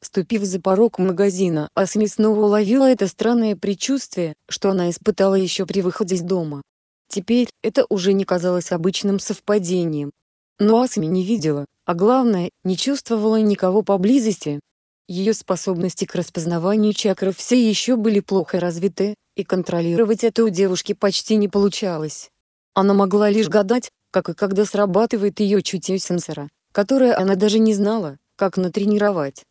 Ступив за порог магазина, Асми снова уловила это странное предчувствие, что она испытала еще при выходе из дома. Теперь это уже не казалось обычным совпадением, но Асми не видела, а главное, не чувствовала никого поблизости. Ее способности к распознаванию чакр все еще были плохо развиты, и контролировать это у девушки почти не получалось. Она могла лишь гадать, как и когда срабатывает ее чутье сенсора, которое она даже не знала, как натренировать.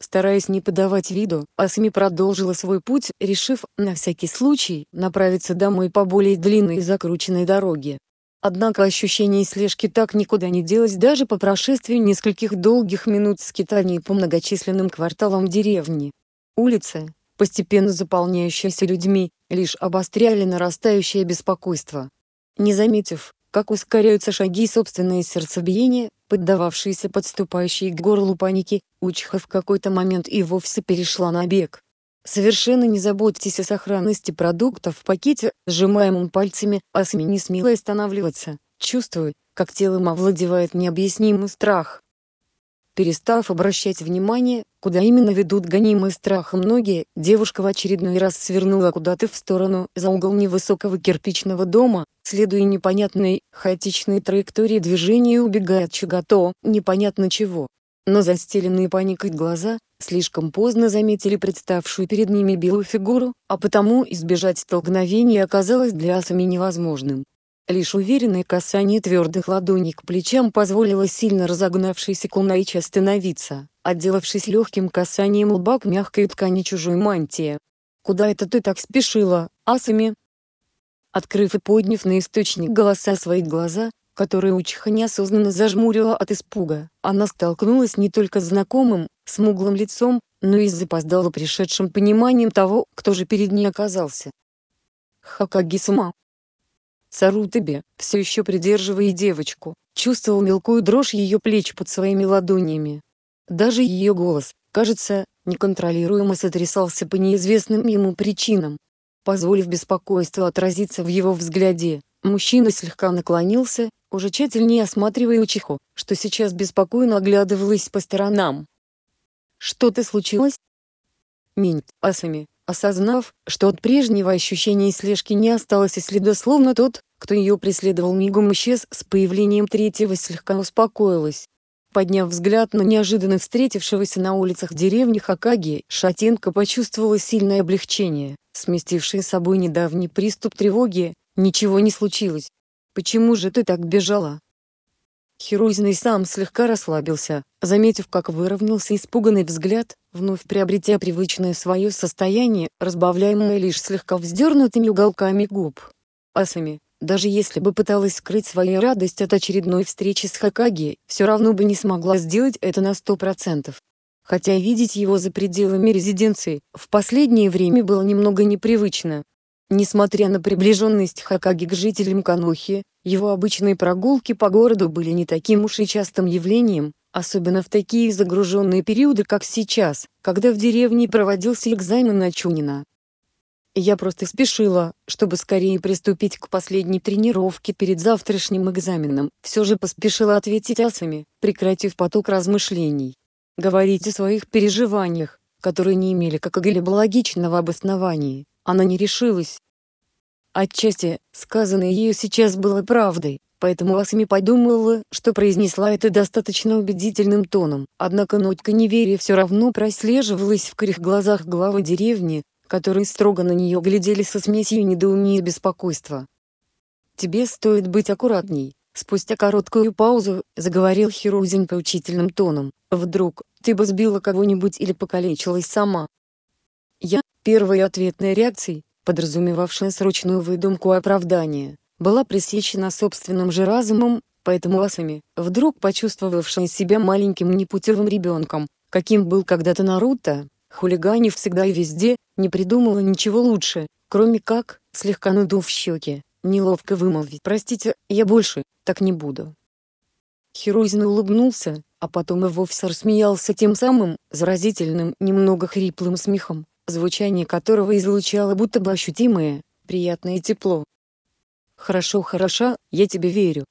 Стараясь не подавать виду, Асми продолжила свой путь, решив, на всякий случай, направиться домой по более длинной и закрученной дороге. Однако ощущение слежки так никуда не делось даже по прошествии нескольких долгих минут скитаний по многочисленным кварталам деревни. Улицы, постепенно заполняющиеся людьми, лишь обостряли нарастающее беспокойство. Не заметив, как ускоряются шаги и собственное сердцебиение, поддававшиеся подступающей к горлу панике, Учха в какой-то момент и вовсе перешла на бег. Совершенно не заботьтесь о сохранности продуктов в пакете, сжимаемом пальцами, а СМИ не смело останавливаться, чувствую, как телом овладевает необъяснимый страх. Перестав обращать внимание, куда именно ведут гонимые страхом многие, девушка в очередной раз свернула куда-то в сторону, за угол невысокого кирпичного дома, следуя непонятной, хаотичной траектории движения и убегая от чего-то, непонятно чего но застеленные паникой глаза слишком поздно заметили представшую перед ними белую фигуру, а потому избежать столкновения оказалось для Асами невозможным. Лишь уверенное касание твердых ладоней к плечам позволило сильно разогнавшейся Кунаичи остановиться, отделавшись легким касанием лба к мягкой ткани чужой мантии. «Куда это ты так спешила, Асами?» Открыв и подняв на источник голоса свои глаза, которую Учиха неосознанно зажмурила от испуга. Она столкнулась не только с знакомым, смуглым лицом, но и с запоздало пришедшим пониманием того, кто же перед ней оказался. Хакагисма. сама. Сарутебе, все еще придерживая девочку, чувствовал мелкую дрожь ее плеч под своими ладонями. Даже ее голос, кажется, неконтролируемо сотрясался по неизвестным ему причинам. Позволив беспокойству отразиться в его взгляде, Мужчина слегка наклонился, уже тщательнее осматривая учиху, что сейчас беспокойно оглядывалась по сторонам. «Что-то случилось?» Минь, асами, осознав, что от прежнего ощущения слежки не осталось и следа, словно тот, кто ее преследовал мигом исчез с появлением третьего слегка успокоилась. Подняв взгляд на неожиданно встретившегося на улицах деревни Хакаги, Шатенко почувствовала сильное облегчение, сместившее с собой недавний приступ тревоги, Ничего не случилось. Почему же ты так бежала? Херузный сам слегка расслабился, заметив, как выровнялся испуганный взгляд, вновь приобретя привычное свое состояние, разбавляемое лишь слегка вздернутыми уголками губ. Асами, даже если бы пыталась скрыть свою радость от очередной встречи с Хакаги, все равно бы не смогла сделать это на сто процентов. Хотя видеть его за пределами резиденции в последнее время было немного непривычно, Несмотря на приближенность Хакаги к жителям Канохи, его обычные прогулки по городу были не таким уж и частым явлением, особенно в такие загруженные периоды, как сейчас, когда в деревне проводился экзамен на Чунина. Я просто спешила, чтобы скорее приступить к последней тренировке перед завтрашним экзаменом, все же поспешила ответить асами, прекратив поток размышлений. Говорить о своих переживаниях, которые не имели какого-либо логичного обоснования, она не решилась. Отчасти, сказанное ею сейчас было правдой, поэтому Асами подумала, что произнесла это достаточно убедительным тоном, однако нотка неверия все равно прослеживалась в корих глазах главы деревни, которые строго на нее глядели со смесью недоумения и беспокойства. «Тебе стоит быть аккуратней», Спустя короткую паузу, заговорил Хирузин поучительным тоном, «Вдруг, ты бы сбила кого-нибудь или покалечилась сама?» Я, первой ответной реакцией, подразумевавшей срочную выдумку оправдания, была пресечена собственным же разумом, поэтому Асами, вдруг почувствовавшая себя маленьким непутевым ребенком, каким был когда-то Наруто, хулиганив всегда и везде, не придумала ничего лучше, кроме как, слегка надув щеки, неловко вымолвить «Простите, я больше, так не буду». Хируизин улыбнулся, а потом и вовсе рассмеялся тем самым, заразительным, немного хриплым смехом, звучание которого излучало будто бы ощутимое, приятное тепло. «Хорошо, хороша, я тебе верю».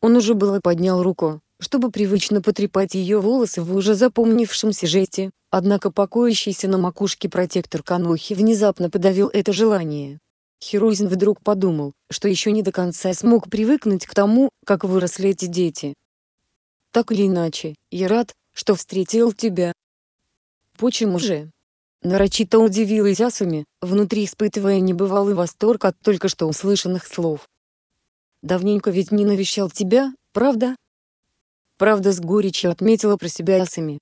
Он уже было поднял руку, чтобы привычно потрепать ее волосы в уже запомнившемся жете, однако покоящийся на макушке протектор Канохи внезапно подавил это желание. Херозин вдруг подумал, что еще не до конца смог привыкнуть к тому, как выросли эти дети. «Так или иначе, я рад, что встретил тебя». «Почему же?» Нарочито удивилась Асуми, внутри испытывая небывалый восторг от только что услышанных слов. «Давненько ведь не навещал тебя, правда?» Правда с горечью отметила про себя Асами.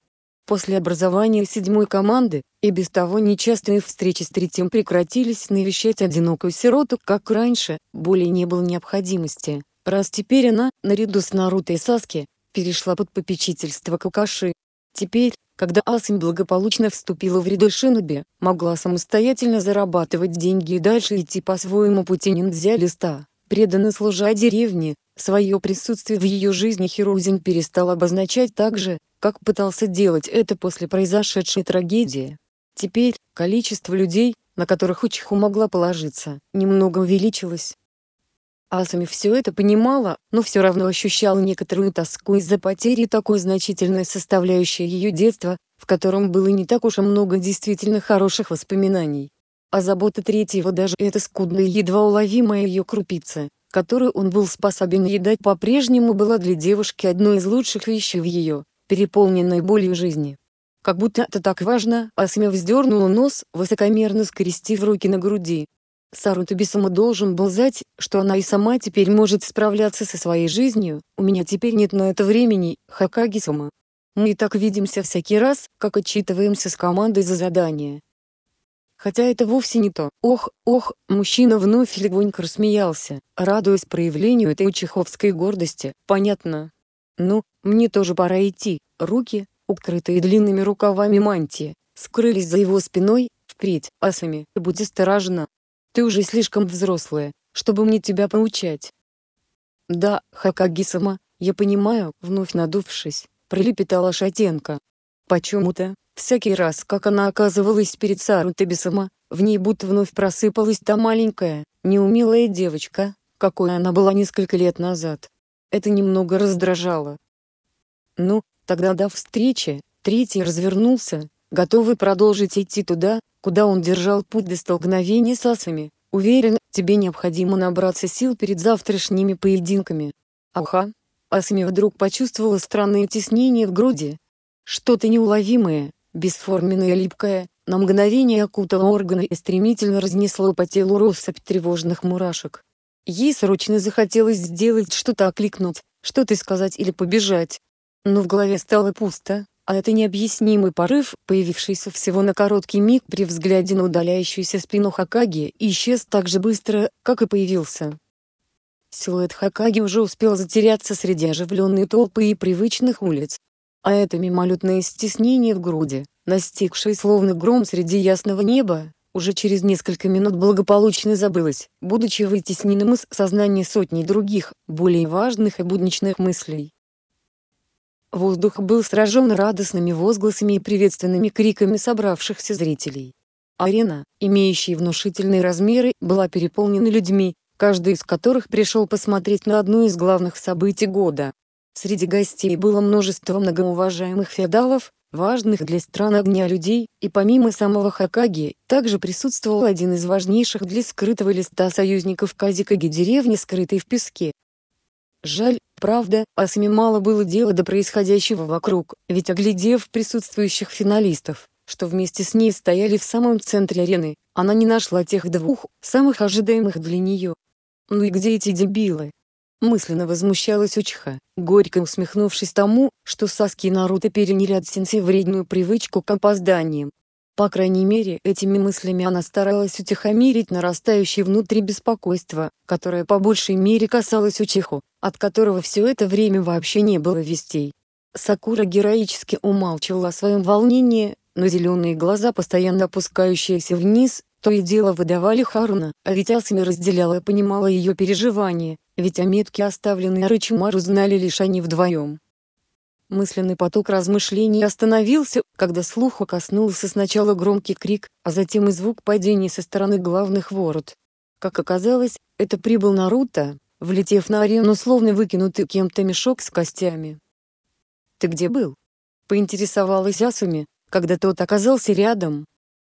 После образования седьмой команды, и без того нечастые встречи с третьим прекратились навещать одинокую сироту, как раньше, более не было необходимости, раз теперь она, наряду с Наруто и Саски, перешла под попечительство Какаши. Теперь, когда Асень благополучно вступила в ряды шиноби, могла самостоятельно зарабатывать деньги и дальше идти по своему пути ниндзя листа, преданно служа деревне, свое присутствие в ее жизни Хирузин перестал обозначать так же, как пытался делать это после произошедшей трагедии. Теперь, количество людей, на которых Учиху могла положиться, немного увеличилось, Асами все это понимала, но все равно ощущала некоторую тоску из-за потери такой значительной составляющей ее детства, в котором было не так уж и много действительно хороших воспоминаний. А забота третьего даже эта скудная едва уловимая ее крупица, которую он был способен едать по-прежнему была для девушки одной из лучших вещей в ее, переполненной болью жизни. Как будто это так важно, Асами вздернула нос, высокомерно скрестив руки на груди, Сару Тубисама должен был знать, что она и сама теперь может справляться со своей жизнью, у меня теперь нет на это времени, Хакаги-сама. Мы и так видимся всякий раз, как отчитываемся с командой за задание. Хотя это вовсе не то. Ох, ох, мужчина вновь легонько рассмеялся, радуясь проявлению этой чеховской гордости, понятно. Ну, мне тоже пора идти. Руки, укрытые длинными рукавами мантии, скрылись за его спиной, впредь, асами, будь осторожна, ты уже слишком взрослая, чтобы мне тебя поучать. Да, Хакагисама, я понимаю, вновь надувшись, пролепетала Шатенко. Почему-то, всякий раз, как она оказывалась перед Сарутабисама, в ней будто вновь просыпалась та маленькая, неумелая девочка, какой она была несколько лет назад. Это немного раздражало. Ну, тогда до встречи, третий развернулся, готовый продолжить идти туда, куда он держал путь до столкновения с асами. Уверен, тебе необходимо набраться сил перед завтрашними поединками. Аха. Асами вдруг почувствовала странное теснение в груди. Что-то неуловимое, бесформенное липкое, на мгновение окутало органы и стремительно разнесло по телу россыпь тревожных мурашек. Ей срочно захотелось сделать что-то окликнуть, что-то сказать или побежать. Но в голове стало пусто, а это необъяснимый порыв, появившийся всего на короткий миг при взгляде на удаляющуюся спину Хакаги, исчез так же быстро, как и появился. Силуэт Хакаги уже успел затеряться среди оживленной толпы и привычных улиц. А это мимолетное стеснение в груди, настигшее словно гром среди ясного неба, уже через несколько минут благополучно забылось, будучи вытесненным из сознания сотней других, более важных и будничных мыслей. Воздух был сражен радостными возгласами и приветственными криками собравшихся зрителей. Арена, имеющая внушительные размеры, была переполнена людьми, каждый из которых пришел посмотреть на одно из главных событий года. Среди гостей было множество многоуважаемых феодалов, важных для стран огня людей, и помимо самого Хакаги, также присутствовал один из важнейших для скрытого листа союзников Казикаги деревни, скрытой в песке. Жаль, Правда, Асме мало было дела до происходящего вокруг, ведь оглядев присутствующих финалистов, что вместе с ней стояли в самом центре арены, она не нашла тех двух, самых ожидаемых для нее. «Ну и где эти дебилы?» Мысленно возмущалась Учха, горько усмехнувшись тому, что Саски и Наруто переняли от сенсей вредную привычку к опозданиям, по крайней мере, этими мыслями она старалась утихомирить нарастающее внутри беспокойство, которое по большей мере касалось Учиху, от которого все это время вообще не было вестей. Сакура героически умалчивала о своем волнении, но зеленые глаза, постоянно опускающиеся вниз, то и дело выдавали Харуна, а ведь Асами разделяла и понимала ее переживания, ведь о метке оставленной Рычимару знали лишь они вдвоем. Мысленный поток размышлений остановился, когда слуху коснулся сначала громкий крик, а затем и звук падения со стороны главных ворот. Как оказалось, это прибыл Наруто, влетев на арену словно выкинутый кем-то мешок с костями. «Ты где был?» — поинтересовалась Асуми, когда тот оказался рядом.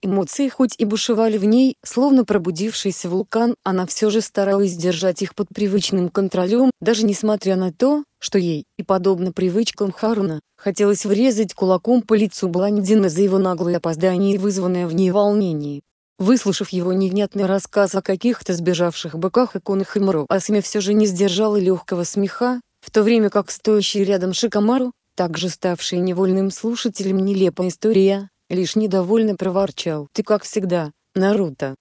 Эмоции хоть и бушевали в ней, словно пробудившийся вулкан, она все же старалась держать их под привычным контролем, даже несмотря на то, что ей, и подобно привычкам Харуна, хотелось врезать кулаком по лицу блондина за его наглое опоздание и вызванное в ней волнение. Выслушав его невнятный рассказ о каких-то сбежавших быках и конных и мру, Асме все же не сдержала легкого смеха, в то время как стоящий рядом Шикамару, также ставший невольным слушателем нелепая история, лишь недовольно проворчал. «Ты как всегда, Наруто!»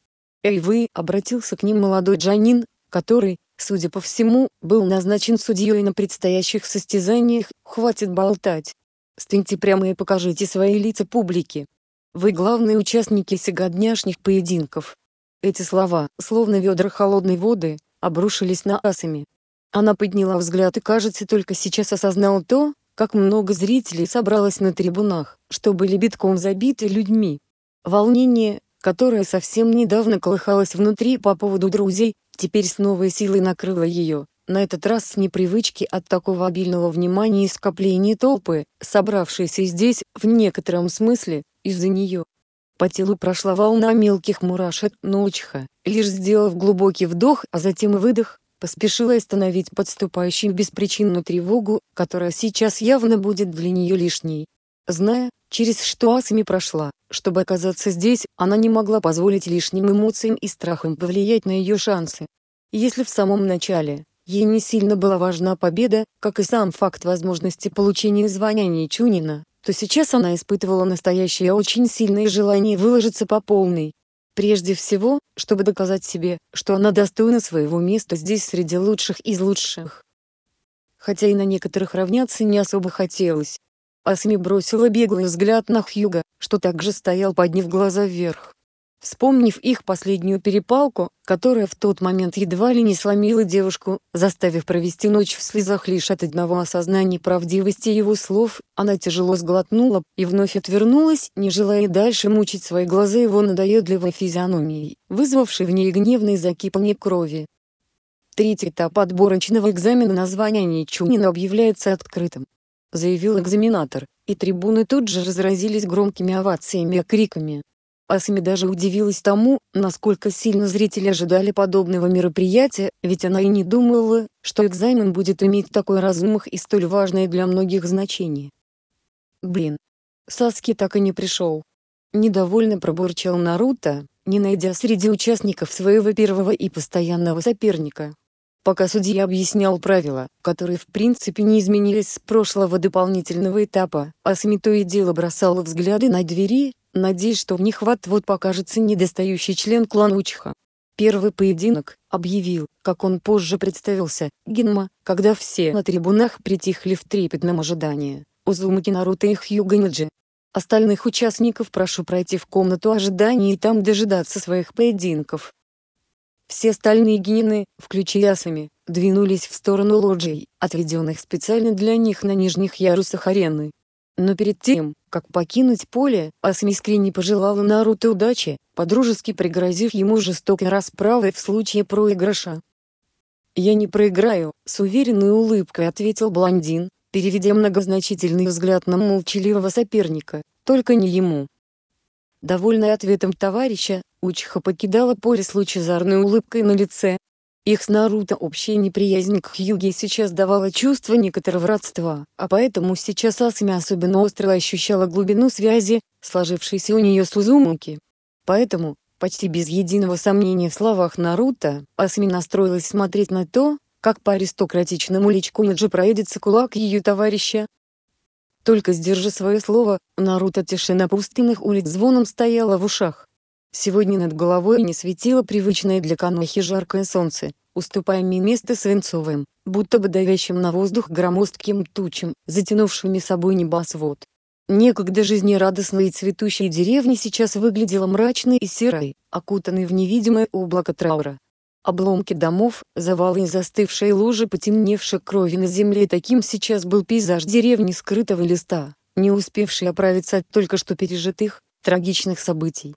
«Эй вы!» — обратился к ним молодой Джанин, который, судя по всему, был назначен судьей на предстоящих состязаниях, хватит болтать. Стыньте прямо и покажите свои лица публике. Вы главные участники сегодняшних поединков. Эти слова, словно ведра холодной воды, обрушились на Асами. Она подняла взгляд и, кажется, только сейчас осознала то, как много зрителей собралось на трибунах, что были битком забиты людьми. Волнение, которое совсем недавно колыхалось внутри по поводу друзей, теперь с новой силой накрыло ее, на этот раз с непривычки от такого обильного внимания и скопления толпы, собравшейся здесь, в некотором смысле, из-за нее. По телу прошла волна мелких мурашек, но Учха, лишь сделав глубокий вдох, а затем и выдох, поспешила остановить подступающую беспричинную тревогу, которая сейчас явно будет для нее лишней. Зная, через что Асами прошла, чтобы оказаться здесь, она не могла позволить лишним эмоциям и страхам повлиять на ее шансы. Если в самом начале, ей не сильно была важна победа, как и сам факт возможности получения звания Нечунина, то сейчас она испытывала настоящее очень сильное желание выложиться по полной, Прежде всего, чтобы доказать себе, что она достойна своего места здесь среди лучших из лучших. Хотя и на некоторых равняться не особо хотелось. Асми бросила беглый взгляд на Хьюга, что также стоял подняв глаза вверх. Вспомнив их последнюю перепалку, которая в тот момент едва ли не сломила девушку, заставив провести ночь в слезах лишь от одного осознания правдивости его слов, она тяжело сглотнула и вновь отвернулась, не желая дальше мучить свои глаза его надоедливой физиономией, вызвавшей в ней гневное закипание крови. Третий этап отборочного экзамена названия звание Ничунина объявляется открытым, заявил экзаменатор, и трибуны тут же разразились громкими овациями и криками. Асми даже удивилась тому, насколько сильно зрители ожидали подобного мероприятия, ведь она и не думала, что экзамен будет иметь такой размах и столь важное для многих значение. Блин. Саски так и не пришел. Недовольно пробурчал Наруто, не найдя среди участников своего первого и постоянного соперника. Пока судья объяснял правила, которые в принципе не изменились с прошлого дополнительного этапа, Асми то и дело бросала взгляды на двери, надеясь, что в нехват вот покажется недостающий член клан Учиха. Первый поединок, объявил, как он позже представился, Гинма, когда все на трибунах притихли в трепетном ожидании, Узумаки Наруто и Хьюганиджи. Остальных участников прошу пройти в комнату ожидания и там дожидаться своих поединков. Все остальные гинины, включая Асами, двинулись в сторону лоджий, отведенных специально для них на нижних ярусах арены. Но перед тем, как покинуть поле, Асми искренне пожелала Наруто удачи, подружески пригрозив ему жестокой расправой в случае проигрыша. «Я не проиграю», — с уверенной улыбкой ответил блондин, переведя многозначительный взгляд на молчаливого соперника, только не ему. Довольная ответом товарища, Учиха покидала поле с лучезарной улыбкой на лице, их с Наруто общая неприязнь к Хьюге сейчас давала чувство некоторого родства, а поэтому сейчас Асами особенно остро ощущала глубину связи, сложившейся у нее с Узумаки. Поэтому, почти без единого сомнения в словах Наруто, Асами настроилась смотреть на то, как по аристократичному личку Наджи проедется кулак ее товарища. Только сдержи свое слово, Наруто тишина пустынных улиц звоном стояла в ушах. Сегодня над головой не светило привычное для Канохи жаркое солнце, уступая мне место свинцовым, будто бы давящим на воздух громоздким тучам, затянувшими собой небосвод. Некогда жизнерадостная и цветущая деревня сейчас выглядела мрачной и серой, окутанной в невидимое облако траура. Обломки домов, завалы и застывшие лужи потемневшей крови на земле таким сейчас был пейзаж деревни скрытого листа, не успевший оправиться от только что пережитых, трагичных событий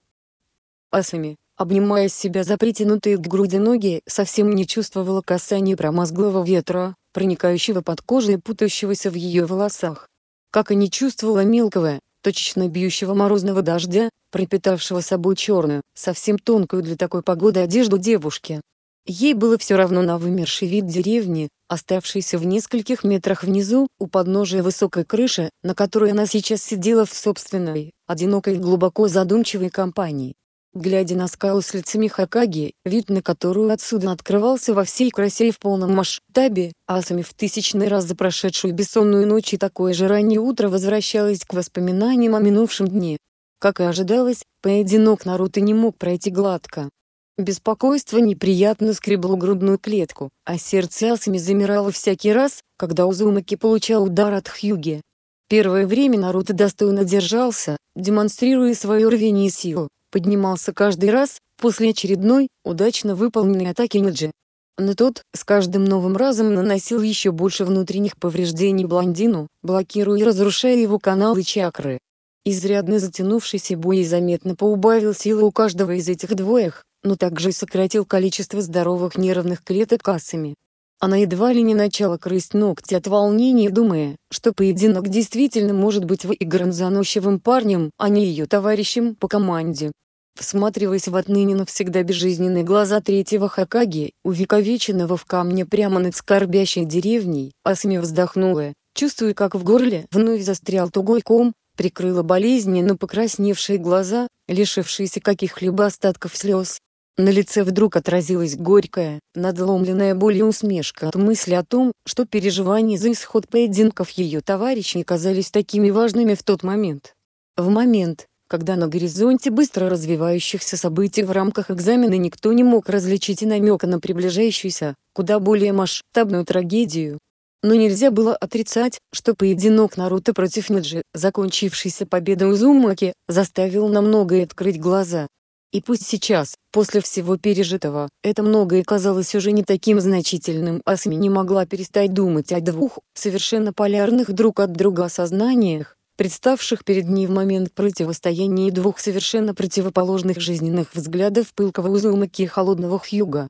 асами, обнимая себя за притянутые к груди ноги, совсем не чувствовала касания промозглого ветра, проникающего под кожу и путающегося в ее волосах. Как и не чувствовала мелкого, точечно бьющего морозного дождя, пропитавшего собой черную, совсем тонкую для такой погоды одежду девушки. Ей было все равно на вымерший вид деревни, оставшейся в нескольких метрах внизу, у подножия высокой крыши, на которой она сейчас сидела в собственной, одинокой и глубоко задумчивой компании глядя на скалу с лицами Хакаги, вид на которую отсюда открывался во всей красе и в полном масштабе, Асами в тысячный раз за прошедшую бессонную ночь и такое же раннее утро возвращалась к воспоминаниям о минувшем дне. Как и ожидалось, поединок Наруто не мог пройти гладко. Беспокойство неприятно скребло грудную клетку, а сердце Асами замирало всякий раз, когда Узумаки получал удар от Хьюги. Первое время Наруто достойно держался, демонстрируя свое рвение и силу, поднимался каждый раз после очередной, удачно выполненной атаки Неджи. Но тот, с каждым новым разом наносил еще больше внутренних повреждений блондину, блокируя и разрушая его каналы чакры. Изрядно затянувшийся бой заметно поубавил силы у каждого из этих двоих, но также и сократил количество здоровых нервных клеток кассами. Она едва ли не начала крысть ногти от волнения, думая, что поединок действительно может быть выигран заносчивым парнем, а не ее товарищем по команде всматриваясь в отныне навсегда безжизненные глаза третьего Хакаги, увековеченного в камне прямо над скорбящей деревней, Асми вздохнула, чувствуя, как в горле вновь застрял тугой ком, прикрыла болезненно покрасневшие глаза, лишившиеся каких-либо остатков слез. На лице вдруг отразилась горькая, надломленная болью усмешка от мысли о том, что переживания за исход поединков ее товарищей казались такими важными в тот момент. В момент, когда на горизонте быстро развивающихся событий в рамках экзамена никто не мог различить и намека на приближающуюся, куда более масштабную трагедию. Но нельзя было отрицать, что поединок Наруто против Неджи, закончившийся победой Узумаки, заставил на многое открыть глаза. И пусть сейчас, после всего пережитого, это многое казалось уже не таким значительным, Асми не могла перестать думать о двух, совершенно полярных друг от друга осознаниях, представших перед ней в момент противостояния двух совершенно противоположных жизненных взглядов пылкого Узумаки и холодного Хьюга.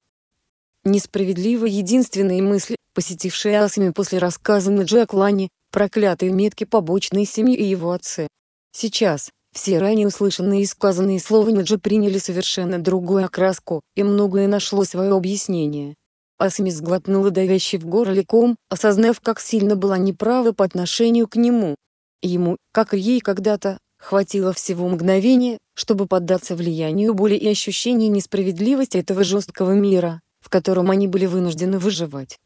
Несправедлива единственная мысль, посетившая Асами после рассказа на Джек Лане, проклятые метки побочной семьи и его отцы. Сейчас, все ранее услышанные и сказанные слова Ниджи приняли совершенно другую окраску, и многое нашло свое объяснение. Асми сглотнула давящий в горле ком, осознав как сильно была неправа по отношению к нему. Ему, как и ей когда-то, хватило всего мгновения, чтобы поддаться влиянию боли и ощущения несправедливости этого жесткого мира, в котором они были вынуждены выживать.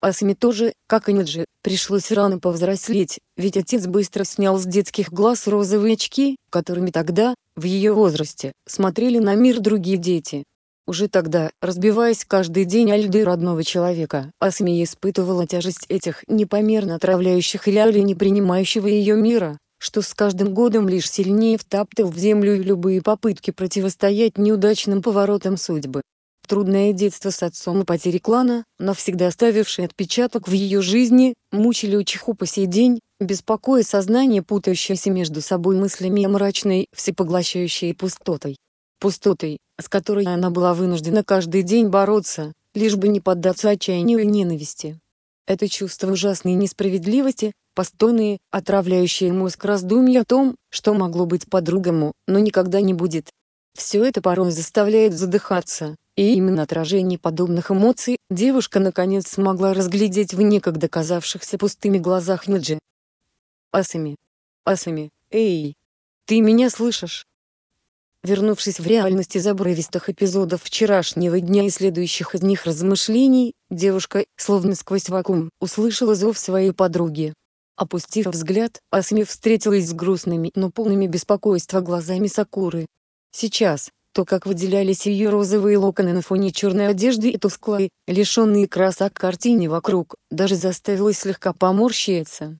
Асме тоже, как и Ниджи, пришлось рано повзрослеть, ведь отец быстро снял с детских глаз розовые очки, которыми тогда, в ее возрасте, смотрели на мир другие дети, уже тогда, разбиваясь каждый день о льды родного человека, Асми испытывала тяжесть этих непомерно отравляющих или не принимающего ее мира, что с каждым годом лишь сильнее втаптывал в землю любые попытки противостоять неудачным поворотам судьбы. Трудное детство с отцом и потери клана, навсегда оставивший отпечаток в ее жизни, мучили учиху по сей день, беспокоя сознание путающееся между собой мыслями и мрачной, всепоглощающей пустотой пустотой, с которой она была вынуждена каждый день бороться, лишь бы не поддаться отчаянию и ненависти. Это чувство ужасной несправедливости, постойные, отравляющие мозг раздумья о том, что могло быть по-другому, но никогда не будет. Все это порой заставляет задыхаться, и именно отражение подобных эмоций девушка наконец смогла разглядеть в некогда казавшихся пустыми глазах Ниджи. «Асами! Асами, эй! Ты меня слышишь?» Вернувшись в реальность из обрывистых эпизодов вчерашнего дня и следующих из них размышлений, девушка, словно сквозь вакуум, услышала зов своей подруги. Опустив взгляд, Асми встретилась с грустными, но полными беспокойства глазами Сакуры. Сейчас, то как выделялись ее розовые локоны на фоне черной одежды и тусклой, лишенные красок картине вокруг, даже заставило слегка поморщиться.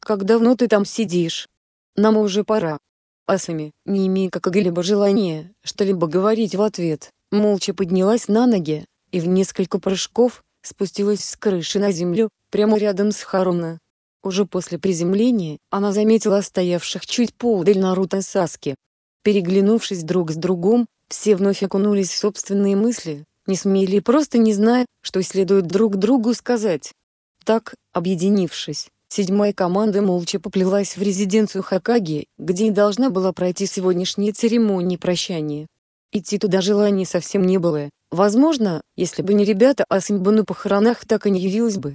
«Как давно ты там сидишь? Нам уже пора», асами, не имея какого-либо желания что-либо говорить в ответ, молча поднялась на ноги и в несколько прыжков спустилась с крыши на землю, прямо рядом с Харуна. Уже после приземления она заметила стоявших чуть поудаль Наруто и Саски. Переглянувшись друг с другом, все вновь окунулись в собственные мысли, не смели просто не зная, что следует друг другу сказать. Так, объединившись, Седьмая команда молча поплелась в резиденцию Хакаги, где и должна была пройти сегодняшняя церемония прощания. Идти туда желания совсем не было. Возможно, если бы не ребята, Асамба на похоронах так и не явилась бы.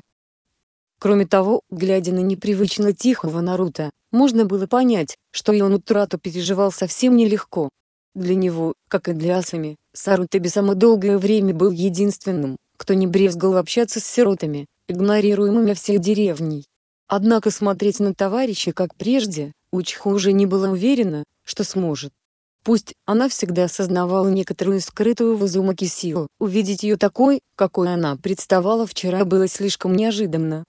Кроме того, глядя на непривычно тихого Наруто, можно было понять, что и он утрату переживал совсем нелегко. Для него, как и для Асами, Сарутаби само долгое время был единственным, кто не брезгал общаться с сиротами, игнорируемыми всей деревней. Однако смотреть на товарища, как прежде, Учиха уже не была уверена, что сможет. Пусть она всегда осознавала некоторую скрытую в Изумаке силу, увидеть ее такой, какой она представала вчера было слишком неожиданно.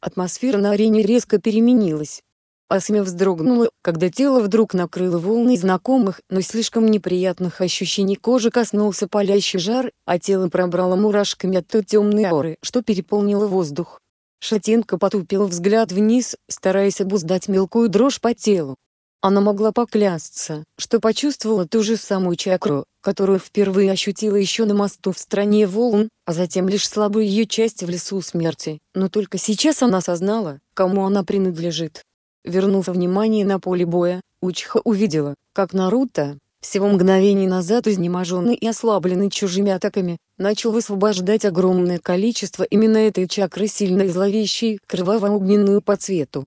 Атмосфера на арене резко переменилась. Асме вздрогнула, когда тело вдруг накрыло волны знакомых, но слишком неприятных ощущений кожи коснулся палящий жар, а тело пробрало мурашками от той темной ауры, что переполнило воздух. Шатенко потупил взгляд вниз, стараясь обуздать мелкую дрожь по телу. Она могла поклясться, что почувствовала ту же самую чакру, которую впервые ощутила еще на мосту в стране волн, а затем лишь слабую ее часть в лесу смерти, но только сейчас она осознала, кому она принадлежит. Вернув внимание на поле боя, Учха увидела, как Наруто, всего мгновений назад изнеможенный и ослабленный чужими атаками, начал высвобождать огромное количество именно этой чакры сильно и зловещей, кроваво-огненную по цвету.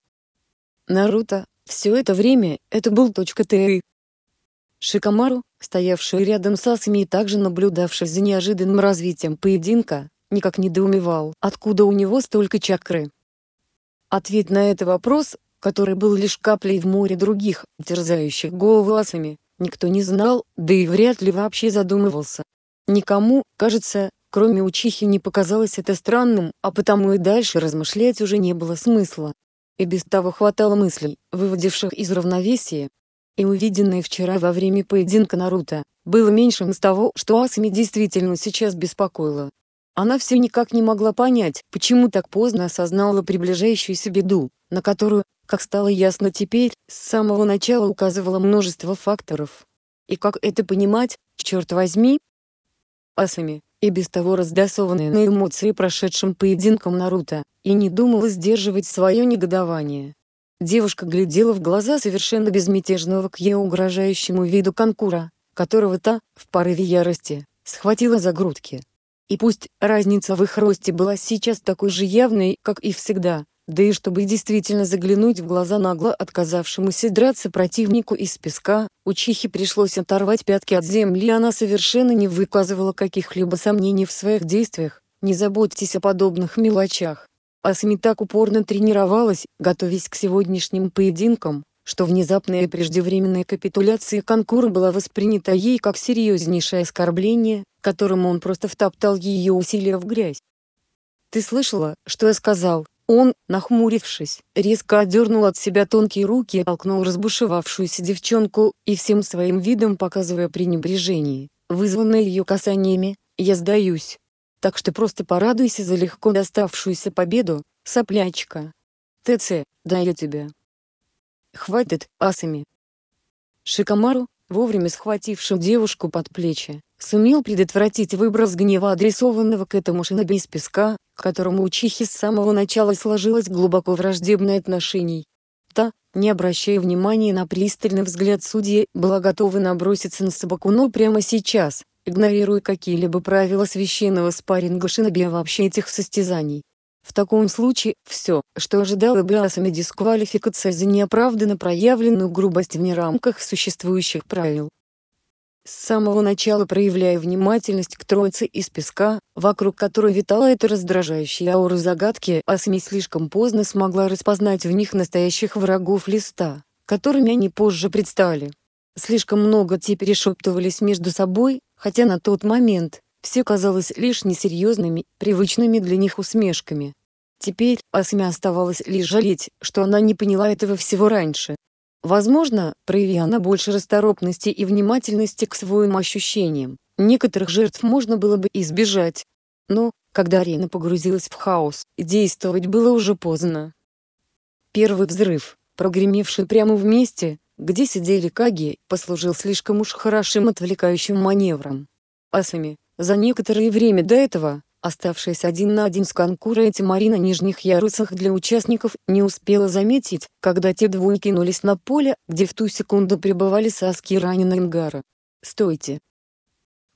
Наруто, все это время, это был точка Т. Шикамару, стоявший рядом с Асами и также наблюдавший за неожиданным развитием поединка, никак не недоумевал, откуда у него столько чакры. Ответ на этот вопрос, который был лишь каплей в море других, терзающих голову Асами, никто не знал, да и вряд ли вообще задумывался. Никому, кажется, кроме учихи не показалось это странным, а потому и дальше размышлять уже не было смысла. И без того хватало мыслей, выводивших из равновесия. И увиденное вчера во время поединка Наруто, было меньшим из того, что Асами действительно сейчас беспокоило. Она все никак не могла понять, почему так поздно осознала приближающуюся беду, на которую, как стало ясно теперь, с самого начала указывало множество факторов. И как это понимать, черт возьми? Асами, и без того раздосованная на эмоции прошедшим поединком Наруто, и не думала сдерживать свое негодование. Девушка глядела в глаза совершенно безмятежного к ее угрожающему виду конкура, которого та, в порыве ярости, схватила за грудки. И пусть разница в их росте была сейчас такой же явной, как и всегда, да и чтобы действительно заглянуть в глаза нагло отказавшемуся драться противнику из песка, учихе пришлось оторвать пятки от земли, она совершенно не выказывала каких-либо сомнений в своих действиях, не заботьтесь о подобных мелочах. Асми так упорно тренировалась, готовясь к сегодняшним поединкам, что внезапная и преждевременная капитуляция Конкура была воспринята ей как серьезнейшее оскорбление, которому он просто втоптал ее усилия в грязь. «Ты слышала, что я сказал?» Он, нахмурившись, резко отдернул от себя тонкие руки и толкнул разбушевавшуюся девчонку, и всем своим видом показывая пренебрежение, вызванное ее касаниями, «Я сдаюсь. Так что просто порадуйся за легко доставшуюся победу, соплячка. ТЦ, да я тебя». «Хватит, асами». Шикомару, вовремя схватившим девушку под плечи, сумел предотвратить выброс гнева адресованного к этому шиноби из песка, к которому у Чихи с самого начала сложилось глубоко враждебное отношение. Та, не обращая внимания на пристальный взгляд судьи, была готова наброситься на собаку, но прямо сейчас, игнорируя какие-либо правила священного спарринга шиноби вообще этих состязаний. В таком случае, все, что ожидало бы асами дисквалификация за неоправданно проявленную грубость вне рамках существующих правил. С самого начала проявляя внимательность к троице из песка, вокруг которой витала эта раздражающая аура загадки, Асми слишком поздно смогла распознать в них настоящих врагов листа, которыми они позже предстали. Слишком много те перешептывались между собой, хотя на тот момент все казалось лишь несерьезными, привычными для них усмешками. Теперь Асми оставалось лишь жалеть, что она не поняла этого всего раньше. Возможно, проявив она больше расторопности и внимательности к своим ощущениям, некоторых жертв можно было бы избежать. Но, когда арена погрузилась в хаос, действовать было уже поздно. Первый взрыв, прогремевший прямо в месте, где сидели Каги, послужил слишком уж хорошим отвлекающим маневром. Асами, за некоторое время до этого, Оставшись один на один с конкурой Марина на нижних ярусах для участников не успела заметить, когда те двое кинулись на поле, где в ту секунду пребывали Саски и раненый Ингара. «Стойте!»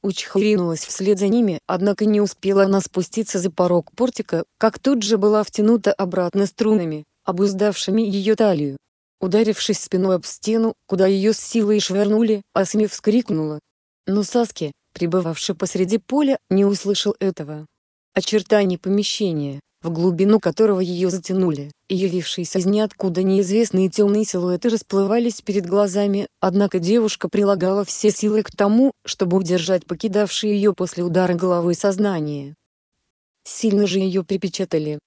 Уч ринулась вслед за ними, однако не успела она спуститься за порог портика, как тут же была втянута обратно струнами, обуздавшими ее талию. Ударившись спиной об стену, куда ее с силой швырнули, Асми вскрикнула. Но Саски, пребывавший посреди поля, не услышал этого очертаний помещения, в глубину которого ее затянули, и явившиеся из ниоткуда неизвестные темные силуэты расплывались перед глазами, однако девушка прилагала все силы к тому, чтобы удержать покидавшие ее после удара головой сознание. Сильно же ее припечатали.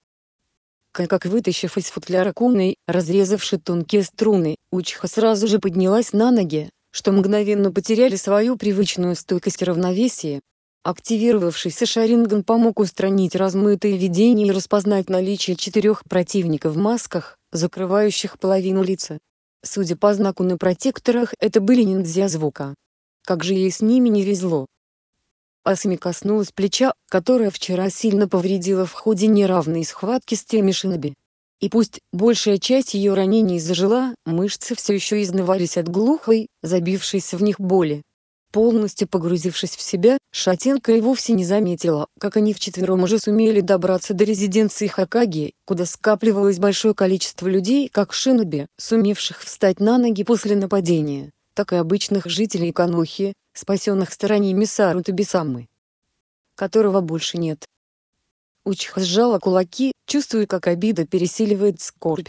Как вытащив из футляра куной, разрезавши тонкие струны, Учха сразу же поднялась на ноги, что мгновенно потеряли свою привычную стойкость и равновесие, Активировавшийся Шаринган помог устранить размытые видения и распознать наличие четырех противников в масках, закрывающих половину лица. Судя по знаку на протекторах, это были ниндзя звука. Как же ей с ними не везло. Асми коснулась плеча, которое вчера сильно повредило в ходе неравной схватки с теми шиноби. И пусть большая часть ее ранений зажила, мышцы все еще изнывались от глухой, забившейся в них боли. Полностью погрузившись в себя, Шатенко и вовсе не заметила, как они вчетвером уже сумели добраться до резиденции Хакаги, куда скапливалось большое количество людей, как шиноби, сумевших встать на ноги после нападения, так и обычных жителей Канохи, спасенных стороне Мисару Табисамы, которого больше нет. Учиха сжала кулаки, чувствуя, как обида пересиливает скорбь.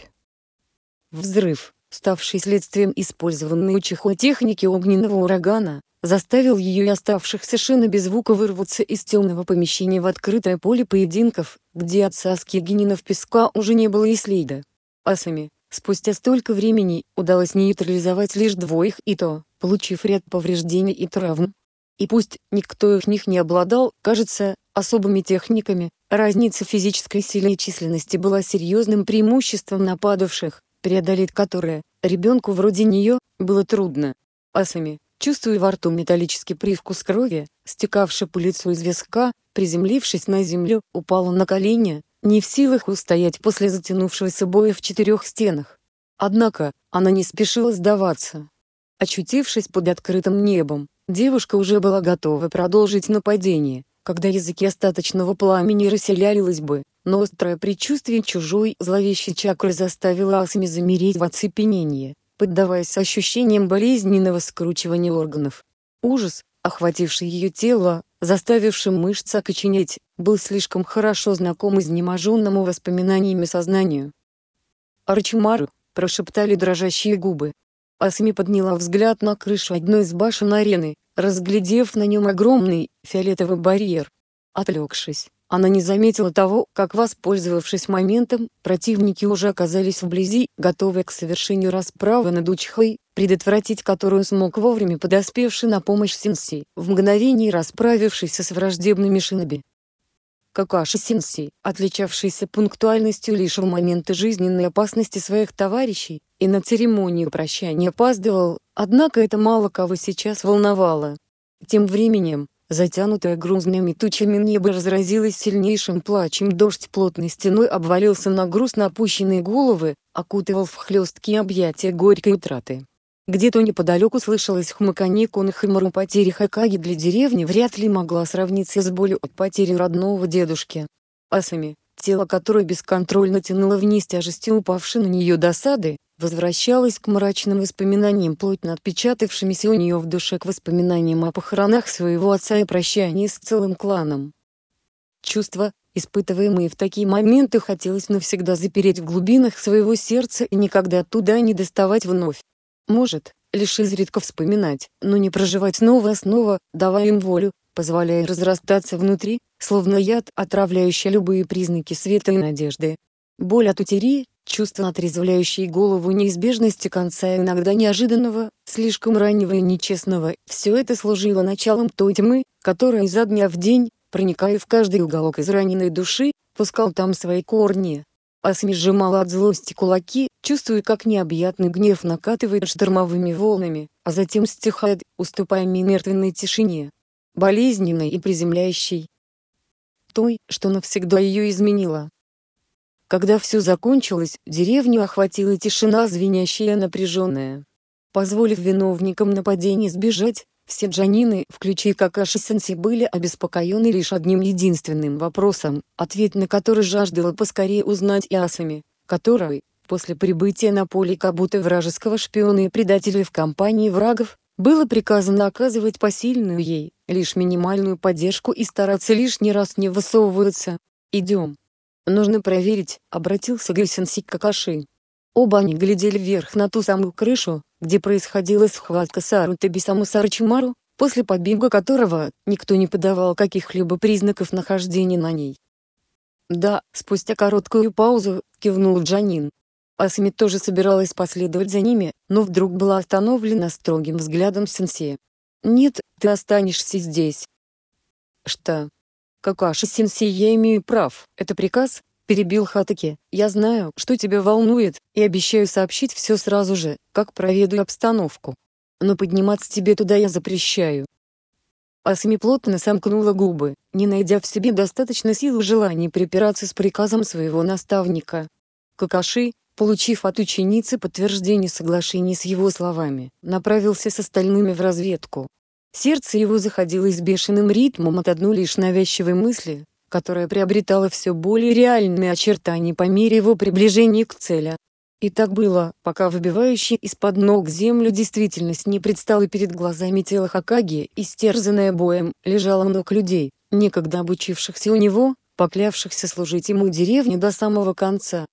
Взрыв, ставший следствием использованной Учиха техники огненного урагана, заставил ее и оставшихся Шина без звука вырваться из темного помещения в открытое поле поединков, где от Саски Генинов песка уже не было и следа. Асами, спустя столько времени, удалось нейтрализовать лишь двоих и то, получив ряд повреждений и травм. И пусть никто из них не обладал, кажется, особыми техниками, разница физической силы и численности была серьезным преимуществом нападавших, преодолеть которое, ребенку вроде нее, было трудно. Асами, Чувствуя во рту металлический привкус крови, стекавший по лицу из виска, приземлившись на землю, упала на колени, не в силах устоять после затянувшегося боя в четырех стенах. Однако, она не спешила сдаваться. Очутившись под открытым небом, девушка уже была готова продолжить нападение, когда языки остаточного пламени расселялись бы, но острое предчувствие чужой зловещей чакры заставило Асми замереть в оцепенении поддаваясь ощущениям болезненного скручивания органов. Ужас, охвативший ее тело, заставивший мышцы окоченеть, был слишком хорошо знаком изнеможенному воспоминаниями сознанию. «Арчимару», — прошептали дрожащие губы. Асми подняла взгляд на крышу одной из башен арены, разглядев на нем огромный, фиолетовый барьер. Отвлекшись, она не заметила того, как, воспользовавшись моментом, противники уже оказались вблизи, готовые к совершению расправы над Учхой, предотвратить которую смог вовремя подоспевший на помощь Синси, в мгновении расправившийся с враждебными шиноби. Какаши Синси, отличавшийся пунктуальностью лишь в моменты жизненной опасности своих товарищей, и на церемонию прощания опаздывал, однако это мало кого сейчас волновало. Тем временем, затянутое грузными тучами небо разразилось сильнейшим плачем. Дождь плотной стеной обвалился на грустно опущенные головы, окутывал в хлесткие объятия горькой утраты. Где-то неподалеку слышалось хмыканье конных и мору потери Хакаги для деревни вряд ли могла сравниться с болью от потери родного дедушки. Асами, тело которой бесконтрольно тянуло вниз тяжести упавшей на нее досады, возвращалось к мрачным воспоминаниям, плотно отпечатавшимися у нее в душе к воспоминаниям о похоронах своего отца и прощании с целым кланом. Чувства, испытываемые в такие моменты, хотелось навсегда запереть в глубинах своего сердца и никогда оттуда не доставать вновь. Может, лишь изредка вспоминать, но не проживать снова и снова, давая им волю, позволяя разрастаться внутри, словно яд, отравляющий любые признаки света и надежды. Боль от утери, чувство отрезвляющее голову неизбежности конца иногда неожиданного, слишком раннего и нечестного, все это служило началом той тьмы, которая изо дня в день, проникая в каждый уголок израненной души, пускал там свои корни. Асми сжимала от злости кулаки, чувствуя, как необъятный гнев накатывает штормовыми волнами, а затем стихает, уступая мертвенной тишине болезненной и приземляющей. Той, что навсегда ее изменила. Когда все закончилось, деревню охватила тишина звенящая и напряженная. Позволив виновникам нападения сбежать, все джанины, включая Какаши Сенси, были обеспокоены лишь одним единственным вопросом, ответ на который жаждала поскорее узнать Ясами, который, после прибытия на поле Кабута вражеского шпиона и предателя в компании врагов, было приказано оказывать посильную ей, лишь минимальную поддержку и стараться лишний раз не высовываться. «Идем. Нужно проверить», — обратился Гюсенси к Какаши. Оба они глядели вверх на ту самую крышу, где происходила схватка Сару Табисаму Сарачимару, после побега которого никто не подавал каких-либо признаков нахождения на ней. «Да», — спустя короткую паузу, кивнул Джанин. Асами тоже собиралась последовать за ними, но вдруг была остановлена строгим взглядом сенсея. «Нет, ты останешься здесь». «Что?» «Какаши-сенсей, я имею прав, это приказ?» — перебил Хатаки. «Я знаю, что тебя волнует, и обещаю сообщить все сразу же, как проведу обстановку. Но подниматься тебе туда я запрещаю». Асами плотно сомкнула губы, не найдя в себе достаточно сил и желания припираться с приказом своего наставника. Какаши, получив от ученицы подтверждение соглашения с его словами, направился с остальными в разведку. Сердце его заходило с бешеным ритмом от одной лишь навязчивой мысли, которая приобретала все более реальные очертания по мере его приближения к цели. И так было, пока выбивающий из-под ног землю действительность не предстала перед глазами тела Хакаги, истерзанное боем, лежало ног людей, некогда обучившихся у него, поклявшихся служить ему деревне до самого конца.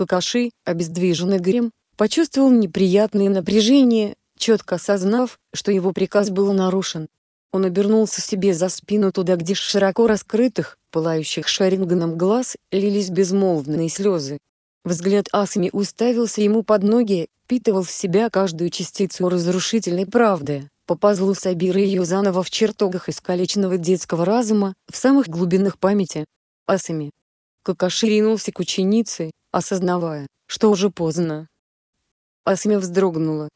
Какаши, обездвиженный Грим, почувствовал неприятное напряжение, четко осознав, что его приказ был нарушен. Он обернулся себе за спину туда, где с широко раскрытых, пылающих шаринганом глаз, лились безмолвные слезы. Взгляд Асами уставился ему под ноги, впитывал в себя каждую частицу разрушительной правды, по пазлу Сабира ее заново в чертогах искалеченного детского разума, в самых глубинах памяти. Асами. Какаши ринулся к ученице, осознавая, что уже поздно. Асме вздрогнула.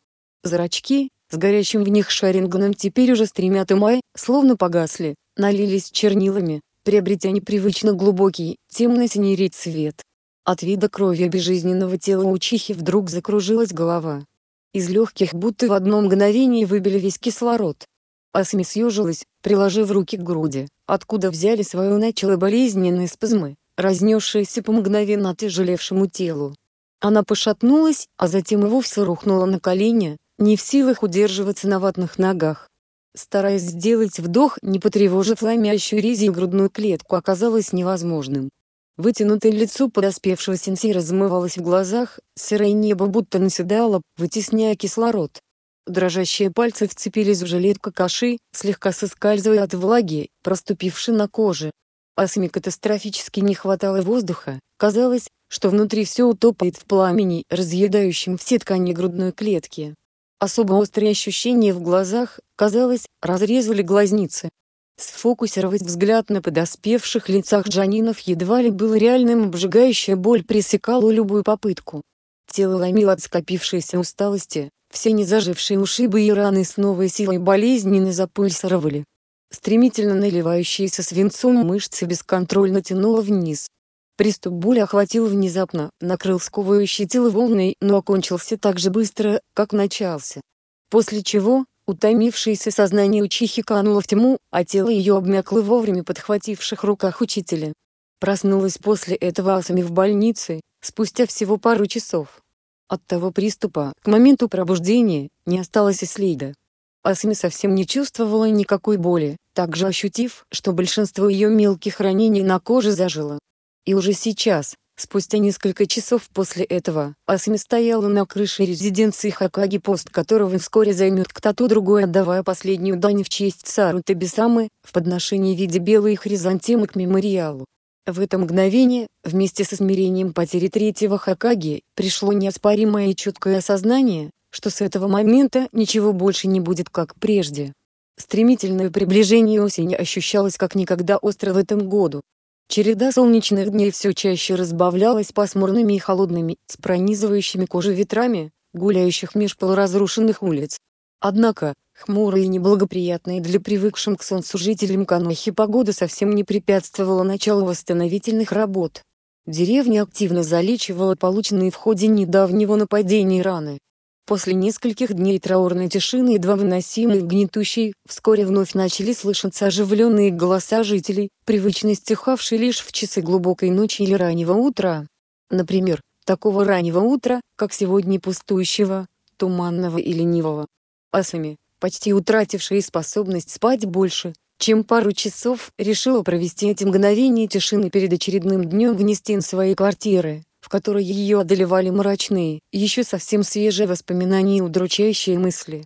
Зрачки, с горящим в них шаринганом теперь уже стремят и май, словно погасли, налились чернилами, приобретя непривычно глубокий, темно-синий цвет. От вида крови безжизненного тела учихи вдруг закружилась голова. Из легких будто в одно мгновение выбили весь кислород. Асми съежилась, приложив руки к груди, откуда взяли свое начало болезненные спазмы разнесшаяся по мгновенно тяжелевшему телу. Она пошатнулась, а затем и вовсе рухнула на колени, не в силах удерживаться на ватных ногах. Стараясь сделать вдох, не потревожив ломящую рези грудную клетку, оказалось невозможным. Вытянутое лицо подоспевшего сенсей размывалось в глазах, сырое небо будто наседало, вытесняя кислород. Дрожащие пальцы вцепились в жилет какаши, слегка соскальзывая от влаги, проступившей на коже. А Асме катастрофически не хватало воздуха, казалось, что внутри все утопает в пламени, разъедающем все ткани грудной клетки. Особо острые ощущения в глазах, казалось, разрезали глазницы. Сфокусировать взгляд на подоспевших лицах Джанинов едва ли было реальным, обжигающая боль пресекала любую попытку. Тело ломило от скопившейся усталости, все незажившие ушибы и раны с новой силой болезненно запульсировали. Стремительно наливающиеся свинцом мышцы бесконтрольно тянуло вниз. Приступ боли охватил внезапно, накрыл сковывающий тело волной, но окончился так же быстро, как начался. После чего, утомившееся сознание учихи кануло в тьму, а тело ее обмякло вовремя подхвативших руках учителя. Проснулась после этого Асами в больнице, спустя всего пару часов. От того приступа к моменту пробуждения не осталось и следа. Асми совсем не чувствовала никакой боли, также ощутив, что большинство ее мелких ранений на коже зажило. И уже сейчас, спустя несколько часов после этого, Асми стояла на крыше резиденции Хакаги, пост которого вскоре займет кто-то другой, отдавая последнюю дань в честь Сару Табисамы, в подношении в виде белой хризантемы к мемориалу. В это мгновение, вместе со смирением потери третьего Хакаги, пришло неоспоримое и четкое осознание, что с этого момента ничего больше не будет как прежде. Стремительное приближение осени ощущалось как никогда остро в этом году. Череда солнечных дней все чаще разбавлялась пасмурными и холодными, с пронизывающими кожу ветрами, гуляющих меж полуразрушенных улиц. Однако, хмурая и неблагоприятная для привыкшим к солнцу жителям Канохи погода совсем не препятствовала началу восстановительных работ. Деревня активно залечивала полученные в ходе недавнего нападения раны, После нескольких дней траурной тишины едва выносимой и гнетущей, вскоре вновь начали слышаться оживленные голоса жителей, привычно стихавшие лишь в часы глубокой ночи или раннего утра. Например, такого раннего утра, как сегодня пустующего, туманного и ленивого. Асами, почти утратившая способность спать больше, чем пару часов, решила провести эти мгновения тишины перед очередным днем внести в свои квартиры в которой ее одолевали мрачные, еще совсем свежие воспоминания и удручающие мысли.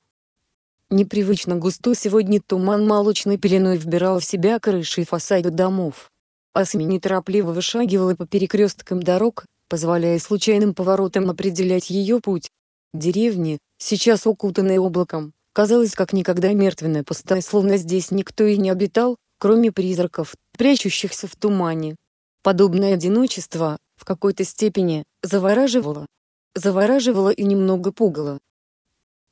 Непривычно густой сегодня туман молочной пеленой вбирал в себя крыши и фасады домов. Асми неторопливо вышагивала по перекресткам дорог, позволяя случайным поворотам определять ее путь. Деревни, сейчас укутанные облаком, казалась как никогда мертвенная пустая, словно здесь никто и не обитал, кроме призраков, прячущихся в тумане. Подобное одиночество, в какой-то степени, завораживало. Завораживало и немного пугало.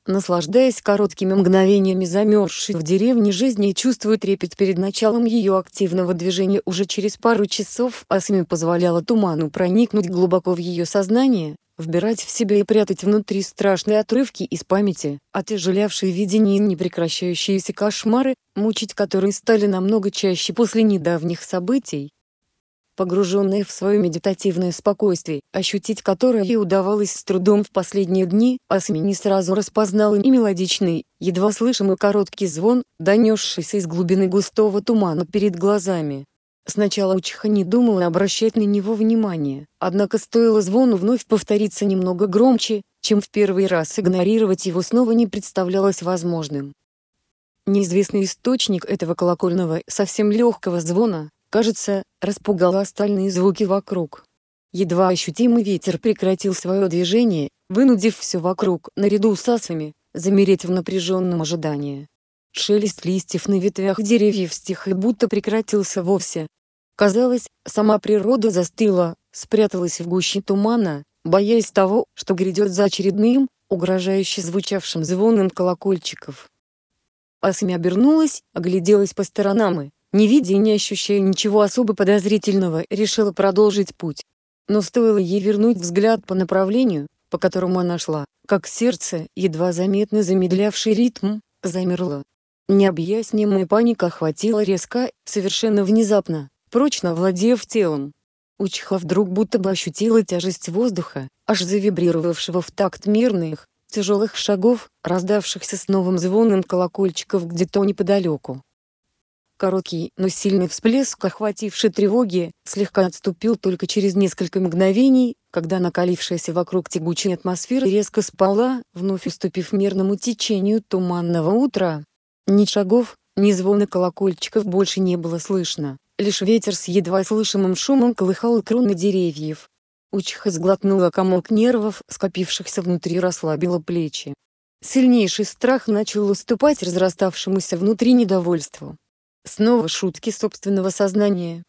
Наслаждаясь короткими мгновениями замерзшей в деревне жизни и чувствуя трепет перед началом ее активного движения уже через пару часов Асами позволяла туману проникнуть глубоко в ее сознание, вбирать в себя и прятать внутри страшные отрывки из памяти, отяжелявшие видения и непрекращающиеся кошмары, мучить которые стали намного чаще после недавних событий, погруженные в свое медитативное спокойствие, ощутить которое ей удавалось с трудом в последние дни, Асми сразу распознала и мелодичный, едва слышимый короткий звон, донесшийся из глубины густого тумана перед глазами. Сначала Учиха не думала обращать на него внимание, однако стоило звону вновь повториться немного громче, чем в первый раз игнорировать его снова не представлялось возможным. Неизвестный источник этого колокольного совсем легкого звона кажется, распугал остальные звуки вокруг. Едва ощутимый ветер прекратил свое движение, вынудив все вокруг, наряду с асами, замереть в напряженном ожидании. Шелест листьев на ветвях деревьев стих и будто прекратился вовсе. Казалось, сама природа застыла, спряталась в гуще тумана, боясь того, что грядет за очередным, угрожающе звучавшим звоном колокольчиков. Асами обернулась, огляделась по сторонам и, не видя и не ощущая ничего особо подозрительного, решила продолжить путь. Но стоило ей вернуть взгляд по направлению, по которому она шла, как сердце, едва заметно замедлявший ритм, замерло. Необъяснимая паника охватила резко, совершенно внезапно, прочно владев телом. Учха вдруг будто бы ощутила тяжесть воздуха, аж завибрировавшего в такт мирных, тяжелых шагов, раздавшихся с новым звоном колокольчиков где-то неподалеку. Короткий, но сильный всплеск, охвативший тревоги, слегка отступил только через несколько мгновений, когда накалившаяся вокруг тягучая атмосфера резко спала, вновь уступив мирному течению туманного утра. Ни шагов, ни звона колокольчиков больше не было слышно, лишь ветер с едва слышимым шумом колыхал кроны деревьев. Учиха сглотнула комок нервов, скопившихся внутри, расслабила плечи. Сильнейший страх начал уступать разраставшемуся внутри недовольству. Снова шутки собственного сознания.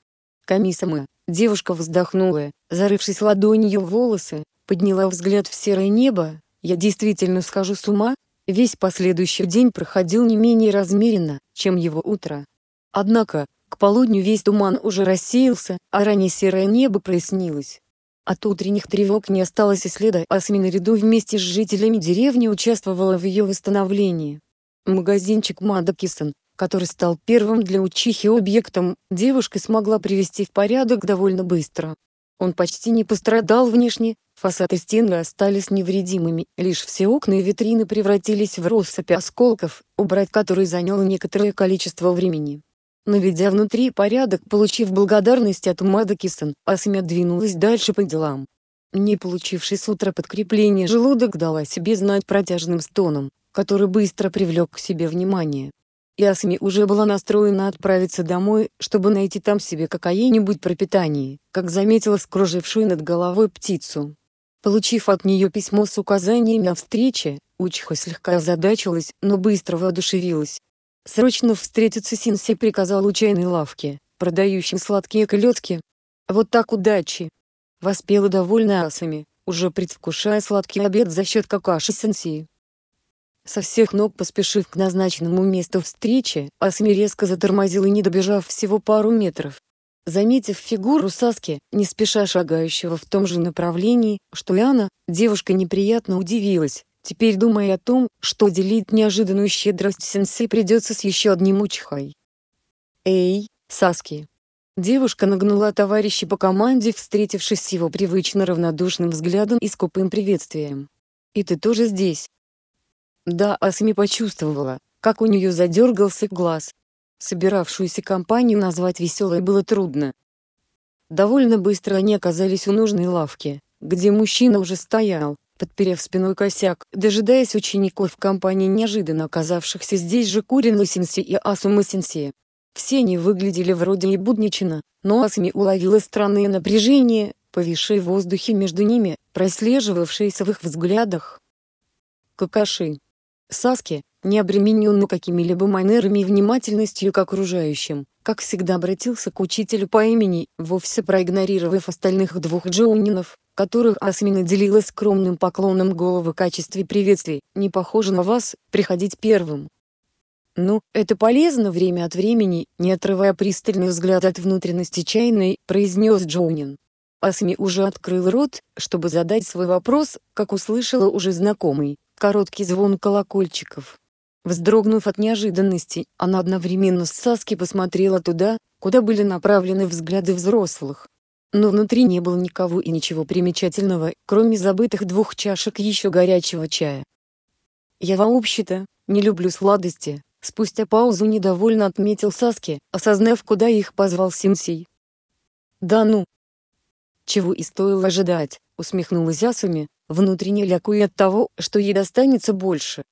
Комиссама, девушка вздохнула, зарывшись ладонью в волосы, подняла взгляд в серое небо. Я действительно схожу с ума. Весь последующий день проходил не менее размеренно, чем его утро. Однако, к полудню весь туман уже рассеялся, а ранее серое небо прояснилось. От утренних тревог не осталось и следа, а Сминаряду вместе с жителями деревни участвовала в ее восстановлении. Магазинчик Мадакисон, который стал первым для учихи объектом, девушка смогла привести в порядок довольно быстро. Он почти не пострадал внешне, фасады и стены остались невредимыми, лишь все окна и витрины превратились в россыпи осколков, убрать которые заняло некоторое количество времени. Наведя внутри порядок, получив благодарность от Мадакисон, Асмя двинулась дальше по делам. Не получивший с утра подкрепление желудок дал себе знать протяжным стоном, который быстро привлек к себе внимание. Ясми уже была настроена отправиться домой, чтобы найти там себе какое-нибудь пропитание, как заметила скружившую над головой птицу. Получив от нее письмо с указаниями на встрече, Учиха слегка озадачилась, но быстро воодушевилась. Срочно встретиться Синси приказал у чайной лавки, продающей сладкие колецки. Вот так удачи! Воспела довольно асами, уже предвкушая сладкий обед за счет какаши Сенсии со всех ног поспешив к назначенному месту встречи, Асми резко затормозил и не добежав всего пару метров. Заметив фигуру Саски, не спеша шагающего в том же направлении, что и она, девушка неприятно удивилась, теперь думая о том, что делить неожиданную щедрость сенсей придется с еще одним учихай. «Эй, Саски!» Девушка нагнула товарища по команде, встретившись с его привычно равнодушным взглядом и скупым приветствием. «И ты тоже здесь?» Да, Асми почувствовала, как у нее задергался глаз. Собиравшуюся компанию назвать веселой было трудно. Довольно быстро они оказались у нужной лавки, где мужчина уже стоял, подперев спиной косяк, дожидаясь учеников компании неожиданно оказавшихся здесь же Курину Сенси и Асума Сенси. Все они выглядели вроде и буднично, но Асми уловила странное напряжение, повисшее в воздухе между ними, прослеживавшееся в их взглядах. Какаши. Саски, не обремененный какими-либо манерами и внимательностью к окружающим, как всегда обратился к учителю по имени, вовсе проигнорировав остальных двух джоунинов, которых Асмина делила скромным поклоном головы в качестве приветствий, не похоже на вас, приходить первым. Ну, это полезно время от времени, не отрывая пристальный взгляд от внутренности чайной, произнес Джоунин. Асми уже открыл рот, чтобы задать свой вопрос, как услышала уже знакомый короткий звон колокольчиков. Вздрогнув от неожиданности, она одновременно с Саски посмотрела туда, куда были направлены взгляды взрослых. Но внутри не было никого и ничего примечательного, кроме забытых двух чашек еще горячего чая. «Я вообще-то не люблю сладости», — спустя паузу недовольно отметил Саски, осознав, куда их позвал Синсей. «Да ну!» «Чего и стоило ожидать», — усмехнулась Асуми, внутренне лякуя от того, что ей достанется больше.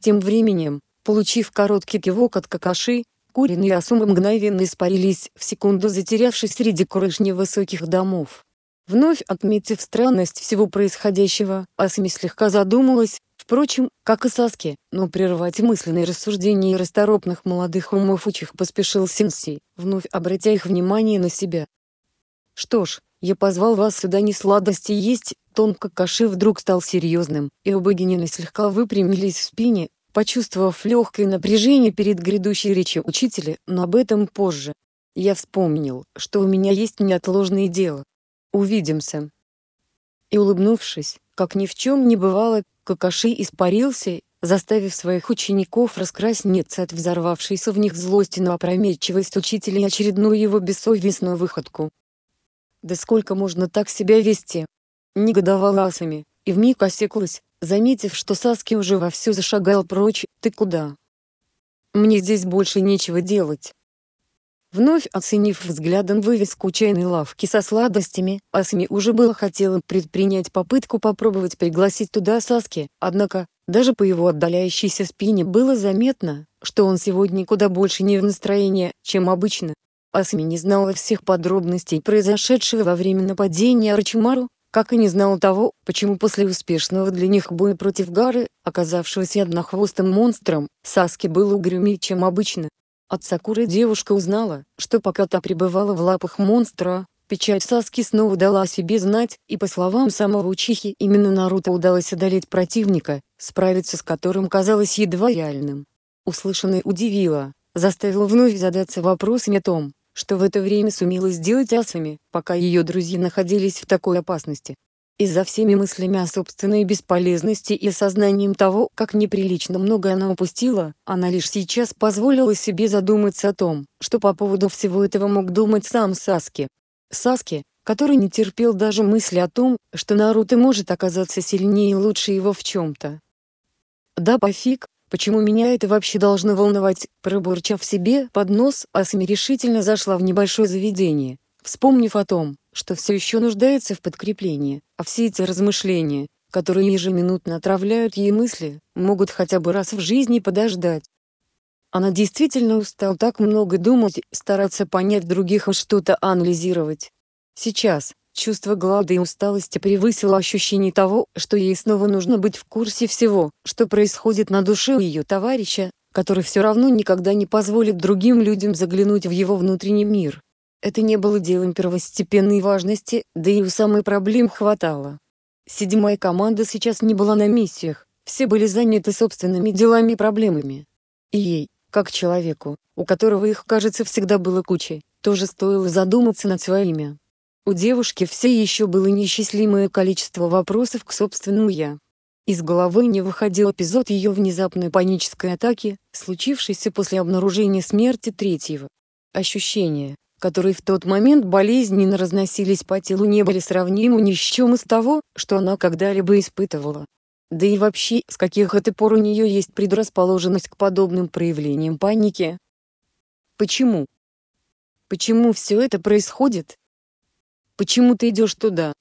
Тем временем, получив короткий кивок от Какаши, Курин и Асума мгновенно испарились, в секунду затерявшись среди крышни высоких домов. Вновь отметив странность всего происходящего, Асами слегка задумалась, впрочем, как и Саски, но прервать мысленные рассуждения расторопных молодых умов учих поспешил Синси, вновь обратя их внимание на себя. Что ж, я позвал вас сюда не сладости есть, тонко Каши вдруг стал серьезным, и оба генина слегка выпрямились в спине, почувствовав легкое напряжение перед грядущей речью учителя, но об этом позже. Я вспомнил, что у меня есть неотложные дела. Увидимся. И улыбнувшись, как ни в чем не бывало, Какаши испарился, заставив своих учеников раскраснеться от взорвавшейся в них злости на опрометчивость учителя и очередную его бессовестную выходку. Да сколько можно так себя вести? Негодовала Асами, и вмиг осеклась, заметив, что Саски уже вовсю зашагал прочь, ты куда? Мне здесь больше нечего делать. Вновь оценив взглядом вывеску чайной лавки со сладостями, Асми уже было хотела предпринять попытку попробовать пригласить туда Саски, однако, даже по его отдаляющейся спине было заметно, что он сегодня куда больше не в настроении, чем обычно. Асми не знала всех подробностей произошедшего во время нападения Арчимару, как и не знала того, почему после успешного для них боя против Гары, оказавшегося однохвостым монстром, Саски был угрюмее, чем обычно. От Сакуры девушка узнала, что пока та пребывала в лапах монстра, печать Саски снова дала о себе знать, и по словам самого Учихи именно Наруто удалось одолеть противника, справиться с которым казалось едва реальным. Услышанное удивило, заставило вновь задаться вопросами о том, что в это время сумела сделать асами, пока ее друзья находились в такой опасности. И за всеми мыслями о собственной бесполезности и осознанием того, как неприлично много она упустила, она лишь сейчас позволила себе задуматься о том, что по поводу всего этого мог думать сам Саски. Саски, который не терпел даже мысли о том, что Наруто может оказаться сильнее и лучше его в чем-то. Да пофиг, Почему меня это вообще должно волновать? Пробурчав себе под нос, Асми решительно зашла в небольшое заведение, вспомнив о том, что все еще нуждается в подкреплении, а все эти размышления, которые ежеминутно отравляют ей мысли, могут хотя бы раз в жизни подождать. Она действительно устала так много думать, стараться понять других и что-то анализировать. Сейчас, Чувство голода и усталости превысило ощущение того, что ей снова нужно быть в курсе всего, что происходит на душе у ее товарища, который все равно никогда не позволит другим людям заглянуть в его внутренний мир. Это не было делом первостепенной важности, да и у самой проблем хватало. Седьмая команда сейчас не была на миссиях, все были заняты собственными делами и проблемами. И ей, как человеку, у которого их, кажется, всегда было кучей, тоже стоило задуматься над своими. У девушки все еще было неисчислимое количество вопросов к собственному «я». Из головы не выходил эпизод ее внезапной панической атаки, случившейся после обнаружения смерти третьего. Ощущения, которые в тот момент болезненно разносились по телу, не были сравнимы ни с чем из того, что она когда-либо испытывала. Да и вообще, с каких это пор у нее есть предрасположенность к подобным проявлениям паники? Почему? Почему все это происходит? «Почему ты идешь туда?»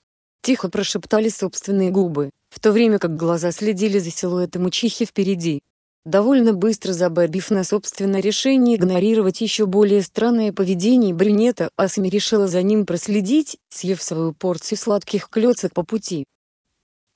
Тихо прошептали собственные губы, в то время как глаза следили за силуэтом учихи впереди. Довольно быстро забабив на собственное решение игнорировать еще более странное поведение брюнета, Асми решила за ним проследить, съев свою порцию сладких клёцок по пути.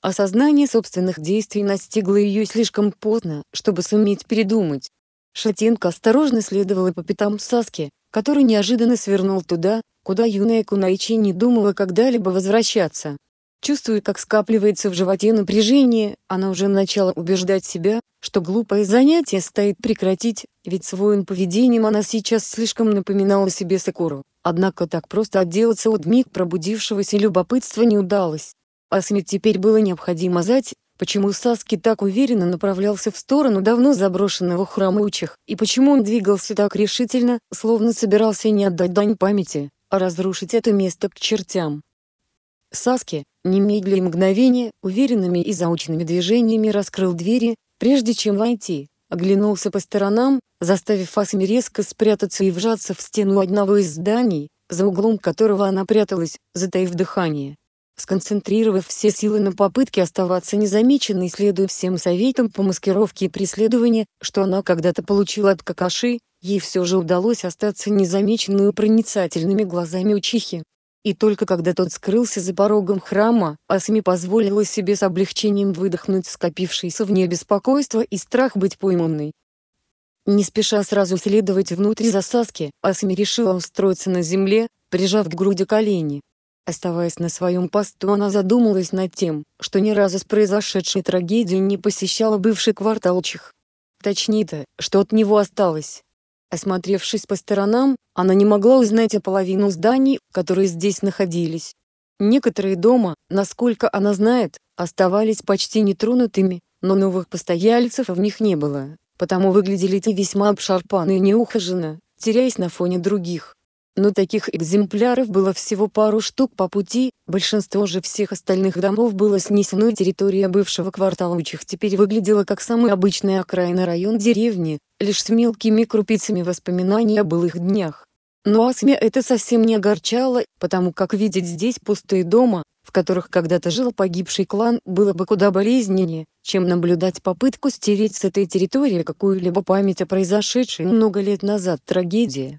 Осознание собственных действий настигло ее слишком поздно, чтобы суметь передумать. Шатенка осторожно следовала по пятам Саски, который неожиданно свернул туда, куда юная Кунаичи не думала когда-либо возвращаться. Чувствуя, как скапливается в животе напряжение, она уже начала убеждать себя, что глупое занятие стоит прекратить, ведь своим поведением она сейчас слишком напоминала себе Сакуру. Однако так просто отделаться от миг пробудившегося любопытства не удалось. Асме теперь было необходимо знать, почему Саски так уверенно направлялся в сторону давно заброшенного храма Учих, и почему он двигался так решительно, словно собирался не отдать дань памяти разрушить это место к чертям. Саски, немедля и мгновение, уверенными и заученными движениями раскрыл двери, прежде чем войти, оглянулся по сторонам, заставив Асми резко спрятаться и вжаться в стену одного из зданий, за углом которого она пряталась, затаив дыхание. Сконцентрировав все силы на попытке оставаться незамеченной, следуя всем советам по маскировке и преследованию, что она когда-то получила от Какаши, Ей все же удалось остаться незамеченную проницательными глазами учихи. И только когда тот скрылся за порогом храма, Асми позволила себе с облегчением выдохнуть скопившееся в ней беспокойство и страх быть пойманной. Не спеша сразу следовать внутрь засаски, Асми решила устроиться на земле, прижав к груди колени. Оставаясь на своем посту, она задумалась над тем, что ни разу с произошедшей трагедией не посещала бывший квартал кварталчих. Точнее-то, что от него осталось. Осмотревшись по сторонам, она не могла узнать о половину зданий, которые здесь находились. Некоторые дома, насколько она знает, оставались почти нетронутыми, но новых постояльцев в них не было, потому выглядели те весьма обшарпанно и неухоженно, теряясь на фоне других но таких экземпляров было всего пару штук по пути, большинство же всех остальных домов было снесено и территория бывшего квартала Учих теперь выглядела как самый обычный окраина район деревни, лишь с мелкими крупицами воспоминаний о былых днях. Но ну, Асме это совсем не огорчало, потому как видеть здесь пустые дома, в которых когда-то жил погибший клан, было бы куда болезненнее, чем наблюдать попытку стереть с этой территории какую-либо память о произошедшей много лет назад трагедии.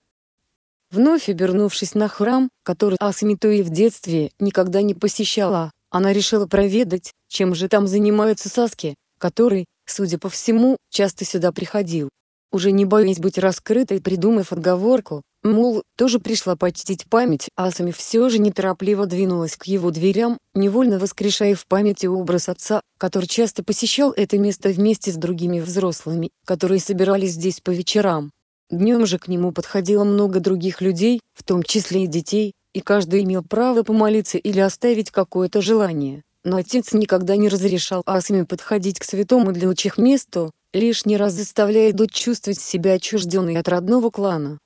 Вновь обернувшись на храм, который Асамитуи в детстве никогда не посещала, она решила проведать, чем же там занимаются Саски, который, судя по всему, часто сюда приходил. Уже не боясь быть раскрытой, придумав отговорку, мол, тоже пришла почтить память, а Асами все же неторопливо двинулась к его дверям, невольно воскрешая в памяти образ отца, который часто посещал это место вместе с другими взрослыми, которые собирались здесь по вечерам. Днем же к нему подходило много других людей, в том числе и детей, и каждый имел право помолиться или оставить какое-то желание, но отец никогда не разрешал Асме подходить к святому для учих месту, лишний раз заставляя дочь чувствовать себя отчужденной от родного клана.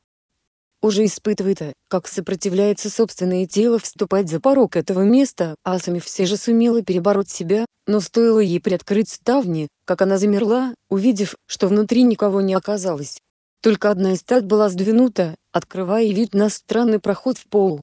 Уже испытывая, как сопротивляется собственное тело вступать за порог этого места, Асами все же сумела перебороть себя, но стоило ей приоткрыть ставни, как она замерла, увидев, что внутри никого не оказалось. Только одна из стат была сдвинута, открывая вид на странный проход в пол.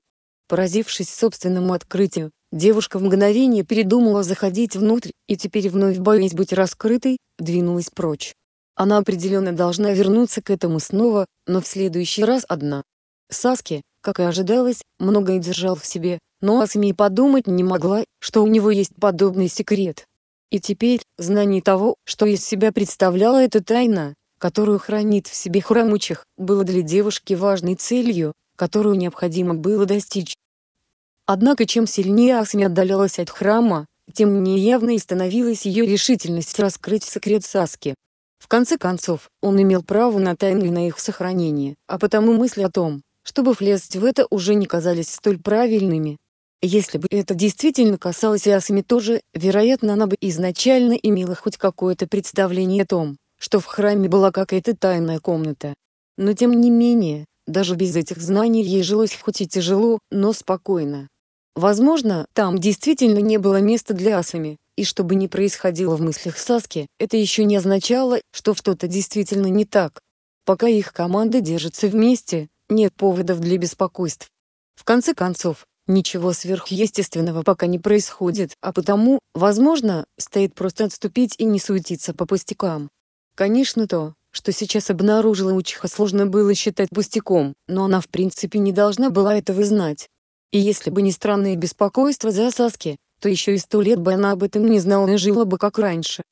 Поразившись собственному открытию, девушка в мгновение передумала заходить внутрь и теперь вновь боясь быть раскрытой, двинулась прочь. Она определенно должна вернуться к этому снова, но в следующий раз одна. Саски, как и ожидалось, многое держал в себе, но Асми и подумать не могла, что у него есть подобный секрет. И теперь, знание того, что из себя представляла эта тайна, которую хранит в себе храмучих, было для девушки важной целью, которую необходимо было достичь. Однако чем сильнее Асми отдалялась от храма, тем менее становилась ее решительность раскрыть секрет Саски. В конце концов, он имел право на тайны и на их сохранение, а потому мысли о том, чтобы влезть в это уже не казались столь правильными. Если бы это действительно касалось и Асами тоже, вероятно она бы изначально имела хоть какое-то представление о том, что в храме была какая-то тайная комната. Но тем не менее, даже без этих знаний ей жилось хоть и тяжело, но спокойно. Возможно, там действительно не было места для Асами, и что бы ни происходило в мыслях Саски, это еще не означало, что что-то действительно не так. Пока их команда держится вместе, нет поводов для беспокойств. В конце концов, ничего сверхъестественного пока не происходит, а потому, возможно, стоит просто отступить и не суетиться по пустякам. Конечно, то, что сейчас обнаружила Учиха, сложно было считать пустяком, но она в принципе не должна была этого знать. И если бы не странные беспокойства за Саски, то еще и сто лет бы она об этом не знала и жила бы как раньше.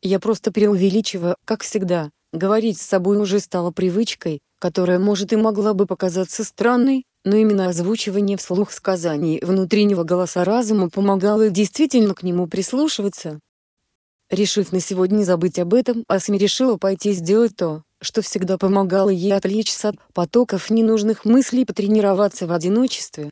Я просто преувеличиваю, как всегда, говорить с собой уже стало привычкой, которая может и могла бы показаться странной, но именно озвучивание вслух сказаний внутреннего голоса разума помогало действительно к нему прислушиваться, Решив на сегодня забыть об этом, Асми решила пойти сделать то, что всегда помогало ей отвлечься от потоков ненужных мыслей и потренироваться в одиночестве.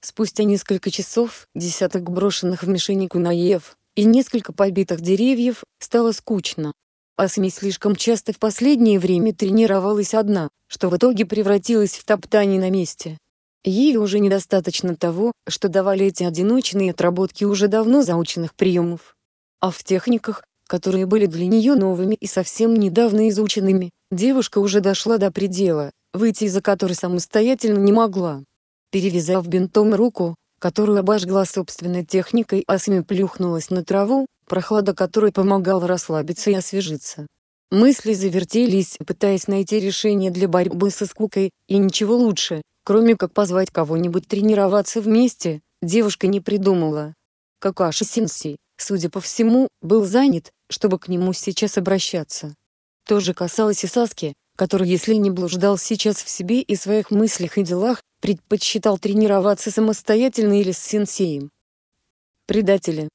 Спустя несколько часов, десяток брошенных в мишени кунаев и несколько побитых деревьев, стало скучно. Асми слишком часто в последнее время тренировалась одна, что в итоге превратилась в топтание на месте. Ей уже недостаточно того, что давали эти одиночные отработки уже давно заученных приемов а в техниках, которые были для нее новыми и совсем недавно изученными, девушка уже дошла до предела, выйти из-за которой самостоятельно не могла. Перевязав бинтом руку, которую обожгла собственной техникой, Асми плюхнулась на траву, прохлада которой помогала расслабиться и освежиться. Мысли завертелись, пытаясь найти решение для борьбы со скукой, и ничего лучше, кроме как позвать кого-нибудь тренироваться вместе, девушка не придумала. Какаши-сенсей, судя по всему, был занят, чтобы к нему сейчас обращаться. То же касалось и Саски, который, если не блуждал сейчас в себе и своих мыслях и делах, предпочитал тренироваться самостоятельно или с сенсеем. Предатели.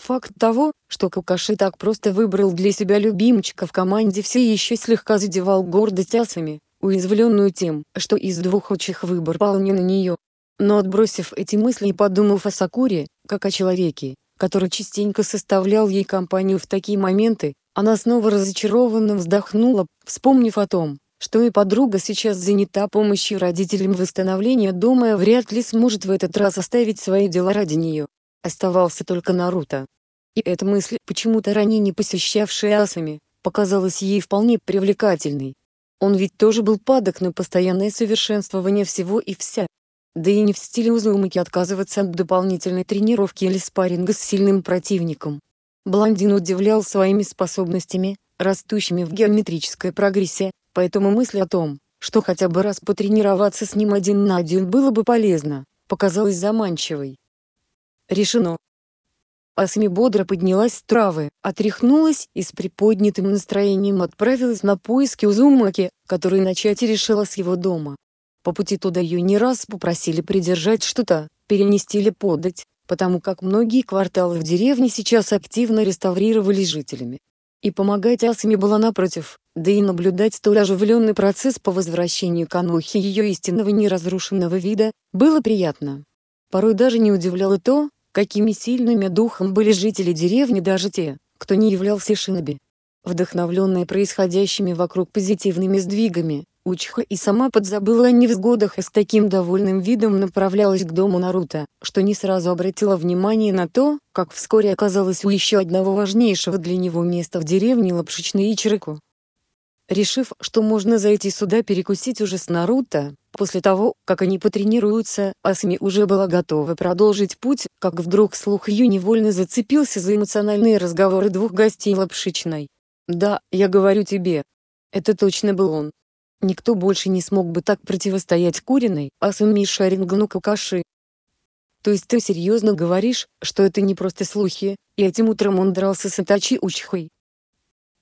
Факт того, что Какаши так просто выбрал для себя любимчика в команде все еще слегка задевал гордость асами, уязвленную тем, что из двух очих выбор пал не на нее. Но отбросив эти мысли и подумав о Сакуре, как о человеке, который частенько составлял ей компанию в такие моменты, она снова разочарованно вздохнула, вспомнив о том, что и подруга сейчас занята помощью родителям восстановления дома и вряд ли сможет в этот раз оставить свои дела ради нее. Оставался только Наруто. И эта мысль, почему-то ранее не посещавшая Асами, показалась ей вполне привлекательной. Он ведь тоже был падок на постоянное совершенствование всего и вся, да и не в стиле Узумаки отказываться от дополнительной тренировки или спарринга с сильным противником. Блондин удивлял своими способностями, растущими в геометрической прогрессии, поэтому мысль о том, что хотя бы раз потренироваться с ним один на один было бы полезно, показалась заманчивой. Решено. Асми бодро поднялась с травы, отряхнулась и с приподнятым настроением отправилась на поиски Узумаки, который начать решила с его дома. По пути туда ее не раз попросили придержать что-то, перенести или подать, потому как многие кварталы в деревне сейчас активно реставрировали жителями. И помогать асами было напротив, да и наблюдать столь оживленный процесс по возвращению канухи ее истинного неразрушенного вида, было приятно. Порой даже не удивляло то, какими сильными духом были жители деревни даже те, кто не являлся шиноби. Вдохновленные происходящими вокруг позитивными сдвигами, Учиха и сама подзабыла о невзгодах и с таким довольным видом направлялась к дому Наруто, что не сразу обратила внимание на то, как вскоре оказалась у еще одного важнейшего для него места в деревне Лапшичной Ичирику. Решив, что можно зайти сюда перекусить уже с Наруто, после того, как они потренируются, Асми уже была готова продолжить путь, как вдруг слух Ю невольно зацепился за эмоциональные разговоры двух гостей Лапшичной. «Да, я говорю тебе. Это точно был он. Никто больше не смог бы так противостоять Куриной, Асуми и Шарингну Какаши. То есть ты серьезно говоришь, что это не просто слухи, и этим утром он дрался с Атачи Учхой?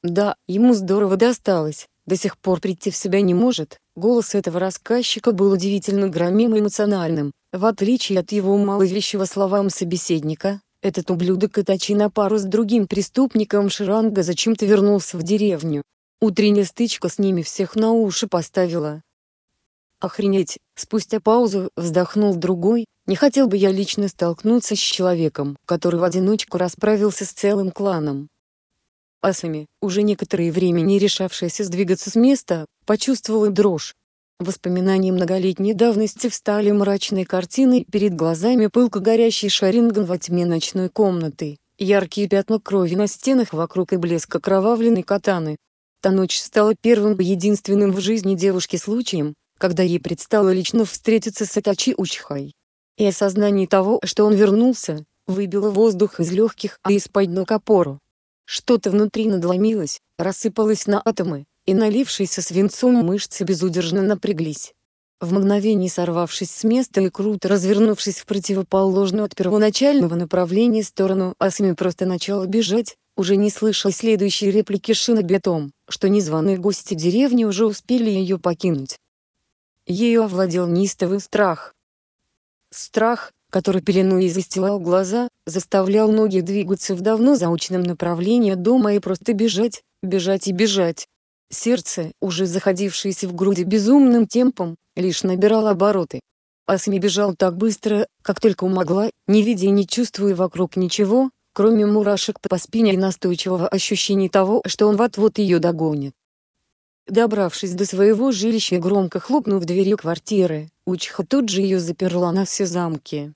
Да, ему здорово досталось, до сих пор прийти в себя не может. Голос этого рассказчика был удивительно громим и эмоциональным, в отличие от его маловещего словам собеседника, этот ублюдок Итачи на пару с другим преступником Ширанга зачем-то вернулся в деревню, Утренняя стычка с ними всех на уши поставила. Охренеть, спустя паузу вздохнул другой, не хотел бы я лично столкнуться с человеком, который в одиночку расправился с целым кланом. Асами, уже некоторое время не решавшаяся сдвигаться с места, почувствовала дрожь. Воспоминания многолетней давности встали мрачной картиной перед глазами пылко горящий шаринган во тьме ночной комнаты, яркие пятна крови на стенах вокруг и блеск окровавленной катаны. Та ночь стала первым и единственным в жизни девушки случаем, когда ей предстало лично встретиться с Атачи Учхай. И осознание того, что он вернулся, выбило воздух из легких, а из-под ног опору. Что-то внутри надломилось, рассыпалось на атомы, и налившиеся свинцом мышцы безудержно напряглись. В мгновение сорвавшись с места и круто развернувшись в противоположную от первоначального направления сторону, Асами просто начала бежать, уже не слышал следующей реплики Шиноби о том, что незваные гости деревни уже успели ее покинуть. Ее овладел неистовый страх. Страх, который и застилал глаза, заставлял ноги двигаться в давно заученном направлении дома и просто бежать, бежать и бежать. Сердце, уже заходившееся в груди безумным темпом, лишь набирало обороты. Асми бежал так быстро, как только могла, не видя и не чувствуя вокруг ничего, кроме мурашек по спине и настойчивого ощущения того, что он вот-вот ее догонит. Добравшись до своего жилища и громко хлопнув дверью квартиры, Учха тут же ее заперла на все замки.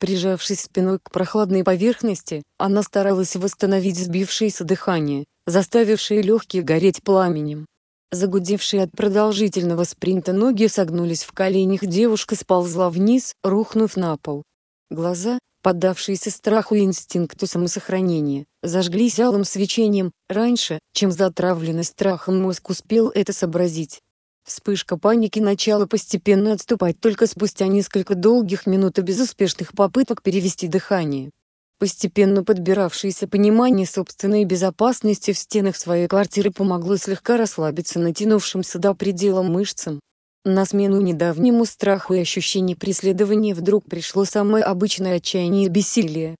Прижавшись спиной к прохладной поверхности, она старалась восстановить сбившееся дыхание, заставившее легкие гореть пламенем. Загудевшие от продолжительного спринта ноги согнулись в коленях, девушка сползла вниз, рухнув на пол. Глаза, поддавшиеся страху и инстинкту самосохранения, зажглись алым свечением, раньше, чем затравленный страхом мозг успел это сообразить. Вспышка паники начала постепенно отступать только спустя несколько долгих минут и безуспешных попыток перевести дыхание. Постепенно подбиравшееся понимание собственной безопасности в стенах своей квартиры помогло слегка расслабиться натянувшимся до предела мышцам, на смену недавнему страху и ощущению преследования вдруг пришло самое обычное отчаяние и бессилие.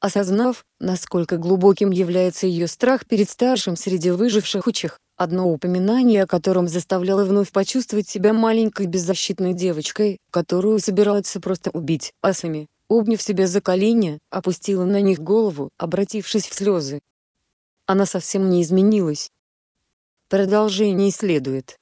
Осознав, насколько глубоким является ее страх перед старшим среди выживших учих, одно упоминание о котором заставляло вновь почувствовать себя маленькой беззащитной девочкой, которую собираются просто убить, асами, обняв себя за колени, опустила на них голову, обратившись в слезы. Она совсем не изменилась. Продолжение следует.